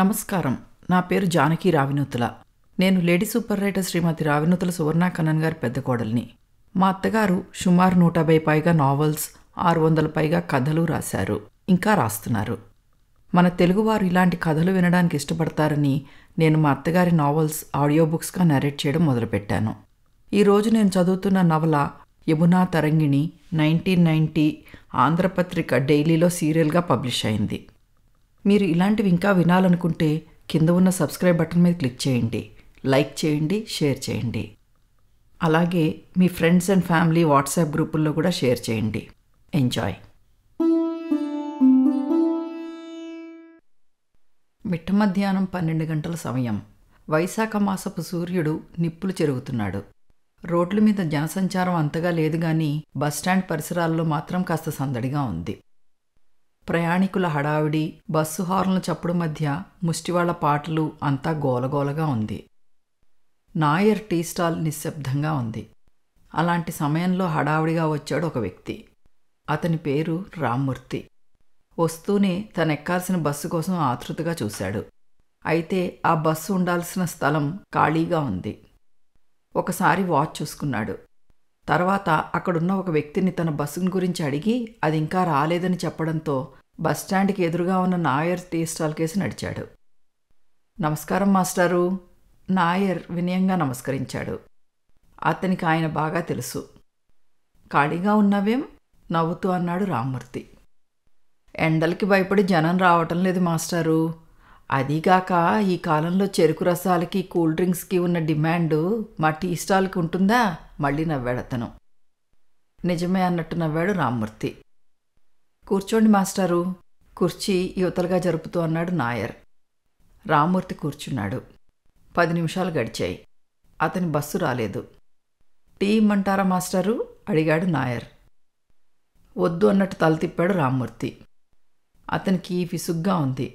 నమస్కారం నా పేరు జానకి రావినూతుల నేను lady super writer Shrimati Ravinuthula Suvarna Kannan గారి పెద్ద కోడల్ని మా అత్తగారు సుమారు నూట యాభై పైగా నావెల్స్ ఆరు వందల పైగా కథలు రాశారు ఇంకా రాస్తున్నారు మన తెలుగువారు ఇలాంటి కథలు వినడానికి ఇష్టపడతారని నేను మా అత్తగారి నావెల్స్ ఆడియో బుక్స్గా నరేట్ చేయడం మొదలుపెట్టాను ఈరోజు నేను చదువుతున్న నవల యమునా తరంగిణి నైన్టీన్ నైంటీ ఆంధ్రపత్రిక డైలీలో సీరియల్గా పబ్లిష్ అయింది మీరు ఇలాంటివి ఇంకా వినాలనుకుంటే కింద ఉన్న సబ్స్క్రైబ్ బటన్ మీద క్లిక్ చేయండి లైక్ చేయండి షేర్ చేయండి అలాగే మీ ఫ్రెండ్స్ అండ్ ఫ్యామిలీ వాట్సాప్ గ్రూపుల్లో కూడా షేర్ చేయండి ఎంజాయ్ మిట్ట మధ్యాహ్నం పన్నెండు గంటల సమయం వైశాఖ మాసపు సూర్యుడు నిప్పులు చెరుగుతున్నాడు రోడ్ల మీద జనసంచారం అంతగా లేదు గాని బస్టాండ్ పరిసరాల్లో మాత్రం కాస్త సందడిగా ఉంది ప్రయాణికుల హడావిడి బస్సు హార్న్ల చప్పుడు మధ్య ముష్టివాళ్ల పాటలు అంతా గోలగోలగా ఉంది నాయర్ టీ స్టాల్ నిశ్శబ్దంగా ఉంది అలాంటి సమయంలో హడావిడిగా వచ్చాడు ఒక వ్యక్తి అతని పేరు రామ్మూర్తి వస్తూనే తనెక్కాల్సిన బస్సు కోసం ఆతృతగా చూశాడు అయితే ఆ బస్సు ఉండాల్సిన స్థలం ఖాళీగా ఉంది ఒకసారి వాచ్ చూసుకున్నాడు తర్వాత అక్కడున్న ఒక వ్యక్తిని తన బస్సును గురించి అడిగి అది ఇంకా రాలేదని చెప్పడంతో బస్టాండ్కి ఎదురుగా ఉన్న నాయర్ టీ స్టాల్ కేసి నడిచాడు నమస్కారం మాస్టారు నాయర్ వినయంగా నమస్కరించాడు అతనికి ఆయన బాగా తెలుసు ఖాళీగా ఉన్నావేం నవ్వుతూ అన్నాడు రామ్మూర్తి ఎండలకి భయపడి జనం రావటం లేదు మాస్టారు అదీగాక ఈ కాలంలో చెరుకు రసాలకి కూల్ డ్రింక్స్కి ఉన్న డిమాండు మా టీ స్టాల్కి ఉంటుందా మళ్ళీ నవ్వాడు అతను నిజమే అన్నట్టు నవ్వాడు రామ్మూర్తి కూర్చోండి మాస్టారు కుర్చీ యువతలుగా జరుపుతూ అన్నాడు నాయర్ రామ్మూర్తి కూర్చున్నాడు పది నిమిషాలు గడిచాయి అతని బస్సు రాలేదు టీ ఇమ్మంటారా మాస్టారు అడిగాడు నాయర్ వద్దు అన్నట్టు తల తిప్పాడు రామ్మూర్తి అతనికి విసుగ్గా ఉంది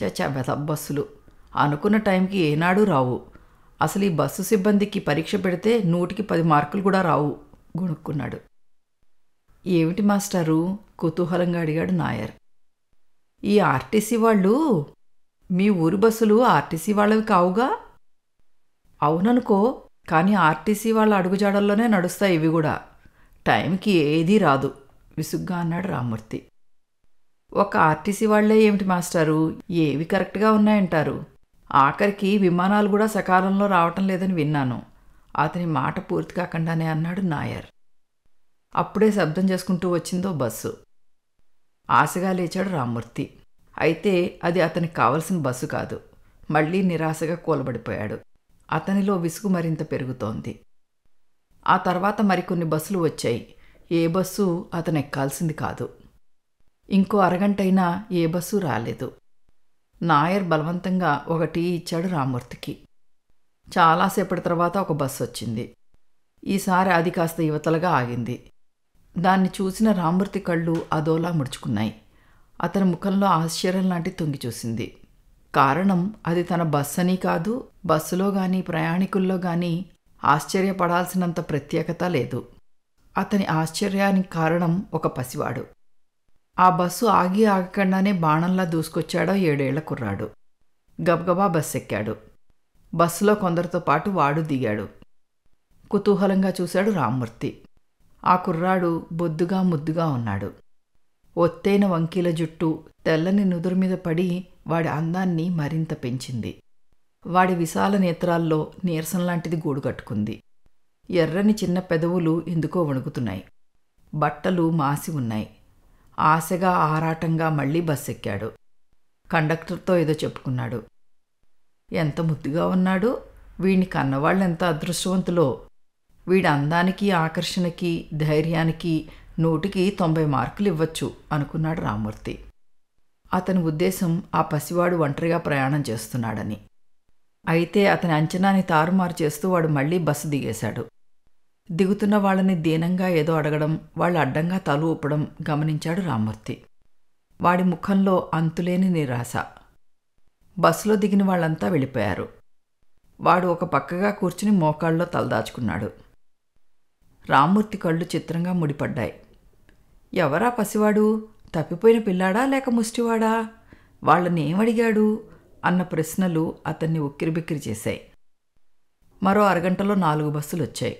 చచ్చా బెద బస్సులు అనుకున్న టైంకి ఏనాడు రావు అసలు ఈ బస్సు సిబ్బందికి పరీక్ష పెడితే నూటికి పది మార్కులు కూడా రావు గుణుక్కున్నాడు ఏమిటి మాస్టారు కుతూహలంగా అడిగాడు నాయర్ ఈ ఆర్టీసీ వాళ్ళు మీ ఊరి బస్సులు ఆర్టీసీ వాళ్ళవి కావుగా అవుననుకో కానీ ఆర్టీసీ వాళ్ళ అడుగుజాడల్లోనే నడుస్తాయి ఇవి కూడా టైంకి ఏదీ రాదు విసుగ్గా అన్నాడు రామ్మూర్తి ఒక ఆర్టీసీ వాళ్లే ఏమిటి మాస్టారు ఏవి కరెక్ట్గా ఉన్నాయంటారు ఆఖరికి విమానాలు కూడా సకాలంలో రావటం లేదని విన్నాను అతని మాట పూర్తి కాకుండానే అన్నాడు నాయర్ అప్పుడే శబ్దం చేసుకుంటూ వచ్చిందో బస్సు ఆశగా లేచాడు రామ్మూర్తి అయితే అది అతనికి కావలసిన బస్సు కాదు మళ్ళీ నిరాశగా కూలబడిపోయాడు అతనిలో విసుగు మరింత పెరుగుతోంది ఆ తర్వాత మరికొన్ని బస్సులు వచ్చాయి ఏ బస్సు అతను ఎక్కాల్సింది కాదు ఇంకో అరగంటైనా ఏ బస్సు రాలేదు నాయర్ బలవంతంగా ఒక టీ ఇచ్చాడు రామూర్తికి చాలాసేపటి తర్వాత ఒక బస్సు వచ్చింది ఈసారి అది కాస్త యువతలుగా ఆగింది దాన్ని చూసిన రామూర్తి కళ్ళు అదోలా ముడుచుకున్నాయి అతని ముఖంలో ఆశ్చర్యం లాంటి తొంగి చూసింది కారణం అది తన బస్ అని కాదు బస్సులో కానీ ప్రయాణికుల్లో కానీ ఆశ్చర్యపడాల్సినంత ప్రత్యేకత లేదు అతని ఆశ్చర్యానికి కారణం ఒక పసివాడు ఆ బస్సు ఆగి ఆగకుండానే బాణంలా దూసుకొచ్చాడో ఏడేళ్ల కుర్రాడు గబగబా బస్ ఎక్కాడు బస్సులో కొందరితో పాటు వాడు దిగాడు కుతూహలంగా చూశాడు రామ్మూర్తి ఆ కుర్రాడు బొద్దుగా ముద్దుగా ఉన్నాడు ఒత్తైన వంకీల జుట్టు తెల్లని నుదురు మీద పడి వాడి అందాన్ని మరింత పెంచింది వాడి విశాల నేత్రాల్లో నీరసంలాంటిది లాంటిది గూడు కట్టుకుంది ఎర్రని చిన్న పెదవులు ఎందుకో వణుకుతున్నాయి బట్టలు మాసి ఉన్నాయి ఆశగా ఆరాటంగా మళ్ళీ బస్సు ఎక్కాడు కండక్టర్తో ఏదో చెప్పుకున్నాడు ఎంత ముద్దుగా ఉన్నాడు వీడిని కన్నవాళ్ళు ఎంత అదృష్టవంతులో వీడి అందానికి ఆకర్షణకి ధైర్యానికి నూటికి తొంభై మార్కులు ఇవ్వచ్చు అనుకున్నాడు రామూర్తి అతని ఉద్దేశం ఆ పసివాడు ఒంటరిగా ప్రయాణం చేస్తున్నాడని అయితే అతని అంచనాని తారుమారు చేస్తూ వాడు మళ్ళీ బస్సు దిగేశాడు దిగుతున్న వాళ్ళని దీనంగా ఏదో అడగడం వాళ్ళు అడ్డంగా తల ఊపడం గమనించాడు రామ్మూర్తి వాడి ముఖంలో అంతులేని నిరాశ బస్సులో దిగిన వాళ్ళంతా వెళ్ళిపోయారు వాడు ఒక పక్కగా కూర్చుని మోకాళ్ళలో తలదాచుకున్నాడు రామ్మూర్తి కళ్ళు చిత్రంగా ముడిపడ్డాయి ఎవరా పసివాడు తప్పిపోయిన పిల్లాడా లేక ముష్టివాడా వాళ్ళని ఏమడిగాడు అన్న ప్రశ్నలు అతన్ని ఉక్కిరిబిక్కిరి చేశాయి మరో అరగంటలో నాలుగు బస్సులు వచ్చాయి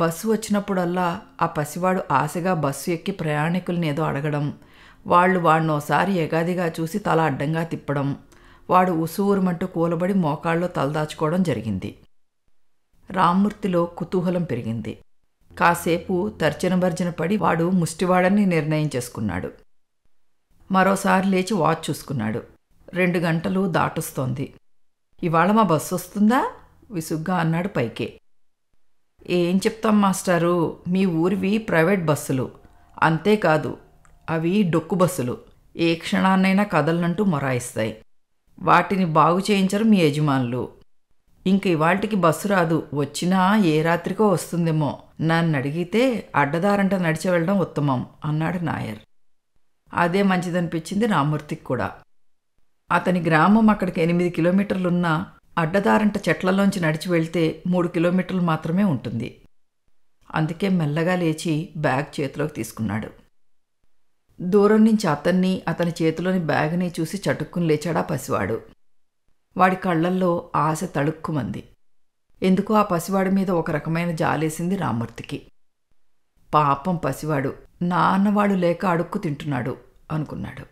బస్సు వచ్చినప్పుడల్లా ఆ పసివాడు ఆశగా బస్సు ఎక్కి ప్రయాణికుల్ని ఏదో అడగడం వాళ్ళు వాడినోసారి ఎగాదిగా చూసి తల అడ్డంగా తిప్పడం వాడు ఉసూరుమంటూ కూలబడి మోకాళ్ళలో తలదాచుకోవడం జరిగింది రామ్మూర్తిలో కుతూహలం పెరిగింది కాసేపు తర్జనభర్జన పడి వాడు ముష్టివాడని నిర్ణయం చేసుకున్నాడు మరోసారి లేచి వాచ్ చూసుకున్నాడు రెండు గంటలు దాటుస్తోంది ఇవాళ మా బస్సు వస్తుందా విసుగ్గా అన్నాడు పైకే ఏం చెప్తాం మాస్టారు మీ ఊరివి ప్రైవేట్ బస్సులు అంతేకాదు అవి డొక్కు బస్సులు ఏ క్షణాన్నైనా కదలనంటూ మొరాయిస్తాయి వాటిని బాగు చేయించరు మీ యజమానులు ఇంక ఇవాళకి బస్సు రాదు వచ్చినా ఏ రాత్రికో వస్తుందేమో నన్ను అడిగితే అడ్డదారంట నడిచి వెళ్ళడం ఉత్తమం అన్నాడు నాయర్ అదే మంచిదనిపించింది రామూర్తికి కూడా అతని గ్రామం అక్కడికి ఎనిమిది కిలోమీటర్లున్నా అడ్డదారంట చెట్లలోంచి నడిచి వెళ్తే మూడు కిలోమీటర్లు మాత్రమే ఉంటుంది అందుకే మెల్లగా లేచి బ్యాగ్ చేతిలోకి తీసుకున్నాడు దూరం నుంచి అతన్ని అతని చేతిలోని బ్యాగ్ని చూసి చటుక్కుని లేచాడా పసివాడు వాడి కళ్ళల్లో ఆశ తడుక్కుమంది ఎందుకో ఆ పసివాడి మీద ఒక రకమైన జాలేసింది రామ్మూర్తికి పాపం పసివాడు నాన్నవాడు లేక అడుక్కు తింటున్నాడు అనుకున్నాడు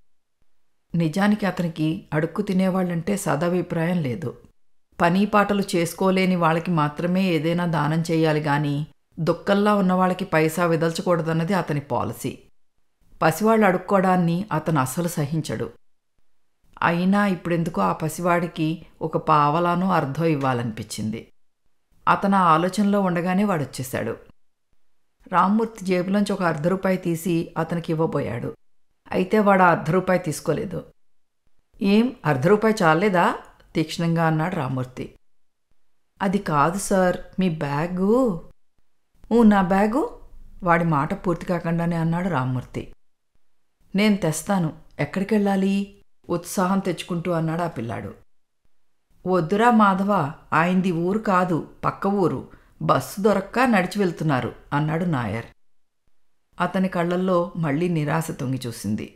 నిజానికి అతనికి అడుక్కు తినేవాళ్ళంటే సదాభిప్రాయం లేదు పని పాటలు చేసుకోలేని వాళ్ళకి మాత్రమే ఏదైనా దానం చేయాలి కానీ దుఃఖల్లా ఉన్న వాళ్ళకి పైసా విదల్చకూడదన్నది అతని పాలసీ పసివాళ్ళు అడుక్కోవడాన్ని అతను అసలు సహించడు అయినా ఇప్పుడెందుకో ఆ పసివాడికి ఒక పావలానో అర్థం ఇవ్వాలనిపించింది అతను ఆ ఆలోచనలో ఉండగానే వాడు రామ్మూర్తి జేబులోంచి ఒక అర్ధ రూపాయి తీసి అతనికి ఇవ్వబోయాడు అయితే వాడు ఆ అర్ధ రూపాయి తీసుకోలేదు ఏం అర్ధ రూపాయి చాలేదా తీక్షణంగా అన్నాడు రామూర్తి అది కాదు సార్ మీ బ్యాగు ఊ నా బ్యాగు వాడి మాట పూర్తి కాకుండానే అన్నాడు రామ్మూర్తి నేను తెస్తాను ఎక్కడికెళ్ళాలి ఉత్సాహం తెచ్చుకుంటూ అన్నాడు ఆ పిల్లాడు వద్దురా మాధవ ఆయనది ఊరు కాదు పక్క ఊరు బస్సు దొరక్క నడిచి వెళ్తున్నారు అన్నాడు నాయర్ అతని కళ్ళల్లో మళ్ళీ నిరాశ తొంగి చూసింది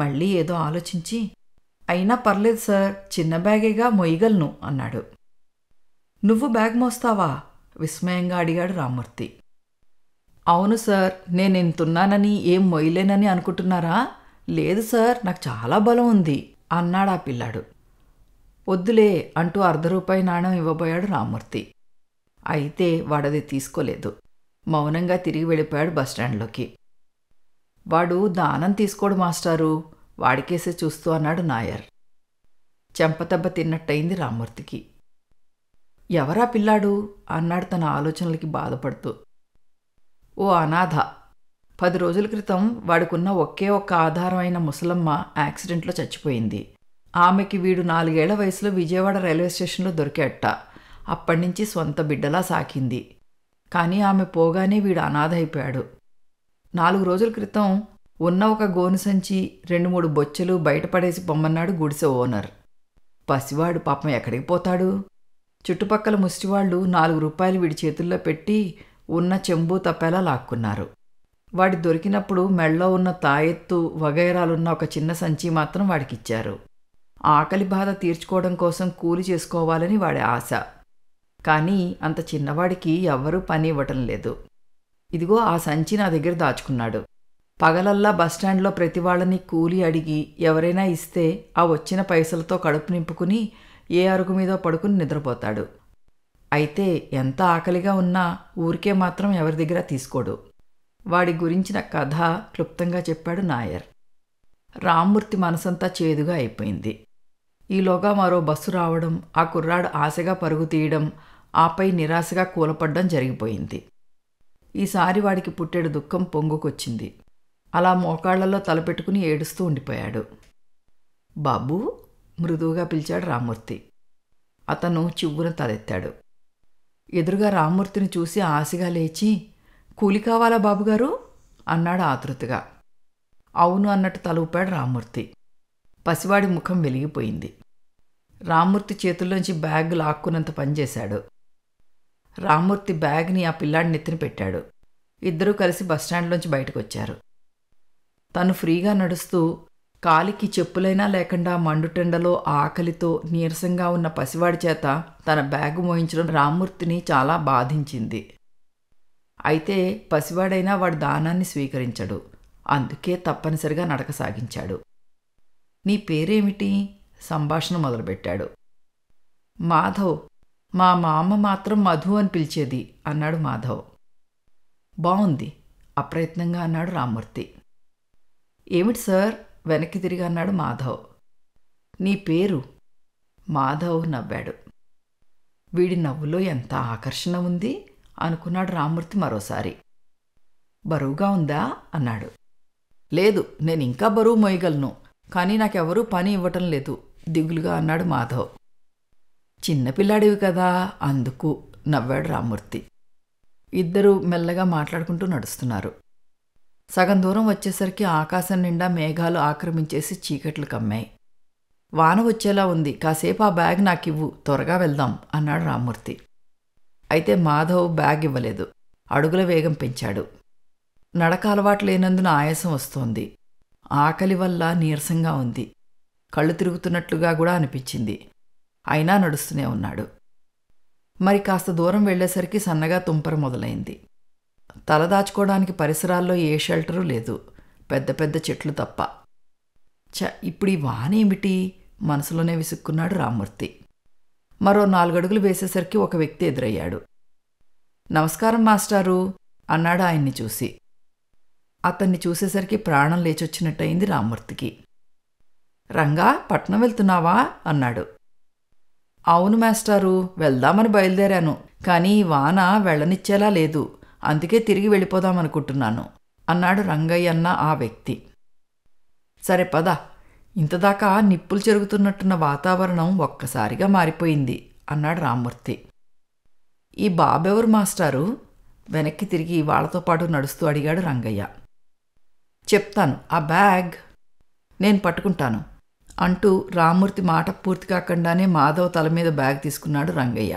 మళ్ళీ ఏదో ఆలోచించి అయినా పర్లేదు సార్ చిన్న బ్యాగేగా మొయ్యగలను అన్నాడు నువ్వు బ్యాగ్ మోస్తావా విస్మయంగా అడిగాడు రామ్మూర్తి అవును సార్ నేను ఇంతున్నానని ఏం మొయ్యలేనని అనుకుంటున్నారా లేదు సార్ నాకు చాలా బలం ఉంది అన్నాడు ఆ పిల్లాడు వద్దులే అంటూ అర్ధ రూపాయి నాణం ఇవ్వబోయాడు రామ్మూర్తి అయితే వాడది తీసుకోలేదు మౌనంగా తిరిగి వెళ్ళిపోయాడు బస్టాండ్లోకి వాడు దానం తీసుకోడు మాస్టారు వాడికేసే చూస్తూ అన్నాడు నాయర్ చెంపదెబ్బ తిన్నట్టయింది రామ్మూర్తికి ఎవరా పిల్లాడు అన్నాడు తన ఆలోచనలకి బాధపడుతూ ఓ అనాథ పది రోజుల క్రితం వాడికున్న ఒకే ఒక్క ఆధారమైన ముసలమ్మ యాక్సిడెంట్లో చచ్చిపోయింది ఆమెకి వీడు నాలుగేళ్ల వయసులో విజయవాడ రైల్వే స్టేషన్లో దొరికేట అప్పటినుంచి స్వంత సొంత బిడ్డలా సాకింది కానీ ఆమె పోగానే వీడు అనాథ అయిపోయాడు నాలుగు రోజుల క్రితం ఉన్న ఒక గోనుసంచి సంచి రెండు మూడు బొచ్చెలు బయటపడేసి పొమ్మన్నాడు గుడిసె ఓనర్ పసివాడు పాపం ఎక్కడికి పోతాడు చుట్టుపక్కల ముష్టివాళ్ళు నాలుగు రూపాయలు వీడి చేతుల్లో పెట్టి ఉన్న చెంబు తప్పేలా లాక్కున్నారు వాడి దొరికినప్పుడు మెళ్ళో ఉన్న తాయెత్తు వగైరాలున్న ఒక చిన్న సంచి మాత్రం వాడికిచ్చారు ఆకలి బాధ తీర్చుకోవడం కోసం కూలి చేసుకోవాలని వాడి ఆశ కానీ అంత చిన్నవాడికి ఎవ్వరూ పని ఇవ్వటం లేదు ఇదిగో ఆ సంచి నా దగ్గర దాచుకున్నాడు పగలల్లా బస్టాండ్లో ప్రతి వాళ్ళని కూలి అడిగి ఎవరైనా ఇస్తే ఆ వచ్చిన పైసలతో కడుపు నింపుకుని ఏ అరుగు మీదో పడుకుని నిద్రపోతాడు అయితే ఎంత ఆకలిగా ఉన్నా ఊరికే మాత్రం ఎవరి దగ్గర తీసుకోడు వాడి గురించిన కథ క్లుప్తంగా చెప్పాడు నాయర్ రామ్మూర్తి మనసంతా చేదుగా అయిపోయింది ఈలోగా మరో బస్సు రావడం ఆ కుర్రాడు ఆశగా పరుగు తీయడం ఆపై నిరాశగా కూలపడ్డం జరిగిపోయింది ఈసారి వాడికి పుట్టెడు దుఃఖం పొంగుకొచ్చింది అలా మోకాళ్లలో తలపెట్టుకుని ఏడుస్తూ ఉండిపోయాడు బాబూ మృదువుగా పిలిచాడు రామ్మూర్తి అతను చివ్వున తలెత్తాడు ఎదురుగా రామ్మూర్తిని చూసి ఆశగా లేచి కూలి కావాలా బాబుగారు అన్నాడు ఆతృతగా అవును అన్నట్టు తలూపాడు రామ్మూర్తి పసివాడి ముఖం వెలిగిపోయింది రామ్మూర్తి చేతుల్లోంచి బ్యాగ్ లాక్కునంత పనిచేశాడు రామ్మూర్తి బ్యాగ్ని ఆ పిల్లాడి నెత్తిన పెట్టాడు ఇద్దరూ కలిసి బస్టాండ్లోంచి బయటకొచ్చారు తను ఫ్రీగా నడుస్తూ కాలికి చెప్పులైనా లేకుండా మండుటెండలో ఆకలితో నీరసంగా ఉన్న పసివాడి చేత తన బ్యాగు మోయించడం రామ్మూర్తిని చాలా బాధించింది అయితే పసివాడైనా వాడి దానాన్ని స్వీకరించడు అందుకే తప్పనిసరిగా నడక సాగించాడు నీ పేరేమిటి సంభాషణ మొదలుపెట్టాడు మాధవ్ మా మామ మాత్రం మధు అని పిలిచేది అన్నాడు మాధవ్ బావుంది అప్రయత్నంగా అన్నాడు రామ్మూర్తి ఏమిటి సార్ వెనక్కి తిరిగి అన్నాడు మాధవ్ నీ పేరు మాధవ్ నవ్వాడు వీడి నవ్వులో ఎంత ఆకర్షణ ఉంది అనుకున్నాడు రామ్మూర్తి మరోసారి బరువుగా ఉందా అన్నాడు లేదు నేను ఇంకా బరువు మోయగలను కానీ నాకెవరూ పని ఇవ్వటం లేదు దిగులుగా అన్నాడు మాధవ్ చిన్నపిల్లాడివి కదా అందుకు నవ్వాడు రామ్మూర్తి ఇద్దరూ మెల్లగా మాట్లాడుకుంటూ నడుస్తున్నారు సగం దూరం వచ్చేసరికి ఆకాశం నిండా మేఘాలు ఆక్రమించేసి చీకట్లు కమ్మాయి వాన వచ్చేలా ఉంది కాసేపు ఆ బ్యాగ్ నాకివ్వు త్వరగా వెళ్దాం అన్నాడు రామ్మూర్తి అయితే మాధవ్ బ్యాగ్ ఇవ్వలేదు అడుగుల వేగం పెంచాడు నడక అలవాటు లేనందున ఆయాసం వస్తోంది ఆకలి వల్ల నీరసంగా ఉంది కళ్ళు తిరుగుతున్నట్లుగా కూడా అనిపించింది అయినా నడుస్తూనే ఉన్నాడు మరి కాస్త దూరం వెళ్లేసరికి సన్నగా తుంపర మొదలైంది తలదాచుకోవడానికి పరిసరాల్లో ఏ షెల్టరు లేదు పెద్ద పెద్ద చెట్లు తప్ప చ ఇప్పుడు ఈ వాన ఏమిటి మనసులోనే విసుక్కున్నాడు రామ్మూర్తి మరో నాలుగడుగులు వేసేసరికి ఒక వ్యక్తి ఎదురయ్యాడు నమస్కారం మాస్టారు అన్నాడు ఆయన్ని చూసి అతన్ని చూసేసరికి ప్రాణం లేచొచ్చినట్టయింది రామ్మూర్తికి రంగా పట్నం వెళ్తున్నావా అన్నాడు అవును మాస్టారు వెళ్దామని బయలుదేరాను కానీ వాన వెళ్ళనిచ్చేలా లేదు అందుకే తిరిగి వెళ్ళిపోదామనుకుంటున్నాను అన్నాడు రంగయ్యన్న ఆ వ్యక్తి సరే పద ఇంతదాకా నిప్పులు చెరుగుతున్నట్టున్న వాతావరణం ఒక్కసారిగా మారిపోయింది అన్నాడు రామ్మూర్తి ఈ బాబెవరు మాస్టారు వెనక్కి తిరిగి వాళ్ళతో పాటు నడుస్తూ అడిగాడు రంగయ్య చెప్తాను ఆ బ్యాగ్ నేను పట్టుకుంటాను అంటూ రామ్మూర్తి మాట పూర్తి కాకుండానే మాధవ్ తల మీద బ్యాగ్ తీసుకున్నాడు రంగయ్య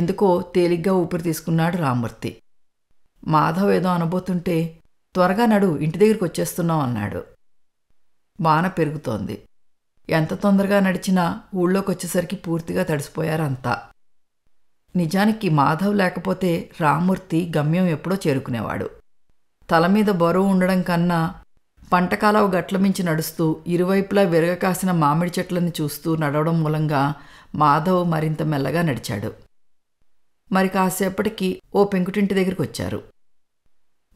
ఎందుకో తేలిగ్గా ఊపిరి తీసుకున్నాడు రామ్మూర్తి మాధవ్ ఏదో అనబోతుంటే త్వరగా నడు ఇంటి దగ్గరికి వచ్చేస్తున్నాం అన్నాడు వాన పెరుగుతోంది ఎంత తొందరగా నడిచినా ఊళ్ళోకి వచ్చేసరికి పూర్తిగా తడిసిపోయారంతా నిజానికి మాధవ్ లేకపోతే రామూర్తి గమ్యం ఎప్పుడో చేరుకునేవాడు తల మీద బరువు ఉండడం కన్నా పంటకాలవ గట్లమించి నడుస్తూ ఇరువైపులా విరగకాసిన మామిడి చెట్లను చూస్తూ నడవడం మూలంగా మాధవ్ మరింత మెల్లగా నడిచాడు మరి కాసేపటికి ఓ పెంకుటింటి దగ్గరికి వచ్చారు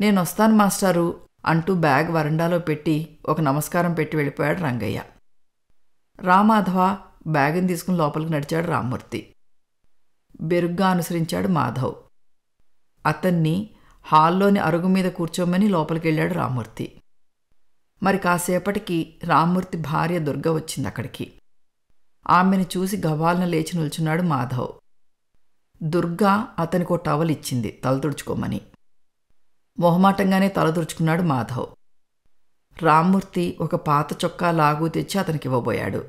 నేనొస్తాను మాస్టారు అంటూ బ్యాగ్ వరండాలో పెట్టి ఒక నమస్కారం పెట్టి వెళ్ళిపోయాడు రంగయ్య రామాధవ బ్యాగుని తీసుకుని లోపలికి నడిచాడు రామ్మూర్తి బెరుగ్గా అనుసరించాడు మాధవ్ అతన్ని హాల్లోని అరుగు మీద కూర్చోమని లోపలికి వెళ్ళాడు రామ్మూర్తి మరి కాసేపటికి రామ్మూర్తి భార్య దుర్గ వచ్చింది అక్కడికి ఆమెను చూసి గవాలన లేచి నిల్చున్నాడు మాధవ్ దుర్గా అతనికి ఓ టవల్ ఇచ్చింది తల తుడుచుకోమని మొహమాటంగానే తలదొరుచుకున్నాడు మాధవ్ రామ్మూర్తి ఒక పాత చొక్కా లాగు తెచ్చి అతనికి ఇవ్వబోయాడు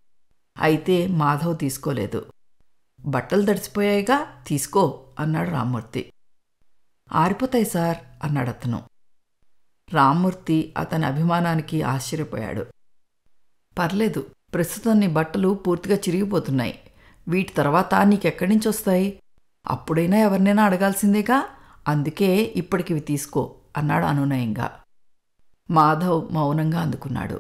అయితే మాధవ్ తీసుకోలేదు బట్టలు తడిసిపోయాయిగా తీసుకో అన్నాడు రామ్మూర్తి ఆరిపోతాయి సార్ అన్నాడు అతను రామ్మూర్తి అతని అభిమానానికి ఆశ్చర్యపోయాడు పర్లేదు ప్రస్తుతం నీ బట్టలు పూర్తిగా చిరిగిపోతున్నాయి వీటి తర్వాత నీకెక్కడి నుంచి వస్తాయి అప్పుడైనా ఎవరినైనా అడగాల్సిందేగా అందుకే ఇప్పటికివి తీసుకో అన్నాడు అనునయంగా మాధవ్ మౌనంగా అందుకున్నాడు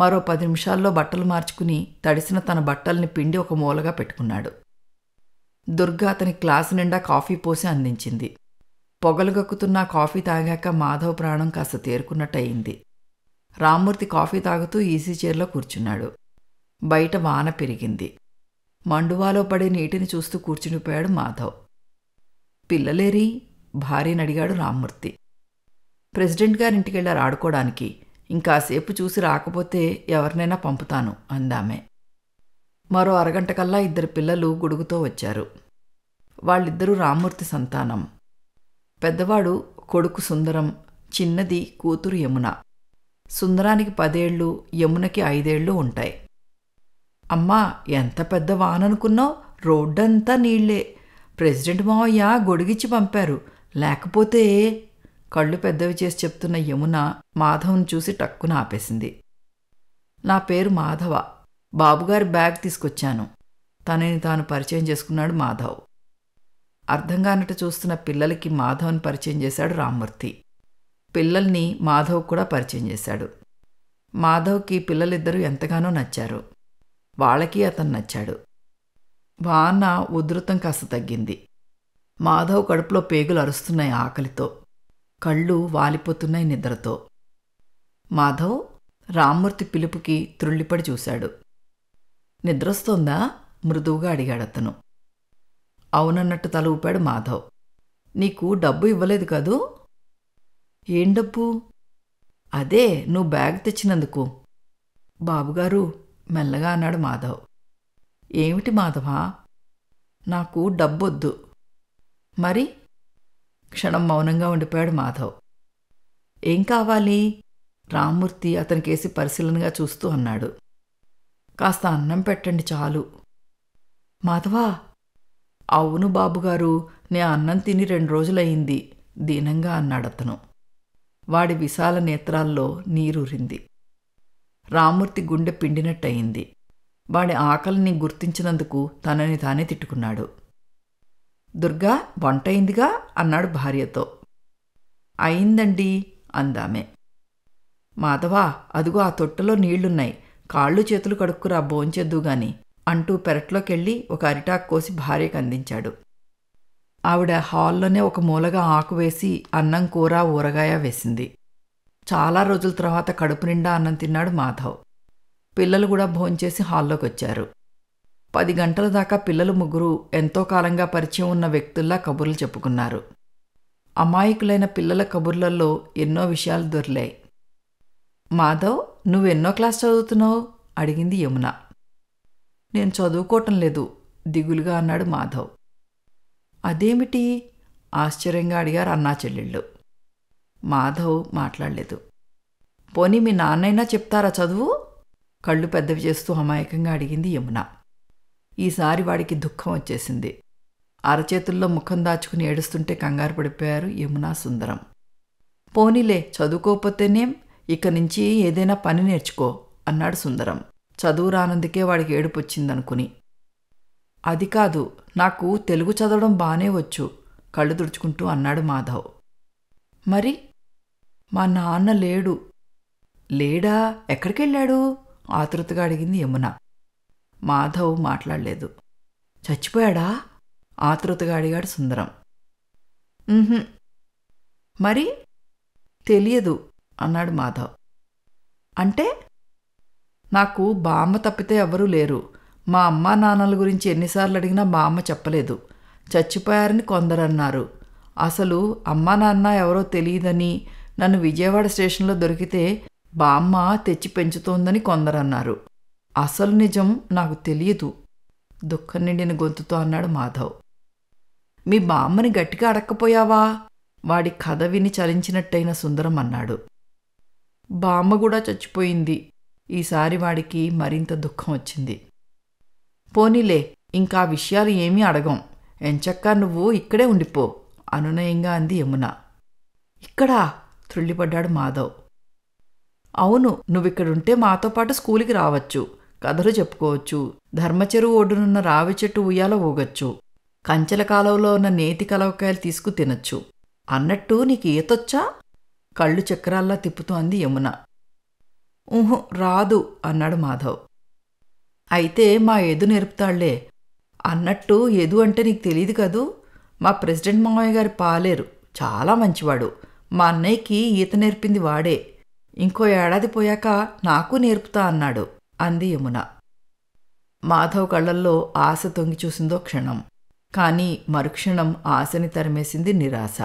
మరో పది నిమిషాల్లో బట్టలు మార్చుకుని తడిసిన తన బట్టల్ని పిండి ఒక మూలగా పెట్టుకున్నాడు దుర్గా అతని క్లాసు నిండా కాఫీ పోసి అందించింది పొగలు కాఫీ తాగాక మాధవ్ ప్రాణం కాస్త తేరుకున్నట్టయింది రామ్మూర్తి కాఫీ తాగుతూ ఈసీ చైర్లో కూర్చున్నాడు బయట వాన పెరిగింది మండువాలో పడే నీటిని చూస్తూ కూర్చునిపోయాడు మాధవ్ పిల్లలేరి భార్యని అడిగాడు రామ్మూర్తి ప్రెసిడెంట్ గారింటికి వెళ్ళారు ఆడుకోవడానికి ఇంకాసేపు చూసి రాకపోతే ఎవరినైనా పంపుతాను అందామె మరో అరగంట కల్లా ఇద్దరు పిల్లలు గుడుగుతో వచ్చారు వాళ్ళిద్దరూ రామ్మూర్తి సంతానం పెద్దవాడు కొడుకు సుందరం చిన్నది కూతురు యమున సుందరానికి పదేళ్ళు యమునకి ఐదేళ్ళు ఉంటాయి అమ్మా ఎంత పెద్ద వాననుకున్నావు రోడ్డంతా నీళ్లే ప్రెసిడెంట్ మావయ్య గొడిగిచ్చి పంపారు లేకపోతే కళ్ళు పెద్దవి చేసి చెప్తున్న యమున మాధవ్ను చూసి టక్కున ఆపేసింది నా పేరు మాధవ బాబుగారి బ్యాగ్ తీసుకొచ్చాను తనని తాను పరిచయం చేసుకున్నాడు మాధవ్ అర్ధంగానట చూస్తున్న పిల్లలకి మాధవ్ని పరిచయం చేశాడు రామ్మూర్తి పిల్లల్ని మాధవ్ కూడా పరిచయం చేశాడు మాధవ్కి పిల్లలిద్దరూ ఎంతగానో నచ్చారు వాళ్ళకి అతను నచ్చాడు వాన ఉధృతం కాస్త తగ్గింది మాధవ్ కడుపులో పేగులు అరుస్తున్నాయి ఆకలితో కళ్ళు వాలిపోతున్నాయి నిద్రతో మాధవ్ రామ్మూర్తి పిలుపుకి త్రుళ్ళిపడి చూశాడు నిద్రొస్తోందా మృదువుగా అడిగాడు అతను అవునన్నట్టు తల ఊపాడు మాధవ్ నీకు డబ్బు ఇవ్వలేదు కదూ ఏం డబ్బు అదే నువ్వు బ్యాగ్ తెచ్చినందుకు బాబుగారు మెల్లగా అన్నాడు మాధవ్ ఏమిటి మాధవా నాకు డబ్బొద్దు మరి క్షణం మౌనంగా ఉండిపోయాడు మాధవ్ ఏం కావాలి రామ్మూర్తి అతనికేసి పరిశీలనగా చూస్తూ అన్నాడు కాస్త అన్నం పెట్టండి చాలు మాధవా అవును బాబుగారు నే అన్నం తిని రెండు రోజులయ్యింది దీనంగా అన్నాడతను వాడి విశాల నేత్రాల్లో నీరూరింది రామ్మూర్తి గుండె పిండినట్టయింది వాడి ఆకలిని గుర్తించినందుకు తనని తానే తిట్టుకున్నాడు దుర్గా వంటైందిగా అన్నాడు భార్యతో అయిందండి అందామే మాధవా అదుగో ఆ తొట్టలో నీళ్లున్నాయి కాళ్ళు చేతులు కడుక్కురా భోంచెద్దు గాని అంటూ పెరట్లోకెళ్ళి ఒక అరిటాకు కోసి భార్యకు అందించాడు ఆవిడ హాల్లోనే ఒక మూలగా ఆకు వేసి అన్నం కూర ఊరగాయ వేసింది చాలా రోజుల తర్వాత కడుపు నిండా అన్నం తిన్నాడు మాధవ్ పిల్లలు కూడా భోంచేసి హాల్లోకి వచ్చారు పది గంటల దాకా పిల్లలు ముగ్గురు ఎంతో కాలంగా పరిచయం ఉన్న వ్యక్తుల్లా కబుర్లు చెప్పుకున్నారు అమాయకులైన పిల్లల కబుర్లలో ఎన్నో విషయాలు దొరిలాయి మాధవ్ నువ్వెన్నో క్లాస్ చదువుతున్నావు అడిగింది యమున నేను చదువుకోవటం లేదు దిగులుగా అన్నాడు మాధవ్ అదేమిటి ఆశ్చర్యంగా అడిగారు అన్నా చెల్లెళ్ళు మాధవ్ మాట్లాడలేదు పోనీ మీ నాన్నైనా చెప్తారా చదువు కళ్ళు పెద్దవి చేస్తూ అమాయకంగా అడిగింది యమున ఈసారి వాడికి దుఃఖం వచ్చేసింది అరచేతుల్లో ముఖం దాచుకుని ఏడుస్తుంటే కంగారు పడిపోయారు యమునా సుందరం పోనీలే చదువుకోకపోతేనేం ఇక నుంచి ఏదైనా పని నేర్చుకో అన్నాడు సుందరం చదువు రానందుకే వాడికి ఏడుపు వచ్చిందనుకుని అది కాదు నాకు తెలుగు చదవడం బాగానే వచ్చు కళ్ళు తుడుచుకుంటూ అన్నాడు మాధవ్ మరి మా నాన్న లేడు లేడా ఎక్కడికెళ్ళాడు ఆతృతగా అడిగింది యమున మాధవ్ మాట్లాడలేదు చచ్చిపోయాడా ఆతృతగా అడిగాడు సుందరం మరి తెలియదు అన్నాడు మాధవ్ అంటే నాకు బామ్మ తప్పితే ఎవరూ లేరు మా అమ్మ నాన్నల గురించి ఎన్నిసార్లు అడిగినా మా అమ్మ చెప్పలేదు చచ్చిపోయారని కొందరన్నారు అసలు అమ్మ నాన్న ఎవరో తెలియదని నన్ను విజయవాడ స్టేషన్లో దొరికితే బామ్మ తెచ్చి పెంచుతోందని కొందరన్నారు అసలు నిజం నాకు తెలియదు దుఃఖం నిండిన గొంతుతో అన్నాడు మాధవ్ మీ బామ్మని గట్టిగా అడక్కపోయావా వాడి కథ విని చలించినట్టయిన సుందరం అన్నాడు బామ్మ కూడా చచ్చిపోయింది ఈసారి వాడికి మరింత దుఃఖం వచ్చింది పోనీలే ఇంకా విషయాలు ఏమీ అడగం ఎంచక్కా నువ్వు ఇక్కడే ఉండిపో అనునయంగా అంది యమున ఇక్కడా త్రుళ్ళిపడ్డాడు మాధవ్ అవును నువ్విక్కడుంటే మాతో పాటు స్కూల్కి రావచ్చు కథలు చెప్పుకోవచ్చు ధర్మచెరువు ఒడ్డునున్న రావి చెట్టు ఉయ్యాల ఊగొచ్చు కంచెల కాలంలో ఉన్న నేతి కలవకాయలు తీసుకు తినొచ్చు అన్నట్టు నీకు ఈతొచ్చా కళ్ళు చక్రాల్లా తిప్పుతోంది యమున ఊహు రాదు అన్నాడు మాధవ్ అయితే మా ఎదు నేర్పుతాళ్లే అన్నట్టు ఎదు అంటే నీకు తెలియదు కదూ మా ప్రెసిడెంట్ మామయ్య గారి పాలేరు చాలా మంచివాడు మా అన్నయ్యకి ఈత నేర్పింది వాడే ఇంకో ఏడాది పోయాక నాకు నేర్పుతా అన్నాడు అంది యమున మాధవ్ కళ్ళల్లో ఆశ తొంగి చూసిందో క్షణం కానీ మరుక్షణం ఆశని తరిమేసింది నిరాశ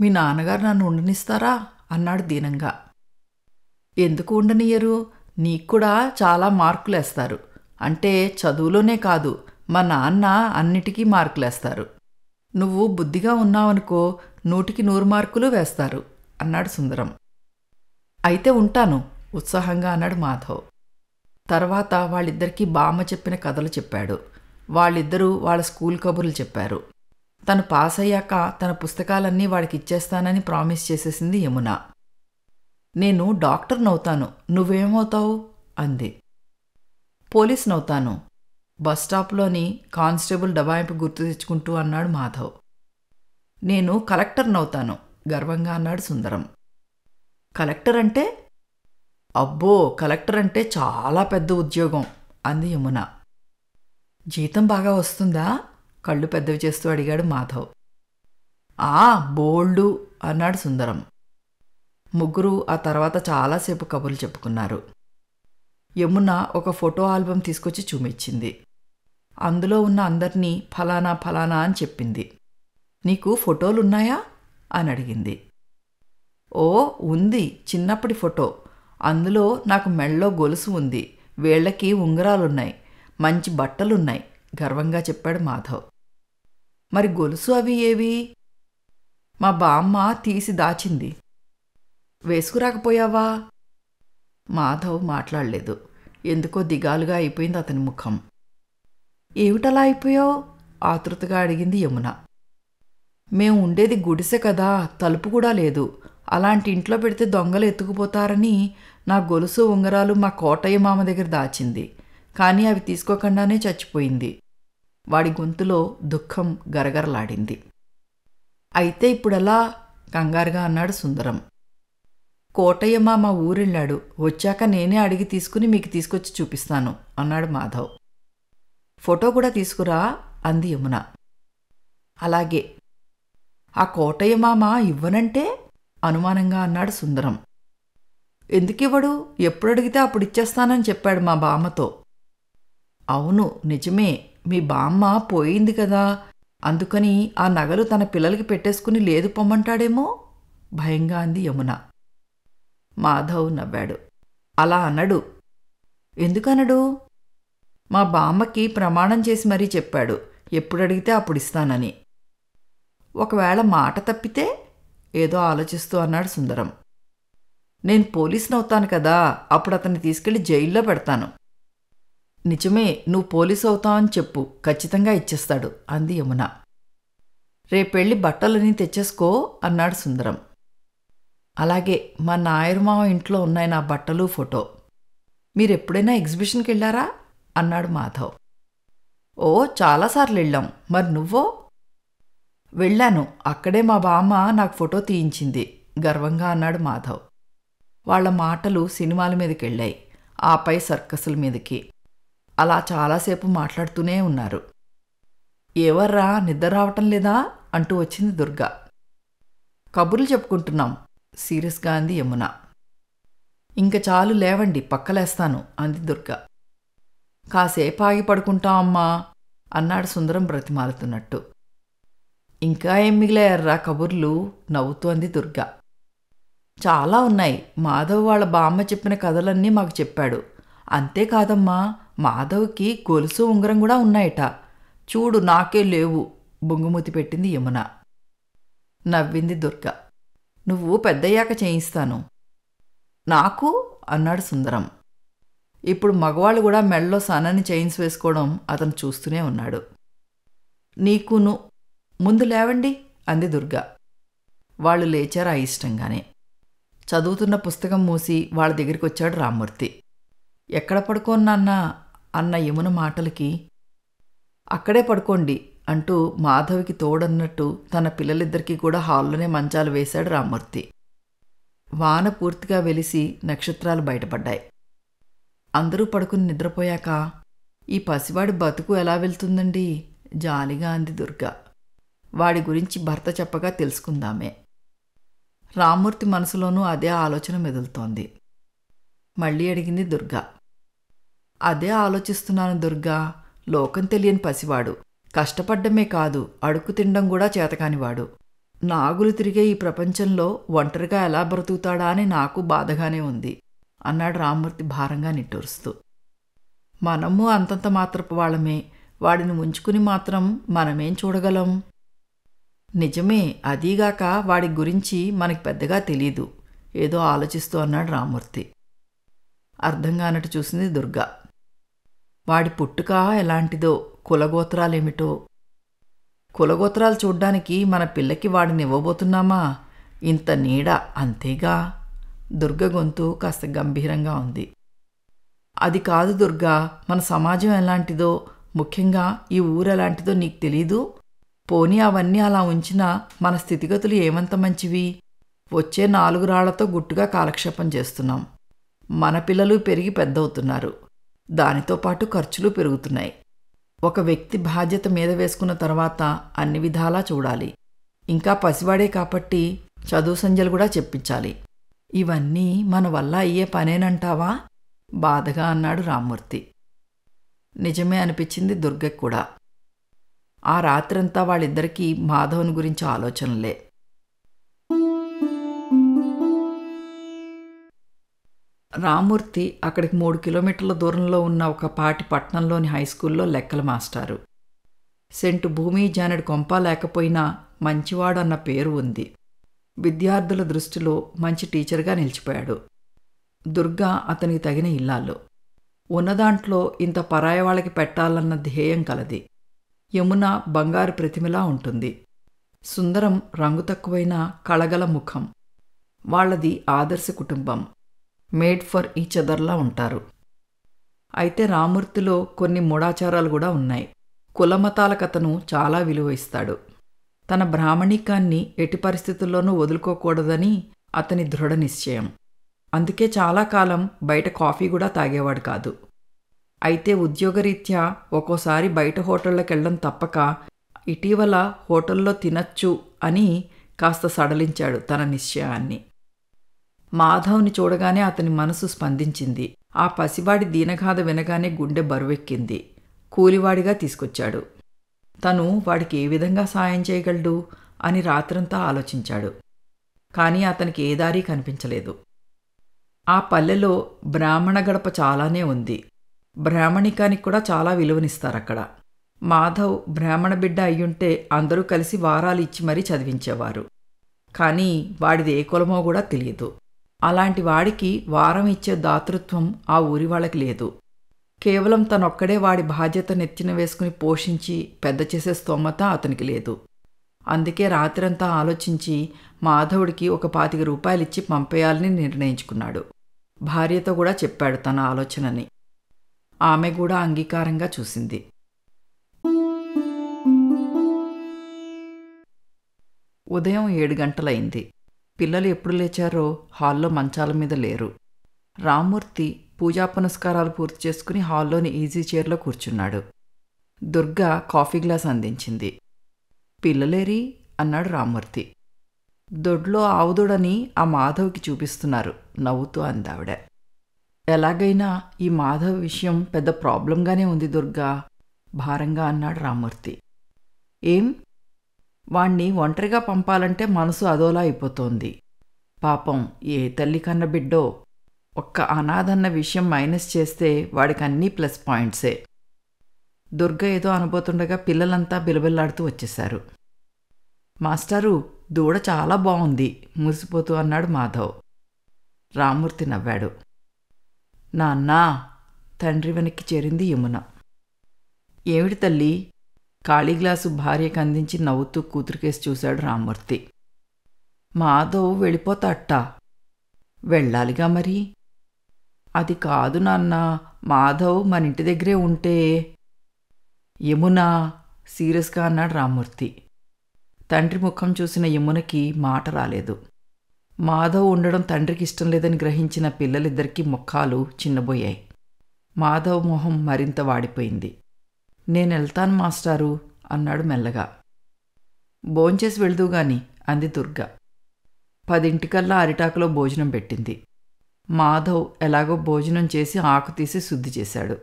మీ నాన్నగారు నన్ను ఉండనిస్తారా అన్నాడు దీనంగా ఎందుకు ఉండనియరు నీకు కూడా చాలా మార్కులేస్తారు అంటే చదువులోనే కాదు మా నాన్న అన్నిటికీ మార్కులేస్తారు నువ్వు బుద్ధిగా ఉన్నావనుకో నూటికి నూరు మార్కులు వేస్తారు అన్నాడు సుందరం అయితే ఉంటాను ఉత్సాహంగా అన్నాడు మాధవ్ తర్వాత వాళ్ళిద్దరికీ బామ్మ చెప్పిన కథలు చెప్పాడు వాళ్ళిద్దరూ వాళ్ళ స్కూల్ కబుర్లు చెప్పారు తను పాస్ అయ్యాక తన పుస్తకాలన్నీ వాడికి ఇచ్చేస్తానని ప్రామిస్ చేసేసింది యమున నేను డాక్టర్నవుతాను నువ్వేమవుతావు అంది పోలీస్నవుతాను బస్ స్టాప్లోని కానిస్టేబుల్ డబాయింపు గుర్తు తెచ్చుకుంటూ అన్నాడు మాధవ్ నేను కలెక్టర్నవుతాను గర్వంగా అన్నాడు సుందరం కలెక్టర్ అంటే అబ్బో కలెక్టర్ అంటే చాలా పెద్ద ఉద్యోగం అంది యమున జీతం బాగా వస్తుందా కళ్ళు పెద్దవి చేస్తూ అడిగాడు మాధవ్ ఆ బోల్డు అన్నాడు సుందరం ముగ్గురు ఆ తర్వాత చాలాసేపు కబుర్లు చెప్పుకున్నారు యమున ఒక ఫోటో ఆల్బమ్ తీసుకొచ్చి చూపించింది అందులో ఉన్న అందరినీ ఫలానా ఫలానా అని చెప్పింది నీకు ఫోటోలున్నాయా అని అడిగింది ఓ ఉంది చిన్నప్పటి ఫోటో అందులో నాకు మెళ్ళో గొలుసు ఉంది వేళ్లకి ఉంగరాలున్నాయి మంచి బట్టలున్నాయి గర్వంగా చెప్పాడు మాధవ్ మరి గొలుసు అవి ఏవి మా బామ్మ తీసి దాచింది వేసుకురాకపోయావా మాధవ్ మాట్లాడలేదు ఎందుకో దిగాలుగా అయిపోయింది అతని ముఖం ఏమిటలా అయిపోయావు ఆతృతగా అడిగింది యమున మేము ఉండేది గుడిసె కదా తలుపు కూడా లేదు అలాంటి ఇంట్లో పెడితే దొంగలు ఎత్తుకుపోతారని నా గొలుసు ఉంగరాలు మా కోటయ్య మామ దగ్గర దాచింది కానీ అవి తీసుకోకుండానే చచ్చిపోయింది వాడి గొంతులో దుఃఖం గరగరలాడింది అయితే ఇప్పుడెలా కంగారుగా అన్నాడు సుందరం కోటయ్య మామ ఊరెళ్ళాడు వచ్చాక నేనే అడిగి తీసుకుని మీకు తీసుకొచ్చి చూపిస్తాను అన్నాడు మాధవ్ ఫోటో కూడా తీసుకురా అంది యమున అలాగే ఆ కోటయ్య మామ ఇవ్వనంటే అనుమానంగా అన్నాడు సుందరం ఎందుకివ్వడు ఎప్పుడు అడిగితే అప్పుడు ఇచ్చేస్తానని చెప్పాడు మా బామ్మతో అవును నిజమే మీ బామ్మ పోయింది కదా అందుకని ఆ నగలు తన పిల్లలకి పెట్టేసుకుని లేదు పొమ్మంటాడేమో భయంగా అంది యమున మాధవ్ నవ్వాడు అలా అనడు ఎందుకనడు మా బామ్మకి ప్రమాణం చేసి మరీ చెప్పాడు ఎప్పుడు అడిగితే అప్పుడు ఇస్తానని ఒకవేళ మాట తప్పితే ఏదో ఆలోచిస్తూ అన్నాడు సుందరం నేను పోలీసుని అవుతాను కదా అప్పుడు అతన్ని తీసుకెళ్లి జైల్లో పెడతాను నిజమే నువ్వు పోలీసు అవుతావని చెప్పు ఖచ్చితంగా ఇచ్చేస్తాడు అంది యమున రేపెళ్ళి బట్టలని తెచ్చేసుకో అన్నాడు సుందరం అలాగే మా నాయర్మావ ఇంట్లో ఉన్నాయి నా బట్టలు ఫోటో మీరెప్పుడైనా ఎగ్జిబిషన్కి వెళ్ళారా అన్నాడు మాధవ్ ఓ చాలాసార్లు వెళ్ళాం మరి నువ్వో వెళ్ళాను అక్కడే మా బామ్మ నాకు ఫోటో తీయించింది గర్వంగా అన్నాడు మాధవ్ వాళ్ళ మాటలు సినిమాల మీదకి వెళ్ళాయి ఆపై సర్కసుల మీదకి అలా చాలాసేపు మాట్లాడుతూనే ఉన్నారు ఎవర్రా నిద్ర రావటం లేదా అంటూ వచ్చింది దుర్గా కబుర్లు చెప్పుకుంటున్నాం సీరియస్గా అంది యమున ఇంక చాలు లేవండి పక్కలేస్తాను అంది దుర్గా కాసేపు ఆగి పడుకుంటాం అమ్మా అన్నాడు సుందరం బ్రతిమాలుతున్నట్టు ఇంకా ఏం మిగిలాయర్రా కబుర్లు నవ్వుతూ అంది దుర్గా చాలా ఉన్నాయి మాధవ్ వాళ్ళ బామ్మ చెప్పిన కథలన్నీ మాకు చెప్పాడు అంతేకాదమ్మా మాధవ్కి గొలుసు ఉంగరం కూడా ఉన్నాయట చూడు నాకే లేవు బొంగుమూతి పెట్టింది యమున నవ్వింది దుర్గ నువ్వు పెద్దయ్యాక చేయిస్తాను నాకు అన్నాడు సుందరం ఇప్పుడు మగవాళ్ళు కూడా మెడలో సనాన్ని చైన్స్ వేసుకోవడం అతను చూస్తూనే ఉన్నాడు నీకును ముందు లేవండి అంది దుర్గ వాళ్ళు లేచారు ఇష్టంగానే చదువుతున్న పుస్తకం మూసి వాళ్ళ దగ్గరికి వచ్చాడు రామ్మూర్తి ఎక్కడ పడుకోనన్నా అన్న యమున మాటలకి అక్కడే పడుకోండి అంటూ మాధవికి తోడన్నట్టు తన పిల్లలిద్దరికీ కూడా హాల్లోనే మంచాలు వేశాడు రామ్మూర్తి వాన పూర్తిగా వెలిసి నక్షత్రాలు బయటపడ్డాయి అందరూ పడుకుని నిద్రపోయాక ఈ పసివాడి బతుకు ఎలా వెళ్తుందండి జాలిగా అంది దుర్గా వాడి గురించి భర్త చెప్పగా తెలుసుకుందామే రామ్మూర్తి మనసులోనూ అదే ఆలోచన మెదులుతోంది మళ్ళీ అడిగింది దుర్గా అదే ఆలోచిస్తున్నాను దుర్గా లోకం తెలియని పసివాడు కష్టపడ్డమే కాదు అడుకు తినడం కూడా చేతకానివాడు నాగులు తిరిగే ఈ ప్రపంచంలో ఒంటరిగా ఎలా బ్రతుకుతాడా అని నాకు బాధగానే ఉంది అన్నాడు రామ్మూర్తి భారంగా నిట్టూరుస్తూ మనము అంతంత మాత్రపు వాళ్ళమే వాడిని ఉంచుకుని మాత్రం మనమేం చూడగలం నిజమే అదీగాక వాడి గురించి మనకి పెద్దగా తెలీదు ఏదో ఆలోచిస్తూ అన్నాడు రామూర్తి అర్థంగా అన్నట్టు చూసింది దుర్గా వాడి పుట్టుక ఎలాంటిదో కులగోత్రాలేమిటో కులగోత్రాలు చూడ్డానికి మన పిల్లకి వాడిని ఇవ్వబోతున్నామా ఇంత నీడ అంతేగా దుర్గ గొంతు కాస్త గంభీరంగా ఉంది అది కాదు దుర్గా మన సమాజం ఎలాంటిదో ముఖ్యంగా ఈ ఊరు ఎలాంటిదో నీకు తెలీదు పోనీ అవన్నీ అలా ఉంచినా మన స్థితిగతులు ఏమంత మంచివి వచ్చే నాలుగు రాళ్లతో గుట్టుగా కాలక్షేపం చేస్తున్నాం మన పిల్లలు పెరిగి పెద్దవుతున్నారు దానితో పాటు ఖర్చులు పెరుగుతున్నాయి ఒక వ్యక్తి బాధ్యత మీద వేసుకున్న తర్వాత అన్ని విధాలా చూడాలి ఇంకా పసివాడే కాబట్టి చదువు సంజలు కూడా చెప్పించాలి ఇవన్నీ మన వల్ల అయ్యే పనేనంటావా బాధగా అన్నాడు రామ్మూర్తి నిజమే అనిపించింది దుర్గకు కూడా ఆ రాత్రంతా వాళ్ళిద్దరికీ మాధవన్ గురించి ఆలోచనలే రామూర్తి అక్కడికి మూడు కిలోమీటర్ల దూరంలో ఉన్న ఒక పాటి పట్టణంలోని హై స్కూల్లో లెక్కల మాస్టారు సెంటు భూమి జానడి కొంప లేకపోయినా మంచివాడు అన్న పేరు ఉంది విద్యార్థుల దృష్టిలో మంచి టీచర్గా నిలిచిపోయాడు దుర్గా అతనికి తగిన ఇల్లాలు ఉన్నదాంట్లో ఇంత పరాయవాళ్ళకి పెట్టాలన్న ధ్యేయం కలది యమున బంగారు ప్రతిమలా ఉంటుంది సుందరం రంగు తక్కువైన కళగల ముఖం వాళ్ళది ఆదర్శ కుటుంబం మేడ్ ఫర్ ఈచ్ అదర్లా ఉంటారు అయితే రామూర్తిలో కొన్ని మూడాచారాలు కూడా ఉన్నాయి కులమతాల కథను చాలా విలువ ఇస్తాడు తన బ్రాహ్మణికాన్ని ఎట్టి పరిస్థితుల్లోనూ వదులుకోకూడదని అతని దృఢ నిశ్చయం అందుకే చాలా కాలం బయట కాఫీ కూడా తాగేవాడు కాదు అయితే ఉద్యోగరీత్యా ఒక్కోసారి బయట హోటళ్లకెళ్ళడం తప్పక ఇటీవల హోటల్లో తినచ్చు అని కాస్త సడలించాడు తన నిశ్చయాన్ని మాధవ్ని చూడగానే అతని మనసు స్పందించింది ఆ పసివాడి దీనగాథ వినగానే గుండె బరువెక్కింది కూలివాడిగా తీసుకొచ్చాడు తను వాడికి ఏ విధంగా సాయం చేయగలడు అని రాత్రంతా ఆలోచించాడు కానీ అతనికి ఏ దారి కనిపించలేదు ఆ పల్లెలో బ్రాహ్మణ గడప చాలానే ఉంది బ్రాహ్మణికానికి కూడా చాలా విలువనిస్తారు అక్కడ మాధవ్ బ్రాహ్మణ బిడ్డ అయ్యుంటే అందరూ కలిసి వారాలు ఇచ్చి మరీ చదివించేవారు కానీ వాడిది ఏ కులమో కూడా తెలియదు అలాంటి వాడికి వారం ఇచ్చే దాతృత్వం ఆ ఊరి వాళ్ళకి లేదు కేవలం తనొక్కడే వాడి బాధ్యత నెత్తిన వేసుకుని పోషించి పెద్ద చేసే స్తోమత అతనికి లేదు అందుకే రాత్రంతా ఆలోచించి మాధవుడికి ఒక పాతిక రూపాయలిచ్చి పంపేయాలని నిర్ణయించుకున్నాడు భార్యతో కూడా చెప్పాడు తన ఆలోచనని ఆమె కూడా అంగీకారంగా చూసింది ఉదయం ఏడు గంటలైంది పిల్లలు ఎప్పుడు లేచారో హాల్లో మంచాల మీద లేరు రామ్మూర్తి పూజా పునస్కారాలు పూర్తి చేసుకుని హాల్లోని ఈజీ చైర్లో కూర్చున్నాడు దుర్గా కాఫీ గ్లాస్ అందించింది పిల్లలేరి అన్నాడు రామ్మూర్తి దొడ్లో ఆవుదొడని ఆ మాధవ్కి చూపిస్తున్నారు నవ్వుతూ అందావిడ ఎలాగైనా ఈ మాధవ్ విషయం పెద్ద ప్రాబ్లంగానే ఉంది దుర్గా భారంగా అన్నాడు రామూర్తి ఏం వాణ్ణి ఒంటరిగా పంపాలంటే మనసు అదోలా అయిపోతోంది పాపం ఏ తల్లి కన్న బిడ్డో ఒక్క అనాథన్న విషయం మైనస్ చేస్తే వాడికన్నీ ప్లస్ పాయింట్సే దుర్గ ఏదో అనబోతుండగా పిల్లలంతా బిలబిల్లాడుతూ వచ్చేశారు మాస్టారు దూడ చాలా బాగుంది మురిసిపోతూ అన్నాడు మాధవ్ రామూర్తి నవ్వాడు నాన్నా తండ్రి వెనక్కి చేరింది యమున ఏమిటి తల్లి ఖాళీ గ్లాసు భార్యకు అందించి నవ్వుతూ కూతురికేసి చూశాడు రామ్మూర్తి మాధవ్ వెళ్ళిపోతాట వెళ్ళాలిగా మరి అది కాదు నాన్న మాధవ్ మన ఇంటి దగ్గరే ఉంటే యమునా సీరియస్గా అన్నాడు రామ్మూర్తి తండ్రి ముఖం చూసిన యమునకి మాట రాలేదు మాధవ్ ఉండడం తండ్రికి ఇష్టం లేదని గ్రహించిన పిల్లలిద్దరికీ ముఖాలు చిన్నబోయాయి మాధవ్ మొహం మరింత వాడిపోయింది నేను వెళ్తాను మాస్టారు అన్నాడు మెల్లగా భోంచేసి వెళ్దూగాని అంది దుర్గ పదింటికల్లా అరిటాకులో భోజనం పెట్టింది మాధవ్ ఎలాగో భోజనం చేసి ఆకు తీసి శుద్ధి చేశాడు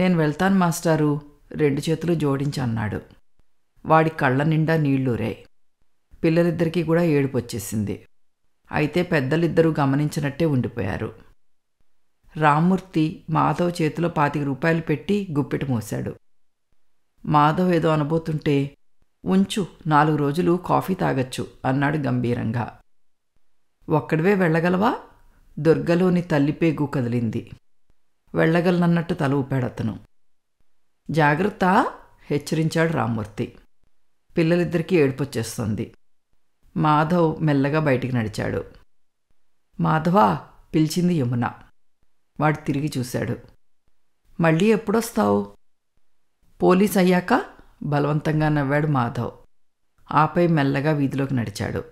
నేను వెళ్తాను మాస్టారు రెండు చేతులు జోడించి అన్నాడు వాడి కళ్ళ నిండా నీళ్లూరాయి పిల్లలిద్దరికీ కూడా ఏడుపొచ్చేసింది అయితే పెద్దలిద్దరూ గమనించినట్టే ఉండిపోయారు రామ్మూర్తి మాధవ్ చేతిలో పాతిక రూపాయలు పెట్టి గుప్పెట మోశాడు మాధవ్ ఏదో అనబోతుంటే ఉంచు నాలుగు రోజులు కాఫీ తాగొచ్చు అన్నాడు గంభీరంగా ఒక్కడివే వెళ్ళగలవా దుర్గలోని తల్లిపేగు కదిలింది వెళ్ళగలనన్నట్టు తల ఊపాడతను జాగ్రత్త హెచ్చరించాడు రామ్మూర్తి పిల్లలిద్దరికీ ఏడుపొచ్చేస్తుంది మాధవ్ మెల్లగా బయటికి నడిచాడు మాధవా పిలిచింది యమున వాడు తిరిగి చూశాడు మళ్ళీ ఎప్పుడొస్తావు పోలీస్ అయ్యాక బలవంతంగా నవ్వాడు మాధవ్ ఆపై మెల్లగా వీధిలోకి నడిచాడు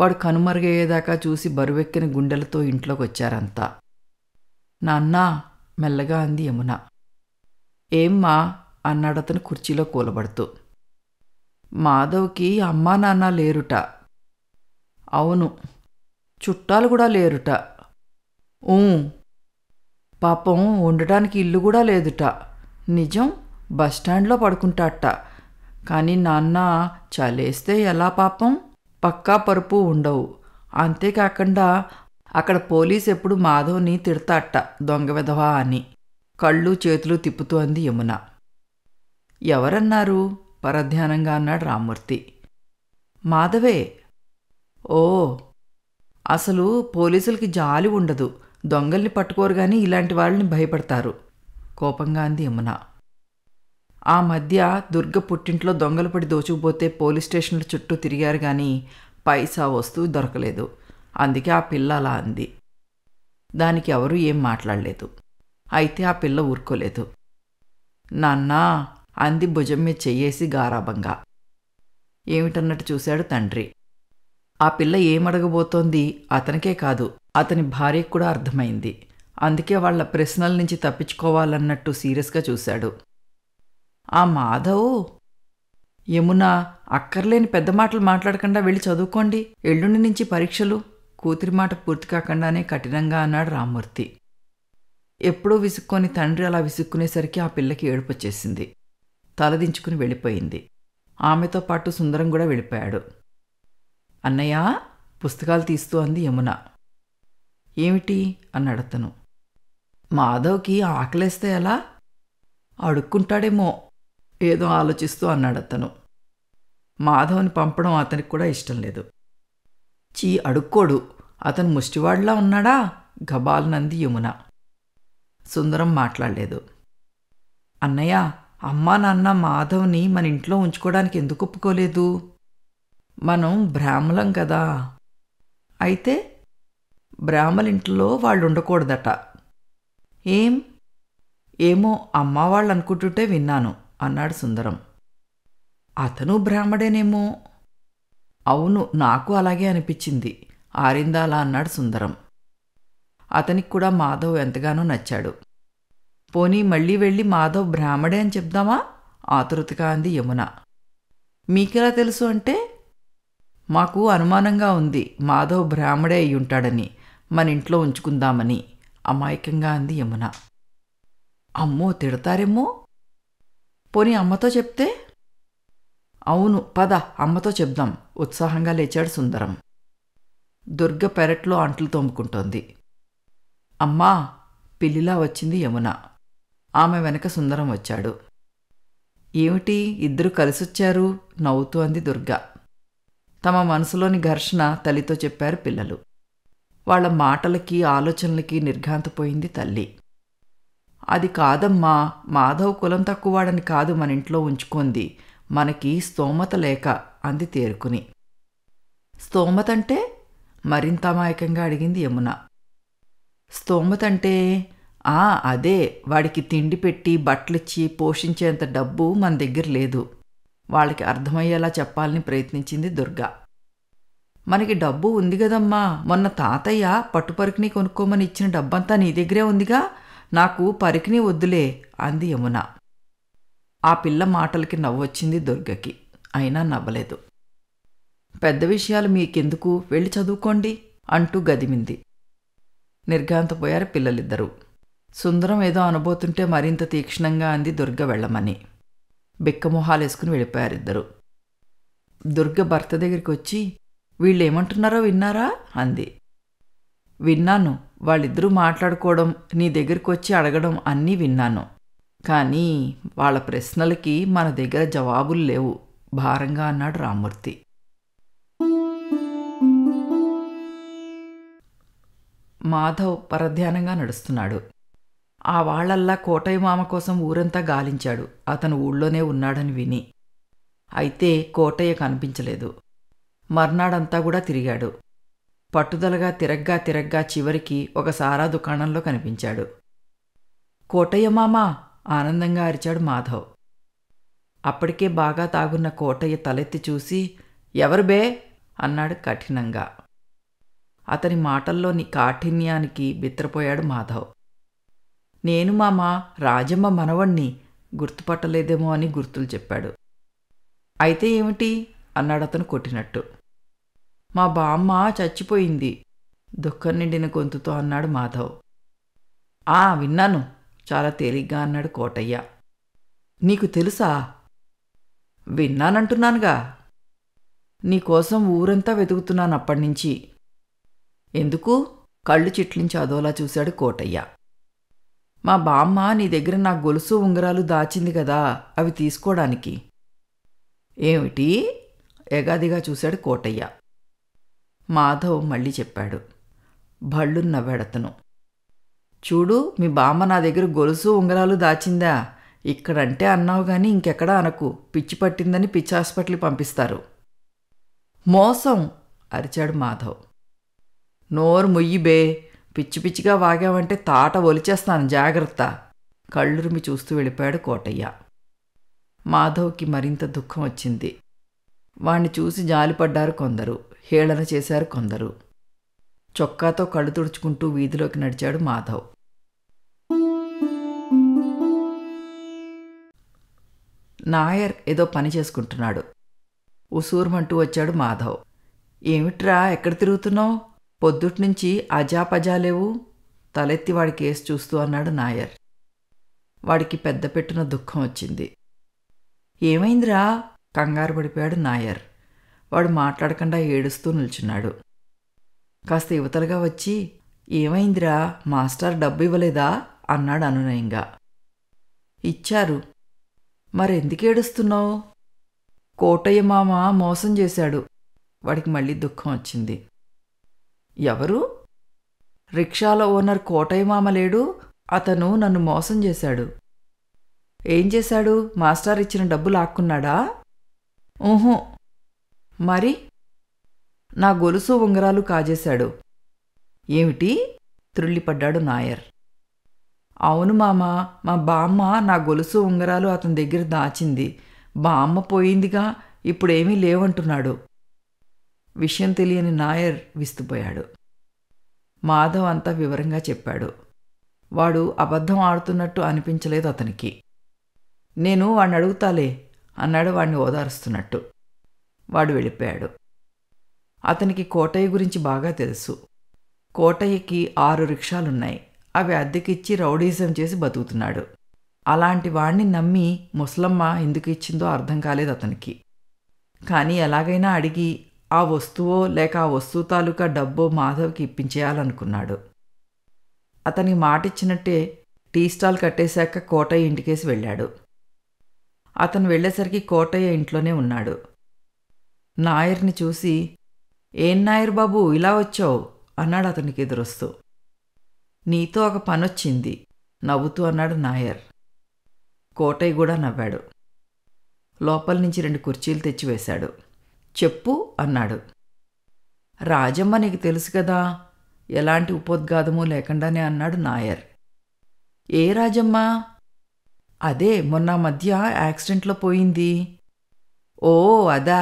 వాడు కనుమరుగయ్యేదాకా చూసి బరువెక్కిన గుండెలతో ఇంట్లోకి వచ్చారంతా నాన్నా మెల్లగా అంది యమున ఏమ్మా అన్నాడతను కుర్చీలో కూలబడుతూ మాధవ్కి అమ్మా నాన్న లేరుట అవును చుట్టాలు కూడా లేరుట పాపం ఉండటానికి ఇల్లు కూడా లేదుట నిజం బస్టాండ్లో పడుకుంటాట కానీ నాన్న చలేస్తే ఎలా పాపం పక్కా పరుపు ఉండవు అంతేకాకుండా అక్కడ పోలీస్ ఎప్పుడు మాధవ్ని తిడతాట దొంగ విధవా అని కళ్ళు చేతులు తిప్పుతోంది యమున ఎవరన్నారు పరధ్యానంగా అన్నాడు రామ్మూర్తి మాధవే ఓ అసలు పోలీసులకి జాలి ఉండదు దొంగల్ని పట్టుకోరు కానీ ఇలాంటి వాళ్ళని భయపడతారు కోపంగా అంది యమున ఆ మధ్య దుర్గ పుట్టింట్లో దొంగలు పడి దోచుకుపోతే పోలీస్ స్టేషన్ల చుట్టూ తిరిగారు కానీ పైసా వస్తువు దొరకలేదు అందుకే ఆ పిల్ల అలా అంది దానికి ఎవరూ ఏం మాట్లాడలేదు అయితే ఆ పిల్ల ఊరుకోలేదు నాన్నా అంది భుజం మీద చెయ్యేసి గారాభంగా ఏమిటన్నట్టు చూశాడు తండ్రి ఆ పిల్ల ఏమడగబోతోంది అతనికే కాదు అతని భార్యకు కూడా అర్థమైంది అందుకే వాళ్ల ప్రశ్నల నుంచి తప్పించుకోవాలన్నట్టు సీరియస్గా చూశాడు ఆ మాధవ్ యమున అక్కర్లేని పెద్ద మాటలు మాట్లాడకుండా వెళ్ళి చదువుకోండి ఎల్లుండి నుంచి పరీక్షలు కూతురి మాట పూర్తి కాకుండానే కఠినంగా అన్నాడు రామ్మూర్తి ఎప్పుడూ విసుక్కొని తండ్రి అలా విసుక్కునేసరికి ఆ పిల్లకి ఏడుపొచ్చేసింది తలదించుకుని వెళ్ళిపోయింది ఆమెతో పాటు సుందరం కూడా వెళ్ళిపోయాడు అన్నయ్య పుస్తకాలు తీస్తూ అంది యమున ఏమిటి అన్నాడు మాధవ్కి ఆకలేస్తే ఎలా అడుక్కుంటాడేమో ఏదో ఆలోచిస్తూ అన్నాడు అతను మాధవ్ని పంపడం అతనికి కూడా ఇష్టం లేదు చీ అడుక్కోడు అతను ముష్టివాడిలా ఉన్నాడా గబాలనంది యమున సుందరం మాట్లాడలేదు అన్నయ్య అమ్మా నాన్న మాధవ్ని మన ఇంట్లో ఉంచుకోవడానికి ఎందుకు ఒప్పుకోలేదు మనం బ్రాహ్మలం కదా అయితే బ్రాహ్మలింట్లో వాళ్ళు ఉండకూడదట ఏం ఏమో అమ్మ వాళ్ళు అనుకుంటుంటే విన్నాను అన్నాడు సుందరం అతను బ్రాహ్మడేనేమో అవును నాకు అలాగే అనిపించింది ఆరిందాలా అన్నాడు సుందరం అతనికి కూడా మాధవ్ ఎంతగానో నచ్చాడు పోనీ మళ్ళీ వెళ్ళి మాధవ్ బ్రాహ్మడే అని చెప్దామా ఆతురతగా అంది యమున మీకెలా తెలుసు అంటే మాకు అనుమానంగా ఉంది మాధవ్ బ్రాహ్మడే అయి ఉంటాడని మన ఇంట్లో ఉంచుకుందామని అమాయకంగా అంది యమున అమ్మో తిడతారేమో పోనీ అమ్మతో చెప్తే అవును పద అమ్మతో చెప్దాం ఉత్సాహంగా లేచాడు సుందరం దుర్గ పెరట్లో అంట్లు తోముకుంటోంది అమ్మా పిల్లిలా వచ్చింది యమున ఆమె వెనక సుందరం వచ్చాడు ఏమిటి ఇద్దరు కలిసొచ్చారు నవ్వుతూ అంది దుర్గా తమ మనసులోని ఘర్షణ తల్లితో చెప్పారు పిల్లలు వాళ్ళ మాటలకి ఆలోచనలకి నిర్ఘాంతపోయింది తల్లి అది కాదమ్మా మాధవ్ కులం తక్కువవాడని కాదు మన ఇంట్లో ఉంచుకుంది మనకి స్తోమత లేక అంది తేరుకుని స్తోమతంటే మరింత అమాయకంగా అడిగింది యమున స్తోమతంటే అదే వాడికి తిండి పెట్టి బట్టలిచ్చి పోషించేంత డబ్బు మన దగ్గర లేదు వాళ్ళకి అర్థమయ్యేలా చెప్పాలని ప్రయత్నించింది దుర్గా మనకి డబ్బు ఉంది కదమ్మా మొన్న తాతయ్య పట్టుపరికిని కొనుక్కోమని ఇచ్చిన డబ్బంతా నీ దగ్గరే ఉందిగా నాకు పరికిని వద్దులే అంది యమున ఆ పిల్ల మాటలకి నవ్వొచ్చింది దుర్గకి అయినా నవ్వలేదు పెద్ద విషయాలు మీకెందుకు వెళ్ళి చదువుకోండి అంటూ గదిమింది నిర్ఘాంతపోయారు పిల్లలిద్దరూ సుందరం ఏదో అనబోతుంటే మరింత తీక్షణంగా అంది దుర్గ వెళ్ళమని వేసుకుని వెళ్ళిపోయారు ఇద్దరు దుర్గ భర్త దగ్గరికి వచ్చి వీళ్ళేమంటున్నారో విన్నారా అంది విన్నాను వాళ్ళిద్దరూ మాట్లాడుకోవడం నీ దగ్గరికి వచ్చి అడగడం అన్నీ విన్నాను కానీ వాళ్ళ ప్రశ్నలకి మన దగ్గర జవాబులు లేవు భారంగా అన్నాడు రామ్మూర్తి మాధవ్ పరధ్యానంగా నడుస్తున్నాడు ఆ వాళ్ళల్లా కోటయ్య మామ కోసం ఊరంతా గాలించాడు అతను ఊళ్ళోనే ఉన్నాడని విని అయితే కోటయ్య కనిపించలేదు మర్నాడంతా కూడా తిరిగాడు పట్టుదలగా తిరగ్గా తిరగ్గా చివరికి ఒక సారా దుకాణంలో కనిపించాడు కోటయ్య మామ ఆనందంగా అరిచాడు మాధవ్ అప్పటికే బాగా తాగున్న కోటయ్య తలెత్తి చూసి ఎవరు బే అన్నాడు కఠినంగా అతని మాటల్లోని కాఠిన్యానికి బిత్రపోయాడు మాధవ్ నేను మామ రాజమ్మ మనవణ్ణి గుర్తుపట్టలేదేమో అని గుర్తులు చెప్పాడు అయితే ఏమిటి అన్నాడతను కొట్టినట్టు మా బామ్మ చచ్చిపోయింది దుఃఖం నిండిన గొంతుతో అన్నాడు మాధవ్ ఆ విన్నాను చాలా తేలిగ్గా అన్నాడు కోటయ్య నీకు తెలుసా విన్నానంటున్నానుగా నీకోసం ఊరంతా వెతుకుతున్నాను అప్పటినుంచి ఎందుకు కళ్ళు చిట్లించి అదోలా చూశాడు కోటయ్య మా బామ్మ నీ దగ్గర నా గొలుసు ఉంగరాలు దాచింది కదా అవి తీసుకోవడానికి ఏమిటి ఎగాదిగా చూశాడు కోటయ్య మాధవ్ మళ్ళీ చెప్పాడు భళ్ళు నవ్వాడతను చూడు మీ బామ్మ నా దగ్గర గొలుసు ఉంగరాలు దాచిందా ఇక్కడంటే అన్నావు కానీ ఇంకెక్కడా అనకు పిచ్చి పట్టిందని పిచ్చి హాస్పిటల్ పంపిస్తారు మోసం అరిచాడు మాధవ్ నోరు ముయ్యి బే పిచ్చి పిచ్చిగా వాగావంటే తాట ఒలిచేస్తాను జాగ్రత్త కళ్ళురిమి చూస్తూ వెళ్ళిపోయాడు కోటయ్య మాధవ్కి మరింత దుఃఖం వచ్చింది వాణ్ణి చూసి జాలిపడ్డారు కొందరు హేళన చేశారు కొందరు చొక్కాతో కళ్ళు తుడుచుకుంటూ వీధిలోకి నడిచాడు మాధవ్ నాయర్ ఏదో పని చేసుకుంటున్నాడు ఉసూర్మంటూ వచ్చాడు మాధవ్ ఏమిట్రా ఎక్కడ తిరుగుతున్నావు పొద్దుట్నుంచి అజాపజాలేవు తలెత్తి వాడి కేసు చూస్తూ అన్నాడు నాయర్ వాడికి పెద్ద పెట్టున దుఃఖం వచ్చింది ఏమైందిరా కంగారు పడిపోయాడు నాయర్ వాడు మాట్లాడకుండా ఏడుస్తూ నిల్చున్నాడు కాస్త యువతలుగా వచ్చి ఏమైందిరా మాస్టర్ డబ్బు ఇవ్వలేదా అన్నాడు అనునయంగా ఇచ్చారు మరెందుకేడుస్తున్నావు ఏడుస్తున్నావు కోటయ్య మామ మోసం చేశాడు వాడికి మళ్ళీ దుఃఖం వచ్చింది ఎవరు రిక్షాల ఓనర్ కోటయ్యమామ లేడు అతను నన్ను మోసం చేశాడు ఏం చేశాడు మాస్టర్ ఇచ్చిన డబ్బు లాక్కున్నాడా ఊహూ మరి నా గొలుసు ఉంగరాలు కాజేశాడు ఏమిటి త్రుళ్ళిపడ్డాడు నాయర్ అవును మామ మా బామ్మ నా గొలుసు ఉంగరాలు అతని దగ్గర దాచింది బామ్మ పోయిందిగా ఇప్పుడేమీ లేవంటున్నాడు విషయం తెలియని నాయర్ విస్తుపోయాడు మాధవ్ అంతా వివరంగా చెప్పాడు వాడు అబద్ధం ఆడుతున్నట్టు అనిపించలేదు అతనికి నేను వాణ్ణి అడుగుతాలే అన్నాడు వాణ్ణి ఓదారుస్తున్నట్టు వాడు వెళ్ళిపోయాడు అతనికి కోటయ్య గురించి బాగా తెలుసు కోటయ్యకి ఆరు రిక్షాలున్నాయి అవి అద్దెకిచ్చి రౌడీజం చేసి బతుకుతున్నాడు అలాంటి వాణ్ణి నమ్మి ముసలమ్మ ఎందుకు ఇచ్చిందో అర్థం కాలేదు అతనికి కానీ ఎలాగైనా అడిగి ఆ వస్తువో లేక ఆ వస్తువు తాలూకా డబ్బో మాధవ్కి ఇప్పించేయాలనుకున్నాడు అతని మాటిచ్చినట్టే టీ స్టాల్ కట్టేశాక కోటయ్య ఇంటికేసి వెళ్ళాడు అతను వెళ్ళేసరికి కోటయ్య ఇంట్లోనే ఉన్నాడు నాయర్ని చూసి ఏం నాయర్ బాబు ఇలా వచ్చావు అన్నాడు అతనికి ఎదురొస్తూ నీతో ఒక పనొచ్చింది నవ్వుతూ అన్నాడు నాయర్ కోటయ్య కూడా నవ్వాడు లోపల నుంచి రెండు కుర్చీలు తెచ్చివేశాడు చెప్పు అన్నాడు రాజమ్మ నీకు తెలుసు కదా ఎలాంటి ఉపోద్ఘాతమూ లేకుండానే అన్నాడు నాయర్ ఏ రాజమ్మ అదే మొన్న మధ్య యాక్సిడెంట్లో పోయింది ఓ అదా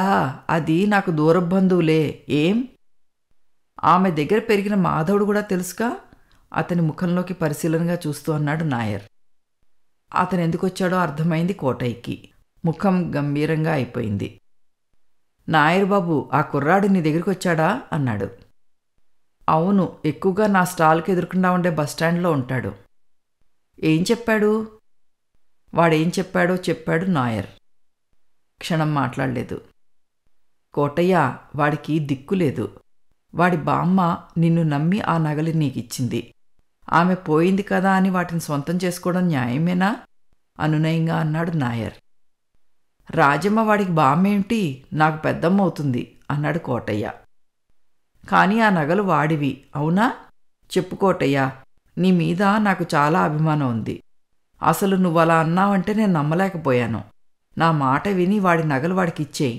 అది నాకు దూరబంధువులే ఏం ఆమె దగ్గర పెరిగిన మాధవుడు కూడా తెలుసుగా అతని ముఖంలోకి పరిశీలనగా చూస్తూ అన్నాడు నాయర్ అతను ఎందుకొచ్చాడో అర్థమైంది కోటయ్యకి ముఖం గంభీరంగా అయిపోయింది నాయర్ బాబు ఆ కుర్రాడు నీ దగ్గరికి వచ్చాడా అన్నాడు అవును ఎక్కువగా నా స్టాల్కి ఎదుర్కొండా ఉండే బస్టాండ్లో ఉంటాడు ఏం చెప్పాడు వాడేం చెప్పాడో చెప్పాడు నాయర్ క్షణం మాట్లాడలేదు కోటయ్య వాడికి దిక్కులేదు వాడి బామ్మ నిన్ను నమ్మి ఆ నగలు నీకిచ్చింది ఆమె పోయింది కదా అని వాటిని సొంతం చేసుకోవడం న్యాయమేనా అనునయంగా అన్నాడు నాయర్ రాజమ్మ వాడికి బామ్మేంటి నాకు పెద్దమ్మవుతుంది అన్నాడు కోటయ్య కానీ ఆ నగలు వాడివి అవునా చెప్పు కోటయ్య నీ మీద నాకు చాలా అభిమానం ఉంది అసలు నువ్వు అలా అన్నావంటే నేను నమ్మలేకపోయాను నా మాట విని వాడి నగలు వాడికి ఇచ్చేయి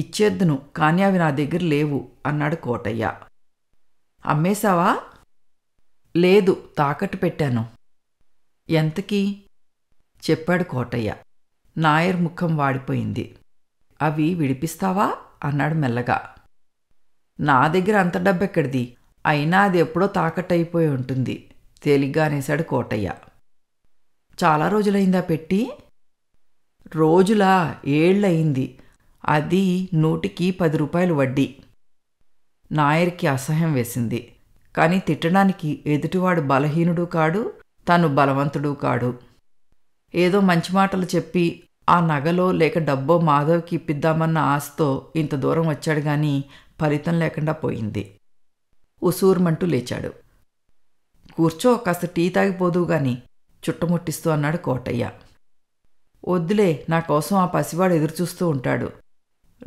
ఇచ్చేద్దును కానీ అవి నా దగ్గర లేవు అన్నాడు కోటయ్య అమ్మేశావా లేదు తాకట్టు పెట్టాను ఎంతకీ చెప్పాడు కోటయ్య నాయర్ ముఖం వాడిపోయింది అవి విడిపిస్తావా అన్నాడు మెల్లగా నా దగ్గర అంత డబ్బెక్కడిది అయినా అది ఎప్పుడో తాకట్టయిపోయి ఉంటుంది తేలిగ్గా అనేశాడు కోటయ్య చాలా రోజులైందా పెట్టి రోజులా ఏళ్ళయింది అది నూటికి పది రూపాయలు వడ్డీ నాయర్కి అసహ్యం వేసింది కానీ తిట్టడానికి ఎదుటివాడు బలహీనుడు కాడు తను బలవంతుడు కాడు ఏదో మంచి మాటలు చెప్పి ఆ నగలో లేక డబ్బో మాధవ్కి ఇప్పిద్దామన్న ఆశతో ఇంత దూరం వచ్చాడు గాని ఫలితం లేకుండా పోయింది ఉసూర్మంటూ లేచాడు కూర్చో కాస్త టీ తాగిపోదు గాని చుట్టముట్టిస్తూ అన్నాడు కోటయ్య వద్దులే నా కోసం ఆ పసివాడు ఎదురుచూస్తూ ఉంటాడు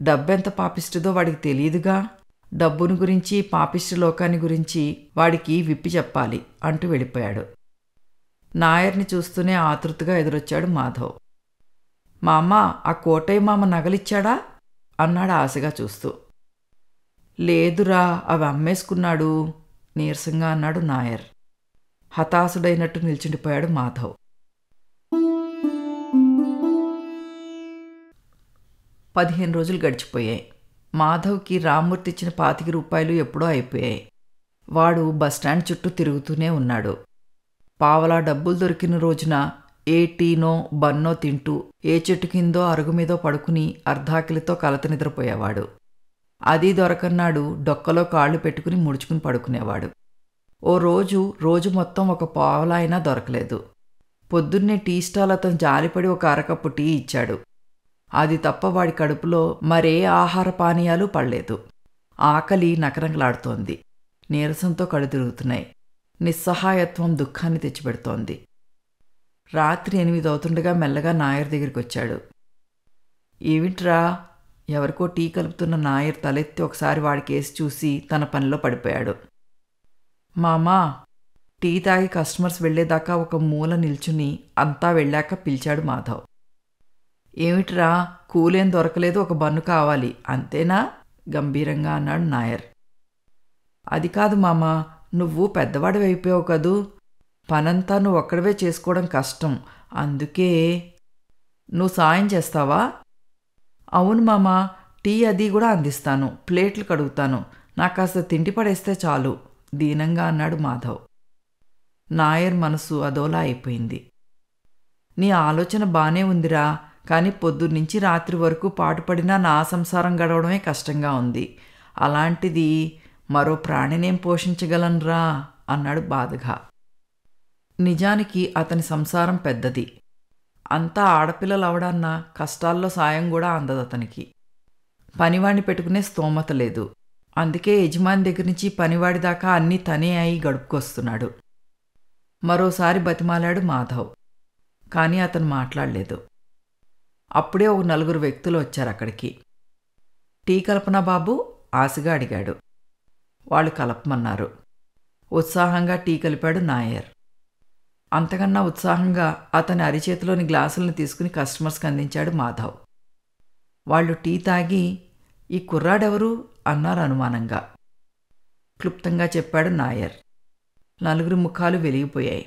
డబ్బెంత పాపిష్టదో వాడికి తెలియదుగా డబ్బును గురించి పాపిష్టి లోకాన్ని గురించి వాడికి విప్పి చెప్పాలి అంటూ వెళ్ళిపోయాడు నాయర్ని చూస్తూనే ఆతృతగా ఎదురొచ్చాడు మాధవ్ మా అమ్మ ఆ కోటయ్య మామ నగలిచ్చాడా అన్నాడు ఆశగా చూస్తూ లేదురా అవి అమ్మేసుకున్నాడు నీరసంగా అన్నాడు నాయర్ హతాశుడైనట్టు నిల్చుండిపోయాడు మాధవ్ పదిహేను రోజులు గడిచిపోయాయి మాధవ్కి రామ్మూర్తి ఇచ్చిన పాతిక రూపాయలు ఎప్పుడో అయిపోయాయి వాడు బస్టాండ్ చుట్టూ తిరుగుతూనే ఉన్నాడు పావలా డబ్బులు దొరికిన రోజున ఏ టీనో బన్నో తింటూ ఏ చెట్టు కిందో అరుగు మీదో పడుకుని అర్ధాకిలితో కలత నిద్రపోయేవాడు అది దొరకన్నాడు డొక్కలో కాళ్ళు పెట్టుకుని ముడుచుకుని పడుకునేవాడు ఓ రోజు రోజు మొత్తం ఒక పావలా అయినా దొరకలేదు పొద్దున్నే టీ స్టాల్ అతను జాలిపడి ఒక అరకప్పు టీ ఇచ్చాడు అది తప్ప వాడి కడుపులో మరే ఆహార పానీయాలు పడలేదు ఆకలి నకరంగలాడుతోంది నీరసంతో కడుతిరుగుతున్నాయి తిరుగుతున్నాయి నిస్సహాయత్వం దుఃఖాన్ని తెచ్చిపెడుతోంది రాత్రి ఎనిమిది అవుతుండగా మెల్లగా నాయర్ దగ్గరికి వచ్చాడు ఏమిట్రా ఎవరికో టీ కలుపుతున్న నాయర్ తలెత్తి ఒకసారి వాడి కేసు చూసి తన పనిలో పడిపోయాడు మామా టీ తాగి కస్టమర్స్ వెళ్ళేదాకా ఒక మూల నిల్చుని అంతా వెళ్ళాక పిలిచాడు మాధవ్ ఏమిట్రా కూలేం దొరకలేదు ఒక బన్ను కావాలి అంతేనా గంభీరంగా అన్నాడు నాయర్ అది కాదు మామా నువ్వు అయిపోయావు కదూ పనంతా నువ్వు ఒక్కడవే చేసుకోవడం కష్టం అందుకే నువ్వు సాయం చేస్తావా అవును మామ టీ అది కూడా అందిస్తాను ప్లేట్లు కడుగుతాను నాకు కాస్త తిండి పడేస్తే చాలు దీనంగా అన్నాడు మాధవ్ నాయర్ మనసు అదోలా అయిపోయింది నీ ఆలోచన బానే ఉందిరా కానీ పొద్దున్నుంచి రాత్రి వరకు పాటుపడినా నా సంసారం గడవడమే కష్టంగా ఉంది అలాంటిది మరో ప్రాణినేం పోషించగలన్రా అన్నాడు బాధగా నిజానికి అతని సంసారం పెద్దది అంతా ఆడపిల్లలవడాన్న కష్టాల్లో సాయం కూడా అందదు అతనికి పనివాణ్ణి పెట్టుకునే స్తోమత లేదు అందుకే యజమాని దగ్గర నుంచి పనివాడి దాకా అన్నీ తనే అయి గడుపుకొస్తున్నాడు మరోసారి బతిమాలాడు మాధవ్ కానీ అతను మాట్లాడలేదు అప్పుడే ఒక నలుగురు వ్యక్తులు వచ్చారు అక్కడికి టీ కల్పన బాబు ఆశగా అడిగాడు వాళ్ళు కలపమన్నారు ఉత్సాహంగా టీ కలిపాడు నాయర్ అంతకన్నా ఉత్సాహంగా అతని అరిచేతిలోని గ్లాసులను తీసుకుని కస్టమర్స్కి అందించాడు మాధవ్ వాళ్ళు టీ తాగి ఈ కుర్రాడెవరు అన్నారు అనుమానంగా క్లుప్తంగా చెప్పాడు నాయర్ నలుగురు ముఖాలు వెలిగిపోయాయి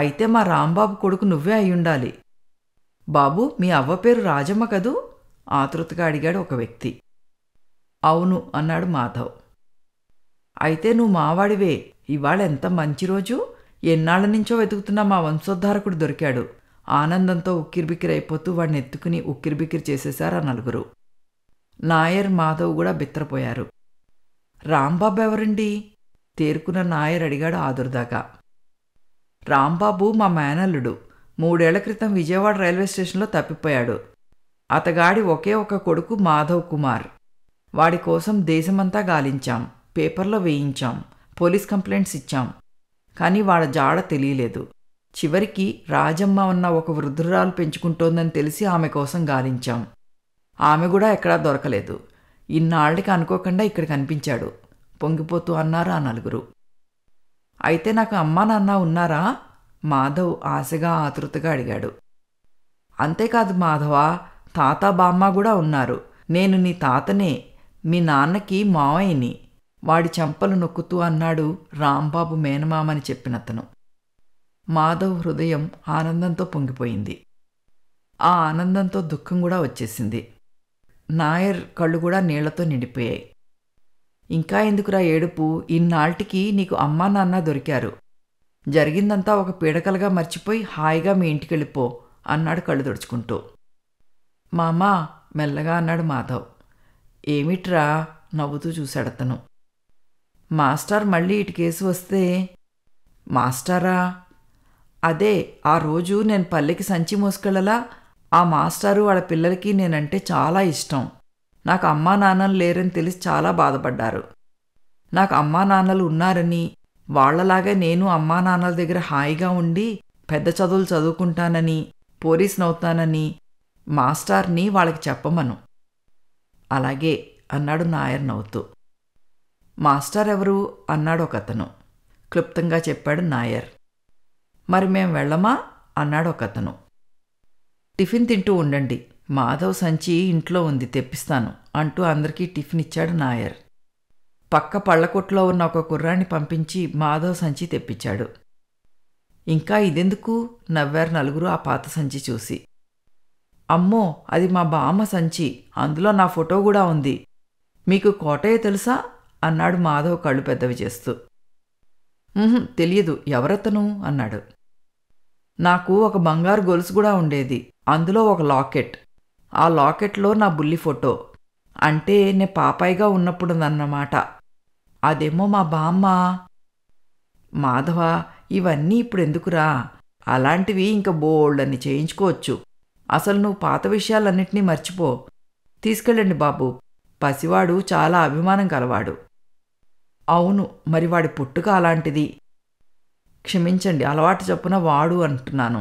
అయితే మా రాంబాబు కొడుకు నువ్వే అయ్యుండాలి బాబు మీ అవ్వ పేరు రాజమ్మ కదూ ఆతృతగా అడిగాడు ఒక వ్యక్తి అవును అన్నాడు మాధవ్ అయితే నువ్వు మావాడివే ఇవాళ ఎంత మంచి రోజు ఎన్నాళ్ల నుంచో వెతుకుతున్న మా వంశోద్ధారకుడు దొరికాడు ఆనందంతో ఉక్కిరిబిక్కిరైపోతూ వాడిని ఎత్తుకుని ఉక్కిరిబిక్కిరి చేసేశారు ఆ నలుగురు నాయర్ మాధవ్ కూడా బిత్తరపోయారు రాంబాబు ఎవరండి తేరుకున్న నాయర్ అడిగాడు ఆదుర్దాకా రాంబాబు మా మేనల్లుడు మూడేళ్ల క్రితం విజయవాడ రైల్వే స్టేషన్లో తప్పిపోయాడు అతగాడి ఒకే ఒక కొడుకు మాధవ్ కుమార్ వాడి కోసం దేశమంతా గాలించాం పేపర్లో వేయించాం పోలీస్ కంప్లైంట్స్ ఇచ్చాం కానీ వాళ్ళ జాడ తెలియలేదు చివరికి రాజమ్మ ఉన్న ఒక వృద్ధురాలు పెంచుకుంటోందని తెలిసి ఆమె కోసం గాలించాం ఆమె కూడా ఎక్కడా దొరకలేదు ఇన్నాళ్ళకి అనుకోకుండా ఇక్కడ కనిపించాడు పొంగిపోతూ అన్నారు ఆ నలుగురు అయితే నాకు అమ్మా నాన్న ఉన్నారా మాధవ్ ఆశగా ఆతృతగా అడిగాడు అంతేకాదు మాధవ తాత బామ్మ కూడా ఉన్నారు నేను నీ తాతనే మీ నాన్నకి మావయ్యని వాడి చెంపలు నొక్కుతూ అన్నాడు రాంబాబు మేనమామని చెప్పినతను మాధవ్ హృదయం ఆనందంతో పొంగిపోయింది ఆ ఆనందంతో దుఃఖం కూడా వచ్చేసింది నాయర్ కళ్ళు కూడా నీళ్లతో నిండిపోయాయి ఇంకా ఎందుకురా ఏడుపు ఇన్నాళ్ళకి నీకు అమ్మా నాన్న దొరికారు జరిగిందంతా ఒక పీడకలుగా మర్చిపోయి హాయిగా మీ ఇంటికి వెళ్ళిపో అన్నాడు కళ్ళు తుడుచుకుంటూ మామా మెల్లగా అన్నాడు మాధవ్ ఏమిట్రా నవ్వుతూ చూశాడతను మాస్టర్ మళ్ళీ ఇటు కేసు వస్తే మాస్టారా అదే ఆ రోజు నేను పల్లెకి సంచి మోసుకెళ్ళలా ఆ మాస్టారు వాళ్ళ పిల్లలకి నేనంటే చాలా ఇష్టం నాకు అమ్మా నాన్నలు లేరని తెలిసి చాలా బాధపడ్డారు నాకు అమ్మా నాన్నలు ఉన్నారని వాళ్లలాగే నేను అమ్మా నాన్నల దగ్గర హాయిగా ఉండి పెద్ద చదువులు చదువుకుంటానని పోలీసునవుతానని మాస్టార్ని వాళ్ళకి చెప్పమను అలాగే అన్నాడు నాయర్ నవ్వుతూ మాస్టర్ ఎవరు అన్నాడు ఒకతను క్లుప్తంగా చెప్పాడు నాయర్ మరి మేం వెళ్ళమా అన్నాడు ఒకతను టిఫిన్ తింటూ ఉండండి మాధవ్ సంచి ఇంట్లో ఉంది తెప్పిస్తాను అంటూ అందరికీ టిఫిన్ ఇచ్చాడు నాయర్ పక్క పళ్ళకొట్లో ఉన్న ఒక కుర్రాన్ని పంపించి మాధవ్ సంచి తెప్పించాడు ఇంకా ఇదెందుకు నవ్వారు నలుగురు ఆ పాత సంచి చూసి అమ్మో అది మా బామ్మ సంచి అందులో నా ఫోటో కూడా ఉంది మీకు కోటయ్య తెలుసా అన్నాడు మాధవ్ కళ్ళు పెద్దవి చేస్తూ తెలియదు ఎవరతను అన్నాడు నాకు ఒక బంగారు గొలుసు కూడా ఉండేది అందులో ఒక లాకెట్ ఆ లాకెట్లో నా బుల్లి ఫోటో అంటే నే పాపాయిగా ఉన్నప్పుడు అన్నమాట అదేమో మా బామ్మ మాధవ ఇవన్నీ ఇప్పుడు ఎందుకురా అలాంటివి ఇంక బోల్డ్ అని చేయించుకోవచ్చు అసలు నువ్వు పాత విషయాలన్నింటినీ మర్చిపో తీసుకెళ్ళండి బాబు పసివాడు చాలా అభిమానం కలవాడు అవును మరి వాడి పుట్టుక అలాంటిది క్షమించండి అలవాటు చొప్పున వాడు అంటున్నాను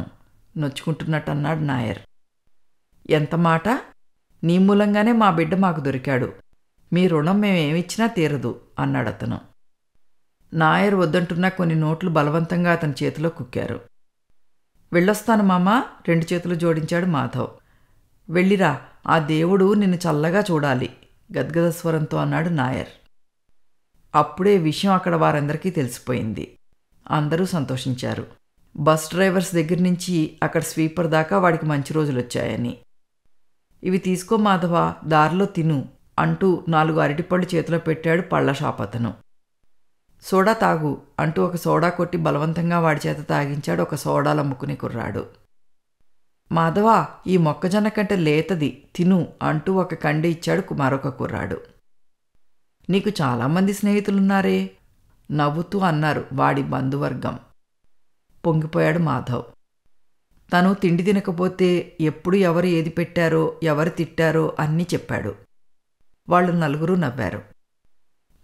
నొచ్చుకుంటున్నట్టు అన్నాడు నాయర్ ఎంత మాట నీ మూలంగానే మా బిడ్డ మాకు దొరికాడు మీ రుణం మేమేమిచ్చినా తీరదు అన్నాడు అతను నాయర్ వద్దంటున్న కొన్ని నోట్లు బలవంతంగా అతని చేతిలో కుక్కారు వెళ్ళొస్తాను మామా రెండు చేతులు జోడించాడు మాధవ్ వెళ్ళిరా ఆ దేవుడు నిన్ను చల్లగా చూడాలి గద్గద స్వరంతో అన్నాడు నాయర్ అప్పుడే విషయం అక్కడ వారందరికీ తెలిసిపోయింది అందరూ సంతోషించారు బస్ డ్రైవర్స్ దగ్గర నుంచి అక్కడ స్వీపర్ దాకా వాడికి మంచి రోజులు వచ్చాయని ఇవి తీసుకో మాధవ దారిలో తిను అంటూ నాలుగు అరటిపళ్ళు చేతిలో పెట్టాడు పళ్ళ షాపతను సోడా తాగు అంటూ ఒక సోడా కొట్టి బలవంతంగా వాడి చేత తాగించాడు ఒక సోడాలమ్ముకుని కుర్రాడు మాధవ ఈ మొక్కజొన్న కంటే లేతది తిను అంటూ ఒక కండి ఇచ్చాడు మరొక కుర్రాడు నీకు చాలామంది స్నేహితులున్నారే నవ్వుతూ అన్నారు వాడి బంధువర్గం పొంగిపోయాడు మాధవ్ తను తిండి తినకపోతే ఎప్పుడు ఎవరు ఏది పెట్టారో ఎవరు తిట్టారో అన్నీ చెప్పాడు వాళ్ళు నలుగురు నవ్వారు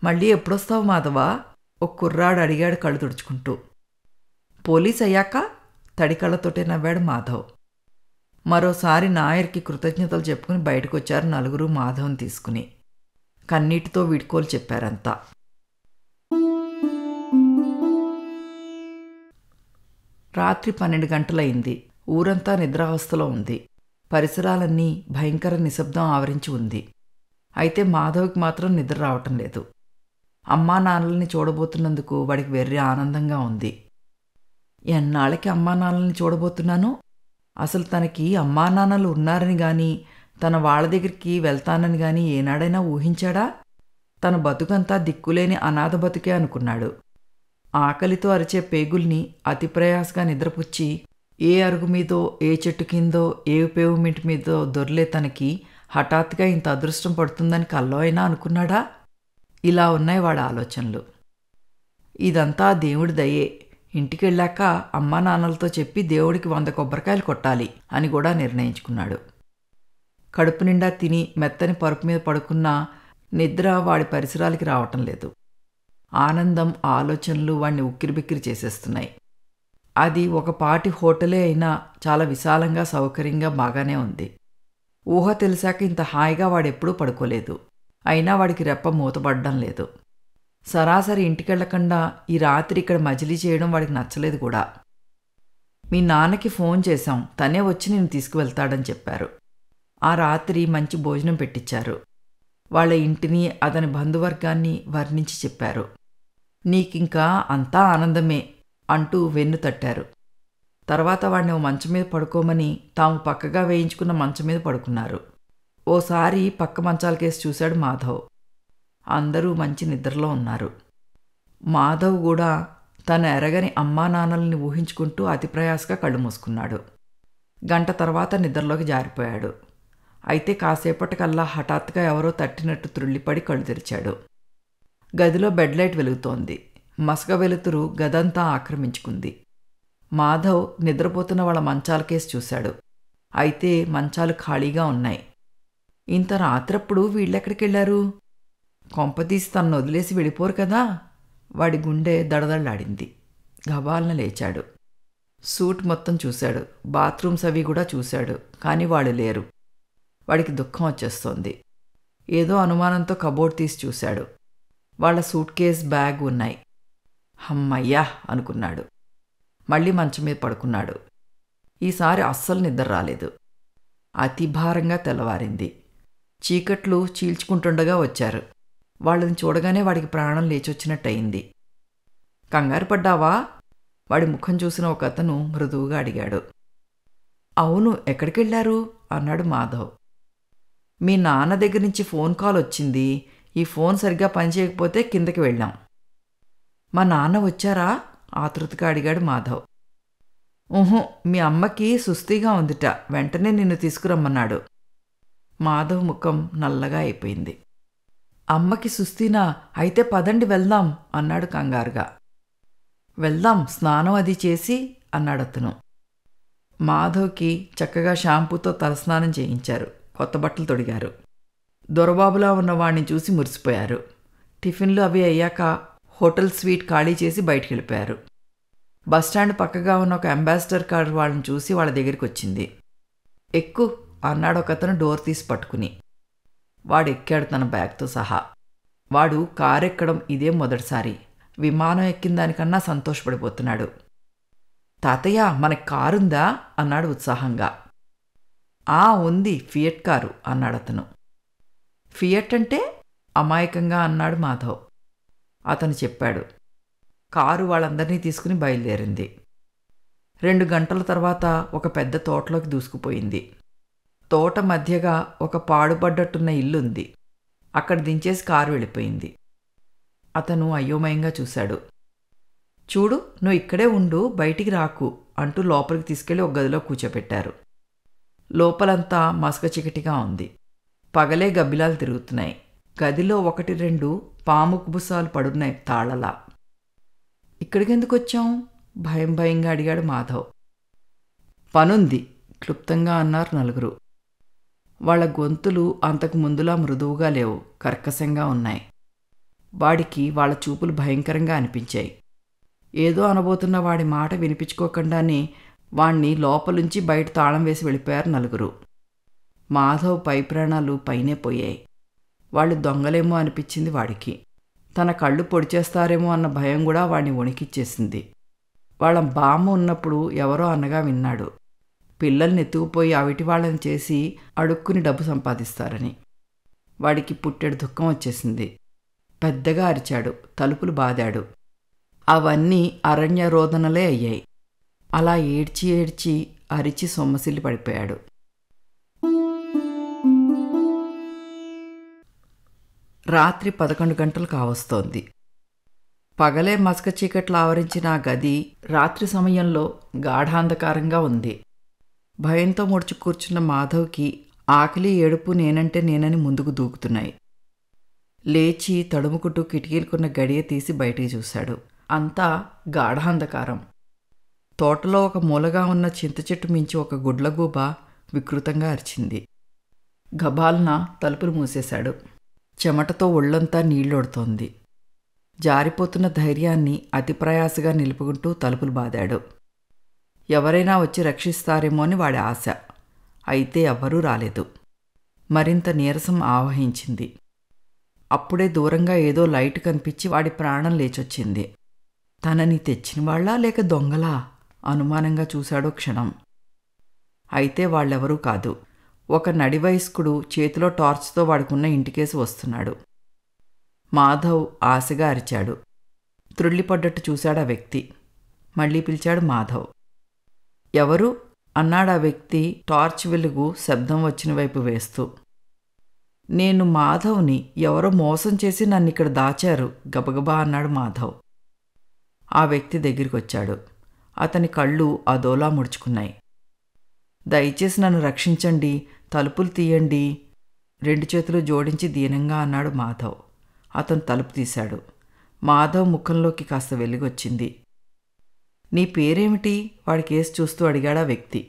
మళ్ళీ ఎప్పుడొస్తావు మాధవా ఒక కుర్రాడు అడిగాడు కళ్ళు తుడుచుకుంటూ పోలీస్ అయ్యాక తడికళ్ళతోటే నవ్వాడు మాధవ్ మరోసారి నాయర్కి కృతజ్ఞతలు చెప్పుకుని బయటకొచ్చారు నలుగురు మాధవ్ని తీసుకుని కన్నీటితో వీడ్కోలు చెప్పారంతా రాత్రి పన్నెండు గంటలైంది ఊరంతా నిద్రావస్థలో ఉంది పరిసరాలన్నీ భయంకర నిశ్శబ్దం ఆవరించి ఉంది అయితే మాధవ్కి మాత్రం నిద్ర రావటం లేదు అమ్మా నాన్నల్ని చూడబోతున్నందుకు వాడికి వెర్రి ఆనందంగా ఉంది ఎన్నాళ్ళకి అమ్మా నాన్నల్ని చూడబోతున్నాను అసలు తనకి అమ్మా నాన్నలు ఉన్నారని కానీ తన వాళ్ళ దగ్గరికి వెళ్తానని గాని ఏనాడైనా ఊహించాడా తన బతుకంతా దిక్కులేని అనాథ బతుకే అనుకున్నాడు ఆకలితో అరిచే పేగుల్ని అతి ప్రయాసగా నిద్రపుచ్చి ఏ అరుగు మీదో ఏ చెట్టు కిందో ఏ పేవుమింటి మీదో దొర్లే తనకి హఠాత్తుగా ఇంత అదృష్టం పడుతుందని కల్లో అయినా అనుకున్నాడా ఇలా ఉన్నాయి వాడి ఆలోచనలు ఇదంతా దేవుడి దయే ఇంటికెళ్ళాక అమ్మా నాన్నలతో చెప్పి దేవుడికి వంద కొబ్బరికాయలు కొట్టాలి అని కూడా నిర్ణయించుకున్నాడు కడుపు నిండా తిని మెత్తని పరుపు మీద పడుకున్న నిద్ర వాడి పరిసరాలకి రావటం లేదు ఆనందం ఆలోచనలు వాణ్ణి ఉక్కిరిబిక్కిరి చేసేస్తున్నాయి అది ఒక పాటి హోటలే అయినా చాలా విశాలంగా సౌకర్యంగా బాగానే ఉంది ఊహ తెలిసాక ఇంత హాయిగా వాడెప్పుడూ పడుకోలేదు అయినా వాడికి రెప్ప మూతపడడం లేదు సరాసరి ఇంటికెళ్లకుండా ఈ రాత్రి ఇక్కడ మజిలీ చేయడం వాడికి నచ్చలేదు కూడా మీ నాన్నకి ఫోన్ చేశాం తనే వచ్చి నేను తీసుకువెళ్తాడని చెప్పారు ఆ రాత్రి మంచి భోజనం పెట్టించారు వాళ్ళ ఇంటిని అతని బంధువర్గాన్ని వర్ణించి చెప్పారు నీకింకా అంతా ఆనందమే అంటూ వెన్ను తట్టారు తర్వాత వాడిని ఓ మంచం మీద పడుకోమని తాము పక్కగా వేయించుకున్న మంచం మీద పడుకున్నారు ఓసారి పక్క మంచాలకేసి చూశాడు మాధవ్ అందరూ మంచి నిద్రలో ఉన్నారు మాధవ్ కూడా తన ఎరగని అమ్మా నాన్నల్ని ఊహించుకుంటూ అతి కళ్ళు మూసుకున్నాడు గంట తర్వాత నిద్రలోకి జారిపోయాడు అయితే కాసేపటికల్లా హఠాత్తుగా ఎవరో తట్టినట్టు త్రుళ్ళిపడి కళ్ళు తెరిచాడు గదిలో బెడ్ లైట్ వెలుగుతోంది మసగ వెలుతురు గదంతా ఆక్రమించుకుంది మాధవ్ నిద్రపోతున్న వాళ్ళ మంచాల చూశాడు అయితే మంచాలు ఖాళీగా ఉన్నాయి ఇంత రాత్రప్పుడు వీళ్ళెక్కడికెళ్లారు కొంపతీసి తన్ను వదిలేసి వెళ్ళిపోరు కదా వాడి గుండె దడదళ్లాడింది గబాలన లేచాడు సూట్ మొత్తం చూశాడు బాత్రూమ్స్ అవి కూడా చూశాడు కానీ వాళ్ళు లేరు వాడికి దుఃఖం వచ్చేస్తోంది ఏదో అనుమానంతో కబోర్డ్ తీసి చూశాడు వాళ్ళ సూట్ కేస్ బ్యాగ్ ఉన్నాయి హమ్మయ్యా అనుకున్నాడు మళ్ళీ మంచం మీద పడుకున్నాడు ఈసారి అస్సలు నిద్ర రాలేదు అతి భారంగా తెల్లవారింది చీకట్లు చీల్చుకుంటుండగా వచ్చారు వాళ్ళని చూడగానే వాడికి ప్రాణం లేచొచ్చినట్టయింది కంగారు పడ్డావా వాడి ముఖం చూసిన ఒక అతను మృదువుగా అడిగాడు అవును ఎక్కడికెళ్ళారు అన్నాడు మాధవ్ మీ నాన్న దగ్గర నుంచి ఫోన్ కాల్ వచ్చింది ఈ ఫోన్ సరిగ్గా పనిచేయకపోతే కిందకి వెళ్ళాం మా నాన్న వచ్చారా ఆతృతగా అడిగాడు మాధవ్ ఊహు మీ అమ్మకి సుస్థిగా ఉందిట వెంటనే నిన్ను తీసుకురమ్మన్నాడు మాధవ్ ముఖం నల్లగా అయిపోయింది అమ్మకి సుస్థినా అయితే పదండి వెళ్దాం అన్నాడు కంగారుగా వెళ్దాం స్నానం అది చేసి అన్నాడు అతను మాధవ్కి చక్కగా షాంపూతో తలస్నానం చేయించారు కొత్త బట్టలు తొడిగారు దొరబాబులా ఉన్నవాణ్ణి చూసి మురిసిపోయారు టిఫిన్లు అవి అయ్యాక హోటల్ స్వీట్ ఖాళీ చేసి బయటికి వెళ్ళిపోయారు బస్టాండ్ పక్కగా ఉన్న ఒక అంబాసిడర్ కార్ వాళ్ళని చూసి వాళ్ళ దగ్గరికి వచ్చింది ఎక్కు అన్నాడు ఒకతను డోర్ తీసి పట్టుకుని వాడు ఎక్కాడు తన బ్యాగ్తో సహా వాడు కారు ఎక్కడం ఇదే మొదటిసారి విమానం ఎక్కిన దానికన్నా సంతోషపడిపోతున్నాడు తాతయ్య మనకి కారుందా అన్నాడు ఉత్సాహంగా ఆ ఉంది ఫియట్ కారు అన్నాడు అతను ఫియట్ అంటే అమాయకంగా అన్నాడు మాధవ్ అతను చెప్పాడు కారు వాళ్ళందరినీ తీసుకుని బయలుదేరింది రెండు గంటల తర్వాత ఒక పెద్ద తోటలోకి దూసుకుపోయింది తోట మధ్యగా ఒక పాడుపడ్డట్టున్న ఇల్లుంది అక్కడ దించేసి కారు వెళ్ళిపోయింది అతను అయోమయంగా చూశాడు చూడు నువ్వు ఇక్కడే ఉండు బయటికి రాకు అంటూ లోపలికి తీసుకెళ్లి ఒక గదిలో కూర్చోపెట్టారు లోపలంతా మసక చికటిగా ఉంది పగలే గబ్బిలాలు తిరుగుతున్నాయి గదిలో ఒకటి రెండు పాము కుబుసాలు పడున్నాయి తాళలా ఇక్కడికెందుకు వచ్చాం భయం భయంగా అడిగాడు మాధవ్ పనుంది క్లుప్తంగా అన్నారు నలుగురు వాళ్ళ గొంతులు అంతకు ముందులా మృదువుగా లేవు కర్కశంగా ఉన్నాయి వాడికి వాళ్ళ చూపులు భయంకరంగా అనిపించాయి ఏదో అనబోతున్న వాడి మాట వినిపించుకోకుండానే వాణ్ణి లోపలుంచి బయట తాళం వేసి వెళ్ళిపోయారు నలుగురు మాధవ్ పై ప్రాణాలు పైనే పోయాయి వాళ్ళు దొంగలేమో అనిపించింది వాడికి తన కళ్ళు పొడిచేస్తారేమో అన్న భయం కూడా వాణ్ణి వణికిచ్చేసింది వాళ్ళ బామ్మ ఉన్నప్పుడు ఎవరో అన్నగా విన్నాడు పిల్లల్ని ఎత్తుకుపోయి అవిటి వాళ్ళని చేసి అడుక్కుని డబ్బు సంపాదిస్తారని వాడికి పుట్టెడు దుఃఖం వచ్చేసింది పెద్దగా అరిచాడు తలుపులు బాదాడు అవన్నీ అరణ్య రోదనలే అయ్యాయి అలా ఏడ్చి ఏడ్చి అరిచి సొమ్మసిల్లి పడిపోయాడు రాత్రి పదకొండు గంటలు కావస్తోంది పగలే మసక చీకట్లు ఆవరించిన గది రాత్రి సమయంలో గాఢాంధకారంగా ఉంది భయంతో ముడుచు కూర్చున్న మాధవ్కి ఆకలి ఏడుపు నేనంటే నేనని ముందుకు దూకుతున్నాయి లేచి తడుముకుంటూ కిటికీలుకున్న గడియ తీసి బయటికి చూశాడు అంతా గాఢాంధకారం తోటలో ఒక మూలగా ఉన్న చింత చెట్టు మించి ఒక గుడ్లగూబ వికృతంగా అరిచింది గబాల్న తలుపులు మూసేశాడు చెమటతో ఒళ్ళంతా నీళ్ళొడుతోంది జారిపోతున్న ధైర్యాన్ని అతిప్రయాసగా నిలుపుకుంటూ తలుపులు బాదాడు ఎవరైనా వచ్చి రక్షిస్తారేమో అని వాడి ఆశ అయితే ఎవ్వరూ రాలేదు మరింత నీరసం ఆవహించింది అప్పుడే దూరంగా ఏదో లైట్ కనిపించి వాడి ప్రాణం లేచొచ్చింది తనని తెచ్చిన లేక దొంగలా అనుమానంగా చూశాడో క్షణం అయితే వాళ్ళెవరూ కాదు ఒక నడివయస్కుడు చేతిలో టార్చ్తో వాడుకున్న ఇంటికేసి వస్తున్నాడు మాధవ్ ఆశగా అరిచాడు త్రుళ్ళిపడ్డట్టు చూశాడు ఆ వ్యక్తి మళ్ళీ పిలిచాడు మాధవ్ ఎవరు అన్నాడు ఆ వ్యక్తి టార్చ్ వెలుగు శబ్దం వచ్చిన వైపు వేస్తూ నేను మాధవ్ని ఎవరో మోసం చేసి నన్ను ఇక్కడ దాచారు గబగబా అన్నాడు మాధవ్ ఆ వ్యక్తి దగ్గరికొచ్చాడు అతని కళ్ళు అదోలా ముడుచుకున్నాయి దయచేసి నన్ను రక్షించండి తలుపులు తీయండి రెండు చేతులు జోడించి దీనంగా అన్నాడు మాధవ్ అతను తలుపు తీశాడు మాధవ్ ముఖంలోకి కాస్త వెలుగొచ్చింది నీ పేరేమిటి వాడి కేసు చూస్తూ అడిగాడా వ్యక్తి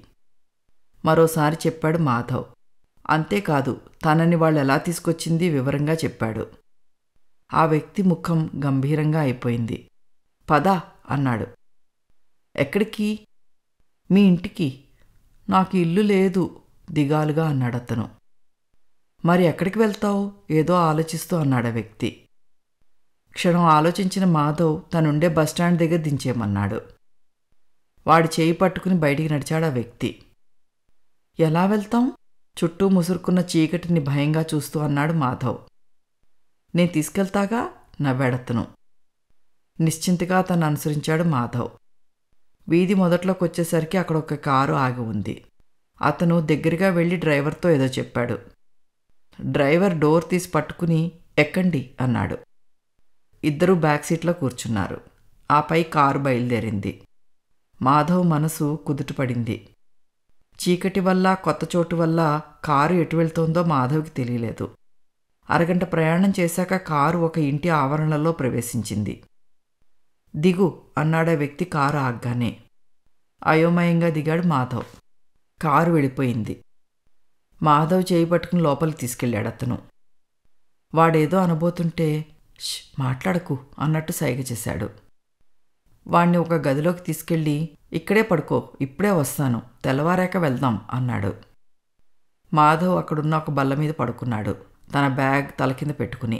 మరోసారి చెప్పాడు మాధవ్ అంతేకాదు తనని వాళ్ళు ఎలా తీసుకొచ్చింది వివరంగా చెప్పాడు ఆ వ్యక్తి ముఖం గంభీరంగా అయిపోయింది పద అన్నాడు ఎక్కడికి మీ ఇంటికి నాకు ఇల్లు లేదు దిగాలుగా అన్నాడతను మరి ఎక్కడికి వెళ్తావు ఏదో ఆలోచిస్తూ అన్నాడు వ్యక్తి క్షణం ఆలోచించిన మాధవ్ తనుండే బస్టాండ్ దగ్గర దించేయమన్నాడు వాడి చేయి పట్టుకుని బయటికి నడిచాడు ఆ వ్యక్తి ఎలా వెళ్తాం చుట్టూ ముసురుకున్న చీకటిని భయంగా చూస్తూ అన్నాడు మాధవ్ నేను తీసుకెళ్తాగా నవ్వాడతను నిశ్చింతగా తను అనుసరించాడు మాధవ్ వీధి మొదట్లోకి వచ్చేసరికి అక్కడ ఒక కారు ఆగి ఉంది అతను దగ్గరగా వెళ్ళి డ్రైవర్తో ఏదో చెప్పాడు డ్రైవర్ డోర్ తీసి పట్టుకుని ఎక్కండి అన్నాడు ఇద్దరూ బ్యాక్ సీట్లో కూర్చున్నారు ఆపై కారు బయలుదేరింది మాధవ్ మనసు కుదుటపడింది చీకటి వల్ల కొత్త చోటు వల్ల కారు ఎటు వెళ్తోందో మాధవ్కి తెలియలేదు అరగంట ప్రయాణం చేశాక కారు ఒక ఇంటి ఆవరణలో ప్రవేశించింది దిగు అన్నాడే వ్యక్తి కారు ఆగ్గానే అయోమయంగా దిగాడు మాధవ్ కారు వెళ్ళిపోయింది మాధవ్ చేయి పట్టుకుని లోపలికి తీసుకెళ్ళాడు అతను వాడేదో అనబోతుంటే మాట్లాడకు అన్నట్టు సైగ చేశాడు వాణ్ణి ఒక గదిలోకి తీసుకెళ్ళి ఇక్కడే పడుకో ఇప్పుడే వస్తాను తెల్లవారాక వెళ్దాం అన్నాడు మాధవ్ అక్కడున్న ఒక బల్ల మీద పడుకున్నాడు తన బ్యాగ్ తల కింద పెట్టుకుని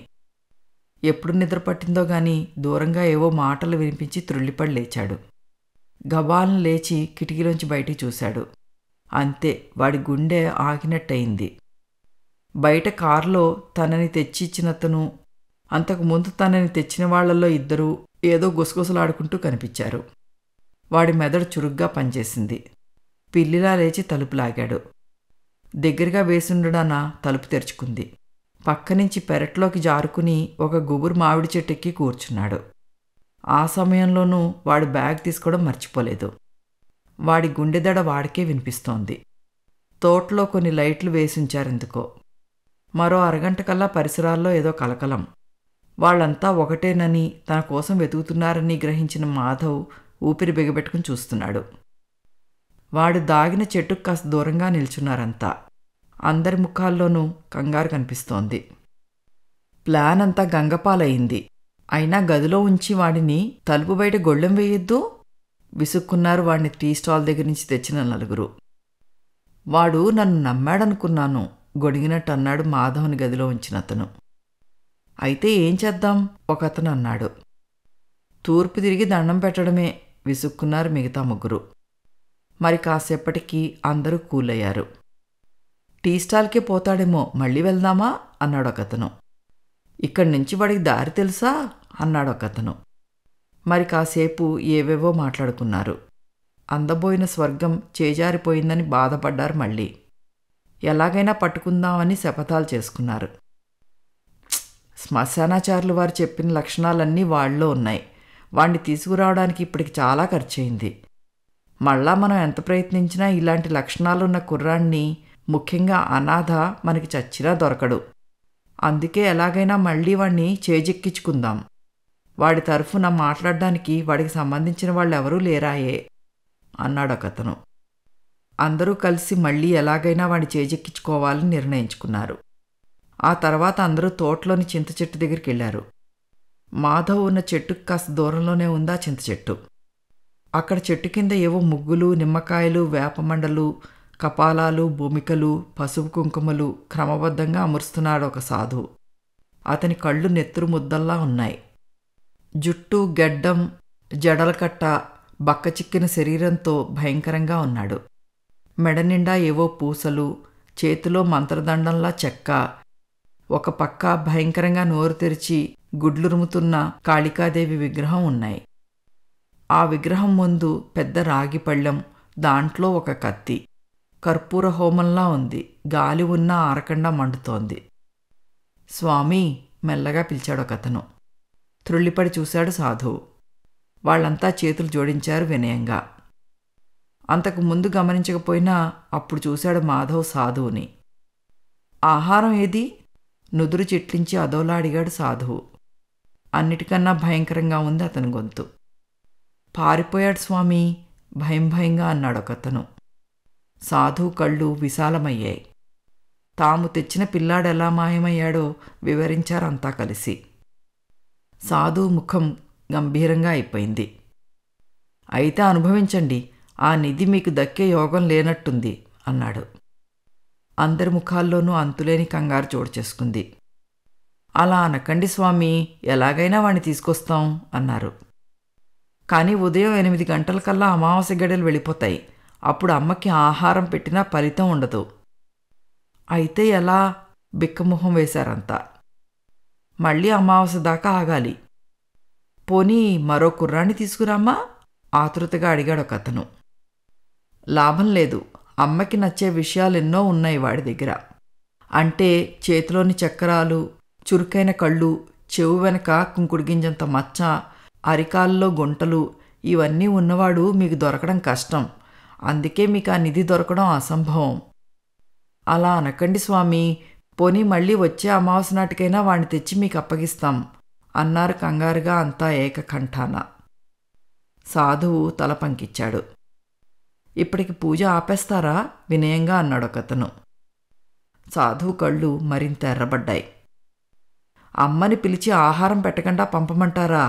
ఎప్పుడు నిద్ర పట్టిందో గాని దూరంగా ఏవో మాటలు వినిపించి త్రుళ్ళిపడి లేచాడు గబాలను లేచి కిటికీలోంచి బయటికి చూశాడు అంతే వాడి గుండె ఆగినట్టయింది బయట కారులో తనని తెచ్చిచ్చినతను అంతకుముందు తనని తెచ్చిన వాళ్లలో ఇద్దరూ ఏదో గుసగుసలాడుకుంటూ కనిపించారు వాడి మెదడు చురుగ్గా పనిచేసింది పిల్లిలా లేచి తలుపు లాగాడు దగ్గరగా వేసుండడాన తలుపు తెరుచుకుంది పక్క నుంచి పెరట్లోకి జారుకుని ఒక గుబురు మామిడి చెట్టుకి కూర్చున్నాడు ఆ సమయంలోనూ వాడు బ్యాగ్ తీసుకోవడం మర్చిపోలేదు వాడి గుండెదడ వాడికే వినిపిస్తోంది తోటలో కొన్ని లైట్లు వేసించారెందుకో మరో అరగంట కల్లా పరిసరాల్లో ఏదో కలకలం వాళ్ళంతా ఒకటేనని తన కోసం వెతుకుతున్నారని గ్రహించిన మాధవ్ ఊపిరి బిగబెట్టుకుని చూస్తున్నాడు వాడు దాగిన చెట్టుకు కాస్త దూరంగా నిల్చున్నారంతా అందరి ముఖాల్లోనూ కంగారు కనిపిస్తోంది ప్లాన్ అంతా గంగపాలయింది అయినా గదిలో ఉంచి వాడిని తలుపు బయట గొళ్ళెం వేయొద్దు విసుక్కున్నారు వాడిని టీ స్టాల్ దగ్గర నుంచి తెచ్చిన నలుగురు వాడు నన్ను నమ్మాడనుకున్నాను గొడిగినట్టు అన్నాడు మాధవ్ని గదిలో ఉంచిన అతను అయితే ఏం చేద్దాం ఒక అతను అన్నాడు తూర్పు తిరిగి దండం పెట్టడమే విసుక్కున్నారు మిగతా ముగ్గురు మరి కాసేపటికి అందరూ కూలయ్యారు టీ స్టాల్కే పోతాడేమో మళ్ళీ వెళ్దామా అన్నాడొకతను ఇక్కడి నుంచి వాడికి దారి తెలుసా అన్నాడొకతను మరి కాసేపు ఏవేవో మాట్లాడుకున్నారు అందబోయిన స్వర్గం చేజారిపోయిందని బాధపడ్డారు మళ్ళీ ఎలాగైనా పట్టుకుందామని శపథాలు చేసుకున్నారు శ్మశానాచారులు వారు చెప్పిన లక్షణాలన్నీ వాళ్ళలో ఉన్నాయి వాణ్ణి తీసుకురావడానికి ఇప్పటికి చాలా ఖర్చయింది మళ్ళా మనం ఎంత ప్రయత్నించినా ఇలాంటి లక్షణాలున్న కుర్రాన్ని ముఖ్యంగా అనాథ మనకి చచ్చినా దొరకడు అందుకే ఎలాగైనా మళ్ళీ వాణ్ణి చేజెక్కించుకుందాం వాడి తరఫున మాట్లాడడానికి వాడికి సంబంధించిన వాళ్ళెవరూ లేరాయే అన్నాడొకతను అందరూ కలిసి మళ్ళీ ఎలాగైనా వాడిని చేజెక్కించుకోవాలని నిర్ణయించుకున్నారు ఆ తర్వాత అందరూ తోటలోని చింత చెట్టు దగ్గరికి వెళ్ళారు మాధవ్ ఉన్న చెట్టుకు కాస్త దూరంలోనే ఉందా చింత చెట్టు అక్కడ చెట్టు కింద ఏవో ముగ్గులు నిమ్మకాయలు వేపమండలు కపాలాలు భూమికలు పసుపు కుంకుమలు క్రమబద్ధంగా అమరుస్తున్నాడు ఒక సాధువు అతని కళ్ళు నెత్తురు ముద్దల్లా ఉన్నాయి జుట్టు గడ్డం జడల కట్ట బక్కచిక్కిన శరీరంతో భయంకరంగా ఉన్నాడు మెడ నిండా ఏవో పూసలు చేతిలో మంత్రదండంలా చెక్క ఒక పక్క భయంకరంగా నోరు తెరిచి గుడ్లురుముతున్న కాళికాదేవి విగ్రహం ఉన్నాయి ఆ విగ్రహం ముందు పెద్ద రాగిపళ్ళెం దాంట్లో ఒక కత్తి కర్పూర హోమంలా ఉంది గాలి ఉన్న ఆరకండా మండుతోంది స్వామి మెల్లగా పిలిచాడు ఒకతను త్రుళ్ళిపడి చూశాడు సాధువు వాళ్ళంతా చేతులు జోడించారు వినయంగా అంతకు ముందు గమనించకపోయినా అప్పుడు చూశాడు మాధవ్ సాధువుని ఆహారం ఏది నుదురు చిట్లించి అదోలా అడిగాడు సాధువు అన్నిటికన్నా భయంకరంగా ఉంది అతని గొంతు పారిపోయాడు స్వామి భయం భయంగా అన్నాడు ఒకతను సాధు కళ్ళు విశాలమయ్యాయి తాము తెచ్చిన పిల్లాడెలా మాయమయ్యాడో వివరించారంతా కలిసి సాధు ముఖం గంభీరంగా అయిపోయింది అయితే అనుభవించండి ఆ నిధి మీకు దక్కే యోగం లేనట్టుంది అన్నాడు అందరి ముఖాల్లోనూ అంతులేని కంగారు చోటు చేసుకుంది అలా అనకండి స్వామి ఎలాగైనా వాణ్ణి తీసుకొస్తాం అన్నారు కానీ ఉదయం ఎనిమిది గంటలకల్లా అమావాస్య గడలు వెళ్ళిపోతాయి అప్పుడు అమ్మకి ఆహారం పెట్టినా ఫలితం ఉండదు అయితే ఎలా బిక్కమొహం వేశారంతా మళ్ళీ అమావాస్య దాకా ఆగాలి పోనీ మరో కుర్రాన్ని తీసుకురామ్మా ఆతృతగా అడిగాడు ఒక అతను లాభం లేదు అమ్మకి నచ్చే విషయాలెన్నో ఉన్నాయి వాడి దగ్గర అంటే చేతిలోని చక్రాలు చురుకైన కళ్ళు చెవు వెనక గింజంత మచ్చ అరికాల్లో గుంటలు ఇవన్నీ ఉన్నవాడు మీకు దొరకడం కష్టం అందుకే మీకు ఆ నిధి దొరకడం అసంభవం అలా అనకండి స్వామి పోనీ మళ్ళీ వచ్చే అమావాస్య నాటికైనా వాణ్ణి తెచ్చి మీకు అప్పగిస్తాం అన్నారు కంగారుగా అంతా ఏకకంఠాన సాధువు తల పంకిచ్చాడు ఇప్పటికి పూజ ఆపేస్తారా వినయంగా అన్నాడొకతను సాధువు కళ్ళు మరింత ఎర్రబడ్డాయి అమ్మని పిలిచి ఆహారం పెట్టకుండా పంపమంటారా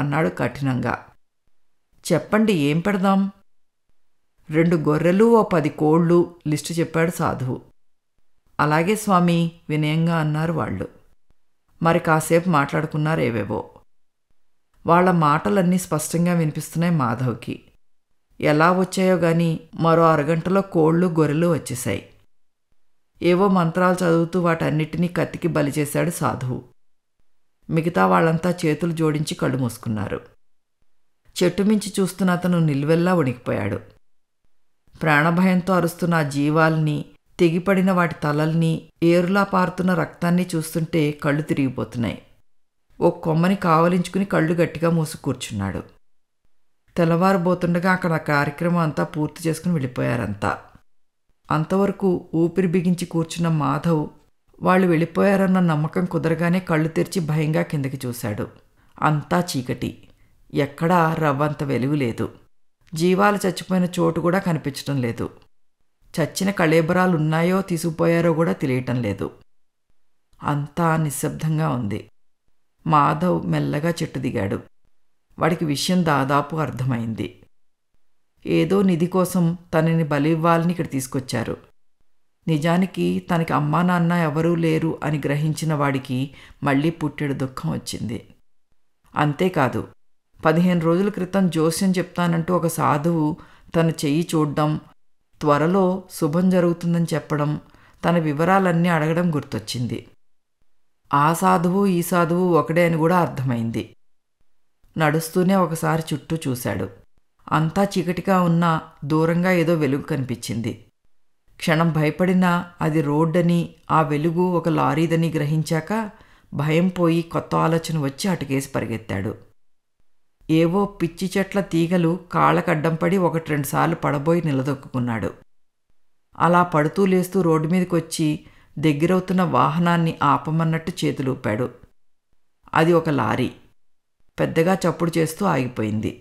అన్నాడు కఠినంగా చెప్పండి ఏం పెడదాం రెండు గొర్రెలు ఓ పది కోళ్ళు లిస్టు చెప్పాడు సాధువు అలాగే స్వామి వినయంగా అన్నారు వాళ్ళు మరి కాసేపు మాట్లాడుకున్నారు ఏవేవో వాళ్ళ మాటలన్నీ స్పష్టంగా వినిపిస్తున్నాయి మాధవ్కి ఎలా వచ్చాయో గాని మరో అరగంటలో కోళ్ళు గొర్రెలు వచ్చేశాయి ఏవో మంత్రాలు చదువుతూ వాటన్నిటినీ కత్తికి బలి చేశాడు సాధువు మిగతా వాళ్ళంతా చేతులు జోడించి కళ్ళు మూసుకున్నారు చెట్టు మించి చూస్తున్న అతను నిల్వెల్లా ఉణికిపోయాడు ప్రాణభయంతో అరుస్తున్న జీవాల్ని తెగిపడిన వాటి తలల్ని ఏరులా పారుతున్న రక్తాన్ని చూస్తుంటే కళ్ళు తిరిగిపోతున్నాయి ఓ కొమ్మని కావలించుకుని కళ్ళు గట్టిగా మూసి కూర్చున్నాడు తెల్లవారుబోతుండగా అక్కడ కార్యక్రమం అంతా పూర్తి చేసుకుని వెళ్ళిపోయారంతా అంతవరకు ఊపిరి బిగించి కూర్చున్న మాధవ్ వాళ్ళు వెళ్ళిపోయారన్న నమ్మకం కుదరగానే కళ్ళు తెరిచి భయంగా కిందకి చూశాడు అంతా చీకటి ఎక్కడా రవ్వంత వెలుగు లేదు జీవాలు చచ్చిపోయిన చోటు కూడా కనిపించటం లేదు చచ్చిన కళేబరాలు ఉన్నాయో తీసుకుపోయారో కూడా తెలియటం లేదు అంతా నిశ్శబ్దంగా ఉంది మాధవ్ మెల్లగా చెట్టు దిగాడు వాడికి విషయం దాదాపు అర్థమైంది ఏదో నిధి కోసం తనని బలివ్వాలని ఇక్కడ తీసుకొచ్చారు నిజానికి తనకి అమ్మా నాన్న ఎవరూ లేరు అని గ్రహించిన వాడికి మళ్ళీ పుట్టెడు దుఃఖం వచ్చింది అంతేకాదు పదిహేను రోజుల క్రితం జోస్యం చెప్తానంటూ ఒక సాధువు తన చెయ్యి చూడడం త్వరలో శుభం జరుగుతుందని చెప్పడం తన వివరాలన్నీ అడగడం గుర్తొచ్చింది ఆ సాధువు ఈ సాధువు ఒకడే అని కూడా అర్థమైంది నడుస్తూనే ఒకసారి చుట్టూ చూశాడు అంతా చీకటిగా ఉన్నా దూరంగా ఏదో వెలుగు కనిపించింది క్షణం భయపడినా అది రోడ్డని ఆ వెలుగు ఒక లారీదని గ్రహించాక భయం పోయి కొత్త ఆలోచన వచ్చి అటుకేసి పరిగెత్తాడు ఏవో పిచ్చి చెట్ల తీగలు కాళ్ళకడ్డం పడి ఒకటి రెండుసార్లు పడబోయి నిలదొక్కున్నాడు అలా పడుతూ లేస్తూ రోడ్డు మీదకొచ్చి దగ్గరవుతున్న వాహనాన్ని ఆపమన్నట్టు చేతులూపాడు అది ఒక లారీ పెద్దగా చప్పుడు చేస్తూ ఆగిపోయింది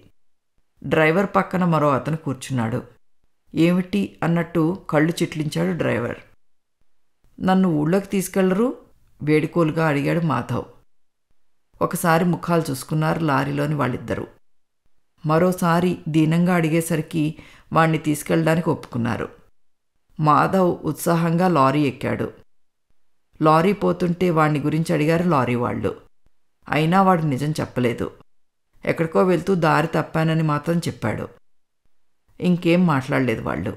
డ్రైవర్ పక్కన మరో అతను కూర్చున్నాడు ఏమిటి అన్నట్టు కళ్ళు చిట్లించాడు డ్రైవర్ నన్ను ఊళ్ళోకి తీసుకెళ్లరు వేడుకోలుగా అడిగాడు మాధవ్ ఒకసారి ముఖాలు చూసుకున్నారు లారీలోని వాళ్ళిద్దరూ మరోసారి దీనంగా అడిగేసరికి వాణ్ణి తీసుకెళ్ళడానికి ఒప్పుకున్నారు మాధవ్ ఉత్సాహంగా లారీ ఎక్కాడు లారీ పోతుంటే వాణ్ణి గురించి అడిగారు లారీ వాళ్ళు అయినా వాడు నిజం చెప్పలేదు ఎక్కడికో వెళ్తూ దారి తప్పానని మాత్రం చెప్పాడు ఇంకేం మాట్లాడలేదు వాళ్ళు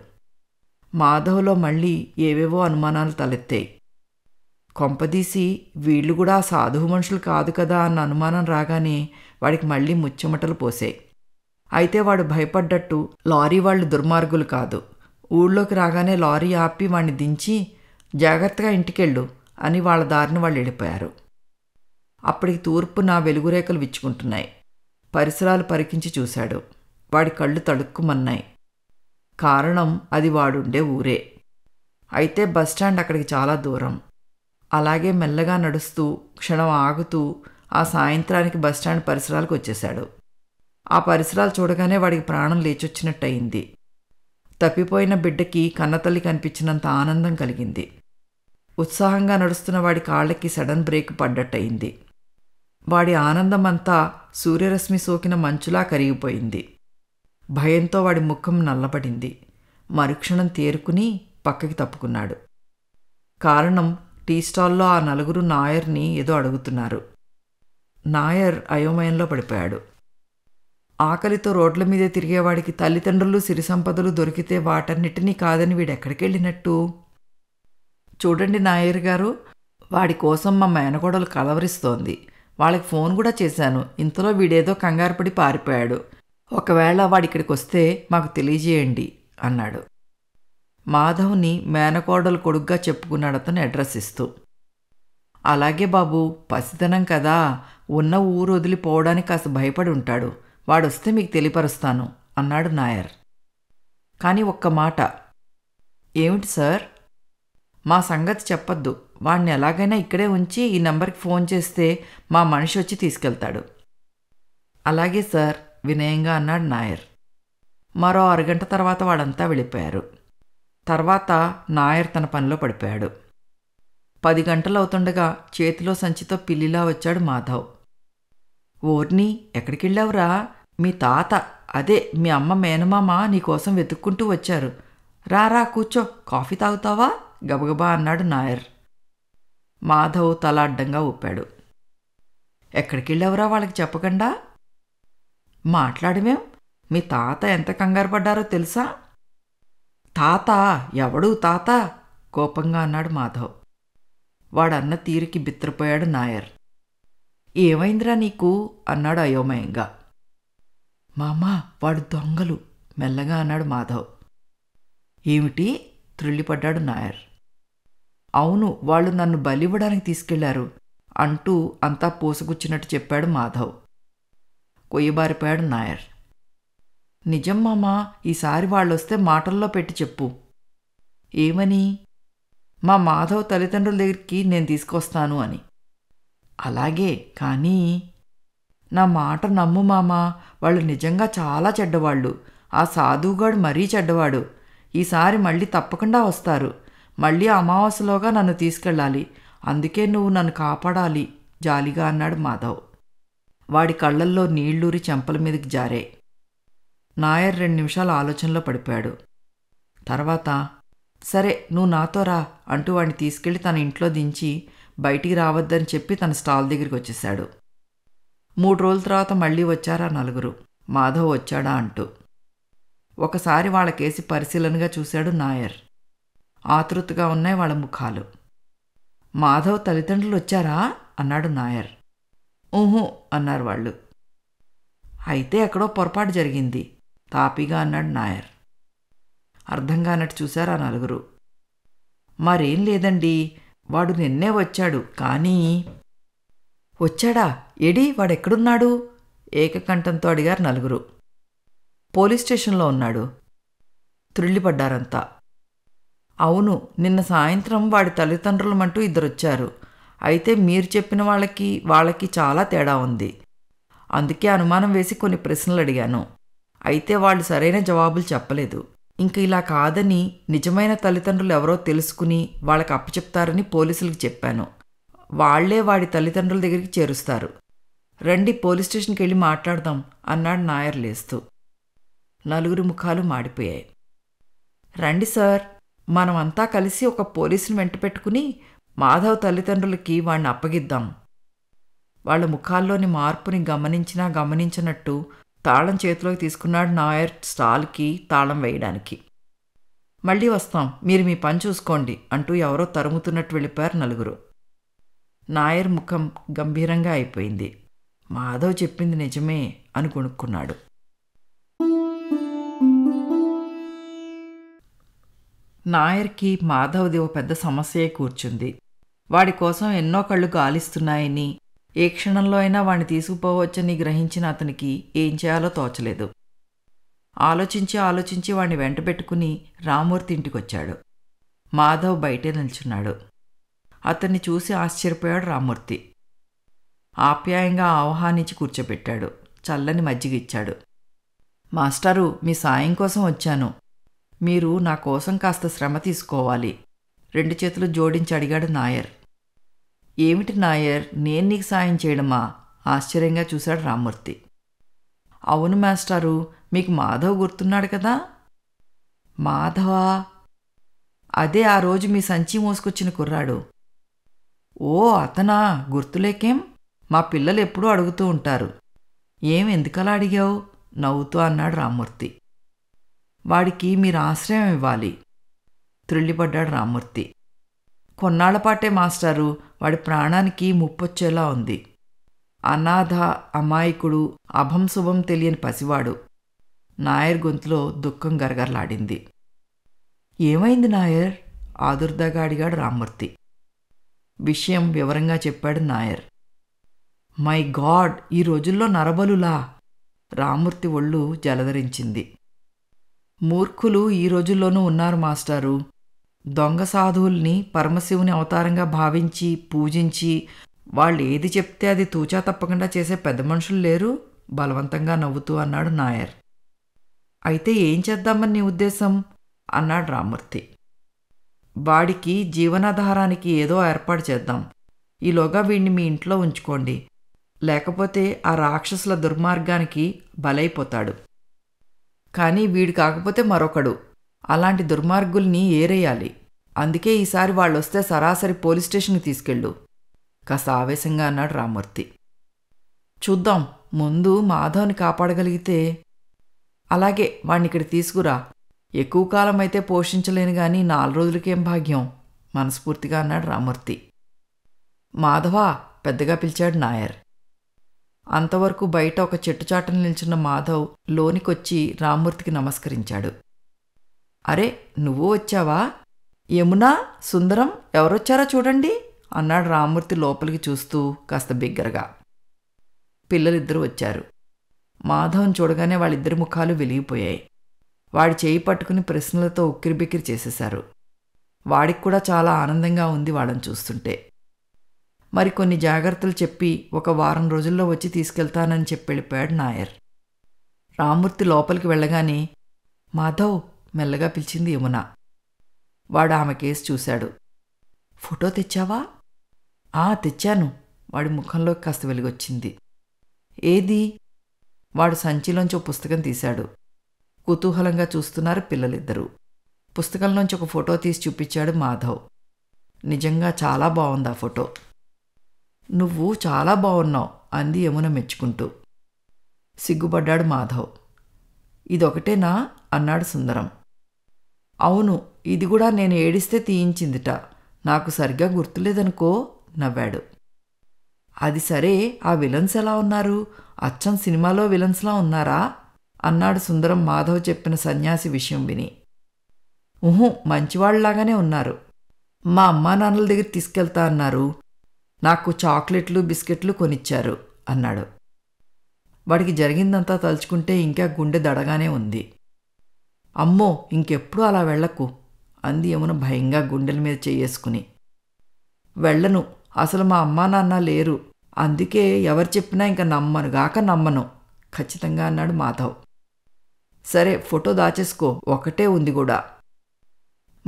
మాధవ్లో మళ్ళీ ఏవేవో అనుమానాలు తలెత్తాయి కొంపదీసి వీళ్ళు కూడా సాధువు మనుషులు కాదు కదా అన్న అనుమానం రాగానే వాడికి మళ్ళీ ముచ్చమటలు పోసాయి అయితే వాడు భయపడ్డట్టు లారీ వాళ్ళు దుర్మార్గులు కాదు ఊళ్ళోకి రాగానే లారీ ఆపి వాణ్ణి దించి జాగ్రత్తగా ఇంటికెళ్ళు అని వాళ్ళ దారిని వాళ్ళు వెళ్ళిపోయారు అప్పటికి తూర్పు నా వెలుగురేఖలు విచ్చుకుంటున్నాయి పరిసరాలు పరికించి చూశాడు వాడి కళ్ళు తడుక్కుమన్నాయి కారణం అది వాడుండే ఊరే అయితే బస్టాండ్ అక్కడికి చాలా దూరం అలాగే మెల్లగా నడుస్తూ క్షణం ఆగుతూ ఆ సాయంత్రానికి బస్టాండ్ పరిసరాలకు వచ్చేశాడు ఆ పరిసరాలు చూడగానే వాడికి ప్రాణం లేచొచ్చినట్టయింది తప్పిపోయిన బిడ్డకి కన్నతల్లి కనిపించినంత ఆనందం కలిగింది ఉత్సాహంగా నడుస్తున్న వాడి కాళ్ళకి సడన్ బ్రేక్ పడ్డట్టయింది వాడి ఆనందం అంతా సూర్యరశ్మి సోకిన మంచులా కరిగిపోయింది భయంతో వాడి ముఖం నల్లబడింది మరుక్షణం తేరుకుని పక్కకి తప్పుకున్నాడు కారణం టీ స్టాల్లో ఆ నలుగురు నాయర్ని ఏదో అడుగుతున్నారు నాయర్ అయోమయంలో పడిపోయాడు ఆకలితో రోడ్ల మీద తిరిగేవాడికి తల్లిదండ్రులు సిరి సంపదలు దొరికితే వాటన్నిటినీ కాదని వీడెక్కడికెళ్ళినట్టు చూడండి నాయర్ గారు వాడి కోసం మా మేనకోడలు కలవరిస్తోంది వాళ్ళకి ఫోన్ కూడా చేశాను ఇంతలో వీడేదో కంగారుపడి పారిపోయాడు ఒకవేళ వాడిక్కడికి వస్తే మాకు తెలియజేయండి అన్నాడు మాధవ్ని మేనకోడలు కొడుగ్గా చెప్పుకున్నాడు అతను అడ్రస్ ఇస్తూ అలాగే బాబు పసితనం కదా ఉన్న ఊరు వదిలిపోవడానికి కాస్త భయపడి ఉంటాడు వాడొస్తే మీకు తెలియపరుస్తాను అన్నాడు నాయర్ కానీ ఒక్క మాట ఏమిటి సార్ మా సంగతి చెప్పద్దు వాణ్ణి ఎలాగైనా ఇక్కడే ఉంచి ఈ నెంబర్కి ఫోన్ చేస్తే మా మనిషి వచ్చి తీసుకెళ్తాడు అలాగే సార్ వినయంగా అన్నాడు నాయర్ మరో అరగంట తర్వాత వాడంతా వెళ్ళిపోయారు తర్వాత నాయర్ తన పనిలో పడిపోయాడు పది గంటలవుతుండగా చేతిలో సంచితో పిల్లిలా వచ్చాడు మాధవ్ ఓర్ని ఎక్కడికెళ్ళావురా మీ తాత అదే మీ అమ్మ మేనమామ నీకోసం వెతుక్కుంటూ వచ్చారు రారా కూర్చో కాఫీ తాగుతావా గబగబా అన్నాడు నాయర్ మాధవ్ తల అడ్డంగా ఊపాడు ఎక్కడికెళ్ళావురా వాళ్ళకి చెప్పకుండా మాట్లాడమేం మీ తాత ఎంత కంగారు పడ్డారో తెలుసా తాత ఎవడు తాత కోపంగా అన్నాడు మాధవ్ వాడన్న తీరికి బిత్రపోయాడు నాయర్ ఏమైందిరా నీకు అన్నాడు అయోమయంగా మామా వాడు దొంగలు మెల్లగా అన్నాడు మాధవ్ ఏమిటి త్రుళ్ళిపడ్డాడు నాయర్ అవును వాళ్ళు నన్ను బలివ్వడానికి తీసుకెళ్లారు అంటూ అంతా పోసుగుచ్చినట్టు చెప్పాడు మాధవ్ కొయ్యబారిపోయాడు నాయర్ నిజం మామా ఈసారి వాళ్ళొస్తే మాటల్లో పెట్టి చెప్పు ఏమని మా మాధవ్ తల్లిదండ్రుల దగ్గరికి నేను తీసుకొస్తాను అని అలాగే కానీ నా మాట నమ్ము మామా వాళ్ళు నిజంగా చాలా చెడ్డవాళ్ళు ఆ సాధువుగాడు మరీ చెడ్డవాడు ఈసారి మళ్ళీ తప్పకుండా వస్తారు మళ్ళీ అమావాస్యలోగా నన్ను తీసుకెళ్ళాలి అందుకే నువ్వు నన్ను కాపాడాలి జాలిగా అన్నాడు మాధవ్ వాడి కళ్ళల్లో నీళ్లూరి చెంపల మీదకి జారాయి నాయర్ రెండు నిమిషాలు ఆలోచనలో పడిపోయాడు తర్వాత సరే నువ్వు నాతో రా అంటూ వాడిని తీసుకెళ్లి తన ఇంట్లో దించి బయటికి రావద్దని చెప్పి తన స్టాల్ దగ్గరికి వచ్చేశాడు మూడు రోజుల తర్వాత మళ్ళీ వచ్చారా నలుగురు మాధవ్ వచ్చాడా అంటూ ఒకసారి వాళ్ళకేసి పరిశీలనగా చూశాడు నాయర్ ఆతృతగా ఉన్నాయి వాళ్ళ ముఖాలు మాధవ్ తల్లిదండ్రులు వచ్చారా అన్నాడు నాయర్ ఊహూ అన్నారు వాళ్ళు అయితే ఎక్కడో పొరపాటు జరిగింది తాపీగా అన్నాడు నాయర్ అర్థంగా అన్నట్టు చూశారా నలుగురు మరేం లేదండి వాడు నిన్నే వచ్చాడు కానీ వచ్చాడా ఎడి వాడెక్కడున్నాడు ఏకకంఠంతో అడిగారు నలుగురు పోలీస్ స్టేషన్లో ఉన్నాడు త్రుళ్ళిపడ్డారంతా అవును నిన్న సాయంత్రం వాడి తల్లిదండ్రులమంటూ ఇద్దరొచ్చారు అయితే మీరు చెప్పిన వాళ్ళకి వాళ్ళకి చాలా తేడా ఉంది అందుకే అనుమానం వేసి కొన్ని ప్రశ్నలు అడిగాను అయితే వాళ్ళు సరైన జవాబులు చెప్పలేదు ఇంక ఇలా కాదని నిజమైన తల్లిదండ్రులు ఎవరో తెలుసుకుని వాళ్ళకి అప్పచెప్తారని పోలీసులకు చెప్పాను వాళ్లే వాడి తల్లిదండ్రుల దగ్గరికి చేరుస్తారు రండి పోలీస్ స్టేషన్కి వెళ్ళి మాట్లాడదాం అన్నాడు నాయర్ లేస్తూ నలుగురు ముఖాలు మాడిపోయాయి రండి సార్ మనమంతా కలిసి ఒక పోలీసుని వెంట పెట్టుకుని మాధవ్ తల్లిదండ్రులకి వాణ్ణి అప్పగిద్దాం వాళ్ళ ముఖాల్లోని మార్పుని గమనించినా గమనించినట్టు తాళం చేతిలోకి తీసుకున్నాడు నాయర్ స్టాల్కి తాళం వేయడానికి మళ్ళీ వస్తాం మీరు మీ పని చూసుకోండి అంటూ ఎవరో తరుముతున్నట్టు వెళ్ళిపోయారు నలుగురు నాయర్ ముఖం గంభీరంగా అయిపోయింది మాధవ్ చెప్పింది నిజమే అని కొనుక్కున్నాడు నాయర్కి మాధవ్ది ఓ పెద్ద సమస్యే కూర్చుంది వాడి కోసం ఎన్నో కళ్ళు గాలిస్తున్నాయని ఏ క్షణంలో అయినా వాణ్ణి తీసుకుపోవచ్చని గ్రహించిన అతనికి ఏం చేయాలో తోచలేదు ఆలోచించి ఆలోచించి వాణ్ణి వెంట పెట్టుకుని రామూర్తి ఇంటికొచ్చాడు మాధవ్ బయటే నిల్చున్నాడు అతన్ని చూసి ఆశ్చర్యపోయాడు రామూర్తి ఆప్యాయంగా ఆహ్వానించి కూర్చోబెట్టాడు చల్లని మజ్జిగిచ్చాడు మాస్టారు మీ సాయం కోసం వచ్చాను మీరు నా కోసం కాస్త శ్రమ తీసుకోవాలి రెండు చేతులు జోడించి అడిగాడు నాయర్ ఏమిటి నాయర్ నేను నీకు సాయం చేయడమా ఆశ్చర్యంగా చూశాడు రామ్మూర్తి అవును మాస్టారు మీకు మాధవ్ గుర్తున్నాడు కదా మాధవా అదే ఆ రోజు మీ సంచి మోసుకొచ్చిన కుర్రాడు ఓ అతనా గుర్తులేకేం మా పిల్లలు ఎప్పుడూ అడుగుతూ ఉంటారు ఏం ఎందుకలా అడిగావు నవ్వుతూ అన్నాడు రామ్మూర్తి వాడికి మీరు ఆశ్రయం ఇవ్వాలి త్రిల్లిపడ్డాడు రామ్మూర్తి కొన్నాళ్లపాటే మాస్టారు వాడి ప్రాణానికి ముప్పొచ్చేలా ఉంది అనాథ అమాయకుడు అభం శుభం తెలియని పసివాడు నాయర్ గొంతులో దుఃఖం గరగరలాడింది ఏమైంది నాయర్ ఆదుర్దగా అడిగాడు రామ్మూర్తి విషయం వివరంగా చెప్పాడు నాయర్ మై గాడ్ ఈ రోజుల్లో నరబలులా రామ్మూర్తి ఒళ్ళు జలధరించింది మూర్ఖులు ఈ రోజుల్లోనూ ఉన్నారు మాస్టారు దొంగ సాధువుల్ని పరమశివుని అవతారంగా భావించి పూజించి వాళ్ళు ఏది చెప్తే అది తూచా తప్పకుండా చేసే పెద్ద మనుషులు లేరు బలవంతంగా నవ్వుతూ అన్నాడు నాయర్ అయితే ఏం చేద్దామని నీ ఉద్దేశం అన్నాడు రామూర్తి వాడికి జీవనాధారానికి ఏదో ఏర్పాటు చేద్దాం ఈలోగా వీడిని మీ ఇంట్లో ఉంచుకోండి లేకపోతే ఆ రాక్షసుల దుర్మార్గానికి బలైపోతాడు కానీ వీడు కాకపోతే మరొకడు అలాంటి దుర్మార్గుల్ని ఏరేయాలి అందుకే ఈసారి వాళ్ళొస్తే సరాసరి పోలీస్ స్టేషన్కి తీసుకెళ్ళు కాస్త ఆవేశంగా అన్నాడు రామూర్తి చూద్దాం ముందు మాధవ్ని కాపాడగలిగితే అలాగే వాణ్ణి ఇక్కడ తీసుకురా ఎక్కువ కాలం అయితే పోషించలేను కానీ నాలుగు రోజులకేం భాగ్యం మనస్ఫూర్తిగా అన్నాడు రామూర్తి మాధవ పెద్దగా పిలిచాడు నాయర్ అంతవరకు బయట ఒక చెట్టుచాటను నిలిచిన నిల్చున్న మాధవ్ లోనికొచ్చి రామ్మూర్తికి నమస్కరించాడు అరే నువ్వు వచ్చావా యమునా సుందరం ఎవరొచ్చారో చూడండి అన్నాడు రామ్మూర్తి లోపలికి చూస్తూ కాస్త బిగ్గరగా పిల్లలిద్దరూ వచ్చారు మాధవం చూడగానే వాళ్ళిద్దరి ముఖాలు వెలిగిపోయాయి వాడి చేయి పట్టుకుని ప్రశ్నలతో ఉక్కిరిబిక్కిరి చేసేశారు వాడికి కూడా చాలా ఆనందంగా ఉంది వాళ్ళని చూస్తుంటే మరి కొన్ని జాగ్రత్తలు చెప్పి ఒక వారం రోజుల్లో వచ్చి తీసుకెళ్తానని చెప్పి వెళ్ళిపోయాడు నాయర్ రామ్మూర్తి లోపలికి వెళ్ళగానే మాధవ్ మెల్లగా పిలిచింది యమున వాడు ఆమె కేసు చూశాడు ఫోటో తెచ్చావా ఆ తెచ్చాను వాడి ముఖంలో కాస్త వెలుగొచ్చింది ఏది వాడు సంచిలోంచి ఒక పుస్తకం తీశాడు కుతూహలంగా చూస్తున్నారు పిల్లలిద్దరూ పుస్తకంలోంచి ఒక ఫోటో తీసి చూపించాడు మాధవ్ నిజంగా చాలా బాగుంది ఆ ఫోటో నువ్వు చాలా బాగున్నావు అంది యమున మెచ్చుకుంటూ సిగ్గుపడ్డాడు మాధవ్ ఇదొకటేనా అన్నాడు సుందరం అవును ఇది కూడా నేను ఏడిస్తే తీయించిందిట నాకు సరిగ్గా గుర్తులేదనుకో నవ్వాడు అది సరే ఆ విలన్స్ ఎలా ఉన్నారు అచ్చం సినిమాలో విలన్స్లా ఉన్నారా అన్నాడు సుందరం మాధవ్ చెప్పిన సన్యాసి విషయం విని ఊహు మంచివాళ్లాగానే ఉన్నారు మా అమ్మా నాన్నల దగ్గర తీసుకెళ్తా అన్నారు నాకు చాక్లెట్లు బిస్కెట్లు కొనిచ్చారు అన్నాడు వాడికి జరిగిందంతా తలుచుకుంటే ఇంకా గుండె దడగానే ఉంది అమ్మో ఇంకెప్పుడు అలా వెళ్ళకు అంది యమున భయంగా గుండెల మీద చేసుకుని వెళ్ళను అసలు మా అమ్మా నాన్న లేరు అందుకే ఎవరు చెప్పినా ఇంకా నమ్మను గాక నమ్మను ఖచ్చితంగా అన్నాడు మాధవ్ సరే ఫోటో దాచేసుకో ఒకటే ఉంది కూడా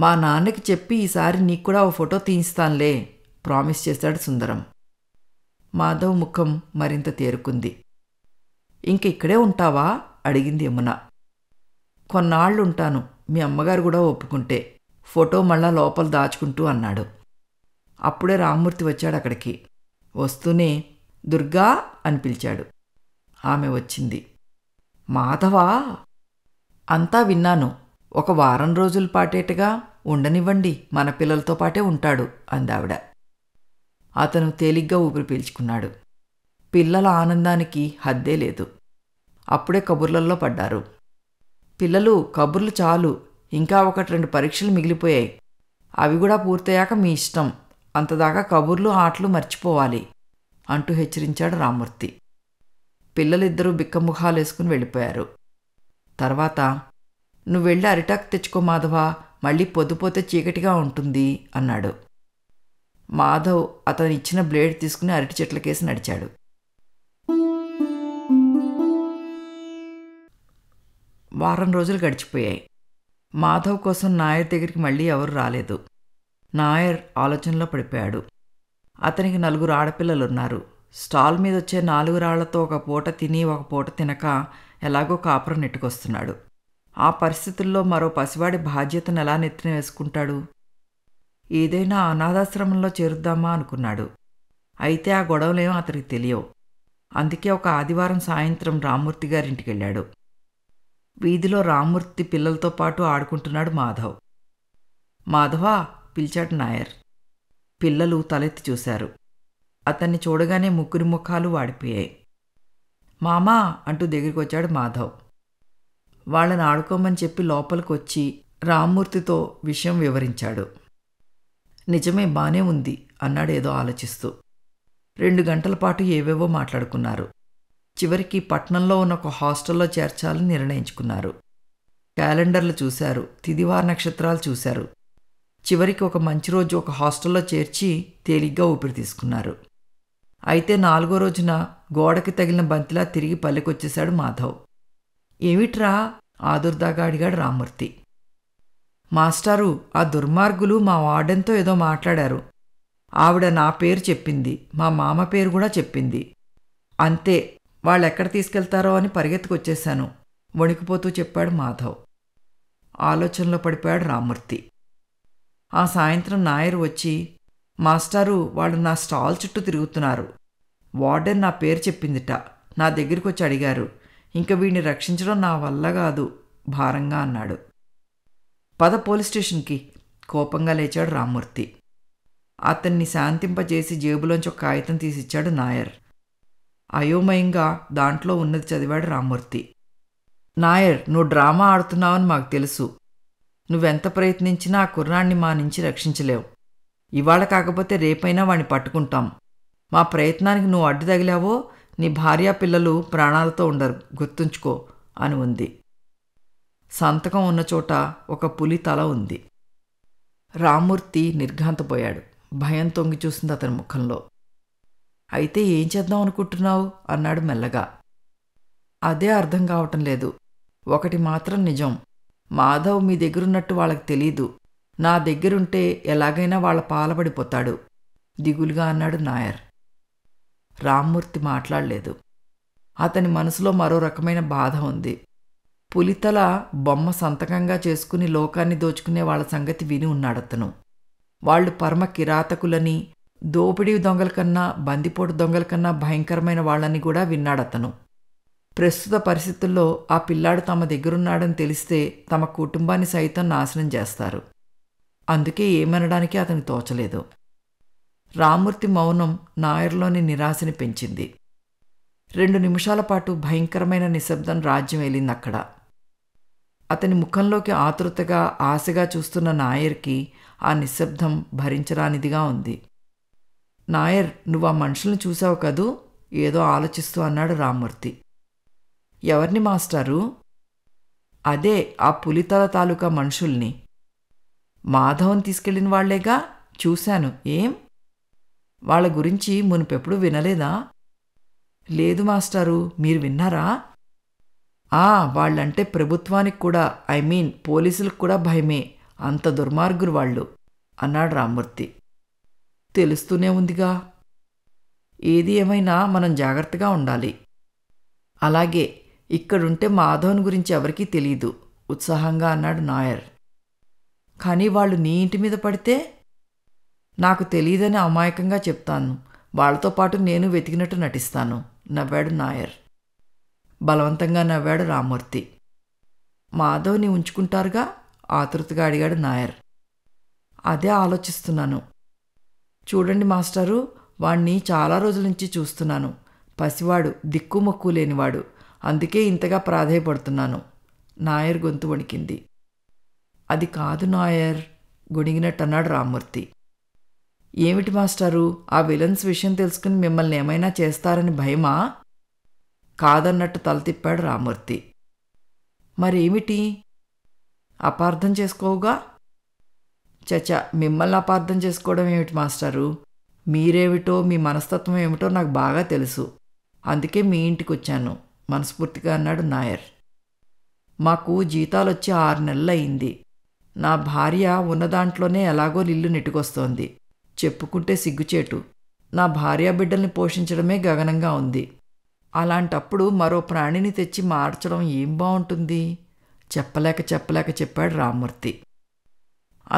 మా నాన్నకి చెప్పి ఈసారి నీకు కూడా ఓ ఫోటో తీయిస్తానులే ప్రామిస్ చేశాడు సుందరం మాధవ్ ముఖం మరింత తేరుకుంది ఇంక ఇక్కడే ఉంటావా అడిగింది యమున కొన్నాళ్లుంటాను మీ అమ్మగారు కూడా ఒప్పుకుంటే ఫోటో మళ్ళా లోపల దాచుకుంటూ అన్నాడు అప్పుడే రామ్మూర్తి వచ్చాడు అక్కడికి వస్తూనే దుర్గా అని పిలిచాడు ఆమె వచ్చింది మాధవా అంతా విన్నాను ఒక వారం రోజుల పాటేటగా ఉండనివ్వండి మన పిల్లలతో పాటే ఉంటాడు అందావిడ అతను తేలిగ్గా ఊపిరి పీల్చుకున్నాడు పిల్లల ఆనందానికి హద్దే లేదు అప్పుడే కబుర్లల్లో పడ్డారు పిల్లలు కబుర్లు చాలు ఇంకా ఒకటి రెండు పరీక్షలు మిగిలిపోయాయి అవి కూడా పూర్తయ్యాక మీ ఇష్టం అంతదాకా కబుర్లు ఆటలు మర్చిపోవాలి అంటూ హెచ్చరించాడు రామూర్తి పిల్లలిద్దరూ వేసుకుని వెళ్ళిపోయారు తర్వాత నువ్వు వెళ్ళి అరిటాకు తెచ్చుకో మాధవ మళ్ళీ పొద్దుపోతే చీకటిగా ఉంటుంది అన్నాడు మాధవ్ అతను ఇచ్చిన బ్లేడ్ తీసుకుని అరటి చెట్లకేసి నడిచాడు వారం రోజులు గడిచిపోయాయి మాధవ్ కోసం నాయర్ దగ్గరికి మళ్ళీ ఎవరు రాలేదు నాయర్ ఆలోచనలో పడిపోయాడు అతనికి నలుగురు ఆడపిల్లలున్నారు స్టాల్ మీద వచ్చే నాలుగు రాళ్లతో ఒక పూట తిని ఒక పూట తినక ఎలాగో కాపురం నెట్టుకొస్తున్నాడు ఆ పరిస్థితుల్లో మరో పసివాడి బాధ్యతను ఎలా నెత్తిన వేసుకుంటాడు ఏదైనా అనాథాశ్రమంలో చేరుద్దామా అనుకున్నాడు అయితే ఆ గొడవలేమో అతనికి తెలియవు అందుకే ఒక ఆదివారం సాయంత్రం రామ్మూర్తి గారింటికి వెళ్ళాడు వీధిలో రామ్మూర్తి పిల్లలతో పాటు ఆడుకుంటున్నాడు మాధవ్ మాధవా పిలిచాడు నాయర్ పిల్లలు తలెత్తి చూశారు అతన్ని చూడగానే ముగ్గురి ముఖాలు వాడిపోయాయి మామా అంటూ దగ్గరికొచ్చాడు మాధవ్ వాళ్ళని ఆడుకోమని చెప్పి లోపలికి వచ్చి రామ్మూర్తితో విషయం వివరించాడు నిజమే బానే ఉంది అన్నాడు ఏదో ఆలోచిస్తూ రెండు గంటల పాటు ఏవేవో మాట్లాడుకున్నారు చివరికి పట్నంలో ఉన్న ఒక హాస్టల్లో చేర్చాలని నిర్ణయించుకున్నారు క్యాలెండర్లు చూశారు తిదివార నక్షత్రాలు చూశారు చివరికి ఒక మంచి రోజు ఒక హాస్టల్లో చేర్చి తేలిగ్గా ఊపిరి తీసుకున్నారు అయితే నాలుగో రోజున గోడకి తగిలిన బంతిలా తిరిగి పల్లెకొచ్చేశాడు మాధవ్ ఏమిట్రా ఆదుర్దాగా అడిగాడు రామూర్తి మాస్టారు ఆ దుర్మార్గులు మా వార్డెన్తో ఏదో మాట్లాడారు ఆవిడ నా పేరు చెప్పింది మా మామ పేరు కూడా చెప్పింది అంతే వాళ్ళు ఎక్కడ తీసుకెళ్తారో అని పరిగెత్తుకొచ్చేశాను వణికిపోతూ చెప్పాడు మాధవ్ ఆలోచనలో పడిపోయాడు రామూర్తి ఆ సాయంత్రం నాయరు వచ్చి మాస్టారు వాళ్ళు నా స్టాల్ చుట్టూ తిరుగుతున్నారు వార్డెన్ నా పేరు చెప్పిందిట నా దగ్గరికి వచ్చి అడిగారు ఇంకా వీడిని రక్షించడం నా వల్ల కాదు భారంగా అన్నాడు పద పోలీస్ స్టేషన్కి కోపంగా లేచాడు రామ్మూర్తి అతన్ని శాంతింపజేసి జేబులోంచి ఒక కాగితం తీసిచ్చాడు నాయర్ అయోమయంగా దాంట్లో ఉన్నది చదివాడు రామ్మూర్తి నాయర్ నువ్వు డ్రామా ఆడుతున్నావని మాకు తెలుసు నువ్వెంత ప్రయత్నించినా ఆ కుర్రాన్ని మా నుంచి రక్షించలేవు ఇవాళ కాకపోతే రేపైనా వాణ్ణి పట్టుకుంటాం మా ప్రయత్నానికి నువ్వు అడ్డు తగిలావో నీ భార్యా పిల్లలు ప్రాణాలతో ఉండరు గుర్తుంచుకో అని ఉంది సంతకం ఉన్న చోట ఒక పులి తల ఉంది రామ్మూర్తి నిర్ఘాంతపోయాడు భయం తొంగి చూసింది అతని ముఖంలో అయితే ఏం చేద్దాం అనుకుంటున్నావు అన్నాడు మెల్లగా అదే అర్థం కావటం లేదు ఒకటి మాత్రం నిజం మాధవ్ మీ దగ్గరున్నట్టు వాళ్ళకి తెలీదు నా దగ్గరుంటే ఎలాగైనా వాళ్ళ పాలపడిపోతాడు దిగులుగా అన్నాడు నాయర్ రామ్మూర్తి మాట్లాడలేదు అతని మనసులో మరో రకమైన బాధ ఉంది పులితల బొమ్మ సంతకంగా చేసుకుని లోకాన్ని దోచుకునే వాళ్ళ సంగతి విని ఉన్నాడతను వాళ్ళు పరమ కిరాతకులని దోపిడీ దొంగల కన్నా బందిపోటు దొంగల కన్నా భయంకరమైన వాళ్ళని కూడా విన్నాడతను ప్రస్తుత పరిస్థితుల్లో ఆ పిల్లాడు తమ దగ్గరున్నాడని తెలిస్తే తమ కుటుంబాన్ని సైతం నాశనం చేస్తారు అందుకే ఏమనడానికి అతను తోచలేదు రామూర్తి మౌనం నాయర్లోని నిరాశని పెంచింది రెండు నిమిషాల పాటు భయంకరమైన నిశ్శబ్దం రాజ్యం వెళ్ళిందక్కడ అక్కడ అతని ముఖంలోకి ఆతృతగా ఆశగా చూస్తున్న నాయర్కి ఆ నిశ్శబ్దం భరించరానిదిగా ఉంది నాయర్ నువ్వు ఆ మనుషుల్ని చూసావు కదూ ఏదో ఆలోచిస్తూ అన్నాడు రామ్మూర్తి ఎవరిని మాస్టారు అదే ఆ పులితల తాలూకా మనుషుల్ని మాధవన్ తీసుకెళ్లిన వాళ్లేగా చూశాను ఏం వాళ్ళ గురించి మునిపెప్పుడు వినలేదా లేదు మాస్టారు మీరు విన్నారా ఆ వాళ్ళంటే ప్రభుత్వానికి కూడా ఐ మీన్ పోలీసులకు కూడా భయమే అంత దుర్మార్గురు వాళ్ళు అన్నాడు రామ్మూర్తి తెలుస్తూనే ఉందిగా ఏది ఏమైనా మనం జాగ్రత్తగా ఉండాలి అలాగే ఇక్కడుంటే మాధవన్ గురించి ఎవరికీ తెలియదు ఉత్సాహంగా అన్నాడు నాయర్ కానీ వాళ్ళు నీ ఇంటి మీద పడితే నాకు తెలియదని అమాయకంగా చెప్తాను వాళ్లతో పాటు నేను వెతికినట్టు నటిస్తాను నవ్వాడు నాయర్ బలవంతంగా నవ్వాడు రామూర్తి మాధవ్ని ఉంచుకుంటారుగా ఆతృతగా అడిగాడు నాయర్ అదే ఆలోచిస్తున్నాను చూడండి మాస్టారు వాణ్ణి చాలా రోజుల నుంచి చూస్తున్నాను పసివాడు దిక్కుమక్కు లేనివాడు అందుకే ఇంతగా ప్రాధేయపడుతున్నాను నాయర్ గొంతు వణికింది అది కాదు నాయర్ అన్నాడు రామ్మూర్తి ఏమిటి మాస్టారు ఆ విలన్స్ విషయం తెలుసుకుని మిమ్మల్ని ఏమైనా చేస్తారని భయమా కాదన్నట్టు తల తిప్పాడు రామ్మూర్తి మరేమిటి అపార్థం చేసుకోవుగా చచా మిమ్మల్ని అపార్థం చేసుకోవడం ఏమిటి మాస్టారు మీరేమిటో మీ మనస్తత్వం ఏమిటో నాకు బాగా తెలుసు అందుకే మీ ఇంటికి వచ్చాను మనస్ఫూర్తిగా అన్నాడు నాయర్ మాకు జీతాలు వచ్చి ఆరు నెలలు అయింది నా భార్య ఉన్న దాంట్లోనే ఎలాగో నిల్లు నెట్టుకొస్తోంది చెప్పుకుంటే సిగ్గుచేటు నా భార్య బిడ్డల్ని పోషించడమే గగనంగా ఉంది అలాంటప్పుడు మరో ప్రాణిని తెచ్చి మార్చడం ఏం బాగుంటుంది చెప్పలేక చెప్పలేక చెప్పాడు రామ్మూర్తి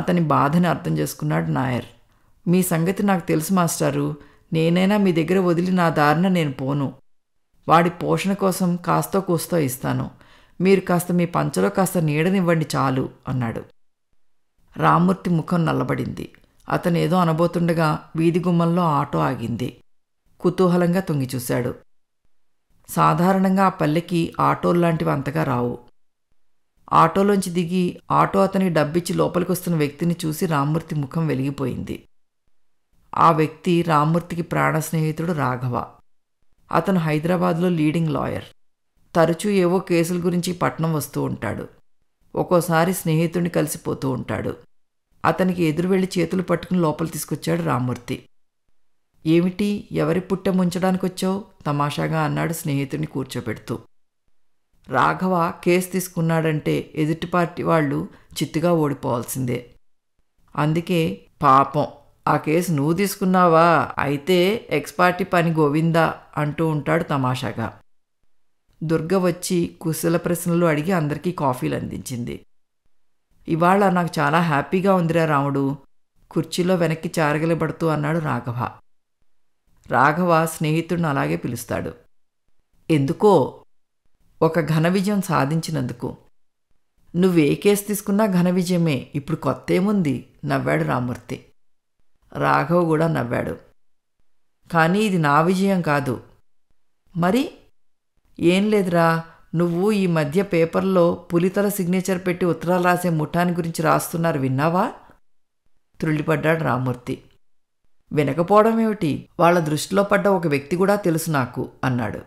అతని బాధని అర్థం చేసుకున్నాడు నాయర్ మీ సంగతి నాకు తెలుసు మాస్టారు నేనైనా మీ దగ్గర వదిలి నా దారిన నేను పోను వాడి పోషణ కోసం కాస్తో కూస్తో ఇస్తాను మీరు కాస్త మీ పంచలో కాస్త నీడనివ్వండి చాలు అన్నాడు రామ్మూర్తి ముఖం నల్లబడింది అతను ఏదో అనబోతుండగా వీధి గుమ్మంలో ఆటో ఆగింది కుతూహలంగా తొంగిచూశాడు సాధారణంగా ఆ పల్లెకి ఆటోల్లాంటివి అంతగా రావు ఆటోలోంచి దిగి ఆటో అతనికి డబ్బిచ్చి లోపలికి వస్తున్న వ్యక్తిని చూసి రామ్మూర్తి ముఖం వెలిగిపోయింది ఆ వ్యక్తి రామ్మూర్తికి ప్రాణ స్నేహితుడు రాఘవ అతను హైదరాబాద్లో లీడింగ్ లాయర్ తరచూ ఏవో కేసుల గురించి పట్నం వస్తూ ఉంటాడు ఒక్కోసారి స్నేహితుడిని కలిసిపోతూ ఉంటాడు అతనికి ఎదురు వెళ్ళి చేతులు పట్టుకుని లోపల తీసుకొచ్చాడు రామ్మూర్తి ఏమిటి ఎవరి పుట్టె ముంచడానికొచ్చావు వచ్చావు తమాషాగా అన్నాడు స్నేహితుడిని కూర్చోపెడుతూ రాఘవ కేసు తీసుకున్నాడంటే ఎదుటి పార్టీ వాళ్ళు చిత్తుగా ఓడిపోవాల్సిందే అందుకే పాపం ఆ కేసు నువ్వు తీసుకున్నావా అయితే ఎక్స్ పార్టీ పని గోవిందా అంటూ ఉంటాడు తమాషాగా దుర్గ వచ్చి కుశల ప్రశ్నలు అడిగి అందరికీ కాఫీలు అందించింది ఇవాళ నాకు చాలా హ్యాపీగా ఉందిరా రాముడు కుర్చీలో వెనక్కి చారగలబడుతూ అన్నాడు రాఘవ రాఘవ స్నేహితుడిని అలాగే పిలుస్తాడు ఎందుకో ఒక ఘన విజయం సాధించినందుకు నువ్వు ఏ కేసు తీసుకున్నా ఘన విజయమే ఇప్పుడు కొత్త ఏముంది నవ్వాడు రామూర్తి రాఘవ్ కూడా నవ్వాడు కానీ ఇది నా విజయం కాదు మరి ఏం లేదురా నువ్వు ఈ మధ్య పేపర్లో పులితల సిగ్నేచర్ పెట్టి ఉత్తరాలు రాసే ముఠాని గురించి రాస్తున్నారు విన్నావా త్రుళ్ళిపడ్డాడు రామూర్తి వినకపోవడం ఏమిటి వాళ్ళ దృష్టిలో పడ్డ ఒక వ్యక్తి కూడా తెలుసు నాకు అన్నాడు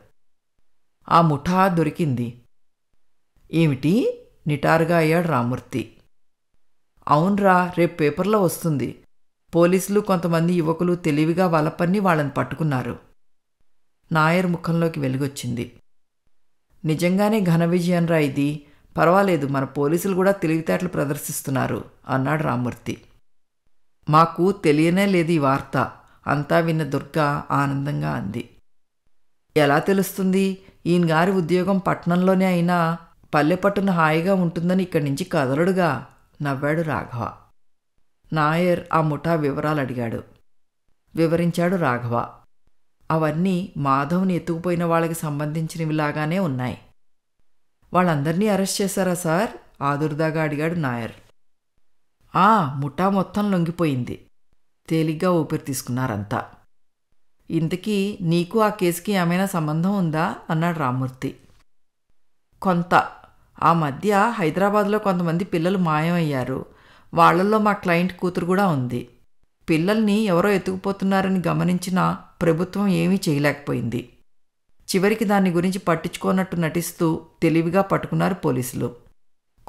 ఆ ముఠా దొరికింది ఏమిటి నిటారుగా అయ్యాడు రామూర్తి అవునరా రేపు పేపర్లో వస్తుంది పోలీసులు కొంతమంది యువకులు తెలివిగా వాళ్ళ వాళ్ళని పట్టుకున్నారు నాయర్ ముఖంలోకి వెలుగొచ్చింది నిజంగానే ఘన విజయంరా ఇది పర్వాలేదు మన పోలీసులు కూడా తెలివితేటలు ప్రదర్శిస్తున్నారు అన్నాడు రామూర్తి మాకు తెలియనే లేదు ఈ వార్త అంతా విన్న దుర్గా ఆనందంగా అంది ఎలా తెలుస్తుంది ఈయన గారి ఉద్యోగం పట్టణంలోనే అయినా పల్లె పట్టున హాయిగా ఉంటుందని ఇక్కడి నుంచి కదలడుగా నవ్వాడు రాఘవ నాయర్ ఆ ముఠా వివరాలు అడిగాడు వివరించాడు రాఘవ అవన్నీ మాధవ్ని ఎత్తుకుపోయిన వాళ్ళకి సంబంధించినవిలాగానే ఉన్నాయి వాళ్ళందరినీ అరెస్ట్ చేశారా సార్ ఆదుర్దాగా అడిగాడు నాయర్ ఆ ముఠా మొత్తం లొంగిపోయింది తేలిగ్గా ఊపిరి తీసుకున్నారంతా ఇంతకీ నీకు ఆ కేసుకి ఏమైనా సంబంధం ఉందా అన్నాడు రామ్మూర్తి కొంత ఆ మధ్య హైదరాబాద్లో కొంతమంది పిల్లలు మాయమయ్యారు వాళ్లల్లో మా క్లయింట్ కూతురు కూడా ఉంది పిల్లల్ని ఎవరో ఎత్తుకుపోతున్నారని గమనించిన ప్రభుత్వం ఏమీ చేయలేకపోయింది చివరికి దాని గురించి పట్టించుకోనట్టు నటిస్తూ తెలివిగా పట్టుకున్నారు పోలీసులు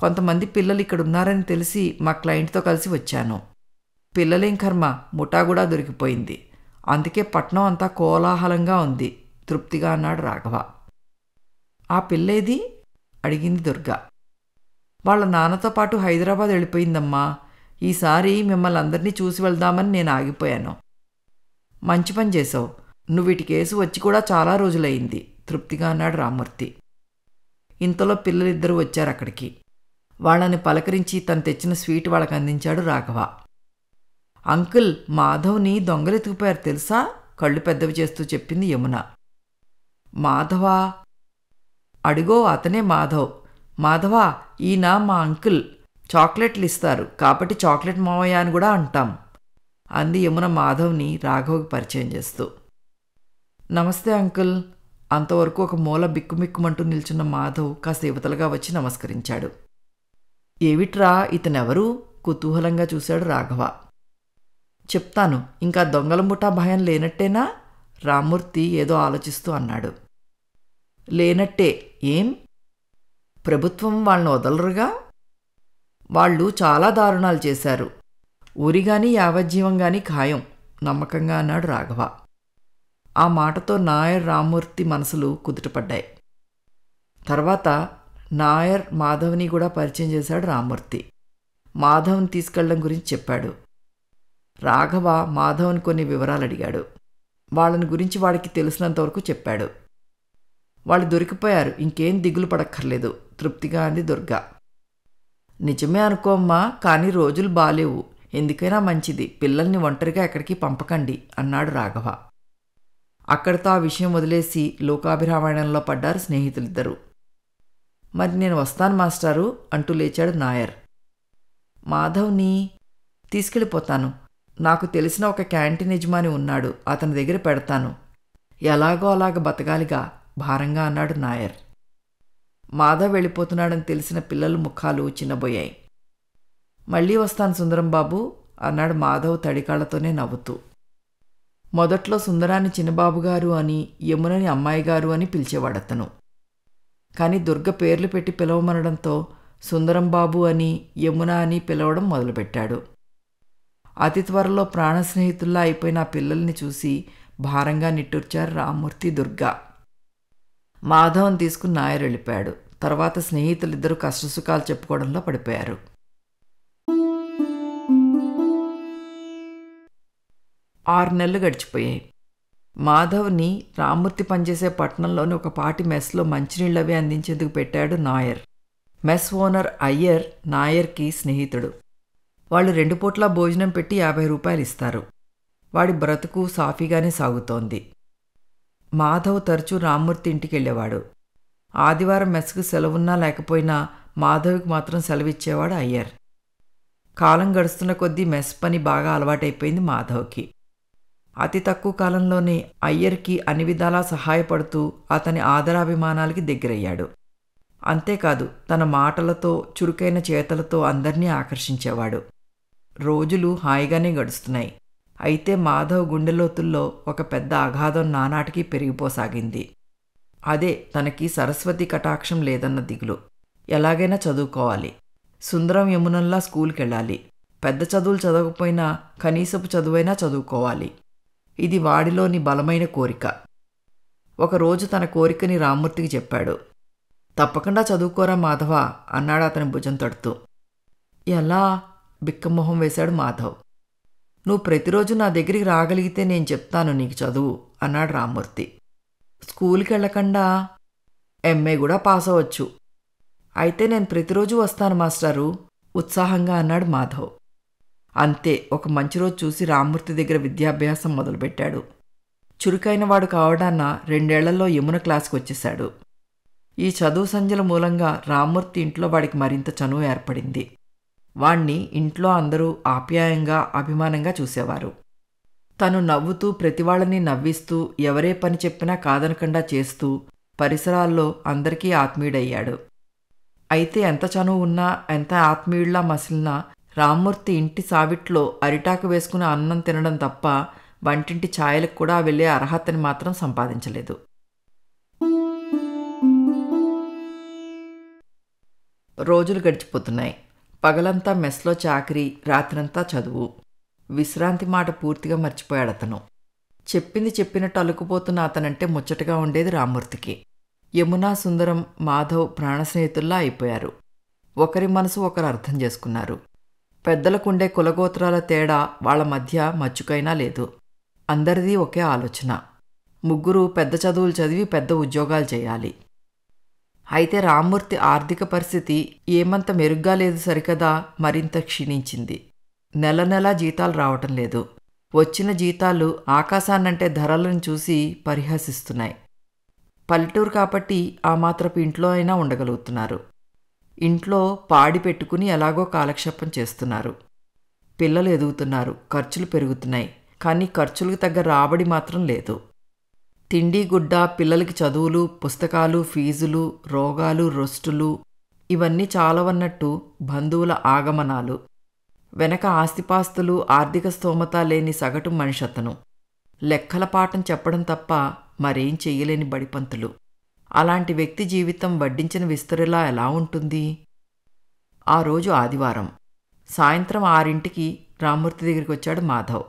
కొంతమంది పిల్లలు ఇక్కడ ఉన్నారని తెలిసి మా క్లయింట్తో కలిసి వచ్చాను పిల్లలేం కర్మ ముఠా కూడా దొరికిపోయింది అందుకే పట్నం అంతా కోలాహలంగా ఉంది తృప్తిగా అన్నాడు రాఘవ ఆ పిల్లేది అడిగింది దుర్గా వాళ్ళ నాన్నతో పాటు హైదరాబాద్ వెళ్ళిపోయిందమ్మా ఈసారి మిమ్మల్ని అందరినీ చూసి వెళ్దామని నేను ఆగిపోయాను మంచి పని చేసావు నువ్వు వీటి కేసు వచ్చి కూడా చాలా రోజులైంది తృప్తిగా అన్నాడు రామ్మూర్తి ఇంతలో పిల్లలిద్దరూ వచ్చారు అక్కడికి వాళ్ళని పలకరించి తను తెచ్చిన స్వీట్ వాళ్ళకు అందించాడు రాఘవ అంకుల్ మాధవ్ని దొంగలెత్తుకుపోయారు తెలుసా కళ్ళు పెద్దవి చేస్తూ చెప్పింది యమున మాధవా అడిగో అతనే మాధవ్ మాధవా ఈయన మా అంకుల్ చాక్లెట్లు ఇస్తారు కాబట్టి చాక్లెట్ మావయ్య అని కూడా అంటాం అంది యమున మాధవ్ని రాఘవ్కి పరిచయం చేస్తూ నమస్తే అంకుల్ అంతవరకు ఒక మూల బిక్కుమిక్కుమంటూ నిల్చున్న మాధవ్ కాస్త యువతలుగా వచ్చి నమస్కరించాడు ఏమిట్రా ఇతనెవరూ కుతూహలంగా చూశాడు రాఘవ చెప్తాను ఇంకా దొంగల ముఠా భయం లేనట్టేనా రామ్మూర్తి ఏదో ఆలోచిస్తూ అన్నాడు లేనట్టే ఏం ప్రభుత్వం వాళ్ళని వదలరుగా వాళ్ళు చాలా దారుణాలు చేశారు ఊరిగాని యావజ్జీవం ఖాయం నమ్మకంగా అన్నాడు రాఘవ ఆ మాటతో నాయర్ రామ్మూర్తి మనసులు కుదుటపడ్డాయి తర్వాత నాయర్ మాధవ్ని కూడా పరిచయం చేశాడు రామ్మూర్తి మాధవ్ని తీసుకెళ్లడం గురించి చెప్పాడు రాఘవ మాధవన్ కొన్ని వివరాలు అడిగాడు వాళ్ళని గురించి వాడికి తెలిసినంతవరకు చెప్పాడు వాళ్ళు దొరికిపోయారు ఇంకేం దిగులు పడక్కర్లేదు తృప్తిగా అంది దుర్గా నిజమే అనుకోమ్మా కానీ రోజులు బాలేవు ఎందుకైనా మంచిది పిల్లల్ని ఒంటరిగా ఎక్కడికి పంపకండి అన్నాడు రాఘవ అక్కడితో ఆ విషయం వదిలేసి లోకాభిరామాయణంలో పడ్డారు స్నేహితులిద్దరూ మరి నేను వస్తాను మాస్టారు అంటూ లేచాడు నాయర్ మాధవ్ని తీసుకెళ్ళిపోతాను నాకు తెలిసిన ఒక క్యాంటీన్ యజమాని ఉన్నాడు అతని దగ్గర పెడతాను ఎలాగో అలాగ బతకాలిగా భారంగా అన్నాడు నాయర్ మాధవ్ వెళ్ళిపోతున్నాడని తెలిసిన పిల్లల ముఖాలు చిన్నబోయాయి మళ్ళీ వస్తాను సుందరం బాబు అన్నాడు మాధవ్ తడికాళ్లతోనే నవ్వుతూ మొదట్లో సుందరాన్ని చిన్నబాబుగారు అని యమునని అమ్మాయి గారు అని పిలిచేవాడతను కానీ దుర్గ పేర్లు పెట్టి పిలవమనడంతో సుందరం బాబు అని యమున అని పిలవడం మొదలుపెట్టాడు అతి త్వరలో ప్రాణ స్నేహితుల్లా అయిపోయిన పిల్లల్ని చూసి భారంగా నిట్టూర్చారు రామ్మూర్తి దుర్గా మాధవన్ తీసుకుని నాయర్ వెళ్ళిపోయాడు తర్వాత స్నేహితులిద్దరూ కష్టసుఖాలు చెప్పుకోవడంలో పడిపోయారు ఆరు నెలలు గడిచిపోయాయి మాధవ్ని రామ్మూర్తి పనిచేసే పట్టణంలోని ఒక పాటి మెస్లో మంచినీళ్ళవి అందించేందుకు పెట్టాడు నాయర్ మెస్ ఓనర్ అయ్యర్ నాయర్కి స్నేహితుడు వాళ్ళు రెండు పూట్ల భోజనం పెట్టి యాభై రూపాయలు ఇస్తారు వాడి బ్రతుకు సాఫీగానే సాగుతోంది మాధవ్ తరచూ రామ్మూర్తి ఇంటికి వెళ్ళేవాడు ఆదివారం మెస్కు సెలవున్నా లేకపోయినా మాధవ్కి మాత్రం సెలవిచ్చేవాడు అయ్యర్ కాలం గడుస్తున్న కొద్దీ మెస్ పని బాగా అలవాటైపోయింది మాధవ్కి అతి తక్కువ కాలంలోనే అయ్యర్కి అన్ని విధాలా సహాయపడుతూ అతని ఆదరాభిమానాలకి దగ్గరయ్యాడు అంతేకాదు తన మాటలతో చురుకైన చేతలతో అందర్నీ ఆకర్షించేవాడు రోజులు హాయిగానే గడుస్తున్నాయి అయితే మాధవ్ గుండెలోతుల్లో ఒక పెద్ద అఘాధం నానాటికి పెరిగిపోసాగింది అదే తనకి సరస్వతి కటాక్షం లేదన్న దిగులు ఎలాగైనా చదువుకోవాలి సుందరం యమునల్లా స్కూల్కెళ్ళాలి పెద్ద చదువులు చదవకపోయినా కనీసపు చదువైనా చదువుకోవాలి ఇది వాడిలోని బలమైన కోరిక ఒకరోజు తన కోరికని రామ్మూర్తికి చెప్పాడు తప్పకుండా చదువుకోరా మాధవ అన్నాడు అతని భుజం తడుతూ ఎలా బిక్కమొహం వేశాడు మాధవ్ నువ్వు ప్రతిరోజు నా దగ్గరికి రాగలిగితే నేను చెప్తాను నీకు చదువు అన్నాడు రామ్మూర్తి స్కూల్కి వెళ్ళకుండా ఎంఏ కూడా పాస్ అవ్వచ్చు అయితే నేను ప్రతిరోజు వస్తాను మాస్టారు ఉత్సాహంగా అన్నాడు మాధవ్ అంతే ఒక మంచి రోజు చూసి రామ్మూర్తి దగ్గర విద్యాభ్యాసం మొదలుపెట్టాడు చురుకైన వాడు కావడాన్న రెండేళ్లలో యమున క్లాస్కి వచ్చేశాడు ఈ చదువు సంజల మూలంగా రామ్మూర్తి ఇంట్లో వాడికి మరింత చనువు ఏర్పడింది వాణ్ణి ఇంట్లో అందరూ ఆప్యాయంగా అభిమానంగా చూసేవారు తను నవ్వుతూ ప్రతివాళ్ళని నవ్విస్తూ ఎవరే పని చెప్పినా కాదనకుండా చేస్తూ పరిసరాల్లో అందరికీ ఆత్మీయుడయ్యాడు అయితే ఎంత చనువు ఉన్నా ఎంత ఆత్మీయుళ్లా మసిలినా రామ్మూర్తి ఇంటి సావిట్లో అరిటాకు వేసుకుని అన్నం తినడం తప్ప వంటింటి ఛాయలకు కూడా వెళ్ళే అర్హతని మాత్రం సంపాదించలేదు రోజులు గడిచిపోతున్నాయి పగలంతా మెస్లో చాకరి రాత్రంతా చదువు విశ్రాంతి మాట పూర్తిగా మర్చిపోయాడు అతను చెప్పింది చెప్పినట్టు అలుకుపోతున్న అతనంటే ముచ్చటగా ఉండేది రామూర్తికి యమునా సుందరం మాధవ్ ప్రాణ స్నేహితుల్లా అయిపోయారు ఒకరి మనసు ఒకరు అర్థం చేసుకున్నారు పెద్దలకుండే కులగోత్రాల తేడా వాళ్ల మధ్య మచ్చుకైనా లేదు అందరిది ఒకే ఆలోచన ముగ్గురు పెద్ద చదువులు చదివి పెద్ద ఉద్యోగాలు చేయాలి అయితే రామ్మూర్తి ఆర్థిక పరిస్థితి ఏమంత మెరుగ్గా లేదు సరికదా మరింత క్షీణించింది నెల నెలా జీతాలు రావటం లేదు వచ్చిన జీతాలు ఆకాశాన్నంటే ధరలను చూసి పరిహసిస్తున్నాయి పల్లెటూరు కాబట్టి ఆ మాత్రపు ఇంట్లో అయినా ఉండగలుగుతున్నారు ఇంట్లో పాడి పెట్టుకుని ఎలాగో కాలక్షేపం చేస్తున్నారు పిల్లలు ఎదుగుతున్నారు ఖర్చులు పెరుగుతున్నాయి కానీ ఖర్చులకు తగ్గ రాబడి మాత్రం లేదు తిండి గుడ్డ పిల్లలకి చదువులు పుస్తకాలు ఫీజులు రోగాలు రొస్టులు ఇవన్నీ చాలవన్నట్టు బంధువుల ఆగమనాలు వెనక ఆస్తిపాస్తులు ఆర్థిక స్తోమత లేని సగటు మనిషతను లెక్కల పాఠం చెప్పడం తప్ప మరేం చెయ్యలేని బడిపంతులు అలాంటి వ్యక్తి జీవితం వడ్డించిన విస్తరిలా ఎలా ఉంటుంది ఆ రోజు ఆదివారం సాయంత్రం ఆరింటికి రామ్మూర్తి దగ్గరికి వచ్చాడు మాధవ్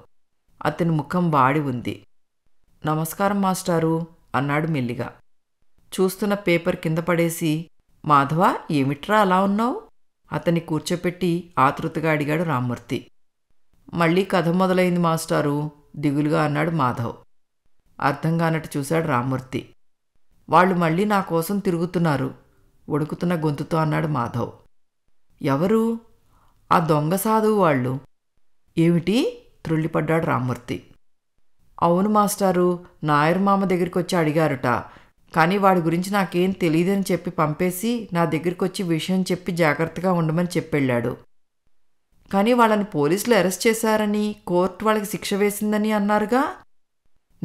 అతని ముఖం వాడి ఉంది నమస్కారం మాస్టారు అన్నాడు మెల్లిగా చూస్తున్న పేపర్ కింద పడేసి మాధవ ఏమిట్రా అలా ఉన్నావు అతన్ని కూర్చోపెట్టి ఆతృతగా అడిగాడు రామ్మూర్తి మళ్ళీ కథ మొదలైంది మాస్టారు దిగులుగా అన్నాడు మాధవ్ అర్థంగానట్టు చూశాడు రామ్మూర్తి వాళ్ళు మళ్ళీ నా కోసం తిరుగుతున్నారు ఉడుకుతున్న గొంతుతో అన్నాడు మాధవ్ ఎవరు ఆ దొంగ సాధువు వాళ్ళు ఏమిటి త్రుళ్ళిపడ్డాడు రామ్మూర్తి అవును మాస్టారు నాయర్ మామ దగ్గరికి వచ్చి అడిగారుట కానీ వాడి గురించి నాకేం తెలియదని చెప్పి పంపేసి నా దగ్గరికి వచ్చి విషయం చెప్పి జాగ్రత్తగా ఉండమని చెప్పెళ్ళాడు కానీ వాళ్ళని పోలీసులు అరెస్ట్ చేశారని కోర్టు వాళ్ళకి శిక్ష వేసిందని అన్నారుగా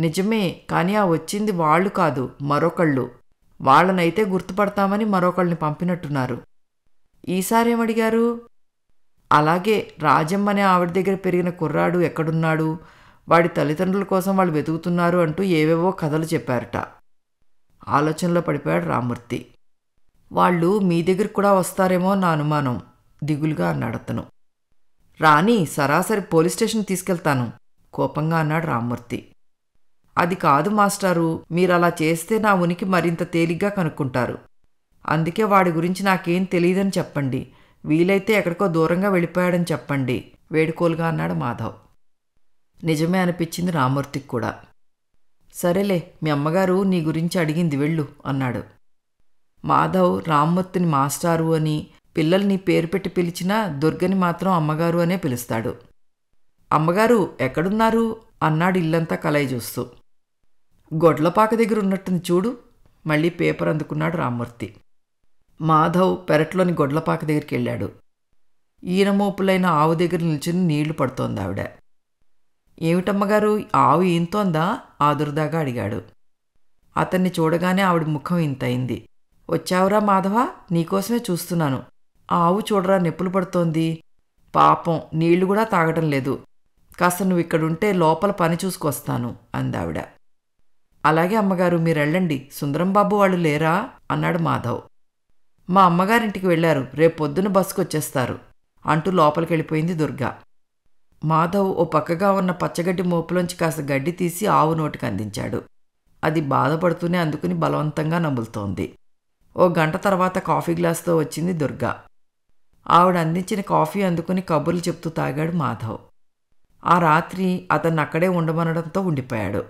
నిజమే కానీ ఆ వచ్చింది వాళ్ళు కాదు మరొకళ్ళు వాళ్ళనైతే గుర్తుపడతామని మరొకళ్ళని పంపినట్టున్నారు ఈసారేమడిగారు అలాగే రాజమ్మనే ఆవిడ దగ్గర పెరిగిన కుర్రాడు ఎక్కడున్నాడు వాడి తల్లిదండ్రుల కోసం వాళ్ళు వెతుకుతున్నారు అంటూ ఏవేవో కథలు చెప్పారట ఆలోచనలో పడిపోయాడు రామూర్తి వాళ్ళు మీ దగ్గర కూడా వస్తారేమో నా అనుమానం దిగులుగా అన్నాడు అతను రాని సరాసరి పోలీస్ స్టేషన్ తీసుకెళ్తాను కోపంగా అన్నాడు రామ్మూర్తి అది కాదు మాస్టారు మీరు అలా చేస్తే నా ఉనికి మరింత తేలిగ్గా కనుక్కుంటారు అందుకే వాడి గురించి నాకేం తెలియదని చెప్పండి వీలైతే ఎక్కడికో దూరంగా వెళ్ళిపోయాడని చెప్పండి వేడుకోలుగా అన్నాడు మాధవ్ నిజమే అనిపించింది రామూర్తికి కూడా సరేలే మీ అమ్మగారు నీ గురించి అడిగింది వెళ్ళు అన్నాడు మాధవ్ రామ్మూర్తిని మాస్టారు అని పిల్లల్ని పేరు పెట్టి పిలిచినా దుర్గని మాత్రం అమ్మగారు అనే పిలుస్తాడు అమ్మగారు ఎక్కడున్నారు అన్నాడు ఇల్లంతా కలయి చూస్తూ గొడ్లపాక దగ్గర ఉన్నట్టుంది చూడు మళ్ళీ పేపర్ అందుకున్నాడు రామ్మూర్తి మాధవ్ పెరట్లోని గొడ్లపాక దగ్గరికి వెళ్ళాడు ఈనమోపులైన ఆవు దగ్గర నిల్చుని నీళ్లు పడుతోంది ఆవిడ ఏమిటమ్మగారు ఆవు ఈంతోందా ఆదుర్దాగా అడిగాడు అతన్ని చూడగానే ఆవిడ ముఖం ఇంతయింది వచ్చావురా మాధవ నీకోసమే చూస్తున్నాను ఆవు చూడరా నిప్పులు పడుతోంది పాపం నీళ్లు కూడా తాగటం లేదు కాస్త నువ్వు ఇక్కడుంటే లోపల పని చూసుకొస్తాను అందావిడ అలాగే అమ్మగారు మీరు వెళ్ళండి సుందరంబాబు వాళ్ళు లేరా అన్నాడు మాధవ్ మా అమ్మగారింటికి వెళ్ళారు రేపొద్దున బస్సుకు వచ్చేస్తారు అంటూ లోపలికెళ్ళిపోయింది దుర్గా మాధవ్ ఓ పక్కగా ఉన్న పచ్చగడ్డి మోపులోంచి కాస్త గడ్డి తీసి ఆవు నోటికి అందించాడు అది బాధపడుతూనే అందుకుని బలవంతంగా నములుతోంది ఓ గంట తర్వాత కాఫీ గ్లాస్తో వచ్చింది దుర్గా ఆవిడ అందించిన కాఫీ అందుకుని కబుర్లు చెప్తూ తాగాడు మాధవ్ ఆ రాత్రి అతన్ని అక్కడే ఉండమనడంతో ఉండిపోయాడు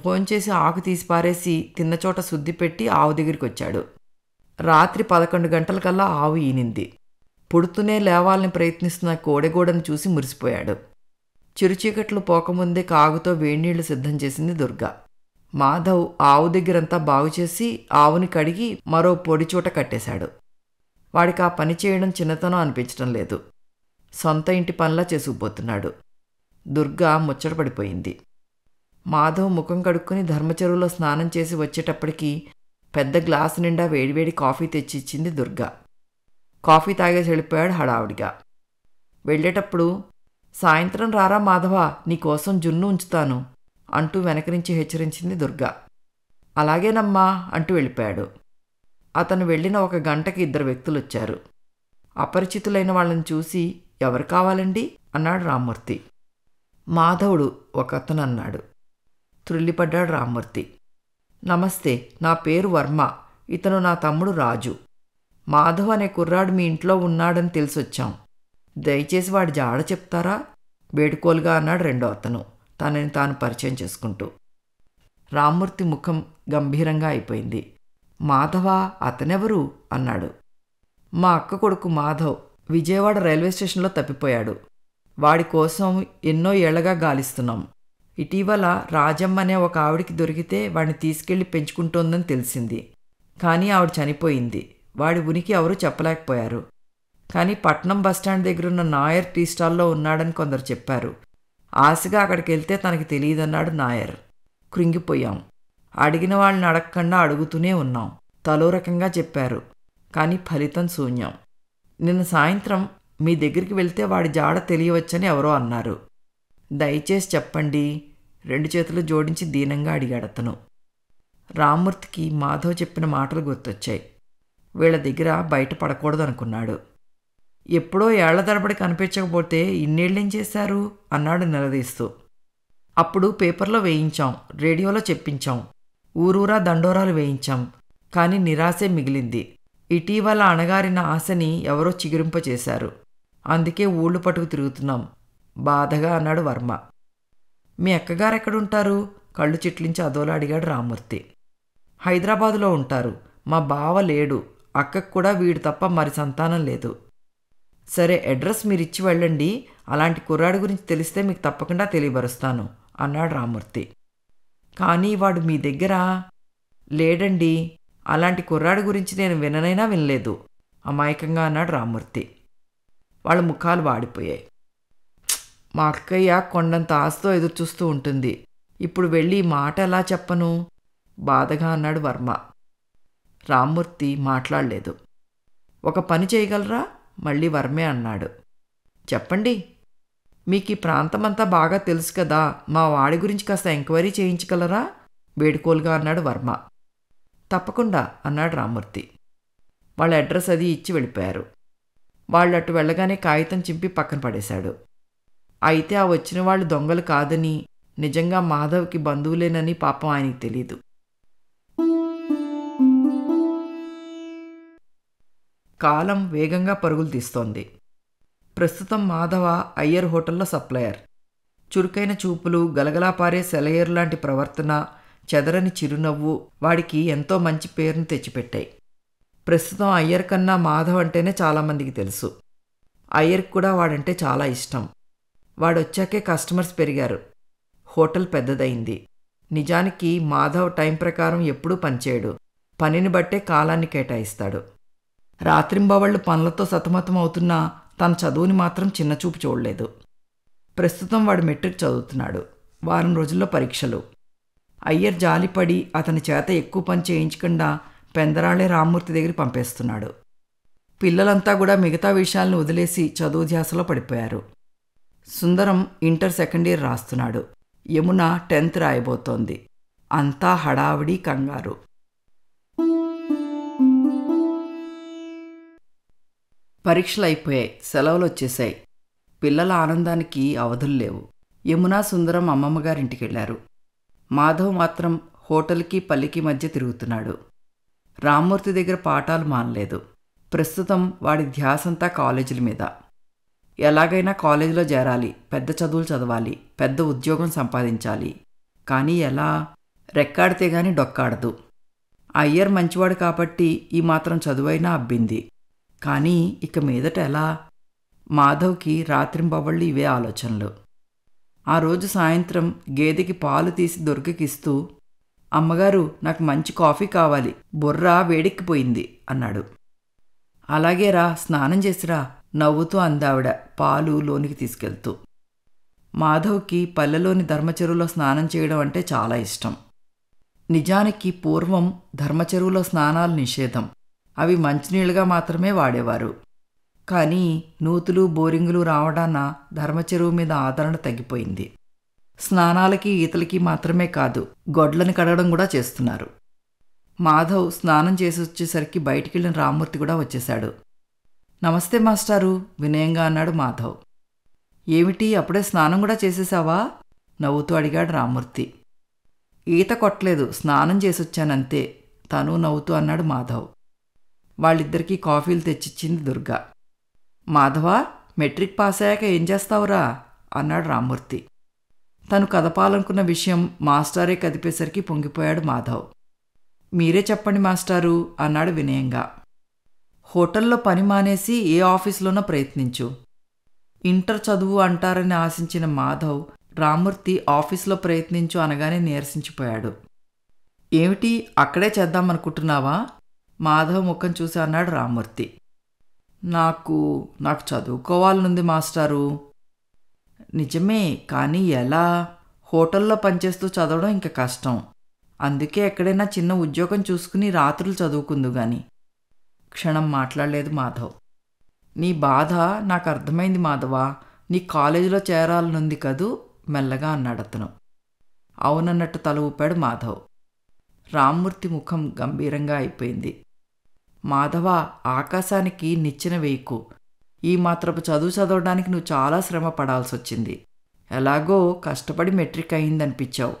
భోంచేసి ఆకు తీసి పారేసి తిన్నచోట శుద్ధి పెట్టి ఆవు దగ్గరికి వచ్చాడు రాత్రి పదకొండు గంటలకల్లా ఆవు ఈనింది పొడుతూనే లేవాలని ప్రయత్నిస్తున్న కోడెగూడను చూసి మురిసిపోయాడు చిరుచీకట్లు పోకముందే కాగుతో వేడినీళ్లు సిద్ధం చేసింది దుర్గా మాధవ్ ఆవు దగ్గరంతా బాగు చేసి ఆవుని కడిగి మరో పొడిచూట కట్టేశాడు వాడికి ఆ పని చేయడం చిన్నతనం అనిపించడం లేదు సొంత ఇంటి పనిలా చేసుకుపోతున్నాడు దుర్గా ముచ్చటపడిపోయింది మాధవ్ ముఖం కడుక్కుని ధర్మచెరువులో స్నానం చేసి వచ్చేటప్పటికీ పెద్ద గ్లాసు నిండా వేడివేడి కాఫీ తెచ్చిచ్చింది దుర్గా కాఫీ తాగేసి వెళ్ళిపోయాడు హడావుడిగా వెళ్ళేటప్పుడు సాయంత్రం రారా మాధవ నీకోసం జున్ను ఉంచుతాను అంటూ వెనక నుంచి హెచ్చరించింది దుర్గా అలాగేనమ్మా అంటూ వెళ్ళిపోయాడు అతను వెళ్ళిన ఒక గంటకి ఇద్దరు వ్యక్తులు వచ్చారు అపరిచితులైన వాళ్ళని చూసి ఎవరు కావాలండి అన్నాడు రామ్మూర్తి మాధవుడు ఒకతను అన్నాడు త్రుల్లిపడ్డాడు రామ్మూర్తి నమస్తే నా పేరు వర్మ ఇతను నా తమ్ముడు రాజు మాధవ్ అనే కుర్రాడు మీ ఇంట్లో ఉన్నాడని తెలిసొచ్చాం దయచేసి వాడి జాడ చెప్తారా వేడుకోలుగా అన్నాడు రెండో అతను తనని తాను పరిచయం చేసుకుంటూ రామ్మూర్తి ముఖం గంభీరంగా అయిపోయింది మాధవ అతనెవరు అన్నాడు మా అక్క కొడుకు మాధవ్ విజయవాడ రైల్వే స్టేషన్లో తప్పిపోయాడు వాడి కోసం ఎన్నో ఏళ్లగా గాలిస్తున్నాం ఇటీవల రాజమ్మ అనే ఒక ఆవిడికి దొరికితే వాడిని తీసుకెళ్లి పెంచుకుంటోందని తెలిసింది కానీ ఆవిడ చనిపోయింది వాడి ఉనికి ఎవరూ చెప్పలేకపోయారు కానీ పట్నం బస్టాండ్ దగ్గరున్న నాయర్ టీ స్టాల్లో ఉన్నాడని కొందరు చెప్పారు ఆశగా అక్కడికి వెళ్తే తనకి తెలియదన్నాడు నాయర్ కృంగిపోయాం అడిగిన వాళ్ళని అడగకుండా అడుగుతూనే ఉన్నాం తలో రకంగా చెప్పారు కానీ ఫలితం శూన్యం నిన్న సాయంత్రం మీ దగ్గరికి వెళ్తే వాడి జాడ తెలియవచ్చని ఎవరో అన్నారు దయచేసి చెప్పండి రెండు చేతులు జోడించి దీనంగా అడిగాడతను రామ్మూర్తికి మాధవ్ చెప్పిన మాటలు గుర్తొచ్చాయి వీళ్ళ దగ్గర బయటపడకూడదు అనుకున్నాడు ఎప్పుడో ఏళ్ల తరబడి కనిపించకపోతే ఇన్నేళ్ళేం చేశారు అన్నాడు నిలదీస్తూ అప్పుడు పేపర్లో వేయించాం రేడియోలో చెప్పించాం ఊరూరా దండోరాలు వేయించాం కానీ నిరాశే మిగిలింది ఇటీవల అణగారిన ఆశని ఎవరో చిగురింపచేశారు అందుకే ఊళ్ళు పట్టుకు తిరుగుతున్నాం బాధగా అన్నాడు వర్మ మీ అక్కగారు ఎక్కడుంటారు కళ్ళు చిట్లించి అదోలా అడిగాడు రామూర్తి హైదరాబాదులో ఉంటారు మా బావ లేడు అక్కకు కూడా వీడు తప్ప మరి సంతానం లేదు సరే అడ్రస్ మీరు ఇచ్చి వెళ్ళండి అలాంటి కుర్రాడి గురించి తెలిస్తే మీకు తప్పకుండా తెలియబరుస్తాను అన్నాడు రామూర్తి కానీ వాడు మీ దగ్గర లేడండి అలాంటి కుర్రాడి గురించి నేను విననైనా వినలేదు అమాయకంగా అన్నాడు రామూర్తి వాళ్ళ ముఖాలు వాడిపోయాయి మా అక్కయ్య కొండంత ఆస్తో ఎదురుచూస్తూ ఉంటుంది ఇప్పుడు వెళ్ళి మాట ఎలా చెప్పను బాధగా అన్నాడు వర్మ రామ్మూర్తి మాట్లాడలేదు ఒక పని చేయగలరా మళ్ళీ వర్మే అన్నాడు చెప్పండి మీకు ఈ ప్రాంతమంతా బాగా తెలుసు కదా మా వాడి గురించి కాస్త ఎంక్వైరీ చేయించగలరా వేడుకోలుగా అన్నాడు వర్మ తప్పకుండా అన్నాడు రామ్మూర్తి వాళ్ళ అడ్రస్ అది ఇచ్చి వెళ్ళిపోయారు వాళ్ళు అటు వెళ్ళగానే కాగితం చింపి పక్కన పడేశాడు అయితే ఆ వచ్చిన వాళ్ళు దొంగలు కాదని నిజంగా మాధవ్కి బంధువులేనని పాపం ఆయనకి తెలియదు కాలం వేగంగా పరుగులు తీస్తోంది ప్రస్తుతం మాధవ అయ్యర్ హోటల్లో సప్లయర్ చురుకైన చూపులు గలగలా పారే సెలయర్ లాంటి ప్రవర్తన చెదరని చిరునవ్వు వాడికి ఎంతో మంచి పేరును తెచ్చిపెట్టాయి ప్రస్తుతం అయ్యర్ కన్నా మాధవ్ అంటేనే చాలామందికి తెలుసు అయ్యర్కి కూడా వాడంటే చాలా ఇష్టం వాడొచ్చాకే కస్టమర్స్ పెరిగారు హోటల్ పెద్దదైంది నిజానికి మాధవ్ టైం ప్రకారం ఎప్పుడూ పనిచేయడు పనిని బట్టే కాలాన్ని కేటాయిస్తాడు రాత్రింబవళ్లు పనులతో సతమతం అవుతున్నా తన చదువుని మాత్రం చిన్నచూపు చూడలేదు ప్రస్తుతం వాడు మెట్రిక్ చదువుతున్నాడు వారం రోజుల్లో పరీక్షలు అయ్యర్ జాలిపడి అతని చేత ఎక్కువ పని చేయించకుండా పెందరాళే రామ్మూర్తి దగ్గర పంపేస్తున్నాడు పిల్లలంతా కూడా మిగతా విషయాలను వదిలేసి చదువు ధ్యాసలో పడిపోయారు సుందరం ఇంటర్ సెకండ్ ఇయర్ రాస్తున్నాడు యమున టెన్త్ రాయబోతోంది అంతా హడావిడి కంగారు పరీక్షలు అయిపోయాయి సెలవులు వచ్చేశాయి పిల్లల ఆనందానికి అవధులు లేవు యమునా సుందరం అమ్మమ్మ గారింటికి మాధవ్ మాత్రం హోటల్కి పల్లికి మధ్య తిరుగుతున్నాడు రామ్మూర్తి దగ్గర పాఠాలు మానలేదు ప్రస్తుతం వాడి ధ్యాసంతా కాలేజీల మీద ఎలాగైనా కాలేజీలో చేరాలి పెద్ద చదువులు చదవాలి పెద్ద ఉద్యోగం సంపాదించాలి కానీ ఎలా రెక్కాడితే గాని డొక్కాడదు అయ్యర్ మంచివాడు కాబట్టి ఈ మాత్రం చదువైనా అబ్బింది కానీ ఇక మీదట ఎలా మాధవ్కి రాత్రింబవళ్ళు ఇవే ఆలోచనలు ఆ రోజు సాయంత్రం గేదెకి పాలు తీసి దొరికికిస్తూ అమ్మగారు నాకు మంచి కాఫీ కావాలి బుర్రా వేడెక్కిపోయింది అన్నాడు అలాగే రా స్నానం చేసిరా నవ్వుతూ అందావిడ పాలు లోనికి తీసుకెళ్తూ మాధవ్కి పల్లెలోని ధర్మచెరువులో స్నానం చేయడం అంటే చాలా ఇష్టం నిజానికి పూర్వం ధర్మచెరువులో స్నానాలు నిషేధం అవి మంచినీళ్ళుగా మాత్రమే వాడేవారు కానీ నూతులు బోరింగులు రావడాన ధర్మచెరువు మీద ఆదరణ తగ్గిపోయింది స్నానాలకి ఈతలకి మాత్రమే కాదు గొడ్లను కడగడం కూడా చేస్తున్నారు మాధవ్ స్నానం చేసి వచ్చేసరికి బయటికెళ్ళిన వెళ్ళిన రామ్మూర్తి కూడా వచ్చేశాడు నమస్తే మాస్టారు వినయంగా అన్నాడు మాధవ్ ఏమిటి అప్పుడే స్నానం కూడా చేసేశావా నవ్వుతూ అడిగాడు రామ్మూర్తి ఈత కొట్టలేదు స్నానం చేసొచ్చానంతే తను నవ్వుతూ అన్నాడు మాధవ్ వాళ్ళిద్దరికీ కాఫీలు తెచ్చిచ్చింది దుర్గా మాధవ మెట్రిక్ పాస్ అయ్యాక ఏం చేస్తావురా అన్నాడు రామ్మూర్తి తను కదపాలనుకున్న విషయం మాస్టారే కదిపేసరికి పొంగిపోయాడు మాధవ్ మీరే చెప్పండి మాస్టారు అన్నాడు వినయంగా హోటల్లో పని మానేసి ఏ ఆఫీస్లోనో ప్రయత్నించు ఇంటర్ చదువు అంటారని ఆశించిన మాధవ్ రామ్మూర్తి ఆఫీస్లో ప్రయత్నించు అనగానే నీరసించిపోయాడు ఏమిటి అక్కడే చేద్దామనుకుంటున్నావా మాధవ్ ముఖం చూసి అన్నాడు రామ్మూర్తి నాకు నాకు చదువుకోవాలనుంది మాస్టారు నిజమే కానీ ఎలా హోటల్లో పనిచేస్తూ చదవడం ఇంకా కష్టం అందుకే ఎక్కడైనా చిన్న ఉద్యోగం చూసుకుని రాత్రులు చదువుకుందు గాని క్షణం మాట్లాడలేదు మాధవ్ నీ బాధ నాకు అర్థమైంది మాధవ నీ కాలేజీలో చేరాలనుంది కదూ మెల్లగా అన్నాడు అతను అవునన్నట్టు తల ఊపాడు మాధవ్ రామ్మూర్తి ముఖం గంభీరంగా అయిపోయింది మాధవ ఆకాశానికి నిచ్చెన వేయకు ఈ మాత్రపు చదువు చదవడానికి నువ్వు చాలా శ్రమ పడాల్సొచ్చింది ఎలాగో కష్టపడి మెట్రిక్ అయిందనిపించావు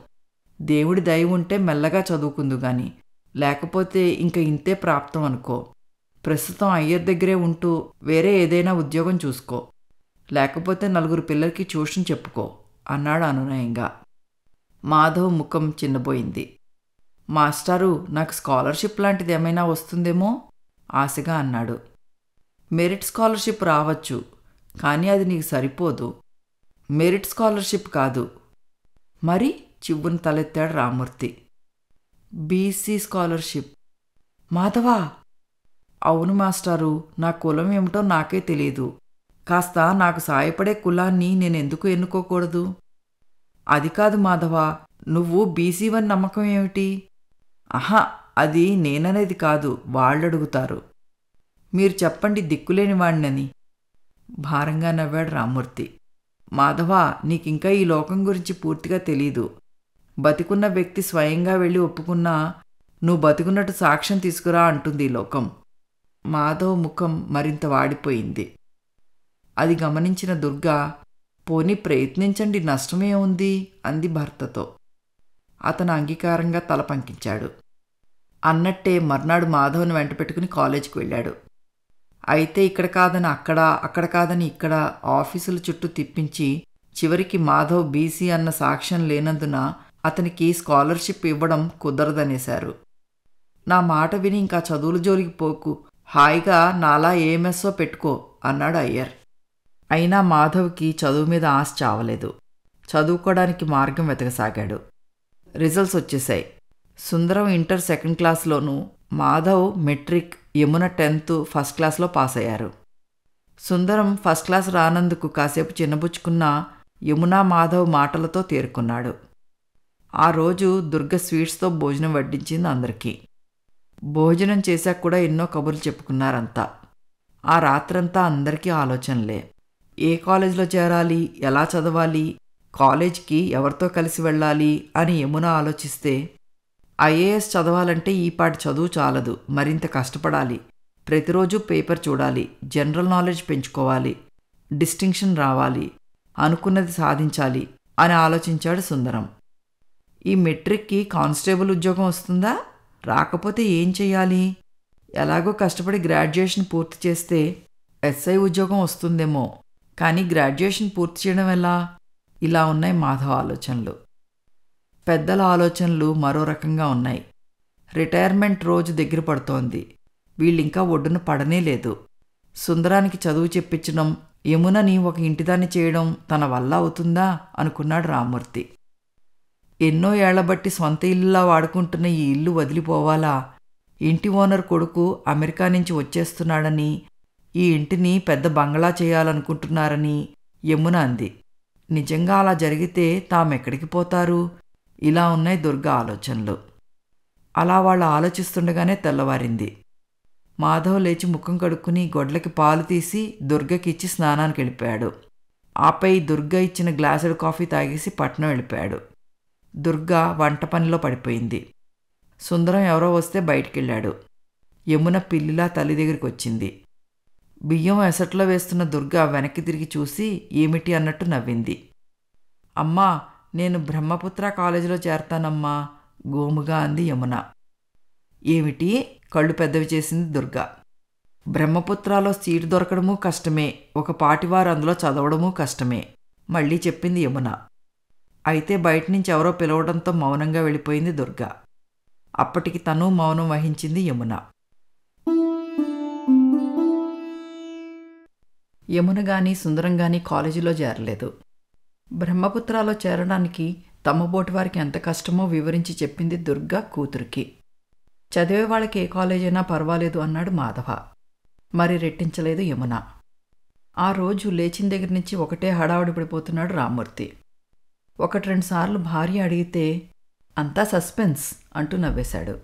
దేవుడి దయ ఉంటే మెల్లగా చదువుకుందు గాని లేకపోతే ఇంక ఇంతే ప్రాప్తం అనుకో ప్రస్తుతం అయ్యర్ దగ్గరే ఉంటూ వేరే ఏదైనా ఉద్యోగం చూసుకో లేకపోతే నలుగురు పిల్లలకి ట్యూషన్ చెప్పుకో అన్నాడు అనునయంగా మాధవ్ ముఖం చిన్నబోయింది మాస్టారు నాకు స్కాలర్షిప్ లాంటిది ఏమైనా వస్తుందేమో ఆశగా అన్నాడు మెరిట్ స్కాలర్షిప్ రావచ్చు కానీ అది నీకు సరిపోదు మెరిట్ స్కాలర్షిప్ కాదు మరి చివ్వును తలెత్తాడు రామూర్తి బీసీ స్కాలర్షిప్ మాధవా అవును మాస్టారు నా కులం ఏమిటో నాకే తెలియదు కాస్త నాకు సాయపడే కులాన్ని నేనెందుకు ఎన్నుకోకూడదు అది కాదు మాధవ నువ్వు బీసీ వన్ నమ్మకం ఏమిటి ఆహా అది నేననేది కాదు వాళ్ళడుగుతారు మీరు చెప్పండి దిక్కులేని వాణ్ణని భారంగా నవ్వాడు రామ్మూర్తి మాధవ నీకింకా ఈ లోకం గురించి పూర్తిగా తెలీదు బతికున్న వ్యక్తి స్వయంగా వెళ్ళి ఒప్పుకున్నా నువ్వు బతికున్నట్టు సాక్ష్యం తీసుకురా అంటుంది ఈ లోకం మాధవ్ ముఖం మరింత వాడిపోయింది అది గమనించిన దుర్గా పోని ప్రయత్నించండి నష్టమే ఉంది అంది భర్తతో అతను అంగీకారంగా తల పంకించాడు అన్నట్టే మర్నాడు మాధవ్ని వెంట పెట్టుకుని కాలేజీకి వెళ్ళాడు అయితే ఇక్కడ కాదని అక్కడ అక్కడ కాదని ఇక్కడ ఆఫీసుల చుట్టూ తిప్పించి చివరికి మాధవ్ బీసీ అన్న సాక్ష్యం లేనందున అతనికి స్కాలర్షిప్ ఇవ్వడం కుదరదనేశారు నా మాట విని ఇంకా చదువుల జోలికి పోకు హాయిగా నాలా ఏమెస్సో పెట్టుకో అన్నాడు అయ్యర్ అయినా మాధవ్కి చదువు మీద ఆశ చావలేదు చదువుకోవడానికి మార్గం వెతకసాగాడు రిజల్ట్స్ వచ్చేశాయి సుందరం ఇంటర్ సెకండ్ క్లాస్లోనూ Madhav matric Yamuna tenth first క్లాస్లో పాస్ అయ్యారు సుందరం ఫస్ట్ క్లాస్ రానందుకు కాసేపు చిన్నబుచ్చుకున్న యమునా మాధవ్ మాటలతో తేరుకున్నాడు ఆ రోజు దుర్గ స్వీట్స్తో భోజనం వడ్డించింది అందరికీ భోజనం చేశాక కూడా ఎన్నో కబుర్లు చెప్పుకున్నారంతా ఆ రాత్రంతా అందరికీ ఆలోచనలే ఏ కాలేజీలో చేరాలి ఎలా చదవాలి కాలేజ్కి ఎవరితో కలిసి వెళ్ళాలి అని యమున ఆలోచిస్తే ఐఏఎస్ చదవాలంటే ఈపాటి చదువు చాలదు మరింత కష్టపడాలి ప్రతిరోజు పేపర్ చూడాలి జనరల్ నాలెడ్జ్ పెంచుకోవాలి డిస్టింక్షన్ రావాలి అనుకున్నది సాధించాలి అని ఆలోచించాడు సుందరం ఈ మెట్రిక్కి కానిస్టేబుల్ ఉద్యోగం వస్తుందా రాకపోతే ఏం చేయాలి ఎలాగో కష్టపడి గ్రాడ్యుయేషన్ పూర్తి చేస్తే ఎస్ఐ ఉద్యోగం వస్తుందేమో కానీ గ్రాడ్యుయేషన్ పూర్తి చేయడం ఎలా ఇలా ఉన్నాయి మాధవ ఆలోచనలు పెద్దల ఆలోచనలు మరో రకంగా ఉన్నాయి రిటైర్మెంట్ రోజు దగ్గర పడుతోంది వీళ్ళింకా ఒడ్డున పడనే లేదు సుందరానికి చదువు చెప్పించడం యమునని ఒక ఇంటిదాన్ని చేయడం తన వల్ల అవుతుందా అనుకున్నాడు రామ్మూర్తి ఎన్నో ఏళ్లబట్టి సొంత ఇల్లులా వాడుకుంటున్న ఈ ఇల్లు వదిలిపోవాలా ఇంటి ఓనర్ కొడుకు అమెరికా నుంచి వచ్చేస్తున్నాడని ఈ ఇంటిని పెద్ద బంగ్లా చేయాలనుకుంటున్నారని యమున అంది నిజంగా అలా జరిగితే తామెక్కడికి పోతారు ఇలా ఉన్నాయి దుర్గా ఆలోచనలు అలా వాళ్ళు ఆలోచిస్తుండగానే తెల్లవారింది మాధవ్ లేచి ముఖం కడుక్కుని గొడ్లకి పాలు తీసి దుర్గకిచ్చి స్నానానికి వెళ్ళిపోయాడు ఆపై దుర్గ ఇచ్చిన గ్లాసుడు కాఫీ తాగేసి పట్నం వెళ్ళిపోయాడు దుర్గ వంట పనిలో పడిపోయింది సుందరం ఎవరో వస్తే బయటికెళ్ళాడు యమున పిల్లిలా తల్లి దగ్గరికి వచ్చింది బియ్యం ఎసట్లో వేస్తున్న దుర్గ వెనక్కి తిరిగి చూసి ఏమిటి అన్నట్టు నవ్వింది అమ్మా నేను బ్రహ్మపుత్ర కాలేజీలో చేరతానమ్మా గోముగా అంది యమున ఏమిటి కళ్ళు పెద్దవి చేసింది దుర్గా బ్రహ్మపుత్రలో సీటు దొరకడమూ కష్టమే ఒక పాటివారు అందులో చదవడమూ కష్టమే మళ్ళీ చెప్పింది యమున అయితే బయట నుంచి ఎవరో పిలవడంతో మౌనంగా వెళ్ళిపోయింది దుర్గా అప్పటికి తను మౌనం వహించింది యమున యమున కానీ సుందరం కానీ కాలేజీలో చేరలేదు బ్రహ్మపుత్రలో చేరడానికి తమ వారికి ఎంత కష్టమో వివరించి చెప్పింది దుర్గా కూతురికి చదివే వాళ్ళకి ఏ కాలేజ్ అయినా పర్వాలేదు అన్నాడు మాధవ మరి రెట్టించలేదు యమున ఆ రోజు లేచిన దగ్గర నుంచి ఒకటే హడావుడి పడిపోతున్నాడు రామ్మూర్తి ఒకటి రెండు సార్లు భార్య అడిగితే అంతా సస్పెన్స్ అంటూ నవ్వేశాడు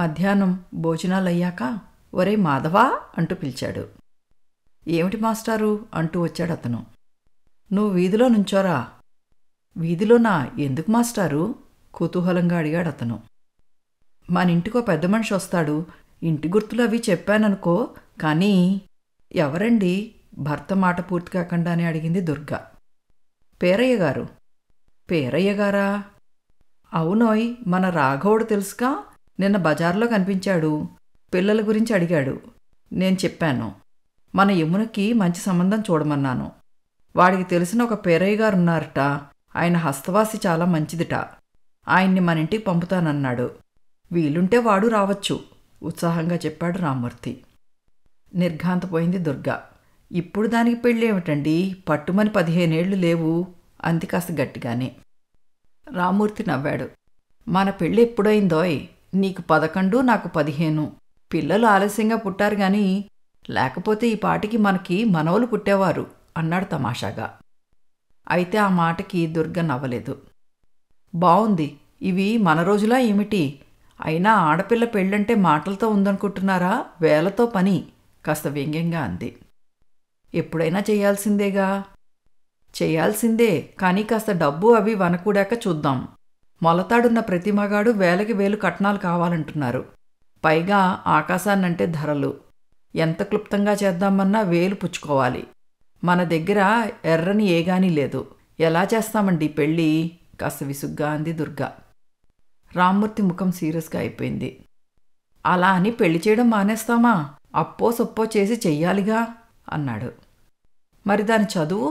మధ్యాహ్నం భోజనాలయ్యాక ఒరే మాధవా అంటూ పిలిచాడు ఏమిటి మాస్టారు అంటూ వచ్చాడు అతను నువ్వు వీధిలో నుంచోరా వీధిలోనా ఎందుకు మాస్టారు కుతూహలంగా అడిగాడు అతను మన ఇంటికో పెద్ద మనిషి వస్తాడు ఇంటి గుర్తులు అవి చెప్పాననుకో కానీ ఎవరండి భర్త మాట పూర్తి అని అడిగింది దుర్గా పేరయ్య గారు పేరయ్య గారా అవునోయ్ మన రాఘవుడు తెలుసుగా నిన్న బజార్లో కనిపించాడు పిల్లల గురించి అడిగాడు నేను చెప్పాను మన యమునకి మంచి సంబంధం చూడమన్నాను వాడికి తెలిసిన ఒక పెరయ్య గారు ఉన్నారట ఆయన హస్తవాసి చాలా మంచిదిట ఆయన్ని మన ఇంటికి పంపుతానన్నాడు వీలుంటే వాడు రావచ్చు ఉత్సాహంగా చెప్పాడు రామ్మూర్తి నిర్ఘాంతపోయింది దుర్గా ఇప్పుడు దానికి పెళ్ళి ఏమిటండి పట్టుమని పదిహేనేళ్లు లేవు అంది కాస్త గట్టిగానే రామ్మూర్తి నవ్వాడు మన పెళ్ళి ఎప్పుడైందోయ్ నీకు పదకొండు నాకు పదిహేను పిల్లలు ఆలస్యంగా పుట్టారు గాని లేకపోతే ఈ పాటికి మనకి మనవలు పుట్టేవారు అన్నాడు తమాషాగా అయితే ఆ మాటకి దుర్గ నవ్వలేదు బావుంది ఇవి మన రోజులా ఏమిటి అయినా ఆడపిల్ల పెళ్ళంటే మాటలతో ఉందనుకుంటున్నారా వేలతో పని కాస్త వ్యంగ్యంగా అంది ఎప్పుడైనా చేయాల్సిందేగా చేయాల్సిందే కానీ కాస్త డబ్బు అవి వనకూడాక చూద్దాం మొలతాడున్న ప్రతి మగాడు వేలకి వేలు కట్నాలు కావాలంటున్నారు పైగా ఆకాశాన్నంటే ధరలు ఎంత క్లుప్తంగా చేద్దామన్నా వేలు పుచ్చుకోవాలి మన దగ్గర ఎర్రని ఏగాని లేదు ఎలా చేస్తామండి పెళ్ళి కాస్త విసుగ్గా అంది దుర్గా రామ్మూర్తి ముఖం సీరియస్గా అయిపోయింది అలా అని పెళ్లి చేయడం మానేస్తామా అప్పో సొప్పో చేసి చెయ్యాలిగా అన్నాడు మరి దాని చదువు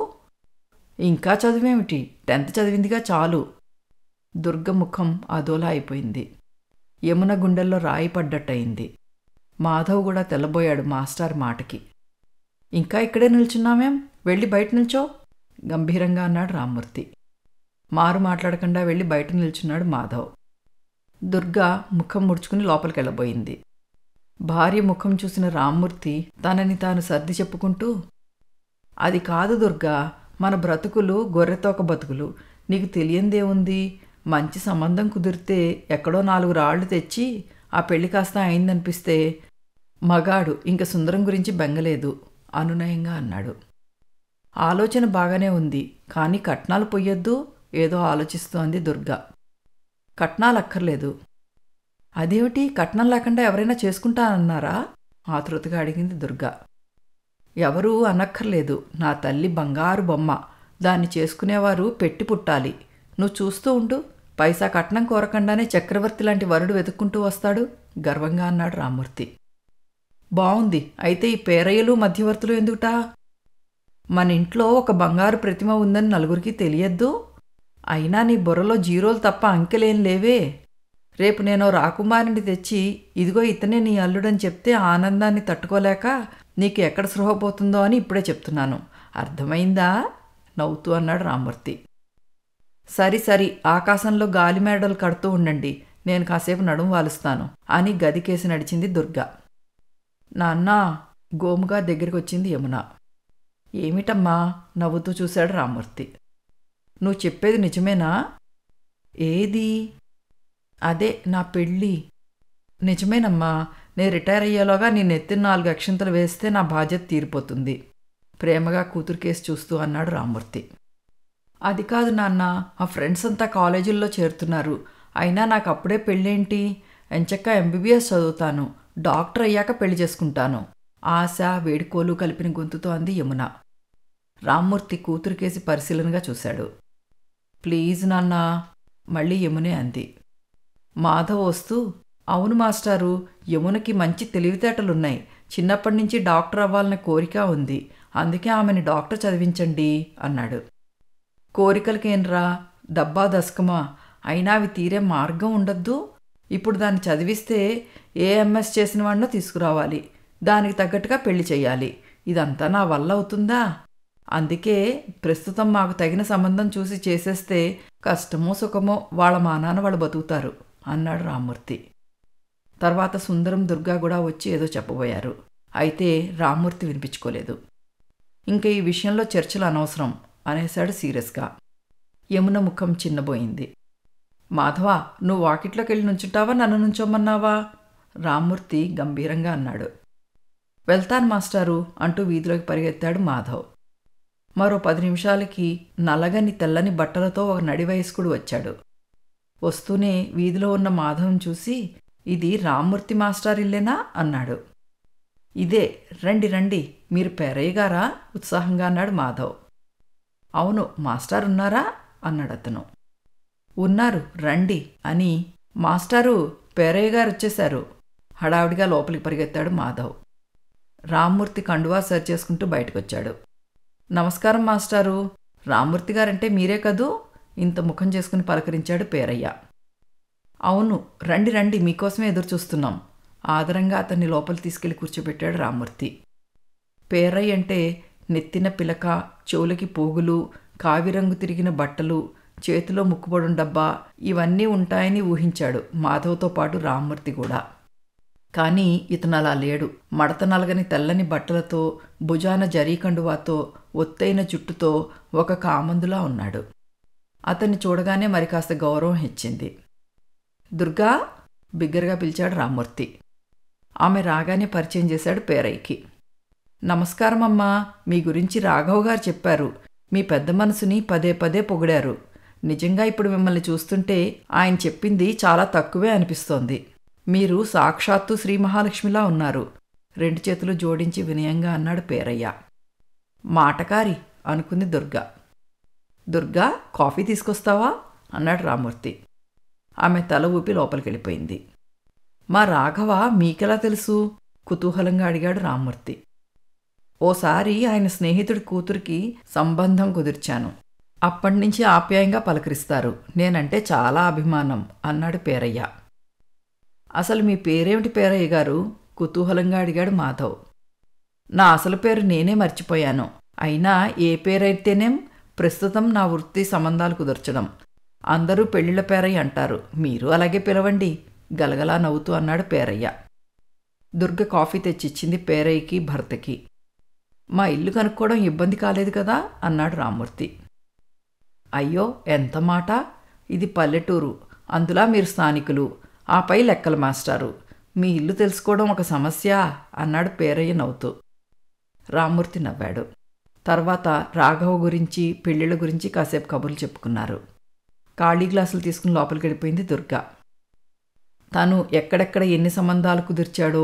ఇంకా చదువేమిటి టెన్త్ చదివిందిగా చాలు దుర్గ ముఖం అదోలా అయిపోయింది యమున గుండెల్లో రాయి పడ్డట్టయింది మాధవ్ కూడా తెల్లబోయాడు మాస్టర్ మాటకి ఇంకా ఇక్కడే నిల్చున్నామేం వెళ్ళి బయట నిల్చో గంభీరంగా అన్నాడు రామ్మూర్తి మారు మాట్లాడకుండా వెళ్ళి బయట నిల్చున్నాడు మాధవ్ దుర్గా ముఖం ముడుచుకుని లోపలికి వెళ్ళబోయింది భార్య ముఖం చూసిన రామ్మూర్తి తనని తాను సర్ది చెప్పుకుంటూ అది కాదు దుర్గా మన బ్రతుకులు గొర్రెతోక బతుకులు నీకు తెలియందేముంది మంచి సంబంధం కుదిరితే ఎక్కడో నాలుగు రాళ్ళు తెచ్చి ఆ పెళ్లి కాస్త అయిందనిపిస్తే మగాడు ఇంక సుందరం గురించి బెంగలేదు అనునయంగా అన్నాడు ఆలోచన బాగానే ఉంది కానీ కట్నాలు పొయ్యొద్దు ఏదో ఆలోచిస్తోంది దుర్గా కట్నాలు అక్కర్లేదు అదేమిటి కట్నం లేకుండా ఎవరైనా చేసుకుంటానన్నారా ఆతృతగా అడిగింది దుర్గా ఎవరూ అనక్కర్లేదు నా తల్లి బంగారు బొమ్మ దాన్ని చేసుకునేవారు పెట్టి పుట్టాలి నువ్వు చూస్తూ ఉండు పైసా కట్నం కోరకుండానే చక్రవర్తి లాంటి వరుడు వెతుక్కుంటూ వస్తాడు గర్వంగా అన్నాడు రామ్మూర్తి బావుంది అయితే ఈ పేరయ్యలు మధ్యవర్తులు ఎందుకుటా మన ఇంట్లో ఒక బంగారు ప్రతిమ ఉందని నలుగురికి తెలియద్దు అయినా నీ బుర్రలో జీరోలు తప్ప అంకెలేం లేవే రేపు నేను రాకుమారిని తెచ్చి ఇదిగో ఇతనే నీ అల్లుడని చెప్తే ఆనందాన్ని తట్టుకోలేక నీకు ఎక్కడ స్పృహ పోతుందో అని ఇప్పుడే చెప్తున్నాను అర్థమైందా నవ్వుతూ అన్నాడు రామ్మూర్తి సరి సరి ఆకాశంలో గాలి మేడలు కడుతూ ఉండండి నేను కాసేపు నడుము వాలుస్తాను అని గదికేసి నడిచింది దుర్గా నాన్న గోముగా దగ్గరికి వచ్చింది యమున ఏమిటమ్మా నవ్వుతూ చూశాడు రామూర్తి నువ్వు చెప్పేది నిజమేనా ఏది అదే నా పెళ్ళి నిజమేనమ్మా నేను రిటైర్ అయ్యేలోగా నేను ఎత్తిన నాలుగు అక్షంతలు వేస్తే నా బాధ్యత తీరిపోతుంది ప్రేమగా కూతురు కేసు చూస్తూ అన్నాడు రామూర్తి అది కాదు నాన్న మా ఫ్రెండ్స్ అంతా కాలేజీల్లో చేరుతున్నారు అయినా నాకు అప్పుడే పెళ్ళేంటి ఎంచక్క ఎంబీబీఎస్ చదువుతాను డాక్టర్ అయ్యాక పెళ్లి చేసుకుంటాను ఆశ వేడుకోలు కలిపిన గొంతుతో అంది యమున రామ్మూర్తి కూతురికేసి పరిశీలనగా చూశాడు ప్లీజ్ నాన్న మళ్ళీ యమునే అంది మాధవ్ వస్తూ అవును మాస్టారు యమునకి మంచి తెలివితేటలున్నాయి చిన్నప్పటి నుంచి డాక్టర్ అవ్వాలనే కోరిక ఉంది అందుకే ఆమెని డాక్టర్ చదివించండి అన్నాడు కోరికలకేంరా డబ్బా దశకమా అయినా అవి తీరే మార్గం ఉండద్దు ఇప్పుడు దాన్ని చదివిస్తే ఏ ఎంఎస్ చేసిన వాడినో తీసుకురావాలి దానికి తగ్గట్టుగా పెళ్లి చేయాలి ఇదంతా నా వల్ల అవుతుందా అందుకే ప్రస్తుతం మాకు తగిన సంబంధం చూసి చేసేస్తే కష్టమో సుఖమో వాళ్ళ మానాన వాళ్ళు బతుకుతారు అన్నాడు రామ్మూర్తి తర్వాత సుందరం దుర్గా కూడా వచ్చి ఏదో చెప్పబోయారు అయితే రామ్మూర్తి వినిపించుకోలేదు ఇంకా ఈ విషయంలో చర్చలు అనవసరం అనేశాడు సీరియస్గా యమున ముఖం చిన్నబోయింది మాధవ నువ్వు వాకిట్లోకి వెళ్ళి నుంచుంటావా నన్ను నుంచోమన్నావా రామ్మూర్తి గంభీరంగా అన్నాడు వెళ్తాను మాస్టారు అంటూ వీధిలోకి పరిగెత్తాడు మాధవ్ మరో పది నిమిషాలకి నలగని తెల్లని బట్టలతో ఒక నడివయస్కుడు వచ్చాడు వస్తూనే వీధిలో ఉన్న మాధవం చూసి ఇది రామ్మూర్తి మాస్టార్ ఇల్లేనా అన్నాడు ఇదే రండి రండి మీరు పెరయ్యగారా ఉత్సాహంగా అన్నాడు మాధవ్ అవును మాస్టర్ ఉన్నారా అన్నాడు అతను ఉన్నారు రండి అని మాస్టారు పేరయ్య గారు వచ్చేశారు హడావిడిగా లోపలికి పరిగెత్తాడు మాధవ్ రామ్మూర్తి కండువా సర్ చేసుకుంటూ బయటకొచ్చాడు నమస్కారం మాస్టారు రామ్మూర్తి గారంటే మీరే కదూ ఇంత ముఖం చేసుకుని పలకరించాడు పేరయ్య అవును రండి రండి మీకోసమే ఎదురుచూస్తున్నాం ఆదరంగా అతన్ని లోపలి తీసుకెళ్లి కూర్చోబెట్టాడు రామ్మూర్తి పేరయ్య అంటే నెత్తిన పిలక చెవులకి పోగులు కావిరంగు తిరిగిన బట్టలు చేతిలో ముక్కుబడుం డబ్బా ఇవన్నీ ఉంటాయని ఊహించాడు మాధవ్తో పాటు రామ్మూర్తి కూడా కానీ ఇతను అలా లేడు మడత నలగని తెల్లని బట్టలతో భుజాన జరీకండువాతో ఒత్తైన జుట్టుతో ఒక కామందులా ఉన్నాడు అతన్ని చూడగానే మరి కాస్త గౌరవం ఇచ్చింది దుర్గా బిగ్గరగా పిలిచాడు రామ్మూర్తి ఆమె రాగానే పరిచయం చేశాడు పేరైకి నమస్కారం అమ్మా మీ గురించి రాఘవ్ గారు చెప్పారు మీ పెద్ద మనసుని పదే పదే పొగిడారు నిజంగా ఇప్పుడు మిమ్మల్ని చూస్తుంటే ఆయన చెప్పింది చాలా తక్కువే అనిపిస్తోంది మీరు సాక్షాత్తు శ్రీ మహాలక్ష్మిలా ఉన్నారు రెండు చేతులు జోడించి వినయంగా అన్నాడు పేరయ్య మాటకారి అనుకుంది దుర్గా దుర్గా కాఫీ తీసుకొస్తావా అన్నాడు రామూర్తి ఆమె తల ఊపి లోపలికెళ్ళిపోయింది మా రాఘవ మీకెలా తెలుసు కుతూహలంగా అడిగాడు రామూర్తి ఓసారి ఆయన స్నేహితుడి కూతురికి సంబంధం కుదిర్చాను అప్పటి నుంచి ఆప్యాయంగా పలకరిస్తారు నేనంటే చాలా అభిమానం అన్నాడు పేరయ్య అసలు మీ పేరేమిటి పేరయ్య గారు కుతూహలంగా అడిగాడు మాధవ్ నా అసలు పేరు నేనే మర్చిపోయాను అయినా ఏ పేరైతేనేం ప్రస్తుతం నా వృత్తి సంబంధాలు కుదర్చడం అందరూ పెళ్లిళ్ళ పేరయ్య అంటారు మీరు అలాగే పిలవండి గలగలా నవ్వుతూ అన్నాడు పేరయ్య దుర్గ కాఫీ తెచ్చిచ్చింది పేరయ్యకి భర్తకి మా ఇల్లు కనుక్కోవడం ఇబ్బంది కాలేదు కదా అన్నాడు రామ్మూర్తి అయ్యో ఎంత మాట ఇది పల్లెటూరు అందులా మీరు స్థానికులు ఆపై లెక్కల మాస్టారు మీ ఇల్లు తెలుసుకోవడం ఒక సమస్య అన్నాడు పేరయ్య నవ్వుతూ రామూర్తి నవ్వాడు తర్వాత రాఘవ గురించి పెళ్ళిళ్ళ గురించి కాసేపు కబుర్లు చెప్పుకున్నారు ఖాళీ గ్లాసులు తీసుకుని లోపలికి వెళ్ళిపోయింది దుర్గా తను ఎక్కడెక్కడ ఎన్ని సంబంధాలు కుదిర్చాడో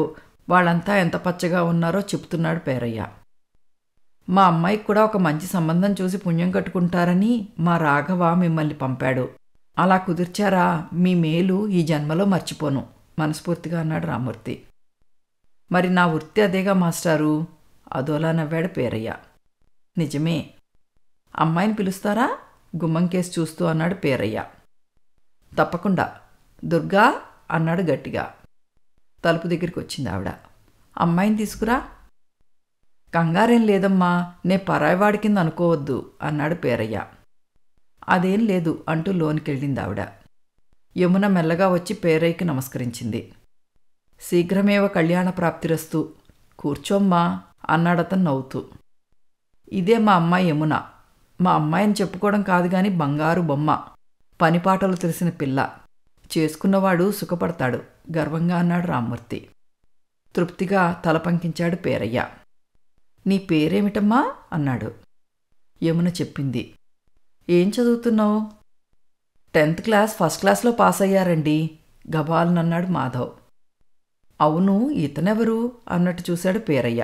వాళ్ళంతా ఎంత పచ్చగా ఉన్నారో చెప్తున్నాడు పేరయ్య మా అమ్మాయికి కూడా ఒక మంచి సంబంధం చూసి పుణ్యం కట్టుకుంటారని మా రాఘవ మిమ్మల్ని పంపాడు అలా కుదిర్చారా మీ మేలు ఈ జన్మలో మర్చిపోను మనస్ఫూర్తిగా అన్నాడు రామూర్తి మరి నా వృత్తి అదేగా మాస్టారు అదోలా నవ్వాడు పేరయ్య నిజమే అమ్మాయిని పిలుస్తారా గుమ్మం కేసు చూస్తూ అన్నాడు పేరయ్య తప్పకుండా దుర్గా అన్నాడు గట్టిగా తలుపు దగ్గరికి వచ్చింది ఆవిడ అమ్మాయిని తీసుకురా కంగారేం లేదమ్మా నే పరాయివాడి కింద అనుకోవద్దు అన్నాడు పేరయ్య అదేం లేదు అంటూ లోనికెళ్ళింది ఆవిడ యమున మెల్లగా వచ్చి పేరయ్యకి నమస్కరించింది శీఘ్రమేవ కళ్యాణ ప్రాప్తిరస్తు కూర్చోమ్మా అన్నాడతను నవ్వుతూ ఇదే మా అమ్మాయి యమున మా అమ్మాయిని చెప్పుకోవడం కాదు కానీ బంగారు బొమ్మ పనిపాటలు తెలిసిన పిల్ల చేసుకున్నవాడు సుఖపడతాడు గర్వంగా అన్నాడు రామ్మూర్తి తృప్తిగా తల పంకించాడు పేరయ్య నీ పేరేమిటమ్మా అన్నాడు యమున చెప్పింది ఏం చదువుతున్నావు టెన్త్ క్లాస్ ఫస్ట్ క్లాస్లో పాస్ అయ్యారండి గబాలనన్నాడు మాధవ్ అవును ఇతనెవరు అన్నట్టు చూశాడు పేరయ్య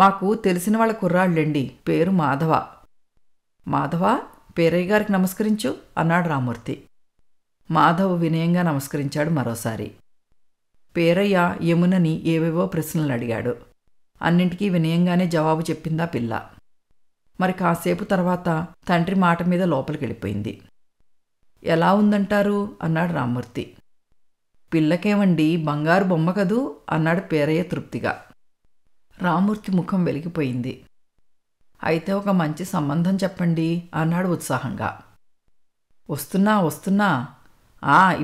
మాకు తెలిసిన వాళ్ళ కుర్రాళ్ళండి పేరు మాధవ మాధవ పేరయ్య గారికి నమస్కరించు అన్నాడు రామూర్తి మాధవ్ వినయంగా నమస్కరించాడు మరోసారి పేరయ్య యమునని ఏవేవో ప్రశ్నలు అడిగాడు అన్నింటికీ వినయంగానే జవాబు చెప్పిందా పిల్ల మరి కాసేపు తర్వాత తండ్రి మాట మీద లోపలికి వెళ్ళిపోయింది ఎలా ఉందంటారు అన్నాడు రామ్మూర్తి పిల్లకేమండి బంగారు బొమ్మ కదూ అన్నాడు పేరయ్య తృప్తిగా రామ్మూర్తి ముఖం వెలిగిపోయింది అయితే ఒక మంచి సంబంధం చెప్పండి అన్నాడు ఉత్సాహంగా వస్తున్నా వస్తున్నా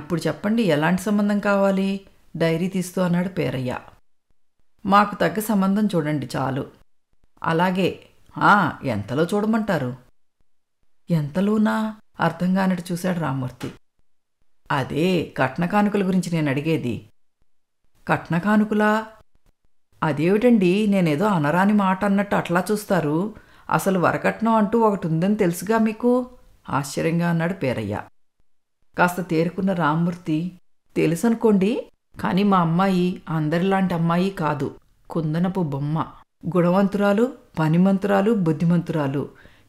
ఇప్పుడు చెప్పండి ఎలాంటి సంబంధం కావాలి డైరీ తీస్తూ అన్నాడు పేరయ్య మాకు తగ్గ సంబంధం చూడండి చాలు అలాగే ఎంతలో చూడమంటారు ఎంతలోనా అర్థం కానట్టు చూశాడు రామ్మూర్తి అదే కట్న కానుకల గురించి నేను అడిగేది కట్న కానుకలా అదేమిటండి నేనేదో అనరాని మాట అన్నట్టు అట్లా చూస్తారు అసలు వరకట్నం అంటూ ఒకటి ఉందని తెలుసుగా మీకు ఆశ్చర్యంగా అన్నాడు పేరయ్య కాస్త తేరుకున్న రామ్మూర్తి తెలుసనుకోండి కానీ మా అమ్మాయి అందరిలాంటి అమ్మాయి కాదు కుందనపు బొమ్మ గుణవంతురాలు పనిమంతురాలు బుద్ధిమంతురాలు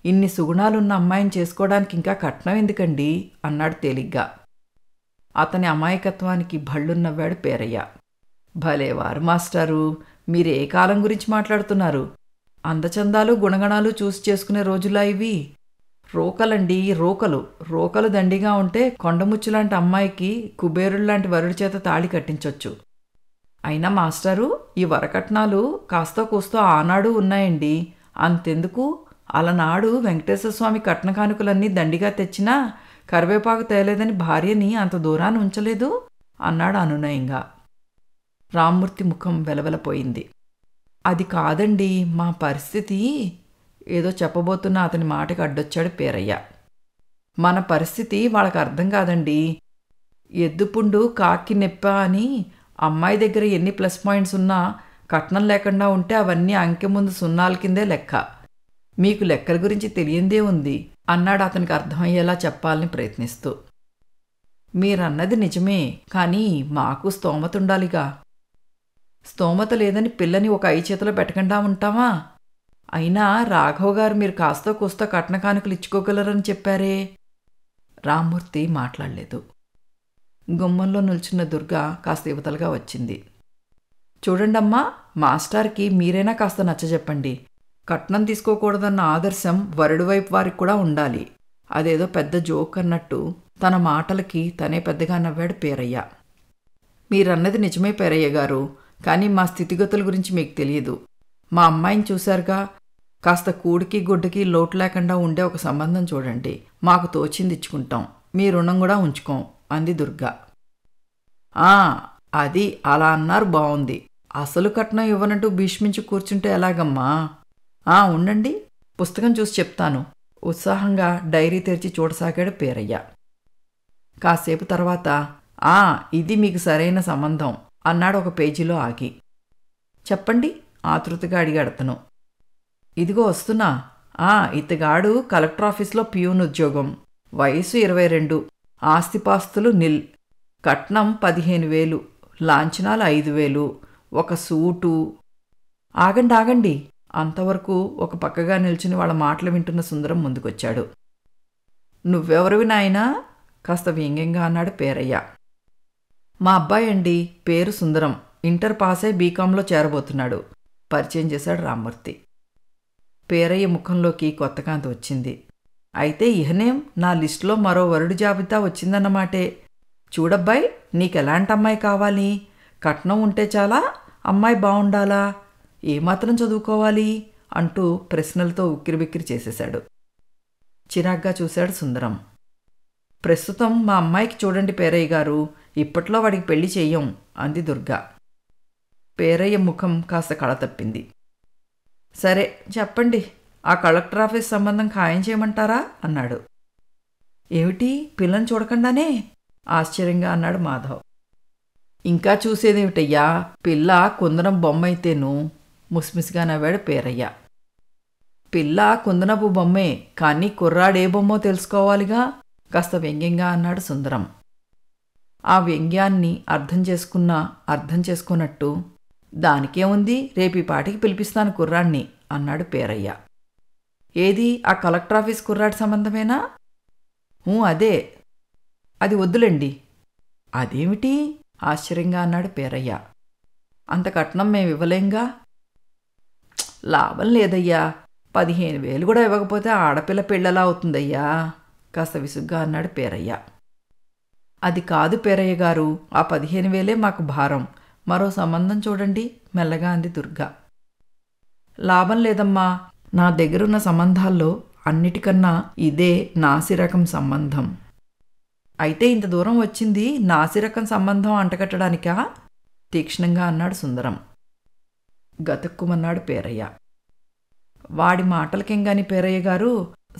ఇన్ని సుగుణాలున్న అమ్మాయిని చేసుకోవడానికి ఇంకా కట్నం ఎందుకండి అన్నాడు తేలిగ్గా అతని అమాయకత్వానికి భళ్ళున్నవాడు పేరయ్య భలేవారు మాస్టారు మీరు ఏ కాలం గురించి మాట్లాడుతున్నారు అందచందాలు గుణగణాలు చూసి చేసుకునే రోజులా ఇవి రోకలండి రోకలు రోకలు దండిగా ఉంటే కొండముచ్చు లాంటి అమ్మాయికి కుబేరుడు లాంటి వరుడి చేత తాళి కట్టించవచ్చు అయినా మాస్టరు ఈ వరకట్నాలు కాస్తో కూస్తో ఆనాడు ఉన్నాయండి అంతెందుకు అలనాడు వెంకటేశ్వర స్వామి కట్న కానుకలన్నీ దండిగా తెచ్చినా కరివేపాకు తేలేదని భార్యని అంత దూరాన్ని ఉంచలేదు అన్నాడు అనునయంగా రామ్మూర్తి ముఖం వెలవెలపోయింది అది కాదండి మా పరిస్థితి ఏదో చెప్పబోతున్న అతని మాటకి అడ్డొచ్చాడు పేరయ్య మన పరిస్థితి వాళ్ళకి అర్థం కాదండి ఎద్దుపుండు కాకి నెప్ప అని అమ్మాయి దగ్గర ఎన్ని ప్లస్ పాయింట్స్ ఉన్నా కట్నం లేకుండా ఉంటే అవన్నీ అంకె ముందు సున్నాల కిందే లెక్క మీకు లెక్కల గురించి తెలియందే ఉంది అన్నాడు అతనికి అర్థమయ్యేలా చెప్పాలని ప్రయత్నిస్తూ మీరన్నది నిజమే కానీ మాకు స్తోమత ఉండాలిగా స్తోమత లేదని పిల్లని ఒక ఐ చేతిలో పెట్టకుండా ఉంటామా అయినా రాఘవ్ గారు మీరు కాస్త కూస్త కట్న కానుకలు ఇచ్చుకోగలరని చెప్పారే రామ్మూర్తి మాట్లాడలేదు గుమ్మంలో నిల్చున్న దుర్గా కాస్త యువతలుగా వచ్చింది చూడండమ్మా మాస్టార్కి మీరైనా కాస్త నచ్చజెప్పండి కట్నం తీసుకోకూడదన్న ఆదర్శం వరుడు వైపు వారికి కూడా ఉండాలి అదేదో పెద్ద జోక్ అన్నట్టు తన మాటలకి తనే పెద్దగా నవ్వాడు పేరయ్య మీరన్నది నిజమే పేరయ్య గారు కానీ మా స్థితిగతుల గురించి మీకు తెలియదు మా అమ్మాయిని చూశారుగా కాస్త కూడికి గుడ్డకి లోటు లేకుండా ఉండే ఒక సంబంధం చూడండి మాకు తోచింది ఇచ్చుకుంటాం మీ రుణం కూడా ఉంచుకోం అంది దుర్గా ఆ అది అలా అన్నారు బాగుంది అసలు కట్నం ఇవ్వనట్టు భీష్మించి కూర్చుంటే ఎలాగమ్మా ఆ ఉండండి పుస్తకం చూసి చెప్తాను ఉత్సాహంగా డైరీ తెరిచి చూడసాగాడు పేరయ్య కాసేపు తర్వాత ఆ ఇది మీకు సరైన సంబంధం అన్నాడు ఒక పేజీలో ఆగి చెప్పండి ఆతృతగా అడిగాడతను ఇదిగో వస్తున్నా ఆ ఇతగాడు కలెక్టర్ ఆఫీస్లో పియూన్ ఉద్యోగం వయసు ఇరవై రెండు ఆస్తిపాస్తులు నిల్ కట్నం పదిహేను వేలు లాంఛనాలు ఐదు వేలు ఒక సూటు ఆగండి ఆగండి అంతవరకు ఒక పక్కగా నిల్చుని వాళ్ళ మాటలు వింటున్న సుందరం ముందుకొచ్చాడు నువ్వెవరివి నాయనా కాస్త వ్యంగ్యంగా అన్నాడు పేరయ్య మా అబ్బాయి అండి పేరు సుందరం ఇంటర్ పాస్ బీకాంలో చేరబోతున్నాడు పరిచయం చేశాడు రామ్మూర్తి పేరయ్య ముఖంలోకి కొత్తకాంతి వచ్చింది అయితే ఇహనేం నా లిస్టులో మరో వరుడు జాబితా వచ్చిందన్నమాటే చూడబ్బాయి నీకెలాంటి అమ్మాయి కావాలి కట్నం ఉంటే చాలా అమ్మాయి బాగుండాలా ఏమాత్రం చదువుకోవాలి అంటూ ప్రశ్నలతో ఉక్కిరిబిక్కిరి చేసేశాడు చిరాగ్గా చూశాడు సుందరం ప్రస్తుతం మా అమ్మాయికి చూడండి పేరయ్య గారు ఇప్పట్లో వాడికి పెళ్లి చెయ్యం అంది దుర్గా పేరయ్య ముఖం కాస్త కళ తప్పింది సరే చెప్పండి ఆ కలెక్టర్ ఆఫీస్ సంబంధం ఖాయం చేయమంటారా అన్నాడు ఏమిటి పిల్లని చూడకుండానే ఆశ్చర్యంగా అన్నాడు మాధవ్ ఇంకా చూసేదేమిటయ్యా పిల్ల కుందనం బొమ్మ నువ్వు ముస్మిస్గా నవ్వాడు పేరయ్య పిల్ల కుందనపు బొమ్మే కానీ కుర్రాడే బొమ్మో తెలుసుకోవాలిగా కాస్త వ్యంగ్యంగా అన్నాడు సుందరం ఆ వ్యంగ్యాన్ని అర్థం చేసుకున్నా అర్థం చేసుకున్నట్టు దానికేముంది రేపీ పాటికి పిలిపిస్తాను కుర్రాణ్ణి అన్నాడు పేరయ్య ఏది ఆ కలెక్టర్ ఆఫీస్ కుర్రాడి సంబంధమేనా అదే అది వద్దులండి అదేమిటి ఆశ్చర్యంగా అన్నాడు పేరయ్య అంత కట్నం మేము ఇవ్వలేంగా లాభం లేదయ్యా పదిహేను వేలు కూడా ఇవ్వకపోతే ఆడపిల్ల పెళ్ళలా అవుతుందయ్యా కాస్త విసుగ్గా అన్నాడు పేరయ్య అది కాదు పేరయ్య గారు ఆ పదిహేను వేలే మాకు భారం మరో సంబంధం చూడండి మెల్లగా అంది దుర్గా లాభం లేదమ్మా నా దగ్గరున్న సంబంధాల్లో అన్నిటికన్నా ఇదే నాసిరకం సంబంధం అయితే ఇంత దూరం వచ్చింది నాసిరకం సంబంధం అంటకట్టడానికా తీక్ష్ణంగా అన్నాడు సుందరం గతుక్కుమన్నాడు పేరయ్య వాడి మాటలకెంగాని పేరయ్య గారు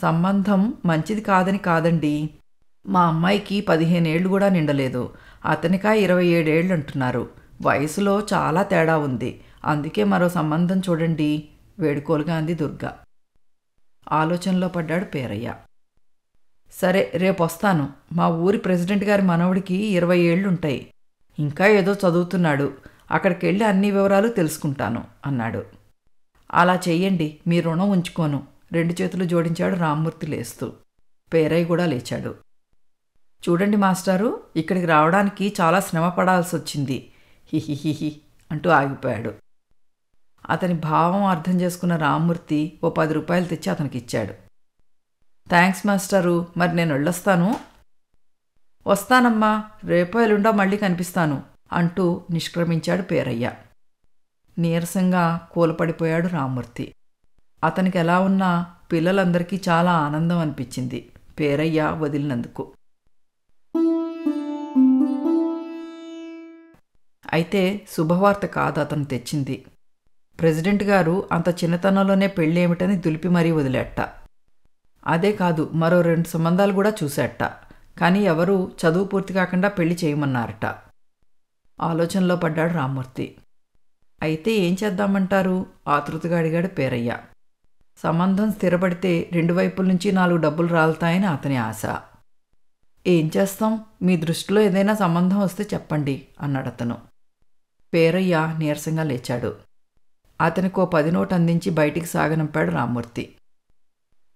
సంబంధం మంచిది కాదని కాదండి మా అమ్మాయికి పదిహేనేళ్లు కూడా నిండలేదు అతనికా ఇరవై ఏడేళ్ళు అంటున్నారు వయసులో చాలా తేడా ఉంది అందుకే మరో సంబంధం చూడండి వేడుకోలుగా అంది దుర్గా ఆలోచనలో పడ్డాడు పేరయ్య సరే రేపొస్తాను మా ఊరి ప్రెసిడెంట్ గారి మనవడికి ఇరవై ఏళ్ళుంటాయి ఇంకా ఏదో చదువుతున్నాడు అక్కడికి వెళ్ళి అన్ని వివరాలు తెలుసుకుంటాను అన్నాడు అలా చెయ్యండి మీ రుణం ఉంచుకోను రెండు చేతులు జోడించాడు రామ్మూర్తి లేస్తూ పేరయ్య కూడా లేచాడు చూడండి మాస్టారు ఇక్కడికి రావడానికి చాలా శ్రమ పడాల్సి వచ్చింది హిహిహిహి అంటూ ఆగిపోయాడు అతని భావం అర్థం చేసుకున్న రామ్మూర్తి ఓ పది రూపాయలు తెచ్చి అతనికి ఇచ్చాడు థ్యాంక్స్ మాస్టరు మరి నేను వెళ్ళొస్తాను వస్తానమ్మా రేపో ఎల్లుండో మళ్ళీ కనిపిస్తాను అంటూ నిష్క్రమించాడు పేరయ్య నీరసంగా కూలపడిపోయాడు రామ్మూర్తి అతనికి ఎలా ఉన్నా పిల్లలందరికీ చాలా ఆనందం అనిపించింది పేరయ్య వదిలినందుకు అయితే శుభవార్త కాదు అతను తెచ్చింది ప్రెసిడెంట్ గారు అంత చిన్నతనంలోనే పెళ్ళేమిటని దులిపి మరీ వదిలేట అదే కాదు మరో రెండు సంబంధాలు కూడా చూసేట కానీ ఎవరూ చదువు పూర్తి కాకుండా పెళ్లి చేయమన్నారట ఆలోచనలో పడ్డాడు రామ్మూర్తి అయితే ఏం చేద్దామంటారు ఆతృతగా అడిగాడు పేరయ్య సంబంధం స్థిరపడితే రెండు వైపుల నుంచి నాలుగు డబ్బులు రాలుతాయని అతని ఆశ ఏం చేస్తాం మీ దృష్టిలో ఏదైనా సంబంధం వస్తే చెప్పండి అన్నాడతను పేరయ్య నీరసంగా లేచాడు ఓ పది నోటు అందించి బయటికి సాగనంపాడు రామ్మూర్తి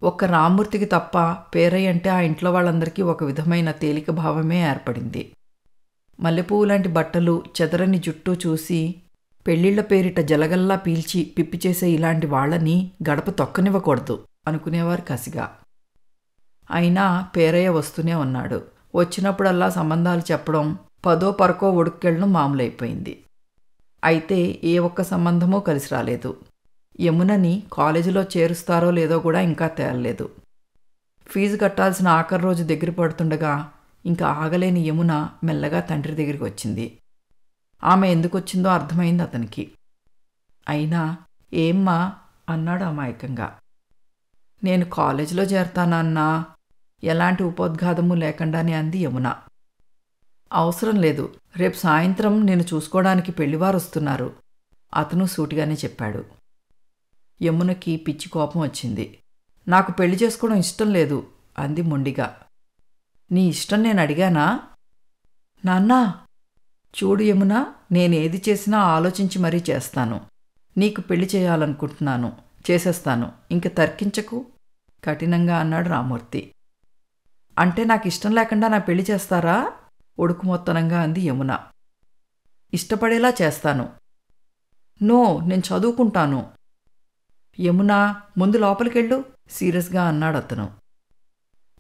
ఒక్క రామ్మూర్తికి తప్ప పేరయ్య అంటే ఆ ఇంట్లో వాళ్ళందరికీ ఒక విధమైన తేలిక భావమే ఏర్పడింది మల్లెపువ్వు లాంటి బట్టలు చెదరని జుట్టు చూసి పెళ్లిళ్ల పేరిట జలగల్లా పీల్చి పిప్పి చేసే ఇలాంటి వాళ్ళని గడప తొక్కనివ్వకూడదు అనుకునేవారు కసిగా అయినా పేరయ్య వస్తూనే ఉన్నాడు వచ్చినప్పుడల్లా సంబంధాలు చెప్పడం పదో పరకో ఒడుక్కెళ్ళడం మామూలైపోయింది అయితే ఏ ఒక్క సంబంధమో కలిసి రాలేదు యమునని కాలేజీలో చేరుస్తారో లేదో కూడా ఇంకా తేలలేదు ఫీజు కట్టాల్సిన ఆఖరి రోజు దగ్గర పడుతుండగా ఇంకా ఆగలేని యమున మెల్లగా తండ్రి దగ్గరికి వచ్చింది ఆమె ఎందుకు వచ్చిందో అర్థమైంది అతనికి అయినా ఏమ్మా అన్నాడు అమాయకంగా నేను కాలేజీలో చేరతానన్నా ఎలాంటి ఉపోద్ఘాతము లేకుండానే అంది యమున అవసరం లేదు రేపు సాయంత్రం నేను చూసుకోవడానికి పెళ్లివారు వస్తున్నారు అతను సూటిగానే చెప్పాడు యమునకి పిచ్చి కోపం వచ్చింది నాకు పెళ్లి చేసుకోవడం ఇష్టం లేదు అంది మొండిగా నీ ఇష్టం నేను అడిగానా నాన్నా చూడు యమున నేనేది చేసినా ఆలోచించి మరీ చేస్తాను నీకు పెళ్లి చేయాలనుకుంటున్నాను చేసేస్తాను ఇంక తర్కించకు కఠినంగా అన్నాడు రామూర్తి అంటే నాకు ఇష్టం లేకుండా నా పెళ్లి చేస్తారా ఒడుకుమొత్తనంగా అంది యమున ఇష్టపడేలా చేస్తాను నో నేను చదువుకుంటాను యమున ముందు లోపలికెళ్ళు సీరియస్గా అన్నాడు అతను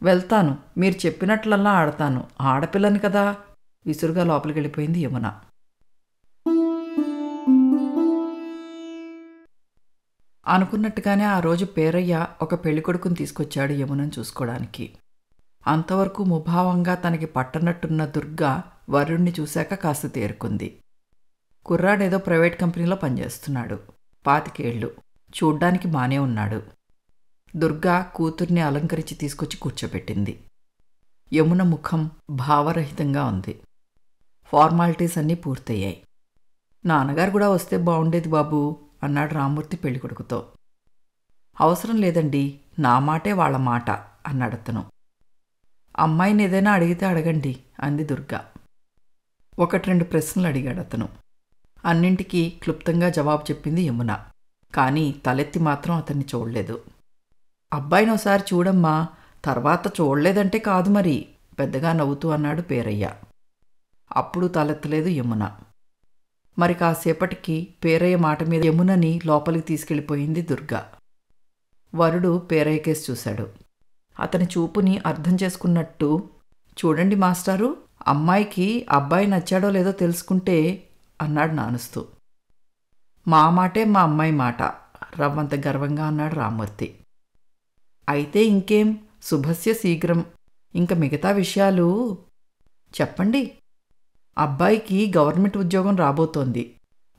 వెళ్తాను మీరు చెప్పినట్లల్లా ఆడతాను ఆడపిల్లని కదా విసురుగా లోపలికి వెళ్ళిపోయింది యమున అనుకున్నట్టుగానే ఆ రోజు పేరయ్య ఒక పెళ్ళికొడుకుని తీసుకొచ్చాడు యమునను చూసుకోవడానికి అంతవరకు ముభావంగా తనకి పట్టనట్టున్న దుర్గా వరుణ్ణి చూశాక కాస్త తేరుకుంది కుర్రాడేదో ప్రైవేట్ కంపెనీలో పనిచేస్తున్నాడు పాతికేళ్ళు చూడ్డానికి బానే ఉన్నాడు దుర్గా కూతుర్ని అలంకరించి తీసుకొచ్చి కూర్చోబెట్టింది యమున ముఖం భావరహితంగా ఉంది ఫార్మాలిటీస్ అన్నీ పూర్తయ్యాయి నాన్నగారు కూడా వస్తే బాగుండేది బాబు అన్నాడు రామూర్తి పెళ్ళికొడుకుతో అవసరం లేదండి నా మాటే వాళ్ళ మాట అన్నాడతను అమ్మాయిని ఏదైనా అడిగితే అడగండి అంది దుర్గా ఒకటి రెండు ప్రశ్నలు అడిగాడు అతను అన్నింటికీ క్లుప్తంగా జవాబు చెప్పింది యమున కానీ తలెత్తి మాత్రం అతన్ని చూడలేదు అబ్బాయిని ఒకసారి చూడమ్మా తర్వాత చూడలేదంటే కాదు మరి పెద్దగా నవ్వుతూ అన్నాడు పేరయ్య అప్పుడు తలెత్తలేదు యమున మరి కాసేపటికి పేరయ్య మాట మీద యమునని లోపలికి తీసుకెళ్ళిపోయింది దుర్గా వరుడు పేరయ్య కేసు చూశాడు అతని చూపుని అర్థం చేసుకున్నట్టు చూడండి మాస్టారు అమ్మాయికి అబ్బాయి నచ్చాడో లేదో తెలుసుకుంటే అన్నాడు నానుస్తూ మా మాటే మా అమ్మాయి మాట రవ్వంత గర్వంగా అన్నాడు రామ్మూర్తి అయితే ఇంకేం శుభస్య శీఘ్రం ఇంక మిగతా విషయాలు చెప్పండి అబ్బాయికి గవర్నమెంట్ ఉద్యోగం రాబోతోంది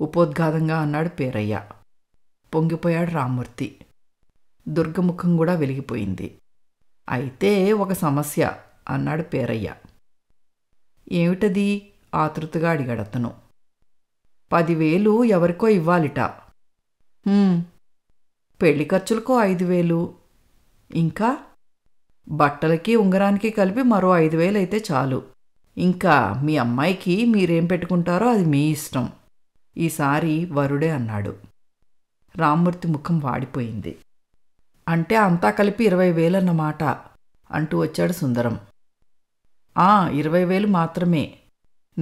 ఉపోద్ఘాతంగా అన్నాడు పేరయ్య పొంగిపోయాడు రామ్మూర్తి దుర్గముఖం కూడా వెలిగిపోయింది అయితే ఒక సమస్య అన్నాడు పేరయ్య ఏమిటది ఆతృతగా అడిగాడతను పదివేలు ఎవరికో ఇవ్వాలిట పెళ్లి ఖర్చులకో ఐదు వేలు ఇంకా బట్టలకి ఉంగరానికి కలిపి మరో ఐదు వేలు అయితే చాలు ఇంకా మీ అమ్మాయికి మీరేం పెట్టుకుంటారో అది మీ ఇష్టం ఈసారి వరుడే అన్నాడు రామ్మూర్తి ముఖం వాడిపోయింది అంటే అంతా కలిపి ఇరవై వేలన్నమాట అంటూ వచ్చాడు సుందరం ఆ ఇరవై వేలు మాత్రమే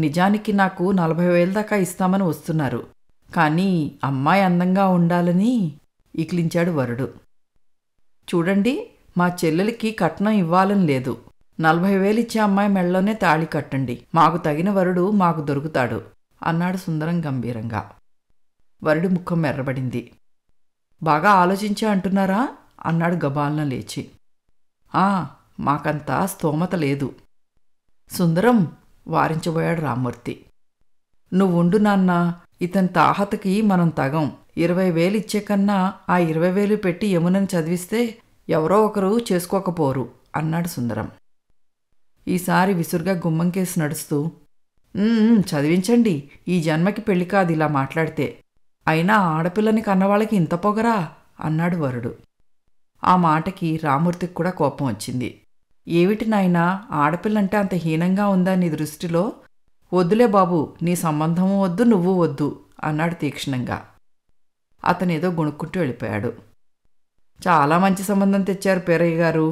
నిజానికి నాకు నలభై వేలు దాకా ఇస్తామని వస్తున్నారు కానీ అమ్మాయి అందంగా ఉండాలని ఇకిలించాడు వరుడు చూడండి మా చెల్లెలికి కట్నం ఇవ్వాలని లేదు నలభై వేలు ఇచ్చే అమ్మాయి మెళ్ళలోనే తాళి కట్టండి మాకు తగిన వరుడు మాకు దొరుకుతాడు అన్నాడు సుందరం గంభీరంగా వరుడి ముఖం మెర్రబడింది బాగా ఆలోచించా అంటున్నారా అన్నాడు గబాలన లేచి ఆ మాకంతా స్తోమత లేదు సుందరం వారించబోయాడు రామ్మూర్తి నువ్వుండు నాన్న ఇతని తాహతకి మనం తగం ఇరవై వేలు ఇచ్చేకన్నా ఆ ఇరవై వేలు పెట్టి యమునని చదివిస్తే ఎవరో ఒకరు చేసుకోకపోరు అన్నాడు సుందరం ఈసారి విసురుగా గుమ్మంకేసి నడుస్తూ చదివించండి ఈ జన్మకి పెళ్లి కాదు ఇలా మాట్లాడితే అయినా ఆడపిల్లని కన్నవాళ్ళకి ఇంత పొగరా అన్నాడు వరుడు ఆ మాటకి రామూర్తికి కూడా కోపం వచ్చింది ఏమిటి నాయనా ఆడపిల్లంటే అంత హీనంగా ఉందా నీ దృష్టిలో వద్దులే బాబు నీ సంబంధము వద్దు నువ్వు వద్దు అన్నాడు తీక్షణంగా అతనేదో గుణుక్కుంటూ వెళ్ళిపోయాడు చాలా మంచి సంబంధం తెచ్చారు పేరయ్య గారు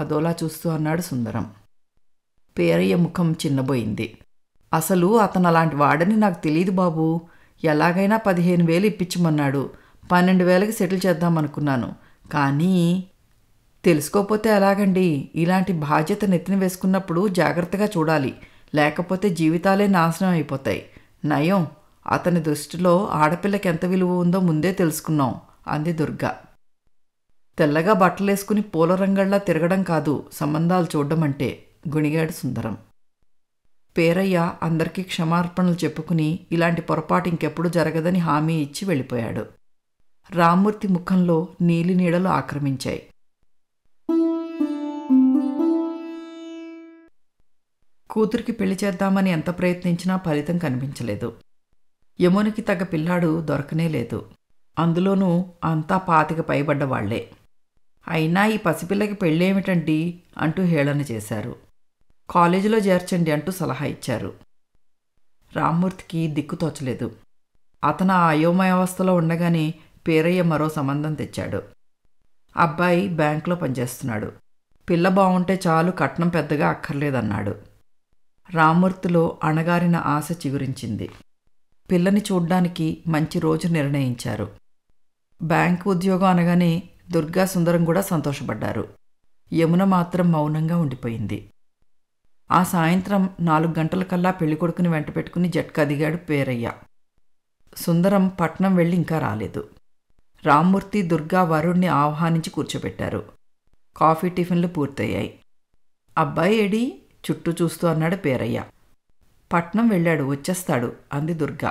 అదోలా చూస్తూ అన్నాడు సుందరం పేరయ్య ముఖం చిన్నబోయింది అసలు అతను అలాంటి వాడని నాకు తెలియదు బాబు ఎలాగైనా పదిహేను వేలు ఇప్పించమన్నాడు పన్నెండు వేలకి సెటిల్ చేద్దామనుకున్నాను కానీ తెలుసుకోకపోతే ఎలాగండి ఇలాంటి బాధ్యత నెత్తిన వేసుకున్నప్పుడు జాగ్రత్తగా చూడాలి లేకపోతే జీవితాలే నాశనం అయిపోతాయి నయం అతని దృష్టిలో ఆడపిల్లకి ఎంత విలువ ఉందో ముందే తెలుసుకున్నాం అంది దుర్గా తెల్లగా బట్టలేసుకుని పూల రంగళ్ళ తిరగడం కాదు సంబంధాలు చూడడం అంటే గుణిగాడు సుందరం పేరయ్య అందరికీ క్షమార్పణలు చెప్పుకుని ఇలాంటి పొరపాటు ఇంకెప్పుడు జరగదని హామీ ఇచ్చి వెళ్ళిపోయాడు రామ్మూర్తి ముఖంలో నీలి నీడలు ఆక్రమించాయి కూతురికి పెళ్లి చేద్దామని ఎంత ప్రయత్నించినా ఫలితం కనిపించలేదు యమునికి తగ్గ పిల్లాడు దొరకనే లేదు అందులోనూ అంతా పాతిక పైబడ్డ వాళ్లే అయినా ఈ పసిపిల్లకి పెళ్ళేమిటండి అంటూ హేళన చేశారు కాలేజీలో చేర్చండి అంటూ సలహా ఇచ్చారు రామ్మూర్తికి దిక్కు తోచలేదు అతను ఆ అయోమయావస్థలో ఉండగానే పేరయ్య మరో సంబంధం తెచ్చాడు అబ్బాయి బ్యాంకులో పనిచేస్తున్నాడు పిల్ల బాగుంటే చాలు కట్నం పెద్దగా అక్కర్లేదన్నాడు రామ్మూర్తిలో అణగారిన ఆశ చిగురించింది పిల్లని చూడ్డానికి మంచి రోజు నిర్ణయించారు బ్యాంక్ ఉద్యోగం అనగానే దుర్గా సుందరం కూడా సంతోషపడ్డారు యమున మాత్రం మౌనంగా ఉండిపోయింది ఆ సాయంత్రం నాలుగు గంటలకల్లా పెళ్ళికొడుకుని వెంట పెట్టుకుని జట్కా దిగాడు పేరయ్య సుందరం పట్నం వెళ్ళి ఇంకా రాలేదు రామ్మూర్తి దుర్గా వరుణ్ణి ఆహ్వానించి కూర్చోబెట్టారు కాఫీ టిఫిన్లు పూర్తయ్యాయి అబ్బాయి ఏడి చుట్టూ చూస్తూ అన్నాడు పేరయ్య పట్నం వెళ్ళాడు వచ్చేస్తాడు అంది దుర్గా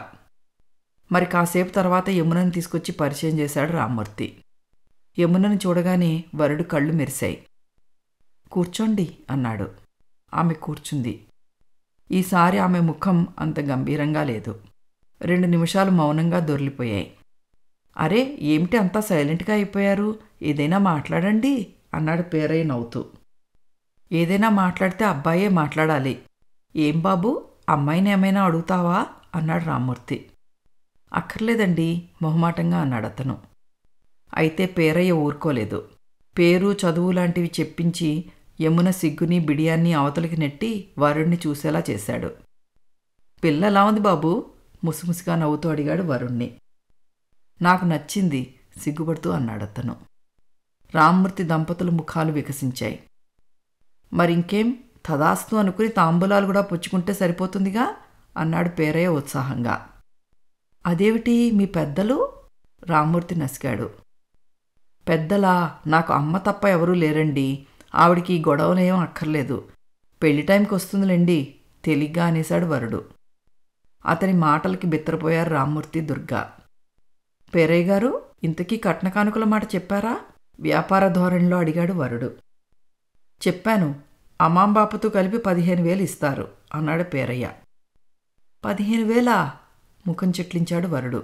మరి కాసేపు తర్వాత యమునని తీసుకొచ్చి పరిచయం చేశాడు రామ్మూర్తి యమునను చూడగానే వరుడు కళ్ళు మెరిశాయి కూర్చోండి అన్నాడు ఆమె కూర్చుంది ఈసారి ఆమె ముఖం అంత గంభీరంగా లేదు రెండు నిమిషాలు మౌనంగా దొరిలిపోయాయి అరే ఏమిటి అంతా సైలెంట్గా అయిపోయారు ఏదైనా మాట్లాడండి అన్నాడు పేరయ్య నవ్వుతూ ఏదైనా మాట్లాడితే అబ్బాయే మాట్లాడాలి ఏం బాబు అమ్మాయిని ఏమైనా అడుగుతావా అన్నాడు రామ్మూర్తి అక్కర్లేదండి మొహమాటంగా అన్నాడు అతను అయితే పేరయ్య ఊరుకోలేదు పేరు చదువు లాంటివి చెప్పించి యమున సిగ్గుని బిడియాన్ని అవతలికి నెట్టి వరుణ్ణి చూసేలా చేశాడు పిల్లలా ఉంది బాబు ముసిముసిగా నవ్వుతూ అడిగాడు వరుణ్ణి నాకు నచ్చింది సిగ్గుపడుతూ అన్నాడతను రామ్మూర్తి దంపతుల ముఖాలు వికసించాయి మరింకేం తదాస్తు అనుకుని తాంబూలాలు కూడా పుచ్చుకుంటే సరిపోతుందిగా అన్నాడు పేరయ్య ఉత్సాహంగా అదేమిటి మీ పెద్దలు రామ్మూర్తి నసికాడు పెద్దలా నాకు అమ్మ తప్ప ఎవరూ లేరండి ఆవిడికి గొడవలేం అక్కర్లేదు పెళ్లి టైంకి వస్తుందిలేండి తెలిగ్గా అనేశాడు వరుడు అతని మాటలకి బిత్తరపోయారు రామ్మూర్తి దుర్గా పేరయ్య గారు ఇంతకీ కట్న కానుకల మాట చెప్పారా వ్యాపార ధోరణిలో అడిగాడు వరుడు చెప్పాను అమాంబాపతో కలిపి పదిహేను వేలు ఇస్తారు అన్నాడు పేరయ్య పదిహేను వేలా ముఖం చెట్లించాడు వరుడు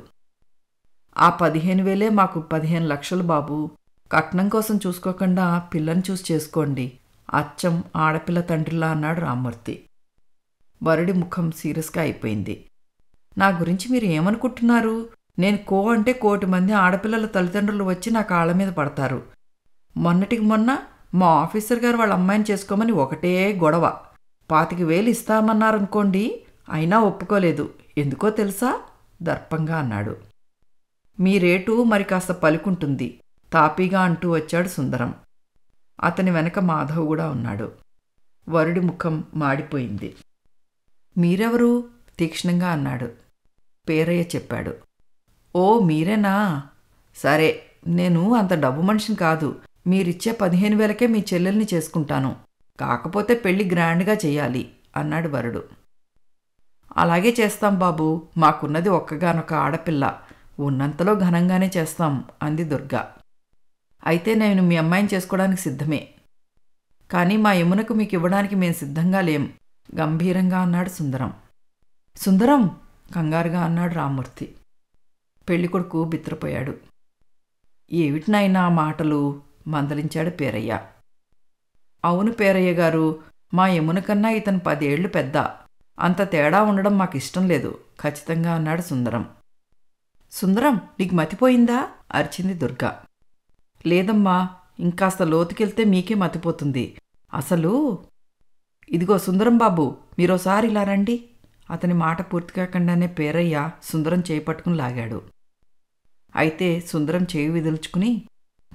ఆ పదిహేను వేలే మాకు పదిహేను లక్షలు బాబు కట్నం కోసం చూసుకోకుండా పిల్లని చూసి చేసుకోండి అచ్చం ఆడపిల్ల తండ్రిలా అన్నాడు రామ్మూర్తి వరుడి ముఖం సీరియస్గా అయిపోయింది నా గురించి మీరు ఏమనుకుంటున్నారు నేను కో అంటే కోటి మంది ఆడపిల్లల తల్లిదండ్రులు వచ్చి నా కాళ్ళ మీద పడతారు మొన్నటికి మొన్న మా ఆఫీసర్ గారు వాళ్ళ అమ్మాయిని చేసుకోమని ఒకటే గొడవ పాతికి వేలు ఇస్తామన్నారు అనుకోండి అయినా ఒప్పుకోలేదు ఎందుకో తెలుసా దర్పంగా అన్నాడు మీ రేటు మరి కాస్త పలుకుంటుంది తాపీగా అంటూ వచ్చాడు సుందరం అతని వెనక మాధవ్ కూడా ఉన్నాడు వరుడి ముఖం మాడిపోయింది మీరెవరు తీక్ష్ణంగా అన్నాడు పేరయ్య చెప్పాడు ఓ మీరేనా సరే నేను అంత డబ్బు మనిషిని కాదు మీరిచ్చే పదిహేను వేలకే మీ చెల్లెల్ని చేసుకుంటాను కాకపోతే పెళ్లి గ్రాండ్గా చేయాలి అన్నాడు వరుడు అలాగే చేస్తాం బాబు మాకున్నది ఒక్కగానొక ఆడపిల్ల ఉన్నంతలో ఘనంగానే చేస్తాం అంది దుర్గా అయితే నేను మీ అమ్మాయిని చేసుకోవడానికి సిద్ధమే కానీ మా యమునకు మీకు ఇవ్వడానికి మేము సిద్ధంగా లేం గంభీరంగా అన్నాడు సుందరం సుందరం కంగారుగా అన్నాడు రామ్మూర్తి పెళ్ళికొడుకు బిత్రపోయాడు ఏమిటినైనా మాటలు మందలించాడు పేరయ్య అవును పేరయ్య గారు మా యమున కన్నా ఇతను పదేళ్లు పెద్ద అంత తేడా ఉండడం మాకు ఇష్టం లేదు ఖచ్చితంగా అన్నాడు సుందరం సుందరం నీకు మతిపోయిందా అరిచింది దుర్గా లేదమ్మా ఇంకాస్త లోతుకెళ్తే మీకే మతిపోతుంది అసలు ఇదిగో సుందరం బాబు మీరోసారి ఇలా రండి అతని మాట పూర్తి కాకుండానే పేరయ్య సుందరం చేపట్టుకుని లాగాడు అయితే సుందరం చేయి విదుల్చుకుని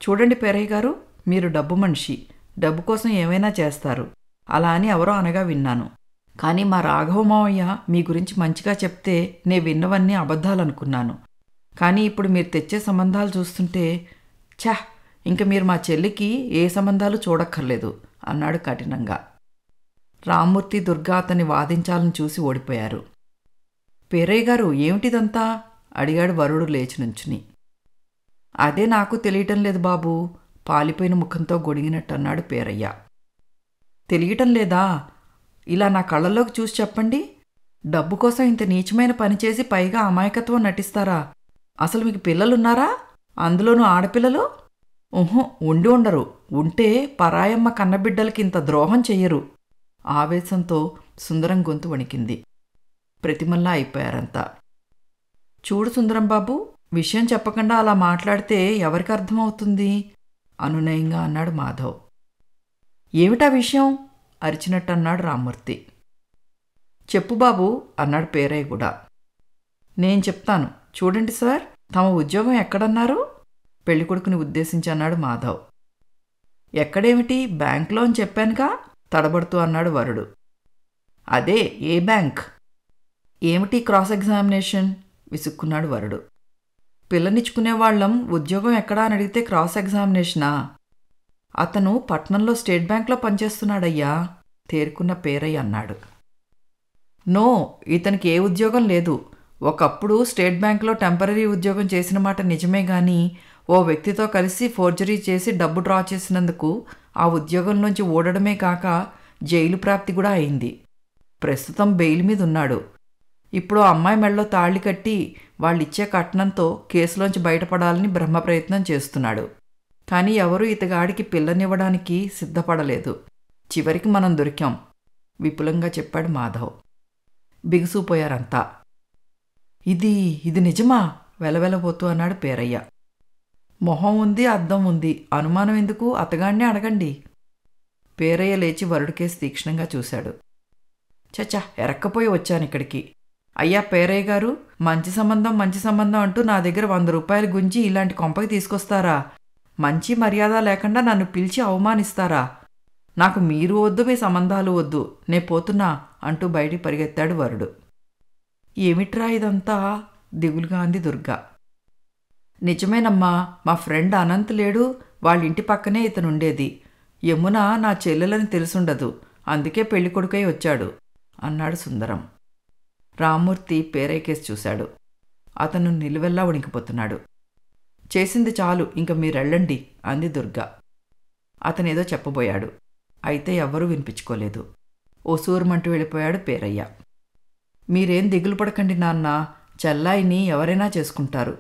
చూడండి పేరయ్య గారు మీరు డబ్బు మనిషి డబ్బు కోసం ఏమైనా చేస్తారు అలా అని ఎవరో అనగా విన్నాను కానీ మా రాఘవమావయ్య మీ గురించి మంచిగా చెప్తే నే విన్నవన్నీ అబద్ధాలనుకున్నాను కానీ ఇప్పుడు మీరు తెచ్చే సంబంధాలు చూస్తుంటే ఛహ్ ఇంక మీరు మా చెల్లికి ఏ సంబంధాలు చూడక్కర్లేదు అన్నాడు కఠినంగా రామ్మూర్తి దుర్గా అతన్ని వాదించాలని చూసి ఓడిపోయారు పేరయ్య గారు ఏమిటిదంతా అడిగాడు వరుడు లేచి నుంచుని అదే నాకు తెలియటం లేదు బాబు పాలిపోయిన ముఖంతో గొడిగినట్టు అన్నాడు పేరయ్య తెలియటం లేదా ఇలా నా కళ్ళల్లోకి చూసి చెప్పండి డబ్బు కోసం ఇంత నీచమైన పని చేసి పైగా అమాయకత్వం నటిస్తారా అసలు మీకు పిల్లలున్నారా అందులోనూ ఆడపిల్లలు ఊహో ఉండి ఉండరు ఉంటే పరాయమ్మ కన్నబిడ్డలకి ఇంత ద్రోహం చెయ్యరు ఆవేశంతో సుందరం గొంతు వణికింది ప్రతిమల్లా అయిపోయారంతా చూడు సుందరం బాబు విషయం చెప్పకుండా అలా మాట్లాడితే ఎవరికి అర్థమవుతుంది అనునయంగా అన్నాడు మాధవ్ ఏమిటా విషయం అరిచినట్టు అన్నాడు రామ్మూర్తి చెప్పు బాబు అన్నాడు పేరయ్య కూడా నేను చెప్తాను చూడండి సార్ తమ ఉద్యోగం ఎక్కడన్నారు పెళ్ళికొడుకుని ఉద్దేశించి అన్నాడు మాధవ్ ఎక్కడేమిటి బ్యాంక్లో అని చెప్పానుగా తడబడుతూ అన్నాడు వరుడు అదే ఏ బ్యాంక్ ఏమిటి క్రాస్ ఎగ్జామినేషన్ విసుక్కున్నాడు వరుడు పిల్లనిచ్చుకునేవాళ్లం ఉద్యోగం ఎక్కడా అని అడిగితే క్రాస్ ఎగ్జామినేషనా అతను పట్నంలో స్టేట్ బ్యాంక్లో పనిచేస్తున్నాడయ్యా తేరుకున్న పేరయ్య అన్నాడు నో ఇతనికి ఏ ఉద్యోగం లేదు ఒకప్పుడు స్టేట్ బ్యాంక్లో టెంపరీ ఉద్యోగం చేసిన మాట నిజమే కానీ ఓ వ్యక్తితో కలిసి ఫోర్జరీ చేసి డబ్బు డ్రా చేసినందుకు ఆ ఉద్యోగం నుంచి ఓడడమే కాక జైలు ప్రాప్తి కూడా అయింది ప్రస్తుతం బెయిల్ మీద ఉన్నాడు ఇప్పుడు అమ్మాయి మెడలో తాళి కట్టి వాళ్ళిచ్చే కట్నంతో కేసులోంచి బయటపడాలని బ్రహ్మ ప్రయత్నం చేస్తున్నాడు కానీ ఎవరూ ఇతగాడికి పిల్లనివ్వడానికి సిద్ధపడలేదు చివరికి మనం దొరికాం విపులంగా చెప్పాడు మాధవ్ బిగుసూపోయారంతా ఇది ఇది నిజమా వెలవెలబోతూ అన్నాడు పేరయ్య మొహం ఉంది అద్దం ఉంది అనుమానం ఎందుకు అతగాడినే అడగండి పేరయ్య లేచి వరుడికేసి తీక్షణంగా చూశాడు చచ్చా ఎరక్కపోయి వచ్చాను ఇక్కడికి అయ్యా పేరయ్య గారు మంచి సంబంధం మంచి సంబంధం అంటూ నా దగ్గర వంద రూపాయలు గుంజి ఇలాంటి కొంపకి తీసుకొస్తారా మంచి మర్యాద లేకుండా నన్ను పిలిచి అవమానిస్తారా నాకు మీరు వద్దు మీ సంబంధాలు వద్దు నే పోతున్నా అంటూ బయటికి పరిగెత్తాడు వరుడు ఏమిట్రా ఇదంతా దిగులుగా అంది దుర్గా నిజమేనమ్మా మా ఫ్రెండ్ అనంత్ లేడు వాళ్ళ ఇంటి పక్కనే ఇతను ఉండేది యమున నా చెల్లెలని తెలుసుండదు అందుకే పెళ్ళికొడుకై వచ్చాడు అన్నాడు సుందరం రామ్మూర్తి పేరైకేసి చూశాడు అతను నిలువెల్లా ఉణికిపోతున్నాడు చేసింది చాలు ఇంక మీరెళ్ళండి అంది దుర్గా అతనేదో చెప్పబోయాడు అయితే ఎవ్వరూ వినిపించుకోలేదు ఓ సూర్మంటూ వెళ్ళిపోయాడు పేరయ్య మీరేం దిగులు పడకండి నాన్న చెల్లాయిని ఎవరైనా చేసుకుంటారు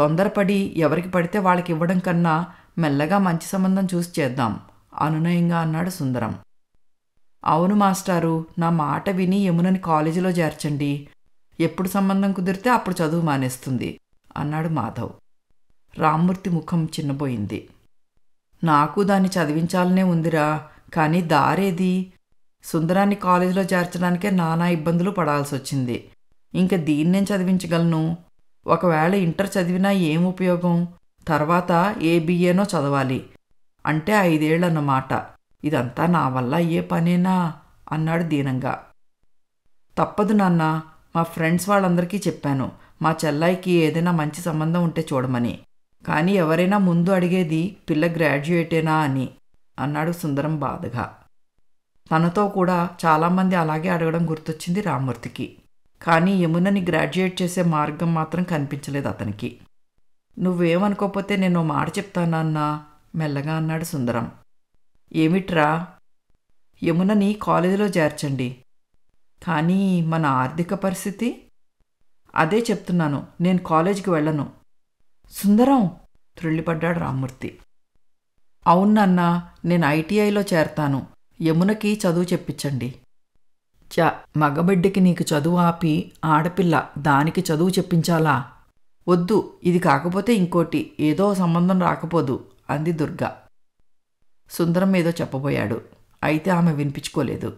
తొందరపడి ఎవరికి పడితే వాళ్ళకి ఇవ్వడం కన్నా మెల్లగా మంచి సంబంధం చూసి చేద్దాం అనునయంగా అన్నాడు సుందరం అవును మాస్టారు నా మాట విని యమునని కాలేజీలో చేర్చండి ఎప్పుడు సంబంధం కుదిరితే అప్పుడు చదువు మానేస్తుంది అన్నాడు మాధవ్ రామ్మూర్తి ముఖం చిన్నబోయింది నాకు దాన్ని చదివించాలనే ఉందిరా కానీ దారేది సుందరాన్ని కాలేజీలో చేర్చడానికే నానా ఇబ్బందులు పడాల్సి వచ్చింది ఇంకా దీన్నేం చదివించగలను ఒకవేళ ఇంటర్ చదివినా ఏం ఉపయోగం తర్వాత ఏబిఏనో చదవాలి అంటే ఐదేళ్ళన్నమాట ఇదంతా నా వల్ల అయ్యే పనేనా అన్నాడు దీనంగా తప్పదు నాన్న మా ఫ్రెండ్స్ వాళ్ళందరికీ చెప్పాను మా చెల్లాయికి ఏదైనా మంచి సంబంధం ఉంటే చూడమని కానీ ఎవరైనా ముందు అడిగేది పిల్ల గ్రాడ్యుయేటేనా అని అన్నాడు సుందరం బాధగా తనతో కూడా చాలామంది అలాగే అడగడం గుర్తొచ్చింది రామ్మూర్తికి కానీ యమునని గ్రాడ్యుయేట్ చేసే మార్గం మాత్రం కనిపించలేదు అతనికి నువ్వేమనుకోపోతే నేను మాట చెప్తానన్నా మెల్లగా అన్నాడు సుందరం ఏమిట్రా యమునని కాలేజీలో చేర్చండి కానీ మన ఆర్థిక పరిస్థితి అదే చెప్తున్నాను నేను కాలేజీకి వెళ్ళను సుందరం త్రుళ్ళిపడ్డాడు రామ్మూర్తి అవునన్న నేను ఐటీఐలో చేరతాను యమునకి చదువు చెప్పించండి చ మగబిడ్డకి నీకు చదువు ఆపి ఆడపిల్ల దానికి చదువు చెప్పించాలా వద్దు ఇది కాకపోతే ఇంకోటి ఏదో సంబంధం రాకపోదు అంది దుర్గా సుందరం ఏదో చెప్పబోయాడు అయితే ఆమె వినిపించుకోలేదు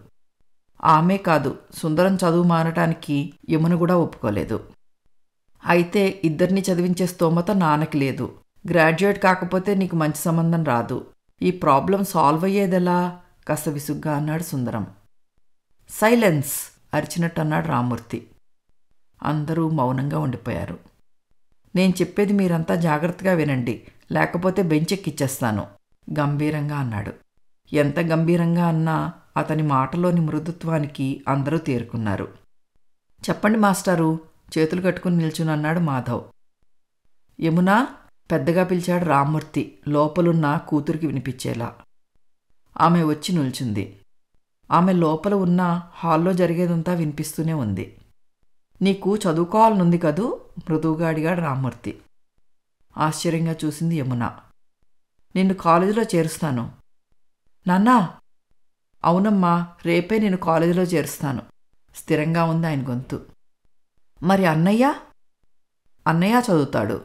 ఆమె కాదు సుందరం చదువు మానటానికి యమున కూడా ఒప్పుకోలేదు అయితే ఇద్దరిని చదివించే స్తోమత నాన్నకి లేదు గ్రాడ్యుయేట్ కాకపోతే నీకు మంచి సంబంధం రాదు ఈ ప్రాబ్లం సాల్వ్ అయ్యేదెలా కాస్త విసుగ్గా అన్నాడు సుందరం సైలెన్స్ అరిచినట్టు అన్నాడు రామూర్తి అందరూ మౌనంగా ఉండిపోయారు నేను చెప్పేది మీరంతా జాగ్రత్తగా వినండి లేకపోతే బెంచ్ ఎక్కిచ్చేస్తాను గంభీరంగా అన్నాడు ఎంత గంభీరంగా అన్నా అతని మాటలోని మృదుత్వానికి అందరూ తేరుకున్నారు చెప్పండి మాస్టారు చేతులు కట్టుకుని నిల్చునన్నాడు అన్నాడు మాధవ్ యమునా పెద్దగా పిలిచాడు రామ్మూర్తి లోపలున్న కూతురికి వినిపించేలా ఆమె వచ్చి నిల్చుంది ఆమె లోపల ఉన్న హాల్లో జరిగేదంతా వినిపిస్తూనే ఉంది నీకు చదువుకోవాలనుంది కదూ మృదువుగా అడిగాడు రామ్మూర్తి ఆశ్చర్యంగా చూసింది యమున నిన్ను కాలేజీలో చేరుస్తాను నాన్నా అవునమ్మా రేపే నేను కాలేజీలో చేరుస్తాను స్థిరంగా ఉంది ఆయన గొంతు మరి అన్నయ్య అన్నయ్య చదువుతాడు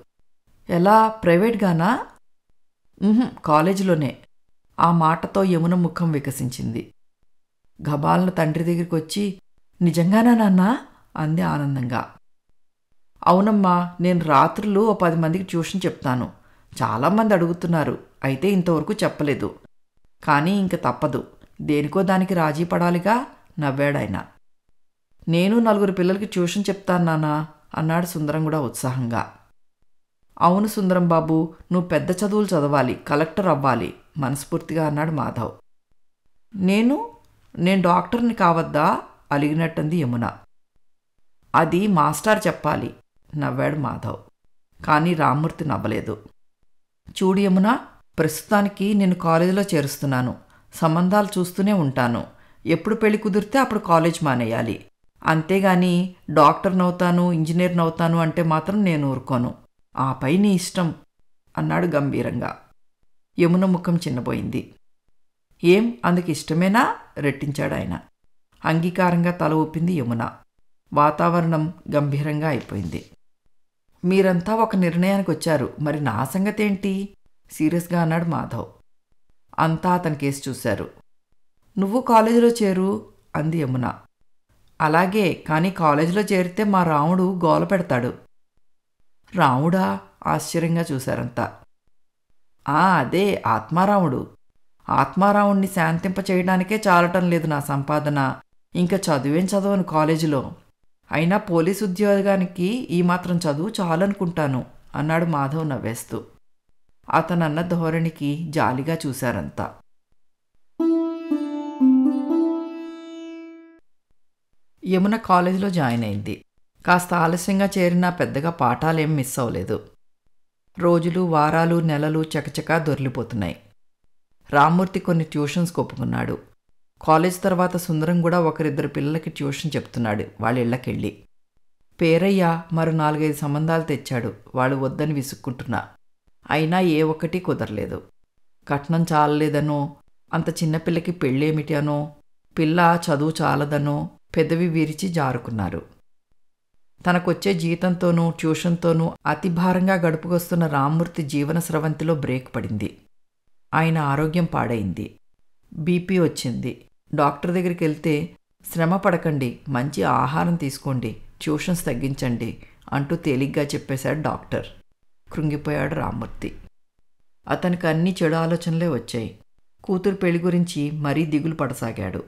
ఎలా ప్రైవేట్గానా కాలేజీలోనే ఆ మాటతో యమున ముఖం వికసించింది గబాలను తండ్రి దగ్గరికి వచ్చి నిజంగానా నాన్న అంది ఆనందంగా అవునమ్మా నేను రాత్రులు ఓ పది మందికి ట్యూషన్ చెప్తాను చాలామంది అడుగుతున్నారు అయితే ఇంతవరకు చెప్పలేదు కానీ ఇంక తప్పదు దేనికో దానికి రాజీ పడాలిగా నవ్వాడాయన నేను నలుగురు పిల్లలకి ట్యూషన్ చెప్తానానా నానా అన్నాడు సుందరం కూడా ఉత్సాహంగా అవును సుందరం బాబు నువ్వు పెద్ద చదువులు చదవాలి కలెక్టర్ అవ్వాలి మనస్ఫూర్తిగా అన్నాడు మాధవ్ నేను నేను డాక్టర్ని కావద్దా అలిగినట్టుంది యమున అది మాస్టర్ చెప్పాలి నవ్వాడు మాధవ్ కానీ రామ్మూర్తి నవ్వలేదు చూడు యమున ప్రస్తుతానికి నేను కాలేజీలో చేరుస్తున్నాను సంబంధాలు చూస్తూనే ఉంటాను ఎప్పుడు పెళ్లి కుదిరితే అప్పుడు కాలేజ్ మానేయాలి అంతేగాని డాక్టర్నవుతాను ఇంజనీర్నవుతాను అంటే మాత్రం నేను ఊరుకోను ఆ పై నీ ఇష్టం అన్నాడు గంభీరంగా యమున ముఖం చిన్నబోయింది ఏం అందుకు ఇష్టమేనా రెట్టించాడు ఆయన అంగీకారంగా తల ఊపింది యమున వాతావరణం గంభీరంగా అయిపోయింది మీరంతా ఒక నిర్ణయానికి వచ్చారు మరి నా సంగతేంటి సీరియస్గా అన్నాడు మాధవ్ అంతా అతని కేసు చూశారు నువ్వు కాలేజీలో చేరు అంది యమున అలాగే కానీ కాలేజీలో చేరితే మా రాముడు గోల పెడతాడు రాముడా ఆశ్చర్యంగా చూశారంతా ఆ అదే ఆత్మారాముడు ఆత్మారాముణ్ణి శాంతింప చేయడానికే చాలటం లేదు నా సంపాదన ఇంకా చదువేం చదవను కాలేజీలో అయినా పోలీసు ఉద్యోగానికి ఈ మాత్రం చదువు చాలనుకుంటాను అన్నాడు మాధవ్ నవ్వేస్తూ అతనన్న ధోరణికి జాలిగా చూశారంతా యమున కాలేజీలో జాయిన్ అయింది కాస్త ఆలస్యంగా చేరినా పెద్దగా పాఠాలేం మిస్ అవ్వలేదు రోజులు వారాలు నెలలు చకచకా దొరిలిపోతున్నాయి రామ్మూర్తి కొన్ని ట్యూషన్స్ కొప్పుకున్నాడు కాలేజ్ తర్వాత సుందరం కూడా ఒకరిద్దరు పిల్లలకి ట్యూషన్ చెప్తున్నాడు వాళ్ళ ఇళ్ళకెళ్ళి పేరయ్య మరో నాలుగైదు సంబంధాలు తెచ్చాడు వాళ్ళు వద్దని విసుక్కుంటున్నా అయినా ఏ ఒక్కటి కుదరలేదు కట్నం చాలలేదనో అంత చిన్నపిల్లకి పెళ్ళేమిటి అనో పిల్ల చదువు చాలదనో పెదవి విరిచి జారుకున్నారు తనకొచ్చే జీతంతోనూ ట్యూషన్తోనూ అతి భారంగా గడుపుకొస్తున్న రామ్మూర్తి జీవన స్రవంతిలో బ్రేక్ పడింది ఆయన ఆరోగ్యం పాడైంది బీపీ వచ్చింది డాక్టర్ దగ్గరికి వెళ్తే శ్రమ పడకండి మంచి ఆహారం తీసుకోండి ట్యూషన్స్ తగ్గించండి అంటూ తేలిగ్గా చెప్పేశాడు డాక్టర్ కృంగిపోయాడు రామ్మూర్తి అతనికి అన్ని చెడు ఆలోచనలే వచ్చాయి కూతురు పెళ్లి గురించి మరీ దిగులు పడసాగాడు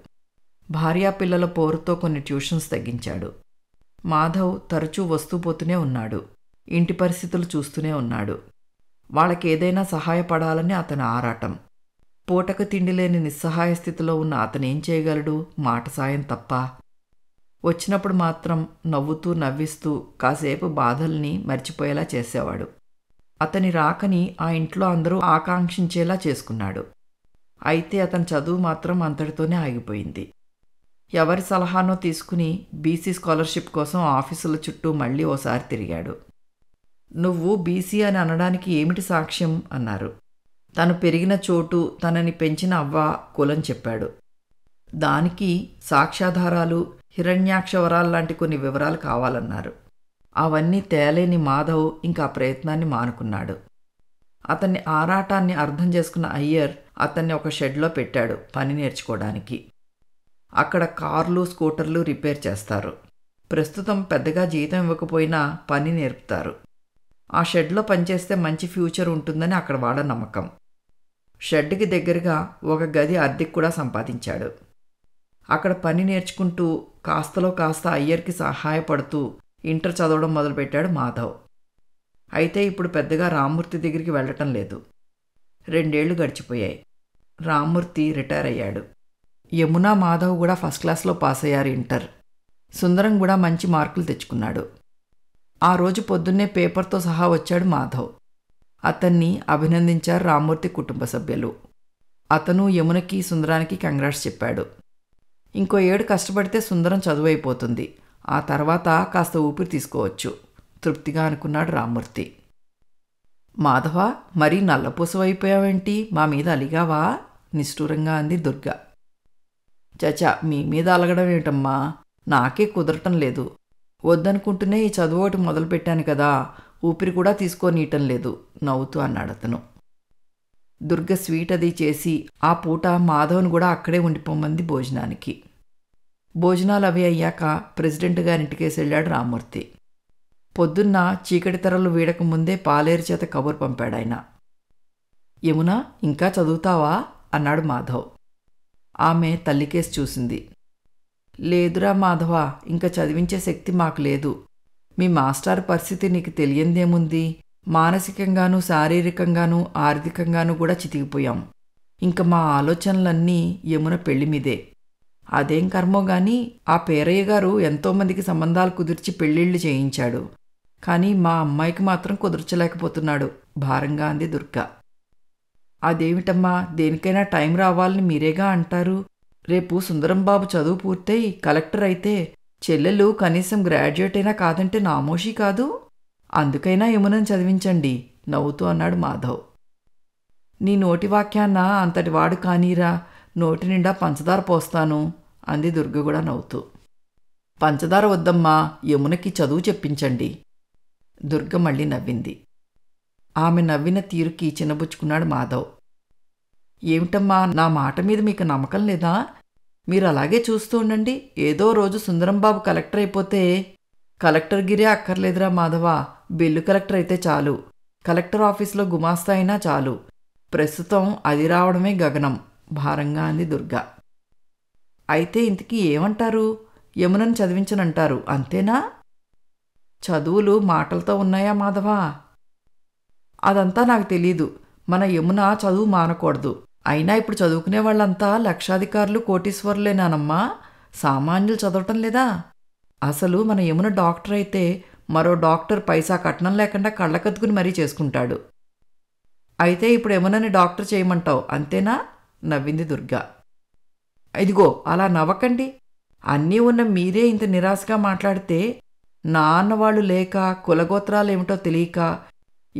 భార్యా పిల్లల పోరుతో కొన్ని ట్యూషన్స్ తగ్గించాడు మాధవ్ తరచూ వస్తూ పోతూనే ఉన్నాడు ఇంటి పరిస్థితులు చూస్తూనే ఉన్నాడు వాళ్ళకి ఏదైనా సహాయపడాలని అతని ఆరాటం పూటకు తిండి లేని నిస్సహాయ స్థితిలో ఉన్న అతనేం చేయగలడు మాట సాయం తప్ప వచ్చినప్పుడు మాత్రం నవ్వుతూ నవ్విస్తూ కాసేపు బాధల్ని మర్చిపోయేలా చేసేవాడు అతని రాకని ఆ ఇంట్లో అందరూ ఆకాంక్షించేలా చేసుకున్నాడు అయితే అతని చదువు మాత్రం అంతటితోనే ఆగిపోయింది ఎవరి సలహానో తీసుకుని బీసీ స్కాలర్షిప్ కోసం ఆఫీసుల చుట్టూ మళ్ళీ ఓసారి తిరిగాడు నువ్వు బీసీ అని అనడానికి ఏమిటి సాక్ష్యం అన్నారు తను పెరిగిన చోటు తనని పెంచిన అవ్వ కులం చెప్పాడు దానికి సాక్ష్యాధారాలు హిరణ్యాక్షవరాలు లాంటి కొన్ని వివరాలు కావాలన్నారు అవన్నీ తేలేని మాధవ్ ఇంకా ప్రయత్నాన్ని మానుకున్నాడు అతన్ని ఆరాటాన్ని అర్థం చేసుకున్న అయ్యర్ అతన్ని ఒక షెడ్లో పెట్టాడు పని నేర్చుకోవడానికి అక్కడ కార్లు స్కూటర్లు రిపేర్ చేస్తారు ప్రస్తుతం పెద్దగా జీతం ఇవ్వకపోయినా పని నేర్పుతారు ఆ షెడ్లో పనిచేస్తే మంచి ఫ్యూచర్ ఉంటుందని అక్కడ వాళ్ళ నమ్మకం షెడ్కి దగ్గరగా ఒక గది అద్దెకు కూడా సంపాదించాడు అక్కడ పని నేర్చుకుంటూ కాస్తలో కాస్త అయ్యర్కి సహాయపడుతూ ఇంటర్ చదవడం మొదలుపెట్టాడు మాధవ్ అయితే ఇప్పుడు పెద్దగా రామ్మూర్తి దగ్గరికి వెళ్ళటం లేదు రెండేళ్లు గడిచిపోయాయి రామ్మూర్తి రిటైర్ అయ్యాడు యమునా మాధవ్ కూడా ఫస్ట్ క్లాస్లో పాస్ అయ్యారు ఇంటర్ సుందరం కూడా మంచి మార్కులు తెచ్చుకున్నాడు ఆ రోజు పొద్దున్నే పేపర్తో సహా వచ్చాడు మాధవ్ అతన్ని అభినందించారు రామ్మూర్తి కుటుంబ సభ్యులు అతను యమునకి సుందరానికి కంగ్రాట్స్ చెప్పాడు ఇంకో ఏడు కష్టపడితే సుందరం చదువైపోతుంది ఆ తర్వాత కాస్త ఊపిరి తీసుకోవచ్చు తృప్తిగా అనుకున్నాడు రామ్మూర్తి మాధవ మరీ నల్లపూసవైపోయావేంటి మా మీద అలిగావా నిష్ఠూరంగా అంది దుర్గ చచా మీ మీద అలగడం ఏమిటమ్మా నాకే కుదరటం లేదు వద్దనుకుంటూనే ఈ చదువు ఒకటి మొదలుపెట్టాను కదా ఊపిరి కూడా తీసుకోనీయటం లేదు నవ్వుతూ అన్నాడు అతను దుర్గ స్వీట్ అది చేసి ఆ పూట మాధవ్ను కూడా అక్కడే ఉండిపోమంది భోజనానికి భోజనాలు అవి అయ్యాక ప్రెసిడెంట్ గారింటికేసి వెళ్ళాడు రామ్మూర్తి పొద్దున్న చీకటి తెరలు వీడక ముందే పాలేరు చేత కబురు పంపాడాయన యమున ఇంకా చదువుతావా అన్నాడు మాధవ్ ఆమె తల్లికేసి చూసింది లేదురా మాధవ ఇంకా చదివించే శక్తి మాకు లేదు మీ మాస్టర్ పరిస్థితి నీకు తెలియందేముంది మానసికంగానూ శారీరకంగానూ ఆర్థికంగానూ కూడా చితికిపోయాం ఇంక మా ఆలోచనలన్నీ యమున పెళ్లి మీదే అదేం కర్మో గాని ఆ పేరయ్య గారు ఎంతోమందికి సంబంధాలు కుదిర్చి పెళ్ళిళ్ళు చేయించాడు కానీ మా అమ్మాయికి మాత్రం కుదర్చలేకపోతున్నాడు భారంగా అంది దుర్గ అదేమిటమ్మా దేనికైనా టైం రావాలని మీరేగా అంటారు రేపు సుందరంబాబు చదువు పూర్తయి కలెక్టర్ అయితే చెల్లెలు కనీసం గ్రాడ్యుయేట్ అయినా కాదంటే నామోషి కాదు అందుకైనా యమునని చదివించండి నవ్వుతూ అన్నాడు మాధవ్ నీ నోటి వాక్యాన్న అంతటి వాడు కానీరా నోటి నిండా పంచదార పోస్తాను అంది దుర్గ కూడా నవ్వుతూ పంచదార వద్దమ్మా యమునకి చదువు చెప్పించండి దుర్గ మళ్ళీ నవ్వింది ఆమె నవ్విన తీరుకి చిన్నబుచ్చుకున్నాడు మాధవ్ ఏమిటమ్మా నా మాట మీద మీకు నమ్మకం లేదా మీరు అలాగే చూస్తూ ఉండండి ఏదో రోజు సుందరంబాబు కలెక్టర్ అయిపోతే కలెక్టర్ గిరే అక్కర్లేదురా మాధవ బిల్లు కలెక్టర్ అయితే చాలు కలెక్టర్ ఆఫీస్లో గుమాస్తా అయినా చాలు ప్రస్తుతం అది రావడమే గగనం భారంగా అంది దుర్గా అయితే ఇంతకీ ఏమంటారు యమునను చదివించనంటారు అంతేనా చదువులు మాటలతో ఉన్నాయా మాధవా అదంతా నాకు తెలీదు మన యమున చదువు మానకూడదు అయినా ఇప్పుడు చదువుకునే వాళ్ళంతా లక్షాధికారులు కోటీశ్వరులేనానమ్మా సామాన్యులు చదవటం లేదా అసలు మన యమున డాక్టర్ అయితే మరో డాక్టర్ పైసా కట్నం లేకుండా కళ్ళకద్దుకుని మరీ చేసుకుంటాడు అయితే ఇప్పుడు యమునని డాక్టర్ చేయమంటావు అంతేనా నవ్వింది దుర్గా ఇదిగో అలా నవ్వకండి అన్నీ ఉన్న మీరే ఇంత నిరాశగా మాట్లాడితే నాన్న వాళ్ళు లేక కులగోత్రాలు ఏమిటో తెలియక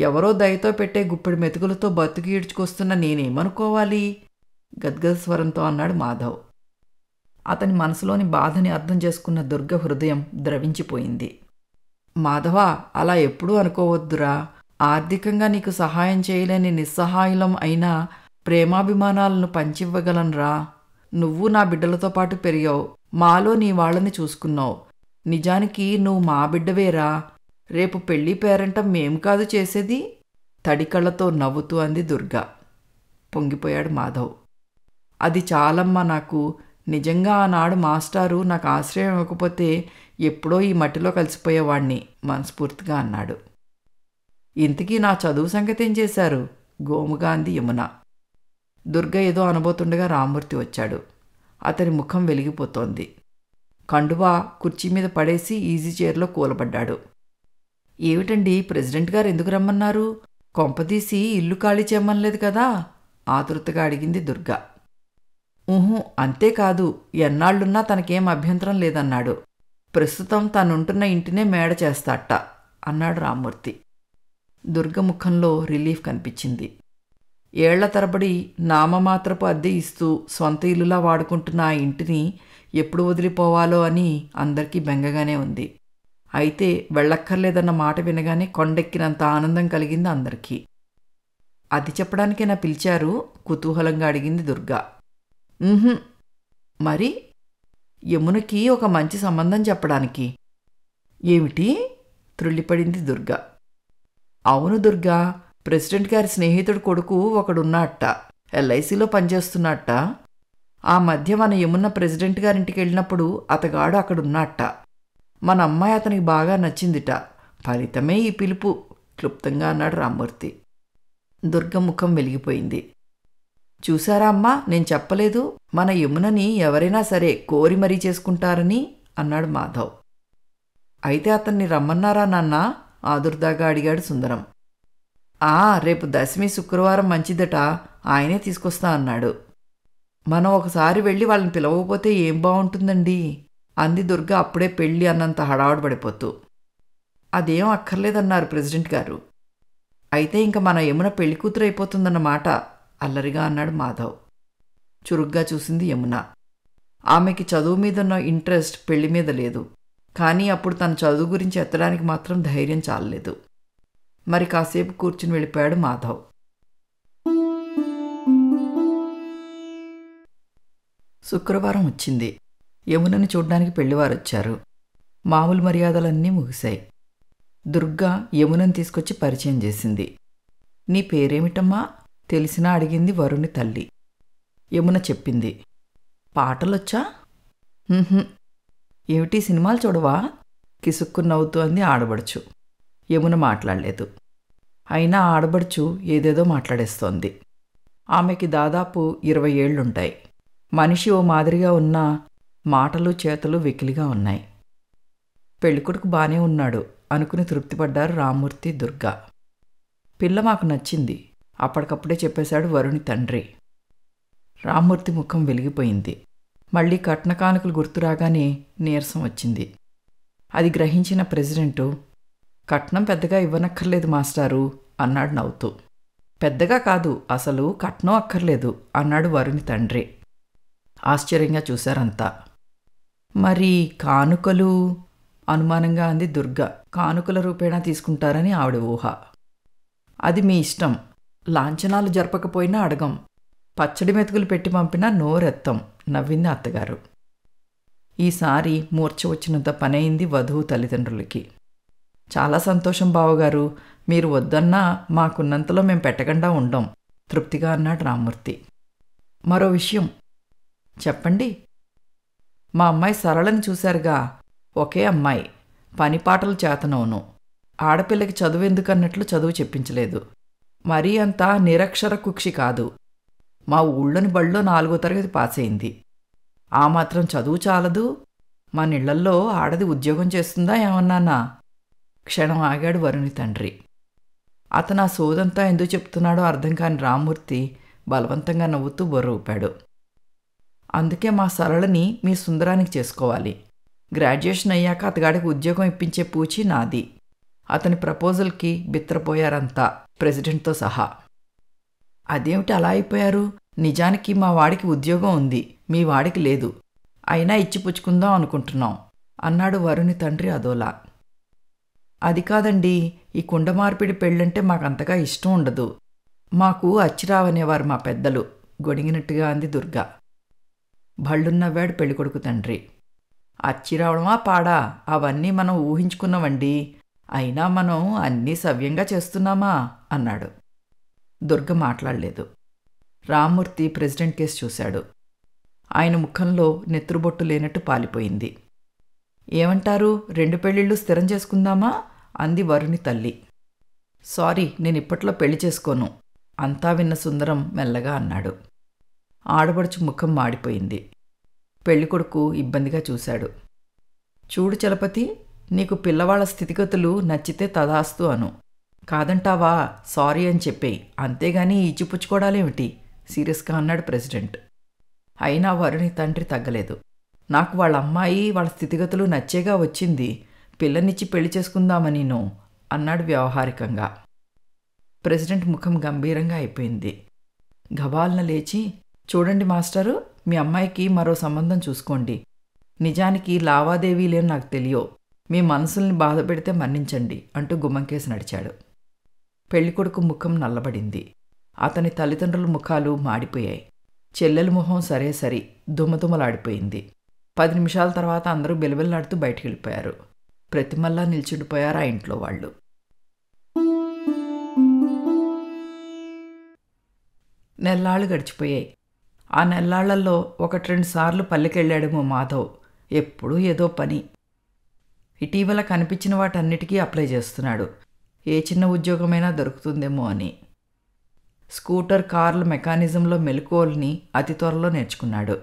ఎవరో దయతో పెట్టే గుప్పెడు మెతుకులతో బతుకు ఈడ్చుకొస్తున్న నేనేమనుకోవాలి గద్గద స్వరంతో అన్నాడు మాధవ్ అతని మనసులోని బాధని అర్థం చేసుకున్న దుర్గ హృదయం ద్రవించిపోయింది మాధవ అలా ఎప్పుడూ అనుకోవద్దురా ఆర్థికంగా నీకు సహాయం చేయలేని నిస్సహాయులం అయినా ప్రేమాభిమానాలను రా నువ్వు నా బిడ్డలతో పాటు పెరిగావు మాలో నీ వాళ్ళని చూసుకున్నావు నిజానికి నువ్వు మా బిడ్డవేరా రేపు పెళ్లి పేరంట మేం కాదు చేసేది కళ్ళతో నవ్వుతూ అంది దుర్గా పొంగిపోయాడు మాధవ్ అది చాలమ్మా నాకు నిజంగా ఆనాడు మాస్టారు నాకు ఆశ్రయం ఇవ్వకపోతే ఎప్పుడో ఈ మట్టిలో కలిసిపోయేవాణ్ణి మనస్ఫూర్తిగా అన్నాడు ఇంతకీ నా చదువు సంగతి ఏం చేశారు గోముగా యమున దుర్గ ఏదో అనబోతుండగా రామ్మూర్తి వచ్చాడు అతని ముఖం వెలిగిపోతోంది కండువా కుర్చీ మీద పడేసి ఈజీ చైర్లో కూలబడ్డాడు ఏమిటండి ప్రెసిడెంట్ గారు ఎందుకు రమ్మన్నారు కొంపదీసి ఇల్లు ఖాళీ చేయమనలేదు కదా ఆతృతగా అడిగింది దుర్గ ఊహు అంతేకాదు ఎన్నాళ్ళున్నా తనకేం అభ్యంతరం లేదన్నాడు ప్రస్తుతం తనుంటున్న ఇంటినే మేడ చేస్తాట అన్నాడు రామ్మూర్తి దుర్గ ముఖంలో రిలీఫ్ కనిపించింది ఏళ్ల తరబడి నామమాత్రపు అద్దె ఇస్తూ సొంత ఇల్లులా వాడుకుంటున్న ఆ ఇంటిని ఎప్పుడు వదిలిపోవాలో అని అందరికీ బెంగగానే ఉంది అయితే వెళ్ళక్కర్లేదన్న మాట వినగానే కొండెక్కినంత ఆనందం కలిగింది అందరికీ అది చెప్పడానికే నా పిలిచారు కుతూహలంగా అడిగింది దుర్గా మరి యమునకి ఒక మంచి సంబంధం చెప్పడానికి ఏమిటి త్రుళ్ళిపడింది దుర్గా అవును దుర్గా ప్రెసిడెంట్ గారి స్నేహితుడు కొడుకు ఒకడున్నట్ట ఎల్ఐసిలో పనిచేస్తున్నట్ట ఆ మధ్య మన యమున్న ప్రెసిడెంట్ గారింటికి వెళ్ళినప్పుడు అతగాడు అక్కడున్నట్ట మన అమ్మాయి అతనికి బాగా నచ్చిందిట ఫలితమే ఈ పిలుపు క్లుప్తంగా అన్నాడు రామ్మూర్తి దుర్గ ముఖం వెలిగిపోయింది చూసారా అమ్మా నేను చెప్పలేదు మన యమునని ఎవరైనా సరే కోరి మరీ చేసుకుంటారని అన్నాడు మాధవ్ అయితే అతన్ని రమ్మన్నారా నాన్న ఆదుర్దాగా అడిగాడు సుందరం రేపు దశమి శుక్రవారం మంచిదట ఆయనే తీసుకొస్తా అన్నాడు మనం ఒకసారి వెళ్ళి వాళ్ళని పిలవకపోతే ఏం బాగుంటుందండి అంది దుర్గ అప్పుడే పెళ్ళి అన్నంత హడావుడు పడిపోతూ అదేం అక్కర్లేదన్నారు ప్రెసిడెంట్ గారు అయితే ఇంక మన యమున పెళ్లి కూతురు అయిపోతుందన్నమాట అల్లరిగా అన్నాడు మాధవ్ చురుగ్గా చూసింది యమున ఆమెకి చదువు మీదున్న ఇంట్రెస్ట్ పెళ్లి మీద లేదు కానీ అప్పుడు తన చదువు గురించి ఎత్తడానికి మాత్రం ధైర్యం చాలలేదు మరి కాసేపు కూర్చుని వెళ్ళిపోయాడు మాధవ్ శుక్రవారం వచ్చింది యమునని చూడ్డానికి పెళ్లివారు వచ్చారు మామూలు మర్యాదలన్నీ ముగిశాయి దుర్గా యమునని తీసుకొచ్చి పరిచయం చేసింది నీ పేరేమిటమ్మా తెలిసినా అడిగింది వరుణి తల్లి యమున చెప్పింది పాటలొచ్చా ఏమిటి సినిమాలు చూడవా కిసుక్కు నవ్వుతూ అంది ఆడబడుచు యమున మాట్లాడలేదు అయినా ఆడబడుచు ఏదేదో మాట్లాడేస్తోంది ఆమెకి దాదాపు ఇరవై ఏళ్లుంటాయి మనిషి ఓ మాదిరిగా ఉన్నా మాటలు చేతలు వెకిలిగా ఉన్నాయి పెళ్ళికొడుకు బానే ఉన్నాడు అనుకుని తృప్తిపడ్డారు రామ్మూర్తి దుర్గా పిల్ల మాకు నచ్చింది అప్పటికప్పుడే చెప్పేశాడు వరుణి తండ్రి రామ్మూర్తి ముఖం వెలిగిపోయింది మళ్ళీ కట్న కానుకలు గుర్తురాగానే నీరసం వచ్చింది అది గ్రహించిన ప్రెసిడెంటు కట్నం పెద్దగా ఇవ్వనక్కర్లేదు మాస్టారు అన్నాడు నవ్వుతూ పెద్దగా కాదు అసలు కట్నం అక్కర్లేదు అన్నాడు వరుణి తండ్రి ఆశ్చర్యంగా చూశారంతా మరి కానుకలు అనుమానంగా అంది దుర్గ కానుకల రూపేణా తీసుకుంటారని ఆవిడ ఊహ అది మీ ఇష్టం లాంఛనాలు జరపకపోయినా అడగం పచ్చడి మెతుకులు పెట్టి పంపినా నోరెత్తం నవ్వింది అత్తగారు ఈసారి మూర్చ వచ్చినంత పనైంది వధువు తల్లిదండ్రులకి చాలా సంతోషం బావగారు మీరు వద్దన్నా మాకున్నంతలో మేము పెట్టకుండా ఉండం తృప్తిగా అన్నాడు రామ్మూర్తి మరో విషయం చెప్పండి మా అమ్మాయి సరళని చూశారుగా ఒకే అమ్మాయి పనిపాటలు చేతనవును ఆడపిల్లకి చదువు ఎందుకన్నట్లు చదువు చెప్పించలేదు మరీ అంత నిరక్షర కుక్షి కాదు మా ఊళ్ళోని బడిలో నాలుగో తరగతి పాస్ అయింది ఆ మాత్రం చదువు చాలదు మా నీళ్లల్లో ఆడది ఉద్యోగం చేస్తుందా ఏమన్నానా క్షణం ఆగాడు వరుణి తండ్రి అతను ఆ సోదంతా ఎందుకు చెప్తున్నాడో అర్థం కాని రామ్మూర్తి బలవంతంగా నవ్వుతూ బొర్ర ఊపాడు అందుకే మా సరళని మీ సుందరానికి చేసుకోవాలి గ్రాడ్యుయేషన్ అయ్యాక అతగాడికి ఉద్యోగం ఇప్పించే పూచి నాది అతని ప్రపోజల్కి బిత్రపోయారంతా ప్రెసిడెంట్తో సహా అదేమిటి అలా అయిపోయారు నిజానికి మా వాడికి ఉద్యోగం ఉంది మీ వాడికి లేదు అయినా ఇచ్చిపుచ్చుకుందాం అనుకుంటున్నాం అన్నాడు వరుణి తండ్రి అదోలా అది కాదండి ఈ కుండ మార్పిడి పెళ్ళంటే మాకంతగా ఇష్టం ఉండదు మాకు అచ్చిరావనేవారు మా పెద్దలు గొడిగినట్టుగా అంది దుర్గా భళ్ళున్నవాడు పెళ్ళికొడుకు తండ్రి అచ్చిరావడమా పాడా అవన్నీ మనం ఊహించుకున్నామండి అయినా మనం అన్నీ సవ్యంగా చేస్తున్నామా అన్నాడు దుర్గ మాట్లాడలేదు రామ్మూర్తి ప్రెసిడెంట్ కేసు చూశాడు ఆయన ముఖంలో నెత్రుబొట్టు లేనట్టు పాలిపోయింది ఏమంటారు రెండు పెళ్ళిళ్ళు స్థిరం చేసుకుందామా అంది వరుని తల్లి సారీ నేను ఇప్పట్లో పెళ్లి చేసుకోను అంతా విన్న సుందరం మెల్లగా అన్నాడు ఆడబడుచు ముఖం మాడిపోయింది పెళ్ళికొడుకు ఇబ్బందిగా చూశాడు చూడు చలపతి నీకు పిల్లవాళ్ళ స్థితిగతులు నచ్చితే తదాస్తు అను కాదంటావా సారీ అని చెప్పేయి అంతేగాని ఇచ్చిపుచ్చుకోవడాలేమిటి సీరియస్గా అన్నాడు ప్రెసిడెంట్ అయినా వరుణి తండ్రి తగ్గలేదు నాకు వాళ్ళ అమ్మాయి వాళ్ళ స్థితిగతులు నచ్చేగా వచ్చింది పిల్లనిచ్చి పెళ్లి నేను అన్నాడు వ్యవహారికంగా ప్రెసిడెంట్ ముఖం గంభీరంగా అయిపోయింది గవాల్న లేచి చూడండి మాస్టరు మీ అమ్మాయికి మరో సంబంధం చూసుకోండి నిజానికి లావాదేవీలేని నాకు తెలియో మీ మనసుల్ని బాధ పెడితే మన్నించండి అంటూ గుమ్మంకేసి నడిచాడు పెళ్ళికొడుకు ముఖం నల్లబడింది అతని తల్లిదండ్రుల ముఖాలు మాడిపోయాయి చెల్లెల ముఖం సరే సరి దుమదుమలాడిపోయింది పది నిమిషాల తర్వాత అందరూ బిలబిల్లాడుతూ బయటికి వెళ్ళిపోయారు ప్రతిమల్లా నిల్చుండిపోయారు ఆ ఇంట్లో వాళ్ళు నెల్లాళ్ళు గడిచిపోయాయి ఆ నెల్లాళ్లలో ఒకటి రెండు సార్లు పల్లెకెళ్ళాడేమో మాధవ్ ఎప్పుడూ ఏదో పని ఇటీవల కనిపించిన వాటన్నిటికీ అప్లై చేస్తున్నాడు ఏ చిన్న ఉద్యోగమైనా దొరుకుతుందేమో అని స్కూటర్ కార్ల మెకానిజంలో మెలుకోల్ని అతి త్వరలో నేర్చుకున్నాడు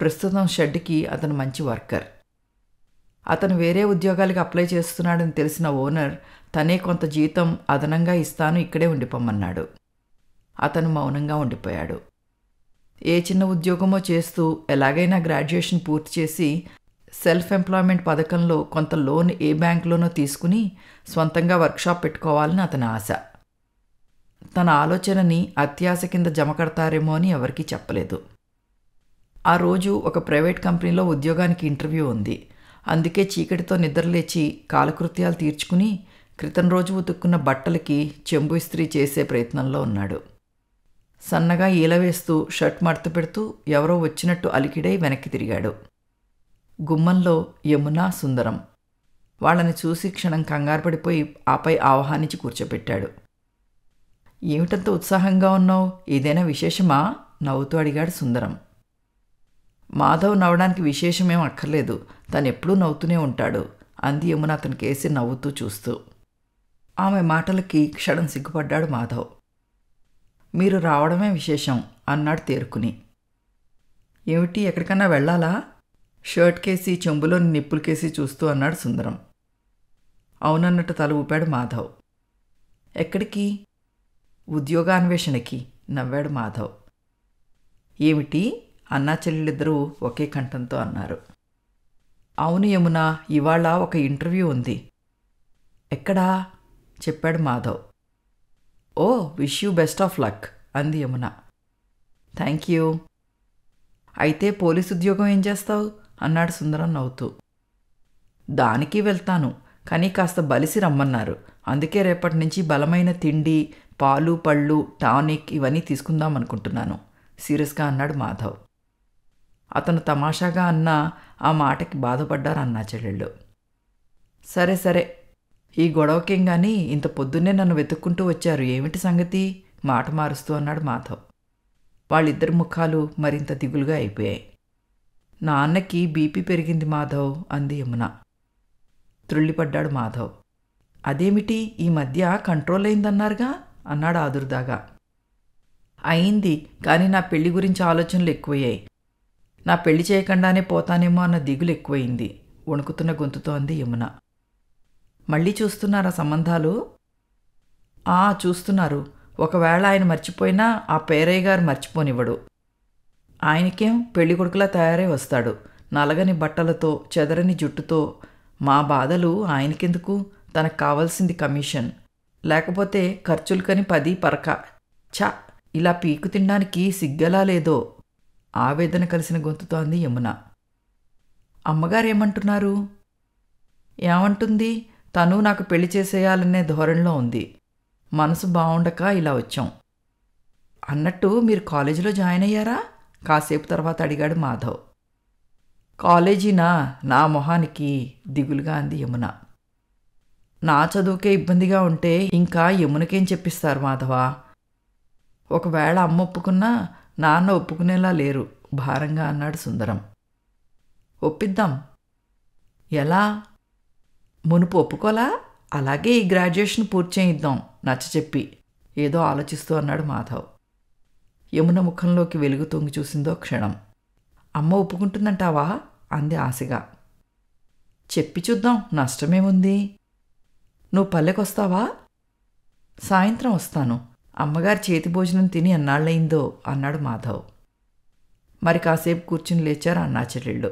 ప్రస్తుతం షెడ్కి అతను మంచి వర్కర్ అతను వేరే ఉద్యోగాలకు అప్లై చేస్తున్నాడని తెలిసిన ఓనర్ తనే కొంత జీతం అదనంగా ఇస్తాను ఇక్కడే ఉండిపోమన్నాడు అతను మౌనంగా ఉండిపోయాడు ఏ చిన్న ఉద్యోగమో చేస్తూ ఎలాగైనా గ్రాడ్యుయేషన్ పూర్తి చేసి సెల్ఫ్ ఎంప్లాయ్మెంట్ పథకంలో కొంత లోన్ ఏ బ్యాంకులోనో తీసుకుని సొంతంగా వర్క్షాప్ పెట్టుకోవాలని అతని ఆశ తన ఆలోచనని అత్యాశ కింద జమ కడతారేమో అని ఎవరికీ చెప్పలేదు ఆ రోజు ఒక ప్రైవేట్ కంపెనీలో ఉద్యోగానికి ఇంటర్వ్యూ ఉంది అందుకే చీకటితో నిద్రలేచి కాలకృత్యాలు తీర్చుకుని క్రితం రోజు ఉతుక్కున్న బట్టలకి చెంబు ఇస్త్రీ చేసే ప్రయత్నంలో ఉన్నాడు సన్నగా ఈలవేస్తూ షర్ట్ మడత పెడుతూ ఎవరో వచ్చినట్టు అలికిడై వెనక్కి తిరిగాడు గుమ్మంలో యమున సుందరం వాళ్ళని చూసి క్షణం కంగారుపడిపోయి ఆపై ఆహ్వానించి కూర్చోపెట్టాడు ఏమిటంత ఉత్సాహంగా ఉన్నావు ఏదైనా విశేషమా నవ్వుతూ అడిగాడు సుందరం మాధవ్ నవ్వడానికి విశేషమేం అక్కర్లేదు తను ఎప్పుడూ నవ్వుతూనే ఉంటాడు అంది యమున అతను కేసి నవ్వుతూ చూస్తూ ఆమె మాటలకి క్షణం సిగ్గుపడ్డాడు మాధవ్ మీరు రావడమే విశేషం అన్నాడు తేరుకుని ఏమిటి ఎక్కడికన్నా వెళ్ళాలా షర్ట్ కేసి చెంబులోని నిప్పులు కేసి చూస్తూ అన్నాడు సుందరం అవునన్నట్టు తల ఊపాడు మాధవ్ ఎక్కడికి ఉద్యోగాన్వేషణకి నవ్వాడు మాధవ్ ఏమిటి అన్నా చెల్లెలిద్దరూ ఒకే కంఠంతో అన్నారు అవును యమున ఇవాళ ఒక ఇంటర్వ్యూ ఉంది ఎక్కడా చెప్పాడు Madhav oh wish you best of luck అంది యమున థ్యాంక్ యూ అయితే పోలీస్ ఉద్యోగం ఏం చేస్తావు అన్నాడు సుందరం నవ్వుతూ దానికి వెళ్తాను కానీ కాస్త బలిసి రమ్మన్నారు అందుకే రేపటి నుంచి బలమైన తిండి పాలు పళ్ళు టానిక్ ఇవన్నీ తీసుకుందాం అనుకుంటున్నాను సీరియస్గా అన్నాడు మాధవ్ అతను తమాషాగా అన్న ఆ మాటకి బాధపడ్డారు అన్నా చెల్లెళ్ళు సరే సరే ఈ గొడవకేం కానీ ఇంత పొద్దున్నే నన్ను వెతుక్కుంటూ వచ్చారు ఏమిటి సంగతి మాట మారుస్తూ అన్నాడు మాధవ్ వాళ్ళిద్దరి ముఖాలు మరింత దిగులుగా అయిపోయాయి నాన్నకి బీపీ పెరిగింది మాధవ్ అంది యమున త్రుళ్ళిపడ్డాడు మాధవ్ అదేమిటి ఈ మధ్య కంట్రోల్ అయిందన్నారుగా అన్నాడు ఆదుర్దాగా అయింది కానీ నా పెళ్లి గురించి ఆలోచనలు ఎక్కువయ్యాయి నా పెళ్లి చేయకుండానే పోతానేమో అన్న దిగులు ఎక్కువైంది వణుకుతున్న గొంతుతో అంది యమున మళ్ళీ చూస్తున్నారా సంబంధాలు ఆ చూస్తున్నారు ఒకవేళ ఆయన మర్చిపోయినా ఆ పేరయ్య గారు మర్చిపోనివ్వడు ఆయనకేం పెళ్లి కొడుకులా తయారై వస్తాడు నలగని బట్టలతో చెదరని జుట్టుతో మా బాధలు ఆయనకెందుకు తనకు కావాల్సింది కమిషన్ లేకపోతే ఖర్చులు కని పది పరక చ ఇలా పీకు తినడానికి సిగ్గలా లేదో ఆవేదన కలిసిన గొంతుతో అంది యమున అమ్మగారేమంటున్నారు ఏమంటుంది తను నాకు పెళ్లి చేసేయాలనే ధోరణిలో ఉంది మనసు బాగుండక ఇలా వచ్చాం అన్నట్టు మీరు కాలేజీలో జాయిన్ అయ్యారా కాసేపు తర్వాత అడిగాడు మాధవ్ కాలేజీనా నా మొహానికి దిగులుగా అంది యమున నా చదువుకే ఇబ్బందిగా ఉంటే ఇంకా యమునకేం చెప్పిస్తారు మాధవ ఒకవేళ అమ్మ ఒప్పుకున్నా నాన్న ఒప్పుకునేలా లేరు భారంగా అన్నాడు సుందరం ఒప్పిద్దాం ఎలా మునుపు ఒప్పుకోలా అలాగే ఈ గ్రాడ్యుయేషన్ పూర్తి చేయిద్దాం నచ్చచెప్పి ఏదో ఆలోచిస్తూ అన్నాడు మాధవ్ యమున ముఖంలోకి వెలుగు తొంగి చూసిందో క్షణం అమ్మ ఒప్పుకుంటుందంటావా అంది ఆశగా చెప్పి చూద్దాం నష్టమేముంది నువ్వు పల్లెకొస్తావా సాయంత్రం వస్తాను అమ్మగారి చేతి భోజనం తిని ఎన్నాళ్ళయిందో అన్నాడు మాధవ్ మరి కాసేపు కూర్చుని లేచారు చెల్లెళ్ళు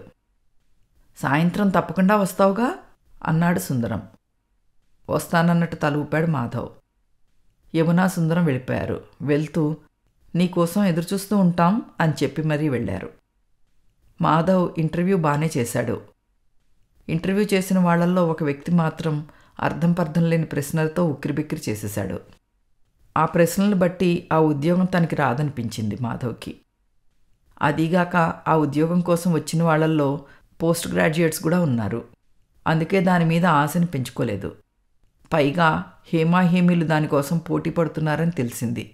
సాయంత్రం తప్పకుండా వస్తావుగా అన్నాడు సుందరం వస్తానన్నట్టు తలూపాడు మాధవ్ యమునా సుందరం వెళ్ళిపోయారు వెళ్తూ నీకోసం ఎదురుచూస్తూ ఉంటాం అని చెప్పి మరీ వెళ్ళారు మాధవ్ ఇంటర్వ్యూ బాగానే చేశాడు ఇంటర్వ్యూ చేసిన వాళ్ళల్లో ఒక వ్యక్తి మాత్రం అర్థం పర్థం లేని ప్రశ్నలతో ఉక్కిరిబిక్కిరి చేసేశాడు ఆ ప్రశ్నలు బట్టి ఆ ఉద్యోగం తనకి రాదనిపించింది మాధవ్కి అదీగాక ఆ ఉద్యోగం కోసం వచ్చిన వాళ్ళల్లో పోస్ట్ గ్రాడ్యుయేట్స్ కూడా ఉన్నారు అందుకే దాని మీద ఆశని పెంచుకోలేదు పైగా హేమాహేమీలు దానికోసం పోటీ పడుతున్నారని తెలిసింది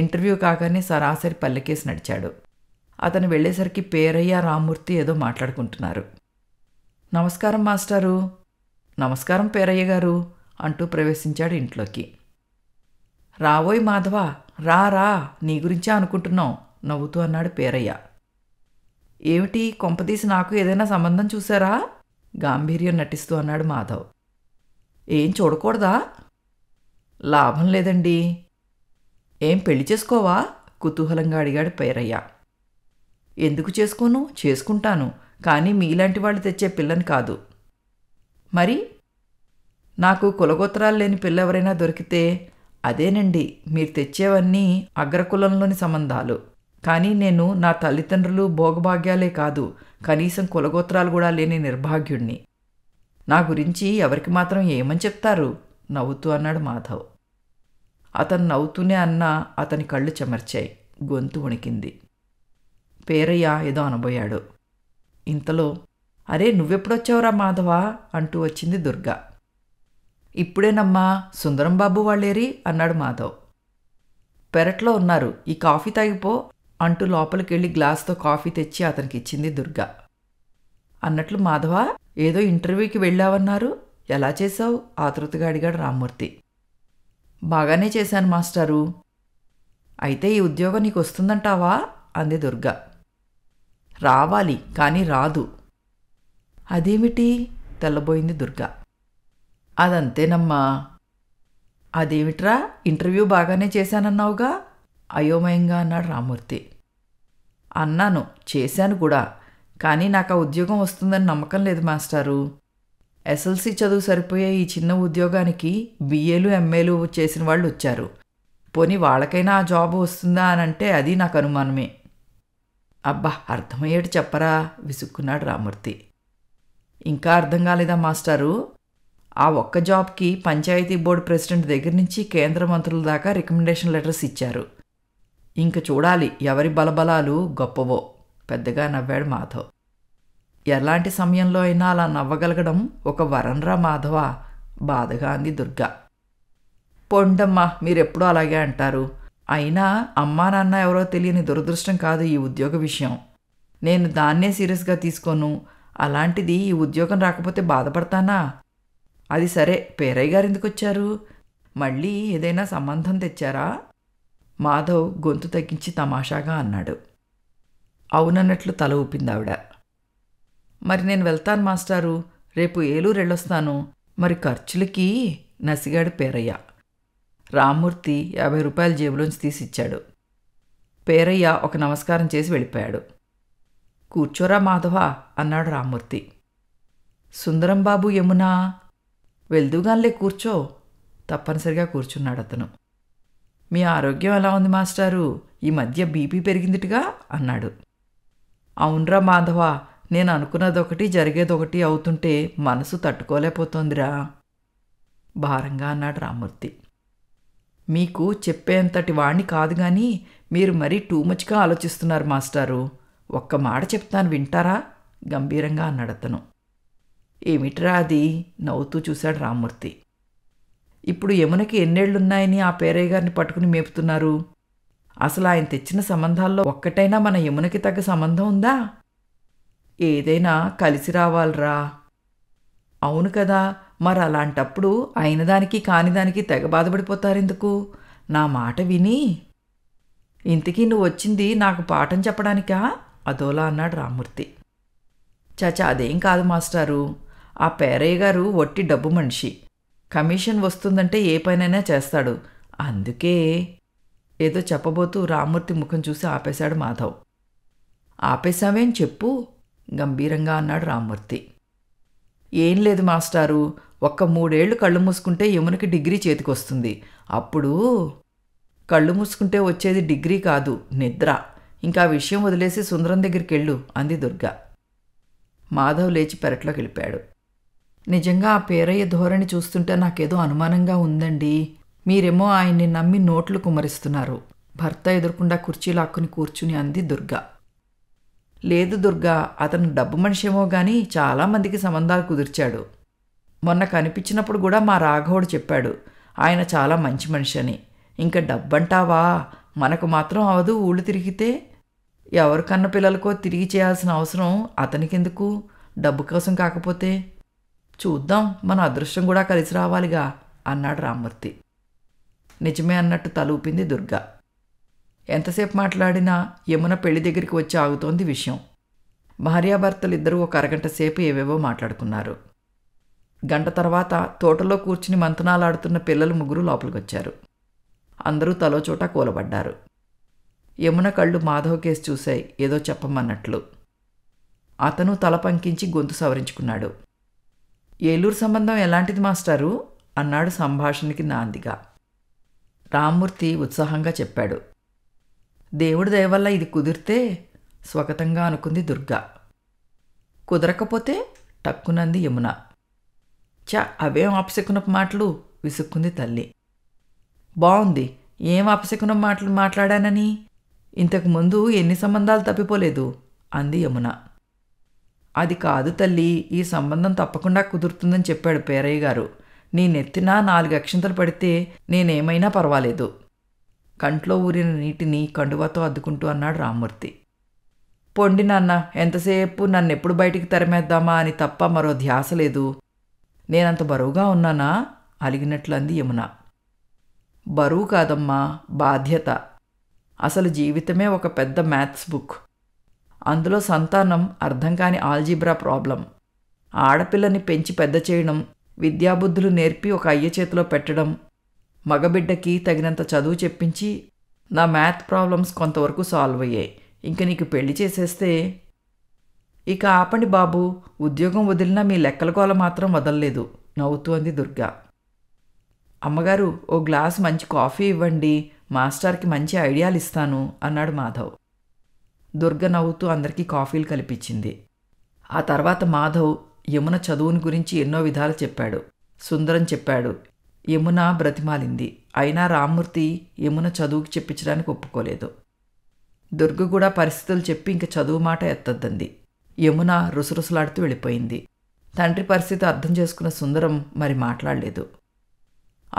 ఇంటర్వ్యూ కాగానే సరాసరి పల్లెకేసి నడిచాడు అతను వెళ్ళేసరికి పేరయ్య రామ్మూర్తి ఏదో మాట్లాడుకుంటున్నారు నమస్కారం మాస్టారు నమస్కారం పేరయ్య గారు అంటూ ప్రవేశించాడు ఇంట్లోకి రావోయ్ మాధవ రా రా నీ గురించే అనుకుంటున్నాం నవ్వుతూ అన్నాడు పేరయ్య ఏమిటి కొంపదీసి నాకు ఏదైనా సంబంధం చూసారా గాంభీర్యం నటిస్తూ అన్నాడు మాధవ్ ఏం చూడకూడదా లాభం లేదండి ఏం పెళ్లి చేసుకోవా కుతూహలంగా అడిగాడు పేరయ్య ఎందుకు చేసుకోను చేసుకుంటాను కానీ మీలాంటి వాళ్ళు తెచ్చే పిల్లని కాదు మరి నాకు కులగోత్రాలు లేని పిల్ల ఎవరైనా దొరికితే అదేనండి మీరు తెచ్చేవన్నీ అగ్రకులంలోని సంబంధాలు కానీ నేను నా తల్లిదండ్రులు భోగభాగ్యాలే కాదు కనీసం కులగోత్రాలు కూడా లేని నిర్భాగ్యుణ్ణి నా గురించి ఎవరికి మాత్రం ఏమని చెప్తారు నవ్వుతూ అన్నాడు మాధవ్ అతను నవ్వుతూనే అన్నా అతని కళ్ళు చెమర్చాయి గొంతు వణికింది పేరయ్య ఏదో అనబోయాడు ఇంతలో అరే నువ్వెప్పుడొచ్చావురా మాధవా అంటూ వచ్చింది దుర్గా ఇప్పుడేనమ్మా సుందరం బాబు వాళ్ళేరి అన్నాడు మాధవ్ పెరట్లో ఉన్నారు ఈ కాఫీ తాగిపో అంటూ లోపలికెళ్ళి గ్లాస్తో కాఫీ తెచ్చి అతనికి ఇచ్చింది దుర్గా అన్నట్లు మాధవ ఏదో ఇంటర్వ్యూకి వెళ్ళావన్నారు ఎలా చేశావు ఆతృతగా అడిగాడు రామ్మూర్తి బాగానే చేశాను మాస్టారు అయితే ఈ ఉద్యోగం నీకు వస్తుందంటావా అంది దుర్గా రావాలి కానీ రాదు అదేమిటి తెల్లబోయింది దుర్గా అదంతేనమ్మా అదేమిట్రా ఇంటర్వ్యూ బాగానే చేశానన్నావుగా అయోమయంగా అన్నాడు రామూర్తి అన్నాను చేశాను కూడా కానీ నాకు ఆ ఉద్యోగం వస్తుందని నమ్మకం లేదు మాస్టారు ఎస్ఎల్సి చదువు సరిపోయే ఈ చిన్న ఉద్యోగానికి బీఏలు ఎంఏలు చేసిన వాళ్ళు వచ్చారు పోనీ వాళ్ళకైనా ఆ జాబ్ వస్తుందా అని అంటే అది నాకు అనుమానమే అబ్బా అర్థమయ్యేటి చెప్పరా విసుక్కున్నాడు రామూర్తి ఇంకా అర్థం కాలేదా మాస్టారు ఆ ఒక్క జాబ్కి పంచాయతీ బోర్డు ప్రెసిడెంట్ దగ్గర నుంచి కేంద్ర మంత్రుల దాకా రికమెండేషన్ లెటర్స్ ఇచ్చారు ఇంక చూడాలి ఎవరి బలబలాలు గొప్పవో పెద్దగా నవ్వాడు మాధవ్ ఎలాంటి సమయంలో అయినా అలా నవ్వగలగడం ఒక వరన్రా మాధవ బాధగా అంది దుర్గా పొండమ్మా మీరెప్పుడూ అలాగే అంటారు అయినా అమ్మా నాన్న ఎవరో తెలియని దురదృష్టం కాదు ఈ ఉద్యోగ విషయం నేను దాన్నే సీరియస్గా తీసుకోను అలాంటిది ఈ ఉద్యోగం రాకపోతే బాధపడతానా అది సరే పేరయ్య గారు ఎందుకు వచ్చారు మళ్ళీ ఏదైనా సంబంధం తెచ్చారా మాధవ్ గొంతు తగ్గించి తమాషాగా అన్నాడు అవునన్నట్లు తల ఊపిందావిడ మరి నేను వెళ్తాను మాస్టారు రేపు ఏలూరు వెళ్ళొస్తాను మరి ఖర్చులకి నసిగాడు పేరయ్య రామ్మూర్తి యాభై రూపాయలు జేబులోంచి తీసిచ్చాడు పేరయ్య ఒక నమస్కారం చేసి వెళ్ళిపోయాడు కూర్చోరా మాధవ అన్నాడు రామ్మూర్తి సుందరంబాబు యమునా వెళ్దుగాన్లే కూర్చో తప్పనిసరిగా కూర్చున్నాడు అతను మీ ఆరోగ్యం ఎలా ఉంది మాస్టారు ఈ మధ్య బీపీ పెరిగిందిటిగా అన్నాడు అవునరా మాధవ నేను అనుకున్నదొకటి జరిగేదొకటి అవుతుంటే మనసు తట్టుకోలేకపోతోందిరా భారంగా అన్నాడు రామూర్తి మీకు చెప్పేంతటి వాణ్ణి కాదు కానీ మీరు మరీ టూ మచ్గా ఆలోచిస్తున్నారు మాస్టారు ఒక్క మాట చెప్తాను వింటారా గంభీరంగా అన్నాడు అతను ఏమిట్రా అది నవ్వుతూ చూశాడు రామ్మూర్తి ఇప్పుడు యమునకి ఎన్నేళ్లున్నాయని ఆ పేరయ్య గారిని పట్టుకుని మేపుతున్నారు అసలు ఆయన తెచ్చిన సంబంధాల్లో ఒక్కటైనా మన యమునకి తగ్గ సంబంధం ఉందా ఏదైనా కలిసి రావాలరా అవును కదా మరి అలాంటప్పుడు అయిన దానికి కానిదానికి తెగ బాధపడిపోతారెందుకు నా మాట విని ఇంతకీ నువ్వు వచ్చింది నాకు పాఠం చెప్పడానికా అదోలా అన్నాడు రామ్మూర్తి చాచా అదేం కాదు మాస్టారు ఆ పేరయ్య గారు వట్టి డబ్బు మనిషి కమిషన్ వస్తుందంటే ఏ పనైనా చేస్తాడు అందుకే ఏదో చెప్పబోతూ రామ్మూర్తి ముఖం చూసి ఆపేశాడు మాధవ్ ఆపేశావేం చెప్పు గంభీరంగా అన్నాడు రామ్మూర్తి ఏం లేదు మాస్టారు ఒక్క మూడేళ్లు కళ్ళు మూసుకుంటే యమునకి డిగ్రీ చేతికొస్తుంది అప్పుడు కళ్ళు మూసుకుంటే వచ్చేది డిగ్రీ కాదు నిద్ర ఇంకా విషయం వదిలేసి సుందరం దగ్గరికి వెళ్ళు అంది దుర్గా మాధవ్ లేచి పెరట్లోకి వెళ్ళిపాడు నిజంగా ఆ పేరయ్య ధోరణి చూస్తుంటే నాకేదో అనుమానంగా ఉందండి మీరేమో ఆయన్ని నమ్మి నోట్లు కుమరిస్తున్నారు భర్త ఎదురకుండా కుర్చీలు ఆక్కుని కూర్చుని అంది దుర్గా లేదు దుర్గా అతను డబ్బు మనిషేమో గాని చాలామందికి సంబంధాలు కుదిర్చాడు మొన్న కనిపించినప్పుడు కూడా మా రాఘవుడు చెప్పాడు ఆయన చాలా మంచి మనిషి అని ఇంకా డబ్బంటావా మనకు మాత్రం అవదు ఊళ్ళు తిరిగితే ఎవరు కన్న పిల్లలకో తిరిగి చేయాల్సిన అవసరం అతనికెందుకు డబ్బు కోసం కాకపోతే చూద్దాం మన అదృష్టం కూడా కలిసి రావాలిగా అన్నాడు రామ్మూర్తి నిజమే అన్నట్టు తలూపింది దుర్గా ఎంతసేపు మాట్లాడినా యమున పెళ్లి దగ్గరికి వచ్చి ఆగుతోంది విషయం భార్యాభర్తలిద్దరూ ఒక అరగంట సేపు ఏవేవో మాట్లాడుకున్నారు గంట తర్వాత తోటలో కూర్చుని మంతనాలాడుతున్న పిల్లలు ముగ్గురు లోపలికొచ్చారు అందరూ తలోచోట కూలబడ్డారు యమున కళ్ళు మాధవ్ కేసు చూశాయి ఏదో చెప్పమన్నట్లు అతను తల పంకించి గొంతు సవరించుకున్నాడు ఏలూరు సంబంధం ఎలాంటిది మాస్టారు అన్నాడు సంభాషణకి నాందిగా రామ్మూర్తి ఉత్సాహంగా చెప్పాడు దేవుడి దయవల్ల ఇది కుదిరితే స్వగతంగా అనుకుంది దుర్గా కుదరకపోతే టక్కునంది యమున చ అవేం అపశకునపు మాటలు విసుక్కుంది తల్లి బాగుంది ఏం అపశకునం మాటలు మాట్లాడానని ఇంతకుముందు ఎన్ని సంబంధాలు తప్పిపోలేదు అంది యమున అది కాదు తల్లి ఈ సంబంధం తప్పకుండా కుదురుతుందని చెప్పాడు పేరయ్య గారు నీ నెత్తిన నాలుగు అక్షంతలు పడితే నేనేమైనా పర్వాలేదు కంట్లో ఊరిన నీటిని కండువాతో అద్దుకుంటూ అన్నాడు రామ్మూర్తి పొండి నాన్న ఎంతసేపు నన్ను ఎప్పుడు బయటికి తరిమేద్దామా అని తప్ప మరో ధ్యాస లేదు నేనంత బరువుగా ఉన్నానా అలిగినట్లు అంది యమున బరువు కాదమ్మా బాధ్యత అసలు జీవితమే ఒక పెద్ద మ్యాథ్స్ బుక్ అందులో సంతానం అర్థం కాని ఆల్జీబ్రా ప్రాబ్లం ఆడపిల్లని పెంచి పెద్ద చేయడం విద్యాబుద్ధులు నేర్పి ఒక అయ్య చేతిలో పెట్టడం మగబిడ్డకి తగినంత చదువు చెప్పించి నా మ్యాథ్ ప్రాబ్లమ్స్ కొంతవరకు సాల్వ్ అయ్యాయి ఇంక నీకు పెళ్లి చేసేస్తే ఇక ఆపండి బాబు ఉద్యోగం వదిలినా మీ లెక్కల గోల మాత్రం వదలలేదు నవ్వుతూ అంది దుర్గా అమ్మగారు ఓ గ్లాస్ మంచి కాఫీ ఇవ్వండి మాస్టర్కి మంచి ఐడియాలు ఇస్తాను అన్నాడు మాధవ్ దుర్గ నవ్వుతూ అందరికీ కాఫీలు కల్పించింది ఆ తర్వాత మాధవ్ యమున చదువుని గురించి ఎన్నో విధాలు చెప్పాడు సుందరం చెప్పాడు యమున బ్రతిమాలింది అయినా రామ్మూర్తి యమున చదువుకి చెప్పించడానికి ఒప్పుకోలేదు దుర్గ కూడా పరిస్థితులు చెప్పి ఇంక చదువు మాట ఎత్తద్దంది యమున రుసరుసలాడుతూ వెళ్ళిపోయింది తండ్రి పరిస్థితి అర్థం చేసుకున్న సుందరం మరి మాట్లాడలేదు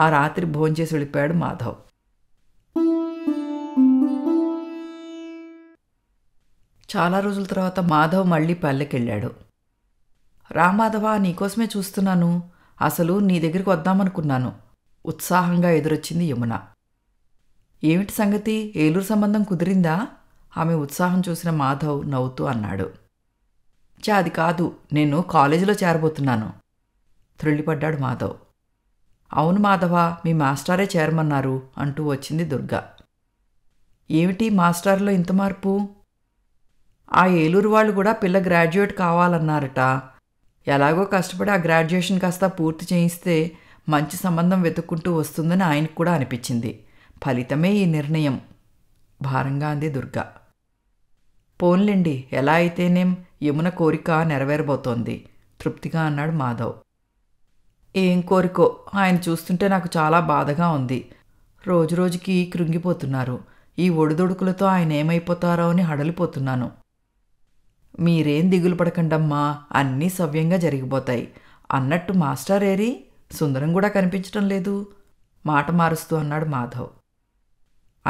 ఆ రాత్రి భోంచేసి వెళ్ళిపోయాడు మాధవ్ చాలా రోజుల తర్వాత మాధవ్ మళ్ళీ పల్లెకెళ్ళాడు రామాధవ నీకోసమే చూస్తున్నాను అసలు నీ దగ్గరికి వద్దామనుకున్నాను ఉత్సాహంగా ఎదురొచ్చింది యమున ఏమిటి సంగతి ఏలూరు సంబంధం కుదిరిందా ఆమె ఉత్సాహం చూసిన మాధవ్ నవ్వుతూ అన్నాడు చా అది కాదు నేను కాలేజీలో చేరబోతున్నాను త్రుళ్ళిపడ్డాడు మాధవ్ అవును మాధవ మీ మాస్టారే చేరమన్నారు అంటూ వచ్చింది దుర్గా ఏమిటి మాస్టార్లో ఇంత మార్పు ఆ ఏలూరు వాళ్ళు కూడా పిల్ల గ్రాడ్యుయేట్ కావాలన్నారట ఎలాగో కష్టపడి ఆ గ్రాడ్యుయేషన్ కాస్త పూర్తి చేయిస్తే మంచి సంబంధం వెతుక్కుంటూ వస్తుందని ఆయనకు కూడా అనిపించింది ఫలితమే ఈ నిర్ణయం భారంగా అంది దుర్గా పోన్లేండి ఎలా అయితేనేం యమున కోరిక నెరవేరబోతోంది తృప్తిగా అన్నాడు మాధవ్ ఏం కోరికో ఆయన చూస్తుంటే నాకు చాలా బాధగా ఉంది రోజురోజుకి కృంగిపోతున్నారు ఈ ఒడిదొడుకులతో ఆయన ఏమైపోతారో అని హడలిపోతున్నాను మీరేం దిగులు పడకండమ్మా అన్నీ సవ్యంగా జరిగిపోతాయి అన్నట్టు మాస్టర్ ఏరి సుందరం కూడా కనిపించటం లేదు మాట మారుస్తూ అన్నాడు మాధవ్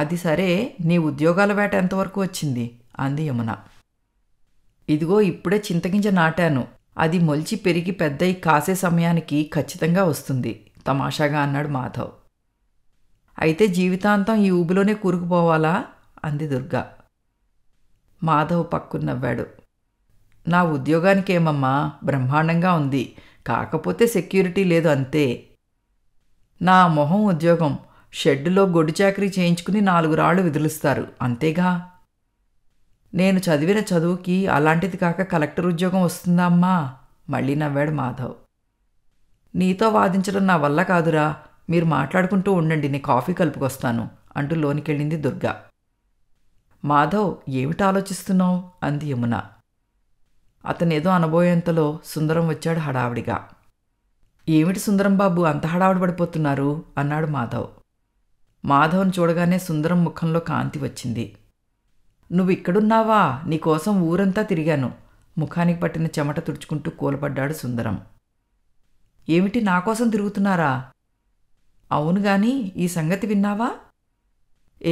అది సరే నీ ఉద్యోగాల వేట ఎంతవరకు వచ్చింది అంది యమున ఇదిగో ఇప్పుడే చింతగింజ నాటాను అది మొలిచి పెరిగి పెద్దయి కాసే సమయానికి ఖచ్చితంగా వస్తుంది తమాషాగా అన్నాడు మాధవ్ అయితే జీవితాంతం ఈ ఊబిలోనే కూరుకుపోవాలా అంది దుర్గా మాధవ్ పక్కు నవ్వాడు నా ఉద్యోగానికేమమ్మా బ్రహ్మాండంగా ఉంది కాకపోతే సెక్యూరిటీ లేదు అంతే నా మొహం ఉద్యోగం షెడ్డులో గొడ్డు చాకరీ చేయించుకుని నాలుగు రాళ్ళు విదిలిస్తారు అంతేగా నేను చదివిన చదువుకి అలాంటిది కాక కలెక్టర్ ఉద్యోగం వస్తుందా అమ్మా మళ్ళీ నవ్వాడు మాధవ్ నీతో వాదించడం నా వల్ల కాదురా మీరు మాట్లాడుకుంటూ ఉండండి నేను కాఫీ కలుపుకొస్తాను అంటూ లోనికెళ్ళింది దుర్గా మాధవ్ ఏమిటి ఆలోచిస్తున్నావు అంది యమున అతనేదో అనబోయేంతలో సుందరం వచ్చాడు హడావిడిగా ఏమిటి సుందరం బాబు అంత హడావిడి పడిపోతున్నారు అన్నాడు మాధవ్ మాధవ్ను చూడగానే సుందరం ముఖంలో కాంతి వచ్చింది నువ్వు ఇక్కడున్నావా నీకోసం ఊరంతా తిరిగాను ముఖానికి పట్టిన చెమట తుడుచుకుంటూ కూలపడ్డాడు సుందరం ఏమిటి నా కోసం తిరుగుతున్నారా అవును గాని ఈ సంగతి విన్నావా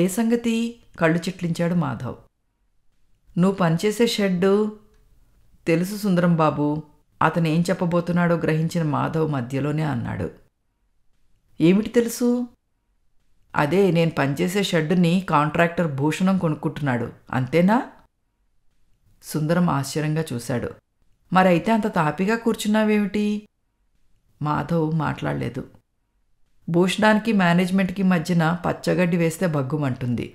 ఏ సంగతి కళ్ళు చిట్లించాడు మాధవ్ నువ్వు పనిచేసే షెడ్డు తెలుసు సుందరం బాబు అతను ఏం చెప్పబోతున్నాడో గ్రహించిన మాధవ్ మధ్యలోనే అన్నాడు ఏమిటి తెలుసు అదే నేను పనిచేసే షెడ్డుని కాంట్రాక్టర్ భూషణం కొనుక్కుంటున్నాడు అంతేనా సుందరం ఆశ్చర్యంగా చూశాడు మరైతే అంత తాపిగా కూర్చున్నావేమిటి మాధవ్ మాట్లాడలేదు భూషణానికి మేనేజ్మెంట్కి మధ్యన పచ్చగడ్డి వేస్తే భగ్గుమంటుంది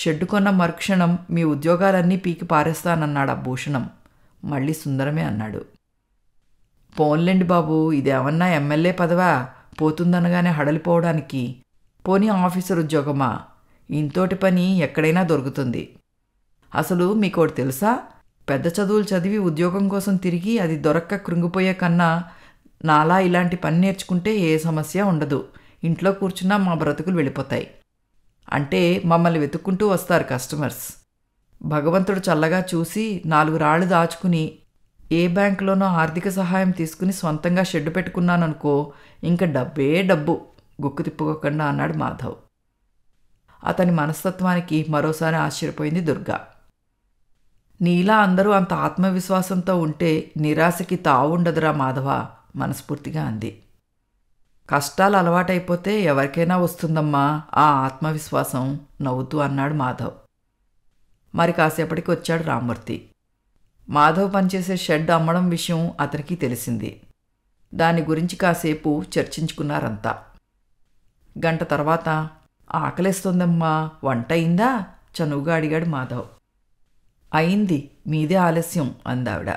షెడ్డు కొన్న మరుక్షణం మీ ఉద్యోగాలన్నీ పీకి పారేస్తానన్నాడు ఆ భూషణం మళ్ళీ సుందరమే అన్నాడు పోన్లేండి బాబు ఇదేమన్నా ఎమ్మెల్యే పదవా పోతుందనగానే హడలిపోవడానికి పోనీ ఆఫీసర్ ఉద్యోగమా ఇంతోటి పని ఎక్కడైనా దొరుకుతుంది అసలు మీకోటి తెలుసా పెద్ద చదువులు చదివి ఉద్యోగం కోసం తిరిగి అది దొరక్క కృంగిపోయే కన్నా నాలా ఇలాంటి పని నేర్చుకుంటే ఏ సమస్య ఉండదు ఇంట్లో కూర్చున్నా మా బ్రతుకులు వెళ్ళిపోతాయి అంటే మమ్మల్ని వెతుక్కుంటూ వస్తారు కస్టమర్స్ భగవంతుడు చల్లగా చూసి నాలుగు రాళ్ళు దాచుకుని ఏ బ్యాంకులోనో ఆర్థిక సహాయం తీసుకుని సొంతంగా షెడ్డు పెట్టుకున్నాననుకో ఇంకా డబ్బే డబ్బు గుక్కు తిప్పుకోకుండా అన్నాడు మాధవ్ అతని మనస్తత్వానికి మరోసారి ఆశ్చర్యపోయింది దుర్గా నీలా అందరూ అంత ఆత్మవిశ్వాసంతో ఉంటే నిరాశకి తావుండదురా మాధవ మనస్ఫూర్తిగా అంది కష్టాలు అలవాటైపోతే ఎవరికైనా వస్తుందమ్మా ఆ ఆత్మవిశ్వాసం నవ్వుతూ అన్నాడు మాధవ్ మరి కాసేపటికి వచ్చాడు రామ్మూర్తి మాధవ్ పనిచేసే షెడ్ అమ్మడం విషయం అతనికి తెలిసింది దాని గురించి కాసేపు చర్చించుకున్నారంతా గంట తర్వాత ఆకలేస్తోందమ్మా వంట అయిందా చనువుగా అడిగాడు మాధవ్ అయింది మీదే ఆలస్యం అందావిడ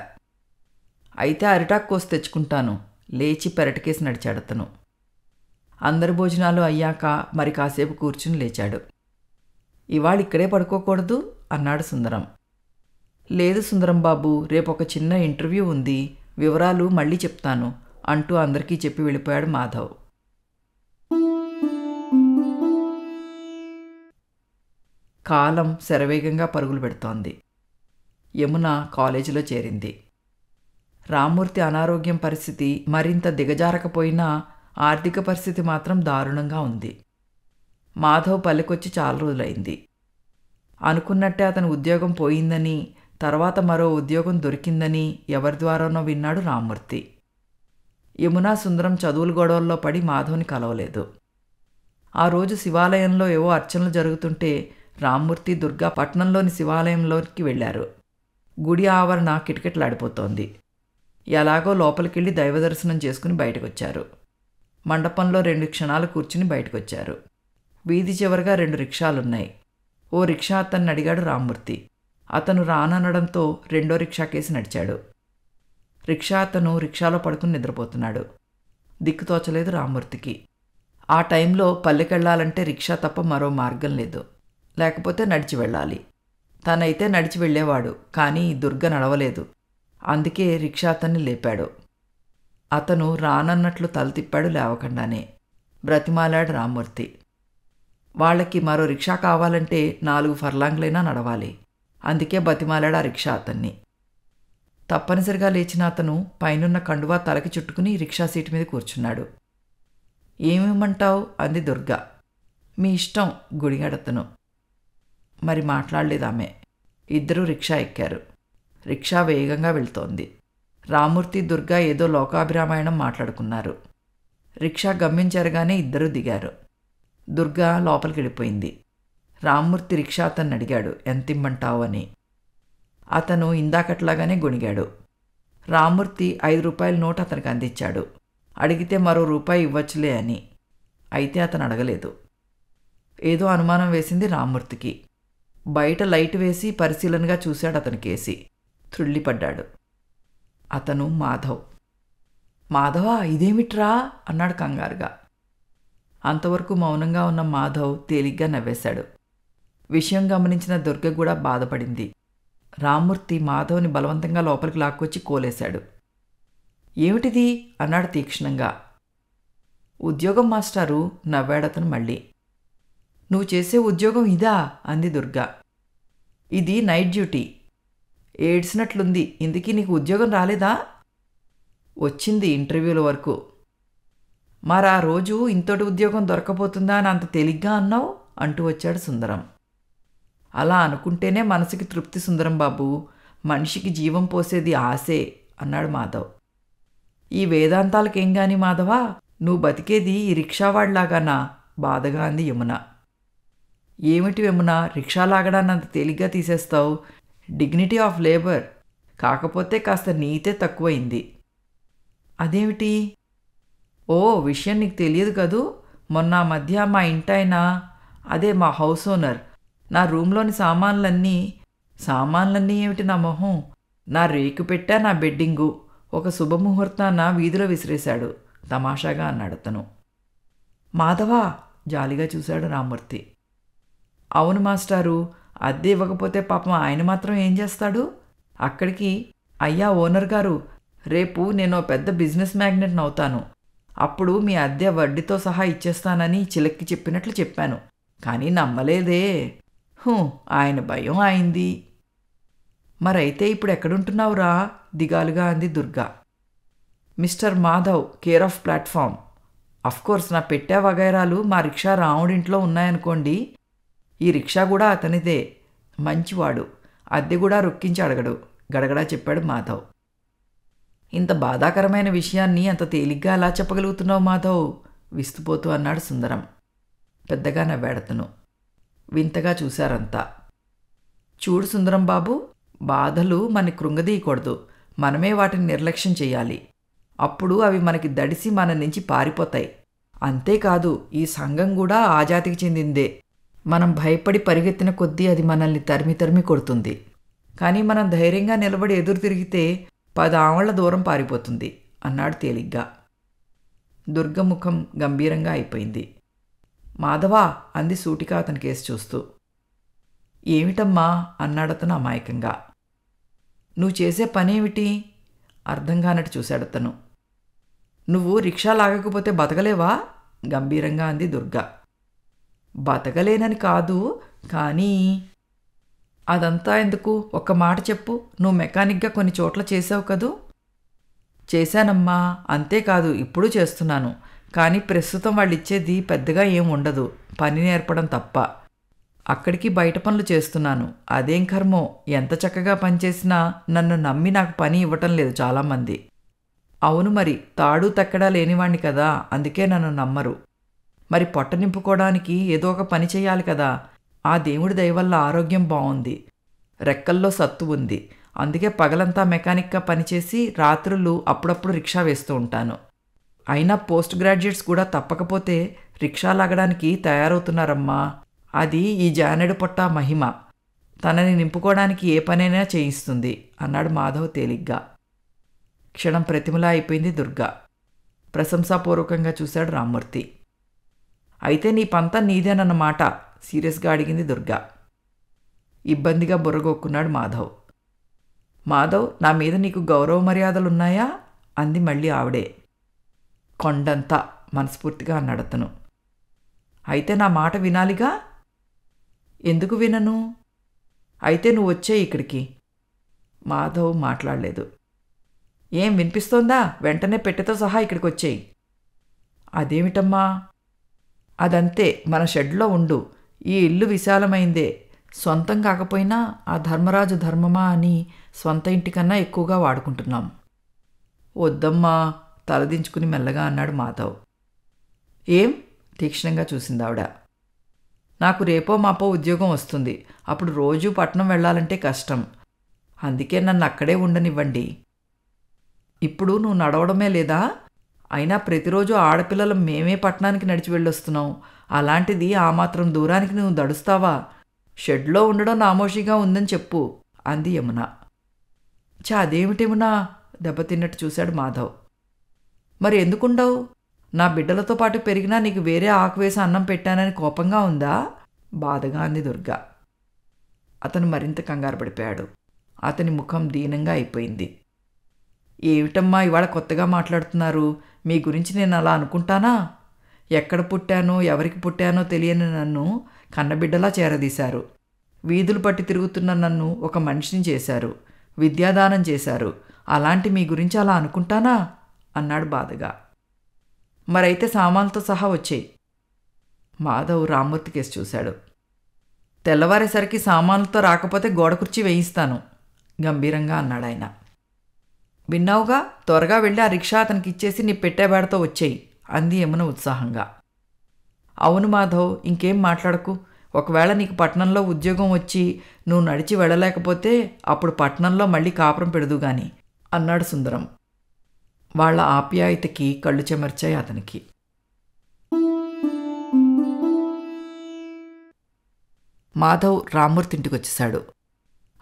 అయితే అరిటాక్ కోసి తెచ్చుకుంటాను లేచి పెరటికేసి నడిచాడతను అందరి భోజనాలు అయ్యాక మరి కాసేపు కూర్చుని లేచాడు ఇవాళ ఇక్కడే పడుకోకూడదు అన్నాడు సుందరం లేదు సుందరం బాబు రేపు ఒక చిన్న ఇంటర్వ్యూ ఉంది వివరాలు మళ్ళీ చెప్తాను అంటూ అందరికీ చెప్పి వెళ్ళిపోయాడు మాధవ్ కాలం శరవేగంగా పరుగులు పెడుతోంది యమున కాలేజీలో చేరింది రామ్మూర్తి అనారోగ్యం పరిస్థితి మరింత దిగజారకపోయినా ఆర్థిక పరిస్థితి మాత్రం దారుణంగా ఉంది మాధవ్ పల్లెకొచ్చి చాలా రోజులైంది అనుకున్నట్టే అతని ఉద్యోగం పోయిందని తర్వాత మరో ఉద్యోగం దొరికిందని ఎవరి ద్వారానో విన్నాడు రామ్మూర్తి యమునా సుందరం చదువుల గొడవల్లో పడి మాధవ్ని కలవలేదు ఆ రోజు శివాలయంలో ఏవో అర్చనలు జరుగుతుంటే రామ్మూర్తి దుర్గా పట్నంలోని శివాలయంలోకి వెళ్ళారు గుడి ఆవరణ కిటకిటలాడిపోతోంది ఎలాగో లోపలికెళ్ళి దైవదర్శనం చేసుకుని బయటకొచ్చారు మండపంలో రెండు క్షణాలు కూర్చుని బయటకొచ్చారు వీధి చివరగా రెండు రిక్షాలున్నాయి ఓ రిక్షా అతన్ని అడిగాడు రామ్మూర్తి అతను రాననడంతో రెండో రిక్షా కేసి నడిచాడు రిక్షా అతను రిక్షాలో పడుకుని నిద్రపోతున్నాడు దిక్కుతోచలేదు రామ్మూర్తికి ఆ టైంలో పల్లెకెళ్ళాలంటే రిక్షా తప్ప మరో మార్గం లేదు లేకపోతే నడిచి వెళ్ళాలి తనైతే నడిచి వెళ్ళేవాడు కానీ దుర్గ నడవలేదు అందుకే రిక్షా అతన్ని లేపాడు అతను రానన్నట్లు తల తిప్పాడు లేవకుండానే బ్రతిమాలాడు రామ్మూర్తి వాళ్ళకి మరో రిక్షా కావాలంటే నాలుగు ఫర్లాంగ్లైనా నడవాలి అందుకే బతిమాలాడు ఆ రిక్షా అతన్ని తప్పనిసరిగా లేచిన అతను పైనున్న కండువా తలకి చుట్టుకుని రిక్షా సీటు మీద కూర్చున్నాడు ఏమేమంటావు అంది దుర్గా మీ ఇష్టం గుడిగాడతను మరి మాట్లాడలేదు ఆమె ఇద్దరూ రిక్షా ఎక్కారు రిక్షా వేగంగా వెళ్తోంది రామూర్తి దుర్గా ఏదో లోకాభిరామాయణం మాట్లాడుకున్నారు రిక్షా గమ్యం జరగానే ఇద్దరూ దిగారు దుర్గా లోపలికి వెళ్ళిపోయింది రామ్మూర్తి రిక్షా అతన్ని అడిగాడు ఎంత ఇమ్మంటావు అని అతను ఇందాకట్లాగానే గొణిగాడు రామ్మూర్తి ఐదు రూపాయల నోట్ అతనికి అందించాడు అడిగితే మరో రూపాయి ఇవ్వచ్చులే అని అయితే అతను అడగలేదు ఏదో అనుమానం వేసింది రామ్మూర్తికి బయట లైట్ వేసి పరిశీలనగా చూశాడు అతని కేసి త్రుళ్ళిపడ్డాడు అతను మాధవ్ మాధవ ఇదేమిట్రా అన్నాడు కంగారుగా అంతవరకు మౌనంగా ఉన్న మాధవ్ తేలిగ్గా నవ్వేశాడు విషయం గమనించిన దుర్గ కూడా బాధపడింది రామ్మూర్తి మాధవ్ని బలవంతంగా లోపలికి లాక్కొచ్చి కోలేశాడు ఏమిటిది అన్నాడు తీక్షణంగా ఉద్యోగం మాస్టారు నవ్వాడతను మళ్ళీ నువ్వు చేసే ఉద్యోగం ఇదా అంది దుర్గా ఇది నైట్ డ్యూటీ ఏడ్చినట్లుంది ఇందుకీ నీకు ఉద్యోగం రాలేదా వచ్చింది ఇంటర్వ్యూల వరకు మరి ఆ రోజు ఇంతటి ఉద్యోగం దొరకపోతుందా అని అంత తెలిగ్గా అన్నావు అంటూ వచ్చాడు సుందరం అలా అనుకుంటేనే మనసుకి తృప్తి సుందరం బాబు మనిషికి జీవం పోసేది ఆశే అన్నాడు మాధవ్ ఈ వేదాంతాలకేం గాని మాధవా నువ్వు బతికేది ఈ రిక్షావాడిలాగానా బాధగా అంది యమున ఏమిటి యమున రిక్షా లాగడాన్ని అంత తేలిగ్గా తీసేస్తావు డిగ్నిటీ ఆఫ్ లేబర్ కాకపోతే కాస్త నీతే తక్కువైంది అదేమిటి ఓ విషయం నీకు తెలియదు కదూ మొన్న మధ్య మా ఇంటాయన అదే మా హౌస్ ఓనర్ నా రూమ్లోని సామాన్లన్నీ సామాన్లన్నీ ఏమిటి నా మొహం నా రేకు పెట్టా నా బెడ్డింగు ఒక శుభముహూర్తాన వీధిలో విసిరేశాడు తమాషాగా అన్నాడు తను మాధవా జాలిగా చూశాడు రామూర్తి అవును మాస్టారు అద్దె ఇవ్వకపోతే పాపం ఆయన మాత్రం ఏం చేస్తాడు అక్కడికి అయ్యా ఓనర్ గారు రేపు నేను పెద్ద బిజినెస్ మ్యాగ్నెట్ని అవుతాను అప్పుడు మీ అద్దె వడ్డీతో సహా ఇచ్చేస్తానని చిలక్కి చెప్పినట్లు చెప్పాను కానీ నమ్మలేదే హూ ఆయన భయం ఆయింది మరైతే ఇప్పుడు ఎక్కడుంటున్నావురా దిగాలుగా అంది Durga mister Madhav care of platform of course నా పెట్టే వగైరాలు మా రిక్షా రాముడింట్లో ఉన్నాయనుకోండి ఈ రిక్షా కూడా అతనిదే మంచివాడు అద్దె కూడా రొక్కించి అడగడు గడగడా చెప్పాడు మాధవ్ ఇంత బాధాకరమైన విషయాన్ని అంత తేలిగ్గా అలా చెప్పగలుగుతున్నావు మాధవ్ విస్తుపోతూ అన్నాడు సుందరం పెద్దగా నవ్వాడతను వింతగా చూశారంతా చూడు సుందరం బాబు బాధలు మన కృంగదీయకూడదు మనమే వాటిని నిర్లక్ష్యం చేయాలి అప్పుడు అవి మనకి దడిసి మన నుంచి పారిపోతాయి అంతేకాదు ఈ సంఘం కూడా ఆ జాతికి చెందిందే మనం భయపడి పరిగెత్తిన కొద్దీ అది మనల్ని తరిమి తరిమి కొడుతుంది కానీ మనం ధైర్యంగా నిలబడి ఎదురు తిరిగితే పదామళ్ల దూరం పారిపోతుంది అన్నాడు తేలిగ్గా దుర్గముఖం గంభీరంగా అయిపోయింది మాధవా అంది సూటిగా అతని కేసు చూస్తూ ఏమిటమ్మా అన్నాడతను అమాయకంగా నువ్వు చేసే పనేమిటి అర్థంగానట్టు చూశాడతను నువ్వు రిక్షా లాగకపోతే బతకలేవా గంభీరంగా అంది దుర్గ బతకలేనని కాదు కానీ అదంతా ఎందుకు ఒక మాట చెప్పు నువ్వు మెకానిక్గా కొన్ని చోట్ల చేసావు కదూ చేశానమ్మా అంతేకాదు ఇప్పుడు చేస్తున్నాను కానీ ప్రస్తుతం వాళ్ళు ఇచ్చేది పెద్దగా ఏం ఉండదు పని నేర్పడం తప్ప అక్కడికి బయట పనులు చేస్తున్నాను అదేం కర్మో ఎంత చక్కగా పనిచేసినా నన్ను నమ్మి నాకు పని ఇవ్వటం లేదు చాలామంది అవును మరి తాడు తక్కడా లేనివాణ్ణి కదా అందుకే నన్ను నమ్మరు మరి పొట్ట నింపుకోవడానికి ఏదో ఒక పని చేయాలి కదా ఆ దేవుడి దయవల్ల ఆరోగ్యం బాగుంది రెక్కల్లో సత్తు ఉంది అందుకే పగలంతా మెకానిక్గా పనిచేసి రాత్రులు అప్పుడప్పుడు రిక్షా వేస్తూ ఉంటాను అయినా పోస్ట్ గ్రాడ్యుయేట్స్ కూడా తప్పకపోతే రిక్షా లాగడానికి తయారవుతున్నారమ్మా అది ఈ జానెడు పొట్ట మహిమ తనని నింపుకోవడానికి ఏ పనైనా చేయిస్తుంది అన్నాడు మాధవ్ తేలిగ్గా క్షణం ప్రతిమలా అయిపోయింది దుర్గా ప్రశంసాపూర్వకంగా చూశాడు రామ్మూర్తి అయితే నీ పంత నీదేనన్నమాట సీరియస్గా అడిగింది దుర్గా ఇబ్బందిగా బుర్రగొక్కున్నాడు మాధవ్ మాధవ్ నా మీద నీకు గౌరవ మర్యాదలున్నాయా అంది మళ్ళీ ఆవిడే కొండంతా మనస్ఫూర్తిగా అన్నాడతను అయితే నా మాట వినాలిగా ఎందుకు వినను అయితే నువ్వు వచ్చే ఇక్కడికి మాధవ్ మాట్లాడలేదు ఏం వినిపిస్తోందా వెంటనే పెట్టెతో సహా ఇక్కడికి వచ్చేయి అదేమిటమ్మా అదంతే మన షెడ్లో ఉండు ఈ ఇల్లు విశాలమైందే సొంతం కాకపోయినా ఆ ధర్మరాజు ధర్మమా అని సొంత ఇంటికన్నా ఎక్కువగా వాడుకుంటున్నాం వద్దమ్మా తలదించుకుని మెల్లగా అన్నాడు మాధవ్ ఏం తీక్షణంగా చూసింది ఆవిడ నాకు రేపో మాపో ఉద్యోగం వస్తుంది అప్పుడు రోజూ పట్నం వెళ్ళాలంటే కష్టం అందుకే నన్ను అక్కడే ఉండనివ్వండి ఇప్పుడు నువ్వు నడవడమే లేదా అయినా ప్రతిరోజు ఆడపిల్లలు మేమే పట్టణానికి నడిచి వెళ్ళొస్తున్నావు అలాంటిది ఆ మాత్రం దూరానికి నువ్వు దడుస్తావా షెడ్లో ఉండడం నామోషిగా ఉందని చెప్పు అంది యమున చా అదేమిటిమునా దెబ్బతిన్నట్టు చూశాడు మాధవ్ మరి ఎందుకుండవు నా బిడ్డలతో పాటు పెరిగినా నీకు వేరే ఆకువేసి అన్నం పెట్టానని కోపంగా ఉందా బాధగా అంది దుర్గా అతను మరింత కంగారు పడిపోయాడు అతని ముఖం దీనంగా అయిపోయింది ఏమిటమ్మా ఇవాళ కొత్తగా మాట్లాడుతున్నారు మీ గురించి నేను అలా అనుకుంటానా ఎక్కడ పుట్టానో ఎవరికి పుట్టానో తెలియని నన్ను కన్నబిడ్డలా చేరదీశారు వీధులు పట్టి తిరుగుతున్న నన్ను ఒక మనిషిని చేశారు విద్యాదానం చేశారు అలాంటి మీ గురించి అలా అనుకుంటానా అన్నాడు బాధగా మరైతే సామాన్లతో సహా వచ్చేయి మాధవ్ రామ్మూర్తి కేసు చూశాడు తెల్లవారేసరికి సామాన్లతో రాకపోతే గోడ కుర్చీ వేయిస్తాను గంభీరంగా అన్నాడాయన విన్నావుగా త్వరగా వెళ్ళి ఆ రిక్షా అతనికి ఇచ్చేసి నీ పెట్టేబేడతో వచ్చేయి అంది యమున ఉత్సాహంగా అవును మాధవ్ ఇంకేం మాట్లాడకు ఒకవేళ నీకు పట్టణంలో ఉద్యోగం వచ్చి నువ్వు నడిచి వెళ్ళలేకపోతే అప్పుడు పట్టణంలో మళ్ళీ కాపురం పెడదు అన్నాడు సుందరం వాళ్ళ ఆప్యాయతకి కళ్ళు చెమర్చాయి అతనికి మాధవ్ రామ్మూర్తింటికి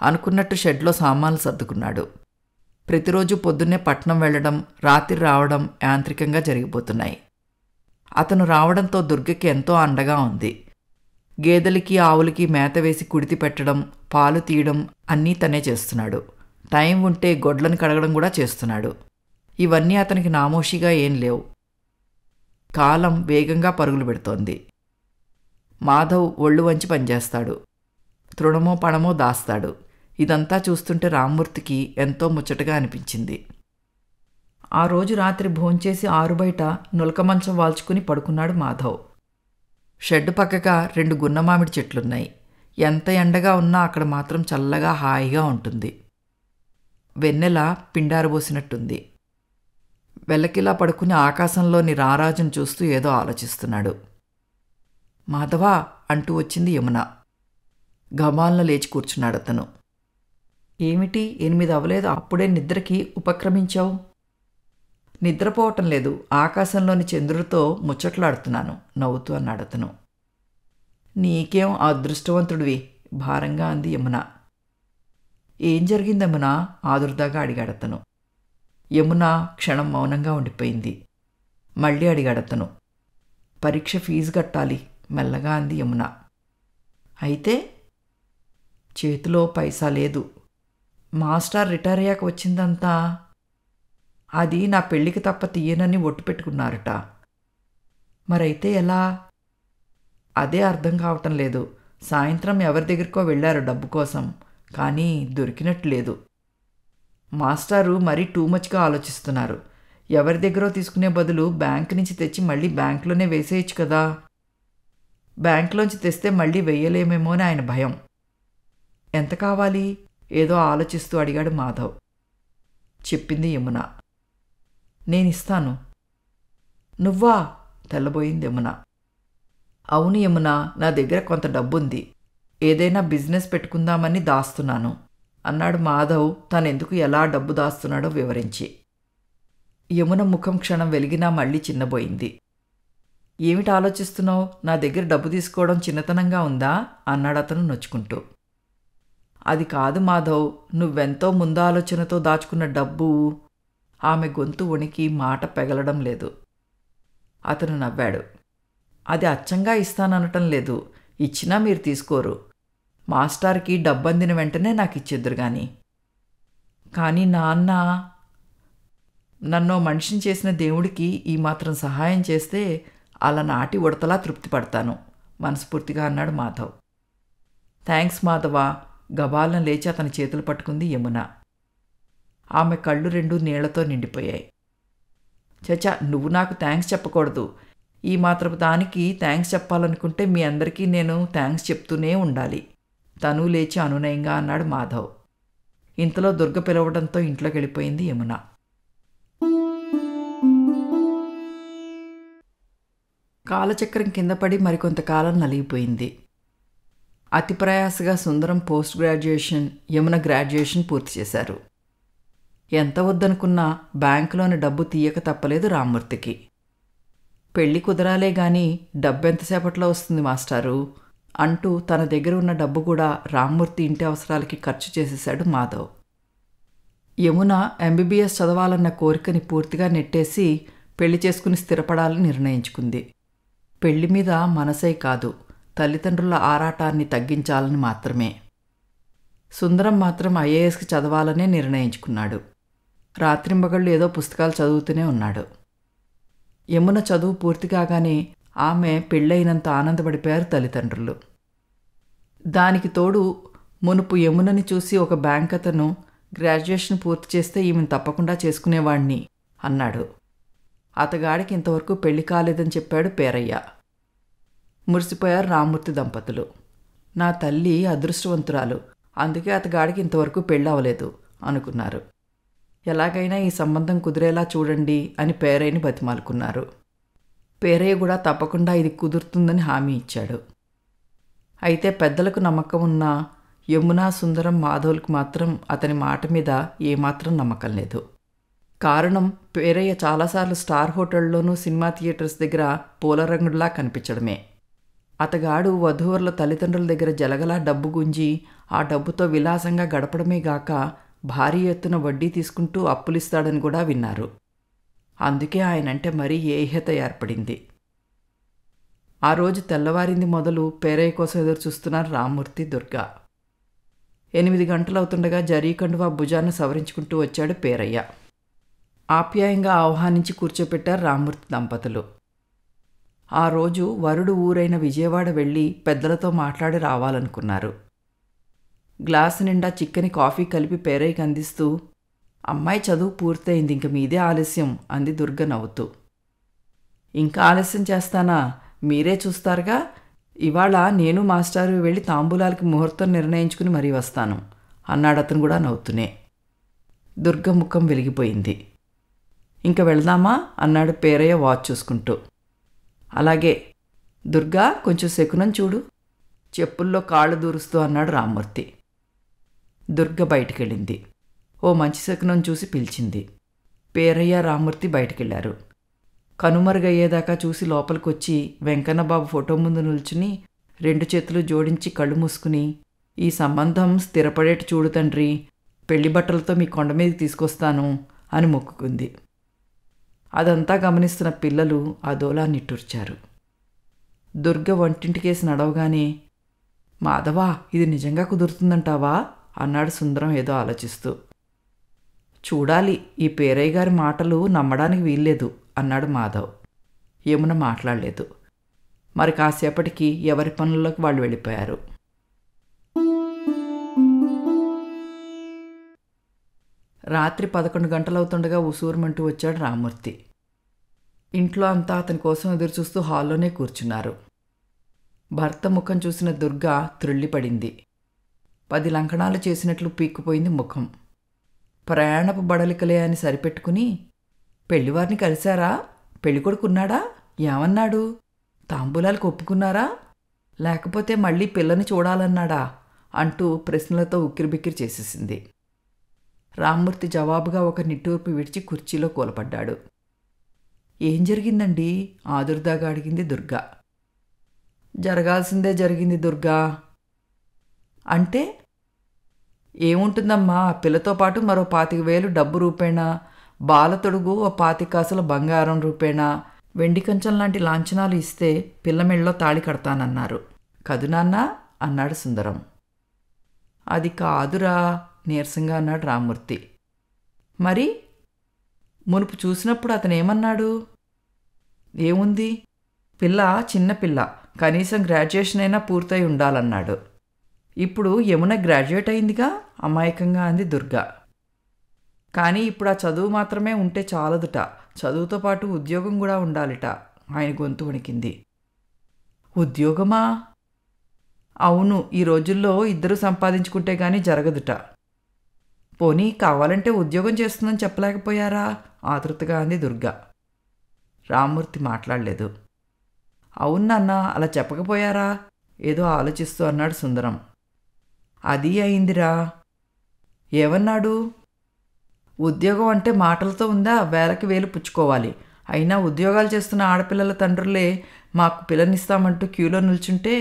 అనుకున్నట్టు షెడ్లో సామాన్లు సర్దుకున్నాడు ప్రతిరోజు పొద్దున్నే పట్నం వెళ్లడం రాత్రి రావడం యాంత్రికంగా జరిగిపోతున్నాయి అతను రావడంతో దుర్గకి ఎంతో అండగా ఉంది గేదెలకి ఆవులకి మేత వేసి కుడితి పెట్టడం పాలు తీయడం అన్నీ తనే చేస్తున్నాడు టైం ఉంటే గొడ్లను కడగడం కూడా చేస్తున్నాడు ఇవన్నీ అతనికి నామోషిగా ఏం లేవు కాలం వేగంగా పరుగులు పెడుతోంది మాధవ్ ఒళ్ళు వంచి పనిచేస్తాడు తృణమో పణమో దాస్తాడు ఇదంతా చూస్తుంటే రామ్మూర్తికి ఎంతో ముచ్చటగా అనిపించింది ఆ రోజు రాత్రి భోంచేసి ఆరు బయట నులక మంచం వాల్చుకుని పడుకున్నాడు మాధవ్ షెడ్డు పక్కగా రెండు గున్నమామిడి చెట్లున్నాయి ఎంత ఎండగా ఉన్నా అక్కడ మాత్రం చల్లగా హాయిగా ఉంటుంది వెన్నెల పిండారబోసినట్టుంది వెల్లకిలా పడుకుని ఆకాశంలోని రారాజును చూస్తూ ఏదో ఆలోచిస్తున్నాడు మాధవా అంటూ వచ్చింది యమున గమాలను లేచి కూర్చున్నాడు అతను ఏమిటి ఎనిమిది అవ్వలేదు అప్పుడే నిద్రకి ఉపక్రమించావు నిద్రపోవటం లేదు ఆకాశంలోని చంద్రుడితో ముచ్చట్లాడుతున్నాను నవ్వుతూ అన్నాడు అతను నీకేం అదృష్టవంతుడివి భారంగా అంది యమున ఏం జరిగిందమున ఆదుర్దాగా అడిగాడతను యమున క్షణం మౌనంగా ఉండిపోయింది మళ్ళీ అడిగాడతను పరీక్ష ఫీజు కట్టాలి మెల్లగా అంది యమున అయితే చేతిలో పైసా లేదు మాస్టర్ రిటైర్ అయ్యాక వచ్చిందంతా అది నా పెళ్ళికి తప్ప తీయనని ఒట్టు పెట్టుకున్నారట మరైతే ఎలా అదే అర్థం కావటం లేదు సాయంత్రం ఎవరి దగ్గరికో వెళ్ళారు డబ్బు కోసం కానీ దొరికినట్టు లేదు మాస్టారు మరీ టూ మచ్గా ఆలోచిస్తున్నారు ఎవరి దగ్గరో తీసుకునే బదులు బ్యాంక్ నుంచి తెచ్చి మళ్ళీ బ్యాంకులోనే వేసేయచ్చు కదా బ్యాంకులోంచి తెస్తే మళ్ళీ వెయ్యలేమేమో అని ఆయన భయం ఎంత కావాలి ఏదో ఆలోచిస్తూ అడిగాడు మాధవ్ చెప్పింది యమున నేనిస్తాను నువ్వా తెల్లబోయింది యమున అవును యమున నా దగ్గర కొంత డబ్బుంది ఏదైనా బిజినెస్ పెట్టుకుందామని దాస్తున్నాను అన్నాడు మాధవ్ తనెందుకు ఎలా డబ్బు దాస్తున్నాడో వివరించి యమున ముఖం క్షణం వెలిగినా మళ్ళీ చిన్నబోయింది ఏమిటి ఆలోచిస్తున్నావు నా దగ్గర డబ్బు తీసుకోవడం చిన్నతనంగా ఉందా అన్నాడు అతను నొచ్చుకుంటూ అది కాదు మాధవ్ నువ్వెంతో ముందాలోచనతో దాచుకున్న డబ్బు ఆమె గొంతు వణికి మాట పెగలడం లేదు అతను నవ్వాడు అది అచ్చంగా ఇస్తాననటం లేదు ఇచ్చినా మీరు తీసుకోరు మాస్టార్కి డబ్బందిన వెంటనే నాకు ఇచ్చేద్దరు కానీ కానీ నాన్న నన్ను మనిషిని చేసిన దేవుడికి ఈ మాత్రం సహాయం చేస్తే అలా నాటి ఉడతలా తృప్తి పడతాను మనస్ఫూర్తిగా అన్నాడు మాధవ్ థ్యాంక్స్ మాధవా గబాలం లేచి అతని చేతులు పట్టుకుంది యమున ఆమె కళ్ళు రెండు నీళ్లతో నిండిపోయాయి చచా నువ్వు నాకు థ్యాంక్స్ చెప్పకూడదు ఈ మాత్రపు దానికి థ్యాంక్స్ చెప్పాలనుకుంటే మీ అందరికీ నేను థ్యాంక్స్ చెప్తూనే ఉండాలి తను లేచి అనునయంగా అన్నాడు మాధవ్ ఇంతలో దుర్గ పిలవడంతో ఇంట్లోకి వెళ్ళిపోయింది యమున కాలచక్రం కింద పడి మరికొంతకాలం నలిగిపోయింది అతి ప్రయాసగా Sundaram post graduation Yamuna graduation పూర్తి చేశారు ఎంత వద్దనుకున్నా బ్యాంకులోని డబ్బు తీయక తప్పలేదు రామ్మూర్తికి పెళ్లి కుదరాలే గాని డబ్బెంతసేపట్లో వస్తుంది మాస్టారు అంటూ తన దగ్గర ఉన్న డబ్బు కూడా రామ్మూర్తి ఇంటి అవసరాలకి ఖర్చు చేసేశాడు మాధవ్ యమున ఎంబీబీఎస్ చదవాలన్న కోరికని పూర్తిగా నెట్టేసి పెళ్లి చేసుకుని స్థిరపడాలని నిర్ణయించుకుంది పెళ్లి మీద మనసే కాదు తల్లిదండ్రుల ఆరాటాన్ని తగ్గించాలని మాత్రమే సుందరం మాత్రం ఐఏఎస్కి చదవాలనే నిర్ణయించుకున్నాడు రాత్రింబగళ్ళు ఏదో పుస్తకాలు చదువుతూనే ఉన్నాడు యమున చదువు పూర్తి కాగానే ఆమె పెళ్ళైనంత ఆనందపడిపోయారు తల్లిదండ్రులు దానికి తోడు మునుపు యమునని చూసి ఒక బ్యాంక్ అతను గ్రాడ్యుయేషన్ పూర్తి చేస్తే ఈమెను తప్పకుండా చేసుకునేవాణ్ణి అన్నాడు అతగాడికి ఇంతవరకు పెళ్లి కాలేదని చెప్పాడు పేరయ్య మురిసిపోయారు రామూర్తి దంపతులు నా తల్లి అదృష్టవంతురాలు అందుకే అతగాడికి ఇంతవరకు పెళ్ళవలేదు అనుకున్నారు ఎలాగైనా ఈ సంబంధం కుదిరేలా చూడండి అని పేరయ్యని బతిమాలుకున్నారు పేరయ్య కూడా తప్పకుండా ఇది కుదురుతుందని హామీ ఇచ్చాడు అయితే పెద్దలకు నమ్మకం ఉన్న యమునా సుందరం మాధవులకు మాత్రం అతని మాట మీద ఏమాత్రం నమ్మకం లేదు కారణం పేరయ్య చాలాసార్లు స్టార్ హోటల్లోనూ సినిమా థియేటర్స్ దగ్గర పూలరంగుడిలా కనిపించడమే అతగాడు వధూవరుల తల్లిదండ్రుల దగ్గర జలగలా డబ్బు గుంజి ఆ డబ్బుతో విలాసంగా గడపడమే గాక భారీ ఎత్తున వడ్డీ తీసుకుంటూ అప్పులిస్తాడని కూడా విన్నారు అందుకే ఆయనంటే మరీ ఏహ్యత ఏర్పడింది ఆ రోజు తెల్లవారింది మొదలు పేరయ్య కోసం ఎదురు చూస్తున్నారు రామ్మూర్తి దుర్గా ఎనిమిది గంటలవుతుండగా జరీకండు ఆ భుజాన్ని సవరించుకుంటూ వచ్చాడు పేరయ్య ఆప్యాయంగా ఆహ్వానించి కూర్చోపెట్టారు రామ్మూర్తి దంపతులు ఆ రోజు వరుడు ఊరైన విజయవాడ వెళ్ళి పెద్దలతో మాట్లాడి రావాలనుకున్నారు గ్లాస్ నిండా చిక్కని కాఫీ కలిపి పేరైకి అందిస్తూ అమ్మాయి చదువు పూర్తయింది ఇంక మీదే ఆలస్యం అంది దుర్గ నవ్వుతూ ఇంకా ఆలస్యం చేస్తానా మీరే చూస్తారుగా ఇవాళ నేను మాస్టారు వెళ్ళి తాంబూలాలకి ముహూర్తం నిర్ణయించుకుని మరీ వస్తాను అన్నాడు అతను కూడా నవ్వుతూనే దుర్గ ముఖం వెలిగిపోయింది ఇంక వెళదామా అన్నాడు పేరయ్య వాచ్ చూసుకుంటూ అలాగే దుర్గా కొంచెం శకునం చూడు చెప్పుల్లో కాళ్ళు దూరుస్తూ అన్నాడు రామ్మూర్తి దుర్గ బయటికెళ్ళింది ఓ మంచి శకునం చూసి పిలిచింది పేరయ్య రామ్మూర్తి బయటికెళ్లారు కనుమరుగయ్యేదాకా చూసి లోపలికొచ్చి వెంకన్నబాబు ఫోటో ముందు నిల్చుని రెండు చేతులు జోడించి కళ్ళు మూసుకుని ఈ సంబంధం స్థిరపడేటి చూడు తండ్రి పెళ్లి బట్టలతో మీ కొండ మీద తీసుకొస్తాను అని మొక్కుకుంది అదంతా గమనిస్తున్న పిల్లలు అదోలా నిట్టూర్చారు దుర్గ వంటింటికేసి నడవగానే మాధవా ఇది నిజంగా కుదురుతుందంటావా అన్నాడు సుందరం ఏదో ఆలోచిస్తూ చూడాలి ఈ పేరయ్య గారి మాటలు నమ్మడానికి వీల్లేదు అన్నాడు మాధవ్ యమున మాట్లాడలేదు మరి కాసేపటికి ఎవరి పనుల్లోకి వాళ్ళు వెళ్ళిపోయారు రాత్రి పదకొండు గంటలవుతుండగా ఉసూరుమంటూ వచ్చాడు రామూర్తి ఇంట్లో అంతా అతని కోసం ఎదురుచూస్తూ హాల్లోనే కూర్చున్నారు భర్త ముఖం చూసిన దుర్గా త్రుళ్ళిపడింది పది లంకణాలు చేసినట్లు పీక్కుపోయింది ముఖం ప్రయాణపు బడలికలే అని సరిపెట్టుకుని పెళ్లివారిని కలిశారా పెళ్ళికొడుకున్నాడా ఏమన్నాడు తాంబూలాలకు ఒప్పుకున్నారా లేకపోతే మళ్ళీ పిల్లని చూడాలన్నాడా అంటూ ప్రశ్నలతో ఉక్కిరిబిక్కిరి చేసేసింది రామ్మూర్తి జవాబుగా ఒక నిట్టూర్పు విడిచి కుర్చీలో కూలపడ్డాడు ఏం జరిగిందండి ఆదుర్దాగా అడిగింది దుర్గా జరగాల్సిందే జరిగింది దుర్గా అంటే ఏముంటుందమ్మా పిల్లతో పాటు మరో పాతిక వేలు డబ్బు రూపేణా బాలతొడుగు ఓ పాతికాసుల బంగారం రూపేణా వెండి కంచం లాంటి లాంఛనాలు ఇస్తే పిల్లమెళ్ళలో తాళి కడతానన్నారు కదునాన్నా అన్నాడు సుందరం అది కాదురా నీరసంగా అన్నాడు రామ్మూర్తి మరి మునుపు చూసినప్పుడు అతనేమన్నాడు ఏముంది పిల్ల చిన్నపిల్ల కనీసం గ్రాడ్యుయేషన్ అయినా పూర్తయి ఉండాలన్నాడు ఇప్పుడు యమున గ్రాడ్యుయేట్ అయిందిగా అమాయకంగా అంది దుర్గా కానీ ఇప్పుడు ఆ చదువు మాత్రమే ఉంటే చాలదుట చదువుతో పాటు ఉద్యోగం కూడా ఉండాలిట ఆయన గొంతు వణికింది ఉద్యోగమా అవును ఈ రోజుల్లో ఇద్దరు సంపాదించుకుంటే కానీ జరగదుట పోనీ కావాలంటే ఉద్యోగం చేస్తుందని చెప్పలేకపోయారా ఆతృతగా అంది దుర్గా రామ్మూర్తి మాట్లాడలేదు అవునన్న అలా చెప్పకపోయారా ఏదో ఆలోచిస్తూ అన్నాడు సుందరం అది అయిందిరా ఏమన్నాడు ఉద్యోగం అంటే మాటలతో ఉందా వేలకి వేలు పుచ్చుకోవాలి అయినా ఉద్యోగాలు చేస్తున్న ఆడపిల్లల తండ్రులే మాకు పిల్లనిస్తామంటూ క్యూలో నిల్చుంటే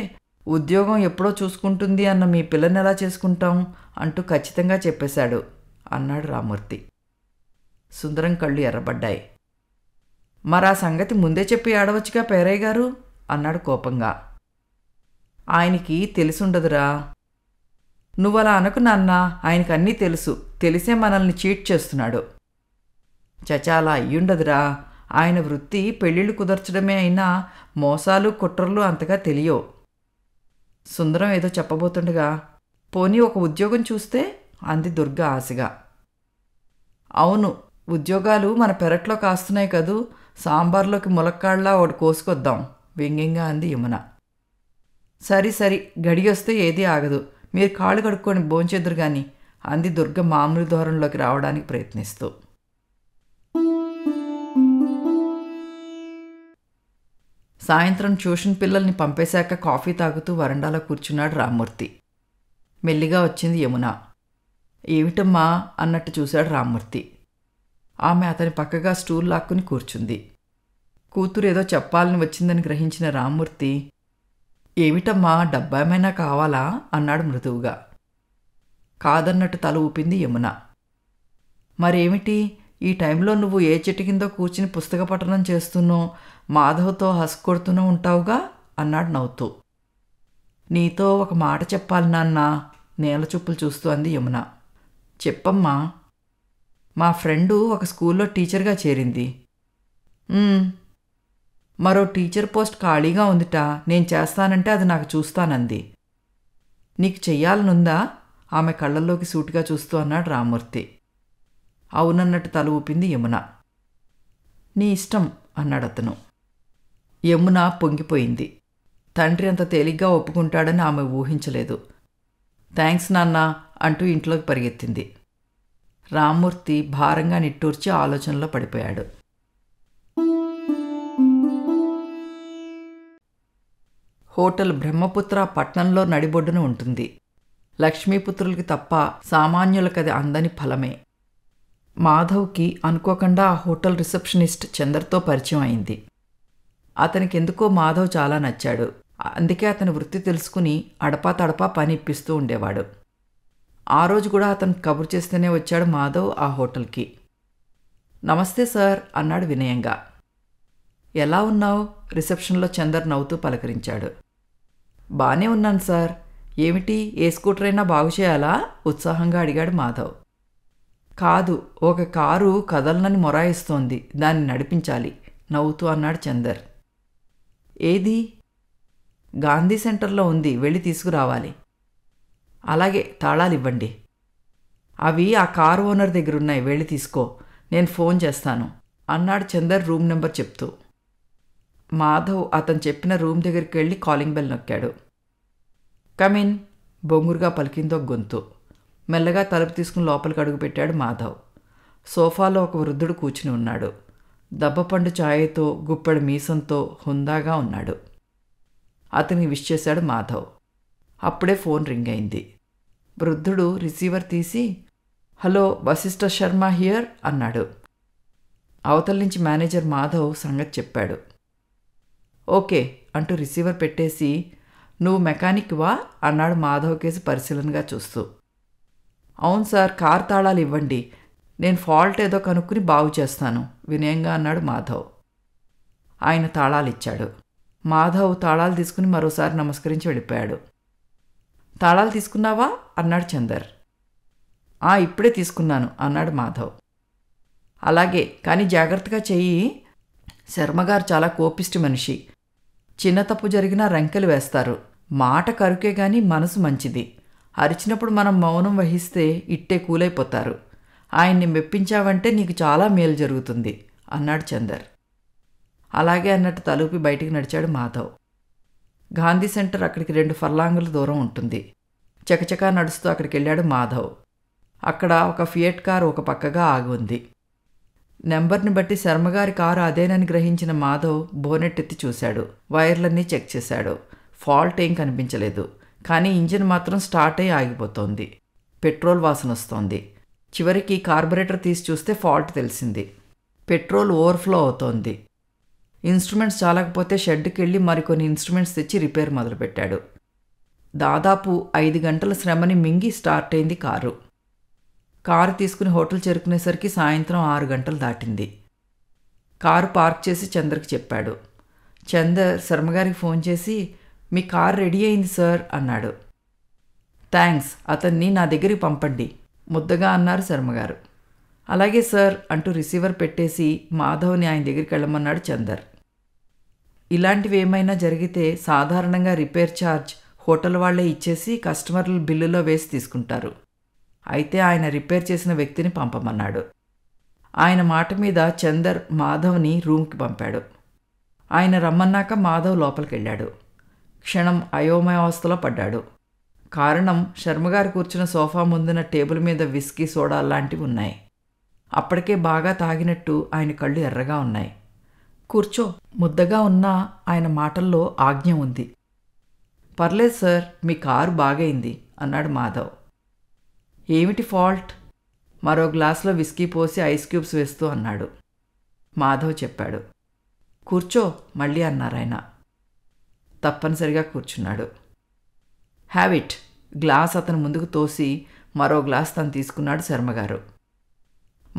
ఉద్యోగం ఎప్పుడో చూసుకుంటుంది అన్న మీ పిల్లని ఎలా చేసుకుంటాం అంటూ ఖచ్చితంగా చెప్పేశాడు అన్నాడు రామూర్తి సుందరం కళ్ళు ఎర్రబడ్డాయి మరా సంగతి ముందే చెప్పి ఆడవచ్చుగా పేరయ్య గారు అన్నాడు కోపంగా ఆయనకి తెలిసుండదురా నువ్వు అలా అనుకు నాన్న ఆయనకు అన్నీ తెలుసు తెలిసే మనల్ని చీట్ చేస్తున్నాడు చచాలా అయ్యుండదురా ఆయన వృత్తి పెళ్ళిళ్ళు కుదర్చడమే అయినా మోసాలు కుట్రలు అంతగా తెలియవు సుందరం ఏదో చెప్పబోతుండగా పోనీ ఒక ఉద్యోగం చూస్తే అంది దుర్గ ఆశగా అవును ఉద్యోగాలు మన పెరట్లో కాస్తున్నాయి కదూ సాంబార్లోకి ములక్కాళ్ళ ఒకటి కోసుకొద్దాం వ్యంగ్యంగా అంది యమున సరి సరి గడియొస్తే ఏదీ ఆగదు మీరు కాళ్ళు కడుక్కొని భోంచేద్దరు కానీ అంది దుర్గ మామూలు ధోరణిలోకి రావడానికి ప్రయత్నిస్తూ సాయంత్రం ట్యూషన్ పిల్లల్ని పంపేశాక కాఫీ తాగుతూ వరండాలో కూర్చున్నాడు రామ్మూర్తి మెల్లిగా వచ్చింది యమున ఏమిటమ్మా అన్నట్టు చూశాడు రామ్మూర్తి ఆమె అతని పక్కగా స్టూల్ లాక్కుని కూర్చుంది కూతురు ఏదో చెప్పాలని వచ్చిందని గ్రహించిన రామ్మూర్తి ఏమిటమ్మా డబ్బామైనా కావాలా అన్నాడు మృదువుగా కాదన్నట్టు తల ఊపింది యమున మరేమిటి ఈ టైంలో నువ్వు ఏ చెట్టు కిందో కూర్చుని పుస్తక పఠనం చేస్తున్నావు మాధవ్తో హసుకొడుతూనే ఉంటావుగా అన్నాడు నవ్వుతూ నీతో ఒక మాట చెప్పాలి నాన్న నేల చూపులు చూస్తూ అంది యమున చెప్పమ్మా మా ఫ్రెండు ఒక స్కూల్లో టీచర్గా చేరింది మరో టీచర్ పోస్ట్ ఖాళీగా ఉందిట నేను చేస్తానంటే అది నాకు చూస్తానంది నీకు చెయ్యాలనుందా ఆమె కళ్ళల్లోకి సూటిగా చూస్తూ అన్నాడు రామూర్తి అవునన్నట్టు తల ఊపింది యమున నీ ఇష్టం అన్నాడు అతను యమున పొంగిపోయింది తండ్రి అంత తేలిగ్గా ఒప్పుకుంటాడని ఆమె ఊహించలేదు థ్యాంక్స్ నాన్న అంటూ ఇంట్లోకి పరిగెత్తింది రామ్మూర్తి భారంగా నిట్టూర్చి ఆలోచనలో పడిపోయాడు హోటల్ బ్రహ్మపుత్ర పట్నంలో నడిబొడ్డున ఉంటుంది లక్ష్మీపుత్రులకి తప్ప సామాన్యులకది అందని ఫలమే మాధవ్కి అనుకోకుండా ఆ హోటల్ రిసెప్షనిస్ట్ చందర్తో పరిచయం అయింది అతనికి ఎందుకో మాధవ్ చాలా నచ్చాడు అందుకే అతని వృత్తి తెలుసుకుని అడపా తడపా పని ఇప్పిస్తూ ఉండేవాడు ఆ రోజు కూడా అతను కబురు చేస్తూనే వచ్చాడు మాధవ్ ఆ హోటల్కి నమస్తే సార్ అన్నాడు వినయంగా ఎలా ఉన్నావు రిసెప్షన్లో చందర్ నవ్వుతూ పలకరించాడు బానే ఉన్నాను సార్ ఏమిటి ఏ స్కూటర్ అయినా బాగు చేయాలా ఉత్సాహంగా అడిగాడు మాధవ్ కాదు ఒక కారు కదలనని మొరాయిస్తోంది దాన్ని నడిపించాలి నవ్వుతూ అన్నాడు చందర్ ఏది గాంధీ సెంటర్లో ఉంది వెళ్ళి తీసుకురావాలి అలాగే తాళాలు ఇవ్వండి అవి ఆ కారు ఓనర్ దగ్గర ఉన్నాయి వెళ్ళి తీసుకో నేను ఫోన్ చేస్తాను అన్నాడు చందర్ రూమ్ నెంబర్ చెప్తూ మాధవ్ అతను చెప్పిన రూమ్ దగ్గరికి వెళ్ళి కాలింగ్ బెల్ నొక్కాడు కమిన్ బొంగురుగా పలికిందో గొంతు మెల్లగా తలుపు తీసుకుని లోపలికి అడుగుపెట్టాడు మాధవ్ సోఫాలో ఒక వృద్ధుడు కూర్చుని ఉన్నాడు దబ్బపండు ఛాయతో గుప్పెడు మీసంతో హుందాగా ఉన్నాడు అతని విష్ చేశాడు మాధవ్ అప్పుడే ఫోన్ రింగ్ అయింది వృద్ధుడు రిసీవర్ తీసి హలో వశిష్ట శర్మ హియర్ అన్నాడు అవతల నుంచి మేనేజర్ మాధవ్ సంగతి చెప్పాడు ఓకే అంటూ రిసీవర్ పెట్టేసి నువ్వు మెకానిక్ వా అన్నాడు మాధవ్ కేసి పరిశీలనగా చూస్తూ అవును సార్ కార్ తాళాలు ఇవ్వండి నేను ఫాల్ట్ ఏదో కనుక్కుని బాగు చేస్తాను వినయంగా అన్నాడు మాధవ్ ఆయన తాళాలిచ్చాడు మాధవ్ తాళాలు తీసుకుని మరోసారి నమస్కరించి వెళ్ళిపోయాడు తాళాలు తీసుకున్నావా అన్నాడు చందర్ ఆ ఇప్పుడే తీసుకున్నాను అన్నాడు మాధవ్ అలాగే కానీ జాగ్రత్తగా చెయ్యి శర్మగారు చాలా కోపిష్టి మనిషి చిన్న తప్పు జరిగినా రంకెలు వేస్తారు మాట కరుకే గాని మనసు మంచిది అరిచినప్పుడు మనం మౌనం వహిస్తే ఇట్టే కూలైపోతారు ఆయన్ని మెప్పించావంటే నీకు చాలా మేలు జరుగుతుంది అన్నాడు చందర్ అలాగే అన్నట్టు తలుపి బయటికి నడిచాడు మాధవ్ గాంధీ సెంటర్ అక్కడికి రెండు ఫర్లాంగుల దూరం ఉంటుంది చకచకా నడుస్తూ అక్కడికి వెళ్ళాడు మాధవ్ అక్కడ ఒక ఫియట్ కారు ఒక పక్కగా ఆగి ఉంది నెంబర్ని బట్టి శర్మగారి కారు అదేనని గ్రహించిన మాధవ్ బోనెట్ ఎత్తి చూశాడు వైర్లన్నీ చెక్ చేశాడు ఫాల్ట్ ఏం కనిపించలేదు కానీ ఇంజిన్ మాత్రం స్టార్ట్ అయి ఆగిపోతోంది పెట్రోల్ వాసన వస్తోంది చివరికి కార్బొరేటర్ తీసి చూస్తే ఫాల్ట్ తెలిసింది పెట్రోల్ ఓవర్ఫ్లో అవుతోంది ఇన్స్ట్రుమెంట్స్ చాలకపోతే షెడ్కి వెళ్ళి మరికొన్ని ఇన్స్ట్రుమెంట్స్ తెచ్చి రిపేర్ మొదలుపెట్టాడు దాదాపు ఐదు గంటల శ్రమని మింగి స్టార్ట్ అయింది కారు కారు తీసుకుని హోటల్ చేరుకునేసరికి సాయంత్రం ఆరు గంటలు దాటింది కారు పార్క్ చేసి చంద్రకి చెప్పాడు చందర్ శర్మగారికి ఫోన్ చేసి మీ కారు రెడీ అయింది సార్ అన్నాడు థ్యాంక్స్ అతన్ని నా దగ్గరికి పంపండి ముద్దగా అన్నారు శర్మగారు అలాగే సార్ అంటూ రిసీవర్ పెట్టేసి మాధవ్ని ఆయన దగ్గరికి వెళ్ళమన్నాడు చందర్ ఇలాంటివి ఏమైనా జరిగితే సాధారణంగా రిపేర్ ఛార్జ్ హోటల్ వాళ్లే ఇచ్చేసి కస్టమర్లు బిల్లులో వేసి తీసుకుంటారు అయితే ఆయన రిపేర్ చేసిన వ్యక్తిని పంపమన్నాడు ఆయన మాట మీద చందర్ మాధవ్ని రూమ్కి పంపాడు ఆయన రమ్మన్నాక మాధవ్ లోపలికెళ్ళాడు క్షణం అయోమయావస్థలో పడ్డాడు కారణం శర్మగారు కూర్చున్న సోఫా ముందున టేబుల్ మీద విస్కీ సోడా లాంటివి ఉన్నాయి అప్పటికే బాగా తాగినట్టు ఆయన కళ్ళు ఎర్రగా ఉన్నాయి కూర్చో ముద్దగా ఉన్న ఆయన మాటల్లో ఆజ్ఞ ఉంది పర్లేదు సార్ మీ కారు బాగైంది అన్నాడు మాధవ్ ఏమిటి ఫాల్ట్ మరో గ్లాసులో విస్కీ పోసి ఐస్ క్యూబ్స్ వేస్తూ అన్నాడు మాధవ్ చెప్పాడు కూర్చో మళ్ళీ అన్నారాయన తప్పనిసరిగా కూర్చున్నాడు హ్యావిట్ గ్లాస్ అతను ముందుకు తోసి మరో గ్లాస్ తను తీసుకున్నాడు శర్మగారు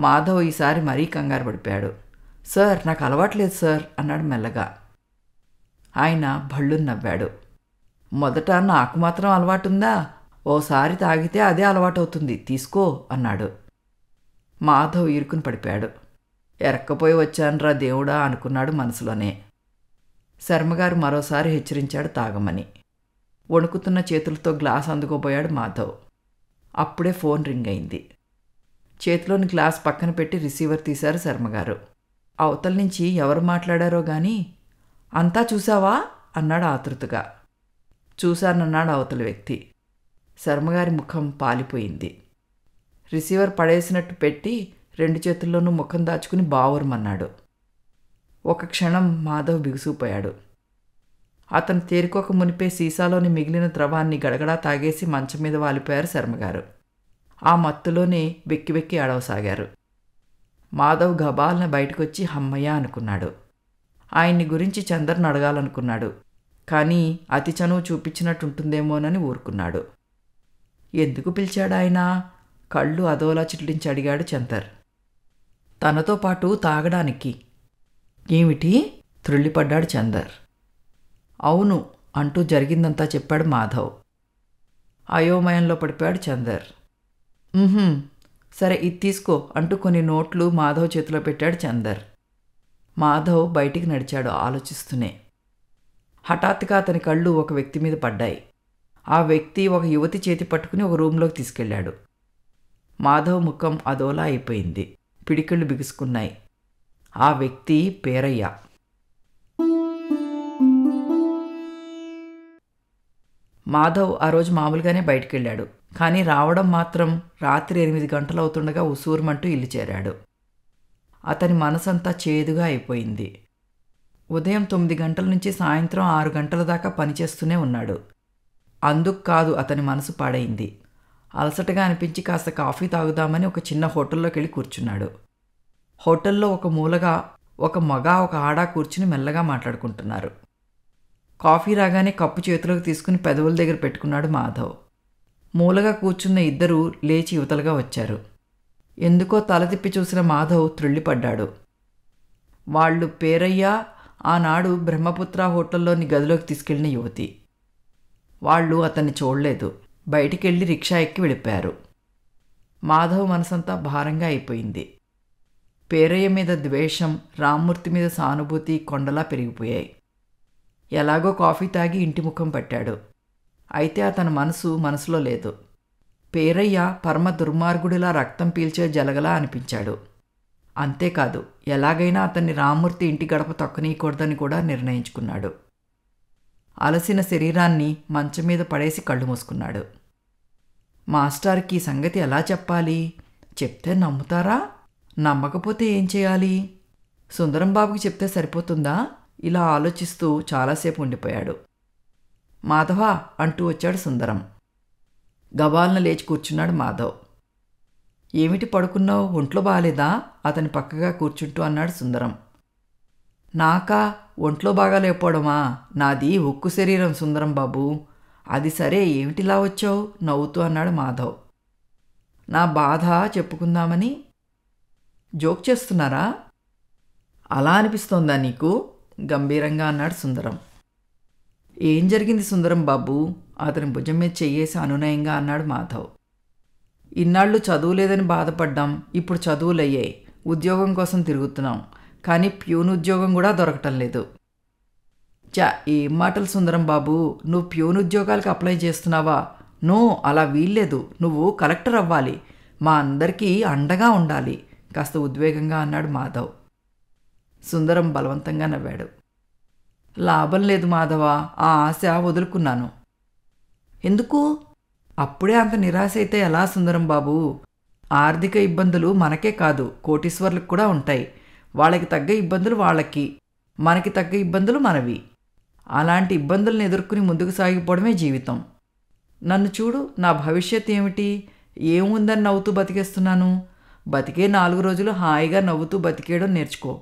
మాధవ్ ఈసారి మరీ కంగారు పడిపోయాడు సార్ నాకు అలవాట్లేదు సార్ అన్నాడు మెల్లగా ఆయన భళ్ళు నవ్వాడు మొదట నాకు మాత్రం అలవాటుందా ఓసారి తాగితే అదే అలవాటవుతుంది తీసుకో అన్నాడు మాధవ్ ఇరుకుని పడిపోయాడు ఎరక్కపోయి వచ్చానరా దేవుడా అనుకున్నాడు మనసులోనే శర్మగారు మరోసారి హెచ్చరించాడు తాగమని వణుకుతున్న చేతులతో గ్లాస్ అందుకోబోయాడు మాధవ్ అప్పుడే ఫోన్ రింగ్ అయింది చేతిలోని గ్లాస్ పక్కన పెట్టి రిసీవర్ తీశారు శర్మగారు అవతల నుంచి ఎవరు మాట్లాడారో కానీ అంతా చూసావా అన్నాడు ఆతృతగా చూశానన్నాడు అవతల వ్యక్తి శర్మగారి ముఖం పాలిపోయింది రిసీవర్ పడేసినట్టు పెట్టి రెండు చేతుల్లోనూ ముఖం దాచుకుని బావురమన్నాడు ఒక క్షణం మాధవ్ బిగుసుకుపోయాడు అతను తేరుకోక మునిపే సీసాలోని మిగిలిన ద్రవాన్ని గడగడా తాగేసి మంచం మీద వాలిపోయారు శర్మగారు ఆ మత్తులోనే వెక్కి వెక్కి అడవసాగారు మాధవ్ గబాలన బయటకొచ్చి హమ్మయ్య అనుకున్నాడు ఆయన్ని గురించి చందర్ను అడగాలనుకున్నాడు కానీ అతి చనువు చూపించినట్టుంటుందేమోనని ఊరుకున్నాడు ఎందుకు పిలిచాడు ఆయన కళ్ళు అదోలా చిట్లించి అడిగాడు చందర్ తనతో పాటు తాగడానికి ఏమిటి త్రుళ్ళిపడ్డాడు చందర్ అవును అంటూ జరిగిందంతా చెప్పాడు మాధవ్ అయోమయంలో పడిపోయాడు చందర్ సరే ఇది తీసుకో అంటూ కొన్ని నోట్లు మాధవ్ చేతిలో పెట్టాడు చందర్ మాధవ్ బయటికి నడిచాడు ఆలోచిస్తూనే హఠాత్తుగా అతని కళ్ళు ఒక వ్యక్తి మీద పడ్డాయి ఆ వ్యక్తి ఒక యువతి చేతి పట్టుకుని ఒక రూమ్లోకి తీసుకెళ్లాడు మాధవ్ ముఖం అదోలా అయిపోయింది పిడికిళ్ళు బిగుసుకున్నాయి ఆ వ్యక్తి పేరయ్య మాధవ్ ఆ రోజు మామూలుగానే బయటికి వెళ్ళాడు కానీ రావడం మాత్రం రాత్రి ఎనిమిది గంటలవుతుండగా ఉసూరుమంటూ ఇల్లు చేరాడు అతని మనసంతా చేదుగా అయిపోయింది ఉదయం తొమ్మిది గంటల నుంచి సాయంత్రం ఆరు గంటల దాకా పనిచేస్తూనే ఉన్నాడు అందుకు కాదు అతని మనసు పాడైంది అలసటగా అనిపించి కాస్త కాఫీ తాగుదామని ఒక చిన్న హోటల్లోకి వెళ్ళి కూర్చున్నాడు హోటల్లో ఒక మూలగా ఒక మగ ఒక ఆడ కూర్చుని మెల్లగా మాట్లాడుకుంటున్నారు కాఫీ రాగానే కప్పు చేతిలోకి తీసుకుని పెదవుల దగ్గర పెట్టుకున్నాడు మాధవ్ మూలగా కూర్చున్న ఇద్దరూ లేచి యువతలుగా వచ్చారు ఎందుకో తల తిప్పి చూసిన మాధవ్ త్రుళ్ళిపడ్డాడు వాళ్ళు పేరయ్య ఆనాడు బ్రహ్మపుత్ర హోటల్లోని గదిలోకి తీసుకెళ్లిన యువతి వాళ్ళు అతన్ని చూడలేదు బయటికెళ్ళి రిక్షా ఎక్కి వెళ్ళిపోయారు మాధవ్ మనసంతా భారంగా అయిపోయింది పేరయ్య మీద ద్వేషం రామ్మూర్తి మీద సానుభూతి కొండలా పెరిగిపోయాయి ఎలాగో కాఫీ తాగి ఇంటి ముఖం పట్టాడు అయితే అతని మనసు మనసులో లేదు పేరయ్య పరమ దుర్మార్గుడిలా రక్తం పీల్చే జలగలా అనిపించాడు అంతేకాదు ఎలాగైనా అతన్ని రామ్మూర్తి ఇంటి గడప తొక్కనీయకూడదని కూడా నిర్ణయించుకున్నాడు అలసిన శరీరాన్ని మంచం మీద పడేసి కళ్ళు మూసుకున్నాడు మాస్టార్కి సంగతి ఎలా చెప్పాలి చెప్తే నమ్ముతారా నమ్మకపోతే ఏం చేయాలి సుందరం బాబుకి చెప్తే సరిపోతుందా ఇలా ఆలోచిస్తూ చాలాసేపు ఉండిపోయాడు మాధవ అంటూ వచ్చాడు సుందరం గబాలన లేచి కూర్చున్నాడు మాధవ్ ఏమిటి పడుకున్నావు ఒంట్లో బాగాలేదా అతని పక్కగా కూర్చుంటూ అన్నాడు సుందరం నాకా ఒంట్లో బాగా లేకపోవడమా నాది ఉక్కు శరీరం సుందరం బాబు అది సరే ఏమిటిలా వచ్చావు నవ్వుతూ అన్నాడు మాధవ్ నా బాధ చెప్పుకుందామని జోక్ చేస్తున్నారా అలా అనిపిస్తోందా నీకు గంభీరంగా అన్నాడు సుందరం ఏం జరిగింది సుందరం బాబు అతని భుజం మీద చెయ్యేసి అనునయంగా అన్నాడు మాధవ్ ఇన్నాళ్ళు చదువులేదని బాధపడ్డాం ఇప్పుడు చదువులయ్యాయి ఉద్యోగం కోసం తిరుగుతున్నాం కానీ ప్యూన్ ఉద్యోగం కూడా దొరకటం లేదు చా ఏం మాటలు సుందరం బాబు నువ్వు ప్యూన్ ఉద్యోగాలకు అప్లై చేస్తున్నావా నో అలా వీల్లేదు నువ్వు కలెక్టర్ అవ్వాలి మా అందరికీ అండగా ఉండాలి కాస్త ఉద్వేగంగా అన్నాడు మాధవ్ సుందరం బలవంతంగా నవ్వాడు లాభం లేదు మాధవ ఆ ఆశ వదులుకున్నాను ఎందుకు అప్పుడే అంత నిరాశ అయితే ఎలా సుందరం బాబు ఆర్థిక ఇబ్బందులు మనకే కాదు కోటీశ్వర్లకు కూడా ఉంటాయి వాళ్ళకి తగ్గ ఇబ్బందులు వాళ్ళకి మనకి తగ్గ ఇబ్బందులు మనవి అలాంటి ఇబ్బందులను ఎదుర్కొని ముందుకు సాగిపోవడమే జీవితం నన్ను చూడు నా భవిష్యత్ ఏమిటి ఏముందని నవ్వుతూ బతికేస్తున్నాను బతికే నాలుగు రోజులు హాయిగా నవ్వుతూ బతికేయడం నేర్చుకో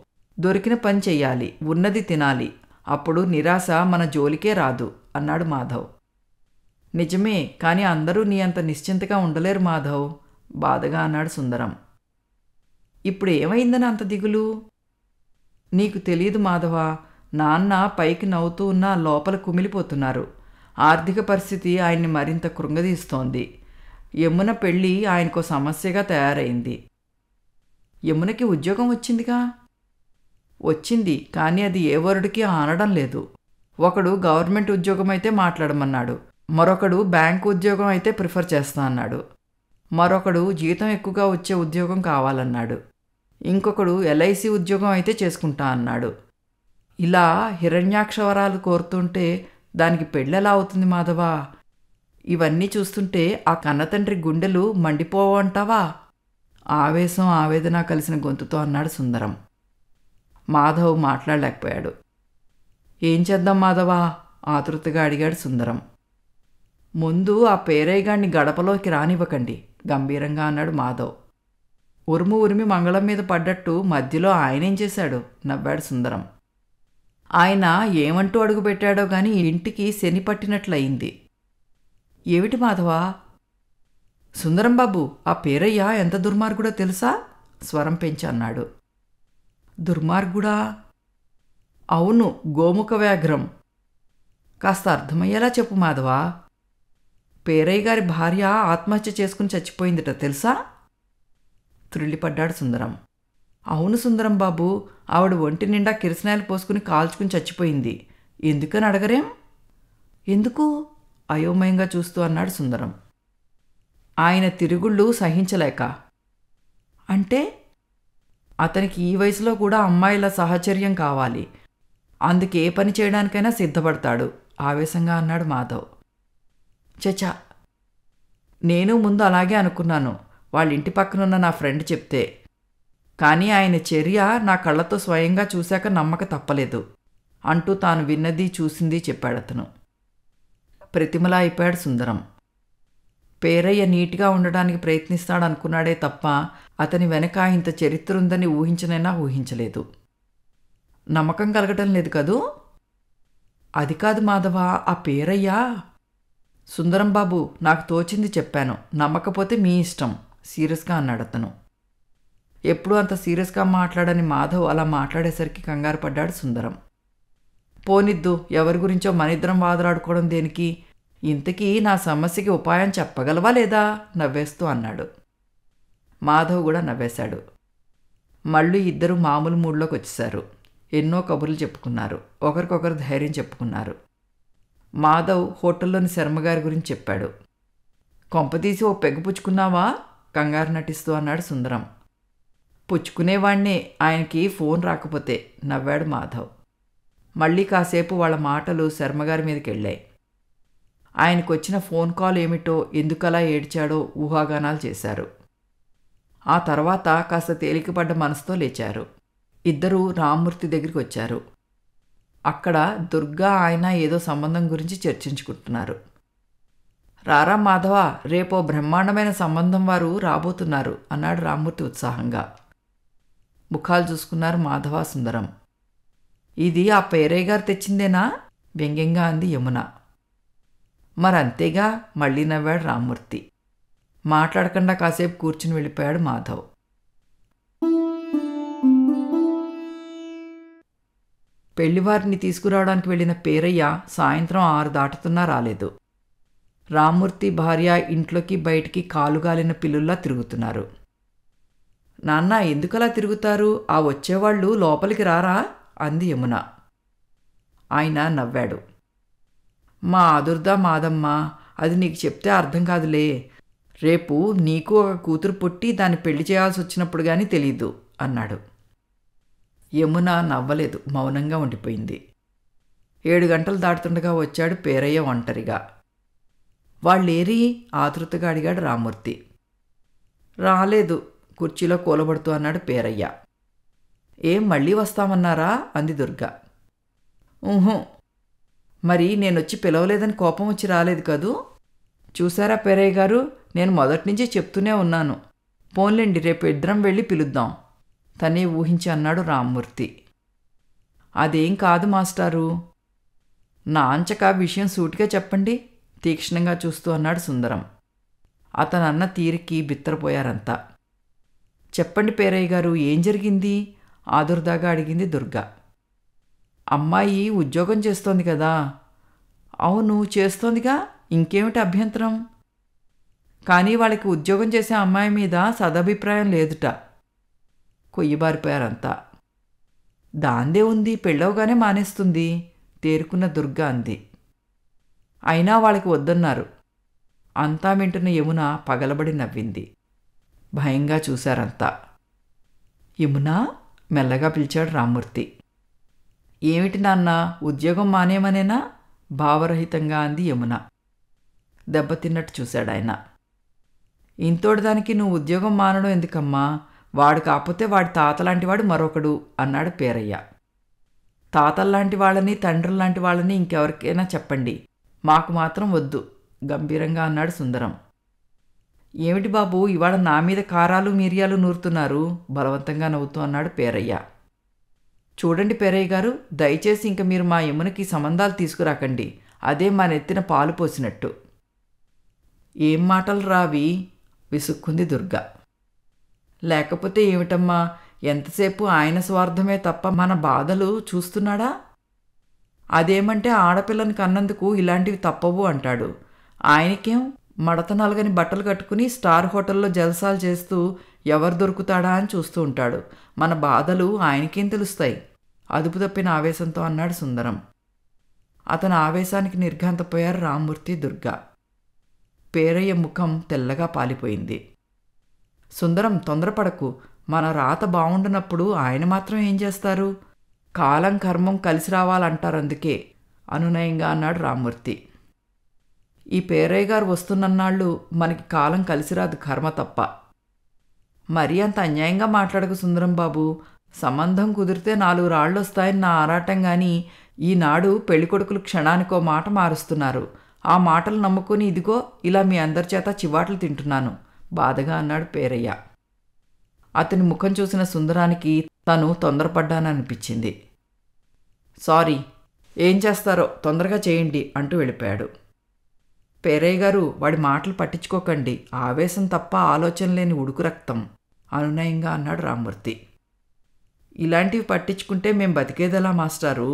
దొరికిన పని చెయ్యాలి ఉన్నది తినాలి అప్పుడు నిరాశ మన జోలికే రాదు అన్నాడు మాధవ్ నిజమే కానీ అందరూ నీ అంత నిశ్చింతగా ఉండలేరు మాధవ్ బాధగా అన్నాడు సుందరం ఇప్పుడు ఏమైందని అంత దిగులు నీకు తెలియదు మాధవ నాన్న పైకి నవ్వుతూ ఉన్న లోపల కుమిలిపోతున్నారు ఆర్థిక పరిస్థితి ఆయన్ని మరింత కృంగదీస్తోంది యమున పెళ్ళి ఆయనకు సమస్యగా తయారైంది యమునకి ఉద్యోగం వచ్చిందిగా వచ్చింది కానీ అది ఏ వరుడికి ఆనడం లేదు ఒకడు గవర్నమెంట్ ఉద్యోగం అయితే మాట్లాడమన్నాడు మరొకడు బ్యాంకు ఉద్యోగం అయితే ప్రిఫర్ చేస్తా అన్నాడు మరొకడు జీతం ఎక్కువగా వచ్చే ఉద్యోగం కావాలన్నాడు ఇంకొకడు ఎల్ఐసి ఉద్యోగం అయితే చేసుకుంటా అన్నాడు ఇలా హిరణ్యాక్షవరాలు కోరుతుంటే దానికి పెళ్ళెలా అవుతుంది మాధవా ఇవన్నీ చూస్తుంటే ఆ కన్నతండ్రి గుండెలు మండిపోవంటావా ఆవేశం ఆవేదన కలిసిన గొంతుతో అన్నాడు సుందరం మాధవ్ మాట్లాడలేకపోయాడు ఏం చేద్దాం మాధవా ఆతృతగా అడిగాడు సుందరం ముందు ఆ పేరయ్యగాడిని గడపలోకి రానివ్వకండి గంభీరంగా అన్నాడు మాధవ్ ఉరుము ఉరిమి మంగళం మీద పడ్డట్టు మధ్యలో ఆయనేం చేశాడు నవ్వాడు సుందరం ఆయన ఏమంటూ అడుగుపెట్టాడో గాని ఇంటికి శని పట్టినట్లయింది ఏమిటి మాధవా సుందరం బాబు ఆ పేరయ్య ఎంత దుర్మార్గుడో తెలుసా స్వరం పెంచి అన్నాడు దుర్మార్గుడా అవును గోముఖ వ్యాఘ్రం కాస్త అర్థమయ్యేలా చెప్పు మాధవ పేరయ్య గారి భార్య ఆత్మహత్య చేసుకుని చచ్చిపోయిందిట తెలుసా త్రుళ్ళిపడ్డాడు సుందరం అవును సుందరం బాబు ఆవిడ ఒంటి నిండా కిరసనాయలు పోసుకుని కాల్చుకుని చచ్చిపోయింది ఎందుకని అడగరేం ఎందుకు అయోమయంగా చూస్తూ అన్నాడు సుందరం ఆయన తిరుగుళ్ళు సహించలేక అంటే అతనికి ఈ వయసులో కూడా అమ్మాయిల సహచర్యం కావాలి అందుకే ఏ పని చేయడానికైనా సిద్ధపడతాడు ఆవేశంగా అన్నాడు మాధవ్ చచా నేను ముందు అలాగే అనుకున్నాను వాళ్ళ ఇంటి పక్కనున్న నా ఫ్రెండ్ చెప్తే కానీ ఆయన చర్య నా కళ్ళతో స్వయంగా చూశాక నమ్మక తప్పలేదు అంటూ తాను విన్నది చూసింది చెప్పాడతను ప్రతిమలా అయిపోయాడు సుందరం పేరయ్య నీట్గా ఉండడానికి ప్రయత్నిస్తాడు అనుకున్నాడే తప్ప అతని వెనక ఇంత చరిత్ర ఉందని ఊహించనైనా ఊహించలేదు నమ్మకం కలగటం లేదు కదూ అది కాదు మాధవ ఆ పేరయ్యా సుందరం బాబు నాకు తోచింది చెప్పాను నమ్మకపోతే మీ ఇష్టం సీరియస్గా అన్నాడు అతను ఎప్పుడూ అంత సీరియస్గా మాట్లాడని మాధవ్ అలా మాట్లాడేసరికి కంగారు పడ్డాడు సుందరం పోనిద్దు ఎవరి గురించో మనిద్దరం వాదలాడుకోవడం దేనికి ఇంతకీ నా సమస్యకి ఉపాయం చెప్పగలవా లేదా నవ్వేస్తూ అన్నాడు మాధవ్ కూడా నవ్వేశాడు మళ్ళీ ఇద్దరు మామూలు మూడ్లోకి వచ్చేశారు ఎన్నో కబుర్లు చెప్పుకున్నారు ఒకరికొకరు ధైర్యం చెప్పుకున్నారు మాధవ్ హోటల్లోని శర్మగారి గురించి చెప్పాడు కొంపతీసి ఓ పెగ్గు పుచ్చుకున్నావా కంగారు నటిస్తూ అన్నాడు సుందరం పుచ్చుకునేవాణ్ణి ఆయనకి ఫోన్ రాకపోతే నవ్వాడు మాధవ్ మళ్ళీ కాసేపు వాళ్ళ మాటలు శర్మగారి మీదకి వెళ్ళాయి ఆయనకు వచ్చిన ఫోన్ కాల్ ఏమిటో ఎందుకలా ఏడ్చాడో ఊహాగానాలు చేశారు ఆ తర్వాత కాస్త తేలికపడ్డ మనసుతో లేచారు ఇద్దరూ రామ్మూర్తి దగ్గరికి వచ్చారు అక్కడ దుర్గా ఆయన ఏదో సంబంధం గురించి చర్చించుకుంటున్నారు రారా మాధవ రేపో బ్రహ్మాండమైన సంబంధం వారు రాబోతున్నారు అన్నాడు రామ్మూర్తి ఉత్సాహంగా ముఖాలు చూసుకున్నారు మాధవ సుందరం ఇది ఆ పేరేగారు గారు తెచ్చిందేనా వ్యంగ్యంగా అంది యమున మరి అంతేగా మళ్ళీ నవ్వాడు రామ్మూర్తి మాట్లాడకుండా కాసేపు కూర్చుని వెళ్ళిపోయాడు మాధవ్ పెళ్లివారిని తీసుకురావడానికి వెళ్ళిన పేరయ్య సాయంత్రం ఆరు దాటుతున్నా రాలేదు రామ్మూర్తి భార్య ఇంట్లోకి బయటికి కాలుగాలిన పిల్లుల్లా తిరుగుతున్నారు నాన్న ఎందుకలా తిరుగుతారు ఆ వచ్చేవాళ్ళు లోపలికి రారా అంది యమున ఆయన నవ్వాడు మా ఆదుర్దా మాదమ్మ అది నీకు చెప్తే అర్థం కాదులే రేపు నీకు ఒక కూతురు పుట్టి దాన్ని పెళ్లి చేయాల్సి వచ్చినప్పుడు కానీ తెలీదు అన్నాడు యమున నవ్వలేదు మౌనంగా ఉండిపోయింది ఏడు గంటలు దాటుతుండగా వచ్చాడు పేరయ్య ఒంటరిగా వాళ్ళేరి ఆతృతగా అడిగాడు రామూర్తి రాలేదు కుర్చీలో కూలబడుతూ అన్నాడు పేరయ్య ఏం మళ్ళీ వస్తామన్నారా అంది దుర్గా ఊహూ మరి నేనొచ్చి పిలవలేదని కోపం వచ్చి రాలేదు కదూ చూసారా పెరయ్య గారు నేను మొదటి నుంచే చెప్తూనే ఉన్నాను పోన్లేండి రేపు ఇద్దరం వెళ్ళి పిలుద్దాం తనే ఊహించి అన్నాడు రామ్మూర్తి అదేం కాదు మాస్టారు నా అంచక విషయం సూటిగా చెప్పండి తీక్షణంగా చూస్తూ అన్నాడు సుందరం అతనన్న తీరికి బిత్తరపోయారంతా చెప్పండి పేరయ్య గారు ఏం జరిగింది ఆదుర్దాగా అడిగింది దుర్గా అమ్మాయి ఉద్యోగం చేస్తోంది కదా అవును చేస్తోందిగా ఇంకేమిటి అభ్యంతరం కానీ వాళ్ళకి ఉద్యోగం చేసే అమ్మాయి మీద సదభిప్రాయం లేదుట కొయ్యబారిపోయారంతా దాందే ఉంది పెళ్ళవగానే మానేస్తుంది తేరుకున్న దుర్గ అంది అయినా వాళ్ళకి వద్దన్నారు అంతా వింటున్న యమున పగలబడి నవ్వింది భయంగా చూశారంతా యమునా మెల్లగా పిలిచాడు రామ్మూర్తి ఏమిటి నాన్న ఉద్యోగం మానేమనేనా భావరహితంగా అంది యమున దెబ్బతిన్నట్టు చూశాడాయన ఆయన ఇంతోటిదానికి నువ్వు ఉద్యోగం మానడం ఎందుకమ్మా వాడు కాకపోతే వాడి తాతలాంటివాడు మరొకడు అన్నాడు పేరయ్య తాతల్లాంటి వాళ్ళని తండ్రుల్లాంటి వాళ్ళని ఇంకెవరికైనా చెప్పండి మాకు మాత్రం వద్దు గంభీరంగా అన్నాడు సుందరం ఏమిటి బాబు ఇవాళ నా మీద కారాలు మిరియాలు నూరుతున్నారు బలవంతంగా నవ్వుతూ అన్నాడు పేరయ్య చూడండి పెరయ్య గారు దయచేసి ఇంక మీరు మా యమునకి సంబంధాలు తీసుకురాకండి అదే మా నెత్తిన పాలు పోసినట్టు ఏం మాటలు రావి విసుక్కుంది దుర్గా లేకపోతే ఏమిటమ్మా ఎంతసేపు ఆయన స్వార్థమే తప్ప మన బాధలు చూస్తున్నాడా అదేమంటే ఆడపిల్లని కన్నందుకు ఇలాంటివి తప్పవు అంటాడు ఆయనకేం మడత నలగని బట్టలు కట్టుకుని స్టార్ హోటల్లో జల్సాలు చేస్తూ ఎవరు దొరుకుతాడా అని చూస్తూ ఉంటాడు మన బాధలు ఆయనకేం తెలుస్తాయి అదుపు తప్పిన ఆవేశంతో అన్నాడు సుందరం అతని ఆవేశానికి నిర్ఘాంతపోయారు రామ్మూర్తి దుర్గా పేరయ్య ముఖం తెల్లగా పాలిపోయింది సుందరం తొందరపడకు మన రాత బాగుండనప్పుడు ఆయన మాత్రం ఏం చేస్తారు కాలం కర్మం కలిసి రావాలంటారు అందుకే అనునయంగా అన్నాడు రామ్మూర్తి ఈ పేరయ్య గారు వస్తున్నన్నాళ్ళు మనకి కాలం కలిసి రాదు కర్మ తప్ప మరీ అంత అన్యాయంగా మాట్లాడకు సుందరం బాబు సంబంధం కుదిరితే నాలుగు రాళ్ళు వస్తాయని నా ఆరాటం కానీ ఈనాడు పెళ్ళికొడుకులు క్షణానికో మాట మారుస్తున్నారు ఆ మాటలు నమ్ముకుని ఇదిగో ఇలా మీ అందరి చేత చివాట్లు తింటున్నాను బాధగా అన్నాడు పేరయ్య అతని ముఖం చూసిన సుందరానికి తను తొందరపడ్డాననిపించింది సారీ ఏం చేస్తారో తొందరగా చేయండి అంటూ వెళ్ళిపోయాడు పేరయ్య గారు వాడి మాటలు పట్టించుకోకండి ఆవేశం తప్ప ఆలోచన లేని ఉడుకు రక్తం అనునయంగా అన్నాడు రామ్మూర్తి ఇలాంటివి పట్టించుకుంటే మేము బతికేదెలా మాస్టారు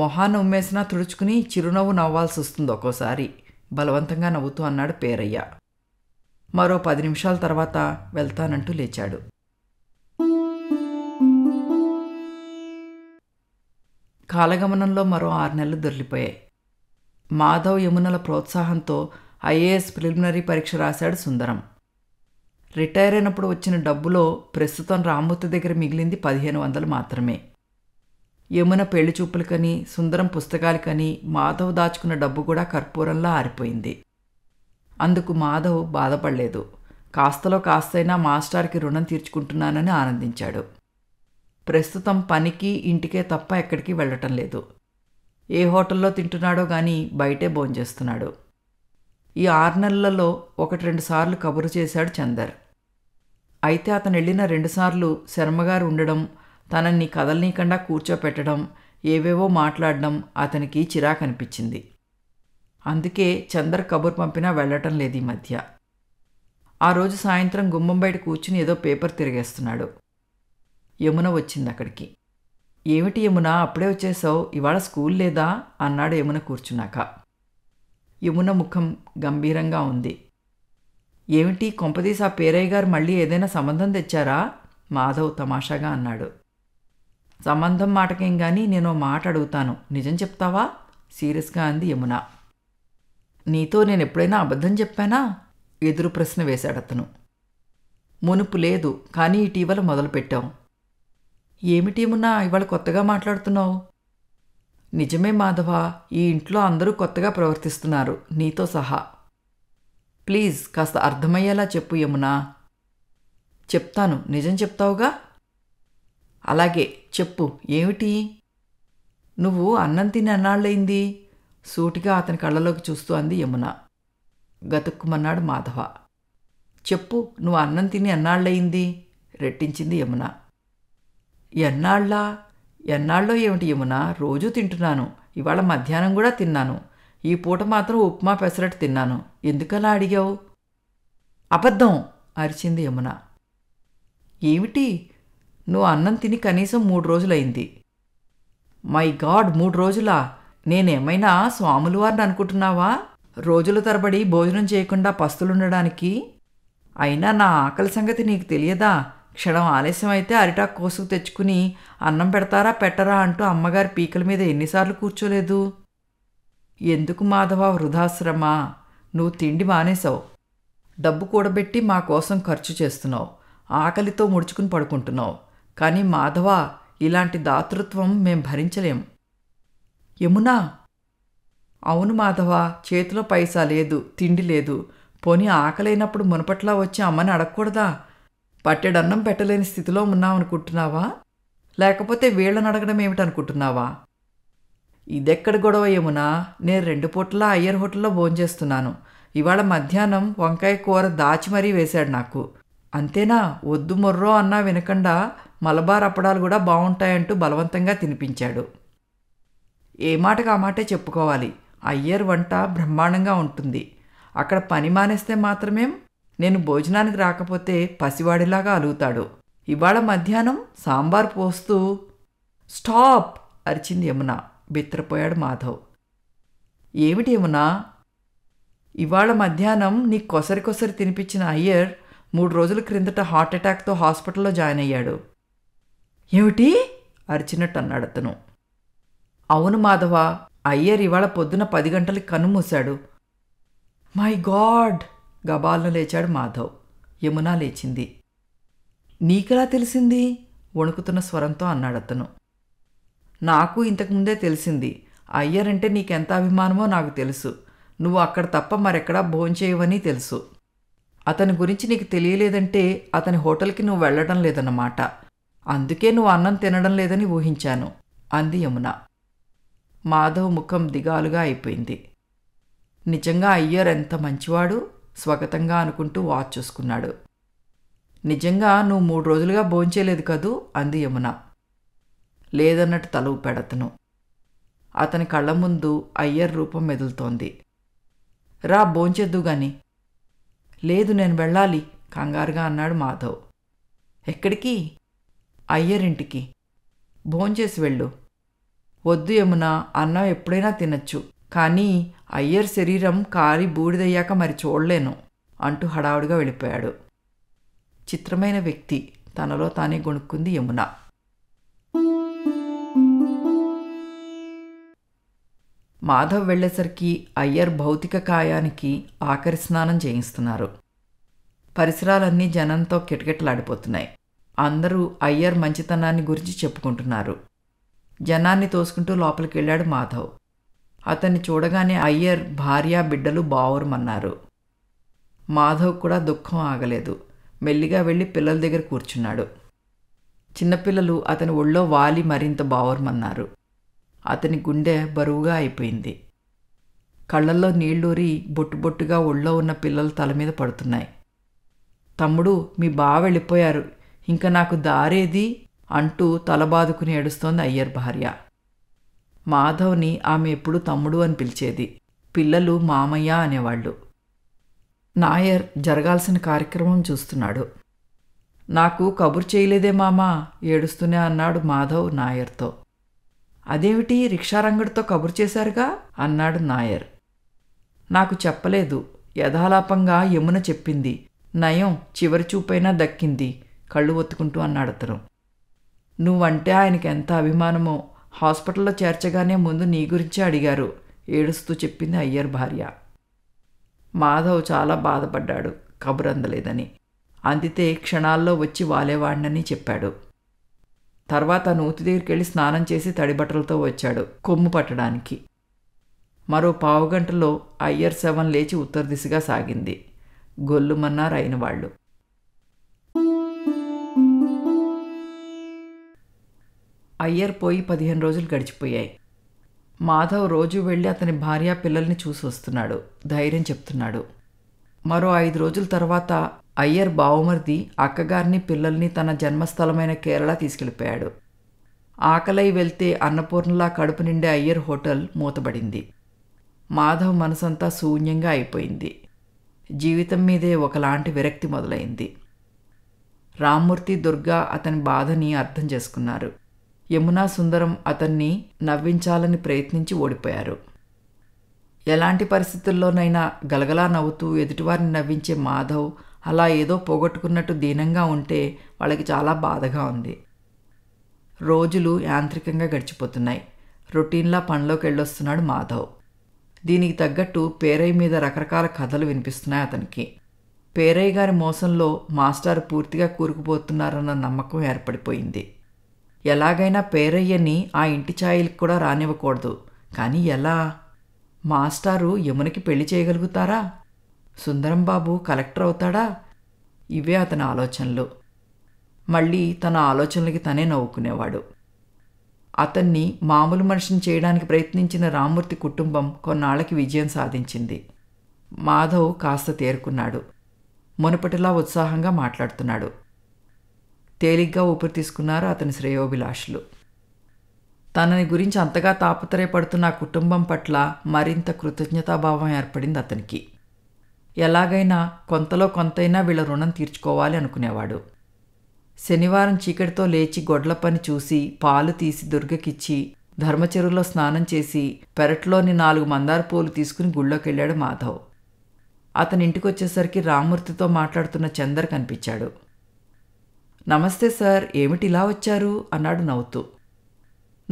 మొహాన్ని ఉమ్మేసినా తుడుచుకుని చిరునవ్వు నవ్వాల్సి వస్తుంది ఒక్కోసారి బలవంతంగా నవ్వుతూ అన్నాడు పేరయ్య మరో పది నిమిషాల తర్వాత వెళ్తానంటూ లేచాడు కాలగమనంలో మరో ఆరు నెలలు దొరికిపోయాయి మాధవ్ యమునల ప్రోత్సాహంతో ఐఏఎస్ ప్రిలిమినరీ పరీక్ష రాశాడు సుందరం రిటైర్ అయినప్పుడు వచ్చిన డబ్బులో ప్రస్తుతం రామ్మూర్తి దగ్గర మిగిలింది పదిహేను వందలు మాత్రమే యమున పెళ్లి చూపులకని సుందరం కని మాధవ్ దాచుకున్న డబ్బు కూడా కర్పూరంలా ఆరిపోయింది అందుకు మాధవ్ బాధపడలేదు కాస్తలో కాస్తైనా మాస్టార్కి రుణం తీర్చుకుంటున్నానని ఆనందించాడు ప్రస్తుతం పనికి ఇంటికే తప్ప ఎక్కడికి వెళ్ళటం లేదు ఏ హోటల్లో తింటున్నాడో కానీ బయటే భోంచేస్తున్నాడు ఈ ఆరు నెలలలో ఒకటి రెండు సార్లు కబురు చేశాడు చందర్ అయితే అతను వెళ్ళిన రెండుసార్లు శర్మగారు ఉండడం తనని కదలనీయకుండా కూర్చోపెట్టడం ఏవేవో మాట్లాడడం అతనికి చిరాకు అనిపించింది అందుకే చందర్ కబుర్ పంపినా వెళ్ళటం లేదు ఈ మధ్య ఆ రోజు సాయంత్రం గుమ్మం బయట కూర్చుని ఏదో పేపర్ తిరిగేస్తున్నాడు యమున వచ్చింది అక్కడికి ఏమిటి యమున అప్పుడే వచ్చేసావు ఇవాళ స్కూల్ లేదా అన్నాడు యమున కూర్చున్నాక యమున ముఖం గంభీరంగా ఉంది ఏమిటి కొంపదీస పేరయ్య గారు మళ్ళీ ఏదైనా సంబంధం తెచ్చారా మాధవ్ తమాషాగా అన్నాడు సంబంధం మాటకేం కానీ నేను మాట అడుగుతాను నిజం చెప్తావా సీరియస్గా అంది యమున నీతో నేను ఎప్పుడైనా అబద్ధం చెప్పానా ఎదురు ప్రశ్న వేశాడతను మునుపు లేదు కానీ ఇటీవల మొదలుపెట్టాం ఏమిటి యమున ఇవాళ కొత్తగా మాట్లాడుతున్నావు నిజమే మాధవ ఈ ఇంట్లో అందరూ కొత్తగా ప్రవర్తిస్తున్నారు నీతో సహా ప్లీజ్ కాస్త అర్థమయ్యేలా చెప్పు యమునా చెప్తాను నిజం చెప్తావుగా అలాగే చెప్పు ఏమిటి నువ్వు అన్నం తిని అన్నాళ్ళైంది సూటిగా అతని కళ్ళలోకి చూస్తూ అంది యమున గతుక్కుమన్నాడు మాధవ చెప్పు నువ్వు అన్నం తిని అన్నాళ్ళయింది రెట్టించింది యమున ఎన్నాళ్ళా ఎన్నాళ్ళో ఏమిటి యమున రోజూ తింటున్నాను ఇవాళ మధ్యాహ్నం కూడా తిన్నాను ఈ పూట మాత్రం ఉప్మా పెసరట్టు తిన్నాను ఎందుకలా అడిగావు అబద్ధం అరిచింది యమున ఏమిటి నువ్వు అన్నం తిని కనీసం మూడు రోజులైంది మై గాడ్ మూడు రోజులా నేనేమైనా స్వాములు వారిని అనుకుంటున్నావా రోజుల తరబడి భోజనం చేయకుండా పస్తులుండడానికి అయినా నా ఆకలి సంగతి నీకు తెలియదా క్షణం ఆలస్యం అయితే అరిటాకు కోసుకు తెచ్చుకుని అన్నం పెడతారా పెట్టరా అంటూ అమ్మగారి పీకల మీద ఎన్నిసార్లు కూర్చోలేదు ఎందుకు మాధవ వృధాశ్రమ నువ్వు తిండి మానేశావు డబ్బు కూడబెట్టి మా కోసం ఖర్చు చేస్తున్నావు ఆకలితో ముడుచుకుని పడుకుంటున్నావు కానీ మాధవ ఇలాంటి దాతృత్వం మేం భరించలేం యమునా అవును మాధవ చేతిలో పైసా లేదు తిండి లేదు పోనీ ఆకలైనప్పుడు మునపట్లా వచ్చి అమ్మని అడగకూడదా పట్టెడన్నం పెట్టలేని స్థితిలో ఉన్నామనుకుంటున్నావా లేకపోతే వీళ్ళని అడగడం ఏమిటనుకుంటున్నావా ఇదెక్కడ గొడవ ఏమునా నేను రెండు పూట్ల అయ్యర్ హోటల్లో భోంచేస్తున్నాను ఇవాళ మధ్యాహ్నం వంకాయ కూర దాచి మరీ వేశాడు నాకు అంతేనా వద్దు మొర్రో అన్నా వినకుండా మలబార్ అప్పడాలు కూడా బాగుంటాయంటూ బలవంతంగా తినిపించాడు ఏ మాటకు ఆ మాటే చెప్పుకోవాలి అయ్యర్ వంట బ్రహ్మాండంగా ఉంటుంది అక్కడ పని మానేస్తే మాత్రమే నేను భోజనానికి రాకపోతే పసివాడిలాగా అలుగుతాడు ఇవాళ మధ్యాహ్నం సాంబార్ పోస్తూ స్టాప్ అరిచింది యమున బిత్రపోయాడు మాధవ్ ఏమిటి యమునా ఇవాళ మధ్యాహ్నం నీ కొసరి కొసరి తినిపించిన అయ్యర్ మూడు రోజుల క్రిందట హార్ట్ అటాక్తో హాస్పిటల్లో జాయిన్ అయ్యాడు ఏమిటి అరిచినట్టు అన్నాడు అతను అవును మాధవ అయ్యర్ ఇవాళ పొద్దున పది గంటలకి కన్ను మూశాడు మై గాడ్ గబాలను లేచాడు మాధవ్ యమున లేచింది నీకెలా తెలిసింది వణుకుతున్న స్వరంతో అన్నాడతను నాకు ఇంతకుముందే తెలిసింది అయ్యరంటే నీకెంత అభిమానమో నాకు తెలుసు నువ్వు అక్కడ తప్ప మరెక్కడా భోంచేయవని తెలుసు అతని గురించి నీకు తెలియలేదంటే అతని హోటల్కి నువ్వు వెళ్ళడం లేదన్నమాట అందుకే నువ్వు అన్నం తినడం లేదని ఊహించాను అంది యమున మాధవ్ ముఖం దిగాలుగా అయిపోయింది నిజంగా అయ్యర్ ఎంత మంచివాడు స్వాగతంగా అనుకుంటూ వాచ్ చూసుకున్నాడు నిజంగా నువ్వు మూడు రోజులుగా భోంచేయలేదు కదూ అంది యమున లేదన్నట్టు తలవు పెడతను అతని కళ్ళ ముందు అయ్యర్ రూపం మెదులుతోంది రా భోంచేద్దు గాని లేదు నేను వెళ్ళాలి కంగారుగా అన్నాడు మాధవ్ ఎక్కడికి అయ్యరింటికి భోంచేసి వెళ్ళు వద్దు యమున అన్నం ఎప్పుడైనా తినచ్చు కానీ అయ్యర్ శరీరం కాలి బూడిదయ్యాక మరి చూడలేను అంటూ హడావుడిగా వెళ్ళిపోయాడు చిత్రమైన వ్యక్తి తనలో తానే గొణుక్కుంది యమున మాధవ్ వెళ్లేసరికి అయ్యర్ భౌతిక కాయానికి ఆఖరి స్నానం చేయిస్తున్నారు పరిసరాలన్నీ జనంతో కిటకిటలాడిపోతున్నాయి అందరూ అయ్యర్ మంచితనాన్ని గురించి చెప్పుకుంటున్నారు జనాన్ని తోసుకుంటూ లోపలికి వెళ్ళాడు మాధవ్ అతన్ని చూడగానే అయ్యర్ భార్య బిడ్డలు బావురమన్నారు మాధవ్ కూడా దుఃఖం ఆగలేదు మెల్లిగా వెళ్ళి పిల్లల దగ్గర కూర్చున్నాడు చిన్నపిల్లలు అతని ఒళ్ళో వాలి మరింత బావురమన్నారు అతని గుండె బరువుగా అయిపోయింది కళ్ళల్లో నీళ్లూరి బొట్టుబొట్టుగా ఒళ్ళో ఉన్న పిల్లల తల మీద పడుతున్నాయి తమ్ముడు మీ బావ వెళ్ళిపోయారు ఇంకా నాకు దారేది అంటూ తల బాదుకుని ఏడుస్తోంది అయ్యర్ భార్య మాధవ్ని ఆమె ఎప్పుడు తమ్ముడు అని పిలిచేది పిల్లలు మామయ్య అనేవాళ్ళు నాయర్ జరగాల్సిన కార్యక్రమం చూస్తున్నాడు నాకు కబురు చేయలేదే మామా ఏడుస్తూనే అన్నాడు మాధవ్ నాయర్తో అదేమిటి రిక్షారంగుడితో కబురు చేశారుగా అన్నాడు నాయర్ నాకు చెప్పలేదు యథాలాపంగా యమున చెప్పింది నయం చివరి చూపైనా దక్కింది కళ్ళు ఒత్తుకుంటూ అన్నాడు అతను నువ్వంటే ఆయనకెంత ఎంత అభిమానమో హాస్పిటల్లో చేర్చగానే ముందు నీ గురించి అడిగారు ఏడుస్తూ చెప్పింది అయ్యర్ భార్య మాధవ్ చాలా బాధపడ్డాడు కబురందలేదని అందితే క్షణాల్లో వచ్చి వాలేవాడినని చెప్పాడు తర్వాత నూతి దగ్గరికి వెళ్ళి స్నానం చేసి తడిబట్టలతో వచ్చాడు కొమ్ము పట్టడానికి మరో పావుగంటలో అయ్యర్ సెవెన్ లేచి ఉత్తర దిశగా సాగింది గొల్లుమన్నారు అయిన వాళ్ళు అయ్యర్ పోయి పదిహేను రోజులు గడిచిపోయాయి మాధవ్ రోజు వెళ్ళి అతని భార్య పిల్లల్ని చూసి వస్తున్నాడు ధైర్యం చెప్తున్నాడు మరో ఐదు రోజుల తర్వాత అయ్యర్ బావుమరిది అక్కగారిని పిల్లల్ని తన జన్మస్థలమైన కేరళ తీసుకెళ్ళిపోయాడు ఆకలై వెళ్తే అన్నపూర్ణలా కడుపు నిండే అయ్యర్ హోటల్ మూతబడింది మాధవ్ మనసంతా శూన్యంగా అయిపోయింది జీవితం మీదే ఒకలాంటి విరక్తి మొదలైంది రామ్మూర్తి దుర్గా అతని బాధని అర్థం చేసుకున్నారు యమునా సుందరం అతన్ని నవ్వించాలని ప్రయత్నించి ఓడిపోయారు ఎలాంటి పరిస్థితుల్లోనైనా గలగలా నవ్వుతూ ఎదుటివారిని నవ్వించే మాధవ్ అలా ఏదో పోగొట్టుకున్నట్టు దీనంగా ఉంటే వాళ్ళకి చాలా బాధగా ఉంది రోజులు యాంత్రికంగా గడిచిపోతున్నాయి రొటీన్లా పనిలోకి వెళ్ళొస్తున్నాడు మాధవ్ దీనికి తగ్గట్టు పేరయ్య మీద రకరకాల కథలు వినిపిస్తున్నాయి అతనికి పేరయ్య గారి మోసంలో మాస్టర్ పూర్తిగా కూరుకుపోతున్నారన్న నమ్మకం ఏర్పడిపోయింది ఎలాగైనా పేరయ్యని ఆ ఇంటి ఛాయలకు కూడా రానివ్వకూడదు కానీ ఎలా మాస్టారు యమునికి పెళ్లి చేయగలుగుతారా సుందరం బాబు కలెక్టర్ అవుతాడా ఇవే అతని ఆలోచనలు మళ్ళీ తన ఆలోచనలకి తనే నవ్వుకునేవాడు అతన్ని మామూలు మనిషిని చేయడానికి ప్రయత్నించిన రామూర్తి కుటుంబం కొన్నాళ్ళకి విజయం సాధించింది మాధవ్ కాస్త తేరుకున్నాడు మునుపటిలా ఉత్సాహంగా మాట్లాడుతున్నాడు తేలిగ్గా ఊపిరి తీసుకున్నారు అతని శ్రేయోభిలాషులు తనని గురించి అంతగా తాపత్రయపడుతున్న ఆ కుటుంబం పట్ల మరింత కృతజ్ఞతాభావం ఏర్పడింది అతనికి ఎలాగైనా కొంతలో కొంతైనా వీళ్ళ రుణం తీర్చుకోవాలి అనుకునేవాడు శనివారం చీకటితో లేచి గొడ్ల పని చూసి పాలు తీసి దుర్గకిచ్చి ధర్మచెరువులో స్నానం చేసి పెరట్లోని నాలుగు మందార పూలు తీసుకుని గుళ్ళోకెళ్ళాడు మాధవ్ అతని ఇంటికొచ్చేసరికి రామూర్తితో మాట్లాడుతున్న చందర్ కనిపించాడు నమస్తే సార్ ఏమిటి ఇలా వచ్చారు అన్నాడు నవ్వుతూ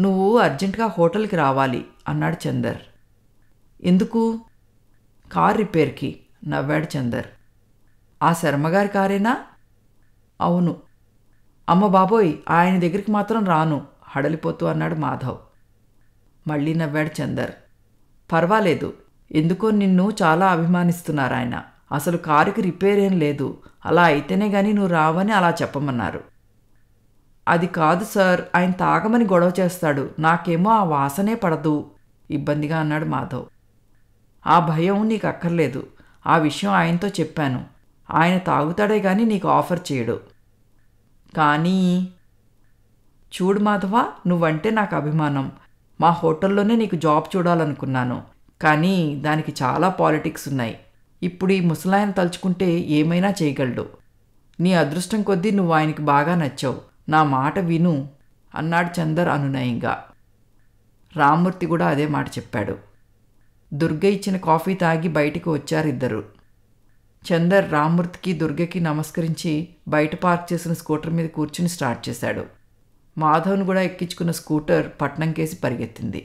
నువ్వు అర్జెంటుగా హోటల్కి రావాలి అన్నాడు చందర్ ఎందుకు కార్ రిపేర్కి నవ్వాడు చందర్ ఆ శర్మగారి కారేనా అవును అమ్మ బాబోయ్ ఆయన దగ్గరికి మాత్రం రాను హడలిపోతూ అన్నాడు మాధవ్ మళ్ళీ నవ్వాడు చందర్ పర్వాలేదు ఎందుకో నిన్ను చాలా అభిమానిస్తున్నారు ఆయన అసలు కారుకి రిపేర్ ఏం లేదు అలా అయితేనే కానీ నువ్వు రావని అలా చెప్పమన్నారు అది కాదు సార్ ఆయన తాగమని గొడవ చేస్తాడు నాకేమో ఆ వాసనే పడదు ఇబ్బందిగా అన్నాడు మాధవ్ ఆ భయం నీకు అక్కర్లేదు ఆ విషయం ఆయనతో చెప్పాను ఆయన తాగుతాడే కానీ నీకు ఆఫర్ చేయడు కానీ చూడు మాధవ నువ్వంటే నాకు అభిమానం మా హోటల్లోనే నీకు జాబ్ చూడాలనుకున్నాను కానీ దానికి చాలా పాలిటిక్స్ ఉన్నాయి ఇప్పుడు ఈ ముసలాయన తలుచుకుంటే ఏమైనా చేయగలడు నీ అదృష్టం కొద్దీ నువ్వు ఆయనకి బాగా నచ్చావు నా మాట విను అన్నాడు చందర్ అనునయంగా రామ్మూర్తి కూడా అదే మాట చెప్పాడు దుర్గ ఇచ్చిన కాఫీ తాగి బయటికి వచ్చారిద్దరు చందర్ రామ్మూర్తికి దుర్గకి నమస్కరించి బయట పార్క్ చేసిన స్కూటర్ మీద కూర్చుని స్టార్ట్ చేశాడు మాధవ్ను కూడా ఎక్కించుకున్న స్కూటర్ పట్నం కేసి పరిగెత్తింది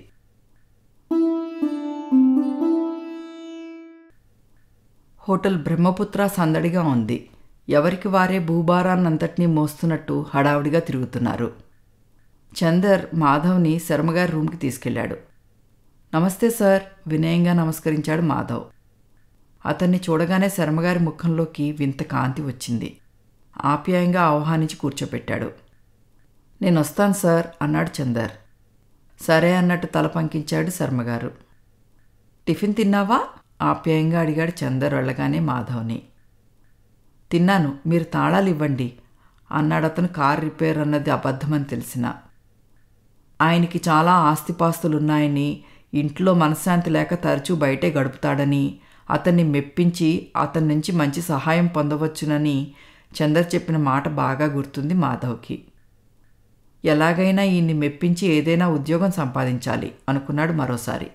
హోటల్ బ్రహ్మపుత్ర సందడిగా ఉంది ఎవరికి వారే భూభారాన్నంతటినీ మోస్తున్నట్టు హడావుడిగా తిరుగుతున్నారు చందర్ మాధవ్ని శర్మగారి రూమ్కి తీసుకెళ్లాడు నమస్తే సార్ వినయంగా నమస్కరించాడు మాధవ్ అతన్ని చూడగానే శర్మగారి ముఖంలోకి వింత కాంతి వచ్చింది ఆప్యాయంగా ఆహ్వానించి కూర్చోపెట్టాడు నేను వస్తాను సార్ అన్నాడు చందర్ సరే అన్నట్టు తల పంకించాడు శర్మగారు టిఫిన్ తిన్నావా ఆప్యాయంగా అడిగాడు చందర్ వెళ్ళగానే మాధవ్ని తిన్నాను మీరు తాళాలు ఇవ్వండి అన్నాడు అతను కార్ రిపేర్ అన్నది అబద్ధమని తెలిసిన ఆయనకి చాలా ఆస్తిపాస్తులున్నాయని ఇంట్లో మనశ్శాంతి లేక తరచూ బయటే గడుపుతాడని అతన్ని మెప్పించి అతని నుంచి మంచి సహాయం పొందవచ్చునని చందర్ చెప్పిన మాట బాగా గుర్తుంది మాధవ్కి ఎలాగైనా ఈయన్ని మెప్పించి ఏదైనా ఉద్యోగం సంపాదించాలి అనుకున్నాడు మరోసారి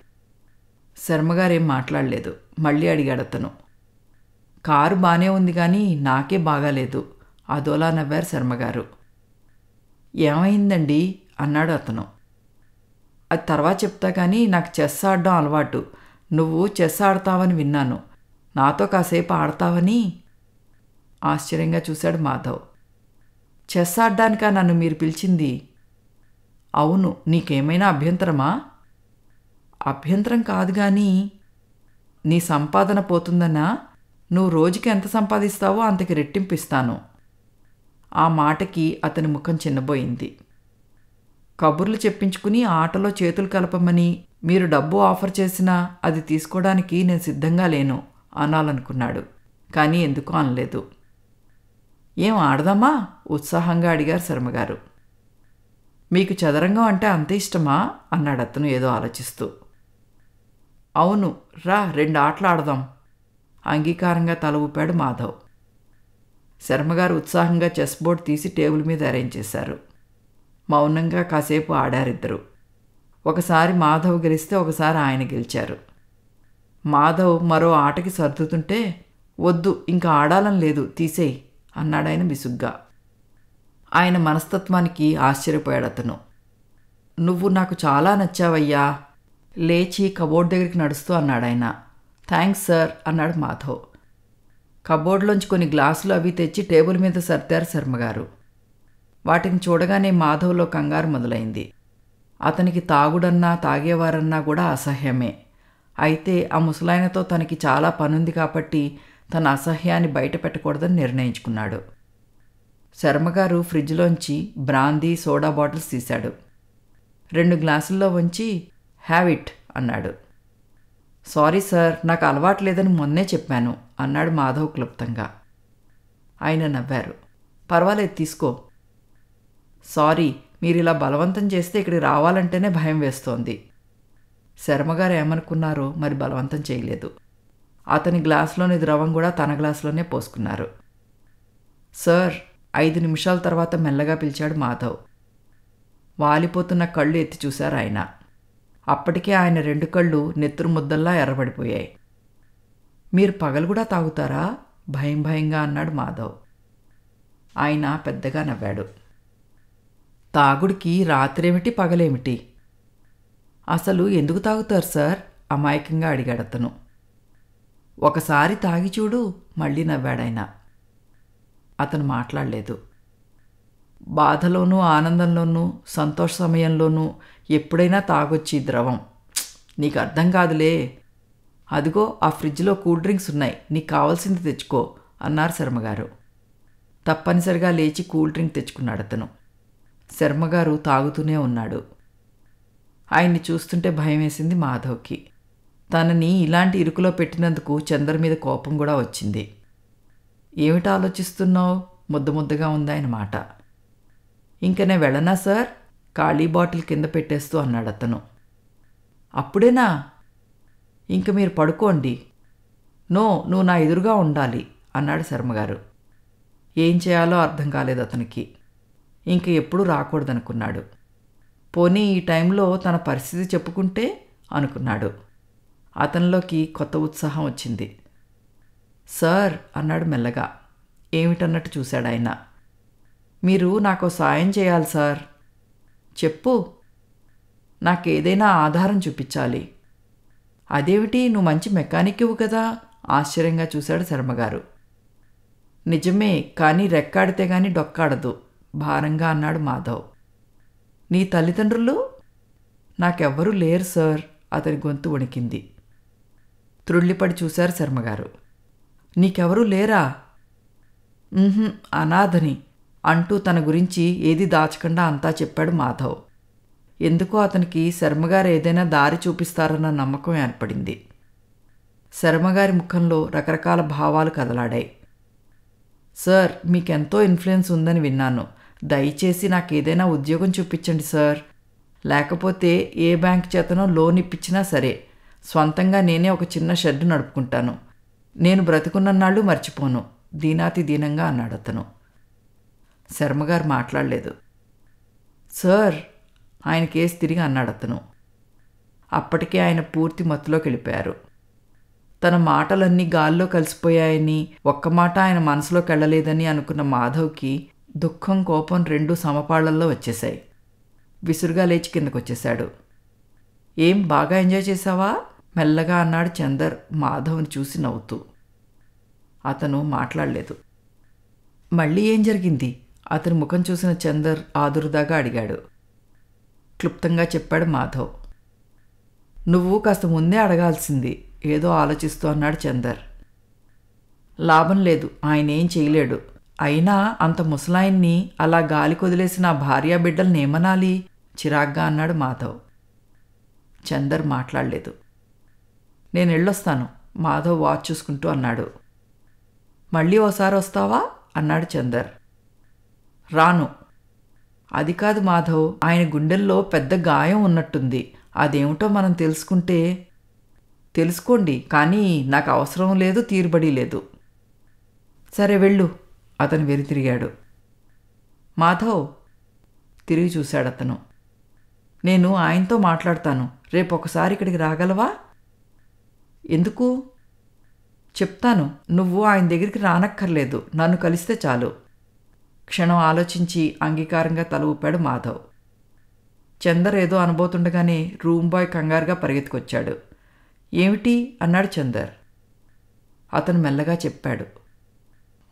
శర్మగారేం మాట్లాడలేదు మళ్ళీ అడిగాడు అతను కారు బాగానే ఉంది కానీ నాకే బాగాలేదు అదోలా నవ్వారు శర్మగారు ఏమైందండి అన్నాడు అతను అది తర్వాత చెప్తా కానీ నాకు చెస్ ఆడడం అలవాటు నువ్వు చెస్ ఆడతావని విన్నాను నాతో కాసేపు ఆడతావని ఆశ్చర్యంగా చూశాడు మాధవ్ చెస్ ఆడడానికా నన్ను మీరు పిలిచింది అవును నీకేమైనా అభ్యంతరమా అభ్యంతరం కాదు కానీ నీ సంపాదన పోతుందన్నా నువ్వు రోజుకి ఎంత సంపాదిస్తావో అంతకి రెట్టింపిస్తాను ఆ మాటకి అతని ముఖం చిన్నబోయింది కబుర్లు చెప్పించుకుని ఆటలో చేతులు కలపమని మీరు డబ్బు ఆఫర్ చేసినా అది తీసుకోవడానికి నేను సిద్ధంగా లేను అనాలనుకున్నాడు కానీ ఎందుకు అనలేదు ఏం ఆడదామా ఉత్సాహంగా అడిగారు శర్మగారు మీకు చదరంగం అంటే అంత ఇష్టమా అన్నాడు అతను ఏదో ఆలోచిస్తూ అవును రా రెండు ఆటలు ఆడదాం అంగీకారంగా తల ఊపాడు మాధవ్ శర్మగారు ఉత్సాహంగా చెస్ బోర్డ్ తీసి టేబుల్ మీద అరేంజ్ చేశారు మౌనంగా కాసేపు ఆడారిద్దరు ఒకసారి మాధవ్ గెలిస్తే ఒకసారి ఆయన గెలిచారు మాధవ్ మరో ఆటకి సర్దుతుంటే వద్దు ఇంకా ఆడాలని లేదు తీసేయి అన్నాడాయన విసుగ్గా ఆయన మనస్తత్వానికి ఆశ్చర్యపోయాడు అతను నువ్వు నాకు చాలా నచ్చావయ్యా లేచి కబోర్డ్ దగ్గరికి నడుస్తూ అన్నాడు ఆయన థ్యాంక్స్ సార్ అన్నాడు మాధవ్ కబోర్డ్లోంచి కొన్ని గ్లాసులు అవి తెచ్చి టేబుల్ మీద సర్దారు శర్మగారు వాటిని చూడగానే మాధవ్లో కంగారు మొదలైంది అతనికి తాగుడన్నా తాగేవారన్నా కూడా అసహ్యమే అయితే ఆ ముసలాయనతో తనకి చాలా పనుంది కాబట్టి తన అసహ్యాన్ని బయట పెట్టకూడదని నిర్ణయించుకున్నాడు శర్మగారు ఫ్రిడ్జ్లోంచి బ్రాందీ సోడా బాటిల్స్ తీశాడు రెండు గ్లాసుల్లో ఉంచి హ్యావ్ ఇట్ అన్నాడు సారీ సార్ నాకు అలవాటు లేదని మొన్నే చెప్పాను అన్నాడు మాధవ్ క్లుప్తంగా ఆయన నవ్వారు పర్వాలేదు తీసుకో సారీ మీరు ఇలా బలవంతం చేస్తే ఇక్కడికి రావాలంటేనే భయం వేస్తోంది శర్మగారు ఏమనుకున్నారో మరి బలవంతం చేయలేదు అతని గ్లాసులోని ద్రవం కూడా తన గ్లాసులోనే పోసుకున్నారు సార్ ఐదు నిమిషాల తర్వాత మెల్లగా పిలిచాడు మాధవ్ వాలిపోతున్న కళ్ళు ఎత్తి చూశారు ఆయన అప్పటికే ఆయన రెండు కళ్ళు నెత్రుముద్దల్లా ఎర్రబడిపోయాయి మీరు పగలు కూడా తాగుతారా భయం భయంగా అన్నాడు మాధవ్ ఆయన పెద్దగా నవ్వాడు తాగుడికి రాత్రేమిటి పగలేమిటి అసలు ఎందుకు తాగుతారు సార్ అమాయకంగా అడిగాడు అతను ఒకసారి తాగి చూడు మళ్ళీ నవ్వాడాయన అతను మాట్లాడలేదు బాధలోనూ ఆనందంలోనూ సంతోష సమయంలోనూ ఎప్పుడైనా తాగొచ్చి ఈ ద్రవం నీకు అర్థం కాదులే అదిగో ఆ ఫ్రిడ్జ్లో కూల్ డ్రింక్స్ ఉన్నాయి నీకు కావాల్సింది తెచ్చుకో అన్నారు శర్మగారు తప్పనిసరిగా లేచి కూల్ డ్రింక్ తెచ్చుకున్నాడు అతను శర్మగారు తాగుతూనే ఉన్నాడు ఆయన్ని చూస్తుంటే భయం వేసింది మాధవ్కి తనని ఇలాంటి ఇరుకులో పెట్టినందుకు చంద్ర మీద కోపం కూడా వచ్చింది ఏమిటి ఆలోచిస్తున్నావు ముద్ద ముద్దగా ఉంది ఆయన మాట నేను వెళ్ళనా సార్ ఖాళీ బాటిల్ కింద పెట్టేస్తూ అన్నాడు అతను అప్పుడేనా ఇంక మీరు పడుకోండి నో నువ్వు నా ఎదురుగా ఉండాలి అన్నాడు శర్మగారు ఏం చేయాలో అర్థం కాలేదు అతనికి ఇంక ఎప్పుడు రాకూడదనుకున్నాడు పోనీ ఈ టైంలో తన పరిస్థితి చెప్పుకుంటే అనుకున్నాడు అతనిలోకి కొత్త ఉత్సాహం వచ్చింది సార్ అన్నాడు మెల్లగా ఏమిటన్నట్టు చూశాడు ఆయన మీరు నాకు సాయం చేయాలి సార్ చెప్పు నాకేదైనా ఆధారం చూపించాలి అదేమిటి నువ్వు మంచి మెకానిక్వు కదా ఆశ్చర్యంగా చూశాడు శర్మగారు నిజమే కానీ రెక్కాడితే గాని డొక్కాడదు భారంగా అన్నాడు మాధవ్ నీ తల్లిదండ్రులు నాకెవ్వరూ లేరు సార్ అతని గొంతు వణికింది త్రుళ్ళిపడి చూశారు శర్మగారు నీకెవరూ లేరా అనాథని అంటూ తన గురించి ఏది దాచకుండా అంతా చెప్పాడు మాధవ్ ఎందుకో అతనికి శర్మగారు ఏదైనా దారి చూపిస్తారన్న నమ్మకం ఏర్పడింది శర్మగారి ముఖంలో రకరకాల భావాలు కదలాడాయి సార్ మీకెంతో ఇన్ఫ్లుయెన్స్ ఉందని విన్నాను దయచేసి నాకు ఏదైనా ఉద్యోగం చూపించండి సార్ లేకపోతే ఏ బ్యాంక్ చేతనో లోన్ ఇప్పించినా సరే స్వంతంగా నేనే ఒక చిన్న షెడ్ నడుపుకుంటాను నేను నాళ్ళు మర్చిపోను దీనాతి దీనంగా అన్నాడు అతను శర్మగారు మాట్లాడలేదు సార్ ఆయన కేసు తిరిగి అన్నాడు అతను అప్పటికే ఆయన పూర్తి మత్తులోకి వెళ్ళిపోయారు తన మాటలన్నీ గాల్లో కలిసిపోయాయని ఒక్క మాట ఆయన మనసులోకి వెళ్ళలేదని అనుకున్న మాధవ్కి దుఃఖం కోపం రెండు సమపాళ్లల్లో వచ్చేశాయి విసురుగా లేచి కిందకొచ్చేశాడు ఏం బాగా ఎంజాయ్ చేశావా మెల్లగా అన్నాడు చందర్ మాధవ్ని చూసి నవ్వుతూ అతను మాట్లాడలేదు మళ్ళీ ఏం జరిగింది అతని ముఖం చూసిన చందర్ ఆదురుదాగా అడిగాడు క్లుప్తంగా చెప్పాడు మాధవ్ నువ్వు కాస్త ముందే అడగాల్సింది ఏదో ఆలోచిస్తూ అన్నాడు చందర్ లాభం లేదు ఆయన ఏం చేయలేడు అయినా అంత ముసలాయన్ని అలా గాలి కొదిలేసిన భార్యా బిడ్డల్ని ఏమనాలి చిరాగ్గా అన్నాడు మాధవ్ చందర్ మాట్లాడలేదు నేను వెళ్ళొస్తాను మాధవ్ వాచ్ చూసుకుంటూ అన్నాడు మళ్ళీ ఓసారి వస్తావా అన్నాడు చందర్ రాను అది కాదు మాధవ్ ఆయన గుండెల్లో పెద్ద గాయం ఉన్నట్టుంది అదేమిటో మనం తెలుసుకుంటే తెలుసుకోండి కానీ నాకు అవసరం లేదు తీరుబడి లేదు సరే వెళ్ళు అతను తిరిగాడు మాధవ్ తిరిగి చూశాడు అతను నేను ఆయనతో మాట్లాడతాను రేపు ఒకసారి ఇక్కడికి రాగలవా ఎందుకు చెప్తాను నువ్వు ఆయన దగ్గరికి రానక్కర్లేదు నన్ను కలిస్తే చాలు క్షణం ఆలోచించి అంగీకారంగా తల ఊపాడు మాధవ్ చందర్ ఏదో అనబోతుండగానే రూమ్ బాయ్ కంగారుగా పరిగెత్తుకొచ్చాడు ఏమిటి అన్నాడు చందర్ అతను మెల్లగా చెప్పాడు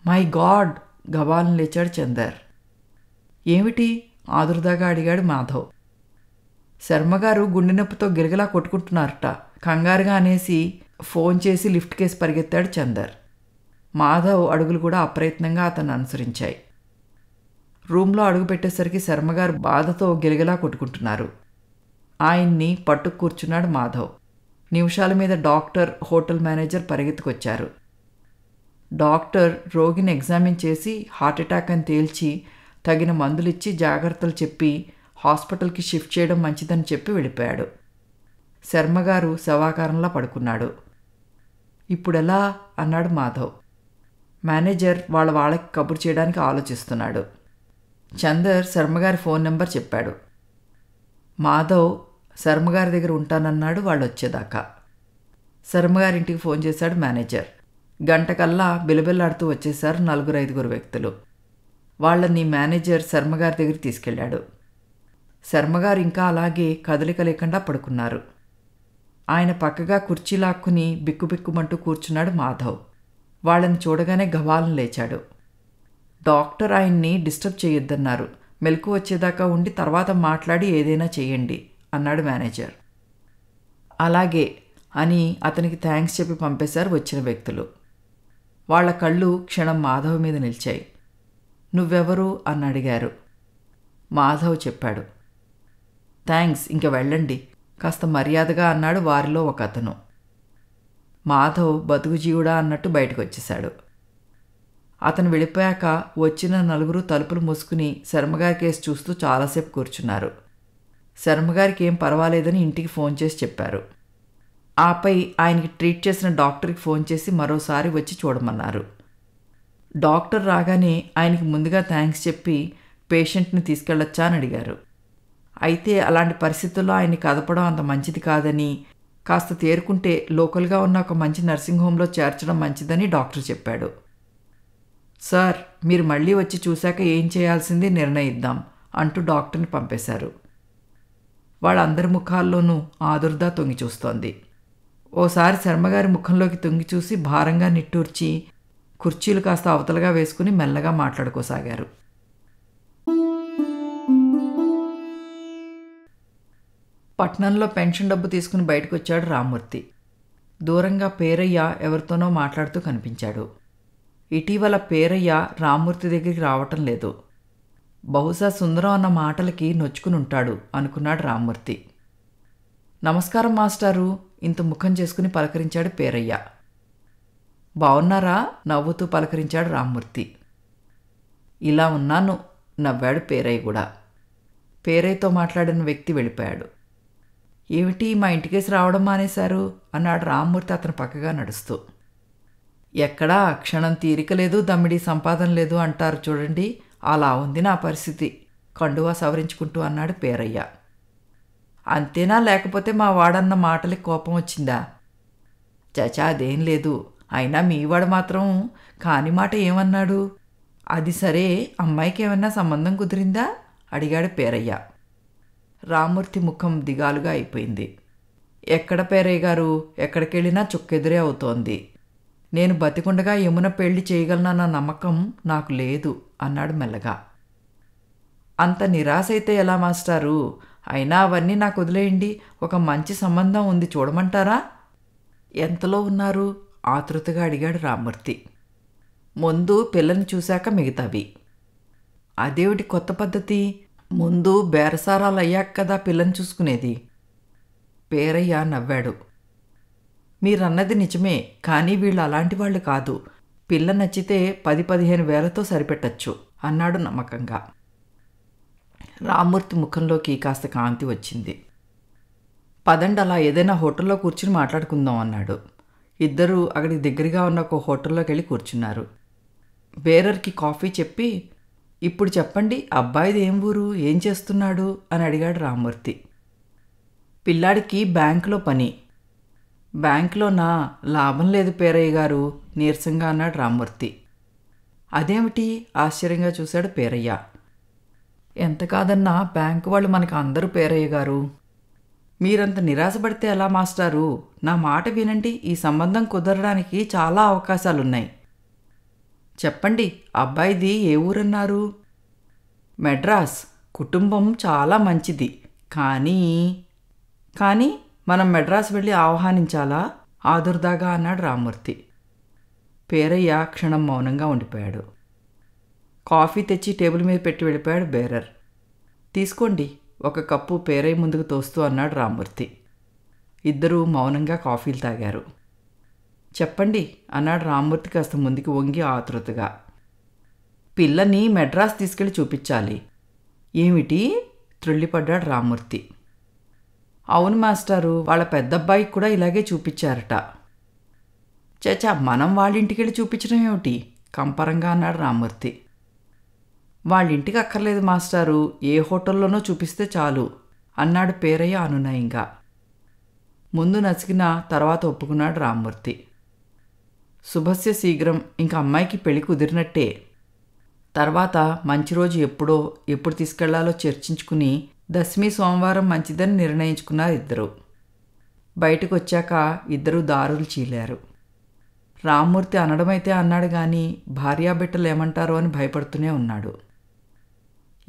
మై గాడ్ గవాలను లేచాడు చందర్ ఏమిటి ఆదురుదాగా అడిగాడు మాధవ్ శర్మగారు గుండె నొప్పితో గిరగలా కొట్టుకుంటున్నారట కంగారుగా అనేసి ఫోన్ చేసి లిఫ్ట్ కేసి పరిగెత్తాడు చందర్ మాధవ్ అడుగులు కూడా అప్రయత్నంగా అతను అనుసరించాయి రూమ్లో అడుగుపెట్టేసరికి శర్మగారు బాధతో గిలగిలా కొట్టుకుంటున్నారు ఆయన్ని పట్టు కూర్చున్నాడు మాధవ్ నిమిషాల మీద డాక్టర్ హోటల్ మేనేజర్ పరిగెత్తుకొచ్చారు డాక్టర్ రోగిని ఎగ్జామిన్ చేసి హార్ట్అటాక్ అని తేల్చి తగిన మందులిచ్చి జాగ్రత్తలు చెప్పి హాస్పిటల్కి షిఫ్ట్ చేయడం మంచిదని చెప్పి వెళ్ళిపోయాడు శర్మగారు శవాకారంలా పడుకున్నాడు ఇప్పుడెలా అన్నాడు మాధవ్ మేనేజర్ వాళ్ళ వాళ్ళకి కబురు చేయడానికి ఆలోచిస్తున్నాడు చందర్ శర్మగారి ఫోన్ నెంబర్ చెప్పాడు మాధవ్ శర్మగారి దగ్గర ఉంటానన్నాడు వాళ్ళు వచ్చేదాకా శర్మగారింటికి ఫోన్ చేశాడు మేనేజర్ గంటకల్లా బిలబిల్లాడుతూ వచ్చేశారు నలుగురు ఐదుగురు వ్యక్తులు వాళ్ళని మేనేజర్ శర్మగారి దగ్గర తీసుకెళ్లాడు శర్మగారు ఇంకా అలాగే కదలిక లేకుండా పడుకున్నారు ఆయన పక్కగా కుర్చీ లాక్కుని బిక్కుబిక్కుమంటూ కూర్చున్నాడు మాధవ్ వాళ్ళని చూడగానే గవాలను లేచాడు డాక్టర్ ఆయన్ని డిస్టర్బ్ చేయొద్దన్నారు మెలకు వచ్చేదాకా ఉండి తర్వాత మాట్లాడి ఏదైనా చేయండి అన్నాడు మేనేజర్ అలాగే అని అతనికి థ్యాంక్స్ చెప్పి పంపేశారు వచ్చిన వ్యక్తులు వాళ్ల కళ్ళు క్షణం మాధవ్ మీద నిలిచాయి నువ్వెవరు అని అడిగారు మాధవ్ చెప్పాడు థ్యాంక్స్ ఇంక వెళ్ళండి కాస్త మర్యాదగా అన్నాడు వారిలో ఒక అతను మాధవ్ బతుకుజీవుడా అన్నట్టు బయటకు వచ్చేశాడు అతను వెళ్ళిపోయాక వచ్చిన నలుగురు తలుపులు మూసుకుని శర్మగారి కేసు చూస్తూ చాలాసేపు కూర్చున్నారు శర్మగారికి ఏం పర్వాలేదని ఇంటికి ఫోన్ చేసి చెప్పారు ఆపై ఆయనకి ట్రీట్ చేసిన డాక్టర్కి ఫోన్ చేసి మరోసారి వచ్చి చూడమన్నారు డాక్టర్ రాగానే ఆయనకి ముందుగా థ్యాంక్స్ చెప్పి పేషెంట్ని తీసుకెళ్ళొచ్చా అని అడిగారు అయితే అలాంటి పరిస్థితుల్లో ఆయన్ని కదపడం అంత మంచిది కాదని కాస్త తేరుకుంటే లోకల్గా ఉన్న ఒక మంచి నర్సింగ్ హోమ్లో చేర్చడం మంచిదని డాక్టర్ చెప్పాడు సార్ మీరు మళ్ళీ వచ్చి చూశాక ఏం చేయాల్సింది నిర్ణయిద్దాం అంటూ డాక్టర్ని పంపేశారు వాళ్ళందరి ముఖాల్లోనూ ఆదుర్దా తొంగి చూస్తోంది ఓసారి శర్మగారి ముఖంలోకి తొంగి చూసి భారంగా నిట్టూర్చి కుర్చీలు కాస్త అవతలగా వేసుకుని మెల్లగా మాట్లాడుకోసాగారు పట్నంలో పెన్షన్ డబ్బు తీసుకుని బయటకు వచ్చాడు రామ్మూర్తి దూరంగా పేరయ్య ఎవరితోనో మాట్లాడుతూ కనిపించాడు ఇటీవల పేరయ్య రామ్మూర్తి దగ్గరికి రావటం లేదు బహుశా సుందరం అన్న మాటలకి నొచ్చుకునుంటాడు అనుకున్నాడు రామ్మూర్తి నమస్కారం మాస్టారు ఇంత ముఖం చేసుకుని పలకరించాడు పేరయ్య బావున్నారా నవ్వుతూ పలకరించాడు రామ్మూర్తి ఇలా ఉన్నాను నవ్వాడు పేరయ్య కూడా పేరయ్యతో మాట్లాడిన వ్యక్తి వెళ్ళిపోయాడు ఏమిటి మా ఇంటికేసి రావడం మానేశారు అన్నాడు రామ్మూర్తి అతని పక్కగా నడుస్తూ ఎక్కడా క్షణం తీరిక లేదు దమ్మిడి సంపాదన లేదు అంటారు చూడండి అలా ఉంది నా పరిస్థితి కండువా సవరించుకుంటూ అన్నాడు పేరయ్య అంతేనా లేకపోతే మా వాడన్న మాటలకి కోపం వచ్చిందా చచా అదేం లేదు అయినా మీవాడు మాత్రం కాని మాట ఏమన్నాడు అది సరే అమ్మాయికి ఏమన్నా సంబంధం కుదిరిందా అడిగాడు పేరయ్య రామూర్తి ముఖం దిగాలుగా అయిపోయింది ఎక్కడ పేరయ్య గారు ఎక్కడికెళ్ళినా చుక్కెదురే అవుతోంది నేను బతికుండగా యమున పెళ్లి చేయగలనన్న నమ్మకం నాకు లేదు అన్నాడు మెల్లగా అంత నిరాశ అయితే ఎలా మాస్టారు అయినా అవన్నీ నాకు వదిలేయండి ఒక మంచి సంబంధం ఉంది చూడమంటారా ఎంతలో ఉన్నారు ఆతృతగా అడిగాడు రామ్మూర్తి ముందు పిల్లని చూశాక మిగతావి అదేవిటి కొత్త పద్ధతి ముందు బేరసారాలు అయ్యాక కదా పిల్లని చూసుకునేది పేరయ్య నవ్వాడు మీరన్నది నిజమే కానీ వీళ్ళు అలాంటి వాళ్ళు కాదు పిల్ల నచ్చితే పది పదిహేను వేలతో సరిపెట్టచ్చు అన్నాడు నమ్మకంగా రామ్మూర్తి ముఖంలోకి కాస్త కాంతి వచ్చింది పదండి అలా ఏదైనా హోటల్లో కూర్చుని మాట్లాడుకుందాం అన్నాడు ఇద్దరూ అక్కడికి దగ్గరగా ఉన్న ఒక హోటల్లోకి వెళ్ళి కూర్చున్నారు బేరర్కి కాఫీ చెప్పి ఇప్పుడు చెప్పండి అబ్బాయిది ఏం ఊరు ఏం చేస్తున్నాడు అని అడిగాడు రామ్మూర్తి పిల్లాడికి బ్యాంకులో పని బ్యాంకులోనా లాభం లేదు పేరయ్య గారు నీరసంగా అన్నాడు రామ్మూర్తి అదేమిటి ఆశ్చర్యంగా చూశాడు పేరయ్య ఎంత కాదన్నా బ్యాంకు వాళ్ళు మనకు అందరూ పేరయ్య గారు మీరంత నిరాశపడితే ఎలా మాస్టారు నా మాట వినండి ఈ సంబంధం కుదరడానికి చాలా అవకాశాలున్నాయి చెప్పండి అబ్బాయిది ఏ ఊరన్నారు మెడ్రాస్ కుటుంబం చాలా మంచిది కానీ కానీ మనం మెడ్రాస్ వెళ్ళి ఆహ్వానించాలా ఆదుర్దాగా అన్నాడు రామూర్తి పేరయ్య క్షణం మౌనంగా ఉండిపోయాడు కాఫీ తెచ్చి టేబుల్ మీద పెట్టి వెళ్ళిపోయాడు బేరర్ తీసుకోండి ఒక కప్పు పేరయ్య ముందుకు తోస్తూ అన్నాడు రామూర్తి ఇద్దరూ మౌనంగా కాఫీలు తాగారు చెప్పండి అన్నాడు రామ్మూర్తి కాస్త ముందుకు వంగి ఆతృతగా పిల్లని మెడ్రాస్ తీసుకెళ్లి చూపించాలి ఏమిటి త్రుళ్ళిపడ్డాడు రామ్మూర్తి అవును మాస్టారు వాళ్ళ పెద్దబ్బాయికి కూడా ఇలాగే చూపించారట చచా మనం వాళ్ళింటికెళ్ళి వెళ్ళి చూపించడం ఏమిటి కంపరంగా అన్నాడు రామ్మూర్తి వాళ్ళింటికి అక్కర్లేదు మాస్టారు ఏ హోటల్లోనో చూపిస్తే చాలు అన్నాడు పేరయ్య అనునయంగా ముందు నసిగిన తర్వాత ఒప్పుకున్నాడు రామ్మూర్తి శుభస్య శీఘ్రం ఇంక అమ్మాయికి పెళ్లి కుదిరినట్టే తర్వాత మంచి రోజు ఎప్పుడో ఎప్పుడు తీసుకెళ్లాలో చర్చించుకుని దశమి సోమవారం మంచిదని నిర్ణయించుకున్నారు ఇద్దరు బయటకు వచ్చాక ఇద్దరు దారులు చీలారు రామ్మూర్తి అనడమైతే అన్నాడు కానీ భార్యాబిడ్డలు ఏమంటారు అని భయపడుతూనే ఉన్నాడు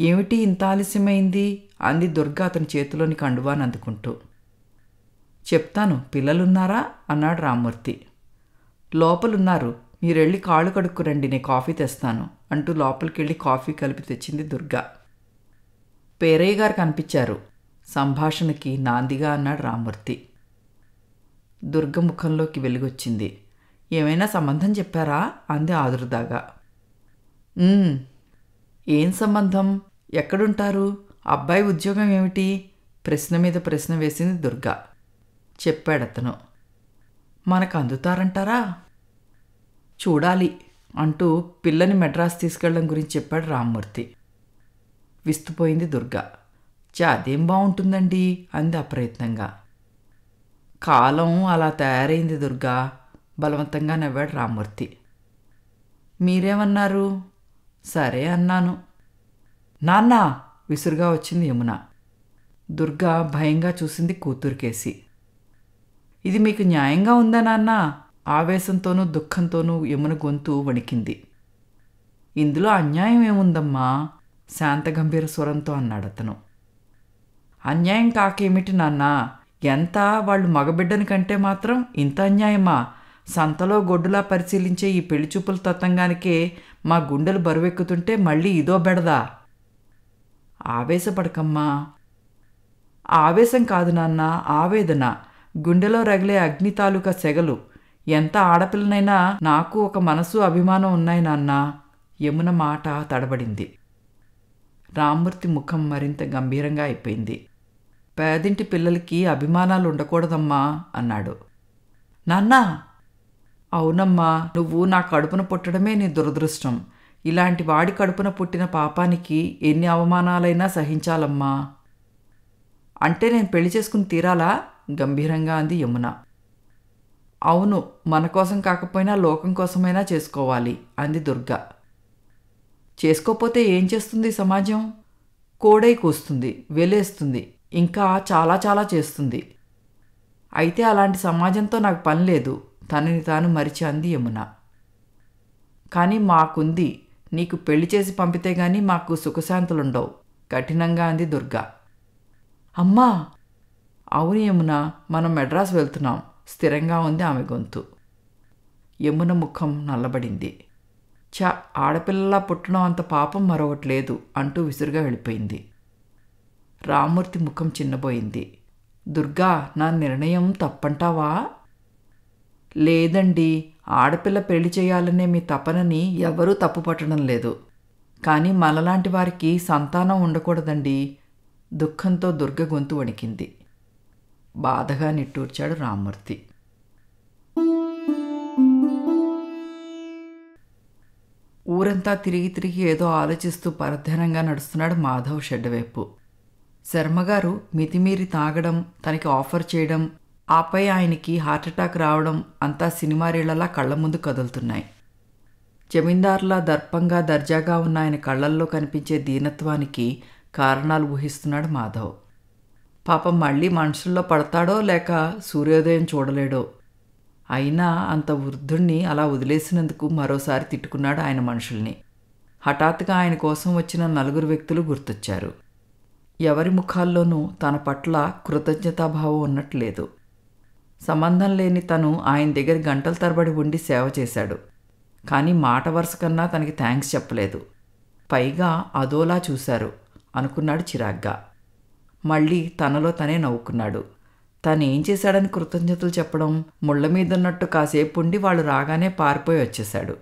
ఏమిటి ఇంత ఆలస్యమైంది అంది దుర్గ అతని చేతిలోని కండువాని అందుకుంటూ చెప్తాను పిల్లలున్నారా అన్నాడు రామ్మూర్తి లోపలున్నారు మీరెళ్ళి కాళ్ళు కడుక్కురండి నేను కాఫీ తెస్తాను అంటూ లోపలికి వెళ్ళి కాఫీ కలిపి తెచ్చింది దుర్గా పేరయ్య గారు కనిపించారు సంభాషణకి నాందిగా అన్నాడు రామూర్తి దుర్గ ముఖంలోకి వెలుగొచ్చింది ఏమైనా సంబంధం చెప్పారా అంది ఆదురుదాగా ఏం సంబంధం ఎక్కడుంటారు అబ్బాయి ఉద్యోగం ఏమిటి ప్రశ్న మీద ప్రశ్న వేసింది దుర్గా చెప్పాడతను మనకు అందుతారంటారా చూడాలి అంటూ పిల్లని మెడ్రాస్ తీసుకెళ్ళడం గురించి చెప్పాడు రామ్మూర్తి విస్తుపోయింది దుర్గ చా అదేం బాగుంటుందండి అంది అప్రయత్నంగా కాలం అలా తయారైంది దుర్గా బలవంతంగా నవ్వాడు రామ్మూర్తి మీరేమన్నారు సరే అన్నాను నాన్న విసురుగా వచ్చింది యమున దుర్గా భయంగా చూసింది కూతురికేసి ఇది మీకు న్యాయంగా ఉందా నాన్న ఆవేశంతోనూ దుఃఖంతోనూ యమున గొంతు వణికింది ఇందులో అన్యాయం ఏముందమ్మా శాంతగంభీర స్వరంతో అన్నాడు అతను అన్యాయం కాకేమిటి నాన్న ఎంత వాళ్ళు మగబిడ్డని కంటే మాత్రం ఇంత అన్యాయమా సంతలో గొడ్డులా పరిశీలించే ఈ పెళ్లి చూపుల తత్వంగానికే మా గుండెలు బరువెక్కుతుంటే మళ్ళీ ఇదో బెడదా ఆవేశపడకమ్మా ఆవేశం కాదు నాన్న ఆవేదన గుండెలో రగిలే అగ్ని తాలూకా సెగలు ఎంత ఆడపిల్లనైనా నాకు ఒక మనసు అభిమానం ఉన్నాయి నాన్న యమున మాట తడబడింది రామ్మూర్తి ముఖం మరింత గంభీరంగా అయిపోయింది పేదింటి పిల్లలకి అభిమానాలు ఉండకూడదమ్మా అన్నాడు నాన్నా అవునమ్మా నువ్వు నా కడుపున పుట్టడమే నీ దురదృష్టం ఇలాంటి వాడి కడుపున పుట్టిన పాపానికి ఎన్ని అవమానాలైనా సహించాలమ్మా అంటే నేను పెళ్లి చేసుకుని తీరాలా గంభీరంగా అంది యమున అవును మన కోసం కాకపోయినా లోకం కోసమైనా చేసుకోవాలి అంది దుర్గా చేసుకోపోతే ఏం చేస్తుంది సమాజం కోడై కూస్తుంది వెలేస్తుంది ఇంకా చాలా చాలా చేస్తుంది అయితే అలాంటి సమాజంతో నాకు పని లేదు తనని తాను మరిచి అంది యమున కానీ మాకుంది నీకు పెళ్లి చేసి పంపితే గాని మాకు సుఖశాంతులుండవు కఠినంగా అంది దుర్గా అమ్మా అవును యమున మనం మెడ్రాస్ వెళ్తున్నాం స్థిరంగా ఉంది ఆమె గొంతు యమున ముఖం నల్లబడింది చా ఆడపిల్లలా పుట్టడం అంత పాపం మరొకటి లేదు అంటూ విసురుగా వెళ్ళిపోయింది రామ్మూర్తి ముఖం చిన్నబోయింది దుర్గా నా నిర్ణయం తప్పంటావా లేదండి ఆడపిల్ల పెళ్లి చేయాలనే మీ తపనని ఎవరూ తప్పుపట్టడం లేదు కానీ మనలాంటి వారికి సంతానం ఉండకూడదండి దుఃఖంతో దుర్గ గొంతు వణికింది బాధగా నిట్టూర్చాడు రామ్మూర్తి ఊరంతా తిరిగి తిరిగి ఏదో ఆలోచిస్తూ పరధ్యానంగా నడుస్తున్నాడు మాధవ్ షెడ్ వైపు శర్మగారు మితిమీరి తాగడం తనకి ఆఫర్ చేయడం ఆపై ఆయనకి హార్ట్అటాక్ రావడం అంతా సినిమా రీళ్లలా కళ్ళ ముందు కదులుతున్నాయి జమీందారులా దర్పంగా దర్జాగా ఉన్న ఆయన కళ్ళల్లో కనిపించే దీనత్వానికి కారణాలు ఊహిస్తున్నాడు మాధవ్ పాపం మళ్ళీ మనుషుల్లో పడతాడో లేక సూర్యోదయం చూడలేడో అయినా అంత వృద్ధుణ్ణి అలా వదిలేసినందుకు మరోసారి తిట్టుకున్నాడు ఆయన మనుషుల్ని హఠాత్తుగా ఆయన కోసం వచ్చిన నలుగురు వ్యక్తులు గుర్తొచ్చారు ఎవరి ముఖాల్లోనూ తన పట్ల కృతజ్ఞతాభావం ఉన్నట్లేదు సంబంధం లేని తను ఆయన దగ్గర గంటల తరబడి ఉండి సేవ చేశాడు కానీ మాట వరుస కన్నా తనకి థ్యాంక్స్ చెప్పలేదు పైగా అదోలా చూశారు అనుకున్నాడు చిరాగ్గా మళ్ళీ తనలో తనే నవ్వుకున్నాడు తాను ఏం చేశాడని కృతజ్ఞతలు చెప్పడం ముళ్ళ మీదున్నట్టు కాసేపు ఉండి వాళ్ళు రాగానే పారిపోయి వచ్చేశాడు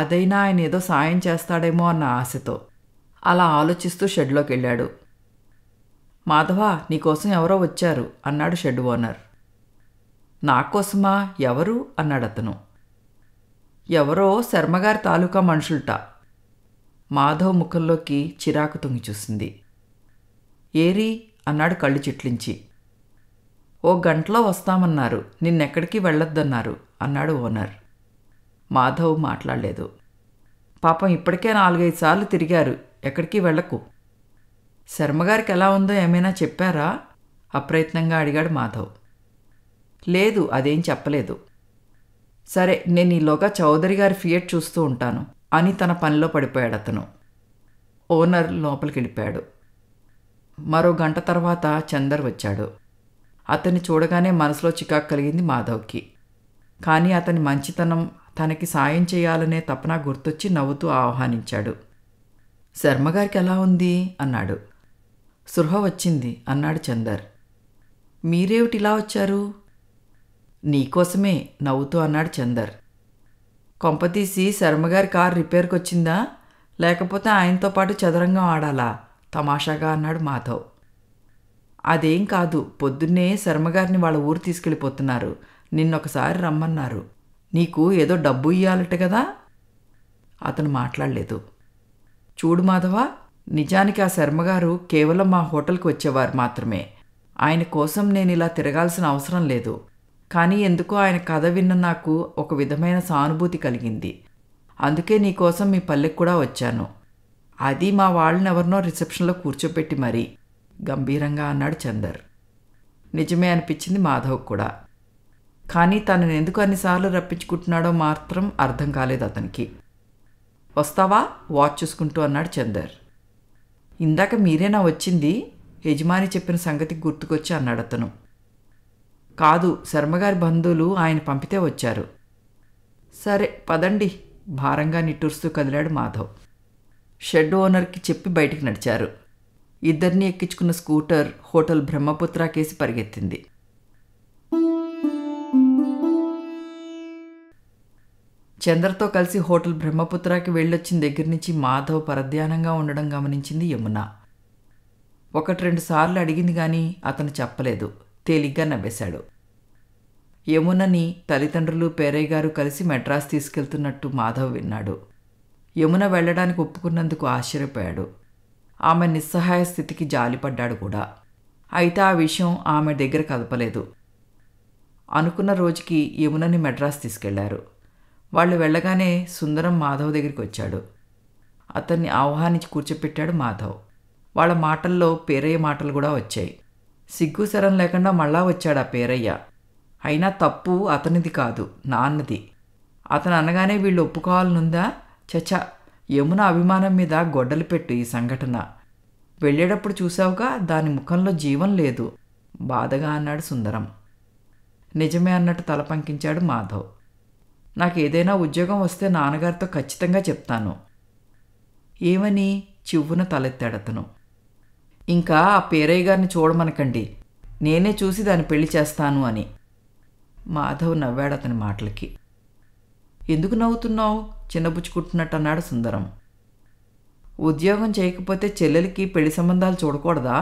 అదైనా ఆయన ఏదో సాయం చేస్తాడేమో అన్న ఆశతో అలా ఆలోచిస్తూ షెడ్లోకి వెళ్ళాడు మాధవ నీకోసం ఎవరో వచ్చారు అన్నాడు షెడ్ ఓనర్ నాకోసమా ఎవరు అన్నాడు అతను ఎవరో శర్మగారి తాలూకా మనుషులట మాధవ్ ముఖంలోకి చిరాకు తొంగి చూసింది ఏరి అన్నాడు కళ్ళు చిట్లించి ఓ గంటలో వస్తామన్నారు నిన్నెక్కడికి వెళ్ళొద్దన్నారు అన్నాడు ఓనర్ మాధవ్ మాట్లాడలేదు పాపం ఇప్పటికే నాలుగైదు సార్లు తిరిగారు ఎక్కడికి వెళ్ళకు శర్మగారికి ఎలా ఉందో ఏమైనా చెప్పారా అప్రయత్నంగా అడిగాడు మాధవ్ లేదు అదేం చెప్పలేదు సరే నేను ఈలోగా చౌదరి గారి ఫియట్ చూస్తూ ఉంటాను అని తన పనిలో పడిపోయాడు అతను ఓనర్ లోపలికి వెళ్ళిపోయాడు మరో గంట తర్వాత చందర్ వచ్చాడు అతన్ని చూడగానే మనసులో చికాకు కలిగింది మాధవ్కి కానీ అతని మంచితనం తనకి సాయం చేయాలనే తపన గుర్తొచ్చి నవ్వుతూ ఆహ్వానించాడు శర్మగారికి ఎలా ఉంది అన్నాడు సృహ వచ్చింది అన్నాడు చందర్ మీరేమిటి ఇలా వచ్చారు నీకోసమే నవ్వుతూ అన్నాడు చందర్ కొంపతీసి శర్మగారి కారు రిపేర్కి వచ్చిందా లేకపోతే ఆయనతో పాటు చదరంగం ఆడాలా తమాషాగా అన్నాడు మాధవ్ అదేం కాదు పొద్దున్నే శర్మగారిని వాళ్ళ ఊరు తీసుకెళ్ళిపోతున్నారు నిన్నొకసారి రమ్మన్నారు నీకు ఏదో డబ్బు ఇయ్యాలట కదా అతను మాట్లాడలేదు చూడు మాధవ నిజానికి ఆ శర్మగారు కేవలం మా హోటల్కి వచ్చేవారు మాత్రమే ఆయన కోసం నేను ఇలా తిరగాల్సిన అవసరం లేదు కానీ ఎందుకో ఆయన కథ విన్న నాకు ఒక విధమైన సానుభూతి కలిగింది అందుకే నీకోసం మీ పల్లెకి కూడా వచ్చాను అది మా వాళ్ళనెవరినో రిసెప్షన్లో కూర్చోపెట్టి మరీ గంభీరంగా అన్నాడు చందర్ నిజమే అనిపించింది మాధవ్ కూడా కానీ తనను ఎందుకు అన్నిసార్లు రప్పించుకుంటున్నాడో మాత్రం అర్థం కాలేదు అతనికి వస్తావా వాచ్ చూసుకుంటూ అన్నాడు చందర్ ఇందాక మీరేనా వచ్చింది యజమాని చెప్పిన సంగతి గుర్తుకొచ్చి అన్నాడు అతను కాదు శర్మగారి బంధువులు ఆయన పంపితే వచ్చారు సరే పదండి భారంగా నిట్టూరుస్తూ కదిలాడు మాధవ్ షెడ్ ఓనర్కి చెప్పి బయటికి నడిచారు ఇద్దరిని ఎక్కించుకున్న స్కూటర్ హోటల్ బ్రహ్మపుత్ర కేసి పరిగెత్తింది చంద్రతో కలిసి హోటల్ బ్రహ్మపుత్రాకి వెళ్ళొచ్చిన దగ్గర నుంచి మాధవ్ పరధ్యానంగా ఉండడం గమనించింది యమున ఒకటి రెండు సార్లు అడిగింది కానీ అతను చెప్పలేదు తేలిగ్గా నవ్వేశాడు యమునని తల్లిదండ్రులు పేరయ్య గారు కలిసి మెడ్రాస్ తీసుకెళ్తున్నట్టు మాధవ్ విన్నాడు యమున వెళ్ళడానికి ఒప్పుకున్నందుకు ఆశ్చర్యపోయాడు ఆమె నిస్సహాయ స్థితికి జాలిపడ్డాడు కూడా అయితే ఆ విషయం ఆమె దగ్గర కదపలేదు అనుకున్న రోజుకి యమునని మెడ్రాస్ తీసుకెళ్లారు వాళ్ళు వెళ్ళగానే సుందరం మాధవ్ దగ్గరికి వచ్చాడు అతన్ని ఆహ్వానించి కూర్చోపెట్టాడు మాధవ్ వాళ్ళ మాటల్లో పేరయ్య మాటలు కూడా వచ్చాయి సిగ్గు శరం లేకుండా మళ్ళా వచ్చాడు ఆ పేరయ్య అయినా తప్పు అతనిది కాదు నాన్నది అతను అనగానే వీళ్ళు ఒప్పుకోవాలనుందా చచా యమున అభిమానం మీద గొడ్డలు పెట్టు ఈ సంఘటన వెళ్ళేటప్పుడు చూశావుగా దాని ముఖంలో జీవం లేదు బాధగా అన్నాడు సుందరం నిజమే అన్నట్టు తల పంకించాడు మాధవ్ నాకు ఏదైనా ఉద్యోగం వస్తే నాన్నగారితో ఖచ్చితంగా చెప్తాను ఏమని చివ్వున తలెత్తాడు అతను ఇంకా ఆ పేరయ్య గారిని చూడమనకండి నేనే చూసి దాన్ని పెళ్లి చేస్తాను అని మాధవ్ నవ్వాడు అతని మాటలకి ఎందుకు నవ్వుతున్నావు చిన్నబుచ్చుకుంటున్నట్టు అన్నాడు సుందరం ఉద్యోగం చేయకపోతే చెల్లెలకి పెళ్లి సంబంధాలు చూడకూడదా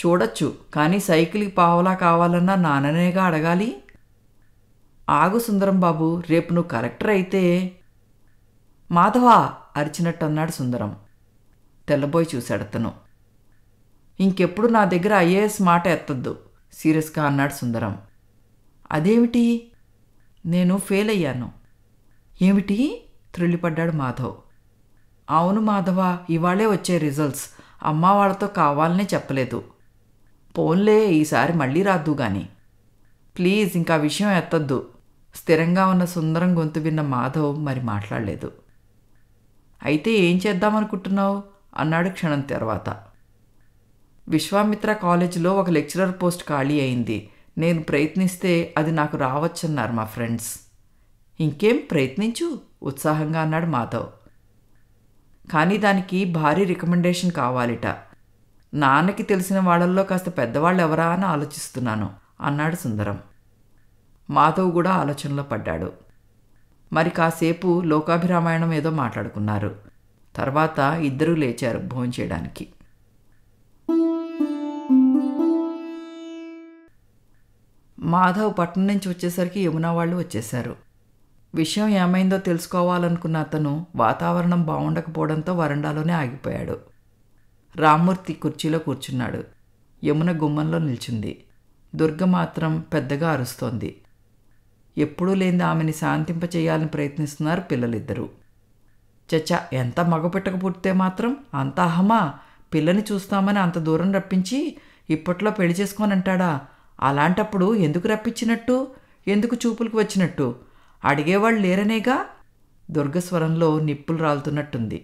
చూడొచ్చు కానీ సైకిల్కి పావలా కావాలన్నా నాన్ననేగా అడగాలి ఆగు సుందరం బాబు రేపు నువ్వు కలెక్టర్ అయితే మాధవా అరిచినట్టు అన్నాడు సుందరం తెల్లబోయి చూశాడు అతను ఇంకెప్పుడు నా దగ్గర ఐఏఎస్ మాట ఎత్తద్దు సీరియస్గా అన్నాడు సుందరం అదేమిటి నేను ఫెయిల్ అయ్యాను ఏమిటి త్రుళ్ళిపడ్డాడు మాధవ్ అవును మాధవ ఇవాళే వచ్చే రిజల్ట్స్ అమ్మ వాళ్ళతో కావాలనే చెప్పలేదు పోన్లే ఈసారి మళ్ళీ రాద్దు గాని ప్లీజ్ ఇంకా విషయం ఎత్తద్దు స్థిరంగా ఉన్న సుందరం గొంతు విన్న మాధవ్ మరి మాట్లాడలేదు అయితే ఏం చేద్దామనుకుంటున్నావు అన్నాడు క్షణం తర్వాత విశ్వామిత్ర కాలేజీలో ఒక లెక్చరర్ పోస్ట్ ఖాళీ అయింది నేను ప్రయత్నిస్తే అది నాకు రావచ్చన్నారు మా ఫ్రెండ్స్ ఇంకేం ప్రయత్నించు ఉత్సాహంగా అన్నాడు మాధవ్ కానీ దానికి భారీ రికమెండేషన్ కావాలిట నాన్నకి తెలిసిన వాళ్ళల్లో కాస్త పెద్దవాళ్ళు ఎవరా అని ఆలోచిస్తున్నాను అన్నాడు సుందరం మాధవ్ కూడా ఆలోచనలో పడ్డాడు మరి కాసేపు లోకాభిరామాయణం ఏదో మాట్లాడుకున్నారు తర్వాత ఇద్దరూ లేచారు చేయడానికి మాధవ్ పట్నం నుంచి వచ్చేసరికి యమున వాళ్ళు వచ్చేశారు విషయం ఏమైందో తెలుసుకోవాలనుకున్న అతను వాతావరణం బాగుండకపోవడంతో వరండాలోనే ఆగిపోయాడు రామ్మూర్తి కుర్చీలో కూర్చున్నాడు యమున గుమ్మంలో నిల్చుంది దుర్గ మాత్రం పెద్దగా అరుస్తోంది ఎప్పుడూ లేని ఆమెని శాంతింపచేయాలని ప్రయత్నిస్తున్నారు పిల్లలిద్దరూ చచ్చా ఎంత మగపెట్టక పుట్టితే మాత్రం అంత అహమా పిల్లని చూస్తామని అంత దూరం రప్పించి ఇప్పట్లో పెళ్లి చేసుకోనంటాడా అలాంటప్పుడు ఎందుకు రప్పించినట్టు ఎందుకు చూపులకు వచ్చినట్టు అడిగేవాళ్ళు లేరనేగా దుర్గస్వరంలో నిప్పులు రాలుతున్నట్టుంది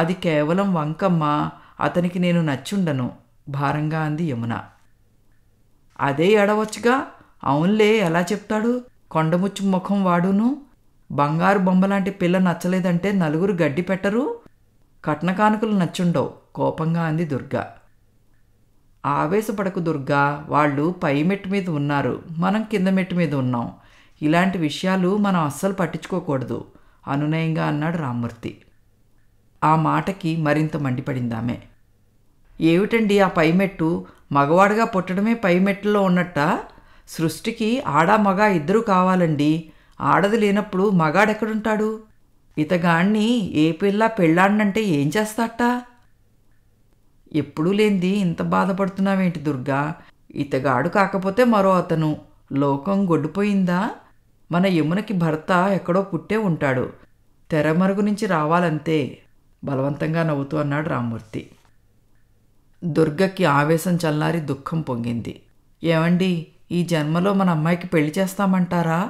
అది కేవలం వంకమ్మ అతనికి నేను నచ్చుండను భారంగా అంది యమున అదే ఎడవచ్చుగా అవునులే ఎలా చెప్తాడు కొండముచ్చు ముఖం వాడును బంగారు బొమ్మలాంటి పిల్ల నచ్చలేదంటే నలుగురు గడ్డి పెట్టరు కట్నకానుకలు నచ్చుండవు కోపంగా అంది దుర్గా ఆవేశపడకు దుర్గా వాళ్ళు పై మెట్టు మీద ఉన్నారు మనం కింద మెట్టు మీద ఉన్నాం ఇలాంటి విషయాలు మనం అస్సలు పట్టించుకోకూడదు అనునయంగా అన్నాడు రామ్మూర్తి ఆ మాటకి మరింత మండిపడిందామే ఏమిటండి ఆ పై మెట్టు మగవాడుగా పుట్టడమే పై మెట్టులో ఉన్నట్ట సృష్టికి ఆడా మగ ఇద్దరూ కావాలండి ఆడది లేనప్పుడు మగాడెక్కడుంటాడు ఇతగాణ్ణి ఏ పిల్ల పెళ్ళాడినంటే ఏం చేస్తాట ఎప్పుడూ లేనిది ఇంత బాధపడుతున్నావేంటి దుర్గా ఇతగాడు కాకపోతే మరో అతను లోకం గొడ్డుపోయిందా మన యమునకి భర్త ఎక్కడో పుట్టే ఉంటాడు తెరమరుగు నుంచి రావాలంతే బలవంతంగా నవ్వుతూ అన్నాడు రామ్మూర్తి దుర్గకి ఆవేశం చల్లారి దుఃఖం పొంగింది ఏమండి ఈ జన్మలో మన అమ్మాయికి పెళ్లి చేస్తామంటారా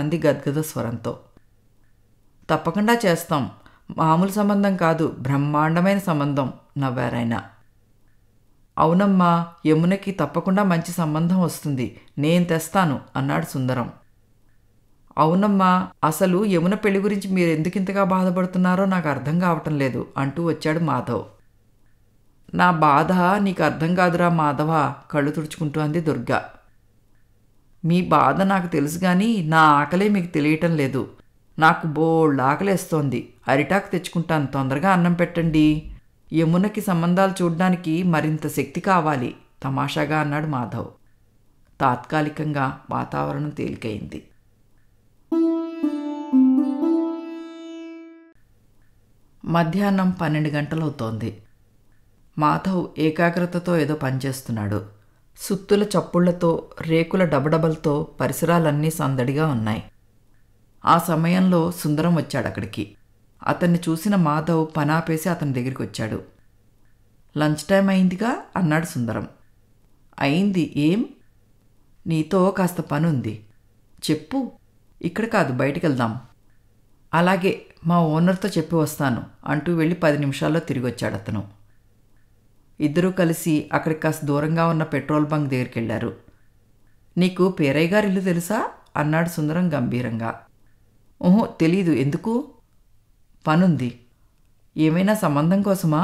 అంది గద్గద స్వరంతో తప్పకుండా చేస్తాం మామూలు సంబంధం కాదు బ్రహ్మాండమైన సంబంధం నవ్వారాయన అవునమ్మా యమునకి తప్పకుండా మంచి సంబంధం వస్తుంది నేను తెస్తాను అన్నాడు సుందరం అవునమ్మా అసలు యమున పెళ్లి గురించి మీరు ఎందుకింతగా బాధపడుతున్నారో నాకు అర్థం కావటం లేదు అంటూ వచ్చాడు మాధవ్ నా బాధ నీకు అర్థం కాదురా మాధవ కళ్ళు తుడుచుకుంటూ అంది దుర్గా మీ బాధ నాకు తెలుసు కానీ నా ఆకలే మీకు తెలియటం లేదు నాకు బోల్డ్ ఆకలేస్తోంది అరిటాకు తెచ్చుకుంటాను తొందరగా అన్నం పెట్టండి యమునకి సంబంధాలు చూడ్డానికి మరింత శక్తి కావాలి తమాషాగా అన్నాడు మాధవ్ తాత్కాలికంగా వాతావరణం తేలికైంది మధ్యాహ్నం పన్నెండు గంటలవుతోంది మాధవ్ ఏకాగ్రతతో ఏదో పనిచేస్తున్నాడు సుత్తుల చప్పుళ్లతో రేకుల డబడబలతో పరిసరాలన్నీ సందడిగా ఉన్నాయి ఆ సమయంలో సుందరం వచ్చాడు అక్కడికి అతన్ని చూసిన మాధవ్ పనాపేసి అతని దగ్గరికి వచ్చాడు లంచ్ టైం అయిందిగా అన్నాడు సుందరం అయింది ఏం నీతో కాస్త పని ఉంది చెప్పు ఇక్కడ కాదు బయటికి వెళ్దాం అలాగే మా ఓనర్తో చెప్పి వస్తాను అంటూ వెళ్ళి పది నిమిషాల్లో తిరిగి వచ్చాడు అతను ఇద్దరూ కలిసి అక్కడికి కాస్త దూరంగా ఉన్న పెట్రోల్ బంక్ దగ్గరికి వెళ్ళారు నీకు పేరయ్య గారి ఇల్లు తెలుసా అన్నాడు సుందరం గంభీరంగా ఓహో తెలీదు ఎందుకు పనుంది ఏమైనా సంబంధం కోసమా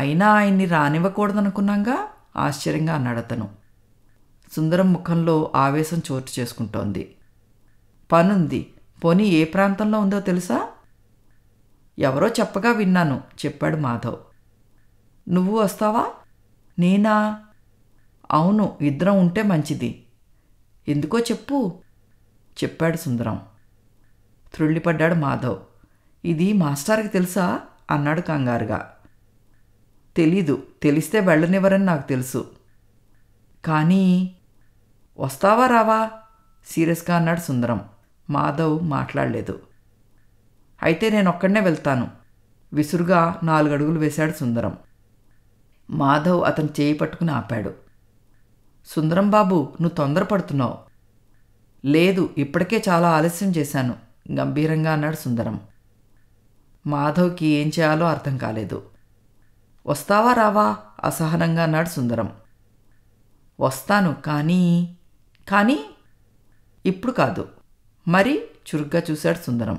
అయినా ఆయన్ని రానివ్వకూడదనుకున్నాగా ఆశ్చర్యంగా అన్నాడతను సుందరం ముఖంలో ఆవేశం చోటు చేసుకుంటోంది పనుంది పొని ఏ ప్రాంతంలో ఉందో తెలుసా ఎవరో చెప్పగా విన్నాను చెప్పాడు మాధవ్ నువ్వు వస్తావా నేనా అవును ఇద్దరం ఉంటే మంచిది ఎందుకో చెప్పు చెప్పాడు సుందరం త్రుళ్ళిపడ్డాడు మాధవ్ ఇది మాస్టార్కి తెలుసా అన్నాడు కంగారుగా తెలీదు తెలిస్తే వెళ్ళనివ్వరని నాకు తెలుసు కానీ వస్తావా రావా సీరియస్గా అన్నాడు సుందరం మాధవ్ మాట్లాడలేదు అయితే నేను ఒక్కడనే వెళ్తాను విసురుగా నాలుగు అడుగులు వేశాడు సుందరం మాధవ్ అతను చేయి పట్టుకుని ఆపాడు సుందరం బాబు నువ్వు తొందరపడుతున్నావు లేదు ఇప్పటికే చాలా ఆలస్యం చేశాను గంభీరంగా అన్నాడు సుందరం మాధవ్కి ఏం చేయాలో అర్థం కాలేదు వస్తావా రావా అసహనంగా అన్నాడు సుందరం వస్తాను కానీ కానీ ఇప్పుడు కాదు మరి చురుగ్గా చూశాడు సుందరం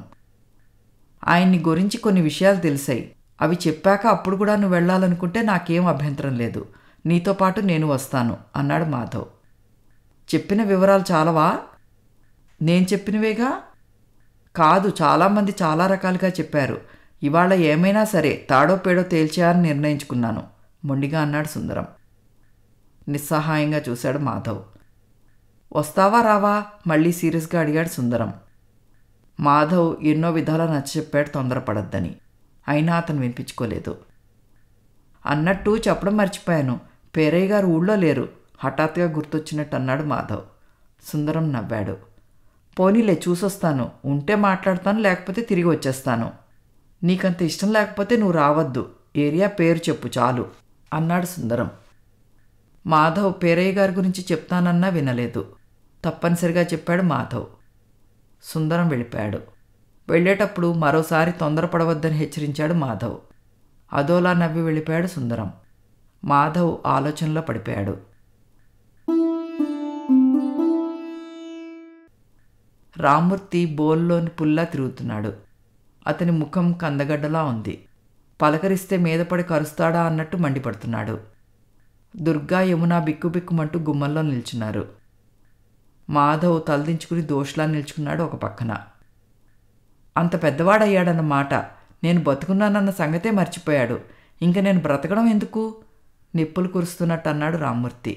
ఆయన్ని గురించి కొన్ని విషయాలు తెలిసాయి అవి చెప్పాక అప్పుడు కూడా నువ్వు వెళ్ళాలనుకుంటే నాకేం అభ్యంతరం లేదు నీతో పాటు నేను వస్తాను అన్నాడు మాధవ్ చెప్పిన వివరాలు చాలవా నేను చెప్పినవేగా కాదు చాలామంది చాలా రకాలుగా చెప్పారు ఇవాళ ఏమైనా సరే తాడో పేడో తేల్చేయాలని నిర్ణయించుకున్నాను మొండిగా అన్నాడు సుందరం నిస్సహాయంగా చూశాడు మాధవ్ వస్తావా రావా మళ్ళీ సీరియస్గా అడిగాడు సుందరం మాధవ్ ఎన్నో విధాలా నచ్చచెప్పాడు తొందరపడద్దని అయినా అతను వినిపించుకోలేదు అన్నట్టు చెప్పడం మర్చిపోయాను పేరయ్య గారు ఊళ్ళో లేరు హఠాత్తుగా గుర్తొచ్చినట్టు అన్నాడు మాధవ్ సుందరం నవ్వాడు పోనీలే చూసొస్తాను ఉంటే మాట్లాడతాను లేకపోతే తిరిగి వచ్చేస్తాను నీకంత ఇష్టం లేకపోతే నువ్వు రావద్దు ఏరియా పేరు చెప్పు చాలు అన్నాడు సుందరం మాధవ్ పేరయ్య గారి గురించి చెప్తానన్నా వినలేదు తప్పనిసరిగా చెప్పాడు మాధవ్ సుందరం వెళ్ళిపోయాడు వెళ్ళేటప్పుడు మరోసారి తొందరపడవద్దని హెచ్చరించాడు మాధవ్ అదోలా నవ్వి వెళ్ళిపోయాడు సుందరం మాధవ్ ఆలోచనలో పడిపోయాడు రామ్మూర్తి బోల్లోని పుల్లా తిరుగుతున్నాడు అతని ముఖం కందగడ్డలా ఉంది పలకరిస్తే మీదపడి కరుస్తాడా అన్నట్టు మండిపడుతున్నాడు దుర్గా యమున బిక్కుబిక్కుమంటూ గుమ్మల్లో నిల్చున్నారు మాధవ్ తలదించుకుని దోషలా నిల్చుకున్నాడు ఒక పక్కన అంత పెద్దవాడయ్యాడన్న మాట నేను బతుకున్నానన్న సంగతే మర్చిపోయాడు ఇంక నేను బ్రతకడం ఎందుకు నిప్పులు కురుస్తున్నట్టు అన్నాడు రామ్మూర్తి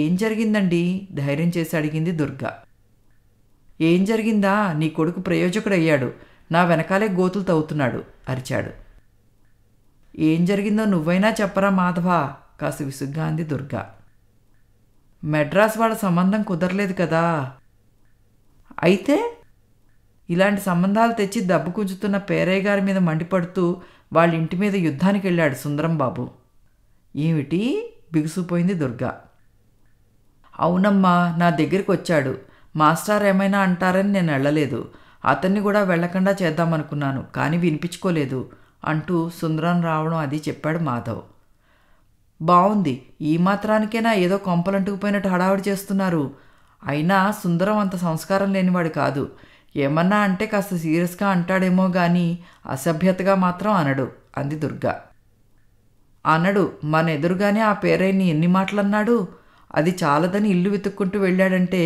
ఏం జరిగిందండి ధైర్యం చేసి అడిగింది దుర్గా ఏం జరిగిందా నీ కొడుకు ప్రయోజకుడయ్యాడు నా వెనకాలే గోతులు తవ్వుతున్నాడు అరిచాడు ఏం జరిగిందో నువ్వైనా చెప్పరా మాధవా కాసు విసుగ్గా అంది దుర్గా మెడ్రాస్ వాళ్ళ సంబంధం కుదరలేదు కదా అయితే ఇలాంటి సంబంధాలు తెచ్చి దెబ్బ కుంచుతున్న పేరయ్య గారి మీద మండిపడుతూ వాళ్ళ ఇంటి మీద యుద్ధానికి వెళ్ళాడు సుందరం బాబు ఏమిటి బిగుసిపోయింది దుర్గా అవునమ్మా నా దగ్గరికి వచ్చాడు మాస్టార్ ఏమైనా అంటారని నేను వెళ్ళలేదు అతన్ని కూడా వెళ్లకుండా చేద్దామనుకున్నాను కానీ వినిపించుకోలేదు అంటూ సుందరం రావడం అది చెప్పాడు మాధవ్ బాగుంది ఈ నా ఏదో కొంపలంటుకుపోయినట్టు హడావిడి చేస్తున్నారు అయినా సుందరం అంత సంస్కారం లేనివాడు కాదు ఏమన్నా అంటే కాస్త సీరియస్గా అంటాడేమో కానీ అసభ్యతగా మాత్రం అనడు అంది దుర్గా అనడు మన ఎదురుగానే ఆ పేరైని ఎన్ని మాటలన్నాడు అది చాలదని ఇల్లు వెతుక్కుంటూ వెళ్ళాడంటే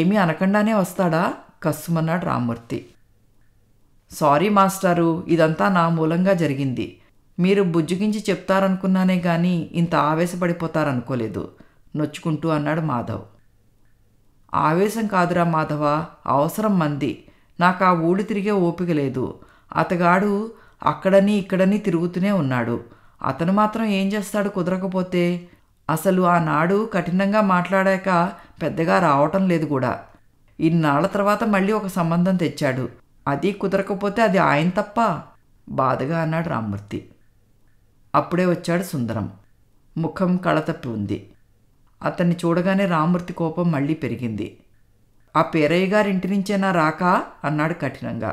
ఏమీ అనకుండానే వస్తాడా కస్సుమన్నాడు రామ్మూర్తి సారీ మాస్టారు ఇదంతా నా మూలంగా జరిగింది మీరు బుజ్జుగించి చెప్తారనుకున్నానే గాని ఇంత ఆవేశపడిపోతారనుకోలేదు నొచ్చుకుంటూ అన్నాడు మాధవ్ ఆవేశం కాదురా మాధవ అవసరం మంది నాకు ఆ ఊడి తిరిగే ఓపిక లేదు అతగాడు అక్కడని ఇక్కడని తిరుగుతూనే ఉన్నాడు అతను మాత్రం ఏం చేస్తాడు కుదరకపోతే అసలు ఆనాడు కఠినంగా మాట్లాడాక పెద్దగా రావటం లేదు కూడా ఇన్నాళ్ల తర్వాత మళ్ళీ ఒక సంబంధం తెచ్చాడు అది కుదరకపోతే అది ఆయన తప్ప బాధగా అన్నాడు రామ్మూర్తి అప్పుడే వచ్చాడు సుందరం ముఖం కళతప్పి ఉంది అతన్ని చూడగానే రామ్మూర్తి కోపం మళ్ళీ పెరిగింది ఆ పేరయ్య గారింటి నుంచేనా రాకా అన్నాడు కఠినంగా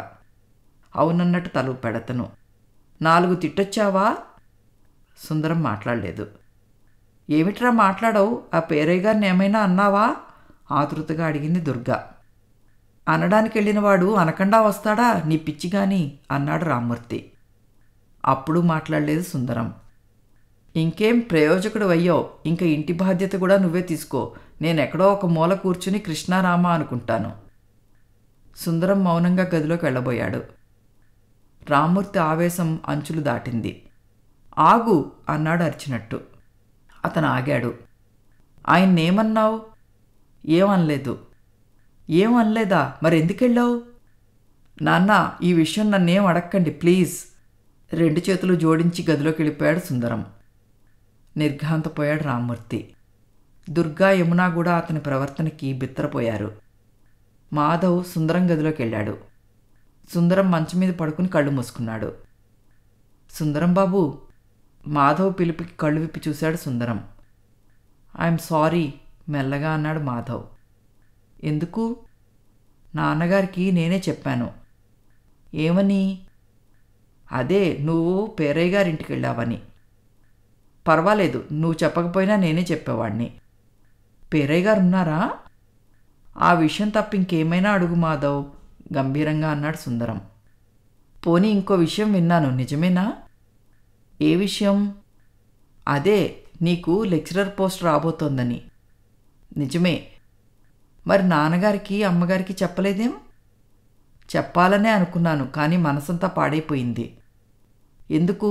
అవునన్నట్టు తలుపు పెడతను నాలుగు తిట్టొచ్చావా సుందరం మాట్లాడలేదు ఏమిట్రా మాట్లాడవు ఆ పేరయ్య గారిని ఏమైనా అన్నావా ఆతృతగా అడిగింది దుర్గా అనడానికి వెళ్ళినవాడు అనకుండా వస్తాడా నీ పిచ్చి అన్నాడు రామ్మూర్తి అప్పుడు మాట్లాడలేదు సుందరం ఇంకేం ప్రయోజకుడు అయ్యో ఇంకా ఇంటి బాధ్యత కూడా నువ్వే తీసుకో నేనెక్కడో ఒక మూల కూర్చుని కృష్ణారామ అనుకుంటాను సుందరం మౌనంగా గదిలోకి వెళ్ళబోయాడు రామ్మూర్తి ఆవేశం అంచులు దాటింది ఆగు అన్నాడు అరిచినట్టు అతను ఆగాడు ఆయన్నేమన్నావు ఏమనలేదు ఏం అనలేదా మరి వెళ్ళావు నాన్న ఈ విషయం నన్నేం అడక్కండి ప్లీజ్ రెండు చేతులు జోడించి గదిలోకి వెళ్ళిపోయాడు సుందరం నిర్ఘాంతపోయాడు రామ్మూర్తి దుర్గా యమున కూడా అతని ప్రవర్తనకి బిత్తరపోయారు మాధవ్ సుందరం గదిలోకి వెళ్ళాడు సుందరం మంచం మీద పడుకుని కళ్ళు మూసుకున్నాడు సుందరం బాబు మాధవ్ పిలిపికి కళ్ళు విప్పి చూశాడు సుందరం ఐఎమ్ సారీ మెల్లగా అన్నాడు మాధవ్ ఎందుకు నాన్నగారికి నేనే చెప్పాను ఏమని అదే నువ్వు పేరయ్య గారింటికి వెళ్ళావని పర్వాలేదు నువ్వు చెప్పకపోయినా నేనే చెప్పేవాడిని పేరయ్య గారు ఉన్నారా ఆ విషయం తప్ప ఇంకేమైనా అడుగు మాధవ్ గంభీరంగా అన్నాడు సుందరం పోనీ ఇంకో విషయం విన్నాను నిజమేనా ఏ విషయం అదే నీకు లెక్చరర్ పోస్ట్ రాబోతోందని నిజమే మరి నాన్నగారికి అమ్మగారికి చెప్పలేదేం చెప్పాలనే అనుకున్నాను కానీ మనసంతా పాడైపోయింది ఎందుకు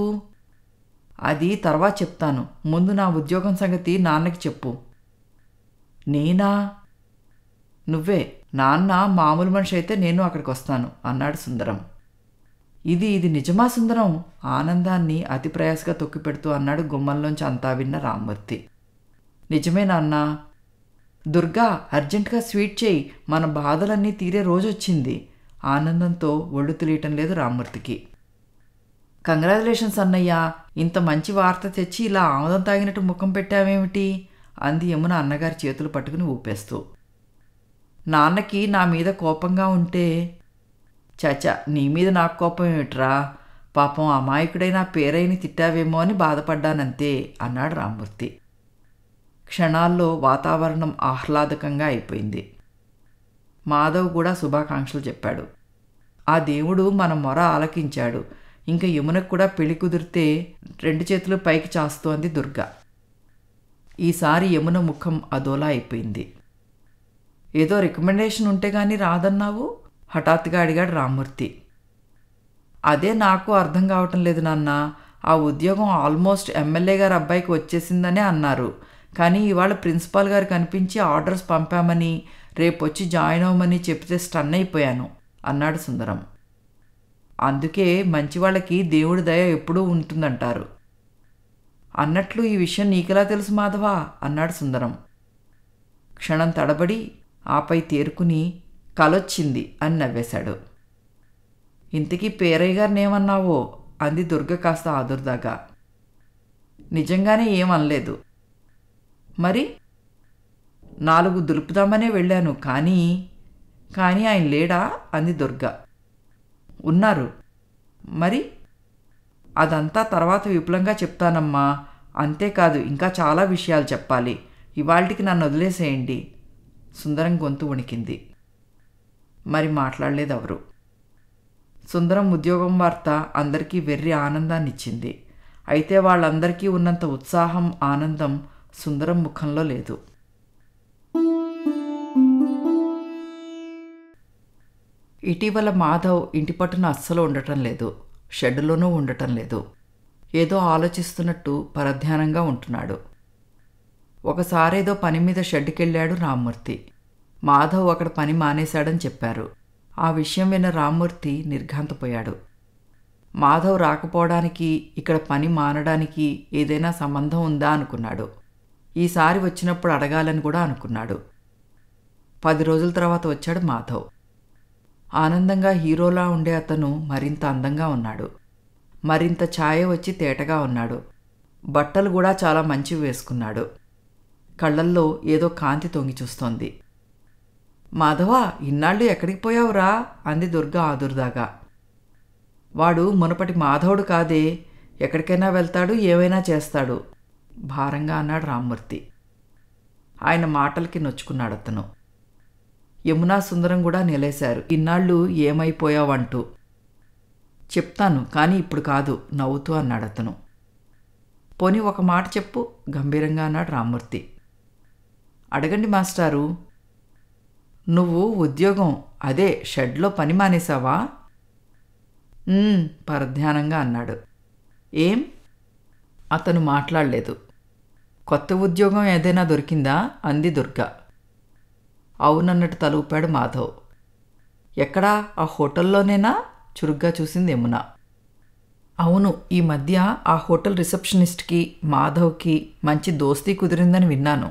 అది తర్వాత చెప్తాను ముందు నా ఉద్యోగం సంగతి నాన్నకి చెప్పు నేనా నువ్వే నాన్న మామూలు మనిషి అయితే నేను అక్కడికి వస్తాను అన్నాడు సుందరం ఇది ఇది నిజమా సుందరం ఆనందాన్ని అతి ప్రయాసగా తొక్కిపెడుతూ అన్నాడు గుమ్మంలోంచి అంతా విన్న రామ్మూర్తి నిజమే నాన్న దుర్గా అర్జెంటుగా స్వీట్ చేయి మన బాధలన్నీ తీరే రోజొచ్చింది ఆనందంతో ఒళ్ళు తెలియటం లేదు రామ్మూర్తికి కంగ్రాచులేషన్స్ అన్నయ్య ఇంత మంచి వార్త తెచ్చి ఇలా ఆమదం తాగినట్టు ముఖం పెట్టావేమిటి అంది యమున అన్నగారి చేతులు పట్టుకుని ఊపేస్తూ నాన్నకి నా మీద కోపంగా ఉంటే చాచా నీ మీద నాకు కోపం ఏమిట్రా పాపం అమాయకుడైన పేరైని తిట్టావేమో అని బాధపడ్డానంతే అన్నాడు రామ్మూర్తి క్షణాల్లో వాతావరణం ఆహ్లాదకంగా అయిపోయింది మాధవ్ కూడా శుభాకాంక్షలు చెప్పాడు ఆ దేవుడు మన మొర ఆలకించాడు ఇంకా యమునకు కూడా పెళ్లి కుదిరితే రెండు చేతులు పైకి చాస్తోంది దుర్గ ఈసారి యమున ముఖం అదోలా అయిపోయింది ఏదో రికమెండేషన్ ఉంటే కానీ రాదన్నావు హఠాత్తుగా అడిగాడు రామ్మూర్తి అదే నాకు అర్థం కావటం లేదు నాన్న ఆ ఉద్యోగం ఆల్మోస్ట్ ఎమ్మెల్యే గారు అబ్బాయికి వచ్చేసిందనే అన్నారు కానీ ఇవాళ ప్రిన్సిపాల్ గారు కనిపించి ఆర్డర్స్ పంపామని రేపొచ్చి జాయిన్ అవ్వమని చెప్తే స్టన్ అయిపోయాను అన్నాడు సుందరం అందుకే మంచి వాళ్ళకి దేవుడి దయ ఎప్పుడూ ఉంటుందంటారు అన్నట్లు ఈ విషయం నీకెలా తెలుసు మాధవా అన్నాడు సుందరం క్షణం తడబడి ఆపై తేరుకుని కలొచ్చింది అని నవ్వేశాడు ఇంతకీ పేరయ్య గారిని ఏమన్నావో అంది దుర్గ కాస్త ఆదుర్దాగా నిజంగానే ఏమనలేదు మరి నాలుగు దులుపుదామనే వెళ్ళాను కానీ కానీ ఆయన లేడా అంది దుర్గ ఉన్నారు మరి అదంతా తర్వాత విపులంగా చెప్తానమ్మా అంతేకాదు ఇంకా చాలా విషయాలు చెప్పాలి ఇవాళకి నన్ను వదిలేసేయండి సుందరం గొంతు వణికింది మరి మాట్లాడలేదు ఎవరు సుందరం ఉద్యోగం వార్త అందరికీ వెర్రి ఆనందాన్నిచ్చింది అయితే వాళ్ళందరికీ ఉన్నంత ఉత్సాహం ఆనందం సుందరం ముఖంలో లేదు ఇటీవల మాధవ్ ఇంటి పట్టున అస్సలు ఉండటం లేదు షెడ్లోనూ ఉండటం లేదు ఏదో ఆలోచిస్తున్నట్టు పరధ్యానంగా ఉంటున్నాడు ఒకసారేదో పని మీద షెడ్డుకెళ్ళాడు రామ్మూర్తి మాధవ్ అక్కడ పని మానేశాడని చెప్పారు ఆ విషయం విన్న రామ్మూర్తి నిర్ఘాంతపోయాడు మాధవ్ రాకపోవడానికి ఇక్కడ పని మానడానికి ఏదైనా సంబంధం ఉందా అనుకున్నాడు ఈసారి వచ్చినప్పుడు అడగాలని కూడా అనుకున్నాడు పది రోజుల తర్వాత వచ్చాడు మాధవ్ ఆనందంగా హీరోలా ఉండే అతను మరింత అందంగా ఉన్నాడు మరింత ఛాయ వచ్చి తేటగా ఉన్నాడు బట్టలు కూడా చాలా మంచివి వేసుకున్నాడు కళ్ళల్లో ఏదో కాంతి తొంగి చూస్తోంది మాధవ ఇన్నాళ్ళు ఎక్కడికి పోయావురా అంది దుర్గ ఆదుర్దాగా వాడు మునపటి మాధవుడు కాదే ఎక్కడికైనా వెళ్తాడు ఏవైనా చేస్తాడు భారంగా అన్నాడు రామ్మూర్తి ఆయన మాటలకి నొచ్చుకున్నాడు అతను యమునా సుందరం కూడా నిలేశారు ఇన్నాళ్ళు ఏమైపోయావంటూ చెప్తాను కానీ ఇప్పుడు కాదు నవ్వుతూ అన్నాడు అతను పోనీ ఒక మాట చెప్పు గంభీరంగా అన్నాడు రామ్మూర్తి అడగండి మాస్టారు నువ్వు ఉద్యోగం అదే షెడ్లో పని మానేశావా పరధ్యానంగా అన్నాడు ఏం అతను మాట్లాడలేదు కొత్త ఉద్యోగం ఏదైనా దొరికిందా అంది దుర్గా అవునన్నట్టు తలూపాడు మాధవ్ ఎక్కడా ఆ హోటల్లోనేనా చురుగ్గా చూసింది యమున అవును ఈ మధ్య ఆ హోటల్ రిసెప్షనిస్ట్కి మాధవ్కి మంచి దోస్తీ కుదిరిందని విన్నాను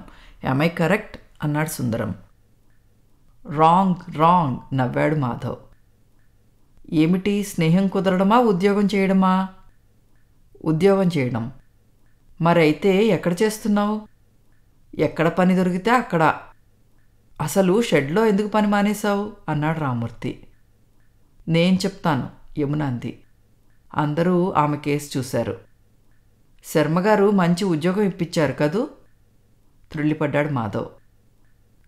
ఐ కరెక్ట్ అన్నాడు సుందరం రాంగ్ రాంగ్ నవ్వాడు మాధవ్ ఏమిటి స్నేహం కుదరడమా ఉద్యోగం చేయడమా ఉద్యోగం చేయడం మరైతే ఎక్కడ చేస్తున్నావు ఎక్కడ పని దొరికితే అక్కడ అసలు షెడ్లో ఎందుకు పని మానేశావు అన్నాడు రామూర్తి నేను చెప్తాను యమున అంది అందరూ ఆమె కేసు చూశారు శర్మగారు మంచి ఉద్యోగం ఇప్పించారు కదూ త్రుళ్ళిపడ్డాడు మాధవ్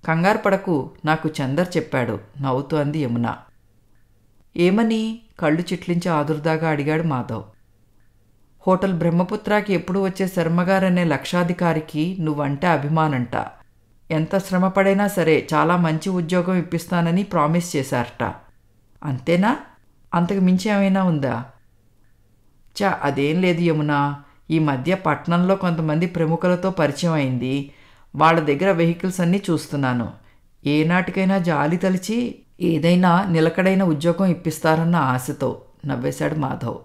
కంగారు పడకు నాకు చందర్ చెప్పాడు నవ్వుతూ అంది యమున ఏమని కళ్ళు చిట్లించి ఆదురుదాగా అడిగాడు మాధవ్ హోటల్ బ్రహ్మపుత్రాకి ఎప్పుడు వచ్చే శర్మగారనే లక్షాధికారికి నువ్వంటే అభిమానంట ఎంత శ్రమపడైనా సరే చాలా మంచి ఉద్యోగం ఇప్పిస్తానని ప్రామిస్ చేశారట అంతేనా అంతకు మించి ఏమైనా ఉందా చా అదేం లేదు యమున ఈ మధ్య పట్నంలో కొంతమంది ప్రముఖులతో పరిచయం అయింది వాళ్ళ దగ్గర వెహికల్స్ అన్నీ చూస్తున్నాను ఏనాటికైనా జాలి తలిచి ఏదైనా నిలకడైన ఉద్యోగం ఇప్పిస్తారన్న ఆశతో నవ్వేశాడు మాధవ్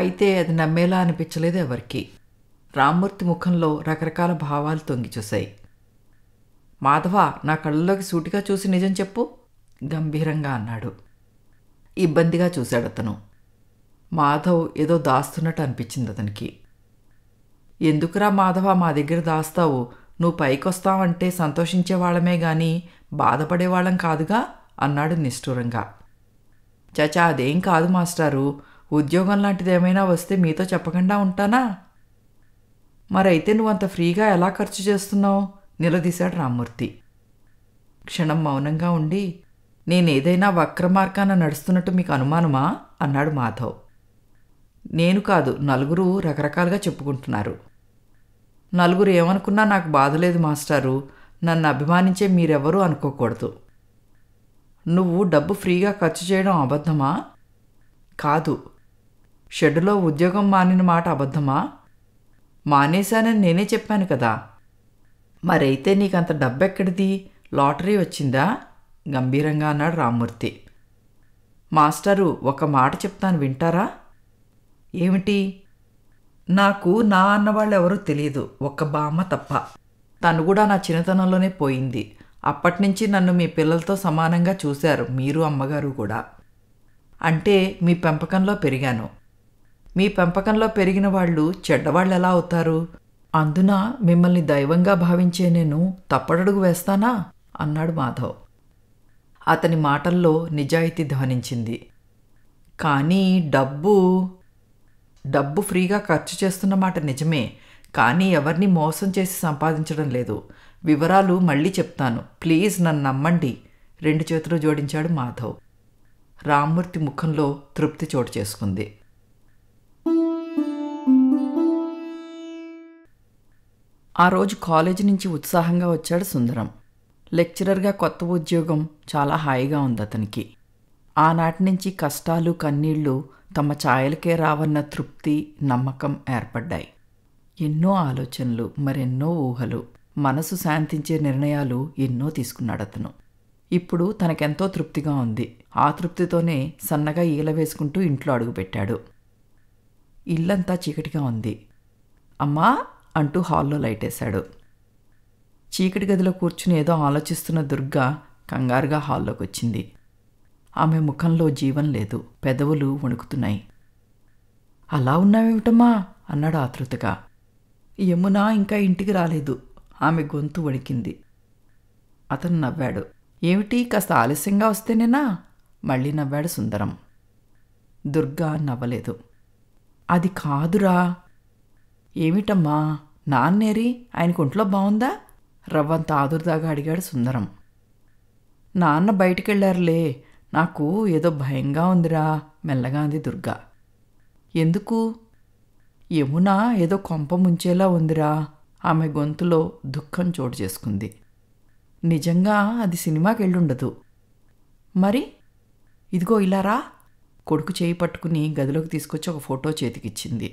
అయితే అది నమ్మేలా అనిపించలేదు ఎవరికి రామ్మూర్తి ముఖంలో రకరకాల భావాలు తొంగిచూశాయి మాధవ నా కళ్ళలోకి సూటిగా చూసి నిజం చెప్పు గంభీరంగా అన్నాడు ఇబ్బందిగా చూశాడు అతను మాధవ్ ఏదో దాస్తున్నట్టు అనిపించింది అతనికి ఎందుకురా మాధవ మా దగ్గర దాస్తావు నువ్వు పైకొస్తావంటే సంతోషించేవాళ్ళమే గాని బాధపడేవాళ్ళం కాదుగా అన్నాడు నిష్ఠూరంగా చచా అదేం కాదు మాస్టారు ఉద్యోగం లాంటిది ఏమైనా వస్తే మీతో చెప్పకుండా ఉంటానా మరైతే నువ్వు అంత ఫ్రీగా ఎలా ఖర్చు చేస్తున్నావు నిలదీశాడు రామ్మూర్తి క్షణం మౌనంగా ఉండి నేనేదైనా వక్రమార్గాన నడుస్తున్నట్టు మీకు అనుమానమా అన్నాడు మాధవ్ నేను కాదు నలుగురు రకరకాలుగా చెప్పుకుంటున్నారు నలుగురు ఏమనుకున్నా నాకు బాధ లేదు మాస్టారు నన్ను అభిమానించే మీరెవరూ అనుకోకూడదు నువ్వు డబ్బు ఫ్రీగా ఖర్చు చేయడం అబద్ధమా కాదు షెడ్లో ఉద్యోగం మానిన మాట అబద్ధమా మానేశానని నేనే చెప్పాను కదా మరైతే నీకంత డబ్బెక్కడిది లాటరీ వచ్చిందా గంభీరంగా అన్నాడు రామ్మూర్తి మాస్టరు ఒక మాట చెప్తాను వింటారా ఏమిటి నాకు నా అన్నవాళ్ళు ఎవరూ తెలియదు ఒక్క బామ్మ తప్ప తను కూడా నా చిన్నతనంలోనే పోయింది అప్పటి నుంచి నన్ను మీ పిల్లలతో సమానంగా చూశారు మీరు అమ్మగారు కూడా అంటే మీ పెంపకంలో పెరిగాను మీ పెంపకంలో పెరిగిన వాళ్ళు చెడ్డవాళ్ళు ఎలా అవుతారు అందున మిమ్మల్ని దైవంగా భావించే నేను తప్పడడుగు వేస్తానా అన్నాడు మాధవ్ అతని మాటల్లో నిజాయితీ ధ్వనించింది కానీ డబ్బు డబ్బు ఫ్రీగా ఖర్చు చేస్తున్న మాట నిజమే కానీ ఎవరిని మోసం చేసి సంపాదించడం లేదు వివరాలు మళ్ళీ చెప్తాను ప్లీజ్ నన్ను నమ్మండి రెండు చేతులు జోడించాడు మాధవ్ రామ్మూర్తి ముఖంలో తృప్తి చోటు చేసుకుంది ఆ రోజు కాలేజ్ నుంచి ఉత్సాహంగా వచ్చాడు సుందరం లెక్చరర్గా కొత్త ఉద్యోగం చాలా హాయిగా ఉంది అతనికి ఆనాటి నుంచి కష్టాలు కన్నీళ్లు తమ ఛాయలకే రావన్న తృప్తి నమ్మకం ఏర్పడ్డాయి ఎన్నో ఆలోచనలు మరెన్నో ఊహలు మనసు శాంతించే నిర్ణయాలు ఎన్నో తీసుకున్నాడు అతను ఇప్పుడు తనకెంతో తృప్తిగా ఉంది ఆ తృప్తితోనే సన్నగా ఈల వేసుకుంటూ ఇంట్లో అడుగుపెట్టాడు ఇల్లంతా చీకటిగా ఉంది అమ్మా అంటూ హాల్లో లైటేశాడు చీకటి గదిలో కూర్చుని ఏదో ఆలోచిస్తున్న దుర్గా కంగారుగా హాల్లోకి వచ్చింది ఆమె ముఖంలో జీవం లేదు పెదవులు వణుకుతున్నాయి అలా ఉన్నావేమిటమ్మా అన్నాడు ఆతృతగా యమున ఇంకా ఇంటికి రాలేదు ఆమె గొంతు వణికింది అతను నవ్వాడు ఏమిటి కాస్త ఆలస్యంగా వస్తేనేనా మళ్ళీ నవ్వాడు సుందరం దుర్గా నవ్వలేదు అది కాదురా ఏమిటమ్మా నాన్నేరి ఆయనకు ఒంట్లో బాగుందా రవ్వంత ఆదుర్దాగా అడిగాడు సుందరం నాన్న బయటికెళ్ళారులే నాకు ఏదో భయంగా ఉందిరా మెల్లగా అంది దుర్గా ఎందుకు యమున ఏదో కొంప ముంచేలా ఉందిరా ఆమె గొంతులో దుఃఖం చోటు చేసుకుంది నిజంగా అది సినిమాకి వెళ్ళుండదు మరి ఇదిగో ఇలా రా కొడుకు చేయి పట్టుకుని గదిలోకి తీసుకొచ్చి ఒక ఫోటో చేతికిచ్చింది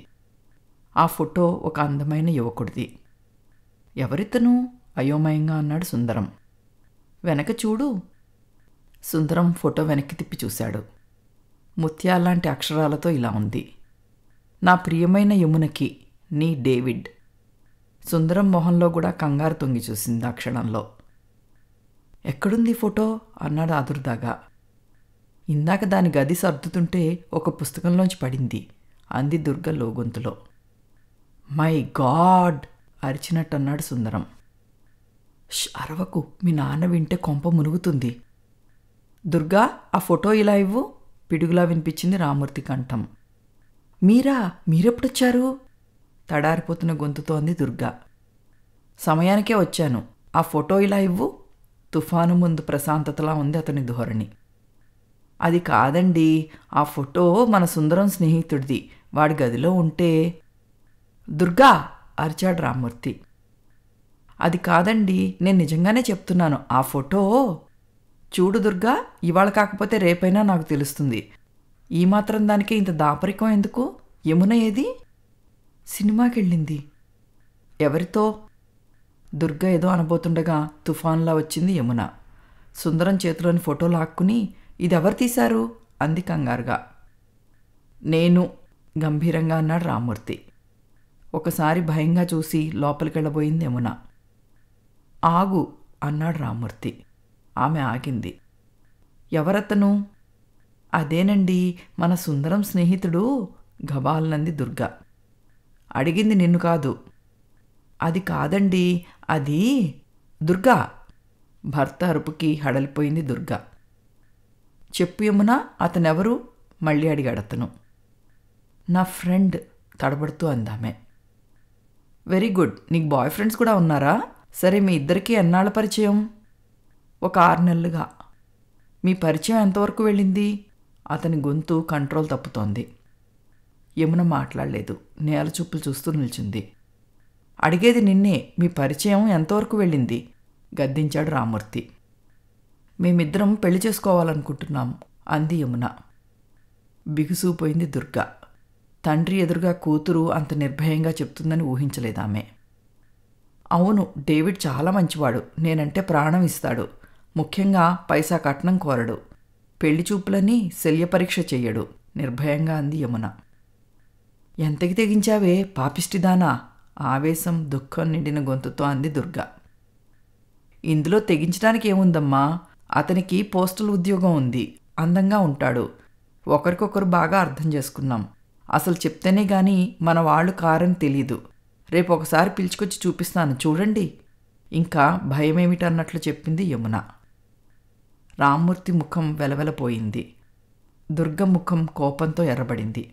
ఆ ఫోటో ఒక అందమైన యువకుడిది ఎవరితను అయోమయంగా అన్నాడు సుందరం వెనక చూడు సుందరం ఫోటో వెనక్కి తిప్పి చూశాడు ముత్యాలాంటి అక్షరాలతో ఇలా ఉంది నా ప్రియమైన యమునకి నీ డేవిడ్ సుందరం మొహంలో కూడా కంగారు తొంగి చూసింది ఆ క్షణంలో ఎక్కడుంది ఫోటో అన్నాడు ఆదుర్దాగా ఇందాక దాని గది సర్దుతుంటే ఒక పుస్తకంలోంచి పడింది అంది దుర్గ లోగొంతులో మై గాడ్ అరిచినట్టు అన్నాడు సుందరం అరవకు మీ నాన్న వింటే కొంప మునుగుతుంది దుర్గా ఆ ఫోటో ఇలా ఇవ్వు పిడుగులా వినిపించింది రామూర్తి కంఠం మీరా మీరెప్పుడొచ్చారు తడారిపోతున్న గొంతుతో అంది దుర్గా సమయానికే వచ్చాను ఆ ఫోటో ఇలా ఇవ్వు తుఫాను ముందు ప్రశాంతతలా ఉంది అతని ధోరణి అది కాదండి ఆ ఫోటో మన సుందరం స్నేహితుడిది వాడి గదిలో ఉంటే దుర్గా అరిచాడు రామ్మూర్తి అది కాదండి నేను నిజంగానే చెప్తున్నాను ఆ ఫోటో చూడు దుర్గా ఇవాళ కాకపోతే రేపైనా నాకు తెలుస్తుంది ఈ మాత్రం దానికి ఇంత దాపరికం ఎందుకు యమున ఏది సినిమాకెళ్ళింది ఎవరితో దుర్గ ఏదో అనబోతుండగా తుఫాన్లా వచ్చింది యమున సుందరం చేతిలోని ఫోటో లాక్కుని ఇది ఎవరు తీశారు అంది కంగారుగా నేను గంభీరంగా అన్నాడు రామ్మూర్తి ఒకసారి భయంగా చూసి లోపలికెళ్ళబోయింది యమున ఆగు అన్నాడు రామూర్తి ఆమె ఆగింది ఎవరతను అదేనండి మన సుందరం స్నేహితుడు గబాల్నంది దుర్గా అడిగింది నిన్ను కాదు అది కాదండి అది దుర్గా భర్త అరుపుకి హడలిపోయింది దుర్గ చెప్పు యమున అతనెవరు మళ్ళీ అడిగాడు అతను నా ఫ్రెండ్ తడబడుతూ అందామే వెరీ గుడ్ నీకు బాయ్ ఫ్రెండ్స్ కూడా ఉన్నారా సరే మీ ఇద్దరికీ ఎన్నాళ్ళ పరిచయం ఒక ఆరు నెలలుగా మీ పరిచయం ఎంతవరకు వెళ్ళింది అతని గొంతు కంట్రోల్ తప్పుతోంది యమున మాట్లాడలేదు నేల చూపులు చూస్తూ నిలిచింది అడిగేది నిన్నే మీ పరిచయం ఎంతవరకు వెళ్ళింది గద్దించాడు రామూర్తి మేమిద్దరం పెళ్లి చేసుకోవాలనుకుంటున్నాం అంది యమున బిగుసూపోయింది దుర్గా తండ్రి ఎదురుగా కూతురు అంత నిర్భయంగా చెప్తుందని ఊహించలేదామె అవును డేవిడ్ చాలా మంచివాడు నేనంటే ప్రాణం ఇస్తాడు ముఖ్యంగా పైసా కట్నం కోరడు పెళ్లి చూపులని శల్యపరీక్ష చెయ్యడు నిర్భయంగా అంది యమున ఎంతకి తెగించావే పాపిష్టిదానా ఆవేశం దుఃఖం నిండిన గొంతుతో అంది దుర్గా ఇందులో తెగించడానికి ఏముందమ్మా అతనికి పోస్టల్ ఉద్యోగం ఉంది అందంగా ఉంటాడు ఒకరికొకరు బాగా అర్థం చేసుకున్నాం అసలు చెప్తేనే గాని మన వాళ్ళు కారని తెలీదు రేపు ఒకసారి పిలుచుకొచ్చి చూపిస్తాను చూడండి ఇంకా భయమేమిటన్నట్లు చెప్పింది యమున రామ్మూర్తి ముఖం వెలవెలపోయింది దుర్గ ముఖం కోపంతో ఎర్రబడింది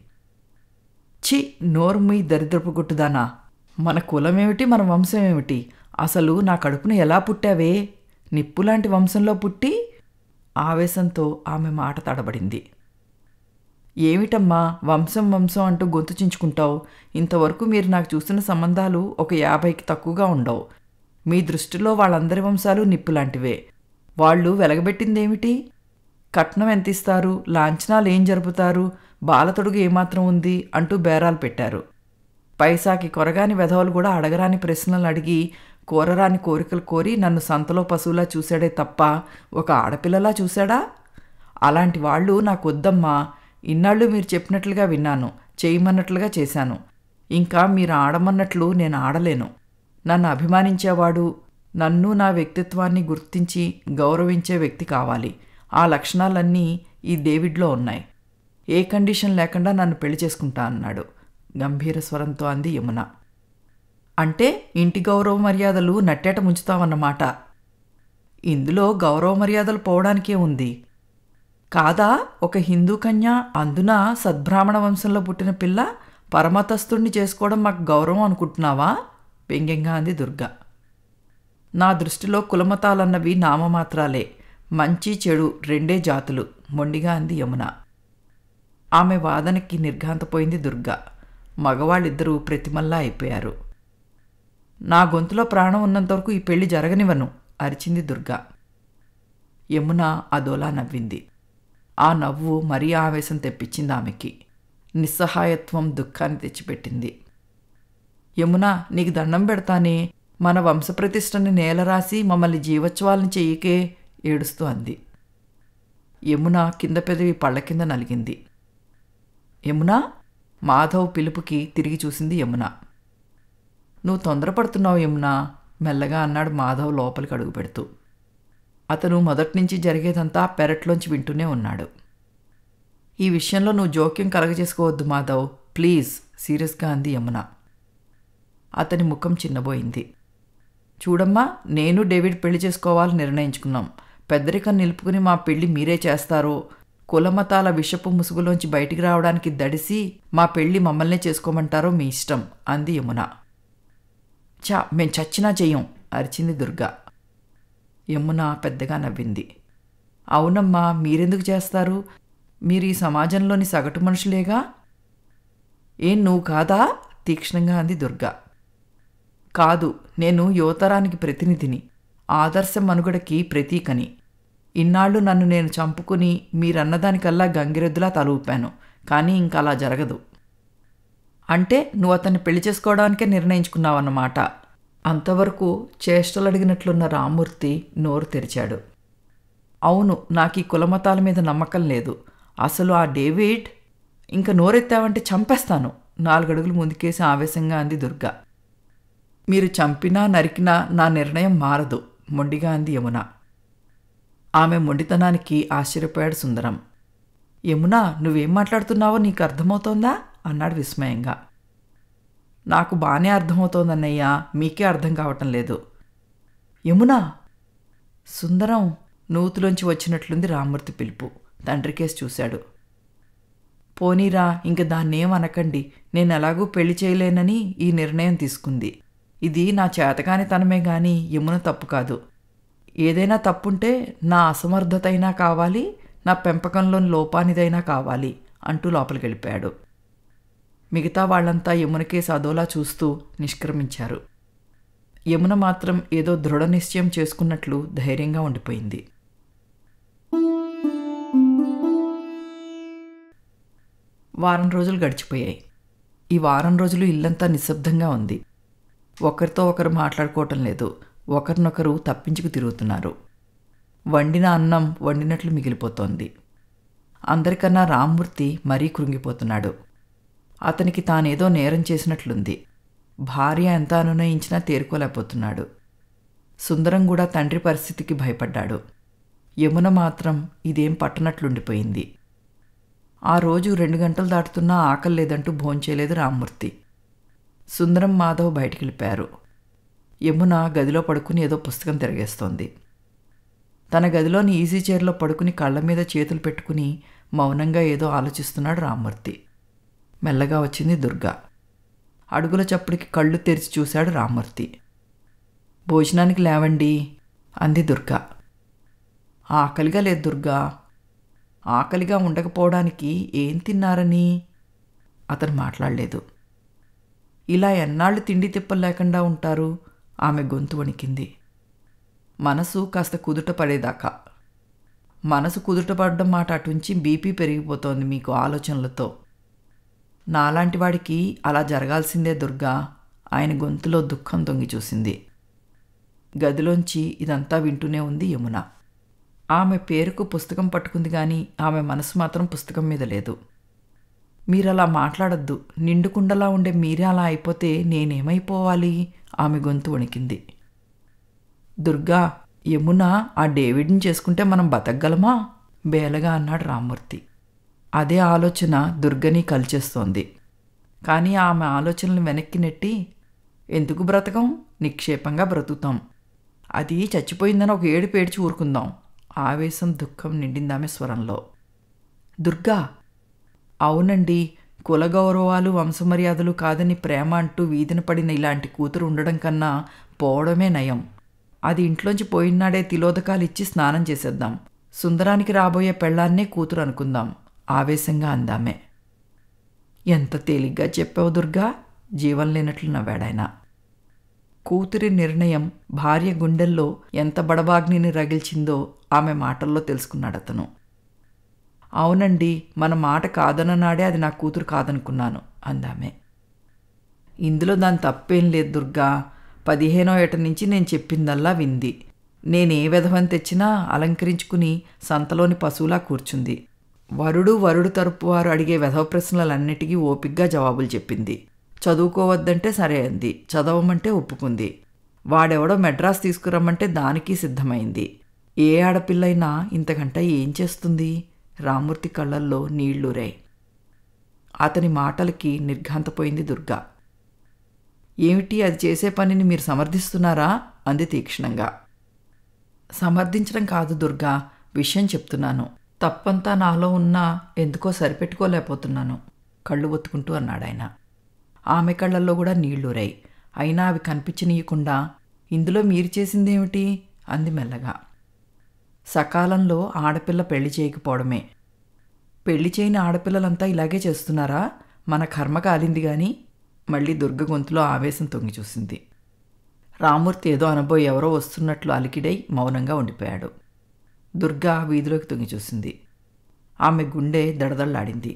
చి నోర్మీ దరిద్రపు గుట్టుదానా మన కులమేమిటి మన వంశమేమిటి అసలు నా కడుపును ఎలా పుట్టావే నిప్పులాంటి వంశంలో పుట్టి ఆవేశంతో ఆమె మాట తడబడింది ఏమిటమ్మా వంశం వంశం అంటూ గొంతు ఇంతవరకు మీరు నాకు చూసిన సంబంధాలు ఒక యాభైకి తక్కువగా ఉండవు మీ దృష్టిలో వాళ్ళందరి వంశాలు నిప్పులాంటివే వాళ్ళు వెలగబెట్టిందేమిటి కట్నం ఎంత ఇస్తారు లాంఛనాలు ఏం జరుపుతారు బాలతొడుగు ఏమాత్రం ఉంది అంటూ బేరాలు పెట్టారు పైసాకి కొరగాని వెధవలు కూడా అడగరాని ప్రశ్నలు అడిగి కోరరాని కోరికలు కోరి నన్ను సంతలో పశువులా చూశాడే తప్ప ఒక ఆడపిల్లలా చూశాడా అలాంటి వాళ్ళు నాకు వద్దమ్మా ఇన్నాళ్ళు మీరు చెప్పినట్లుగా విన్నాను చేయమన్నట్లుగా చేశాను ఇంకా మీరు ఆడమన్నట్లు నేను ఆడలేను నన్ను అభిమానించేవాడు నన్ను నా వ్యక్తిత్వాన్ని గుర్తించి గౌరవించే వ్యక్తి కావాలి ఆ లక్షణాలన్నీ ఈ డేవిడ్లో ఉన్నాయి ఏ కండిషన్ లేకుండా నన్ను పెళ్లి చేసుకుంటా అన్నాడు గంభీర స్వరంతో అంది యమున అంటే ఇంటి గౌరవ మర్యాదలు నట్టేట ముంచుతావన్నమాట ఇందులో గౌరవ మర్యాదలు పోవడానికే ఉంది కాదా ఒక హిందూ కన్య అందున సద్బ్రాహ్మణ వంశంలో పుట్టిన పిల్ల పరమతస్థుణ్ణి చేసుకోవడం మాకు గౌరవం అనుకుంటున్నావా వ్యంగ్యంగా అంది దుర్గా నా దృష్టిలో కులమతాలన్నవి నామమాత్రాలే మంచి చెడు రెండే జాతులు మొండిగా అంది యమున ఆమె వాదనకి నిర్ఘాంతపోయింది దుర్గా మగవాళ్ళిద్దరూ ప్రతిమల్లా అయిపోయారు నా గొంతులో ప్రాణం ఉన్నంతవరకు ఈ పెళ్లి జరగనివ్వను అరిచింది దుర్గా యమున అదోలా నవ్వింది ఆ నవ్వు మరీ ఆవేశం తెప్పించింది ఆమెకి నిస్సహాయత్వం దుఃఖాన్ని తెచ్చిపెట్టింది యమున నీకు దండం పెడతానే మన వంశప్రతిష్టని నేలరాసి మమ్మల్ని జీవోత్సవాలను చేయకే ఏడుస్తూ అంది యమున కింద పెదవి పళ్ళ కింద నలిగింది యమున మాధవ్ పిలుపుకి తిరిగి చూసింది యమున నువ్వు తొందరపడుతున్నావు యమున మెల్లగా అన్నాడు మాధవ్ లోపలికి అడుగు పెడుతూ అతను మొదట్నుంచి జరిగేదంతా పెరట్లోంచి వింటూనే ఉన్నాడు ఈ విషయంలో నువ్వు జోక్యం కలగజేసుకోవద్దు మాధవ్ ప్లీజ్ సీరియస్గా అంది యమున అతని ముఖం చిన్నబోయింది చూడమ్మా నేను డేవిడ్ పెళ్లి చేసుకోవాలని నిర్ణయించుకున్నాం పెద్దరికం నిలుపుకుని మా పెళ్లి మీరే చేస్తారు కులమతాల విషపు ముసుగులోంచి బయటికి రావడానికి దడిసి మా పెళ్లి మమ్మల్నే చేసుకోమంటారో మీ ఇష్టం అంది యమున చా మేం చచ్చినా చెయ్యం అరిచింది దుర్గా యమున పెద్దగా నవ్వింది అవునమ్మా మీరెందుకు చేస్తారు మీరు ఈ సమాజంలోని సగటు మనుషులేగా ఏం నువ్వు కాదా తీక్ష్ణంగా అంది దుర్గా కాదు నేను యువతరానికి ప్రతినిధిని ఆదర్శ మనుగడకి ప్రతీకని ఇన్నాళ్ళు నన్ను నేను చంపుకుని మీరన్నదానికల్లా గంగిరెద్దులా తలూపాను కానీ ఇంకా అలా జరగదు అంటే నువ్వు అతన్ని పెళ్లి చేసుకోవడానికే నిర్ణయించుకున్నావన్నమాట అంతవరకు చేష్టలు అడిగినట్లున్న రామూర్తి నోరు తెరిచాడు అవును నాకు ఈ కులమతాల మీద నమ్మకం లేదు అసలు ఆ డేవిడ్ ఇంకా నోరెత్తావంటే చంపేస్తాను నాలుగడుగులు ముందుకేసి ఆవేశంగా అంది దుర్గా మీరు చంపినా నరికినా నా నిర్ణయం మారదు మొండిగా అంది యమున ఆమె మొండితనానికి ఆశ్చర్యపోయాడు సుందరం యమున నువ్వేం మాట్లాడుతున్నావో నీకు అర్థమవుతోందా అన్నాడు విస్మయంగా నాకు బాగానే అర్థమవుతోందన్నయ్యా మీకే అర్థం కావటం లేదు యమున సుందరం నూతులోంచి వచ్చినట్లుంది రామ్మూర్తి పిలుపు తండ్రి కేసు చూశాడు పోనీరా ఇంక దాన్నేం అనకండి నేను ఎలాగూ పెళ్లి చేయలేనని ఈ నిర్ణయం తీసుకుంది ఇది నా చేతకాని తనమే గాని యమున తప్పు కాదు ఏదైనా తప్పుంటే నా అసమర్థత అయినా కావాలి నా పెంపకంలోని లోపానిదైనా కావాలి అంటూ లోపలికి వెళ్ళిపోయాడు మిగతా వాళ్లంతా యమునకే సదోలా చూస్తూ నిష్క్రమించారు యమున మాత్రం ఏదో దృఢ నిశ్చయం చేసుకున్నట్లు ధైర్యంగా ఉండిపోయింది వారం రోజులు గడిచిపోయాయి ఈ వారం రోజులు ఇల్లంతా నిశ్శబ్దంగా ఉంది ఒకరితో ఒకరు మాట్లాడుకోవటం లేదు ఒకరినొకరు తప్పించుకు తిరుగుతున్నారు వండిన అన్నం వండినట్లు మిగిలిపోతోంది అందరికన్నా రామ్మూర్తి మరీ కృంగిపోతున్నాడు అతనికి తానేదో నేరం చేసినట్లుంది భార్య ఎంత అనునయించినా తేరుకోలేకపోతున్నాడు సుందరం కూడా తండ్రి పరిస్థితికి భయపడ్డాడు యమున మాత్రం ఇదేం పట్టనట్లుండిపోయింది ఆ రోజు రెండు గంటలు దాటుతున్నా ఆకలి లేదంటూ భోంచేయలేదు రామ్మూర్తి సుందరం మాధవ్ బయటికి వెళ్ళిపారు యమున గదిలో పడుకుని ఏదో పుస్తకం తిరగేస్తోంది తన గదిలోని ఈజీ చైర్లో పడుకుని కళ్ళ మీద చేతులు పెట్టుకుని మౌనంగా ఏదో ఆలోచిస్తున్నాడు రామ్మూర్తి మెల్లగా వచ్చింది దుర్గా అడుగుల చప్పుడికి కళ్ళు తెరిచి చూశాడు రామ్మూర్తి భోజనానికి లేవండి అంది దుర్గా ఆకలిగా లేదు దుర్గా ఆకలిగా ఉండకపోవడానికి ఏం తిన్నారని అతను మాట్లాడలేదు ఇలా ఎన్నాళ్ళు తిండి తిప్పలు లేకుండా ఉంటారు ఆమె గొంతు వణికింది మనసు కాస్త కుదుట పడేదాకా మనసు కుదుట పడడం మాట అటుంచి బీపీ పెరిగిపోతోంది మీకు ఆలోచనలతో నాలాంటి వాడికి అలా జరగాల్సిందే దుర్గా ఆయన గొంతులో దుఃఖం దొంగి చూసింది గదిలోంచి ఇదంతా వింటూనే ఉంది యమున ఆమె పేరుకు పుస్తకం పట్టుకుంది కానీ ఆమె మనసు మాత్రం పుస్తకం మీద లేదు మీరలా మాట్లాడద్దు నిండుకుండలా ఉండే మీరే అలా అయిపోతే నేనేమైపోవాలి ఆమె గొంతు వణికింది దుర్గా యమున ఆ డేవిడ్ని చేసుకుంటే మనం బతకగలమా బేలగా అన్నాడు రామ్మూర్తి అదే ఆలోచన దుర్గని కలిచేస్తోంది కానీ ఆమె ఆలోచనలు వెనక్కి నెట్టి ఎందుకు బ్రతకం నిక్షేపంగా బ్రతుకుతాం అది చచ్చిపోయిందని ఒక ఏడు పేడ్చి ఊరుకుందాం ఆవేశం దుఃఖం నిండిందామె స్వరంలో దుర్గా అవునండి కుల గౌరవాలు వంశమర్యాదలు కాదని ప్రేమ అంటూ వీధిన పడిన ఇలాంటి కూతురు ఉండడం కన్నా పోవడమే నయం అది ఇంట్లోంచి పోయినాడే తిలోదకాలు ఇచ్చి స్నానం చేసేద్దాం సుందరానికి రాబోయే పెళ్ళాన్నే కూతురు అనుకుందాం ఆవేశంగా అందామే ఎంత తేలిగ్గా చెప్పావు దుర్గా జీవం లేనట్లు నవ్వాడాయన కూతురి నిర్ణయం భార్య గుండెల్లో ఎంత బడబాగ్నిని రగిల్చిందో ఆమె మాటల్లో తెలుసుకున్నాడు అతను అవునండి మన మాట కాదననాడే అది నా కూతురు కాదనుకున్నాను అందామె ఇందులో దాని తప్పేం లేదు దుర్గా పదిహేనో ఏట నుంచి నేను చెప్పిందల్లా వింది నేనే విధవని తెచ్చినా అలంకరించుకుని సంతలోని పశువులా కూర్చుంది వరుడు వరుడు తరపు వారు అడిగే వెధవ ప్రశ్నలన్నిటికీ ఓపిగ్గా జవాబులు చెప్పింది చదువుకోవద్దంటే సరే అంది చదవమంటే ఒప్పుకుంది వాడెవడో మెడ్రాస్ తీసుకురమ్మంటే దానికి సిద్ధమైంది ఏ ఆడపిల్లైనా ఇంతకంటే ఏం చేస్తుంది రామూర్తి కళ్ళల్లో నీళ్లురాయి అతని మాటలకి నిర్ఘాంతపోయింది దుర్గా ఏమిటి అది చేసే పనిని మీరు సమర్థిస్తున్నారా అంది తీక్షణంగా సమర్థించడం కాదు దుర్గా విషయం చెప్తున్నాను తప్పంతా నాలో ఉన్న ఎందుకో సరిపెట్టుకోలేకపోతున్నాను కళ్ళు ఒత్తుకుంటూ అన్నాడాయన ఆమె కళ్ళల్లో కూడా నీళ్లురాయి అయినా అవి కనిపించనీయకుండా ఇందులో మీరు చేసిందేమిటి అంది మెల్లగా సకాలంలో ఆడపిల్ల పెళ్లి చేయకపోవడమే పెళ్లి చేయని ఆడపిల్లలంతా ఇలాగే చేస్తున్నారా మన కర్మ కాలింది కానీ మళ్ళీ దుర్గ గొంతులో ఆవేశం తొంగి చూసింది రామూర్తి ఏదో అనుభవం ఎవరో వస్తున్నట్లు అలికిడై మౌనంగా ఉండిపోయాడు దుర్గా వీధిలోకి తొంగి చూసింది ఆమె గుండె దడదళ్ళాడింది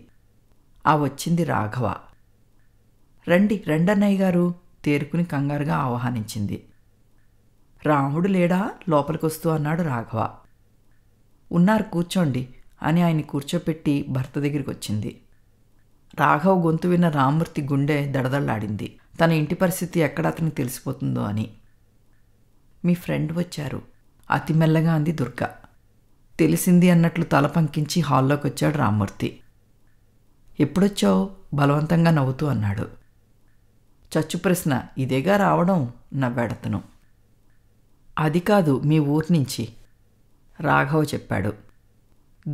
ఆ వచ్చింది రాఘవ రండి రండన్నయ్య గారు తేరుకుని కంగారుగా ఆహ్వానించింది రాముడు లేడా లోపలికొస్తూ అన్నాడు రాఘవ ఉన్నారు కూర్చోండి అని ఆయన కూర్చోపెట్టి భర్త దగ్గరికి వచ్చింది రాఘవ్ గొంతు విన్న రామూర్తి గుండె దడదళ్ళాడింది తన ఇంటి పరిస్థితి ఎక్కడ అతనికి తెలిసిపోతుందో అని మీ ఫ్రెండ్ వచ్చారు అతి మెల్లగా అంది దుర్గా తెలిసింది అన్నట్లు తల పంకించి హాల్లోకి వచ్చాడు రామ్మూర్తి ఎప్పుడొచ్చావు బలవంతంగా నవ్వుతూ అన్నాడు చచ్చు ప్రశ్న ఇదేగా రావడం నవ్వాడతను అది కాదు మీ ఊరి నుంచి రాఘవ చెప్పాడు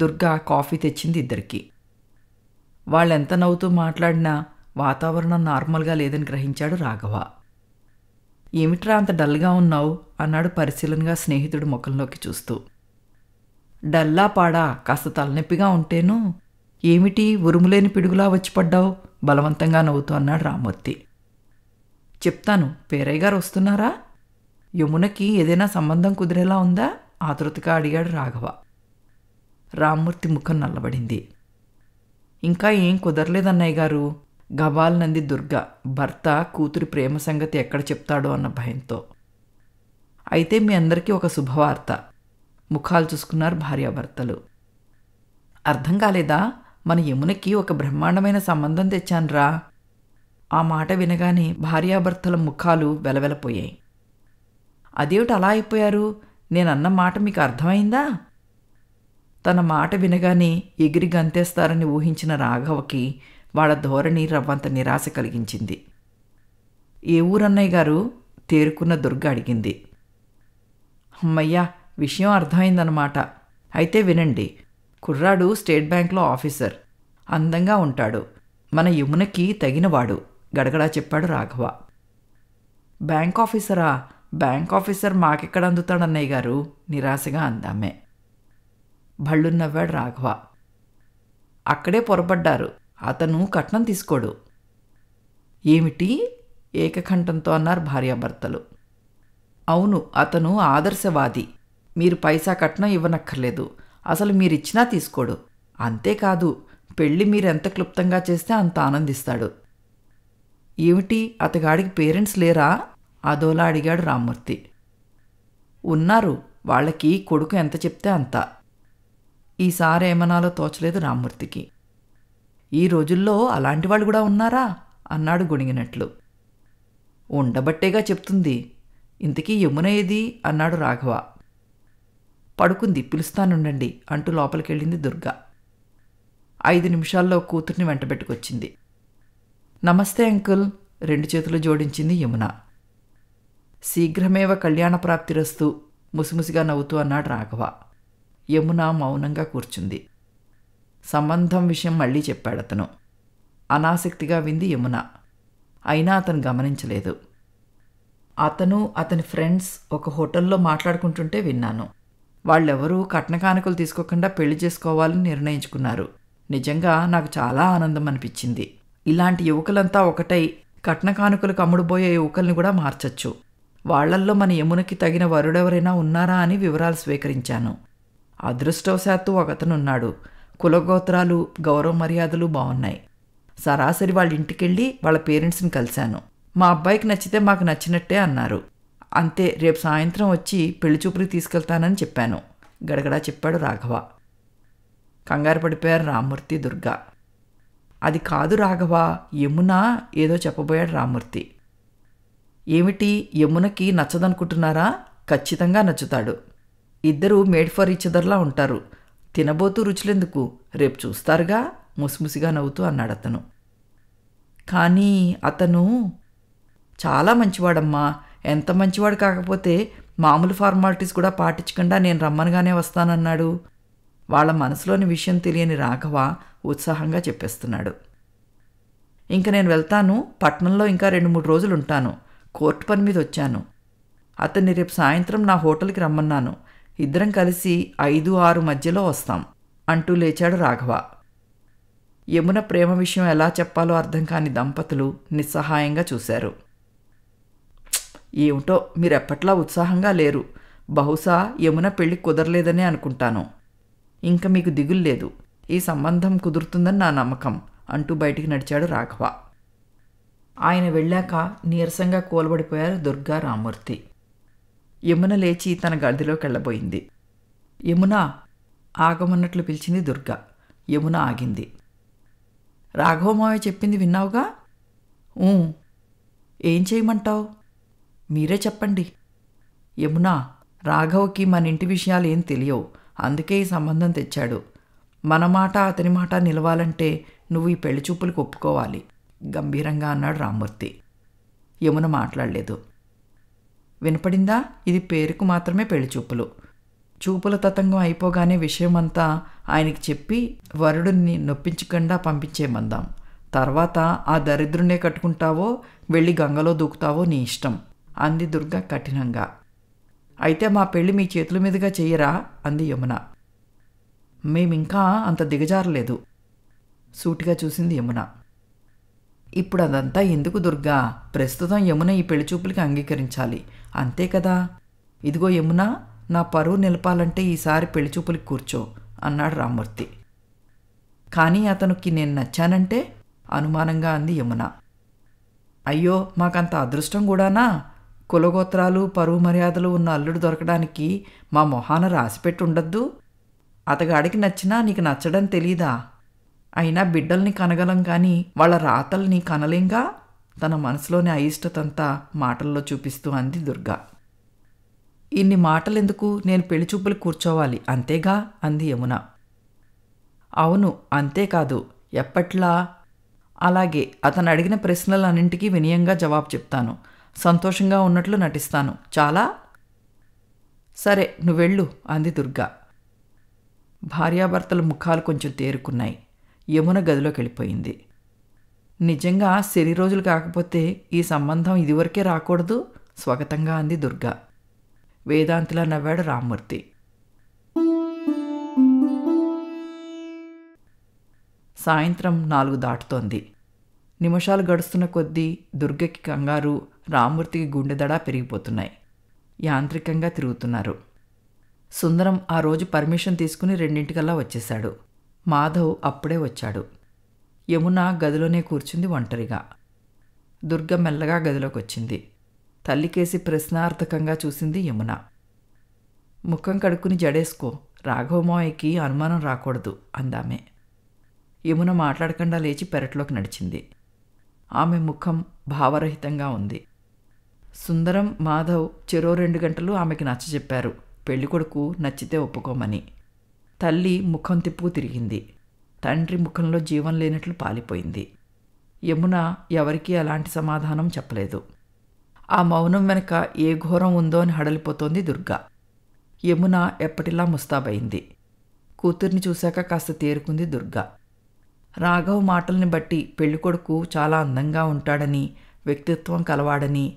దుర్గా కాఫీ తెచ్చింది ఇద్దరికి వాళ్ళెంత నవ్వుతూ మాట్లాడినా వాతావరణం నార్మల్గా లేదని గ్రహించాడు రాఘవ ఏమిట్రా అంత డల్గా ఉన్నావు అన్నాడు పరిశీలనగా స్నేహితుడు ముఖంలోకి చూస్తూ డల్లాపాడా కాస్త తలనొప్పిగా ఉంటేను ఏమిటి ఉరుములేని పిడుగులా వచ్చి పడ్డావు బలవంతంగా నవ్వుతూ అన్నాడు రామూర్తి చెప్తాను పేరయ్య గారు వస్తున్నారా యమునకి ఏదైనా సంబంధం కుదిరేలా ఉందా ఆతృతగా అడిగాడు రాఘవ రామ్మూర్తి ముఖం నల్లబడింది ఇంకా ఏం కుదరలేదన్నయ్య గారు గవాల్ నంది దుర్గ భర్త కూతురి ప్రేమ సంగతి ఎక్కడ చెప్తాడో అన్న భయంతో అయితే మీ అందరికీ ఒక శుభవార్త ముఖాలు చూసుకున్నారు భార్యాభర్తలు అర్థం కాలేదా మన యమునకి ఒక బ్రహ్మాండమైన సంబంధం తెచ్చానురా ఆ మాట వినగానే భార్యాభర్తల ముఖాలు వెలవెలపోయాయి అదేమిటి అలా అయిపోయారు నేనన్న మాట మీకు అర్థమైందా తన మాట వినగానే ఎగిరి గంతేస్తారని ఊహించిన రాఘవకి వాళ్ళ ధోరణి రవ్వంత నిరాశ కలిగించింది ఏ ఊరన్నయ్య గారు తేరుకున్న దుర్గ అడిగింది అమ్మయ్యా విషయం అర్థమైందనమాట అయితే వినండి కుర్రాడు స్టేట్ బ్యాంక్లో ఆఫీసర్ అందంగా ఉంటాడు మన యమునకి తగినవాడు గడగడా చెప్పాడు రాఘవ బ్యాంక్ ఆఫీసరా బ్యాంక్ ఆఫీసర్ మాకెక్కడ అందుతాడన్నయ్య గారు నిరాశగా అందామే భళ్ళున్నవ్వాడు రాఘవ అక్కడే పొరపడ్డారు అతను కట్నం తీసుకోడు ఏమిటి ఏకకంఠంతో అన్నారు భార్యాభర్తలు అవును అతను ఆదర్శవాది మీరు పైసా కట్నం ఇవ్వనక్కర్లేదు అసలు మీరిచ్చినా తీసుకోడు అంతేకాదు పెళ్ళి మీరెంత క్లుప్తంగా చేస్తే అంత ఆనందిస్తాడు ఏమిటి అతగాడికి పేరెంట్స్ లేరా అదోలా అడిగాడు రామ్మూర్తి ఉన్నారు వాళ్ళకి కొడుకు ఎంత చెప్తే అంత ఈసారి ఏమనాలో తోచలేదు రామ్మూర్తికి ఈ రోజుల్లో అలాంటి వాళ్ళు కూడా ఉన్నారా అన్నాడు గొణిగినట్లు ఉండబట్టేగా చెప్తుంది ఇంతకీ యమున ఏది అన్నాడు రాఘవ పడుకుంది పిలుస్తానుండండి అంటూ లోపలికెళ్ళింది దుర్గా ఐదు నిమిషాల్లో కూతుర్ని వెంటబెట్టుకొచ్చింది నమస్తే అంకుల్ రెండు చేతులు జోడించింది యమున శీఘ్రమేవ కళ్యాణ ప్రాప్తిరస్తూ ముసిముసిగా నవ్వుతూ అన్నాడు రాఘవ యమున మౌనంగా కూర్చుంది సంబంధం విషయం మళ్ళీ చెప్పాడు అతను అనాసక్తిగా వింది యమున అయినా అతను గమనించలేదు అతను అతని ఫ్రెండ్స్ ఒక హోటల్లో మాట్లాడుకుంటుంటే విన్నాను వాళ్ళెవరూ కట్న కానుకలు తీసుకోకుండా పెళ్లి చేసుకోవాలని నిర్ణయించుకున్నారు నిజంగా నాకు చాలా ఆనందం అనిపించింది ఇలాంటి యువకులంతా ఒకటై కట్న కానుకలకు అమ్ముడుపోయే యువకుల్ని కూడా మార్చచ్చు వాళ్లల్లో మన యమునకి తగిన వరుడెవరైనా ఉన్నారా అని వివరాలు స్వీకరించాను అదృష్టవశాత్తు ఒకతనున్నాడు కులగోత్రాలు గౌరవ మర్యాదలు బాగున్నాయి సరాసరి వాళ్ళ ఇంటికెళ్ళి వాళ్ళ పేరెంట్స్ని కలిశాను మా అబ్బాయికి నచ్చితే మాకు నచ్చినట్టే అన్నారు అంతే రేపు సాయంత్రం వచ్చి పెళ్లి చూపులు తీసుకెళ్తానని చెప్పాను గడగడా చెప్పాడు రాఘవ కంగారు పడిపోయారు రామ్మూర్తి దుర్గా అది కాదు రాఘవ యమునా ఏదో చెప్పబోయాడు రామ్మూర్తి ఏమిటి యమునకి నచ్చదనుకుంటున్నారా ఖచ్చితంగా నచ్చుతాడు ఇద్దరు మేడ్ ఫర్ ఈచ్ ఉంటారు తినబోతూ రుచులెందుకు రేపు చూస్తారుగా ముసిముసిగా నవ్వుతూ అన్నాడు అతను కానీ అతను చాలా మంచివాడమ్మా ఎంత మంచివాడు కాకపోతే మామూలు ఫార్మాలిటీస్ కూడా పాటించకుండా నేను రమ్మనగానే వస్తానన్నాడు వాళ్ళ మనసులోని విషయం తెలియని రాఘవ ఉత్సాహంగా చెప్పేస్తున్నాడు ఇంక నేను వెళ్తాను పట్నంలో ఇంకా రెండు మూడు రోజులు ఉంటాను కోర్టు పని మీద వచ్చాను అతన్ని రేపు సాయంత్రం నా హోటల్కి రమ్మన్నాను ఇద్దరం కలిసి ఐదు ఆరు మధ్యలో వస్తాం అంటూ లేచాడు రాఘవ యమున ప్రేమ విషయం ఎలా చెప్పాలో అర్థం కాని దంపతులు నిస్సహాయంగా చూశారు ఏమిటో మీరెప్పట్లా ఉత్సాహంగా లేరు బహుశా యమున పెళ్లి కుదరలేదనే అనుకుంటాను ఇంకా మీకు దిగులు లేదు ఈ సంబంధం కుదురుతుందని నా నమ్మకం అంటూ బయటికి నడిచాడు రాఘవ ఆయన వెళ్ళాక నీరసంగా కూలబడిపోయారు దుర్గా రామూర్తి యమున లేచి తన గదిలోకి వెళ్ళబోయింది యమున ఆగమన్నట్లు పిలిచింది దుర్గా యమున ఆగింది రాఘవ మావయ్య చెప్పింది విన్నావుగా ఏం చేయమంటావు మీరే చెప్పండి యమునా రాఘవ్కి మన ఇంటి విషయాలు ఏం తెలియవు అందుకే ఈ సంబంధం తెచ్చాడు మన మాట అతని మాట నిలవాలంటే నువ్వు ఈ పెళ్లి చూపులకు ఒప్పుకోవాలి గంభీరంగా అన్నాడు రామ్మూర్తి యమున మాట్లాడలేదు వినపడిందా ఇది పేరుకు మాత్రమే పెళ్లి చూపులు చూపుల తతంగం అయిపోగానే విషయమంతా ఆయనకి చెప్పి వరుడిని నొప్పించకుండా పంపించేమందాం తర్వాత ఆ దరిద్రునే కట్టుకుంటావో వెళ్ళి గంగలో దూకుతావో నీ ఇష్టం అంది దుర్గ కఠినంగా అయితే మా పెళ్ళి మీ చేతుల మీదుగా చెయ్యరా అంది యమున మేమింకా అంత దిగజారలేదు సూటిగా చూసింది యమున ఇప్పుడు అదంతా ఎందుకు దుర్గా ప్రస్తుతం యమున ఈ పెళ్లి చూపులకి అంగీకరించాలి అంతే కదా ఇదిగో యమున నా పరువు నిలపాలంటే ఈసారి పెళ్లి చూపులకి కూర్చో అన్నాడు రామ్మూర్తి కానీ అతనికి నేను నచ్చానంటే అనుమానంగా అంది యమున అయ్యో మాకంత అదృష్టం కూడానా కులగోత్రాలు పరువు మర్యాదలు ఉన్న అల్లుడు దొరకడానికి మా మొహాన రాసిపెట్టి ఉండద్దు అతగాడికి నచ్చినా నీకు నచ్చడం తెలీదా అయినా బిడ్డల్ని కనగలం కానీ వాళ్ళ రాతల్ని కనలేంగా తన మనసులోని అయిష్టతంతా మాటల్లో చూపిస్తూ అంది దుర్గా ఇన్ని మాటలెందుకు నేను పెళ్లిచూపులు కూర్చోవాలి అంతేగా అంది యమున అవును అంతేకాదు ఎప్పట్లా అలాగే అతను అడిగిన ప్రశ్నలన్నింటికీ వినయంగా జవాబు చెప్తాను సంతోషంగా ఉన్నట్లు నటిస్తాను చాలా సరే నువ్వెళ్ళు అంది దుర్గా భార్యాభర్తల ముఖాలు కొంచెం తేరుకున్నాయి యమున గదిలోకి వెళ్ళిపోయింది నిజంగా సిరి రోజులు కాకపోతే ఈ సంబంధం ఇదివరకే రాకూడదు స్వాగతంగా అంది దుర్గా వేదాంతిలా నవ్వాడు రామ్మూర్తి సాయంత్రం నాలుగు దాటుతోంది నిమిషాలు గడుస్తున్న కొద్దీ దుర్గకి కంగారు రామ్మూర్తికి గుండెదడ పెరిగిపోతున్నాయి యాంత్రికంగా తిరుగుతున్నారు సుందరం ఆ రోజు పర్మిషన్ తీసుకుని రెండింటికల్లా వచ్చేశాడు మాధవ్ అప్పుడే వచ్చాడు యమున గదిలోనే కూర్చుంది ఒంటరిగా దుర్గ మెల్లగా గదిలోకి వచ్చింది తల్లికేసి ప్రశ్నార్థకంగా చూసింది యమున ముఖం కడుక్కుని జడేసుకో రాఘవమాయకి అనుమానం రాకూడదు అందామే యమున మాట్లాడకుండా లేచి పెరట్లోకి నడిచింది ఆమె ముఖం భావరహితంగా ఉంది సుందరం మాధవ్ చెరో రెండు గంటలు ఆమెకి పెళ్లి పెళ్ళికొడుకు నచ్చితే ఒప్పుకోమని తల్లి ముఖం తిప్పుకు తిరిగింది తండ్రి ముఖంలో జీవం లేనట్లు పాలిపోయింది యమున ఎవరికీ అలాంటి సమాధానం చెప్పలేదు ఆ మౌనం వెనక ఏ ఘోరం ఉందో అని హడలిపోతోంది దుర్గా యమున ఎప్పటిలా ముస్తాబైంది కూతుర్ని చూశాక కాస్త తేరుకుంది దుర్గా రాఘవ్ మాటల్ని బట్టి పెళ్ళికొడుకు చాలా అందంగా ఉంటాడని వ్యక్తిత్వం కలవాడని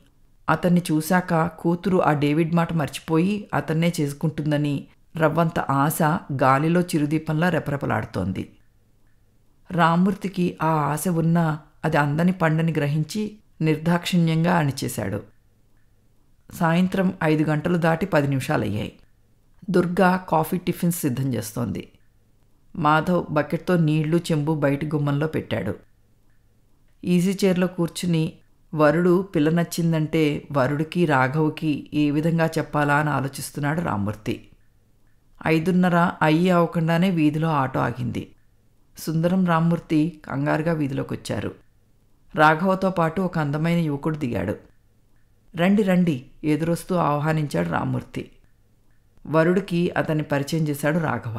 అతన్ని చూశాక కూతురు ఆ డేవిడ్ మాట మర్చిపోయి అతన్నే చేసుకుంటుందని రవ్వంత ఆశ గాలిలో చిరుదీపంలా రెపరెపలాడుతోంది రామ్మూర్తికి ఆ ఆశ ఉన్నా అది అందని పండని గ్రహించి నిర్దాక్షిణ్యంగా అణిచేశాడు సాయంత్రం ఐదు గంటలు దాటి పది నిమిషాలయ్యాయి దుర్గా కాఫీ టిఫిన్స్ సిద్ధం చేస్తోంది మాధవ్ బకెట్తో నీళ్లు చెంబు బయటి గుమ్మంలో పెట్టాడు ఈజీ చైర్లో కూర్చుని వరుడు పిల్ల నచ్చిందంటే వరుడికి రాఘవ్కి ఏ విధంగా చెప్పాలా అని ఆలోచిస్తున్నాడు రామ్మూర్తి ఐదున్నర అయ్యి అవ్వకుండానే వీధిలో ఆటో ఆగింది సుందరం రామ్మూర్తి కంగారుగా వీధిలోకి వచ్చారు రాఘవతో పాటు ఒక అందమైన యువకుడు దిగాడు రండి రండి ఎదురొస్తూ ఆహ్వానించాడు రామ్మూర్తి వరుడికి అతన్ని పరిచయం చేశాడు రాఘవ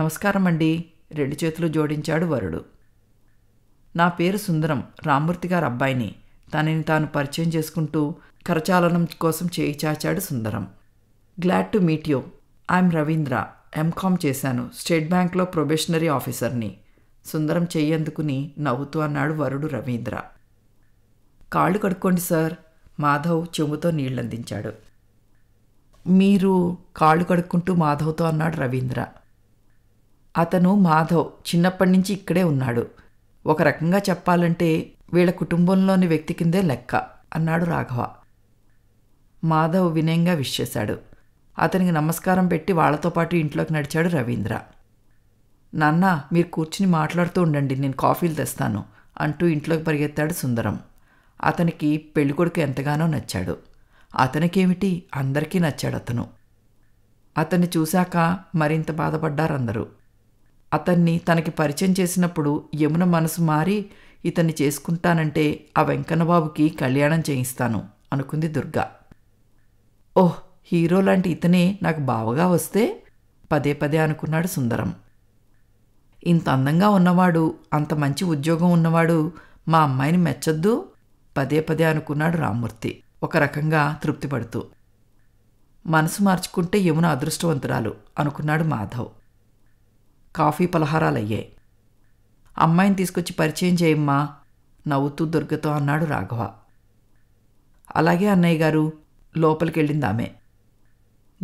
నమస్కారం అండి రెండు చేతులు జోడించాడు వరుడు నా పేరు సుందరం రామ్మూర్తి గారు అబ్బాయిని తనని తాను పరిచయం చేసుకుంటూ కరచాలనం కోసం చేయి చాచాడు Sundaram glad to meet you I'm Ravindra MCom చేశాను స్టేట్ బ్యాంక్లో ప్రొబేషనరీ ఆఫీసర్ని సుందరం చెయ్యందుకుని నవ్వుతూ అన్నాడు వరుడు రవీంద్ర కాళ్ళు కడుక్కోండి సార్ మాధవ్ చెంగుతో నీళ్ళందించాడు మీరు కాళ్ళు కడుక్కుంటూ మాధవ్తో అన్నాడు రవీంద్ర అతను మాధవ్ చిన్నప్పటి నుంచి ఇక్కడే ఉన్నాడు ఒక రకంగా చెప్పాలంటే వీళ్ళ కుటుంబంలోని వ్యక్తి కిందే లెక్క అన్నాడు రాఘవ మాధవ్ వినయంగా విష్ చేశాడు అతనికి నమస్కారం పెట్టి వాళ్లతో పాటు ఇంట్లోకి నడిచాడు రవీంద్ర నాన్న మీరు కూర్చుని మాట్లాడుతూ ఉండండి నేను కాఫీలు తెస్తాను అంటూ ఇంట్లోకి పరిగెత్తాడు సుందరం అతనికి పెళ్ళికొడుకు ఎంతగానో నచ్చాడు అతనికేమిటి అందరికీ నచ్చాడు అతను అతన్ని చూశాక మరింత బాధపడ్డారందరూ అతన్ని తనకి పరిచయం చేసినప్పుడు యమున మనసు మారి ఇతన్ని చేసుకుంటానంటే ఆ వెంకన్నబాబుకి కళ్యాణం చేయిస్తాను అనుకుంది దుర్గా ఓహ్ హీరో లాంటి ఇతనే నాకు బావగా వస్తే పదే పదే అనుకున్నాడు సుందరం ఇంత అందంగా ఉన్నవాడు అంత మంచి ఉద్యోగం ఉన్నవాడు మా అమ్మాయిని మెచ్చొద్దు పదే పదే అనుకున్నాడు రామ్మూర్తి ఒక రకంగా తృప్తిపడుతూ మనసు మార్చుకుంటే యమున అదృష్టవంతురాలు అనుకున్నాడు మాధవ్ కాఫీ పలహారాలయ్యాయి అమ్మాయిని తీసుకొచ్చి పరిచయం చేయమ్మా నవ్వుతూ దుర్గతో అన్నాడు రాఘవ అలాగే అన్నయ్య గారు లోపలికెళ్ళింది ఆమె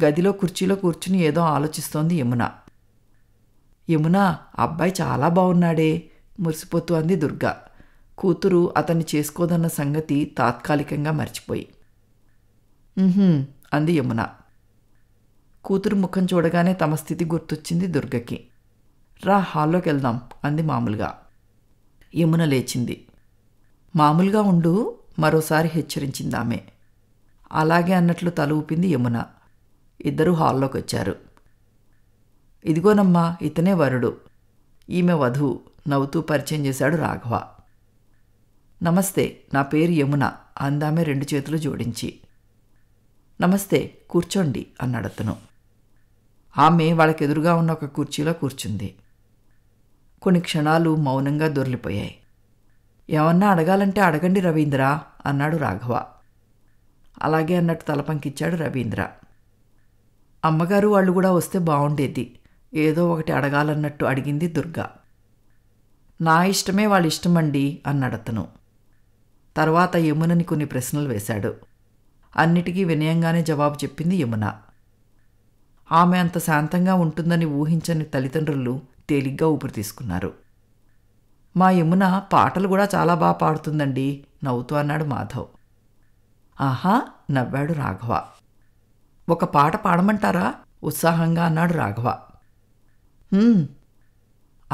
గదిలో కుర్చీలో కూర్చుని ఏదో ఆలోచిస్తోంది యమున యమున అబ్బాయి చాలా బాగున్నాడే మురిసిపోతూ అంది దుర్గ కూతురు అతన్ని చేసుకోదన్న సంగతి తాత్కాలికంగా మర్చిపోయి అంది యమున కూతురు ముఖం చూడగానే తమ స్థితి గుర్తొచ్చింది దుర్గకి రా హాల్లోకి వెళ్దాం అంది మామూలుగా యమున లేచింది మామూలుగా ఉండు మరోసారి హెచ్చరించింది ఆమె అలాగే అన్నట్లు తల ఊపింది యమున ఇద్దరూ హాల్లోకి వచ్చారు ఇదిగోనమ్మా ఇతనే వరుడు ఈమె వధువు నవ్వుతూ పరిచయం చేశాడు రాఘవ నమస్తే నా పేరు యమున అందామె రెండు చేతులు జోడించి నమస్తే కూర్చోండి అన్నాడతను ఆమె వాళ్ళకెదురుగా ఉన్న ఒక కుర్చీలో కూర్చుంది కొన్ని క్షణాలు మౌనంగా దొర్లిపోయాయి ఏమన్నా అడగాలంటే అడగండి రవీంద్ర అన్నాడు రాఘవ అలాగే అన్నట్టు తలపంకిచ్చాడు రవీంద్ర అమ్మగారు వాళ్ళు కూడా వస్తే బాగుండేది ఏదో ఒకటి అడగాలన్నట్టు అడిగింది దుర్గా నా ఇష్టమే వాళ్ళ ఇష్టమండి అన్నాడతను తర్వాత యమునని కొన్ని ప్రశ్నలు వేశాడు అన్నిటికీ వినయంగానే జవాబు చెప్పింది యమున ఆమె అంత శాంతంగా ఉంటుందని ఊహించని తల్లిదండ్రులు తేలిగ్గా ఊపిరి తీసుకున్నారు మా యమున పాటలు కూడా చాలా బాగా పాడుతుందండి నవ్వుతూ అన్నాడు మాధవ్ ఆహా నవ్వాడు రాఘవ ఒక పాట పాడమంటారా ఉత్సాహంగా అన్నాడు రాఘవ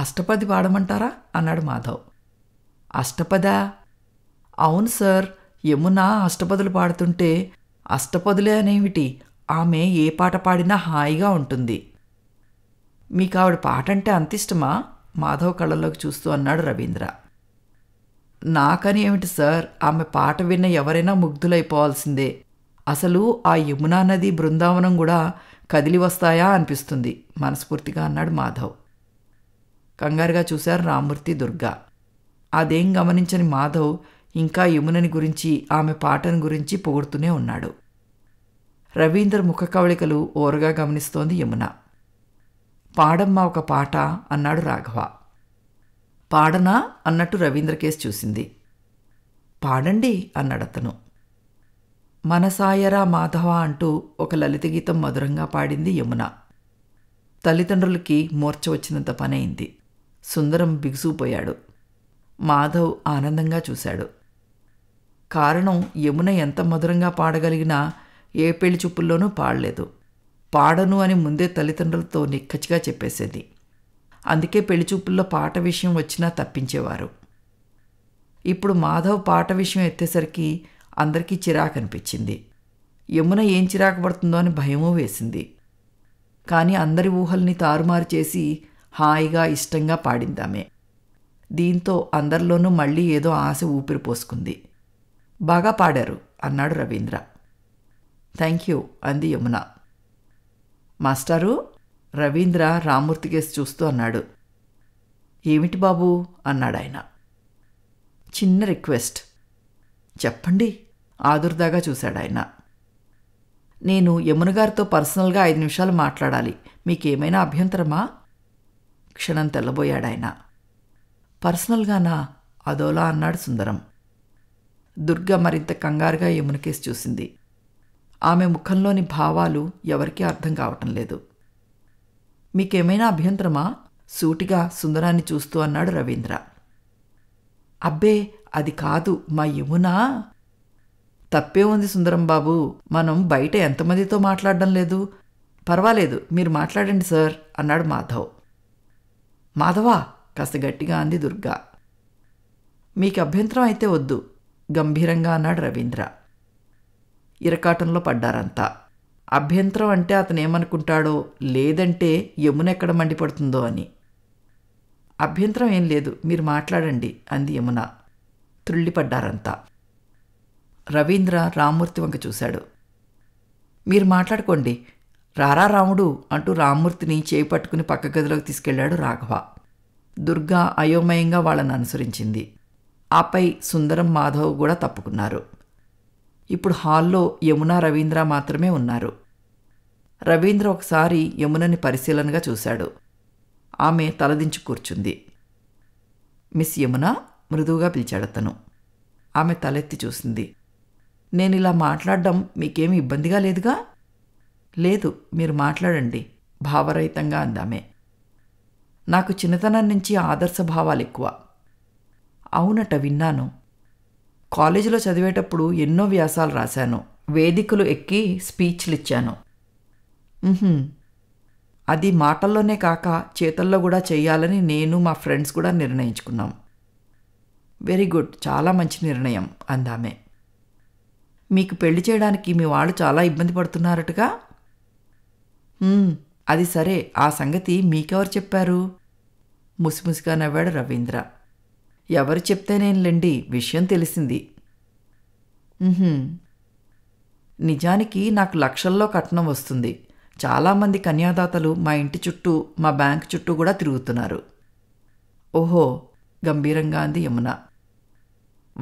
అష్టపది పాడమంటారా అన్నాడు మాధవ్ అష్టపద అవును సార్ యమున అష్టపదులు పాడుతుంటే అష్టపదులే అనేమిటి ఆమె ఏ పాట పాడినా హాయిగా ఉంటుంది మీకు ఆవిడ పాట అంటే అంత ఇష్టమా మాధవ్ కళ్ళల్లోకి చూస్తూ అన్నాడు రవీంద్ర నాకని ఏమిటి సార్ ఆమె పాట విన్న ఎవరైనా ముగ్ధులైపోవాల్సిందే అసలు ఆ యమునా నది బృందావనం కూడా కదిలి వస్తాయా అనిపిస్తుంది మనస్ఫూర్తిగా అన్నాడు మాధవ్ కంగారుగా చూశారు రామూర్తి దుర్గా అదేం గమనించని మాధవ్ ఇంకా యమునని గురించి ఆమె పాటను గురించి పొగుడుతూనే ఉన్నాడు రవీందర్ ముఖ కవళికలు ఓరగా గమనిస్తోంది యమున పాడమ్మ ఒక పాట అన్నాడు రాఘవ పాడనా అన్నట్టు రవీంద్ర కేసు చూసింది పాడండి అన్నాడతను మనసాయరా మాధవ అంటూ ఒక లలిత గీతం మధురంగా పాడింది యమున తల్లిదండ్రులకి మూర్చ వచ్చినంత పనైంది సుందరం బిగుసుపోయాడు మాధవ్ ఆనందంగా చూశాడు కారణం యమున ఎంత మధురంగా పాడగలిగినా ఏ పెళ్లి చూపుల్లోనూ పాడలేదు పాడను అని ముందే తల్లిదండ్రులతో నిక్కచ్చిగా చెప్పేసేది అందుకే పెళ్లి చూపుల్లో పాట విషయం వచ్చినా తప్పించేవారు ఇప్పుడు మాధవ్ పాట విషయం ఎత్తేసరికి అందరికీ చిరాకు అనిపించింది యమున ఏం చిరాకు పడుతుందో అని భయమూ వేసింది కానీ అందరి ఊహల్ని తారుమారు చేసి హాయిగా ఇష్టంగా పాడిందామే దీంతో అందరిలోనూ మళ్ళీ ఏదో ఆశ ఊపిరి పోసుకుంది బాగా పాడారు అన్నాడు రవీంద్ర థ్యాంక్ యూ అంది యమున మాస్టారు రవీంద్ర రామూర్తి కేసు చూస్తూ అన్నాడు ఏమిటి బాబు అన్నాడాయన చిన్న రిక్వెస్ట్ చెప్పండి ఆదుర్దాగా చూశాడాయన నేను యమున గారితో పర్సనల్గా ఐదు నిమిషాలు మాట్లాడాలి మీకేమైనా అభ్యంతరమా క్షణం తెల్లబోయాడాయన పర్సనల్గానా అదోలా అన్నాడు సుందరం దుర్గ మరింత కంగారుగా యమునకేసి చూసింది ఆమె ముఖంలోని భావాలు ఎవరికీ అర్థం కావటం లేదు మీకేమైనా అభ్యంతరమా సూటిగా సుందరాన్ని చూస్తూ అన్నాడు రవీంద్ర అబ్బే అది కాదు మా యమునా తప్పే ఉంది సుందరం బాబు మనం బయట ఎంతమందితో మాట్లాడడం లేదు పర్వాలేదు మీరు మాట్లాడండి సార్ అన్నాడు మాధవ్ మాధవా కాస్త గట్టిగా అంది దుర్గా మీకు అభ్యంతరం అయితే వద్దు గంభీరంగా అన్నాడు రవీంద్ర ఇరకాటంలో పడ్డారంతా అభ్యంతరం అంటే అతను ఏమనుకుంటాడో లేదంటే యమున ఎక్కడ మండిపడుతుందో అని అభ్యంతరం ఏం లేదు మీరు మాట్లాడండి అంది యమున త్రుళ్ళిపడ్డారంతా రవీంద్ర రామ్మూర్తి వంక చూశాడు మీరు మాట్లాడుకోండి రారా రాముడు అంటూ రామ్మూర్తిని చేయి పట్టుకుని పక్క గదిలోకి తీసుకెళ్లాడు రాఘవ దుర్గా అయోమయంగా వాళ్ళని అనుసరించింది ఆపై సుందరం మాధవ్ కూడా తప్పుకున్నారు ఇప్పుడు హాల్లో యమున రవీంద్ర మాత్రమే ఉన్నారు రవీంద్ర ఒకసారి యమునని పరిశీలనగా చూశాడు ఆమె తలదించి కూర్చుంది మిస్ యమున మృదువుగా పిలిచాడతను ఆమె తలెత్తి చూసింది నేను ఇలా మాట్లాడడం మీకేమి ఇబ్బందిగా లేదుగా లేదు మీరు మాట్లాడండి భావరహితంగా అందామే నాకు చిన్నతనం నుంచి ఆదర్శ భావాలు ఎక్కువ అవునట విన్నాను కాలేజీలో చదివేటప్పుడు ఎన్నో వ్యాసాలు రాశాను వేదికలు ఎక్కి స్పీచ్లు ఇచ్చాను అది మాటల్లోనే కాక చేతల్లో కూడా చేయాలని నేను మా ఫ్రెండ్స్ కూడా నిర్ణయించుకున్నాం వెరీ గుడ్ చాలా మంచి నిర్ణయం అందామే మీకు పెళ్లి చేయడానికి మీ వాళ్ళు చాలా ఇబ్బంది పడుతున్నారటగా అది సరే ఆ సంగతి మీకెవరు చెప్పారు ముసిముసిగా నవ్వాడు రవీంద్ర ఎవరు చెప్తేనేంలేండి విషయం తెలిసింది నిజానికి నాకు లక్షల్లో కట్నం వస్తుంది చాలామంది కన్యాదాతలు మా ఇంటి చుట్టూ మా బ్యాంక్ చుట్టూ కూడా తిరుగుతున్నారు ఓహో గంభీరంగా అంది యమున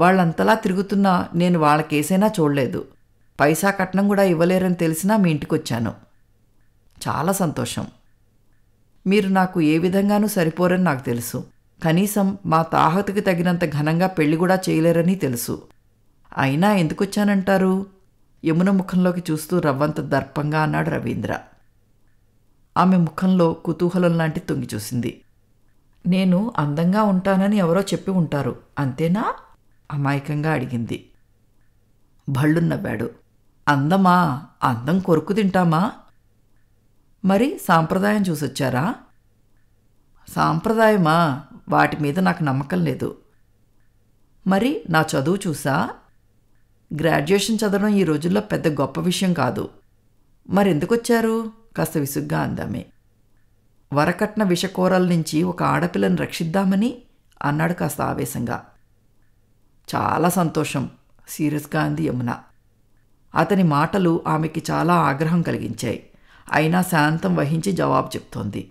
వాళ్ళంతలా తిరుగుతున్నా నేను వాళ్ళకేసైనా చూడలేదు పైసా కట్నం కూడా ఇవ్వలేరని తెలిసినా మీ ఇంటికొచ్చాను చాలా సంతోషం మీరు నాకు ఏ విధంగానూ సరిపోరని నాకు తెలుసు కనీసం మా తాహతకి తగినంత ఘనంగా పెళ్లి కూడా చేయలేరని తెలుసు అయినా ఎందుకొచ్చానంటారు యమున ముఖంలోకి చూస్తూ రవ్వంత దర్పంగా అన్నాడు రవీంద్ర ఆమె ముఖంలో కుతూహలం లాంటి తొంగి చూసింది నేను అందంగా ఉంటానని ఎవరో చెప్పి ఉంటారు అంతేనా అమాయకంగా అడిగింది భళ్ళున్నవ్వాడు అందమా అందం కొరుకు తింటామా మరి సాంప్రదాయం చూసొచ్చారా సాంప్రదాయమా వాటి మీద నాకు నమ్మకం లేదు మరి నా చదువు చూసా గ్రాడ్యుయేషన్ చదవడం ఈ రోజుల్లో పెద్ద గొప్ప విషయం కాదు మరి ఎందుకొచ్చారు కాస్త విసుగ్గా అందామే వరకట్న విషకూరల నుంచి ఒక ఆడపిల్లని రక్షిద్దామని అన్నాడు కాస్త ఆవేశంగా చాలా సంతోషం సీరియస్గా అంది యమున అతని మాటలు ఆమెకి చాలా ఆగ్రహం కలిగించాయి అయినా శాంతం వహించి జవాబు చెప్తోంది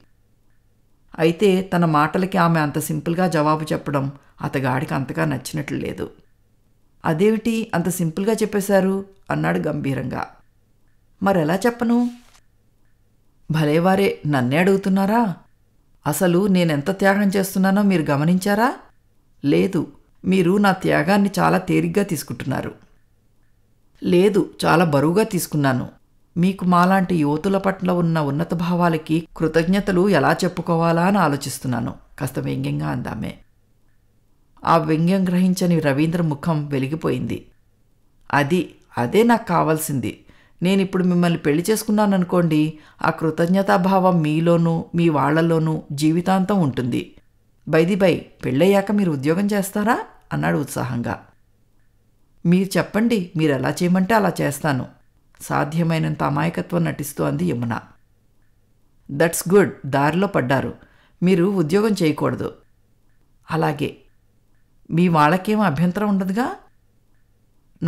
అయితే తన మాటలకి ఆమె అంత సింపుల్గా జవాబు చెప్పడం అతగాడికి అంతగా నచ్చినట్లు లేదు అదేమిటి అంత సింపుల్గా చెప్పేశారు అన్నాడు గంభీరంగా మరెలా చెప్పను భలేవారే నన్నే అడుగుతున్నారా అసలు నేనెంత త్యాగం చేస్తున్నానో మీరు గమనించారా లేదు మీరు నా త్యాగాన్ని చాలా తేరిగ్గా తీసుకుంటున్నారు లేదు చాలా బరువుగా తీసుకున్నాను మీకు మాలాంటి యువతుల పట్ల ఉన్న ఉన్నత భావాలకి కృతజ్ఞతలు ఎలా చెప్పుకోవాలా అని ఆలోచిస్తున్నాను కాస్త వ్యంగ్యంగా అందామే ఆ వ్యంగ్యం గ్రహించని రవీంద్ర ముఖం వెలిగిపోయింది అది అదే నాకు కావాల్సింది నేను ఇప్పుడు మిమ్మల్ని పెళ్లి చేసుకున్నాననుకోండి ఆ కృతజ్ఞతాభావం మీలోనూ మీ వాళ్లలోనూ జీవితాంతం ఉంటుంది బైది బై పెళ్ళయ్యాక మీరు ఉద్యోగం చేస్తారా అన్నాడు ఉత్సాహంగా మీరు చెప్పండి మీరు ఎలా చేయమంటే అలా చేస్తాను సాధ్యమైనంత అమాయకత్వం నటిస్తూ అంది యమున దట్స్ గుడ్ దారిలో పడ్డారు మీరు ఉద్యోగం చేయకూడదు అలాగే మీ వాళ్ళకేం అభ్యంతరం ఉండదుగా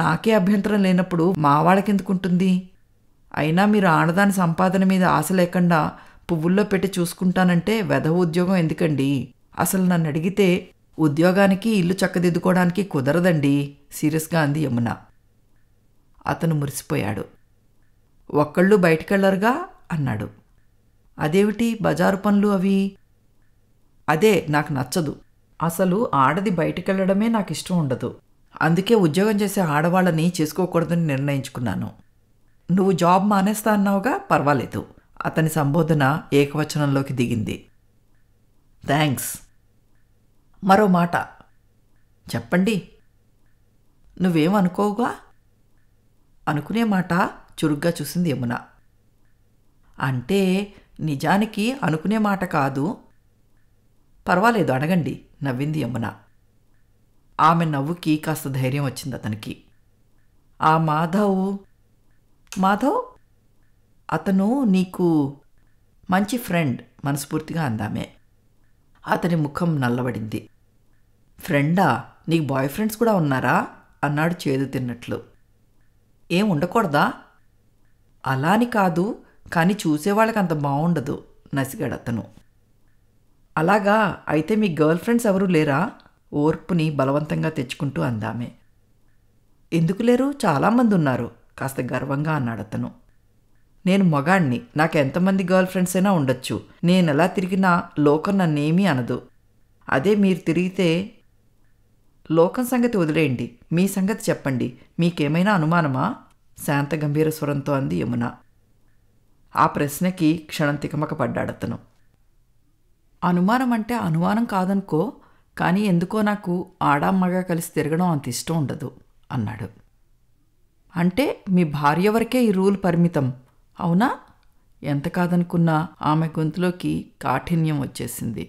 నాకే అభ్యంతరం లేనప్పుడు మా వాళ్ళకెందుకుంటుంది అయినా మీరు ఆడదాని సంపాదన మీద ఆశ లేకుండా పువ్వుల్లో పెట్టి చూసుకుంటానంటే వెధ ఉద్యోగం ఎందుకండి అసలు నన్ను అడిగితే ఉద్యోగానికి ఇల్లు చక్కదిద్దుకోవడానికి కుదరదండి సీరియస్గా అంది యమున అతను మురిసిపోయాడు ఒక్కళ్ళు బయటికెళ్లరుగా అన్నాడు అదేమిటి బజారు పనులు అవి అదే నాకు నచ్చదు అసలు ఆడది బయటికెళ్ళడమే నాకు ఇష్టం ఉండదు అందుకే ఉద్యోగం చేసే ఆడవాళ్ళని చేసుకోకూడదని నిర్ణయించుకున్నాను నువ్వు జాబ్ మానేస్తా అన్నావుగా పర్వాలేదు అతని సంబోధన ఏకవచనంలోకి దిగింది థ్యాంక్స్ మరో మాట చెప్పండి నువ్వేమనుకోవుగా అనుకునే మాట చురుగ్గా చూసింది యమున అంటే నిజానికి అనుకునే మాట కాదు పర్వాలేదు అడగండి నవ్వింది యమున ఆమె నవ్వుకి కాస్త ధైర్యం వచ్చింది అతనికి ఆ మాధవ్ మాధవ్ అతను నీకు మంచి ఫ్రెండ్ మనస్ఫూర్తిగా అందామే అతని ముఖం నల్లబడింది ఫ్రెండా నీకు బాయ్ ఫ్రెండ్స్ కూడా ఉన్నారా అన్నాడు చేదు తిన్నట్లు ఏం ఉండకూడదా అలా అని కాదు కానీ చూసేవాళ్ళకి అంత బాగుండదు నసిగాడు అతను అలాగా అయితే మీ గర్ల్ ఫ్రెండ్స్ ఎవరూ లేరా ఓర్పుని బలవంతంగా తెచ్చుకుంటూ అందామే ఎందుకు లేరు చాలామంది ఉన్నారు కాస్త గర్వంగా అన్నాడు అతను నేను మగాణ్ణి నాకు ఎంతమంది గర్ల్ ఫ్రెండ్స్ అయినా ఉండొచ్చు నేను ఎలా తిరిగినా లోకం నన్నేమీ అనదు అదే మీరు తిరిగితే లోకం సంగతి వదిలేయండి మీ సంగతి చెప్పండి మీకేమైనా అనుమానమా శాంత గంభీర స్వరంతో అంది యమున ఆ ప్రశ్నకి క్షణం తికమక పడ్డాడతను అనుమానం అంటే అనుమానం కాదనుకో కానీ ఎందుకో నాకు ఆడామ్మగా కలిసి తిరగడం అంత ఇష్టం ఉండదు అన్నాడు అంటే మీ భార్య వరకే ఈ రూల్ పరిమితం అవునా ఎంత కాదనుకున్నా ఆమె గొంతులోకి కాఠిన్యం వచ్చేసింది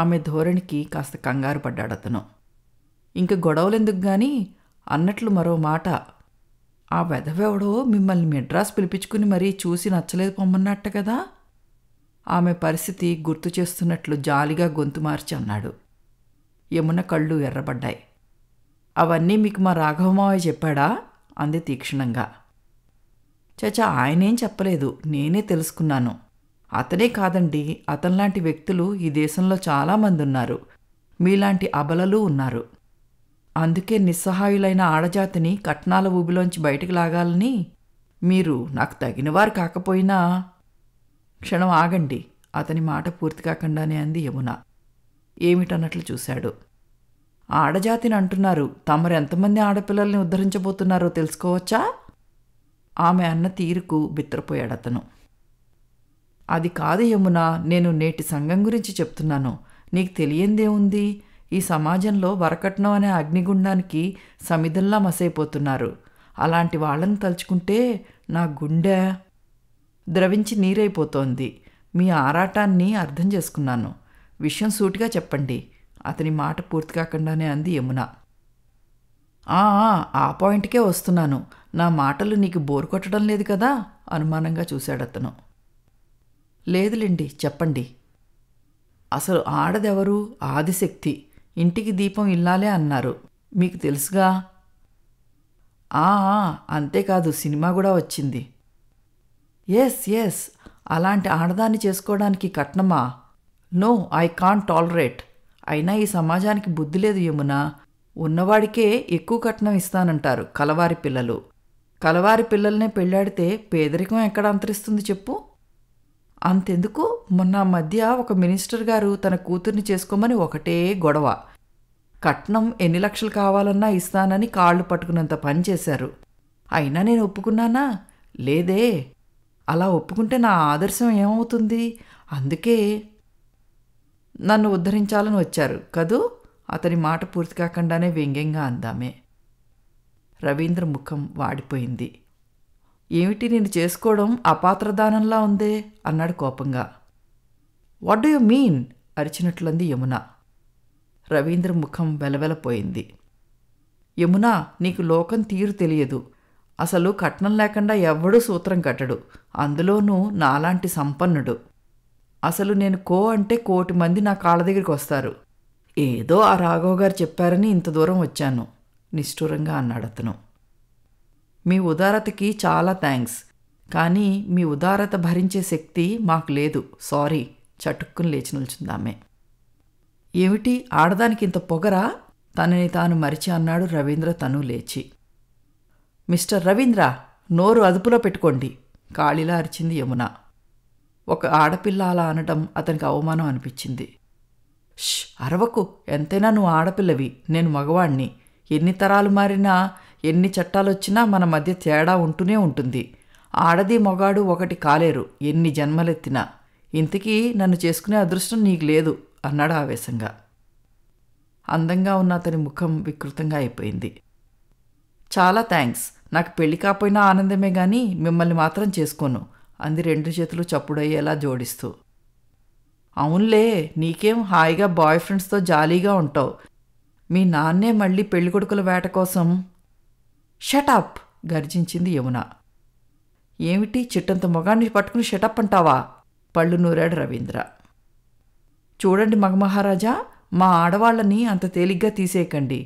ఆమె ధోరణికి కాస్త కంగారు పడ్డాడతను ఇంక గొడవలెందుకు గాని అన్నట్లు మరో మాట ఆ వెధవెవడో మిమ్మల్ని మెడ్రాస్ పిలిపించుకుని మరీ చూసి నచ్చలేదు పొమ్మన్నట్ట కదా ఆమె పరిస్థితి గుర్తు చేస్తున్నట్లు జాలిగా గొంతు మార్చి అన్నాడు యమున కళ్ళు ఎర్రబడ్డాయి అవన్నీ మీకు మా రాఘవమావయ్య చెప్పాడా అంది తీక్షణంగా చచా ఆయనేం చెప్పలేదు నేనే తెలుసుకున్నాను అతనే కాదండి అతనిలాంటి వ్యక్తులు ఈ దేశంలో చాలామంది ఉన్నారు మీలాంటి అబలలు ఉన్నారు అందుకే నిస్సహాయులైన ఆడజాతిని కట్నాల ఊబిలోంచి బయటకు లాగాలని మీరు నాకు తగినవారు కాకపోయినా క్షణం ఆగండి అతని మాట పూర్తి కాకుండానే అంది యమున ఏమిటన్నట్లు చూశాడు ఆడజాతిని అంటున్నారు తమరెంతమంది ఆడపిల్లల్ని ఉద్ధరించబోతున్నారో తెలుసుకోవచ్చా ఆమె అన్న తీరుకు బిత్తరపోయాడు అతను అది కాదు యమున నేను నేటి సంఘం గురించి చెప్తున్నాను నీకు తెలియందే ఉంది ఈ సమాజంలో వరకట్నం అనే అగ్నిగుండానికి సమిధంలా మసైపోతున్నారు అలాంటి వాళ్ళని తలుచుకుంటే నా గుండె ద్రవించి నీరైపోతోంది మీ ఆరాటాన్ని అర్థం చేసుకున్నాను విషయం సూటిగా చెప్పండి అతని మాట పూర్తి కాకుండానే అంది యమున ఆ పాయింట్కే వస్తున్నాను నా మాటలు నీకు బోరు కొట్టడం లేదు కదా అనుమానంగా చూశాడతను లేదులేండి చెప్పండి అసలు ఆడదెవరు ఆదిశక్తి ఇంటికి దీపం ఇల్లాలే అన్నారు మీకు తెలుసుగా ఆ అంతేకాదు సినిమా కూడా వచ్చింది ఎస్ ఎస్ అలాంటి ఆడదాన్ని చేసుకోవడానికి కట్నమా నో ఐ కాన్ టాలరేట్ అయినా ఈ సమాజానికి బుద్ధి లేదు యమున ఉన్నవాడికే ఎక్కువ కట్నం ఇస్తానంటారు కలవారి పిల్లలు కలవారి పిల్లల్నే పెళ్ళాడితే పేదరికం ఎక్కడ అంతరిస్తుంది చెప్పు అంతెందుకు మొన్న మధ్య ఒక మినిస్టర్ గారు తన కూతుర్ని చేసుకోమని ఒకటే గొడవ కట్నం ఎన్ని లక్షలు కావాలన్నా ఇస్తానని కాళ్ళు పట్టుకున్నంత పని చేశారు అయినా నేను ఒప్పుకున్నానా లేదే అలా ఒప్పుకుంటే నా ఆదర్శం ఏమవుతుంది అందుకే నన్ను ఉద్ధరించాలని వచ్చారు కదూ అతని మాట పూర్తి కాకుండానే వ్యంగ్యంగా అందామే రవీంద్ర ముఖం వాడిపోయింది ఏమిటి నేను చేసుకోవడం అపాత్రదానంలా ఉందే అన్నాడు కోపంగా వాట్ డూ యు మీన్ అరిచినట్లుంది యమున రవీంద్ర ముఖం వెలవెలపోయింది యమున నీకు లోకం తీరు తెలియదు అసలు కట్నం లేకుండా ఎవ్వడూ సూత్రం కట్టడు అందులోనూ నాలాంటి సంపన్నుడు అసలు నేను కో అంటే కోటి మంది నా కాళ్ళ దగ్గరికి వస్తారు ఏదో ఆ రాఘవ్ గారు చెప్పారని ఇంత దూరం వచ్చాను నిష్ఠూరంగా అన్నాడు అతను మీ ఉదారతకి చాలా థ్యాంక్స్ కానీ మీ ఉదారత భరించే శక్తి మాకు లేదు సారీ చటుక్కుని లేచి నిల్చుందామే ఏమిటి ఆడదానికి ఇంత పొగరా తనని తాను మరిచి అన్నాడు రవీంద్ర తను లేచి మిస్టర్ రవీంద్ర నోరు అదుపులో పెట్టుకోండి కాళిలా అరిచింది యమున ఒక ఆడపిల్ల అలా అనటం అతనికి అవమానం అనిపించింది ష్ అరవకు ఎంతైనా నువ్వు ఆడపిల్లవి నేను మగవాణ్ణి ఎన్ని తరాలు మారినా ఎన్ని చట్టాలు వచ్చినా మన మధ్య తేడా ఉంటూనే ఉంటుంది ఆడది మొగాడు ఒకటి కాలేరు ఎన్ని జన్మలెత్తినా ఇంతకీ నన్ను చేసుకునే అదృష్టం నీకు లేదు అన్నాడు ఆవేశంగా అందంగా ఉన్న అతని ముఖం వికృతంగా అయిపోయింది చాలా థ్యాంక్స్ నాకు పెళ్లి కాపోయినా ఆనందమే గాని మిమ్మల్ని మాత్రం చేసుకోను అంది రెండు చేతులు చప్పుడయ్యేలా జోడిస్తూ అవునులే నీకేం హాయిగా బాయ్ ఫ్రెండ్స్తో జాలీగా ఉంటావు మీ నాన్నే మళ్ళీ పెళ్ళికొడుకుల వేట కోసం షటప్ గర్జించింది యమున ఏమిటి చిట్టంత మొగాన్ని పట్టుకుని షటప్ అంటావా పళ్ళు నూరాడు రవీంద్ర చూడండి మగమహారాజా మా ఆడవాళ్ళని అంత తేలిగ్గా తీసేయకండి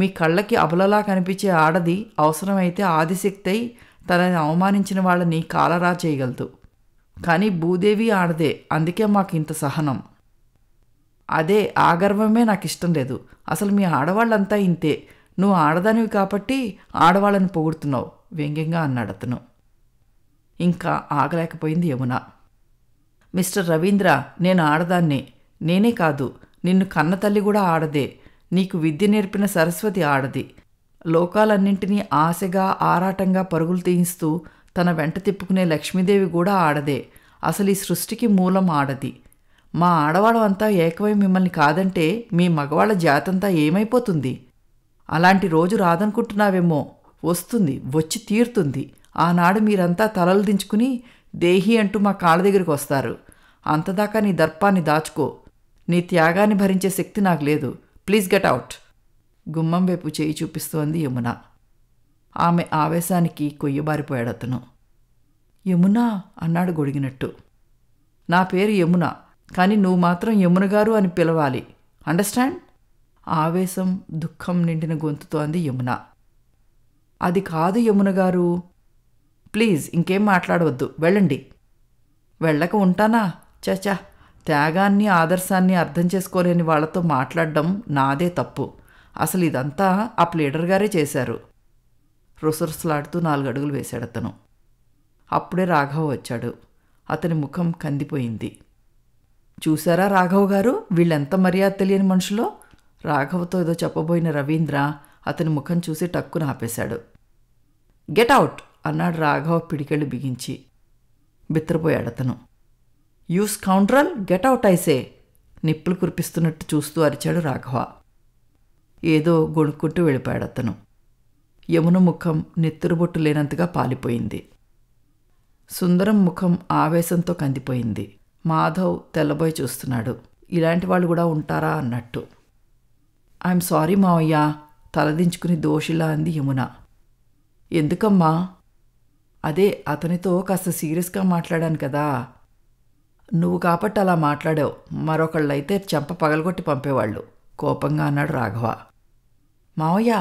మీ కళ్ళకి అబలలా కనిపించే ఆడది అవసరమైతే ఆదిశక్తి తనని అవమానించిన వాళ్ళని కాలరా చేయగలదు కానీ భూదేవి ఆడదే అందుకే మాకు ఇంత సహనం అదే ఆ గర్వమే నాకు ఇష్టం లేదు అసలు మీ ఆడవాళ్ళంతా ఇంతే నువ్వు ఆడదానివి కాబట్టి ఆడవాళ్ళని పొగుడుతున్నావు వ్యంగ్యంగా అన్నాడు అతను ఇంకా ఆగలేకపోయింది యమున మిస్టర్ రవీంద్ర నేను ఆడదాన్ని నేనే కాదు నిన్ను కన్న తల్లి కూడా ఆడదే నీకు విద్య నేర్పిన సరస్వతి ఆడది లోకాలన్నింటినీ ఆశగా ఆరాటంగా పరుగులు తీయిస్తూ తన వెంట తిప్పుకునే లక్ష్మీదేవి కూడా ఆడదే అసలు ఈ సృష్టికి మూలం ఆడది మా ఆడవాళ్ళంతా ఏకమై మిమ్మల్ని కాదంటే మీ మగవాళ్ళ జాతంతా ఏమైపోతుంది అలాంటి రోజు రాదనుకుంటున్నావేమో వస్తుంది వచ్చి తీరుతుంది ఆనాడు మీరంతా తలలు దించుకుని దేహి అంటూ మా కాళ్ళ దగ్గరికి వస్తారు అంతదాకా నీ దర్పాన్ని దాచుకో నీ త్యాగాన్ని భరించే శక్తి నాకు లేదు ప్లీజ్ గెట్ అవుట్ గుమ్మం వైపు చేయి చూపిస్తోంది యమున ఆమె ఆవేశానికి కొయ్యబారిపోయాడు అతను యమున అన్నాడు గొడిగినట్టు నా పేరు యమున కానీ నువ్వు మాత్రం యమున గారు అని పిలవాలి అండర్స్టాండ్ ఆవేశం దుఃఖం నిండిన గొంతుతో అంది యమున అది కాదు యమున గారు ప్లీజ్ ఇంకేం మాట్లాడవద్దు వెళ్ళండి వెళ్ళక ఉంటానా చచా త్యాగాన్ని ఆదర్శాన్ని అర్థం చేసుకోలేని వాళ్లతో మాట్లాడడం నాదే తప్పు అసలు ఇదంతా ఆ ప్లీడర్ గారే చేశారు రుసరుసలాడుతూ నాలుగు అడుగులు వేశాడు అతను అప్పుడే రాఘవ వచ్చాడు అతని ముఖం కందిపోయింది చూసారా రాఘవ్ గారు వీళ్ళెంత మర్యాద తెలియని మనుషులో రాఘవతో ఏదో చెప్పబోయిన రవీంద్ర అతని ముఖం చూసి టక్కున ఆపేశాడు గెట్ అవుట్ అన్నాడు రాఘవ పిడికెళ్ళు బిగించి బిత్రపోయాడు అతను you scoundrel get out I say నిప్పులు కురిపిస్తున్నట్టు చూస్తూ అరిచాడు రాఘవ ఏదో గొణుక్కుంటూ వెళ్ళిపోయాడు అతను యమున ముఖం నెత్తురుబొట్టు లేనంతగా పాలిపోయింది సుందరం ముఖం ఆవేశంతో కందిపోయింది మాధవ్ తెల్లబోయి చూస్తున్నాడు ఇలాంటి వాళ్ళు కూడా ఉంటారా అన్నట్టు ఐఎమ్ సారీ మావయ్య తలదించుకుని దోషిలా అంది యమున ఎందుకమ్మా అదే అతనితో కాస్త సీరియస్గా మాట్లాడాను కదా నువ్వు కాబట్టి అలా మాట్లాడావు మరొకళ్ళైతే చెంప పగలగొట్టి పంపేవాళ్ళు కోపంగా అన్నాడు రాఘవ మావయ్య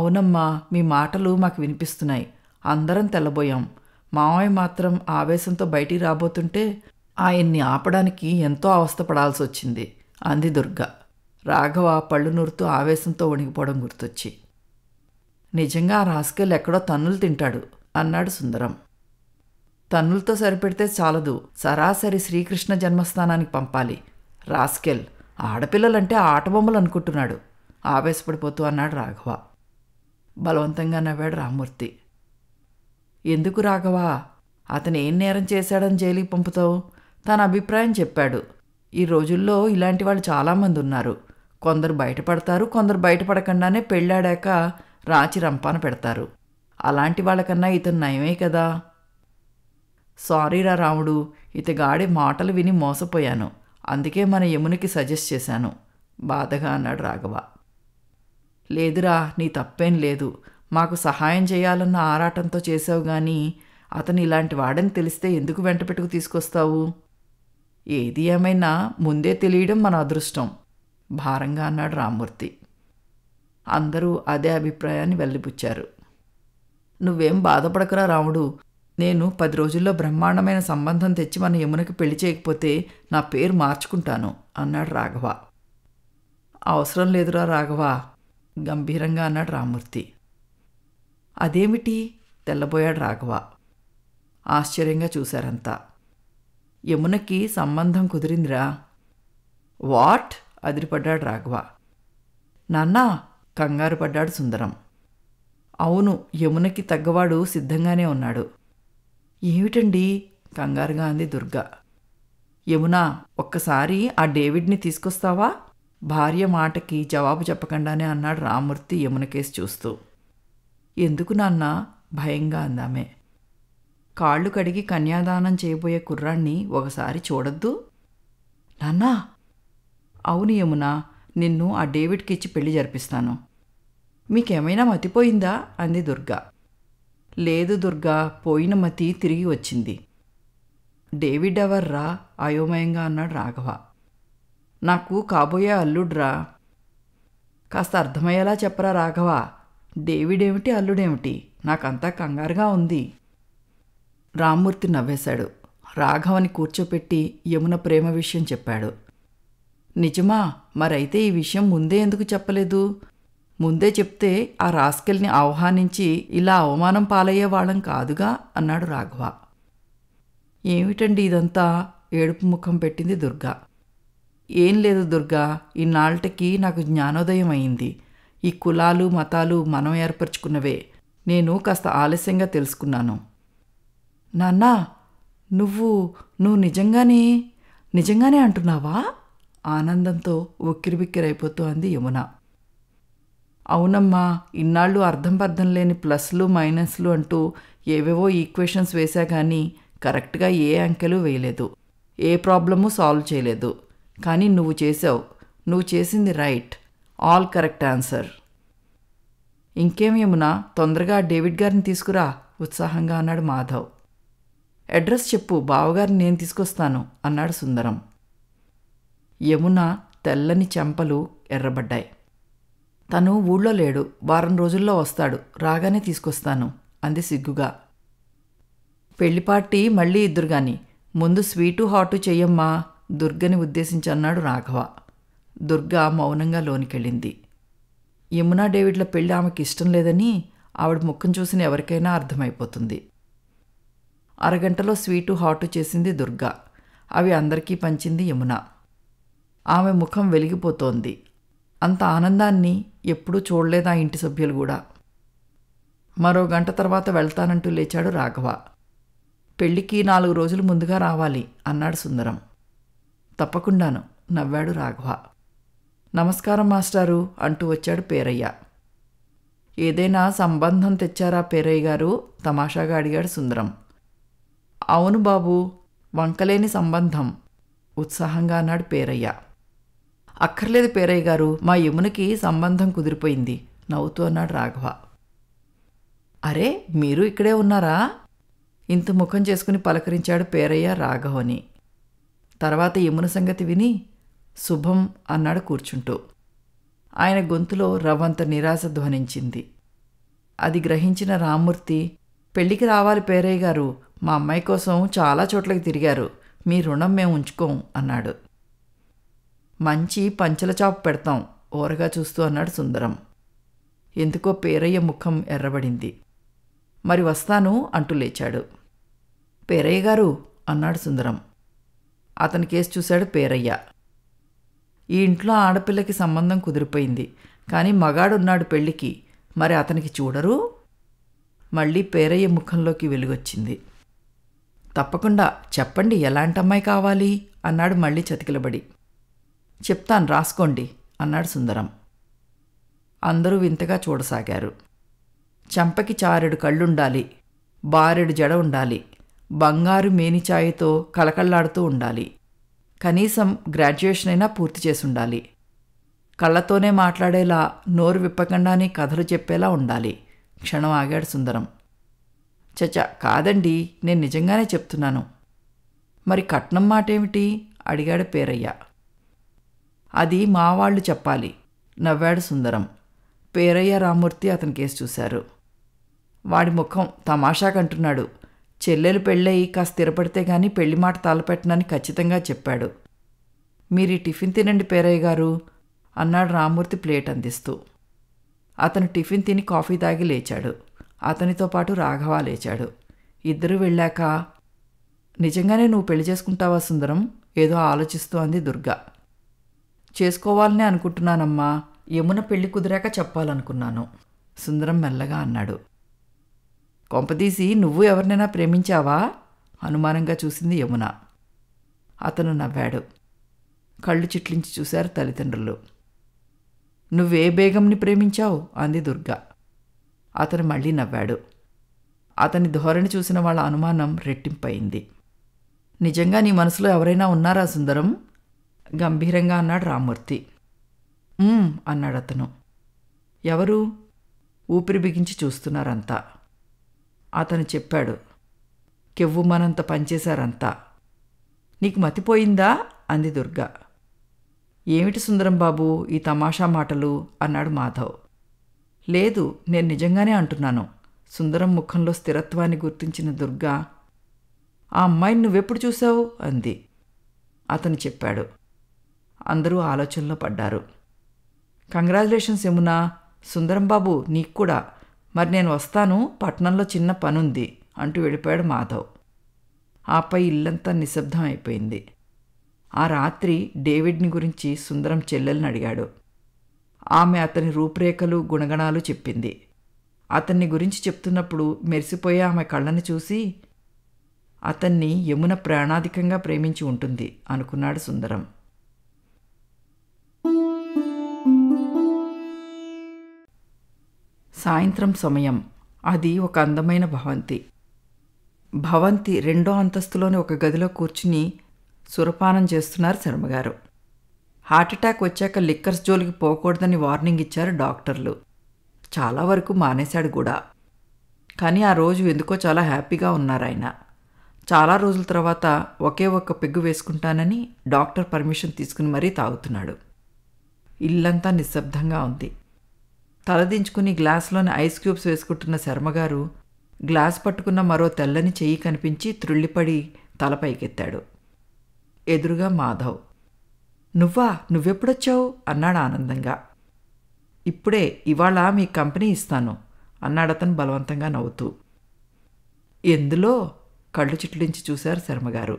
అవునమ్మా మీ మాటలు మాకు వినిపిస్తున్నాయి అందరం తెల్లబోయాం మావయ్య మాత్రం ఆవేశంతో బయటికి రాబోతుంటే ఆయన్ని ఆపడానికి ఎంతో అవస్థపడాల్సి వచ్చింది అంది దుర్గా రాఘవ పళ్ళు నూరుతూ ఆవేశంతో వణిగిపోవడం గుర్తొచ్చి నిజంగా ఆ రాస్కెల్ ఎక్కడో తన్నులు తింటాడు అన్నాడు సుందరం తన్నులతో సరిపెడితే చాలదు సరాసరి శ్రీకృష్ణ జన్మస్థానానికి పంపాలి రాస్కెల్ ఆడపిల్లలంటే ఆటబొమ్మలు అనుకుంటున్నాడు ఆవేశపడిపోతూ అన్నాడు రాఘవ బలవంతంగా నవ్వాడు రామ్మూర్తి ఎందుకు రాఘవ అతను ఏం నేరం చేశాడని జైలుకి పంపుతావు తన అభిప్రాయం చెప్పాడు ఈ రోజుల్లో ఇలాంటి వాళ్ళు చాలామంది ఉన్నారు కొందరు బయటపడతారు కొందరు బయటపడకుండానే పెళ్ళాడాక రాచి రంపాన పెడతారు అలాంటి వాళ్ళకన్నా ఇతను నయమే కదా సారీరా రాముడు ఇతగాడి మాటలు విని మోసపోయాను అందుకే మన యమునికి సజెస్ట్ చేశాను బాధగా అన్నాడు రాఘవ లేదురా నీ తప్పేం లేదు మాకు సహాయం చేయాలన్న ఆరాటంతో చేసావు కానీ అతను ఇలాంటి వాడని తెలిస్తే ఎందుకు వెంట పెట్టుకు తీసుకొస్తావు ఏది ఏమైనా ముందే తెలియడం మన అదృష్టం భారంగా అన్నాడు రామ్మూర్తి అందరూ అదే అభిప్రాయాన్ని వెళ్ళిపుచ్చారు నువ్వేం బాధపడకరా రాముడు నేను పది రోజుల్లో బ్రహ్మాండమైన సంబంధం తెచ్చి మన యమునకి పెళ్లి చేయకపోతే నా పేరు మార్చుకుంటాను అన్నాడు రాఘవ అవసరం లేదురా రాఘవ గంభీరంగా అన్నాడు రామూర్తి అదేమిటి తెల్లబోయాడు రాఘవ ఆశ్చర్యంగా చూశారంతా యమునకి సంబంధం కుదిరిందిరా వాట్ అదిరిపడ్డాడు రాఘవ నాన్నా కంగారు పడ్డాడు సుందరం అవును యమునకి తగ్గవాడు సిద్ధంగానే ఉన్నాడు ఏమిటండి కంగారుగా అంది దుర్గ యమున ఒక్కసారి ఆ డేవిడ్ని తీసుకొస్తావా భార్య మాటకి జవాబు చెప్పకుండానే అన్నాడు రామూర్తి యమునకేసి చూస్తూ ఎందుకు నాన్న భయంగా అందామే కాళ్ళు కడిగి కన్యాదానం చేయబోయే కుర్రాన్ని ఒకసారి చూడొద్దు నాన్నా అవును నిన్ను ఆ డేవిడ్కి ఇచ్చి పెళ్లి జరిపిస్తాను మీకేమైనా మతిపోయిందా అంది దుర్గా లేదు దుర్గా పోయిన మతి తిరిగి వచ్చింది డేవిడ్ ఎవర్రా అయోమయంగా అన్నాడు రాఘవ నాకు కాబోయే అల్లుడ్రా కాస్త అర్థమయ్యేలా చెప్పరా రాఘవ డేవిడేమిటి అల్లుడేమిటి నాకంతా కంగారుగా ఉంది రామ్మూర్తి నవ్వేశాడు రాఘవని కూర్చోపెట్టి యమున ప్రేమ విషయం చెప్పాడు నిజమా మరైతే ఈ విషయం ముందే ఎందుకు చెప్పలేదు ముందే చెప్తే ఆ రాస్కెల్ని ఆహ్వానించి ఇలా అవమానం పాలయ్యేవాళ్ళం కాదుగా అన్నాడు రాఘవ ఏమిటండి ఇదంతా ఏడుపు ముఖం పెట్టింది దుర్గా ఏం లేదు దుర్గా ఇన్నాళ్ళకి నాకు జ్ఞానోదయం అయింది ఈ కులాలు మతాలు మనం ఏర్పరచుకున్నవే నేను కాస్త ఆలస్యంగా తెలుసుకున్నాను నాన్నా నువ్వు నువ్వు నిజంగానే నిజంగానే అంటున్నావా ఆనందంతో ఉక్కిరిబిక్కిరైపోతూ అంది యమున అవునమ్మా ఇన్నాళ్ళు అర్థం అర్థం లేని ప్లస్లు మైనస్లు అంటూ ఏవేవో ఈక్వేషన్స్ వేశా కానీ కరెక్ట్గా ఏ అంకెలు వేయలేదు ఏ ప్రాబ్లము సాల్వ్ చేయలేదు కానీ నువ్వు చేసావు నువ్వు చేసింది రైట్ ఆల్ కరెక్ట్ ఆన్సర్ ఇంకేం యమునా తొందరగా డేవిడ్ గారిని తీసుకురా ఉత్సాహంగా అన్నాడు మాధవ్ అడ్రస్ చెప్పు బావగారిని నేను తీసుకొస్తాను అన్నాడు సుందరం యమున తెల్లని చెంపలు ఎర్రబడ్డాయి తను ఊళ్ళో లేడు వారం రోజుల్లో వస్తాడు రాగానే తీసుకొస్తాను అంది సిగ్గుగా పెళ్లిపార్టీ మళ్లీ మళ్ళీ ఇద్దరు ముందు స్వీటు హాటు చెయ్యమ్మా దుర్గని ఉద్దేశించి అన్నాడు రాఘవ దుర్గ మౌనంగా లోనికెళ్ళింది యమునా డేవిడ్ల పెళ్లి ఆమెకి ఇష్టం లేదని ఆవిడ ముఖం చూసిన ఎవరికైనా అర్థమైపోతుంది అరగంటలో స్వీటు హాటు చేసింది దుర్గా అవి అందరికీ పంచింది యమున ఆమె ముఖం వెలిగిపోతోంది అంత ఆనందాన్ని ఎప్పుడూ చూడలేదా ఇంటి సభ్యులు కూడా మరో గంట తర్వాత వెళ్తానంటూ లేచాడు రాఘవ పెళ్లికి నాలుగు రోజులు ముందుగా రావాలి అన్నాడు సుందరం తప్పకుండాను నవ్వాడు రాఘవ నమస్కారం మాస్టారు అంటూ వచ్చాడు పేరయ్య ఏదైనా సంబంధం తెచ్చారా పేరయ్య గారు తమాషాగా అడిగాడు సుందరం అవును బాబు వంకలేని సంబంధం ఉత్సాహంగా అన్నాడు పేరయ్య అక్కర్లేదు పేరయ్య గారు మా యమునకి సంబంధం కుదిరిపోయింది నవ్వుతూ అన్నాడు రాఘవ అరే మీరు ఇక్కడే ఉన్నారా ఇంత ముఖం చేసుకుని పలకరించాడు పేరయ్య రాఘవని తర్వాత యమున సంగతి విని శుభం అన్నాడు కూర్చుంటూ ఆయన గొంతులో రవ్వంత నిరాశ ధ్వనించింది అది గ్రహించిన రామ్మూర్తి పెళ్లికి రావాలి పేరయ్య గారు మా అమ్మాయి కోసం చాలా చోట్లకి తిరిగారు మీ రుణం మేము ఉంచుకోం అన్నాడు మంచి పంచల చాపు పెడతాం ఓరగా చూస్తూ అన్నాడు సుందరం ఎందుకో పేరయ్య ముఖం ఎర్రబడింది మరి వస్తాను అంటూ లేచాడు పేరయ్య గారు అన్నాడు సుందరం అతని కేసు చూశాడు పేరయ్య ఈ ఇంట్లో ఆడపిల్లకి సంబంధం కుదిరిపోయింది కానీ మగాడున్నాడు పెళ్ళికి మరి అతనికి చూడరు మళ్ళీ పేరయ్య ముఖంలోకి వెలుగొచ్చింది తప్పకుండా చెప్పండి ఎలాంటి అమ్మాయి కావాలి అన్నాడు మళ్ళీ చతికిలబడి చెప్తాను రాసుకోండి అన్నాడు సుందరం అందరూ వింతగా చూడసాగారు చంపకి చారెడు కళ్ళుండాలి బారెడు జడ ఉండాలి బంగారు మేనిచాయతో కలకళ్లాడుతూ ఉండాలి కనీసం గ్రాడ్యుయేషన్ అయినా పూర్తి చేసుండాలి కళ్ళతోనే మాట్లాడేలా నోరు విప్పకుండానే కథలు చెప్పేలా ఉండాలి క్షణం ఆగాడు సుందరం చచ కాదండి నేను నిజంగానే చెప్తున్నాను మరి కట్నం మాట ఏమిటి అడిగాడు పేరయ్య అది మా వాళ్ళు చెప్పాలి నవ్వాడు సుందరం పేరయ్య రామూర్తి అతని కేసు చూశారు వాడి ముఖం తమాషాకంటున్నాడు చెల్లెలు పెళ్ళయి కాస్త స్థిరపడితే గాని పెళ్లి మాట తలపెట్టనని ఖచ్చితంగా చెప్పాడు మీరు టిఫిన్ తినండి పేరయ్య గారు అన్నాడు రామూర్తి ప్లేట్ అందిస్తూ అతను టిఫిన్ తిని కాఫీ తాగి లేచాడు అతనితో పాటు రాఘవ లేచాడు ఇద్దరు వెళ్ళాక నిజంగానే నువ్వు పెళ్లి చేసుకుంటావా సుందరం ఏదో ఆలోచిస్తూ అంది దుర్గా చేసుకోవాలనే అనుకుంటున్నానమ్మా యమున పెళ్లి కుదిరాక చెప్పాలనుకున్నాను సుందరం మెల్లగా అన్నాడు కొంపదీసి నువ్వు ఎవరినైనా ప్రేమించావా అనుమానంగా చూసింది యమున అతను నవ్వాడు కళ్ళు చిట్లించి చూశారు తల్లిదండ్రులు నువ్వే బేగంని ప్రేమించావు అంది దుర్గా అతను మళ్ళీ నవ్వాడు అతని ధోరణి చూసిన వాళ్ళ అనుమానం రెట్టింపయింది నిజంగా నీ మనసులో ఎవరైనా ఉన్నారా సుందరం గంభీరంగా అన్నాడు రామ్మూర్తి అన్నాడు అతను ఎవరు ఊపిరి బిగించి చూస్తున్నారంతా అతను చెప్పాడు కెవ్వుమనంత పనిచేశారంతా నీకు మతిపోయిందా అంది దుర్గా ఏమిటి సుందరం బాబు ఈ తమాషా మాటలు అన్నాడు మాధవ్ లేదు నేను నిజంగానే అంటున్నాను సుందరం ముఖంలో స్థిరత్వాన్ని గుర్తించిన దుర్గా ఆ అమ్మాయిని నువ్వెప్పుడు చూసావు అంది అతను చెప్పాడు అందరూ ఆలోచనలో పడ్డారు కంగ్రాచులేషన్స్ యమునా బాబు నీకు కూడా మరి నేను వస్తాను పట్నంలో చిన్న పనుంది అంటూ వెళ్ళిపోయాడు మాధవ్ ఆపై ఇల్లంతా నిశ్శబ్దం అయిపోయింది ఆ రాత్రి డేవిడ్ని గురించి సుందరం చెల్లెల్ని అడిగాడు ఆమె అతని రూపురేఖలు గుణగణాలు చెప్పింది అతన్ని గురించి చెప్తున్నప్పుడు మెరిసిపోయే ఆమె కళ్ళని చూసి అతన్ని యమున ప్రాణాధికంగా ప్రేమించి ఉంటుంది అనుకున్నాడు సుందరం సాయంత్రం సమయం అది ఒక అందమైన భవంతి భవంతి రెండో అంతస్తులోని ఒక గదిలో కూర్చుని సురపానం చేస్తున్నారు శర్మగారు హార్ట్అటాక్ వచ్చాక లిక్కర్స్ జోలికి పోకూడదని వార్నింగ్ ఇచ్చారు డాక్టర్లు చాలా వరకు మానేశాడు కూడా కానీ ఆ రోజు ఎందుకో చాలా హ్యాపీగా ఉన్నారు ఆయన చాలా రోజుల తర్వాత ఒకే ఒక్క పెగ్గు వేసుకుంటానని డాక్టర్ పర్మిషన్ తీసుకుని మరీ తాగుతున్నాడు ఇల్లంతా నిశ్శబ్దంగా ఉంది తలదించుకుని గ్లాసులోని ఐస్ క్యూబ్స్ వేసుకుంటున్న శర్మగారు గ్లాస్ పట్టుకున్న మరో తెల్లని చెయ్యి కనిపించి త్రుళ్ళిపడి తలపైకెత్తాడు ఎదురుగా మాధవ్ నువ్వా నువ్వెప్పుడొచ్చావు అన్నాడు ఆనందంగా ఇప్పుడే ఇవాళ మీ కంపెనీ ఇస్తాను అన్నాడతను బలవంతంగా నవ్వుతూ ఎందులో కళ్ళు చిట్లించి చూశారు శర్మగారు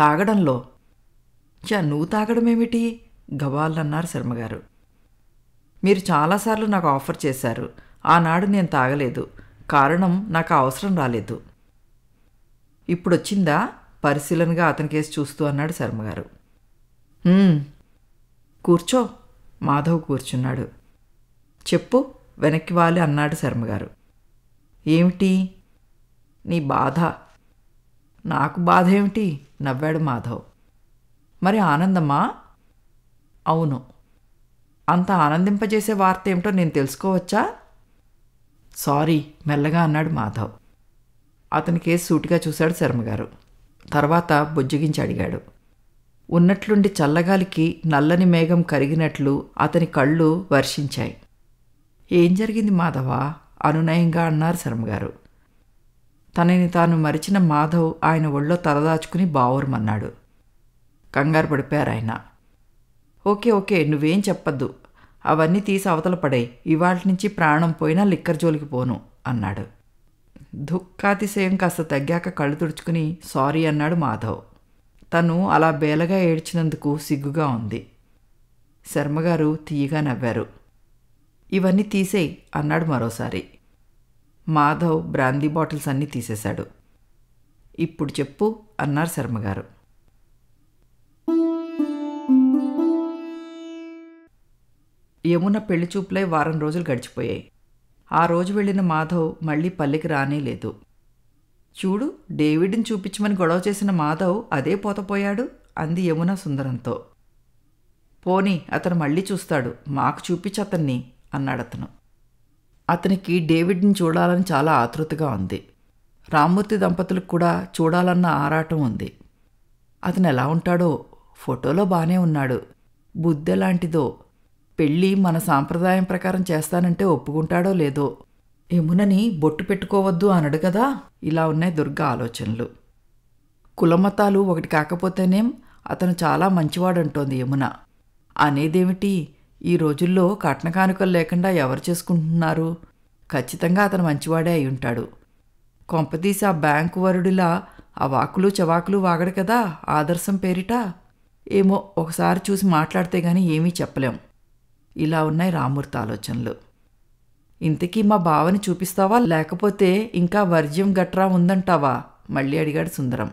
తాగడంలో చా నువ్వు తాగడమేమిటి గవాళ్ళన్నారు శర్మగారు మీరు చాలాసార్లు నాకు ఆఫర్ చేశారు ఆనాడు నేను తాగలేదు కారణం నాకు అవసరం రాలేదు ఇప్పుడొచ్చిందా పరిశీలనగా అతని కేసు చూస్తూ అన్నాడు శర్మగారు కూర్చో మాధవ్ కూర్చున్నాడు చెప్పు వెనక్కి వాలి అన్నాడు శర్మగారు ఏమిటి నీ బాధ నాకు బాధ ఏమిటి నవ్వాడు మాధవ్ మరి ఆనందమా అవును అంత ఆనందింపజేసే వార్త ఏమిటో నేను తెలుసుకోవచ్చా సారీ మెల్లగా అన్నాడు మాధవ్ అతని కేసు సూటిగా చూశాడు శర్మగారు తర్వాత బుజ్జగించి అడిగాడు ఉన్నట్లుండి చల్లగాలికి నల్లని మేఘం కరిగినట్లు అతని కళ్ళు వర్షించాయి ఏం జరిగింది మాధవా అనునయంగా అన్నారు శర్మగారు తనని తాను మరిచిన మాధవ్ ఆయన ఒళ్ళో తలదాచుకుని బావురమన్నాడు కంగారు పడిపోయారు ఆయన ఓకే ఓకే నువ్వేం చెప్పద్దు అవన్నీ తీసి అవతల పడే ఇవాళ నుంచి ప్రాణం పోయినా లిక్కర్ జోలికి పోను అన్నాడు దుఃఖాతిశయం కాస్త తగ్గాక కళ్ళు తుడుచుకుని సారీ అన్నాడు మాధవ్ తను అలా బేలగా ఏడ్చినందుకు సిగ్గుగా ఉంది శర్మగారు తీయగా నవ్వారు ఇవన్నీ తీసేయి అన్నాడు మరోసారి మాధవ్ బ్రాందీ బాటిల్స్ అన్నీ తీసేశాడు ఇప్పుడు చెప్పు అన్నారు శర్మగారు యమున పెళ్లి చూపులై వారం రోజులు గడిచిపోయాయి ఆ రోజు వెళ్ళిన మాధవ్ మళ్ళీ పల్లెకి రానే లేదు చూడు డేవిడ్ని చూపించమని గొడవ చేసిన మాధవ్ అదే పోతపోయాడు అంది యమున సుందరంతో పోనీ అతను మళ్ళీ చూస్తాడు మాకు చూపించు అతన్ని అన్నాడతను అతనికి డేవిడ్ని చూడాలని చాలా ఆతృతగా ఉంది రామ్మూర్తి దంపతులకు కూడా చూడాలన్న ఆరాటం ఉంది అతను ఎలా ఉంటాడో ఫోటోలో బాగానే ఉన్నాడు బుద్ధెలాంటిదో పెళ్ళి మన సాంప్రదాయం ప్రకారం చేస్తానంటే ఒప్పుకుంటాడో లేదో యమునని బొట్టు పెట్టుకోవద్దు అనడు కదా ఇలా ఉన్నాయి దుర్గ ఆలోచనలు కులమతాలు ఒకటి కాకపోతేనేం అతను చాలా మంచివాడంటోంది యమున అనేదేమిటి ఈ రోజుల్లో కట్న కానుకలు లేకుండా ఎవరు చేసుకుంటున్నారు ఖచ్చితంగా అతను మంచివాడే అయి ఉంటాడు కొంపదీసి ఆ బ్యాంకు వరుడిలా ఆ వాకులు చవాకులు వాగడు కదా ఆదర్శం పేరిట ఏమో ఒకసారి చూసి మాట్లాడితే గానీ ఏమీ చెప్పలేం ఇలా ఉన్నాయి రామూర్తి ఆలోచనలు ఇంతకీ మా బావని చూపిస్తావా లేకపోతే ఇంకా వర్జ్యం గట్రా ఉందంటావా మళ్ళీ అడిగాడు సుందరం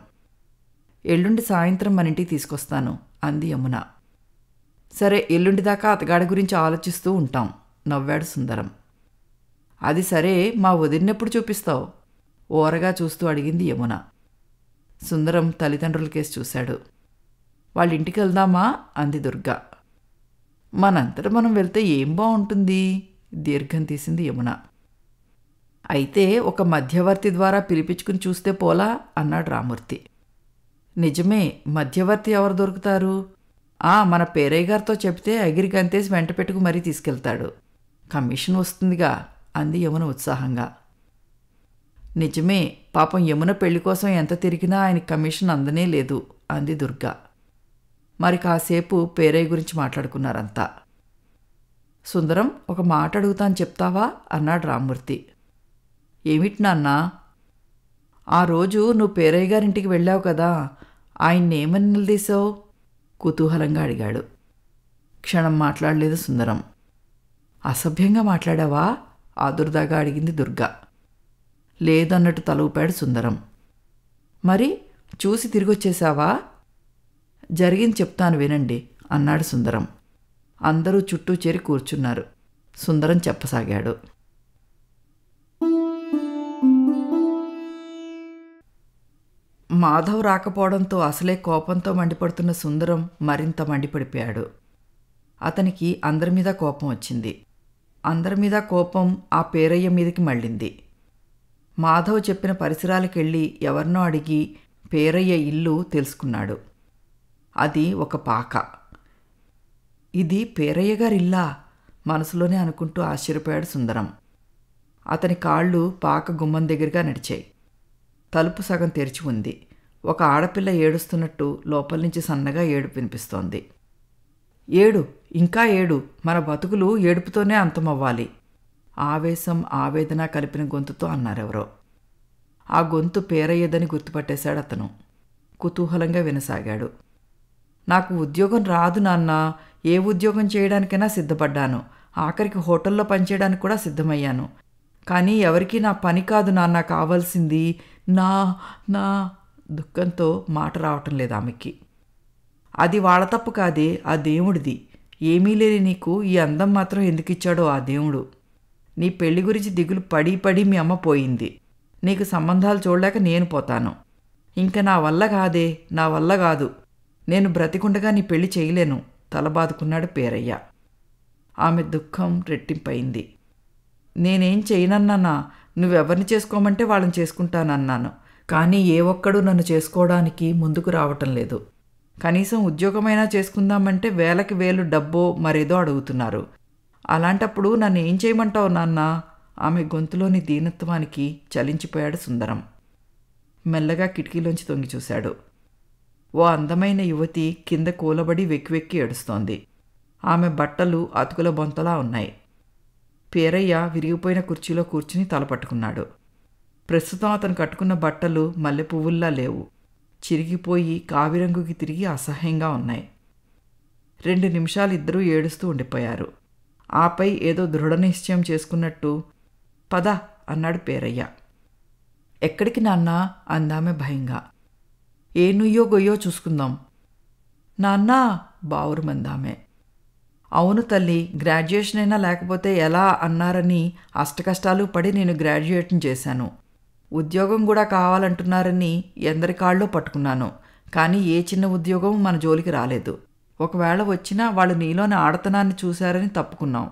ఎల్లుండి సాయంత్రం మన ఇంటికి తీసుకొస్తాను అంది యమున సరే ఎల్లుండి దాకా అతగాడి గురించి ఆలోచిస్తూ ఉంటాం నవ్వాడు సుందరం అది సరే మా వదిలినప్పుడు చూపిస్తావు ఓరగా చూస్తూ అడిగింది యమున సుందరం తల్లిదండ్రుల కేసు చూశాడు వాళ్ళింటికి వెళ్దామా అంది దుర్గా మనంతట మనం వెళ్తే ఏం బాగుంటుంది దీర్ఘం తీసింది యమున అయితే ఒక మధ్యవర్తి ద్వారా పిలిపించుకుని చూస్తే పోలా అన్నాడు రామూర్తి నిజమే మధ్యవర్తి ఎవరు దొరుకుతారు ఆ మన పేరయ్య గారితో చెప్తే అగిరికంతేసి వెంట పెట్టుకు మరీ తీసుకెళ్తాడు కమిషన్ వస్తుందిగా అంది యమున ఉత్సాహంగా నిజమే పాపం యమున పెళ్లి కోసం ఎంత తిరిగినా ఆయన కమిషన్ అందనే లేదు అంది దుర్గా మరి కాసేపు పేరయ్య గురించి మాట్లాడుకున్నారంతా సుందరం ఒక మాట అడుగుతాను చెప్తావా అన్నాడు రామ్మూర్తి ఏమిటి నాన్న ఆ రోజు నువ్వు పేరయ్య గారింటికి వెళ్ళావు కదా ఆయన్ని ఏమని నిలదీశావు కుతూహలంగా అడిగాడు క్షణం మాట్లాడలేదు సుందరం అసభ్యంగా మాట్లాడావా ఆదుర్దాగా అడిగింది దుర్గా లేదన్నట్టు తలూపాడు సుందరం మరి చూసి తిరిగొచ్చేశావా జరిగింది చెప్తాను వినండి అన్నాడు సుందరం అందరూ చుట్టూ చేరి కూర్చున్నారు సుందరం చెప్పసాగాడు మాధవ్ రాకపోవడంతో అసలే కోపంతో మండిపడుతున్న సుందరం మరింత మండిపడిపోయాడు అతనికి అందరి మీద కోపం వచ్చింది అందరి మీద కోపం ఆ పేరయ్య మీదకి మళ్ళింది మాధవ్ చెప్పిన పరిసరాలకెళ్ళి ఎవరినో అడిగి పేరయ్య ఇల్లు తెలుసుకున్నాడు అది ఒక పాక ఇది పేరయ్య గారిల్లా మనసులోనే అనుకుంటూ ఆశ్చర్యపోయాడు సుందరం అతని కాళ్ళు పాక గుమ్మం దగ్గరగా నడిచాయి తలుపు సగం తెరిచి ఉంది ఒక ఆడపిల్ల ఏడుస్తున్నట్టు లోపల నుంచి సన్నగా ఏడు వినిపిస్తోంది ఏడు ఇంకా ఏడు మన బతుకులు ఏడుపుతోనే అంతమవ్వాలి ఆవేశం ఆవేదన కలిపిన గొంతుతో అన్నారెవరో ఆ గొంతు పేరయ్యదని గుర్తుపట్టేశాడు అతను కుతూహలంగా వినసాగాడు నాకు ఉద్యోగం రాదు నాన్న ఏ ఉద్యోగం చేయడానికైనా సిద్ధపడ్డాను ఆఖరికి హోటల్లో పనిచేయడానికి కూడా సిద్ధమయ్యాను కానీ ఎవరికీ నా పని కాదు నాన్న కావాల్సింది నా నా దుఃఖంతో మాట రావటం లేదు ఆమెకి అది వాళ్ళ తప్పు కాదే ఆ దేవుడిది ఏమీ లేని నీకు ఈ అందం మాత్రం ఎందుకు ఇచ్చాడో ఆ దేవుడు నీ పెళ్లి గురించి దిగులు పడి పడి మీ అమ్మ పోయింది నీకు సంబంధాలు చూడలేక నేను పోతాను ఇంకా నా వల్ల కాదే నా వల్ల కాదు నేను బ్రతికుండగా నీ పెళ్లి చేయలేను తలబాదుకున్నాడు పేరయ్య ఆమె దుఃఖం రెట్టింపయింది నేనేం చేయనన్నానా నువ్వెవరిని చేసుకోమంటే వాళ్ళని చేసుకుంటానన్నాను కానీ ఏ ఒక్కడు నన్ను చేసుకోవడానికి ముందుకు రావటం లేదు కనీసం ఉద్యోగమైనా చేసుకుందామంటే వేలకి వేలు డబ్బో మరేదో అడుగుతున్నారు అలాంటప్పుడు నన్ను ఏం చేయమంటావు నాన్న ఆమె గొంతులోని దీనత్వానికి చలించిపోయాడు సుందరం మెల్లగా కిటికీలోంచి తొంగి చూశాడు ఓ అందమైన యువతి కింద కూలబడి వెక్కివెక్కి ఏడుస్తోంది ఆమె బట్టలు అతుకుల బొంతలా ఉన్నాయి పేరయ్య విరిగిపోయిన కుర్చీలో కూర్చుని తలపట్టుకున్నాడు ప్రస్తుతం అతను కట్టుకున్న బట్టలు మల్లె పువ్వుల్లా లేవు చిరిగిపోయి కావిరంగుకి తిరిగి అసహ్యంగా ఉన్నాయి రెండు నిమిషాలు ఇద్దరూ ఏడుస్తూ ఉండిపోయారు ఆపై ఏదో దృఢ నిశ్చయం చేసుకున్నట్టు పద అన్నాడు పేరయ్య ఎక్కడికి నాన్న అందామె భయంగా ఏ నుయ్యో గొయ్యో చూసుకుందాం నాన్న బావురుమందామె అవును తల్లి గ్రాడ్యుయేషన్ అయినా లేకపోతే ఎలా అన్నారని అష్టకష్టాలు పడి నేను గ్రాడ్యుయేషన్ చేశాను ఉద్యోగం కూడా కావాలంటున్నారని ఎందరి కాళ్ళో పట్టుకున్నాను కానీ ఏ చిన్న ఉద్యోగం మన జోలికి రాలేదు ఒకవేళ వచ్చినా వాళ్ళు నీలోని ఆడతనాన్ని చూశారని తప్పుకున్నాం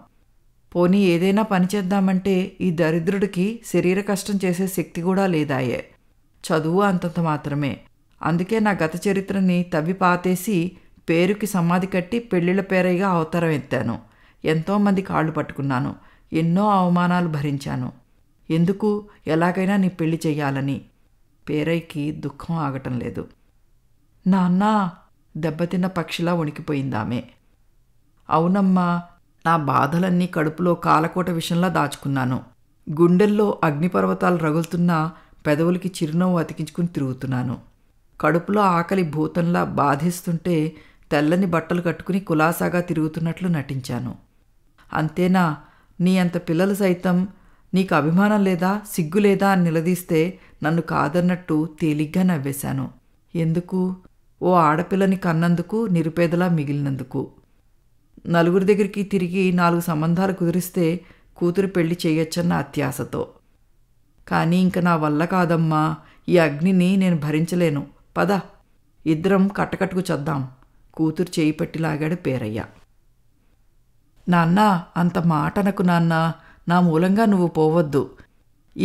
పోనీ ఏదైనా పని చేద్దామంటే ఈ దరిద్రుడికి శరీర కష్టం చేసే శక్తి కూడా లేదాయే చదువు అంతంత మాత్రమే అందుకే నా గత చరిత్రని తవ్వి పాతేసి పేరుకి సమాధి కట్టి పెళ్ళిళ్ళ పేరయ్యగా అవతారం ఎత్తాను ఎంతోమంది కాళ్ళు పట్టుకున్నాను ఎన్నో అవమానాలు భరించాను ఎందుకు ఎలాగైనా నీ పెళ్లి చెయ్యాలని పేరైకి దుఃఖం ఆగటం లేదు నాన్న దెబ్బతిన్న పక్షిలా వణికిపోయిందామె అవునమ్మా నా బాధలన్నీ కడుపులో కాలకోట విషయంలా దాచుకున్నాను గుండెల్లో అగ్నిపర్వతాలు రగులుతున్నా పెదవులకి చిరునవ్వు అతికించుకుని తిరుగుతున్నాను కడుపులో ఆకలి భూతంలా బాధిస్తుంటే తెల్లని బట్టలు కట్టుకుని కులాసాగా తిరుగుతున్నట్లు నటించాను అంతేనా నీ అంత పిల్లలు సైతం నీకు అభిమానం లేదా సిగ్గు లేదా అని నిలదీస్తే నన్ను కాదన్నట్టు తేలిగ్గా నవ్వేశాను ఎందుకు ఓ ఆడపిల్లని కన్నందుకు నిరుపేదలా మిగిలినందుకు నలుగురి దగ్గరికి తిరిగి నాలుగు సంబంధాలు కుదిరిస్తే కూతురు పెళ్లి చేయొచ్చన్న అత్యాశతో కానీ ఇంక నా వల్ల కాదమ్మా ఈ అగ్నిని నేను భరించలేను పద ఇద్దరం కట్టకట్టుకు చద్దాం కూతురు చేయి పెట్టి లాగాడు పేరయ్య నాన్న అంత మాటనకు నాన్న నా మూలంగా నువ్వు పోవద్దు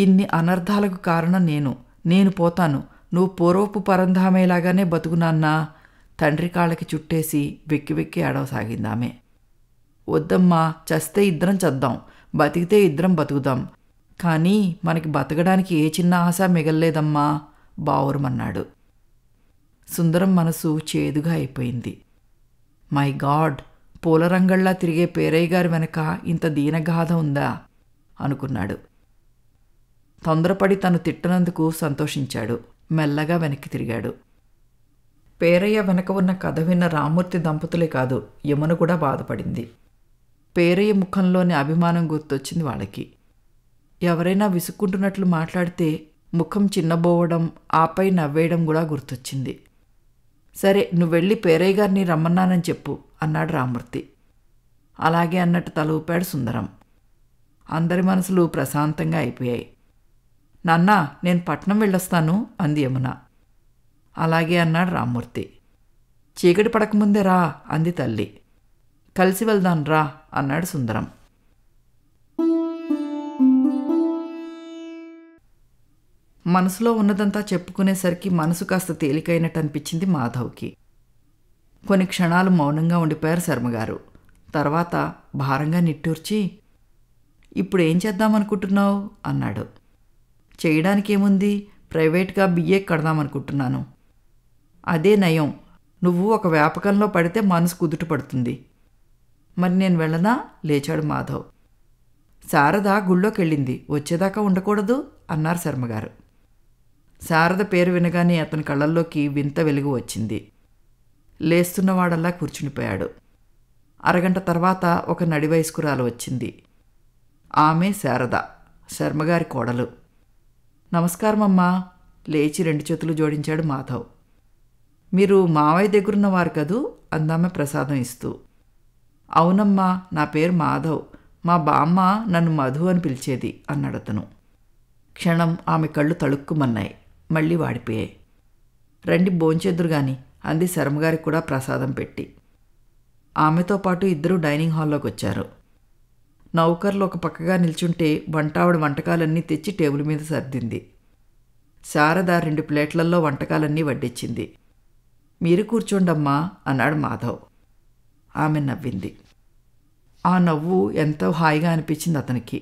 ఇన్ని అనర్థాలకు కారణం నేను నేను పోతాను నువ్వు పూర్వపు పరంధామేలాగానే బతుకునాన్నా తండ్రి కాళ్ళకి చుట్టేసి వెక్కి వెక్కి ఏడవసాగిందామె వద్దమ్మా చస్తే ఇద్దరం చద్దాం బతికితే ఇద్దరం బతుకుదాం కానీ మనకి బతకడానికి ఏ చిన్న ఆశ మిగల్లేదమ్మా బావురమన్నాడు సుందరం మనసు చేదుగా అయిపోయింది మై గాడ్ పూలరంగళ్లా తిరిగే పేరయ్య గారి వెనక ఇంత దీనగాథ ఉందా అనుకున్నాడు తొందరపడి తను తిట్టనందుకు సంతోషించాడు మెల్లగా వెనక్కి తిరిగాడు పేరయ్య వెనక ఉన్న కథ విన్న రామూర్తి దంపతులే కాదు యమున కూడా బాధపడింది పేరయ్య ముఖంలోని అభిమానం గుర్తొచ్చింది వాళ్ళకి ఎవరైనా విసుక్కుంటున్నట్లు మాట్లాడితే ముఖం చిన్నబోవడం ఆపై నవ్వేయడం కూడా గుర్తొచ్చింది సరే నువ్వెళ్ళి పేరయ్య గారిని రమ్మన్నానని చెప్పు అన్నాడు రామ్మూర్తి అలాగే అన్నట్టు తల ఊపాడు సుందరం అందరి మనసులు ప్రశాంతంగా అయిపోయాయి నాన్నా నేను పట్నం వెళ్ళొస్తాను అంది యమున అలాగే అన్నాడు రామ్మూర్తి చీకటి పడకముందే రా అంది తల్లి కలిసి వెళ్దాం రా అన్నాడు సుందరం మనసులో ఉన్నదంతా చెప్పుకునేసరికి మనసు కాస్త తేలికైనట్టు అనిపించింది మాధవ్కి కొన్ని క్షణాలు మౌనంగా ఉండిపోయారు శర్మగారు తర్వాత భారంగా నిట్టూర్చి ఇప్పుడు ఏం చేద్దామనుకుంటున్నావు అన్నాడు చేయడానికేముంది ప్రైవేట్గా బిఏ కడదామనుకుంటున్నాను అదే నయం నువ్వు ఒక వ్యాపకంలో పడితే మనసు కుదుట పడుతుంది మరి నేను వెళ్ళనా లేచాడు మాధవ్ శారద గుళ్ళోకెళ్ళింది వచ్చేదాకా ఉండకూడదు అన్నారు శర్మగారు శారద పేరు వినగానే అతని కళ్ళల్లోకి వింత వెలుగు వచ్చింది లేస్తున్నవాడల్లా కూర్చునిపోయాడు అరగంట తర్వాత ఒక నడి వచ్చింది ఆమె శారద శర్మగారి కోడలు నమస్కారమమ్మా లేచి రెండు చేతులు జోడించాడు మాధవ్ మీరు మావయ్య దగ్గరున్న వారు కదూ అందామె ప్రసాదం ఇస్తూ అవునమ్మా నా పేరు మాధవ్ మా బామ్మ నన్ను మధు అని పిలిచేది అన్నాడతను క్షణం ఆమె కళ్ళు తళుక్కుమన్నాయి మళ్ళీ వాడిపోయాయి రండి భోంచేదురు గాని అంది శర్మగారికి కూడా ప్రసాదం పెట్టి ఆమెతో పాటు ఇద్దరు డైనింగ్ హాల్లోకి వచ్చారు నౌకర్లు ఒక పక్కగా నిల్చుంటే వంటావిడ వంటకాలన్నీ తెచ్చి టేబుల్ మీద సర్దింది శారద రెండు ప్లేట్లల్లో వంటకాలన్నీ వడ్డించింది మీరు కూర్చోండమ్మా అన్నాడు మాధవ్ ఆమె నవ్వింది ఆ నవ్వు ఎంతో హాయిగా అనిపించింది అతనికి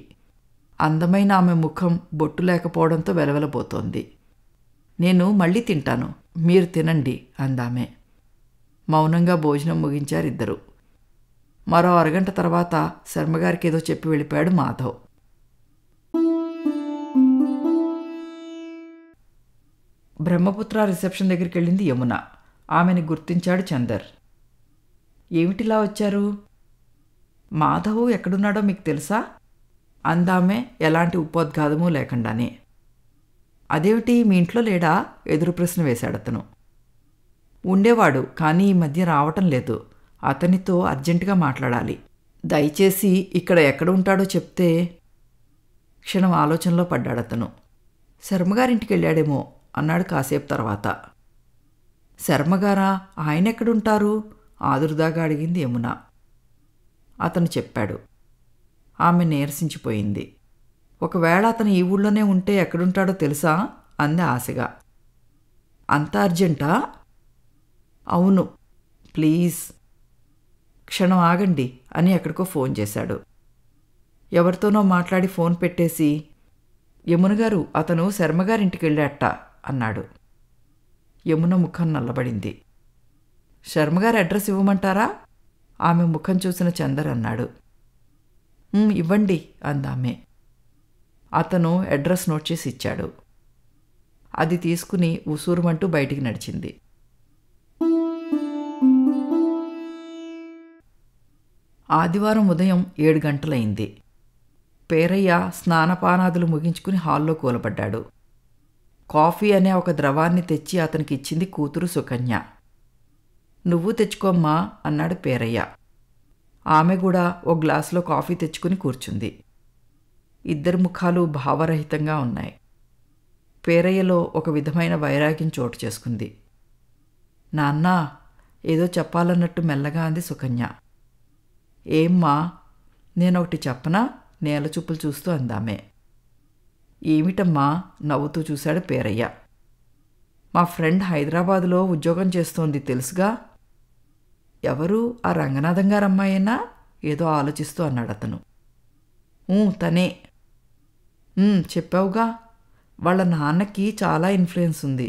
అందమైన ఆమె ముఖం బొట్టు లేకపోవడంతో వెలవెలబోతోంది నేను మళ్ళీ తింటాను మీరు తినండి అందామె మౌనంగా భోజనం ముగించారు ఇద్దరు మరో అరగంట తర్వాత శర్మగారికి ఏదో చెప్పి వెళ్ళిపోయాడు మాధవ్ బ్రహ్మపుత్ర రిసెప్షన్ దగ్గరికి వెళ్ళింది యమున ఆమెని గుర్తించాడు చందర్ ఏమిటిలా వచ్చారు మాధవ్ ఎక్కడున్నాడో మీకు తెలుసా అందామే ఎలాంటి ఉపోద్ఘాతము లేకుండానే అదేమిటి మీ ఇంట్లో లేడా ఎదురు ప్రశ్న వేశాడు అతను ఉండేవాడు కానీ ఈ మధ్య రావటం లేదు అతనితో అర్జెంటుగా మాట్లాడాలి దయచేసి ఇక్కడ ఎక్కడ ఉంటాడో చెప్తే క్షణం ఆలోచనలో పడ్డాడు అతను శర్మగారింటికి వెళ్ళాడేమో అన్నాడు కాసేపు తర్వాత శర్మగారా ఆయన ఎక్కడుంటారు ఆదురుదాగా అడిగింది యమున అతను చెప్పాడు ఆమె నీరసించిపోయింది ఒకవేళ అతను ఈ ఊళ్ళోనే ఉంటే ఎక్కడుంటాడో తెలుసా అంది ఆశగా అంత అర్జెంటా అవును ప్లీజ్ క్షణం ఆగండి అని ఎక్కడికో ఫోన్ చేశాడు ఎవరితోనో మాట్లాడి ఫోన్ పెట్టేసి యమున గారు అతను శర్మగారింటికి వెళ్ళాట అన్నాడు యమున ముఖం నల్లబడింది శర్మగారు అడ్రస్ ఇవ్వమంటారా ఆమె ముఖం చూసిన చందర్ అన్నాడు ఇవ్వండి అందామె అతను అడ్రస్ నోట్ చేసి ఇచ్చాడు అది తీసుకుని ఉసూరుమంటూ బయటికి నడిచింది ఆదివారం ఉదయం ఏడు గంటలైంది పేరయ్య స్నానపానాదులు ముగించుకుని హాల్లో కూలబడ్డాడు కాఫీ అనే ఒక ద్రవాన్ని తెచ్చి అతనికి ఇచ్చింది కూతురు సుకన్య నువ్వు తెచ్చుకోమ్మా అన్నాడు పేరయ్య ఆమె కూడా ఓ గ్లాసులో కాఫీ తెచ్చుకుని కూర్చుంది ఇద్దరి ముఖాలు భావరహితంగా ఉన్నాయి పేరయ్యలో ఒక విధమైన వైరాగ్యం చోటు చేసుకుంది నాన్న ఏదో చెప్పాలన్నట్టు మెల్లగా అంది సుకన్య ఏమ్మా నేనొకటి చెప్పనా నేల చూపులు చూస్తూ అందామే ఏమిటమ్మా నవ్వుతూ చూశాడు పేరయ్య మా ఫ్రెండ్ హైదరాబాదులో ఉద్యోగం చేస్తోంది తెలుసుగా ఎవరు ఆ రంగనాథం గారు అమ్మాయేనా ఏదో ఆలోచిస్తూ అన్నాడు అతను తనే చెప్పావుగా వాళ్ళ నాన్నకి చాలా ఇన్ఫ్లుయెన్స్ ఉంది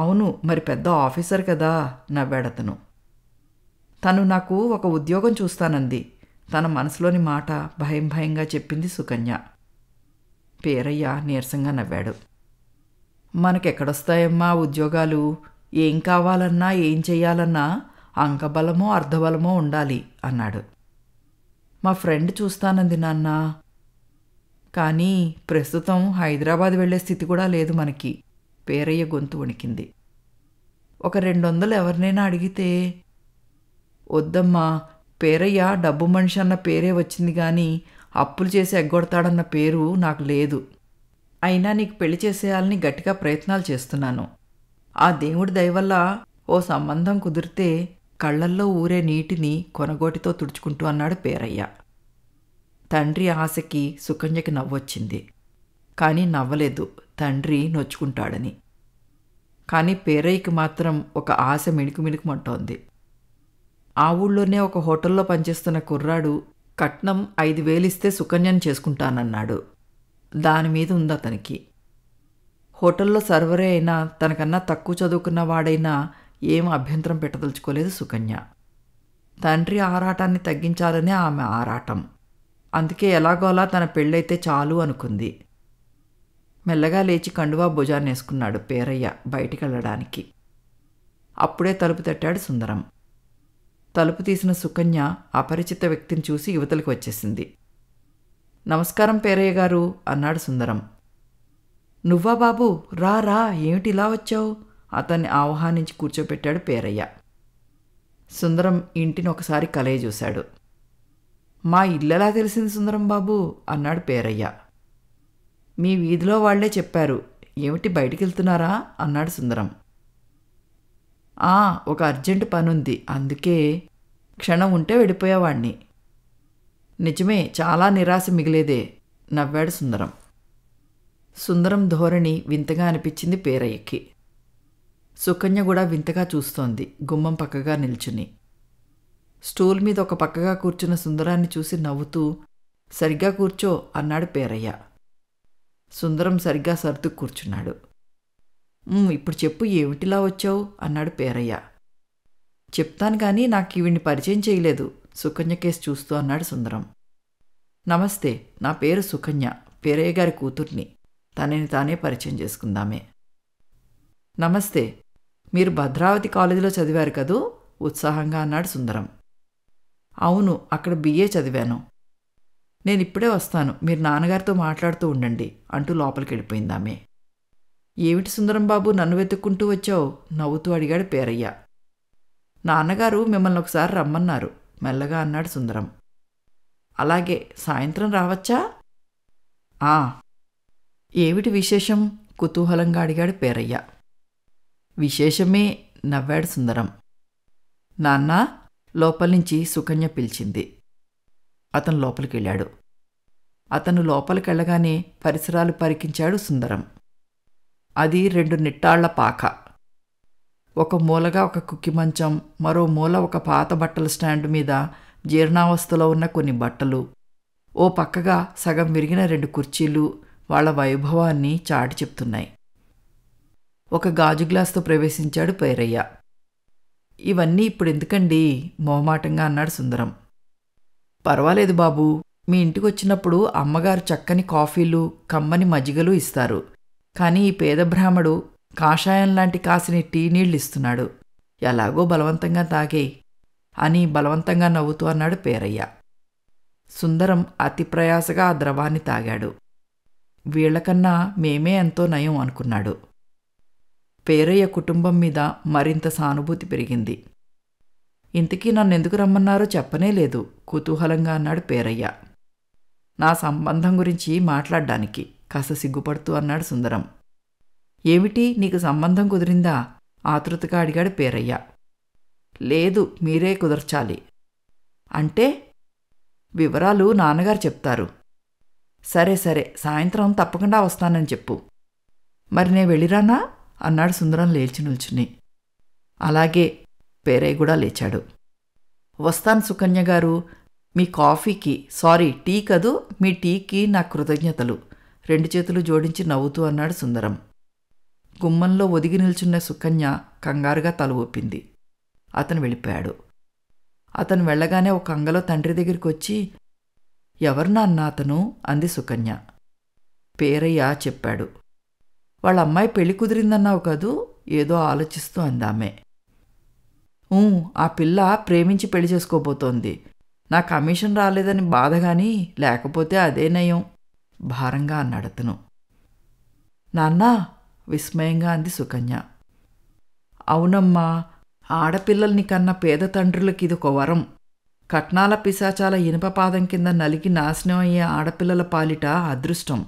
అవును మరి పెద్ద ఆఫీసర్ కదా నవ్వాడతను తను నాకు ఒక ఉద్యోగం చూస్తానంది తన మనసులోని మాట భయం భయంగా చెప్పింది సుకన్య పేరయ్య నీరసంగా నవ్వాడు మనకెక్కడొస్తాయమ్మా ఉద్యోగాలు ఏం కావాలన్నా ఏం చెయ్యాలన్నా అంకబలమో అర్ధబలమో ఉండాలి అన్నాడు మా ఫ్రెండ్ చూస్తానంది నాన్న కానీ ప్రస్తుతం హైదరాబాద్ వెళ్లే స్థితి కూడా లేదు మనకి పేరయ్య గొంతు వణికింది ఒక రెండు వందలు ఎవరినైనా అడిగితే వద్దమ్మా పేరయ్య డబ్బు మనిషి అన్న పేరే వచ్చింది కానీ అప్పులు చేసి ఎగ్గొడతాడన్న పేరు నాకు లేదు అయినా నీకు పెళ్లి చేసేయాలని గట్టిగా ప్రయత్నాలు చేస్తున్నాను ఆ దేవుడి దయవల్ల ఓ సంబంధం కుదిరితే కళ్ళల్లో ఊరే నీటిని కొనగోటితో తుడుచుకుంటూ అన్నాడు పేరయ్య తండ్రి ఆశకి సుకన్యకి నవ్వొచ్చింది కానీ నవ్వలేదు తండ్రి నొచ్చుకుంటాడని కానీ పేరయ్యకి మాత్రం ఒక ఆశ మిణుకు మిణుకుమంటోంది ఆ ఊళ్ళోనే ఒక హోటల్లో పనిచేస్తున్న కుర్రాడు కట్నం ఐదు వేలిస్తే సుకన్యను చేసుకుంటానన్నాడు దాని మీద ఉంది అతనికి హోటల్లో సర్వరే అయినా తనకన్నా తక్కువ చదువుకున్న వాడైనా ఏం అభ్యంతరం పెట్టదలుచుకోలేదు సుకన్య తండ్రి ఆరాటాన్ని తగ్గించాలనే ఆమె ఆరాటం అందుకే ఎలాగోలా తన పెళ్ళైతే చాలు అనుకుంది మెల్లగా లేచి కండువా వేసుకున్నాడు పేరయ్య బయటికి వెళ్ళడానికి అప్పుడే తలుపు తట్టాడు సుందరం తలుపు తీసిన సుకన్య అపరిచిత వ్యక్తిని చూసి యువతలకు వచ్చేసింది నమస్కారం పేరయ్య గారు అన్నాడు సుందరం నువ్వా బాబు రా రా ఏమిటి ఇలా వచ్చావు అతన్ని ఆహ్వానించి కూర్చోపెట్టాడు పేరయ్య సుందరం ఇంటిని ఒకసారి కలయి చూశాడు మా ఇల్లెలా తెలిసింది సుందరం బాబు అన్నాడు పేరయ్య మీ వీధిలో వాళ్లే చెప్పారు ఏమిటి బయటికి వెళ్తున్నారా అన్నాడు సుందరం ఆ ఒక అర్జెంటు పనుంది అందుకే క్షణం ఉంటే వెళ్ళిపోయేవాణ్ణి నిజమే చాలా నిరాశ మిగిలేదే నవ్వాడు సుందరం సుందరం ధోరణి వింతగా అనిపించింది పేరయ్యకి సుకన్య కూడా వింతగా చూస్తోంది గుమ్మం పక్కగా నిల్చుని స్టూల్ మీద ఒక పక్కగా కూర్చున్న సుందరాన్ని చూసి నవ్వుతూ సరిగ్గా కూర్చో అన్నాడు పేరయ్య సుందరం సరిగ్గా సర్దు కూర్చున్నాడు ఇప్పుడు చెప్పు ఏమిటిలా వచ్చావు అన్నాడు పేరయ్య చెప్తాను కానీ నాకు ఈవిడ్ని పరిచయం చేయలేదు సుకన్య కేసు చూస్తూ అన్నాడు సుందరం నమస్తే నా పేరు సుకన్య పేరయ్య గారి కూతుర్ని తనని తానే పరిచయం చేసుకుందామే నమస్తే మీరు భద్రావతి కాలేజీలో చదివారు కదూ ఉత్సాహంగా అన్నాడు సుందరం అవును అక్కడ బిఏ చదివాను నేను ఇప్పుడే వస్తాను మీరు నాన్నగారితో మాట్లాడుతూ ఉండండి అంటూ లోపలికి వెళ్ళిపోయిందామే ఏమిటి సుందరం బాబు నన్ను వెతుక్కుంటూ వచ్చావు నవ్వుతూ అడిగాడు పేరయ్య నాన్నగారు మిమ్మల్ని ఒకసారి రమ్మన్నారు మెల్లగా అన్నాడు సుందరం అలాగే సాయంత్రం రావచ్చా ఆ ఏమిటి విశేషం కుతూహలంగా అడిగాడు పేరయ్య విశేషమే నవ్వాడు సుందరం నాన్న లోపలినుంచి సుకన్య పిలిచింది అతను లోపలికి వెళ్ళాడు అతను లోపలికెళ్ళగానే పరిసరాలు పరికించాడు సుందరం అది రెండు నిట్టాళ్ల పాక ఒక మూలగా ఒక కుక్కి మంచం మరో మూల ఒక పాత బట్టల స్టాండ్ మీద జీర్ణావస్థలో ఉన్న కొన్ని బట్టలు ఓ పక్కగా సగం విరిగిన రెండు కుర్చీలు వాళ్ల వైభవాన్ని చాటి చెప్తున్నాయి ఒక గాజు గ్లాస్తో ప్రవేశించాడు పేరయ్య ఇవన్నీ ఇప్పుడు ఎందుకండి మొహమాటంగా అన్నాడు సుందరం పర్వాలేదు బాబు మీ ఇంటికి వచ్చినప్పుడు అమ్మగారు చక్కని కాఫీలు కమ్మని మజ్జిగలు ఇస్తారు కానీ ఈ పేద బ్రాహ్మడు కాషాయం లాంటి కాసిని టీ నీళ్ళు ఇస్తున్నాడు ఎలాగో బలవంతంగా తాగే అని బలవంతంగా నవ్వుతూ అన్నాడు పేరయ్య సుందరం అతి ప్రయాసగా ఆ ద్రవాన్ని తాగాడు వీళ్లకన్నా మేమే ఎంతో నయం అనుకున్నాడు పేరయ్య కుటుంబం మీద మరింత సానుభూతి పెరిగింది ఇంతకీ నన్ను ఎందుకు రమ్మన్నారో చెప్పనే లేదు కుతూహలంగా అన్నాడు పేరయ్య నా సంబంధం గురించి మాట్లాడడానికి కాస్త సిగ్గుపడుతూ అన్నాడు సుందరం ఏమిటి నీకు సంబంధం కుదిరిందా ఆతృతగా అడిగాడు పేరయ్య లేదు మీరే కుదర్చాలి అంటే వివరాలు నాన్నగారు చెప్తారు సరే సరే సాయంత్రం తప్పకుండా వస్తానని చెప్పు మరి నే వెళ్ళిరానా అన్నాడు సుందరం లేచి నిల్చుని అలాగే పేరయ్య కూడా లేచాడు వస్తాను సుకన్య గారు మీ కాఫీకి సారీ టీ కదూ మీ టీకి నా కృతజ్ఞతలు రెండు చేతులు జోడించి నవ్వుతూ అన్నాడు సుందరం గుమ్మంలో ఒదిగి నిల్చున్న సుకన్య కంగారుగా తల ఊపింది అతను వెళ్ళిపోయాడు అతను వెళ్ళగానే ఒక అంగలో తండ్రి దగ్గరికి వచ్చి ఎవరినా అన్నా అతను అంది సుకన్య పేరయ్య చెప్పాడు వాళ్ళ అమ్మాయి పెళ్లి కుదిరిందన్నావు కదూ ఏదో ఆలోచిస్తూ అందామె ఆ పిల్ల ప్రేమించి పెళ్లి చేసుకోబోతోంది నా కమిషన్ రాలేదని బాధ కానీ లేకపోతే అదే నయం భారంగా అన్నాడతను నాన్న విస్మయంగా అంది సుకన్య అవునమ్మా ఆడపిల్లల్ని కన్న పేద తండ్రులకి ఇదొక వరం కట్నాల పిశాచాల ఇనుపపాదం కింద నలిగి నాశనం అయ్యే ఆడపిల్లల పాలిట అదృష్టం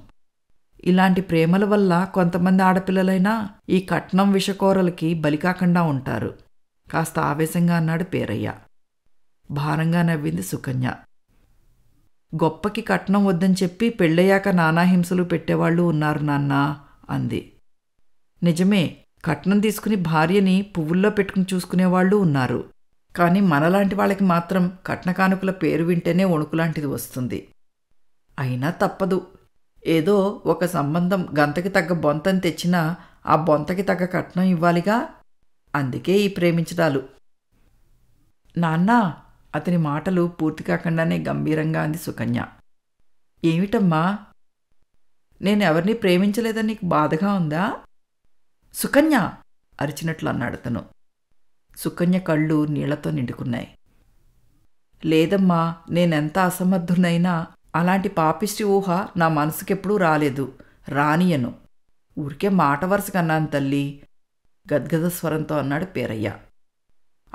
ఇలాంటి ప్రేమల వల్ల కొంతమంది ఆడపిల్లలైనా ఈ కట్నం విషకోరలకి బలికాకుండా ఉంటారు కాస్త ఆవేశంగా అన్నాడు పేరయ్య భారంగా నవ్వింది సుకన్య గొప్పకి కట్నం వద్దని చెప్పి పెళ్ళయ్యాక నానాహింసలు పెట్టేవాళ్ళు ఉన్నారు నాన్నా అంది నిజమే కట్నం తీసుకుని భార్యని పువ్వుల్లో పెట్టుకుని చూసుకునేవాళ్ళు ఉన్నారు కానీ మనలాంటి వాళ్ళకి మాత్రం కట్నకానుకల పేరు వింటేనే వణుకులాంటిది వస్తుంది అయినా తప్పదు ఏదో ఒక సంబంధం గంతకి తగ్గ బొంతని తెచ్చినా ఆ బొంతకి తగ్గ కట్నం ఇవ్వాలిగా అందుకే ఈ ప్రేమించడాలు నాన్న అతని మాటలు పూర్తి కాకుండానే గంభీరంగా అంది సుకన్య ఏమిటమ్మా నేను ఎవరిని ప్రేమించలేదని నీకు బాధగా ఉందా సుకన్య అరిచినట్లు అన్నాడు తను సుకన్య కళ్ళు నీళ్లతో నిండుకున్నాయి లేదమ్మా నేనెంత అసమర్థునైనా అలాంటి పాపిష్టి ఊహ నా మనసుకెప్పుడూ రాలేదు రానియను ఊరికే మాట వరుసకన్నాను తల్లి గద్గద స్వరంతో అన్నాడు పేరయ్య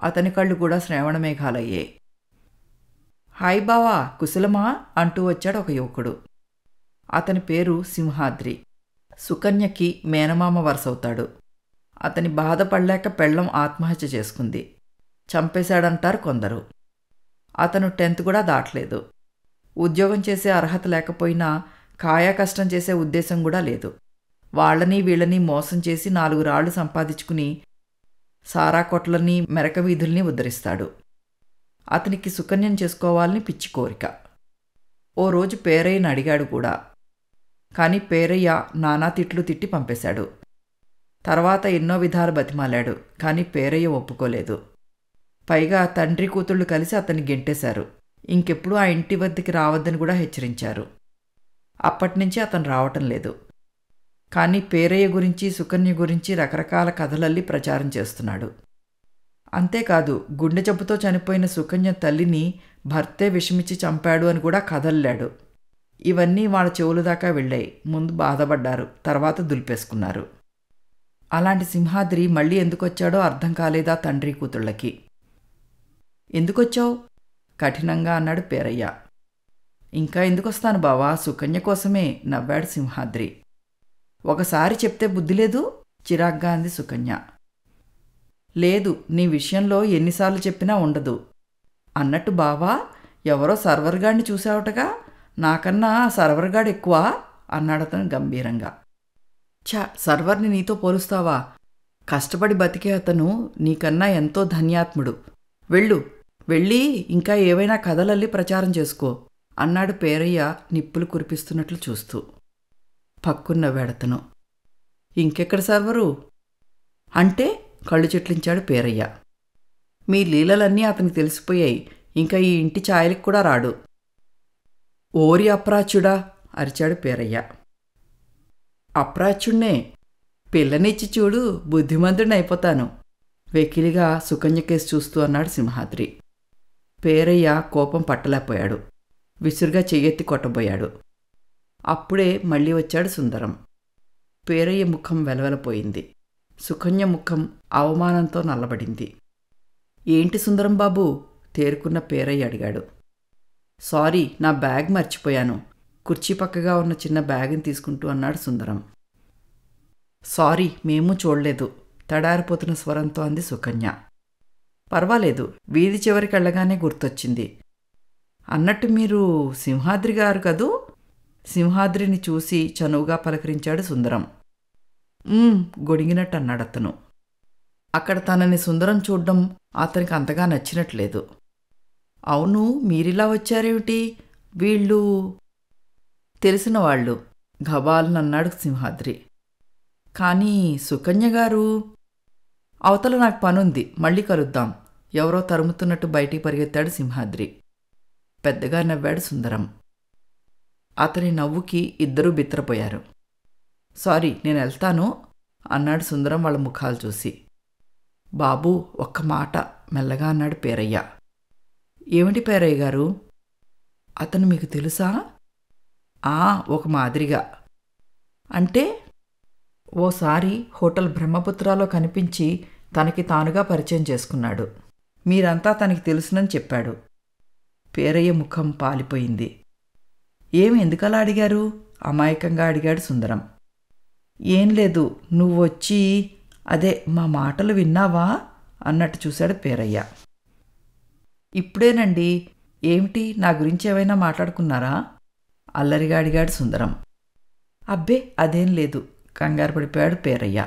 అతని కళ్ళు కూడా శ్రవణ మేఘాలయ్యే హాయ్ బావా కుశలమా అంటూ వచ్చాడు ఒక యువకుడు అతని పేరు సింహాద్రి సుకన్యకి మేనమామ వరసవుతాడు అతని బాధపడలేక పెళ్ళం ఆత్మహత్య చేసుకుంది చంపేశాడంటారు కొందరు అతను టెన్త్ కూడా దాటలేదు ఉద్యోగం చేసే అర్హత లేకపోయినా కాయా కష్టం చేసే ఉద్దేశం కూడా లేదు వాళ్ళని వీళ్ళని మోసం చేసి నాలుగు రాళ్లు సంపాదించుకుని సారా కొట్లని మెరక వీధుల్ని ఉద్ధరిస్తాడు అతనికి సుకన్యం చేసుకోవాలని పిచ్చి కోరిక ఓ రోజు పేరయ్యను అడిగాడు కూడా కానీ పేరయ్య నానా తిట్లు తిట్టి పంపేశాడు తర్వాత ఎన్నో విధాలు బతిమాలాడు కానీ పేరయ్య ఒప్పుకోలేదు పైగా తండ్రి కూతుళ్ళు కలిసి అతన్ని గెంటేశారు ఇంకెప్పుడు ఆ ఇంటి వద్దకి రావద్దని కూడా హెచ్చరించారు అప్పటినుంచి అతను రావటం లేదు కానీ పేరయ్య గురించి సుకన్య గురించి రకరకాల కథలల్లి ప్రచారం చేస్తున్నాడు అంతేకాదు గుండె జబ్బుతో చనిపోయిన సుకన్య తల్లిని భర్తే విషమిచ్చి చంపాడు అని కూడా కథల్లాడు ఇవన్నీ వాళ్ళ చెవుల దాకా వెళ్ళాయి ముందు బాధపడ్డారు తర్వాత దులిపేసుకున్నారు అలాంటి సింహాద్రి మళ్ళీ ఎందుకొచ్చాడో అర్థం కాలేదా తండ్రి కూతుళ్ళకి ఎందుకొచ్చావు కఠినంగా అన్నాడు పేరయ్య ఇంకా ఎందుకొస్తాను బావా సుకన్య కోసమే నవ్వాడు సింహాద్రి ఒకసారి చెప్తే బుద్ధి లేదు చిరాగ్గా అంది సుకన్య లేదు నీ విషయంలో ఎన్నిసార్లు చెప్పినా ఉండదు అన్నట్టు బావా ఎవరో సర్వర్గాడిని చూసావుటగా నాకన్నా సర్వర్గాడు ఎక్కువ అన్నాడతను గంభీరంగా ఛ సర్వర్ని నీతో పోలుస్తావా కష్టపడి బతికే అతను నీకన్నా ఎంతో ధన్యాత్ముడు వెళ్ళు వెళ్ళి ఇంకా ఏవైనా కథలల్లి ప్రచారం చేసుకో అన్నాడు పేరయ్య నిప్పులు కురిపిస్తున్నట్లు చూస్తూ పక్కున్న వెడతను ఇంకెక్కడ సర్వరు అంటే కళ్ళు చెట్లించాడు పేరయ్య మీ లీలలన్నీ అతనికి తెలిసిపోయాయి ఇంకా ఈ ఇంటి ఛాయలకు కూడా రాడు ఓరి అప్రాచ్యుడా అరిచాడు పేరయ్య అప్రాచ్యుణ్ణే పిల్లనిచ్చి చూడు బుద్ధిమంతుడిని అయిపోతాను వెకిలిగా సుకన్య కేసు చూస్తూ అన్నాడు సింహాద్రి పేరయ్య కోపం పట్టలేకపోయాడు విసురుగా చెయ్యెత్తి కొట్టబోయాడు అప్పుడే మళ్ళీ వచ్చాడు సుందరం పేరయ్య ముఖం వెలవెలపోయింది సుకన్య ముఖం అవమానంతో నల్లబడింది ఏంటి సుందరం బాబు తేరుకున్న పేరయ్య అడిగాడు సారీ నా బ్యాగ్ మర్చిపోయాను కుర్చీ పక్కగా ఉన్న చిన్న బ్యాగ్ని తీసుకుంటూ అన్నాడు సుందరం సారీ మేము చూడలేదు తడారిపోతున్న స్వరంతో అంది సుకన్య పర్వాలేదు వీధి చివరికి వెళ్ళగానే గుర్తొచ్చింది అన్నట్టు మీరు సింహాద్రి గారు కదూ సింహాద్రిని చూసి చనువుగా పలకరించాడు సుందరం గొడిగినట్టు అన్నాడు అతను అక్కడ తనని సుందరం చూడడం అతనికి అంతగా నచ్చినట్లేదు అవును మీరిలా వచ్చారేమిటి వీళ్ళు తెలిసిన వాళ్ళు గబాలనన్నాడు సింహాద్రి కానీ సుకన్య గారు అవతల నాకు పనుంది మళ్ళీ కలుద్దాం ఎవరో తరుముతున్నట్టు బయటికి పరిగెత్తాడు సింహాద్రి పెద్దగా నవ్వాడు సుందరం అతని నవ్వుకి ఇద్దరూ బిత్తరపోయారు సారీ నేను వెళ్తాను అన్నాడు సుందరం వాళ్ళ ముఖాలు చూసి బాబు ఒక్క మాట మెల్లగా అన్నాడు పేరయ్య ఏమిటి పేరయ్య గారు అతను మీకు తెలుసా ఆ ఒక మాదిరిగా అంటే ఓసారి హోటల్ బ్రహ్మపుత్రలో కనిపించి తనకి తానుగా పరిచయం చేసుకున్నాడు మీరంతా తనకి తెలుసునని చెప్పాడు పేరయ్య ముఖం పాలిపోయింది ఏమి ఎందుకలా అడిగారు అమాయకంగా అడిగాడు సుందరం ఏం లేదు నువ్వు వచ్చి అదే మా మాటలు విన్నావా అన్నట్టు చూశాడు పేరయ్య ఇప్పుడేనండి ఏమిటి నా గురించి ఏమైనా మాట్లాడుకున్నారా అల్లరిగా అడిగాడు సుందరం అబ్బే అదేం లేదు కంగారు పడిపోయాడు పేరయ్య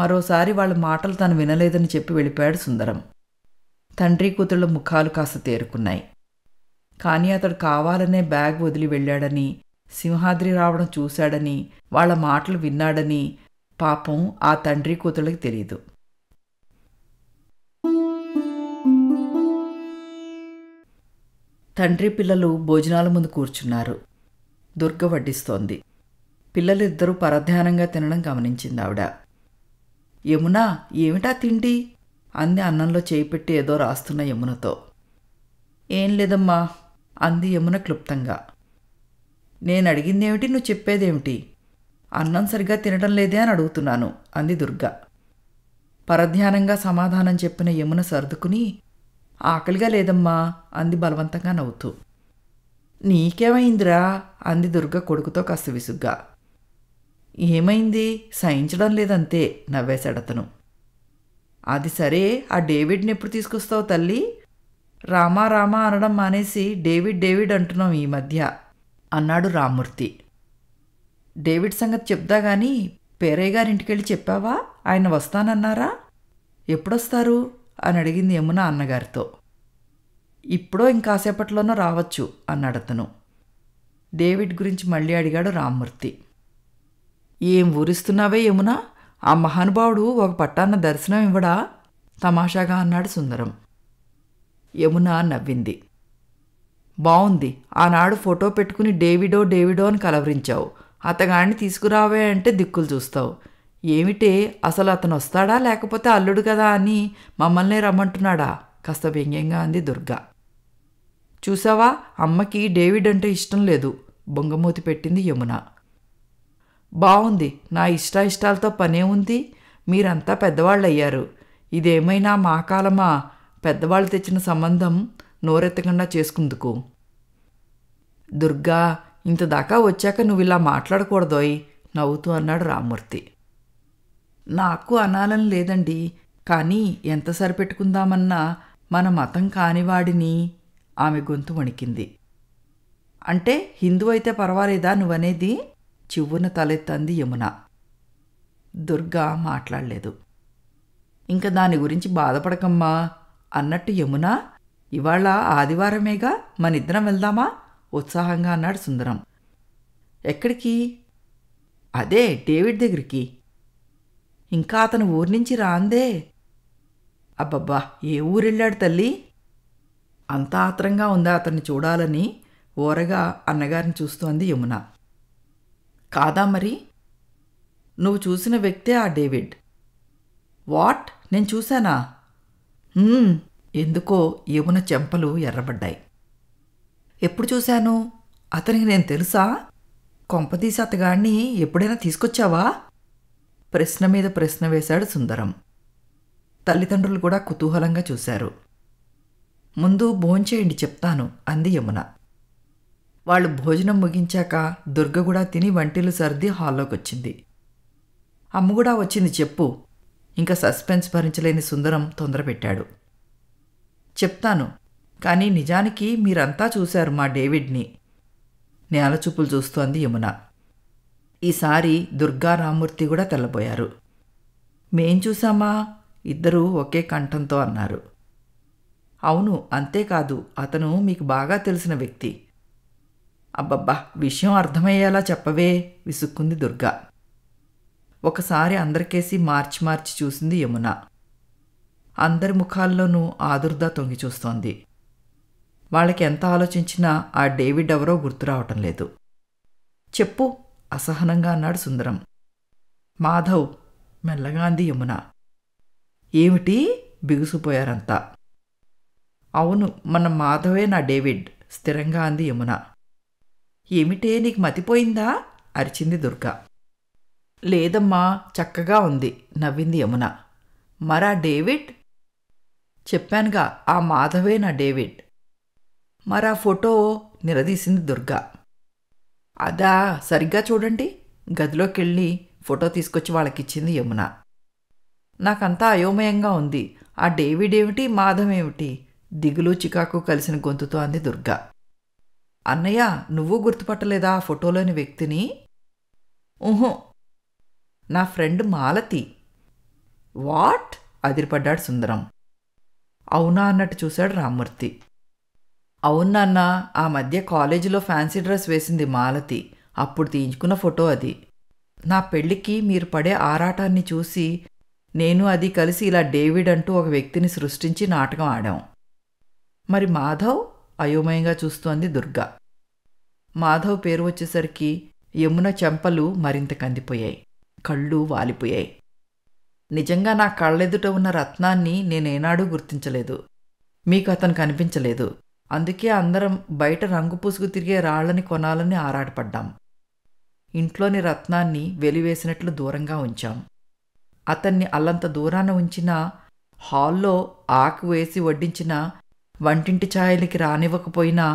మరోసారి వాళ్ళ మాటలు తను వినలేదని చెప్పి వెళ్ళిపోయాడు సుందరం తండ్రి కూతుళ్ళ ముఖాలు కాస్త తేరుకున్నాయి కానీ అతడు కావాలనే బ్యాగ్ వదిలి వెళ్ళాడని సింహాద్రి రావడం చూశాడని వాళ్ళ మాటలు విన్నాడని పాపం ఆ తండ్రి కూతుళ్ళకి తెలియదు తండ్రి పిల్లలు భోజనాల ముందు కూర్చున్నారు దుర్గ వడ్డిస్తోంది పిల్లలిద్దరూ పరధ్యానంగా తినడం గమనించింది ఆవిడ యమున ఏమిటా తిండి అంది అన్నంలో చేయిపెట్టి ఏదో రాస్తున్న యమునతో ఏం లేదమ్మా అంది యమున క్లుప్తంగా నేను అడిగిందేమిటి నువ్వు చెప్పేదేమిటి అన్నం సరిగ్గా తినడం లేదే అని అడుగుతున్నాను అంది దుర్గా పరధ్యానంగా సమాధానం చెప్పిన యమున సర్దుకుని ఆకలిగా లేదమ్మా అంది బలవంతంగా నవ్వుతూ నీకేమైందిరా అంది దుర్గ కొడుకుతో కాస్త విసుగ్గా ఏమైంది సహించడం లేదంతే నవ్వేశాడతను అది సరే ఆ డేవిడ్ని ఎప్పుడు తీసుకొస్తావు తల్లి రామా రామా అనడం మానేసి డేవిడ్ డేవిడ్ అంటున్నాం ఈ మధ్య అన్నాడు రామ్మూర్తి డేవిడ్ సంగతి చెప్దా గాని పేరయ్య గారింటికెళ్ళి చెప్పావా ఆయన వస్తానన్నారా ఎప్పుడొస్తారు అని అడిగింది యమున అన్నగారితో ఇప్పుడో ఇంకాసేపట్లోనో రావచ్చు అన్నాడతను డేవిడ్ గురించి మళ్ళీ అడిగాడు రామ్మూర్తి ఏం ఊరిస్తున్నావే యమునా ఆ మహానుభావుడు ఒక పట్టాన్న దర్శనం ఇవ్వడా తమాషాగా అన్నాడు సుందరం యమున నవ్వింది బావుంది ఆనాడు ఫోటో పెట్టుకుని డేవిడో డేవిడో అని కలవరించావు అతగాడిని తీసుకురావే అంటే దిక్కులు చూస్తావు ఏమిటే అసలు అతను వస్తాడా లేకపోతే అల్లుడు కదా అని మమ్మల్నే రమ్మంటున్నాడా కాస్త వ్యంగ్యంగా అంది దుర్గా చూసావా అమ్మకి డేవిడ్ అంటే ఇష్టం లేదు బొంగమూతి పెట్టింది యమున బాగుంది నా ఇష్ట ఇష్టాలతో పనే ఉంది మీరంతా పెద్దవాళ్ళయ్యారు ఇదేమైనా మా కాలమా పెద్దవాళ్ళు తెచ్చిన సంబంధం నోరెత్తకుండా చేసుకుందుకు దుర్గా ఇంత దాకా వచ్చాక నువ్వు ఇలా మాట్లాడకూడదోయ్ నవ్వుతూ అన్నాడు రామ్మూర్తి నాకు అనాలని లేదండి కానీ ఎంత సరిపెట్టుకుందామన్నా మన మతం కానివాడిని ఆమె గొంతు వణికింది అంటే హిందూ అయితే పర్వాలేదా నువ్వనేది చివ్వున తలెత్తంది యమున దుర్గా మాట్లాడలేదు ఇంకా దాని గురించి బాధపడకమ్మా అన్నట్టు యమున ఇవాళ ఆదివారమేగా మనిద్దరం వెళ్దామా ఉత్సాహంగా అన్నాడు సుందరం ఎక్కడికి అదే డేవిడ్ దగ్గరికి ఇంకా అతను ఊరి నుంచి రాందే అబ్బబ్బా ఏ ఊరెళ్ళాడు తల్లి అంత ఆత్రంగా ఉందా అతన్ని చూడాలని ఓరగా అన్నగారిని చూస్తోంది యమున కాదా మరి నువ్వు చూసిన వ్యక్తే ఆ డేవిడ్ వాట్ నేను చూశానా ఎందుకో యమున చెంపలు ఎర్రబడ్డాయి ఎప్పుడు చూశాను అతనికి నేను తెలుసా కొంపదీసి అతగాడిని ఎప్పుడైనా తీసుకొచ్చావా ప్రశ్న మీద ప్రశ్న వేశాడు సుందరం తల్లిదండ్రులు కూడా కుతూహలంగా చూశారు ముందు భోంచేయండి చెప్తాను అంది యమున వాళ్ళు భోజనం ముగించాక దుర్గ కూడా తిని వంటిలు సర్ది హాల్లోకి వచ్చింది అమ్మ కూడా వచ్చింది చెప్పు ఇంకా సస్పెన్స్ భరించలేని సుందరం తొందర పెట్టాడు చెప్తాను కానీ నిజానికి మీరంతా చూశారు మా డేవిడ్ని నేలచూపులు చూస్తోంది యమున ఈసారి దుర్గా రామ్మూర్తి కూడా తెల్లబోయారు మేం చూసామా ఇద్దరూ ఒకే కంఠంతో అన్నారు అవును అంతేకాదు అతను మీకు బాగా తెలిసిన వ్యక్తి అబ్బబ్బా విషయం అర్థమయ్యేలా చెప్పవే విసుక్కుంది దుర్గా ఒకసారి అందరికేసి మార్చి మార్చి చూసింది యమున అందరి ముఖాల్లోనూ ఆదుర్దా తొంగి చూస్తోంది వాళ్ళకి ఎంత ఆలోచించినా ఆ డేవిడ్ ఎవరో గుర్తురావటం లేదు చెప్పు అసహనంగా అన్నాడు సుందరం మాధవ్ మెల్లగా అంది యమున ఏమిటి బిగుసిపోయారంతా అవును మన మాధవే నా డేవిడ్ స్థిరంగా అంది యమున ఏమిటే నీకు మతిపోయిందా అరిచింది దుర్గా లేదమ్మా చక్కగా ఉంది నవ్వింది యమున మరా డేవిడ్ చెప్పానుగా ఆ మాధవే నా డేవిడ్ మరా ఫోటో నిలదీసింది దుర్గా అదా సరిగ్గా చూడండి గదిలోకి వెళ్ళి ఫోటో తీసుకొచ్చి వాళ్ళకిచ్చింది యమున నాకంతా అయోమయంగా ఉంది ఆ డేవిడ్ ఏమిటి మాధవేమిటి ఏమిటి దిగులు చికాకు కలిసిన గొంతుతో అంది దుర్గా అన్నయ్య నువ్వు గుర్తుపట్టలేదా ఆ ఫోటోలోని వ్యక్తిని ఊహో నా ఫ్రెండ్ మాలతి వాట్ అదిరిపడ్డాడు సుందరం అవునా అన్నట్టు చూశాడు రామ్మూర్తి అవునాన్న ఆ మధ్య కాలేజీలో ఫ్యాన్సీ డ్రెస్ వేసింది మాలతి అప్పుడు తీయించుకున్న ఫోటో అది నా పెళ్ళికి మీరు పడే ఆరాటాన్ని చూసి నేను అది కలిసి ఇలా డేవిడ్ అంటూ ఒక వ్యక్తిని సృష్టించి నాటకం ఆడాం మరి మాధవ్ అయోమయంగా చూస్తోంది దుర్గా మాధవ్ పేరు వచ్చేసరికి యమున చెంపలు మరింత కందిపోయాయి కళ్ళు వాలిపోయాయి నిజంగా నా కళ్ళెదుట ఉన్న రత్నాన్ని నేనేనాడూ గుర్తించలేదు మీకు అతను కనిపించలేదు అందుకే అందరం బయట రంగు పూసుకు తిరిగే రాళ్ళని కొనాలని ఆరాటపడ్డాం ఇంట్లోని రత్నాన్ని వెలివేసినట్లు దూరంగా ఉంచాం అతన్ని అల్లంత దూరాన ఉంచిన హాల్లో ఆకు వేసి వడ్డించినా వంటింటి ఛాయలకి రానివ్వకపోయినా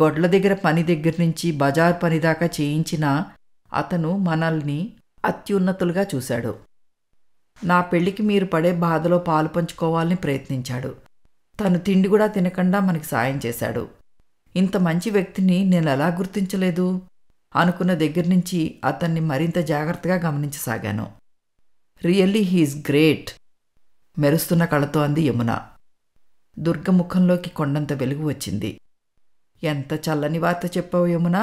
గొడ్ల దగ్గర పని దగ్గర నుంచి బజార్ పని దాకా చేయించిన అతను మనల్ని అత్యున్నతులుగా చూశాడు నా పెళ్లికి మీరు పడే బాధలో పాలు పంచుకోవాలని ప్రయత్నించాడు తను తిండి కూడా తినకుండా మనకి సాయం చేశాడు ఇంత మంచి వ్యక్తిని నేను ఎలా గుర్తించలేదు అనుకున్న దగ్గర నుంచి అతన్ని మరింత జాగ్రత్తగా గమనించసాగాను రియల్లీ హీఈస్ గ్రేట్ మెరుస్తున్న కళతో అంది యమున దుర్గముఖంలోకి కొండంత వెలుగు వచ్చింది ఎంత చల్లని వార్త చెప్పావు యమునా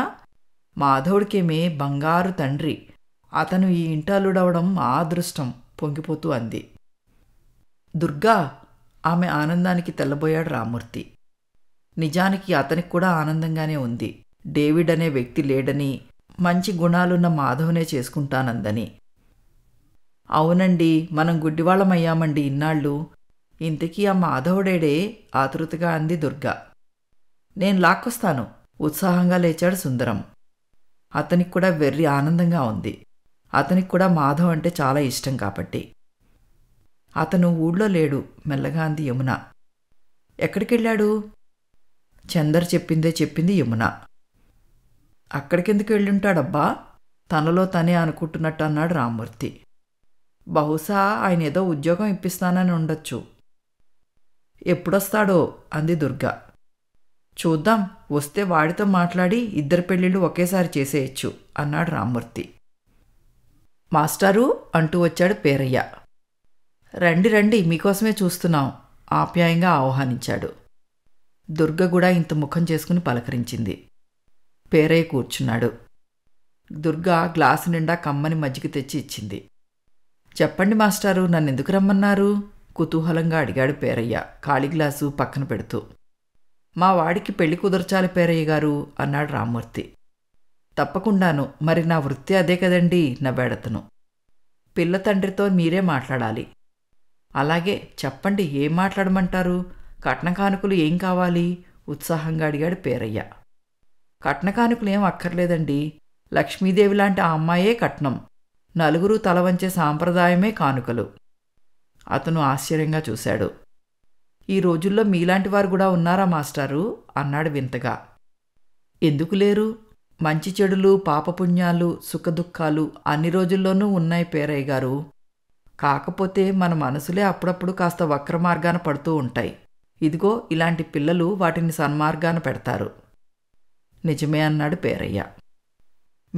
మాధవుడికేమే బంగారు తండ్రి అతను ఈ ఇంటాలుడవడం మా అదృష్టం పొంగిపోతూ అంది దుర్గా ఆమె ఆనందానికి తెల్లబోయాడు రామూర్తి నిజానికి అతనికి కూడా ఆనందంగానే ఉంది డేవిడ్ అనే వ్యక్తి లేడని మంచి గుణాలున్న మాధవనే చేసుకుంటానందని అవునండి మనం గుడ్డివాళ్ళమయ్యామండి ఇన్నాళ్ళు ఇంతకీ ఆ మాధవుడేడే ఆతృతగా అంది దుర్గా నేను లాక్కొస్తాను ఉత్సాహంగా లేచాడు సుందరం అతనికి కూడా వెర్రి ఆనందంగా ఉంది అతనికి కూడా మాధవ్ అంటే చాలా ఇష్టం కాబట్టి అతను ఊళ్ళో లేడు మెల్లగా అంది యమున ఎక్కడికెళ్ళాడు చందర్ చెప్పిందే చెప్పింది యమున అక్కడికెందుకు వెళ్ళుంటాడబ్బా తనలో తనే అనుకుంటున్నట్టు అన్నాడు రామ్మూర్తి బహుశా ఆయన ఏదో ఉద్యోగం ఇప్పిస్తానని ఉండొచ్చు ఎప్పుడొస్తాడో అంది దుర్గా చూద్దాం వస్తే వాడితో మాట్లాడి ఇద్దరు పెళ్ళిళ్ళు ఒకేసారి చేసేయచ్చు అన్నాడు రామ్మూర్తి మాస్టారు అంటూ వచ్చాడు పేరయ్య రండి రండి మీకోసమే చూస్తున్నాం ఆప్యాయంగా ఆహ్వానించాడు దుర్గ కూడా ఇంత ముఖం చేసుకుని పలకరించింది పేరయ్య కూర్చున్నాడు దుర్గ గ్లాసు నిండా కమ్మని మజ్జిగ తెచ్చి ఇచ్చింది చెప్పండి మాస్టారు నన్నెందుకు రమ్మన్నారు కుతూహలంగా అడిగాడు పేరయ్య ఖాళీ గ్లాసు పక్కన పెడుతూ మా వాడికి పెళ్లి కుదర్చాలి పేరయ్య గారు అన్నాడు రామ్మూర్తి తప్పకుండాను మరి నా వృత్తి అదే కదండి నవ్వాడతను పిల్ల తండ్రితో మీరే మాట్లాడాలి అలాగే చెప్పండి ఏం మాట్లాడమంటారు కట్న కానుకలు ఏం కావాలి ఉత్సాహంగా అడిగాడు పేరయ్య కట్న కానుకలు ఏం అక్కర్లేదండి లక్ష్మీదేవి లాంటి ఆ అమ్మాయే కట్నం నలుగురు తలవంచే సాంప్రదాయమే కానుకలు అతను ఆశ్చర్యంగా చూశాడు ఈ రోజుల్లో మీలాంటి వారు కూడా ఉన్నారా మాస్టారు అన్నాడు వింతగా ఎందుకు లేరు మంచి చెడులు పాపపుణ్యాలు సుఖదుఖాలు అన్ని రోజుల్లోనూ ఉన్నాయి పేరయ్య గారు కాకపోతే మన మనసులే అప్పుడప్పుడు కాస్త వక్రమార్గాన పడుతూ ఉంటాయి ఇదిగో ఇలాంటి పిల్లలు వాటిని సన్మార్గాన పెడతారు నిజమే అన్నాడు పేరయ్య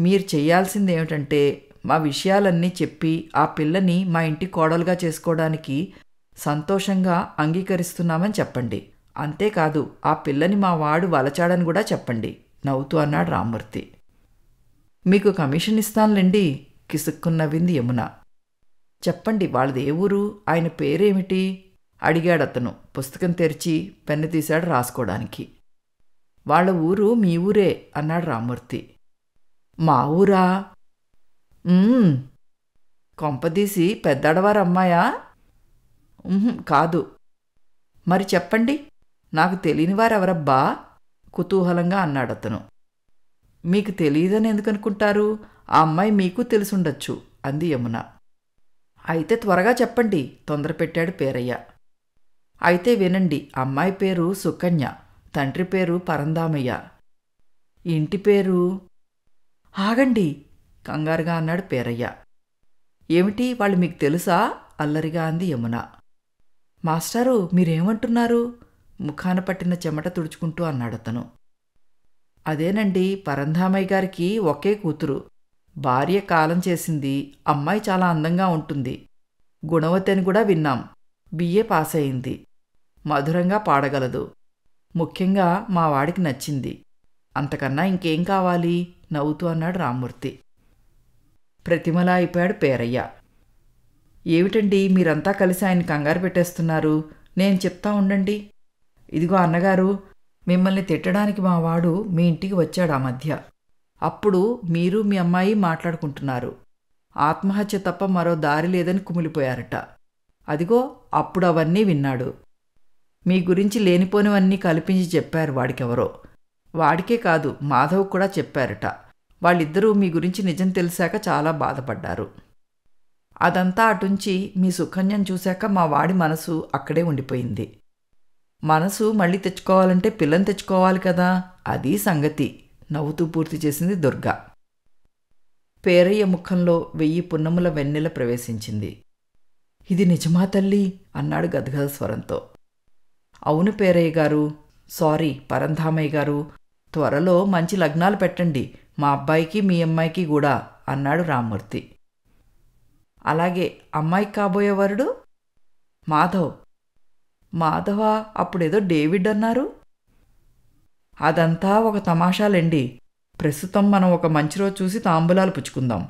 మీరు చేయాల్సింది ఏమిటంటే మా విషయాలన్నీ చెప్పి ఆ పిల్లని మా ఇంటి కోడలుగా చేసుకోవడానికి సంతోషంగా అంగీకరిస్తున్నామని చెప్పండి అంతేకాదు ఆ పిల్లని మా వాడు వలచాడని కూడా చెప్పండి నవ్వుతూ అన్నాడు రామ్మూర్తి మీకు కమిషన్ ఇస్తానులేండి కిసుక్కున్నవింది యమున చెప్పండి వాళ్ళది ఏ ఊరు ఆయన పేరేమిటి అడిగాడతను పుస్తకం తెరిచి పెన్ను తీశాడు రాసుకోవడానికి వాళ్ళ ఊరు మీ ఊరే అన్నాడు రామ్మూర్తి మా ఊరా కొంపదీసి పెద్దడవారమ్మాయా కాదు మరి చెప్పండి నాకు తెలియనివారెవరబ్బా కుతూహలంగా అన్నాడతను మీకు తెలియదని ఎందుకనుకుంటారు ఆ అమ్మాయి మీకు తెలుసుండొచ్చు అంది యమున అయితే త్వరగా చెప్పండి తొందర పెట్టాడు పేరయ్య అయితే వినండి అమ్మాయి పేరు సుకన్య తండ్రి పేరు పరందామయ్య ఇంటి పేరు ఆగండి కంగారుగా అన్నాడు పేరయ్య ఏమిటి వాళ్ళు మీకు తెలుసా అల్లరిగా అంది యమున మాస్టారు మీరేమంటున్నారు ముఖాన పట్టిన చెమట తుడుచుకుంటూ అన్నాడతను అదేనండి పరంధామయ్య గారికి ఒకే కూతురు భార్య కాలం చేసింది అమ్మాయి చాలా అందంగా ఉంటుంది గుణవతి అని కూడా విన్నాం బిఏ పాస్ అయింది మధురంగా పాడగలదు ముఖ్యంగా మా వాడికి నచ్చింది అంతకన్నా ఇంకేం కావాలి నవ్వుతూ అన్నాడు రామ్మూర్తి ప్రతిమలా అయిపోయాడు పేరయ్య ఏమిటండి మీరంతా కలిసి ఆయన కంగారు పెట్టేస్తున్నారు నేను చెప్తా ఉండండి ఇదిగో అన్నగారు మిమ్మల్ని తిట్టడానికి మా వాడు మీ ఇంటికి వచ్చాడు ఆ మధ్య అప్పుడు మీరు మీ అమ్మాయి మాట్లాడుకుంటున్నారు ఆత్మహత్య తప్ప మరో దారి లేదని కుమిలిపోయారట అదిగో అప్పుడు అవన్నీ విన్నాడు మీ గురించి లేనిపోనివన్నీ కల్పించి చెప్పారు వాడికెవరో వాడికే కాదు మాధవ్ కూడా చెప్పారట వాళ్ళిద్దరూ మీ గురించి నిజం తెలిసాక చాలా బాధపడ్డారు అదంతా అటుంచి మీ సుకన్యం చూశాక మా వాడి మనసు అక్కడే ఉండిపోయింది మనసు మళ్ళీ తెచ్చుకోవాలంటే పిల్లని తెచ్చుకోవాలి కదా అది సంగతి నవ్వుతూ పూర్తి చేసింది దుర్గా పేరయ్య ముఖంలో వెయ్యి పున్నముల వెన్నెల ప్రవేశించింది ఇది నిజమా తల్లి అన్నాడు గదగద స్వరంతో అవును పేరయ్య గారు సారీ పరంధామయ్య గారు త్వరలో మంచి లగ్నాలు పెట్టండి మా అబ్బాయికి మీ అమ్మాయికి కూడా అన్నాడు రామ్మూర్తి అలాగే అమ్మాయి కాబోయే వరుడు మాధవ్ మాధవ అప్పుడేదో డేవిడ్ అన్నారు అదంతా ఒక తమాషాలండి ప్రస్తుతం మనం ఒక మంచి రోజు చూసి తాంబూలాలు పుచ్చుకుందాం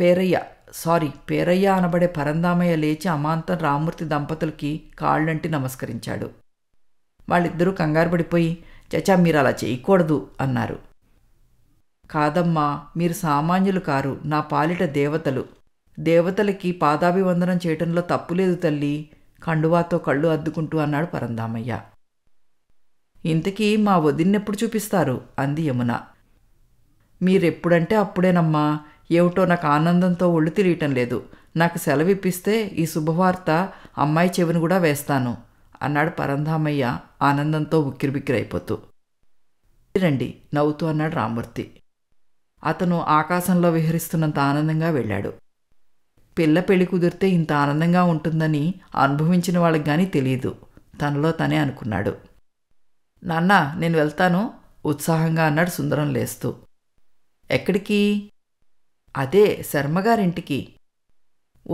పేరయ్య సారీ పేరయ్య అనబడే పరందామయ్య లేచి అమాంతం రామూర్తి దంపతులకి కాళ్ళంటి నమస్కరించాడు వాళ్ళిద్దరూ కంగారు పడిపోయి చచా మీరు అలా చేయకూడదు అన్నారు కాదమ్మా మీరు సామాన్యులు కారు నా పాలిట దేవతలు దేవతలకి పాదాభివందనం చేయటంలో తప్పులేదు తల్లి కండువాతో కళ్ళు అద్దుకుంటూ అన్నాడు పరందామయ్య ఇంతకీ మా వదిన్నెప్పుడు చూపిస్తారు అంది యమున మీరెప్పుడంటే అప్పుడేనమ్మా ఏమిటో నాకు ఆనందంతో ఒళ్ళు తెలియటం లేదు నాకు సెలవిప్పిస్తే ఈ శుభవార్త అమ్మాయి చెవిని కూడా వేస్తాను అన్నాడు పరంధామయ్య ఆనందంతో ఉక్కిరిబిక్కిరైపోతూ రండి నవ్వుతూ అన్నాడు రామూర్తి అతను ఆకాశంలో విహరిస్తున్నంత ఆనందంగా వెళ్ళాడు పిల్ల పెళ్లి కుదిరితే ఇంత ఆనందంగా ఉంటుందని అనుభవించిన వాళ్ళకి కానీ తెలియదు తనలో తనే అనుకున్నాడు నాన్న నేను వెళ్తాను ఉత్సాహంగా అన్నాడు సుందరం లేస్తూ ఎక్కడికి అదే శర్మగారింటికి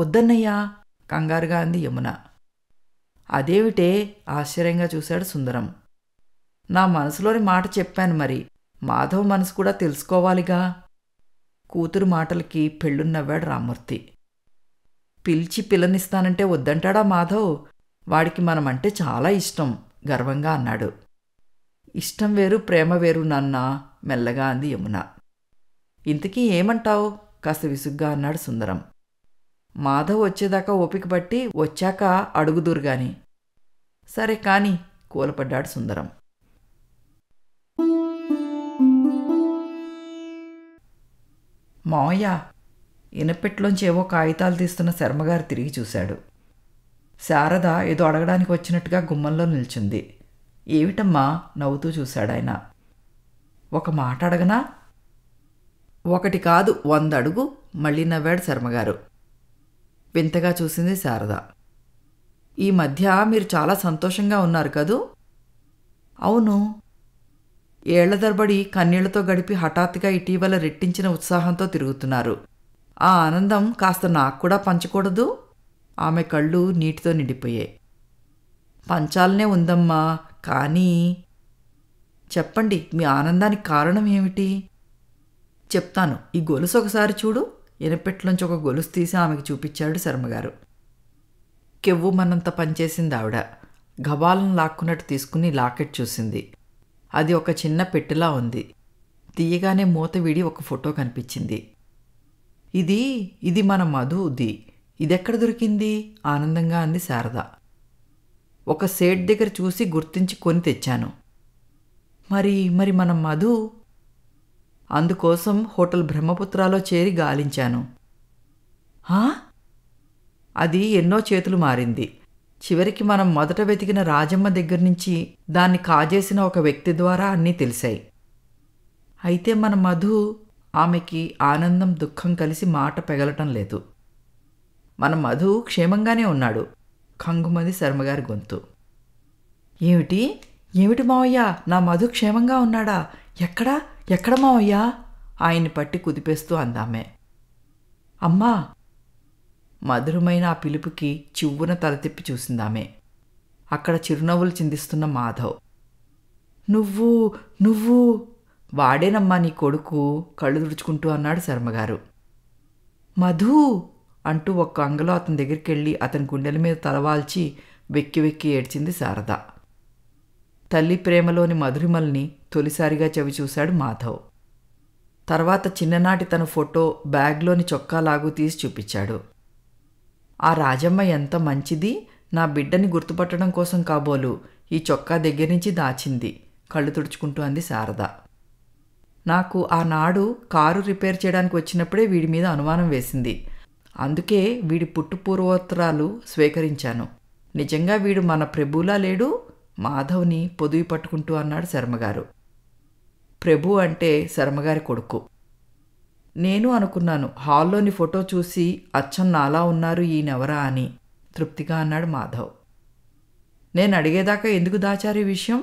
వద్దన్నయ్యా కంగారుగా అంది యమున అదేమిటే ఆశ్చర్యంగా చూశాడు సుందరం నా మనసులోని మాట చెప్పాను మరి మాధవ్ మనసు కూడా తెలుసుకోవాలిగా కూతురు మాటలకి పెళ్ళున్నవ్వాడు రామూర్తి పిలిచి పిలనిస్తానంటే వద్దంటాడా మాధవ్ వాడికి మనమంటే చాలా ఇష్టం గర్వంగా అన్నాడు ఇష్టం వేరు ప్రేమ వేరు నాన్న మెల్లగా అంది యమున ఇంతకీ ఏమంటావు కాస్త విసుగ్గా అన్నాడు సుందరం మాధవ్ వచ్చేదాకా ఓపిక పట్టి వచ్చాక అడుగుదూరుగాని సరే కాని కూలపడ్డాడు సుందరం మావయ్య ఇనపెట్లోంచి ఏవో కాగితాలు తీస్తున్న శర్మగారు తిరిగి చూశాడు శారద ఏదో అడగడానికి వచ్చినట్టుగా గుమ్మంలో నిల్చుంది ఏమిటమ్మా నవ్వుతూ చూశాడాయన ఒక మాట అడగనా ఒకటి కాదు వంద అడుగు మళ్ళీ నవ్వాడు శర్మగారు వింతగా చూసింది శారద ఈ మధ్య మీరు చాలా సంతోషంగా ఉన్నారు కదూ అవును ఏళ్ల తరబడి కన్నీళ్లతో గడిపి హఠాత్తుగా ఇటీవల రెట్టించిన ఉత్సాహంతో తిరుగుతున్నారు ఆ ఆనందం కాస్త నాకు కూడా పంచకూడదు ఆమె కళ్ళు నీటితో నిండిపోయాయి పంచాలనే ఉందమ్మా కానీ చెప్పండి మీ ఆనందానికి కారణం ఏమిటి చెప్తాను ఈ గొలుసు ఒకసారి చూడు ఎనపెట్లోంచి ఒక గొలుసు తీసి ఆమెకి చూపించాడు శర్మగారు కెవ్వుమన్నంత పనిచేసింది ఆవిడ గబాలను లాక్కున్నట్టు తీసుకుని లాకెట్ చూసింది అది ఒక చిన్న పెట్టెలా ఉంది తీయగానే మూత విడి ఒక ఫోటో కనిపించింది ఇది ఇది మన మధుది ఇదెక్కడ దొరికింది ఆనందంగా అంది శారద ఒక సేట్ దగ్గర చూసి గుర్తించి కొని తెచ్చాను మరి మరి మనం మధు అందుకోసం హోటల్ బ్రహ్మపుత్రాలో చేరి గాలించాను అది ఎన్నో చేతులు మారింది చివరికి మనం మొదట వెతికిన రాజమ్మ దగ్గర నుంచి దాన్ని కాజేసిన ఒక వ్యక్తి ద్వారా అన్నీ తెలిసాయి అయితే మన మధు ఆమెకి ఆనందం దుఃఖం కలిసి మాట పెగలటం లేదు మన మధు క్షేమంగానే ఉన్నాడు కంగుమది శర్మగారి గొంతు ఏమిటి ఏమిటి మావయ్య నా మధు క్షేమంగా ఉన్నాడా ఎక్కడా ఎక్కడ మావయ్య ఆయన్ని పట్టి కుదిపేస్తూ అందామే అమ్మా మధురమైన ఆ పిలుపుకి చివ్వున తల తిప్పి చూసిందామే అక్కడ చిరునవ్వులు చిందిస్తున్న మాధవ్ నువ్వు నువ్వు వాడేనమ్మా నీ కొడుకు కళ్ళు తుడుచుకుంటూ అన్నాడు శర్మగారు మధు అంటూ ఒక్క అంగలో అతని దగ్గరికి వెళ్ళి అతని గుండెల మీద తలవాల్చి వెక్కి వెక్కి ఏడ్చింది శారద తల్లి ప్రేమలోని మధురిమల్ని తొలిసారిగా చవి చూశాడు మాధవ్ తర్వాత చిన్ననాటి తన ఫోటో బ్యాగ్లోని లాగూ తీసి చూపించాడు ఆ రాజమ్మ ఎంత మంచిది నా బిడ్డని గుర్తుపట్టడం కోసం కాబోలు ఈ చొక్కా దగ్గర నుంచి దాచింది కళ్ళు తుడుచుకుంటూ అంది శారద నాకు ఆనాడు కారు రిపేర్ చేయడానికి వచ్చినప్పుడే వీడి మీద అనుమానం వేసింది అందుకే వీడి పుట్టుపూర్వోత్తరాలు స్వీకరించాను నిజంగా వీడు మన ప్రభులా లేడు మాధవ్ని పొదువి పట్టుకుంటూ అన్నాడు శర్మగారు ప్రభు అంటే శర్మగారి కొడుకు నేను అనుకున్నాను హాల్లోని ఫోటో చూసి అచ్చం నాలా ఉన్నారు ఈయనెవరా అని తృప్తిగా అన్నాడు మాధవ్ నేను అడిగేదాకా ఎందుకు దాచారు ఈ విషయం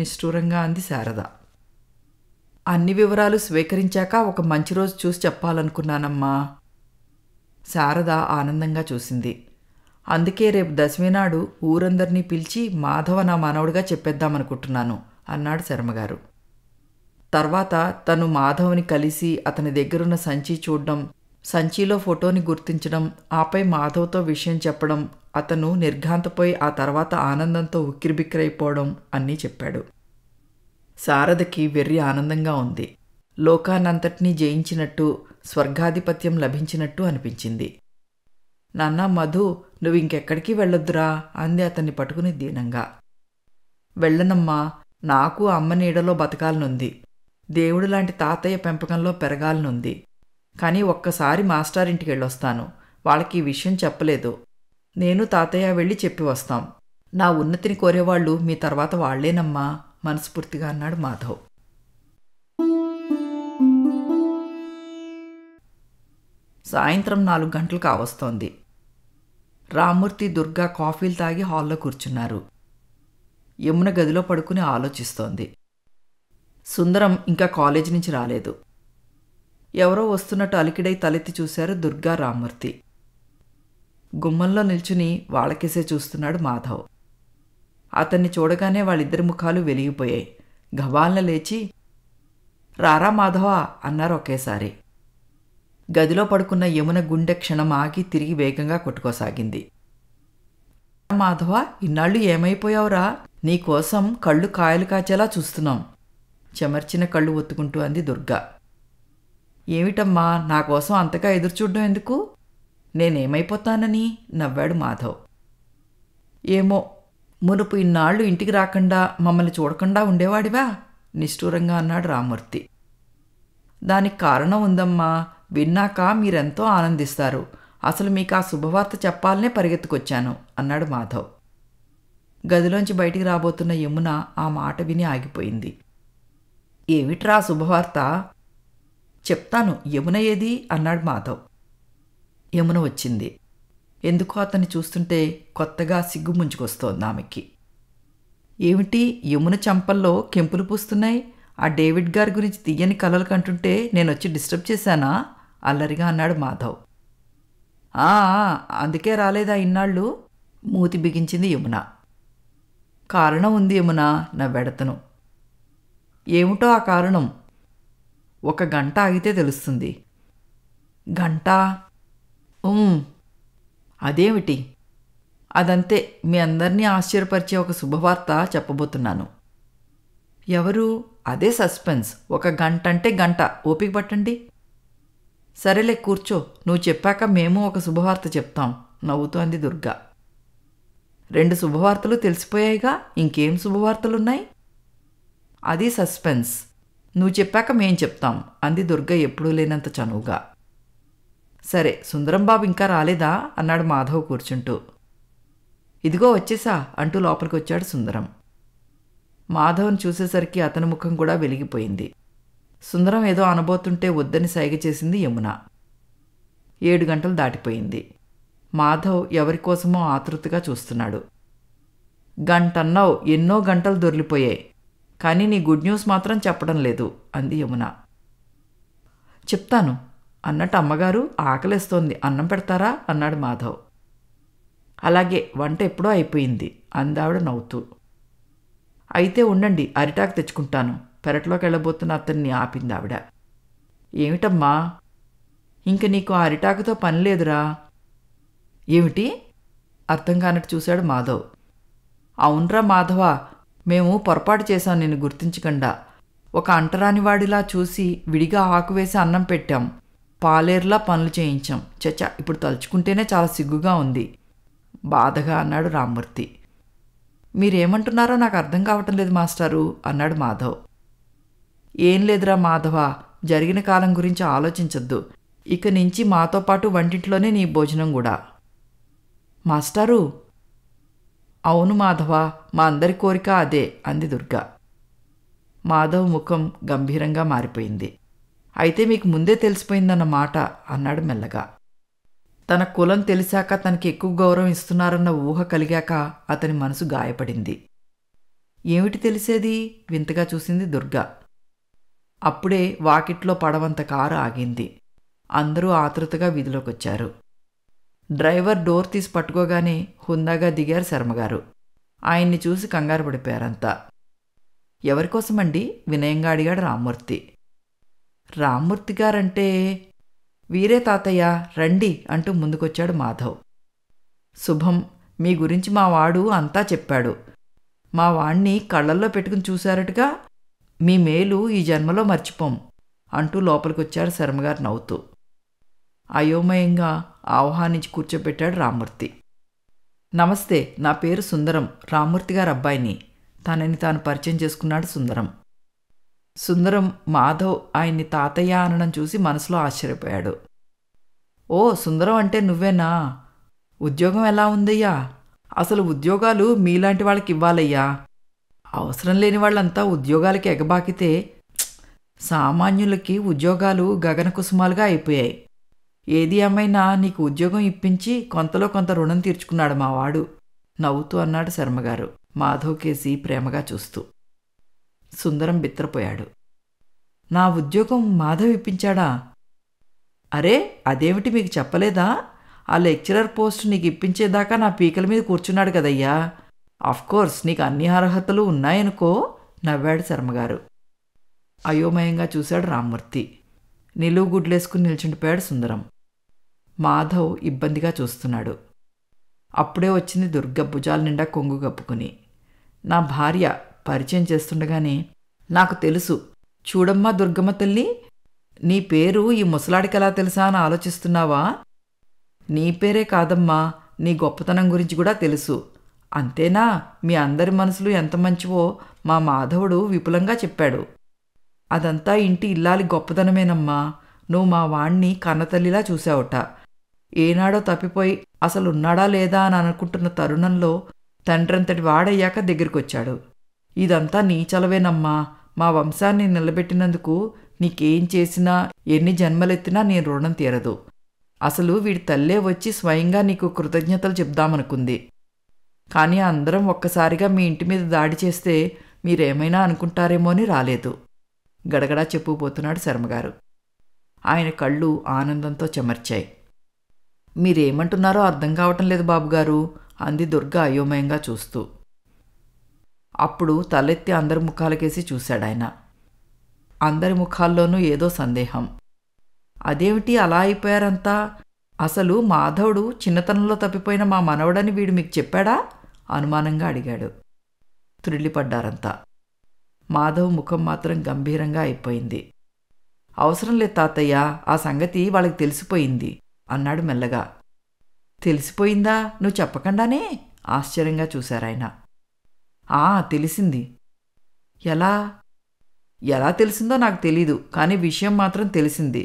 నిష్ఠూరంగా అంది శారద అన్ని వివరాలు స్వీకరించాక ఒక మంచి రోజు చూసి చెప్పాలనుకున్నానమ్మా శారద ఆనందంగా చూసింది అందుకే రేపు దశమి నాడు ఊరందరినీ పిలిచి మాధవ నా మనవడిగా చెప్పేద్దామనుకుంటున్నాను అన్నాడు శర్మగారు తర్వాత తను మాధవని కలిసి అతని దగ్గరున్న సంచి చూడడం సంచిలో ఫోటోని గుర్తించడం ఆపై మాధవ్తో విషయం చెప్పడం అతను నిర్ఘాంతపోయి ఆ తర్వాత ఆనందంతో ఉక్కిరిబిక్కిరైపోవడం అన్నీ చెప్పాడు శారదకి వెర్రి ఆనందంగా ఉంది లోకాన్నంతటినీ జయించినట్టు స్వర్గాధిపత్యం లభించినట్టు అనిపించింది నాన్న మధు నువ్వు ఇంకెక్కడికి వెళ్ళొద్దురా అంది అతన్ని పట్టుకుని దీనంగా వెళ్ళనమ్మా నాకు అమ్మ నీడలో బతకాలనుంది దేవుడు లాంటి తాతయ్య పెంపకంలో పెరగాలనుంది కానీ ఒక్కసారి మాస్టారింటికి వెళ్ళొస్తాను వాళ్ళకి ఈ విషయం చెప్పలేదు నేను తాతయ్య వెళ్ళి చెప్పి వస్తాం నా ఉన్నతిని కోరేవాళ్ళు మీ తర్వాత వాళ్లేనమ్మా మనస్ఫూర్తిగా అన్నాడు మాధవ్ సాయంత్రం నాలుగు గంటలకు కావస్తోంది రామ్మూర్తి దుర్గా కాఫీలు తాగి హాల్లో కూర్చున్నారు యమున గదిలో పడుకుని ఆలోచిస్తోంది సుందరం ఇంకా కాలేజీ నుంచి రాలేదు ఎవరో వస్తున్నట్టు అలికిడై తలెత్తి చూశారు దుర్గా రామ్మూర్తి గుమ్మంలో నిల్చుని వాళ్ళకేసే చూస్తున్నాడు మాధవ్ అతన్ని చూడగానే వాళ్ళిద్దరి ముఖాలు వెలిగిపోయాయి గవాల్న లేచి రారా మాధవ అన్నారు ఒకేసారి గదిలో పడుకున్న యమున గుండె క్షణం ఆగి తిరిగి వేగంగా కొట్టుకోసాగింది మాధవ ఇన్నాళ్ళు ఏమైపోయావురా నీకోసం కళ్ళు కాయలు కాచేలా చూస్తున్నాం చెమర్చిన కళ్ళు ఒత్తుకుంటూ అంది దుర్గా ఏమిటమ్మా నా కోసం అంతగా ఎదురుచూడడం ఎందుకు నేనేమైపోతానని నవ్వాడు మాధవ్ ఏమో మునుపు ఇన్నాళ్ళు ఇంటికి రాకుండా మమ్మల్ని చూడకుండా ఉండేవాడివా నిష్ఠూరంగా అన్నాడు రామూర్తి దానికి కారణం ఉందమ్మా విన్నాక మీరెంతో ఆనందిస్తారు అసలు మీకు ఆ శుభవార్త చెప్పాలనే పరిగెత్తుకొచ్చాను అన్నాడు మాధవ్ గదిలోంచి బయటికి రాబోతున్న యమున ఆ మాట విని ఆగిపోయింది ఏమిట్రా శుభవార్త చెప్తాను యమున ఏది అన్నాడు మాధవ్ యమున వచ్చింది ఎందుకో అతన్ని చూస్తుంటే కొత్తగా సిగ్గు ముంచుకొస్తోంది ఆమెకి ఏమిటి యమున చంపల్లో కెంపులు పూస్తున్నాయి ఆ డేవిడ్ గారి గురించి తీయని కలలు కంటుంటే నేను వచ్చి డిస్టర్బ్ చేశానా అల్లరిగా అన్నాడు మాధవ్ అందుకే రాలేదా ఇన్నాళ్ళు మూతి బిగించింది యమున కారణం ఉంది యమున నా వెడతను ఏమిటో ఆ కారణం ఒక గంట ఆగితే తెలుస్తుంది గంట అదేమిటి అదంతే మీ అందరినీ ఆశ్చర్యపరిచే ఒక శుభవార్త చెప్పబోతున్నాను ఎవరు అదే సస్పెన్స్ ఒక గంట అంటే గంట ఓపిక పట్టండి సరేలే కూర్చో నువ్వు చెప్పాక మేము ఒక శుభవార్త చెప్తాం నవ్వుతోంది అంది దుర్గా రెండు శుభవార్తలు తెలిసిపోయాయిగా ఇంకేం శుభవార్తలున్నాయి అది సస్పెన్స్ నువ్వు చెప్పాక మేం చెప్తాం అంది దుర్గ ఎప్పుడూ లేనంత చనువుగా సరే సుందరంబాబు ఇంకా రాలేదా అన్నాడు మాధవ్ కూర్చుంటూ ఇదిగో వచ్చేసా అంటూ లోపలికి వచ్చాడు సుందరం మాధవ్ని చూసేసరికి అతని ముఖం కూడా వెలిగిపోయింది సుందరం ఏదో అనబోతుంటే వద్దని సైగ చేసింది యమున ఏడు గంటలు దాటిపోయింది మాధవ్ ఎవరికోసమో ఆతృతగా చూస్తున్నాడు గంటన్నావు ఎన్నో గంటలు దొరిలిపోయాయి కానీ నీ గుడ్ న్యూస్ మాత్రం చెప్పడం లేదు అంది యమున చెప్తాను అన్నట్టు అమ్మగారు ఆకలిస్తోంది అన్నం పెడతారా అన్నాడు మాధవ్ అలాగే వంట ఎప్పుడో అయిపోయింది అందావిడ నవ్వుతూ అయితే ఉండండి అరిటాకు తెచ్చుకుంటాను పెరట్లోకి వెళ్ళబోతున్న అతన్ని ఆపింది ఆవిడ ఏమిటమ్మా ఇంక నీకు ఆ అరిటాకుతో పని లేదురా ఏమిటి అర్థం కానట్టు చూశాడు మాధవ్ అవునరా మాధవ మేము పొరపాటు చేశాం నిన్ను గుర్తించకుండా ఒక అంటరానివాడిలా చూసి విడిగా ఆకు వేసి అన్నం పెట్టాం పాలేర్లా పనులు చేయించాం చచా ఇప్పుడు తలుచుకుంటేనే చాలా సిగ్గుగా ఉంది బాధగా అన్నాడు రామ్మూర్తి మీరేమంటున్నారో నాకు అర్థం కావటం లేదు మాస్టారు అన్నాడు మాధవ్ ఏం లేదురా మాధవ జరిగిన కాలం గురించి ఆలోచించద్దు ఇక నుంచి మాతో పాటు వంటింట్లోనే నీ భోజనం కూడా మాస్టారు అవును మాధవ మా అందరి కోరిక అదే అంది దుర్గా మాధవ్ ముఖం గంభీరంగా మారిపోయింది అయితే మీకు ముందే తెలిసిపోయిందన్నమాట అన్నాడు మెల్లగా తన కులం తెలిసాక తనకి ఎక్కువ గౌరవం ఇస్తున్నారన్న ఊహ కలిగాక అతని మనసు గాయపడింది ఏమిటి తెలిసేది వింతగా చూసింది దుర్గా అప్పుడే వాకిట్లో పడవంత కారు ఆగింది అందరూ ఆతృతగా వీధిలోకొచ్చారు డ్రైవర్ డోర్ తీసి పట్టుకోగానే హుందాగా దిగారు శర్మగారు ఆయన్ని చూసి కంగారు పడిపోయారంతా ఎవరికోసమండి వినయంగా అడిగాడు రామ్మూర్తి రామ్మూర్తి గారంటే వీరే తాతయ్య రండి అంటూ ముందుకొచ్చాడు మాధవ్ శుభం మీ గురించి మా వాడు అంతా చెప్పాడు మా వాణ్ణి కళ్ళల్లో పెట్టుకుని చూశారటగా మీ మేలు ఈ జన్మలో మర్చిపోం అంటూ లోపలికొచ్చాడు శర్మగారు నవ్వుతూ అయోమయంగా ఆహ్వానించి కూర్చోబెట్టాడు రామ్మూర్తి నమస్తే నా పేరు సుందరం రామ్మూర్తి గారు అబ్బాయిని తనని తాను పరిచయం చేసుకున్నాడు సుందరం సుందరం మాధవ్ ఆయన్ని తాతయ్య అనడం చూసి మనసులో ఆశ్చర్యపోయాడు ఓ సుందరం అంటే నువ్వేనా ఉద్యోగం ఎలా ఉందయ్యా అసలు ఉద్యోగాలు మీలాంటి వాళ్ళకి ఇవ్వాలయ్యా అవసరం లేని వాళ్ళంతా ఉద్యోగాలకి ఎగబాకితే సామాన్యులకి ఉద్యోగాలు గగనకుసుమాలుగా అయిపోయాయి ఏది ఏమైనా నీకు ఉద్యోగం ఇప్పించి కొంతలో కొంత రుణం తీర్చుకున్నాడు మా నవ్వుతూ అన్నాడు శర్మగారు మాధవ్ కేసి ప్రేమగా చూస్తూ సుందరం బిత్తరపోయాడు నా ఉద్యోగం మాధవ్ ఇప్పించాడా అరే అదేమిటి మీకు చెప్పలేదా ఆ లెక్చరర్ పోస్ట్ నీకు ఇప్పించేదాకా నా పీకల మీద కూర్చున్నాడు కదయ్యా అఫ్కోర్స్ నీకు అన్ని అర్హతలు ఉన్నాయనుకో నవ్వాడు శర్మగారు అయోమయంగా చూశాడు రామ్మూర్తి నిలువు గుడ్లేసుకుని నిల్చుండిపోయాడు సుందరం మాధవ్ ఇబ్బందిగా చూస్తున్నాడు అప్పుడే వచ్చింది దుర్గ భుజాల నిండా కొంగు కప్పుకుని నా భార్య పరిచయం చేస్తుండగానే నాకు తెలుసు చూడమ్మా దుర్గమ్మ తల్లి నీ పేరు ఈ ముసలాడికి ఎలా తెలుసా అని ఆలోచిస్తున్నావా నీ పేరే కాదమ్మా నీ గొప్పతనం గురించి కూడా తెలుసు అంతేనా మీ అందరి మనసులు ఎంత మంచివో మా మాధవుడు విపులంగా చెప్పాడు అదంతా ఇంటి ఇల్లాలి గొప్పతనమేనమ్మా నువ్వు మా వాణ్ణి కన్నతల్లిలా చూశావుట ఏనాడో తప్పిపోయి అసలున్నాడా లేదా అని అనుకుంటున్న తరుణంలో తండ్రంతటి వాడయ్యాక దగ్గరికొచ్చాడు ఇదంతా నీ చలవేనమ్మా మా వంశాన్ని నిలబెట్టినందుకు నీకేం చేసినా ఎన్ని జన్మలెత్తినా నేను రుణం తీరదు అసలు వీడి తల్లే వచ్చి స్వయంగా నీకు కృతజ్ఞతలు చెప్దామనుకుంది కానీ అందరం ఒక్కసారిగా మీ ఇంటి మీద దాడి చేస్తే మీరేమైనా అనుకుంటారేమో అని రాలేదు గడగడా చెప్పుపోతున్నాడు శర్మగారు ఆయన కళ్ళు ఆనందంతో చెమర్చాయి మీరేమంటున్నారో అర్థం కావటం లేదు బాబుగారు అంది దుర్గ అయోమయంగా చూస్తూ అప్పుడు తలెత్తి అందరి ముఖాలకేసి చూశాడాయన అందరి ముఖాల్లోనూ ఏదో సందేహం అదేమిటి అలా అయిపోయారంతా అసలు మాధవుడు చిన్నతనంలో తప్పిపోయిన మా మనవడని వీడు మీకు చెప్పాడా అనుమానంగా అడిగాడు త్రిల్లిపడ్డారంతా మాధవ్ ముఖం మాత్రం గంభీరంగా అయిపోయింది అవసరం లేదు తాతయ్య ఆ సంగతి వాళ్ళకి తెలిసిపోయింది అన్నాడు మెల్లగా తెలిసిపోయిందా నువ్వు చెప్పకుండానే ఆశ్చర్యంగా చూశారాయన ఆ తెలిసింది ఎలా ఎలా తెలిసిందో నాకు తెలీదు కానీ విషయం మాత్రం తెలిసింది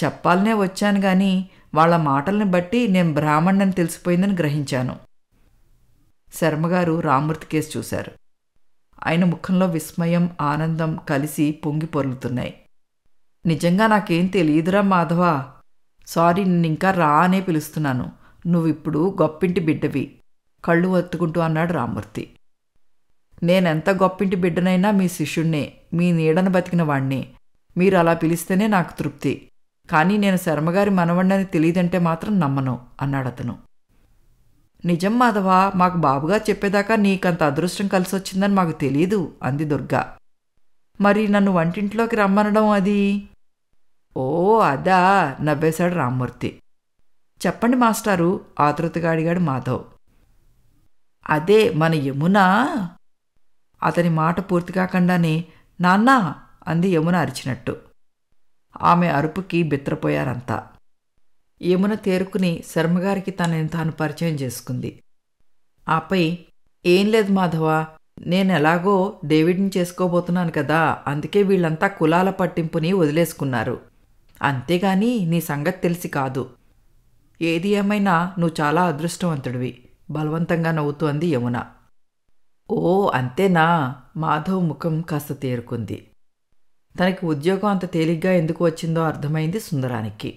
చెప్పాలనే వచ్చాను కానీ వాళ్ళ మాటల్ని బట్టి నేను బ్రాహ్మణ్ణని తెలిసిపోయిందని గ్రహించాను శర్మగారు రామూర్తి కేసు చూశారు ఆయన ముఖంలో విస్మయం ఆనందం కలిసి పొంగి పొరులుతున్నాయి నిజంగా నాకేం తెలియదురా మాధవ సారీ నిన్నింకా రా అనే పిలుస్తున్నాను నువ్విప్పుడు గొప్పింటి బిడ్డవి కళ్ళు వత్తుకుంటూ అన్నాడు రామూర్తి నేనెంత గొప్పింటి బిడ్డనైనా మీ శిష్యుణ్ణే మీ నీడను బతికిన వాణ్ణి మీరు అలా పిలిస్తేనే నాకు తృప్తి కానీ నేను శర్మగారి మనవణ్ణని తెలియదంటే మాత్రం నమ్మను అన్నాడతను నిజం మాధవా మాకు బాబుగారు చెప్పేదాకా నీకంత అదృష్టం కలిసొచ్చిందని మాకు తెలియదు అంది దుర్గా మరి నన్ను వంటింట్లోకి రమ్మనడం అది ఓ అదా నవ్వేశాడు రామ్మూర్తి చెప్పండి మాస్టారు ఆతృతగా అడిగాడు మాధవ్ అదే మన యమున అతని మాట పూర్తి కాకుండానే నాన్నా అంది యమున అరిచినట్టు ఆమె అరుపుకి బిత్రపోయారంతా యమున తేరుకుని శర్మగారికి తనని తాను పరిచయం చేసుకుంది ఆపై ఏం లేదు మాధవ నేను ఎలాగో డేవిడ్ని చేసుకోబోతున్నాను కదా అందుకే వీళ్ళంతా కులాల పట్టింపుని వదిలేసుకున్నారు అంతేగాని నీ సంగతి తెలిసి కాదు ఏది ఏమైనా నువ్వు చాలా అదృష్టవంతుడివి బలవంతంగా నవ్వుతోంది యమున ఓ అంతేనా మాధవ్ ముఖం కాస్త తేరుకుంది తనకి ఉద్యోగం అంత తేలిగ్గా ఎందుకు వచ్చిందో అర్థమైంది సుందరానికి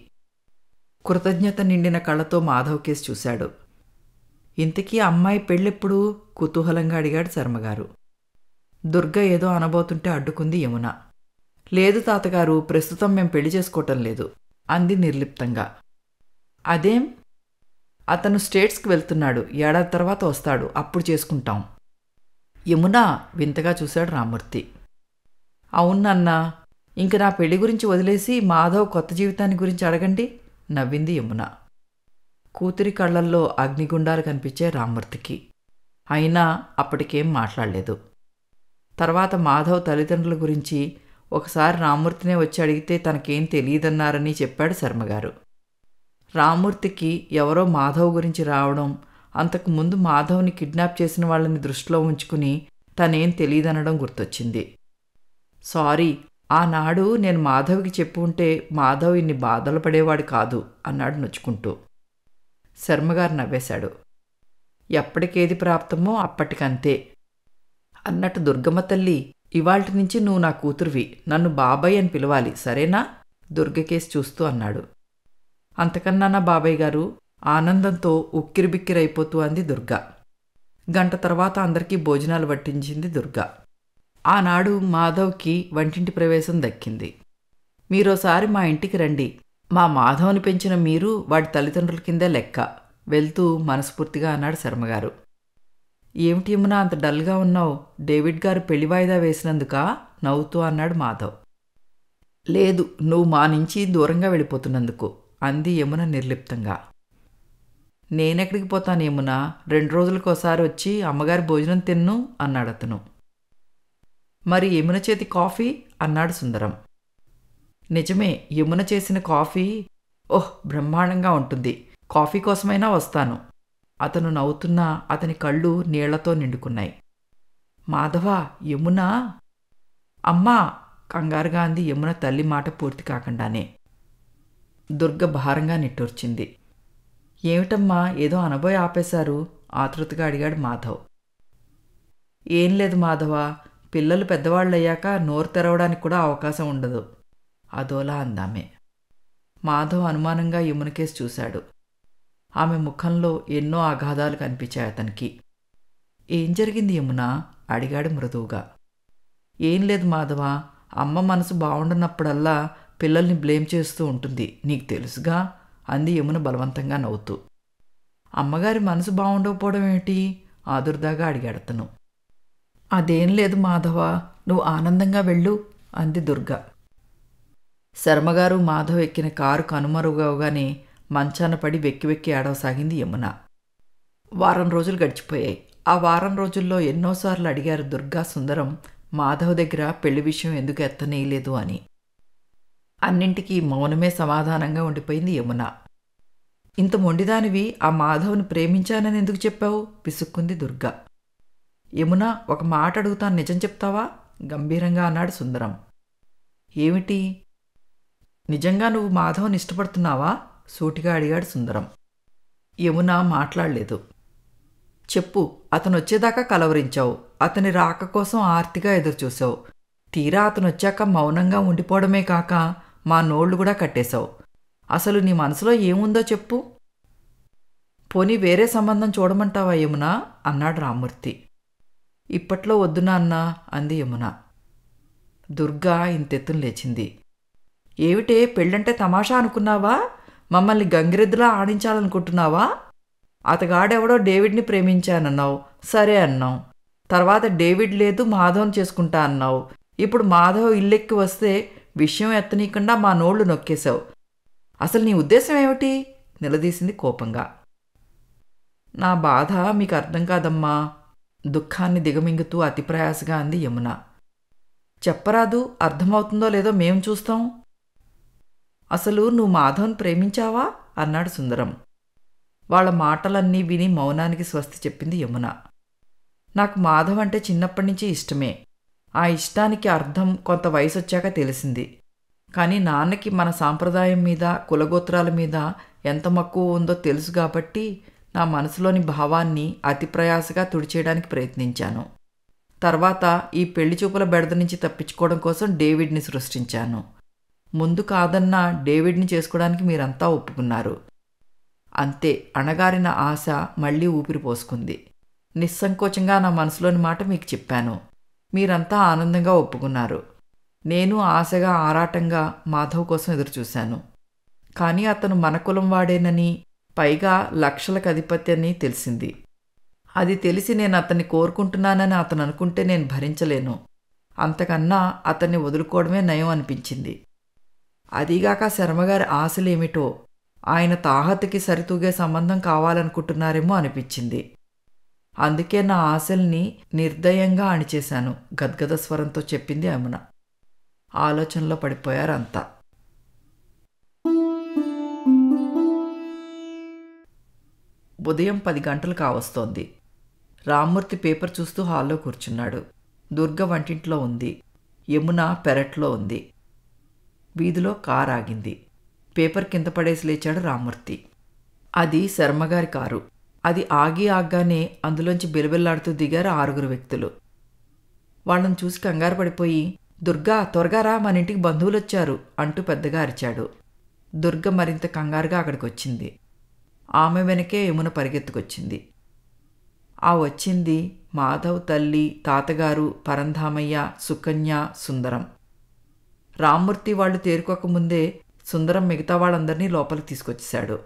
కృతజ్ఞత నిండిన కళ్ళతో మాధవ్ కేసు చూశాడు ఇంతకీ అమ్మాయి పెళ్ళెప్పుడు కుతూహలంగా అడిగాడు శర్మగారు దుర్గ ఏదో అనబోతుంటే అడ్డుకుంది యమున లేదు తాతగారు ప్రస్తుతం మేం పెళ్లి చేసుకోవటం లేదు అంది నిర్లిప్తంగా అదేం అతను స్టేట్స్కి వెళ్తున్నాడు ఏడాది తర్వాత వస్తాడు అప్పుడు చేసుకుంటాం యమున వింతగా చూశాడు రామూర్తి అవునన్నా ఇంక నా పెళ్లి గురించి వదిలేసి మాధవ్ కొత్త జీవితాన్ని గురించి అడగండి నవ్వింది యమున కూతురి కళ్ళల్లో అగ్నిగుండాలు కనిపించే రామ్మూర్తికి అయినా అప్పటికేం మాట్లాడలేదు తర్వాత మాధవ్ తల్లిదండ్రుల గురించి ఒకసారి రామ్మూర్తినే వచ్చి అడిగితే తనకేం తెలియదన్నారని చెప్పాడు శర్మగారు రామ్మూర్తికి ఎవరో మాధవ్ గురించి రావడం అంతకుముందు మాధవ్ని కిడ్నాప్ చేసిన వాళ్ళని దృష్టిలో ఉంచుకుని తనేం తెలియదనడం గుర్తొచ్చింది సారీ ఆనాడు నేను మాధవ్కి చెప్పు ఉంటే మాధవ్ ఇన్ని బాధలు పడేవాడు కాదు అన్నాడు నొచ్చుకుంటూ శర్మగారు నవ్వేశాడు ఎప్పటికేది ప్రాప్తమో అప్పటికంతే అన్నట్టు దుర్గమ్మ తల్లి ఇవాళ్టి నుంచి నువ్వు నా కూతురువి నన్ను బాబాయ్ అని పిలవాలి సరేనా దుర్గకేసి చూస్తూ అన్నాడు అంతకన్నా నా బాబాయ్ గారు ఆనందంతో ఉక్కిరిబిక్కిరైపోతూ అంది దుర్గా గంట తర్వాత అందరికీ భోజనాలు పట్టించింది దుర్గా ఆనాడు మాధవ్కి వంటింటి ప్రవేశం దక్కింది మీరోసారి మా ఇంటికి రండి మా మాధవ్ని పెంచిన మీరు వాడి తల్లిదండ్రుల కిందే లెక్క వెళ్తూ మనస్ఫూర్తిగా అన్నాడు శర్మగారు ఏమిటి యమునా అంత డల్గా ఉన్నావు డేవిడ్ గారు పెళ్లి వాయిదా వేసినందుక నవ్వుతూ అన్నాడు మాధవ్ లేదు నువ్వు మా నుంచి దూరంగా వెళ్ళిపోతున్నందుకు అంది యమున నిర్లిప్తంగా నేనెక్కడికి పోతానేమునా రెండు రోజులకోసారి వచ్చి అమ్మగారి భోజనం తిన్ను అన్నాడు అతను మరి యమున చేతి కాఫీ అన్నాడు సుందరం నిజమే యమున చేసిన కాఫీ ఓహ్ బ్రహ్మాండంగా ఉంటుంది కాఫీ కోసమైనా వస్తాను అతను నవ్వుతున్నా అతని కళ్ళు నీళ్లతో నిండుకున్నాయి మాధవ యమున అమ్మా కంగారుగా అంది యమున తల్లి మాట పూర్తి కాకుండానే దుర్గ భారంగా నిట్టూర్చింది ఏమిటమ్మా ఏదో అనబోయి ఆపేశారు ఆతృతగా అడిగాడు మాధవ్ ఏం లేదు మాధవ పిల్లలు పెద్దవాళ్ళయ్యాక నోరు తెరవడానికి కూడా అవకాశం ఉండదు అదోలా అందామే మాధవ్ అనుమానంగా యమునకేసి చూశాడు ఆమె ముఖంలో ఎన్నో అగాధాలు కనిపించాయి అతనికి ఏం జరిగింది యమున అడిగాడు మృదువుగా ఏం లేదు మాధవ అమ్మ మనసు బాగుండనప్పుడల్లా పిల్లల్ని బ్లేమ్ చేస్తూ ఉంటుంది నీకు తెలుసుగా అంది యమున బలవంతంగా నవ్వుతూ అమ్మగారి మనసు బాగుండకపోవడం ఏమిటి ఆదుర్దాగా అడిగాడతను అదేం లేదు మాధవ నువ్వు ఆనందంగా వెళ్ళు అంది దుర్గ శర్మగారు మాధవ్ ఎక్కిన కారు కనుమరుగవగానే మంచాన పడి వెక్కి వెక్కి ఆడవసాగింది యమున వారం రోజులు గడిచిపోయాయి ఆ వారం రోజుల్లో ఎన్నోసార్లు అడిగారు దుర్గా సుందరం మాధవ్ దగ్గర పెళ్లి విషయం ఎందుకు ఎత్తనేయలేదు అని అన్నింటికీ మౌనమే సమాధానంగా ఉండిపోయింది యమున ఇంత మొండిదానివి ఆ మాధవ్ని ప్రేమించానని ఎందుకు చెప్పావు విసుక్కుంది దుర్గా యమున ఒక మాట అడుగుతాను నిజం చెప్తావా గంభీరంగా అన్నాడు సుందరం ఏమిటి నిజంగా నువ్వు మాధవ్ని ఇష్టపడుతున్నావా సూటిగా అడిగాడు సుందరం యమున మాట్లాడలేదు చెప్పు అతను వచ్చేదాకా కలవరించావు అతని రాక కోసం ఆర్తిగా ఎదురుచూసావు తీరా అతను వచ్చాక మౌనంగా ఉండిపోవడమే కాక మా నోళ్లు కూడా కట్టేశావు అసలు నీ మనసులో ఏముందో చెప్పు పోనీ వేరే సంబంధం చూడమంటావా యమునా అన్నాడు రామ్మూర్తి ఇప్పట్లో వద్దునా అన్నా అంది యమున దుర్గా ఇంతెత్తున లేచింది ఏమిటే పెళ్ళంటే తమాషా అనుకున్నావా మమ్మల్ని గంగిరెద్దులా ఆడించాలనుకుంటున్నావా అతగాడెవడో డేవిడ్ని ప్రేమించానన్నావు సరే అన్నావు తర్వాత డేవిడ్ లేదు మాధవ్ని చేసుకుంటా అన్నావు ఇప్పుడు మాధవ్ ఇల్లెక్కి వస్తే విషయం ఎత్తనీయకుండా మా నోళ్లు నొక్కేశావు అసలు నీ ఉద్దేశం ఏమిటి నిలదీసింది కోపంగా నా బాధ మీకు అర్థం కాదమ్మా దుఃఖాన్ని దిగమింగుతూ అతి ప్రయాసగా అంది యమున చెప్పరాదు అర్థమవుతుందో లేదో మేం చూస్తాం అసలు నువ్వు మాధవన్ ప్రేమించావా అన్నాడు సుందరం వాళ్ళ మాటలన్నీ విని మౌనానికి స్వస్తి చెప్పింది యమున నాకు మాధవ్ అంటే చిన్నప్పటి నుంచి ఇష్టమే ఆ ఇష్టానికి అర్థం కొంత వయసు వచ్చాక తెలిసింది కానీ నాన్నకి మన సాంప్రదాయం మీద కులగోత్రాల మీద ఎంత మక్కువ ఉందో తెలుసు కాబట్టి నా మనసులోని భావాన్ని అతి ప్రయాసగా తుడిచేయడానికి ప్రయత్నించాను తర్వాత ఈ పెళ్లి చూపుల బెడద నుంచి తప్పించుకోవడం కోసం డేవిడ్ని సృష్టించాను ముందు కాదన్న డేవిడ్ని చేసుకోవడానికి మీరంతా ఒప్పుకున్నారు అంతే అణగారిన ఆశ మళ్ళీ ఊపిరి పోసుకుంది నిస్సంకోచంగా నా మనసులోని మాట మీకు చెప్పాను మీరంతా ఆనందంగా ఒప్పుకున్నారు నేను ఆశగా ఆరాటంగా మాధవ్ కోసం ఎదురుచూశాను కానీ అతను మన కులం వాడేనని పైగా లక్షలకు అధిపతి అని తెలిసింది అది తెలిసి నేను అతన్ని కోరుకుంటున్నానని అతను అనుకుంటే నేను భరించలేను అంతకన్నా అతన్ని వదులుకోవడమే నయం అనిపించింది అదీగాక శర్మగారి ఆశలేమిటో ఆయన తాహతకి సరితూగే సంబంధం కావాలనుకుంటున్నారేమో అనిపించింది అందుకే నా ఆశల్ని నిర్దయంగా అణిచేశాను గద్గద స్వరంతో చెప్పింది అమున ఆలోచనలో పడిపోయారంతా ఉదయం పది గంటలు కావస్తోంది రామ్మూర్తి పేపర్ చూస్తూ హాల్లో కూర్చున్నాడు దుర్గ వంటింట్లో ఉంది యమున పెరట్లో ఉంది వీధిలో కార్ ఆగింది పేపర్ కింద పడేసి లేచాడు రామ్మూర్తి అది శర్మగారి కారు అది ఆగి ఆగ్గానే అందులోంచి బిలబిల్లాడుతూ దిగారు ఆరుగురు వ్యక్తులు వాళ్ళని చూసి కంగారు పడిపోయి దుర్గా త్వరగా రా మన ఇంటికి బంధువులు వచ్చారు అంటూ పెద్దగా అరిచాడు దుర్గ మరింత కంగారుగా అక్కడికి వచ్చింది ఆమె వెనకే యమున పరిగెత్తుకొచ్చింది ఆ వచ్చింది మాధవ్ తల్లి తాతగారు పరంధామయ్య సుకన్య సుందరం రామ్మూర్తి వాళ్ళు తేరుకోకముందే సుందరం మిగతా వాళ్ళందరినీ లోపలికి తీసుకొచ్చేశాడు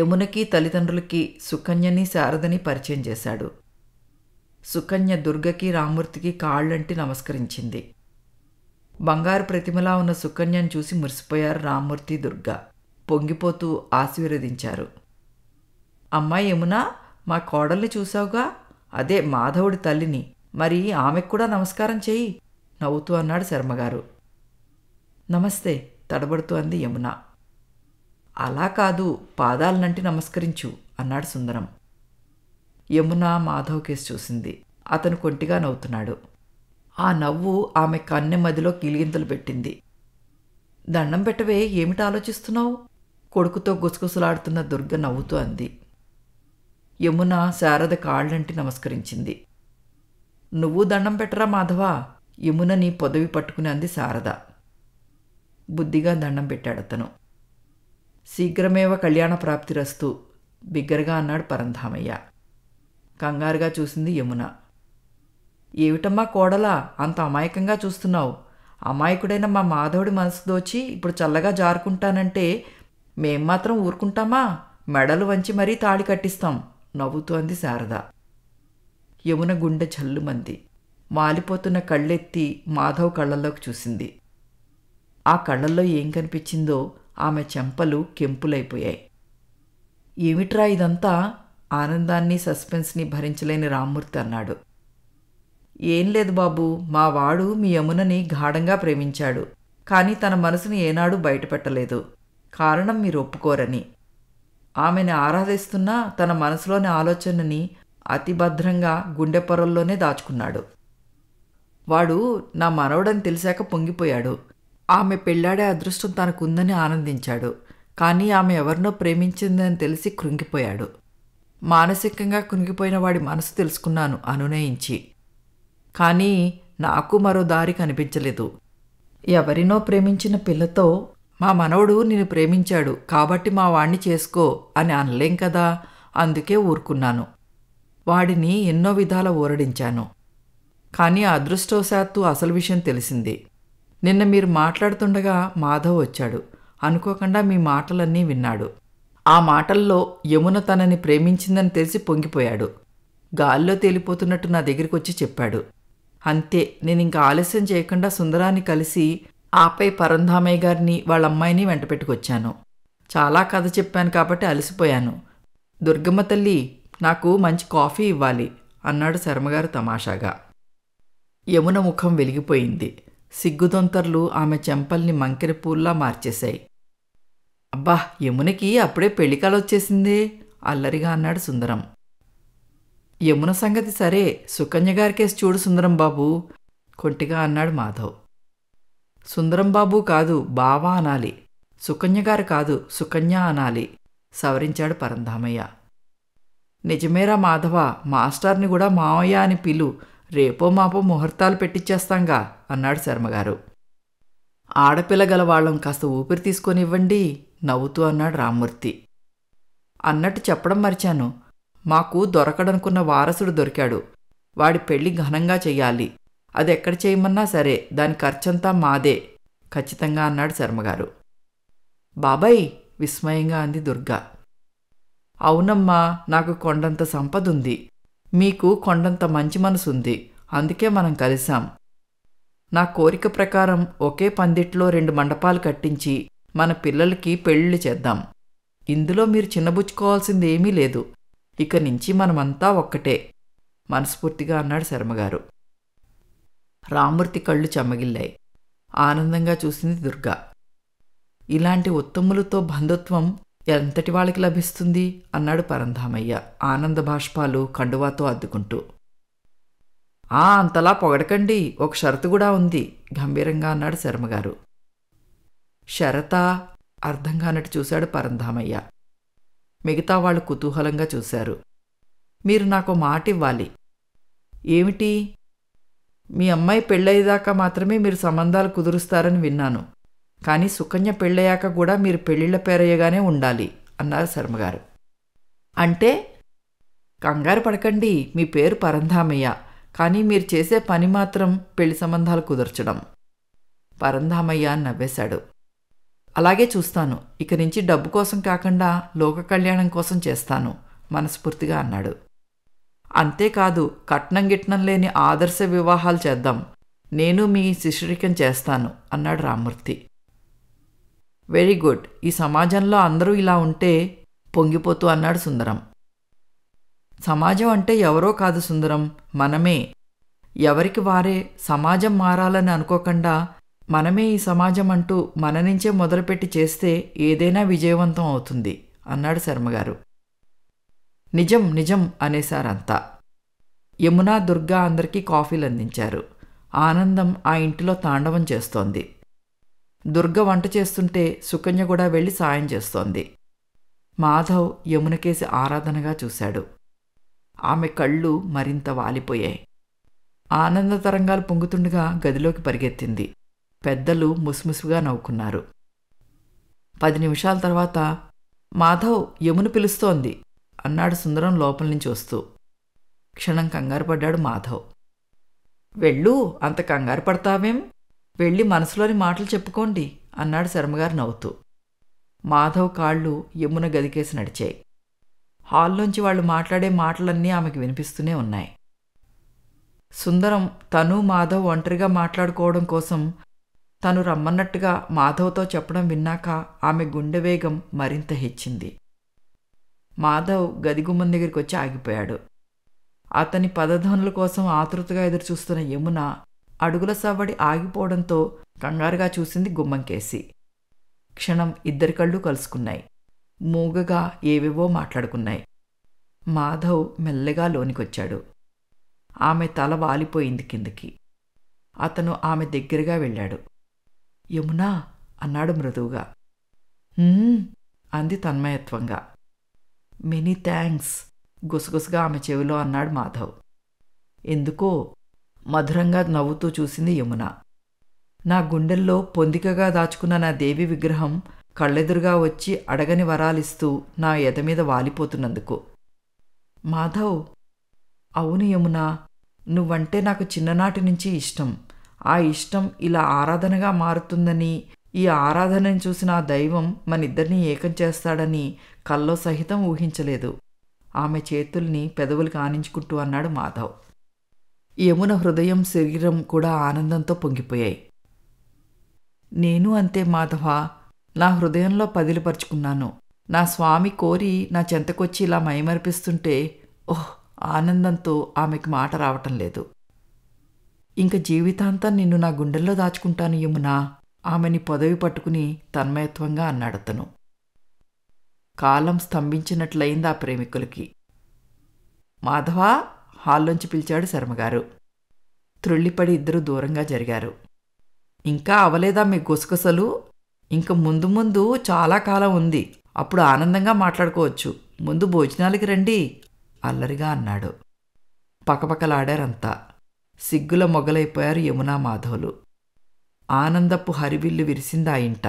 యమునకి తల్లిదండ్రులకి సుకన్యని శారదని పరిచయం చేశాడు సుకన్య దుర్గకి రామూర్తికి కాళ్ళంటి నమస్కరించింది బంగారు ప్రతిమలా ఉన్న సుకన్యను చూసి మురిసిపోయారు రామ్మూర్తి దుర్గ పొంగిపోతూ ఆశీర్వదించారు అమ్మాయి యమున మా కోడల్ని చూసావుగా అదే మాధవుడి తల్లిని మరి ఆమెకు కూడా నమస్కారం చేయి నవ్వుతూ అన్నాడు శర్మగారు నమస్తే తడబడుతూ అంది యమున అలా కాదు పాదాలనంటి నమస్కరించు అన్నాడు సుందరం యమున మాధవ్ కేసు చూసింది అతను కొంటిగా నవ్వుతున్నాడు ఆ నవ్వు ఆమె కన్నె మదిలో కిలిగింతలు పెట్టింది దండం పెట్టవే ఏమిటి ఆలోచిస్తున్నావు కొడుకుతో గుసగుసలాడుతున్న దుర్గ నవ్వుతూ అంది యమున శారద కాళ్ళంటి నమస్కరించింది నువ్వు దండం పెట్టరా మాధవ యమున నీ పొదవి పట్టుకుని అంది శారద బుద్ధిగా దండం పెట్టాడతను శీఘ్రమేవ కళ్యాణ ప్రాప్తి రస్తు బిగ్గరగా అన్నాడు పరంధామయ్య కంగారుగా చూసింది యమున ఏమిటమ్మా కోడలా అంత అమాయకంగా చూస్తున్నావు అమాయకుడైన మా మాధవుడి మనసు దోచి ఇప్పుడు చల్లగా జారుకుంటానంటే మేం మాత్రం ఊరుకుంటామా మెడలు వంచి మరీ తాళి కట్టిస్తాం నవ్వుతూ అంది శారద యమున గుండె చల్లుమంది మాలిపోతున్న కళ్ళెత్తి మాధవ్ కళ్ళల్లోకి చూసింది ఆ కళ్ళల్లో ఏం కనిపించిందో ఆమె చెంపలు కెంపులైపోయాయి ఏమిట్రా ఇదంతా ఆనందాన్ని సస్పెన్స్ని భరించలేని రామ్మూర్తి అన్నాడు ఏం లేదు బాబు మా వాడు మీ యమునని గాఢంగా ప్రేమించాడు కానీ తన మనసుని ఏనాడు బయటపెట్టలేదు కారణం మీరు ఒప్పుకోరని ఆమెను ఆరాధిస్తున్నా తన మనసులోని ఆలోచనని అతి భద్రంగా గుండె పొరల్లోనే దాచుకున్నాడు వాడు నా మనవడని తెలిసాక పొంగిపోయాడు ఆమె పెళ్ళాడే అదృష్టం తనకుందని ఆనందించాడు కానీ ఆమె ఎవరినో ప్రేమించిందని తెలిసి కృంగిపోయాడు మానసికంగా కునిగిపోయిన వాడి మనసు తెలుసుకున్నాను అనునయించి కానీ నాకు మరో దారి కనిపించలేదు ఎవరినో ప్రేమించిన పిల్లతో మా మనవడు నేను ప్రేమించాడు కాబట్టి మా వాణ్ణి చేసుకో అని అనలేం కదా అందుకే ఊరుకున్నాను వాడిని ఎన్నో విధాల ఊరడించాను కానీ అదృష్టవశాత్తు అసలు విషయం తెలిసింది నిన్న మీరు మాట్లాడుతుండగా మాధవ్ వచ్చాడు అనుకోకుండా మీ మాటలన్నీ విన్నాడు ఆ మాటల్లో యమున తనని ప్రేమించిందని తెలిసి పొంగిపోయాడు గాల్లో తేలిపోతున్నట్టు నా దగ్గరికి వచ్చి చెప్పాడు అంతే నేనింక ఆలస్యం చేయకుండా సుందరాన్ని కలిసి ఆపై పరంధామయ్య గారిని వాళ్ళ అమ్మాయిని వెంట పెట్టుకొచ్చాను చాలా కథ చెప్పాను కాబట్టి అలసిపోయాను దుర్గమ్మ తల్లి నాకు మంచి కాఫీ ఇవ్వాలి అన్నాడు శర్మగారు తమాషాగా యమున ముఖం వెలిగిపోయింది సిగ్గుదొంతర్లు ఆమె చెంపల్ని మంకెర పూల్లా మార్చేశాయి అబ్బా యమునకి అప్పుడే పెళ్లికాలు వచ్చేసింది అల్లరిగా అన్నాడు సుందరం యమున సంగతి సరే సుకన్య గారికేసి చూడు సుందరం బాబు కొంటిగా అన్నాడు మాధవ్ సుందరం బాబు కాదు బావా అనాలి సుకన్య గారు కాదు సుకన్య అనాలి సవరించాడు పరంధామయ్య నిజమేరా మాధవ మాస్టర్ని కూడా మావయ్య అని పిలు రేపో మాపో ముహూర్తాలు పెట్టిచ్చేస్తాంగా అన్నాడు శర్మగారు ఆడపిల్ల గల వాళ్ళం కాస్త ఊపిరి తీసుకొని ఇవ్వండి నవ్వుతూ అన్నాడు రామ్మూర్తి అన్నట్టు చెప్పడం మర్చాను మాకు దొరకడనుకున్న వారసుడు దొరికాడు వాడి పెళ్లి ఘనంగా చెయ్యాలి అది ఎక్కడ చేయమన్నా సరే దాని ఖర్చంతా మాదే ఖచ్చితంగా అన్నాడు శర్మగారు బాబాయ్ విస్మయంగా అంది దుర్గా అవునమ్మా నాకు కొండంత సంపదుంది ఉంది మీకు కొండంత మంచి మనసుంది అందుకే మనం కలిశాం నా కోరిక ప్రకారం ఒకే పందిట్లో రెండు మండపాలు కట్టించి మన పిల్లలకి పెళ్ళిళ్ళు చేద్దాం ఇందులో మీరు చిన్నబుచ్చుకోవాల్సింది ఏమీ లేదు ఇక నుంచి మనమంతా ఒక్కటే మనస్ఫూర్తిగా అన్నాడు శర్మగారు రామూర్తి కళ్ళు చెమ్మగిల్లాయి ఆనందంగా చూసింది దుర్గా ఇలాంటి ఉత్తములతో బంధుత్వం ఎంతటి వాళ్ళకి లభిస్తుంది అన్నాడు పరంధామయ్య ఆనంద భాష్పాలు కండువాతో అద్దుకుంటూ ఆ అంతలా పొగడకండి ఒక షరతు కూడా ఉంది గంభీరంగా అన్నాడు శర్మగారు శరతా అర్థంగా కానట్టు చూశాడు పరంధామయ్య మిగతా వాళ్ళు కుతూహలంగా చూశారు మీరు నాకు మాట ఇవ్వాలి ఏమిటి మీ అమ్మాయి పెళ్ళయ్యేదాకా మాత్రమే మీరు సంబంధాలు కుదురుస్తారని విన్నాను కానీ సుకన్య పెళ్ళయ్యాక కూడా మీరు పెళ్ళిళ్ళ పేరయ్యగానే ఉండాలి అన్నారు శర్మగారు అంటే కంగారు పడకండి మీ పేరు పరంధామయ్య కానీ మీరు చేసే పని మాత్రం పెళ్లి సంబంధాలు కుదర్చడం పరంధామయ్య అని నవ్వేశాడు అలాగే చూస్తాను ఇక నుంచి డబ్బు కోసం కాకుండా లోక కళ్యాణం కోసం చేస్తాను మనస్ఫూర్తిగా అన్నాడు అంతేకాదు కట్నం గిట్నం లేని ఆదర్శ వివాహాలు చేద్దాం నేను మీ శిష్యరికం చేస్తాను అన్నాడు రామ్మూర్తి వెరీ గుడ్ ఈ సమాజంలో అందరూ ఇలా ఉంటే పొంగిపోతూ అన్నాడు సుందరం సమాజం అంటే ఎవరో కాదు సుందరం మనమే ఎవరికి వారే సమాజం మారాలని అనుకోకుండా మనమే ఈ సమాజం అంటూ మన నుంచే మొదలుపెట్టి చేస్తే ఏదైనా విజయవంతం అవుతుంది అన్నాడు శర్మగారు నిజం నిజం అనేశారంతా యమునా దుర్గా అందరికీ కాఫీలు అందించారు ఆనందం ఆ ఇంటిలో తాండవం చేస్తోంది దుర్గ వంట చేస్తుంటే సుకన్య కూడా వెళ్ళి సాయం చేస్తోంది మాధవ్ యమునకేసి ఆరాధనగా చూశాడు ఆమె కళ్ళు మరింత వాలిపోయాయి ఆనంద తరంగాలు పొంగుతుండగా గదిలోకి పరిగెత్తింది పెద్దలు ముసుముసుగా నవ్వుకున్నారు పది నిమిషాల తర్వాత మాధవ్ యమును పిలుస్తోంది అన్నాడు సుందరం లోపల నుంచి వస్తూ క్షణం కంగారు పడ్డాడు మాధవ్ వెళ్ళు అంత కంగారు పడతావేం వెళ్ళి మనసులోని మాటలు చెప్పుకోండి అన్నాడు శర్మగారు నవ్వుతూ మాధవ్ కాళ్ళు యమున గదికేసి నడిచాయి హాల్లోంచి వాళ్ళు మాట్లాడే మాటలన్నీ ఆమెకు వినిపిస్తూనే ఉన్నాయి సుందరం తను మాధవ్ ఒంటరిగా మాట్లాడుకోవడం కోసం తను రమ్మన్నట్టుగా మాధవ్తో చెప్పడం విన్నాక ఆమె గుండె వేగం మరింత హెచ్చింది మాధవ్ గదిగుమ్మం దగ్గరికి వచ్చి ఆగిపోయాడు అతని పదధ్వనుల కోసం ఆతృతగా ఎదురుచూస్తున్న యమున అడుగుల సవ్వడి ఆగిపోవడంతో కంగారుగా చూసింది గుమ్మంకేసి క్షణం ఇద్దరి కళ్ళు కలుసుకున్నాయి మూగగా ఏవేవో మాట్లాడుకున్నాయి మాధవ్ మెల్లగా లోనికొచ్చాడు ఆమె తల వాలిపోయింది కిందకి అతను ఆమె దగ్గరగా వెళ్ళాడు యమునా అన్నాడు మృదువుగా అంది తన్మయత్వంగా మెనీ థ్యాంక్స్ గుసగుసగా ఆమె చెవిలో అన్నాడు మాధవ్ ఎందుకో మధురంగా నవ్వుతూ చూసింది యమున నా గుండెల్లో పొందికగా దాచుకున్న నా దేవి విగ్రహం కళ్ళెదురుగా వచ్చి అడగని వరాలిస్తూ నా ఎద మీద వాలిపోతున్నందుకు మాధవ్ అవును యమున నువ్వంటే నాకు చిన్ననాటి నుంచి ఇష్టం ఆ ఇష్టం ఇలా ఆరాధనగా మారుతుందని ఈ ఆరాధనను చూసిన ఆ దైవం మనిద్దరినీ ఏకం చేస్తాడని కల్లో సహితం ఊహించలేదు ఆమె చేతుల్ని పెదవులు కానించుకుంటూ అన్నాడు మాధవ్ యమున హృదయం శరీరం కూడా ఆనందంతో పొంగిపోయాయి నేను అంతే మాధవ నా హృదయంలో పదిలిపరుచుకున్నాను నా స్వామి కోరి నా చెంతకొచ్చి ఇలా మైమర్పిస్తుంటే ఓహ్ ఆనందంతో ఆమెకు మాట రావటం లేదు ఇంక జీవితాంతం నిన్ను నా గుండెల్లో దాచుకుంటాను యమునా ఆమెని పొదవి పట్టుకుని తన్మయత్వంగా అన్నాడతను కాలం స్తంభించినట్లయింది ఆ ప్రేమికులకి మాధవ హాల్లోంచి పిలిచాడు శర్మగారు త్రుళ్ళిపడి ఇద్దరు దూరంగా జరిగారు ఇంకా అవలేదా మీ గుసగుసలు ఇంక ముందు ముందు చాలా కాలం ఉంది అప్పుడు ఆనందంగా మాట్లాడుకోవచ్చు ముందు భోజనాలకి రండి అల్లరిగా అన్నాడు పక్కపక్కలాడారంతా సిగ్గుల మొగలైపోయారు యమునా మాధవులు ఆనందపు హరివిల్లు విరిసింది ఆ ఇంట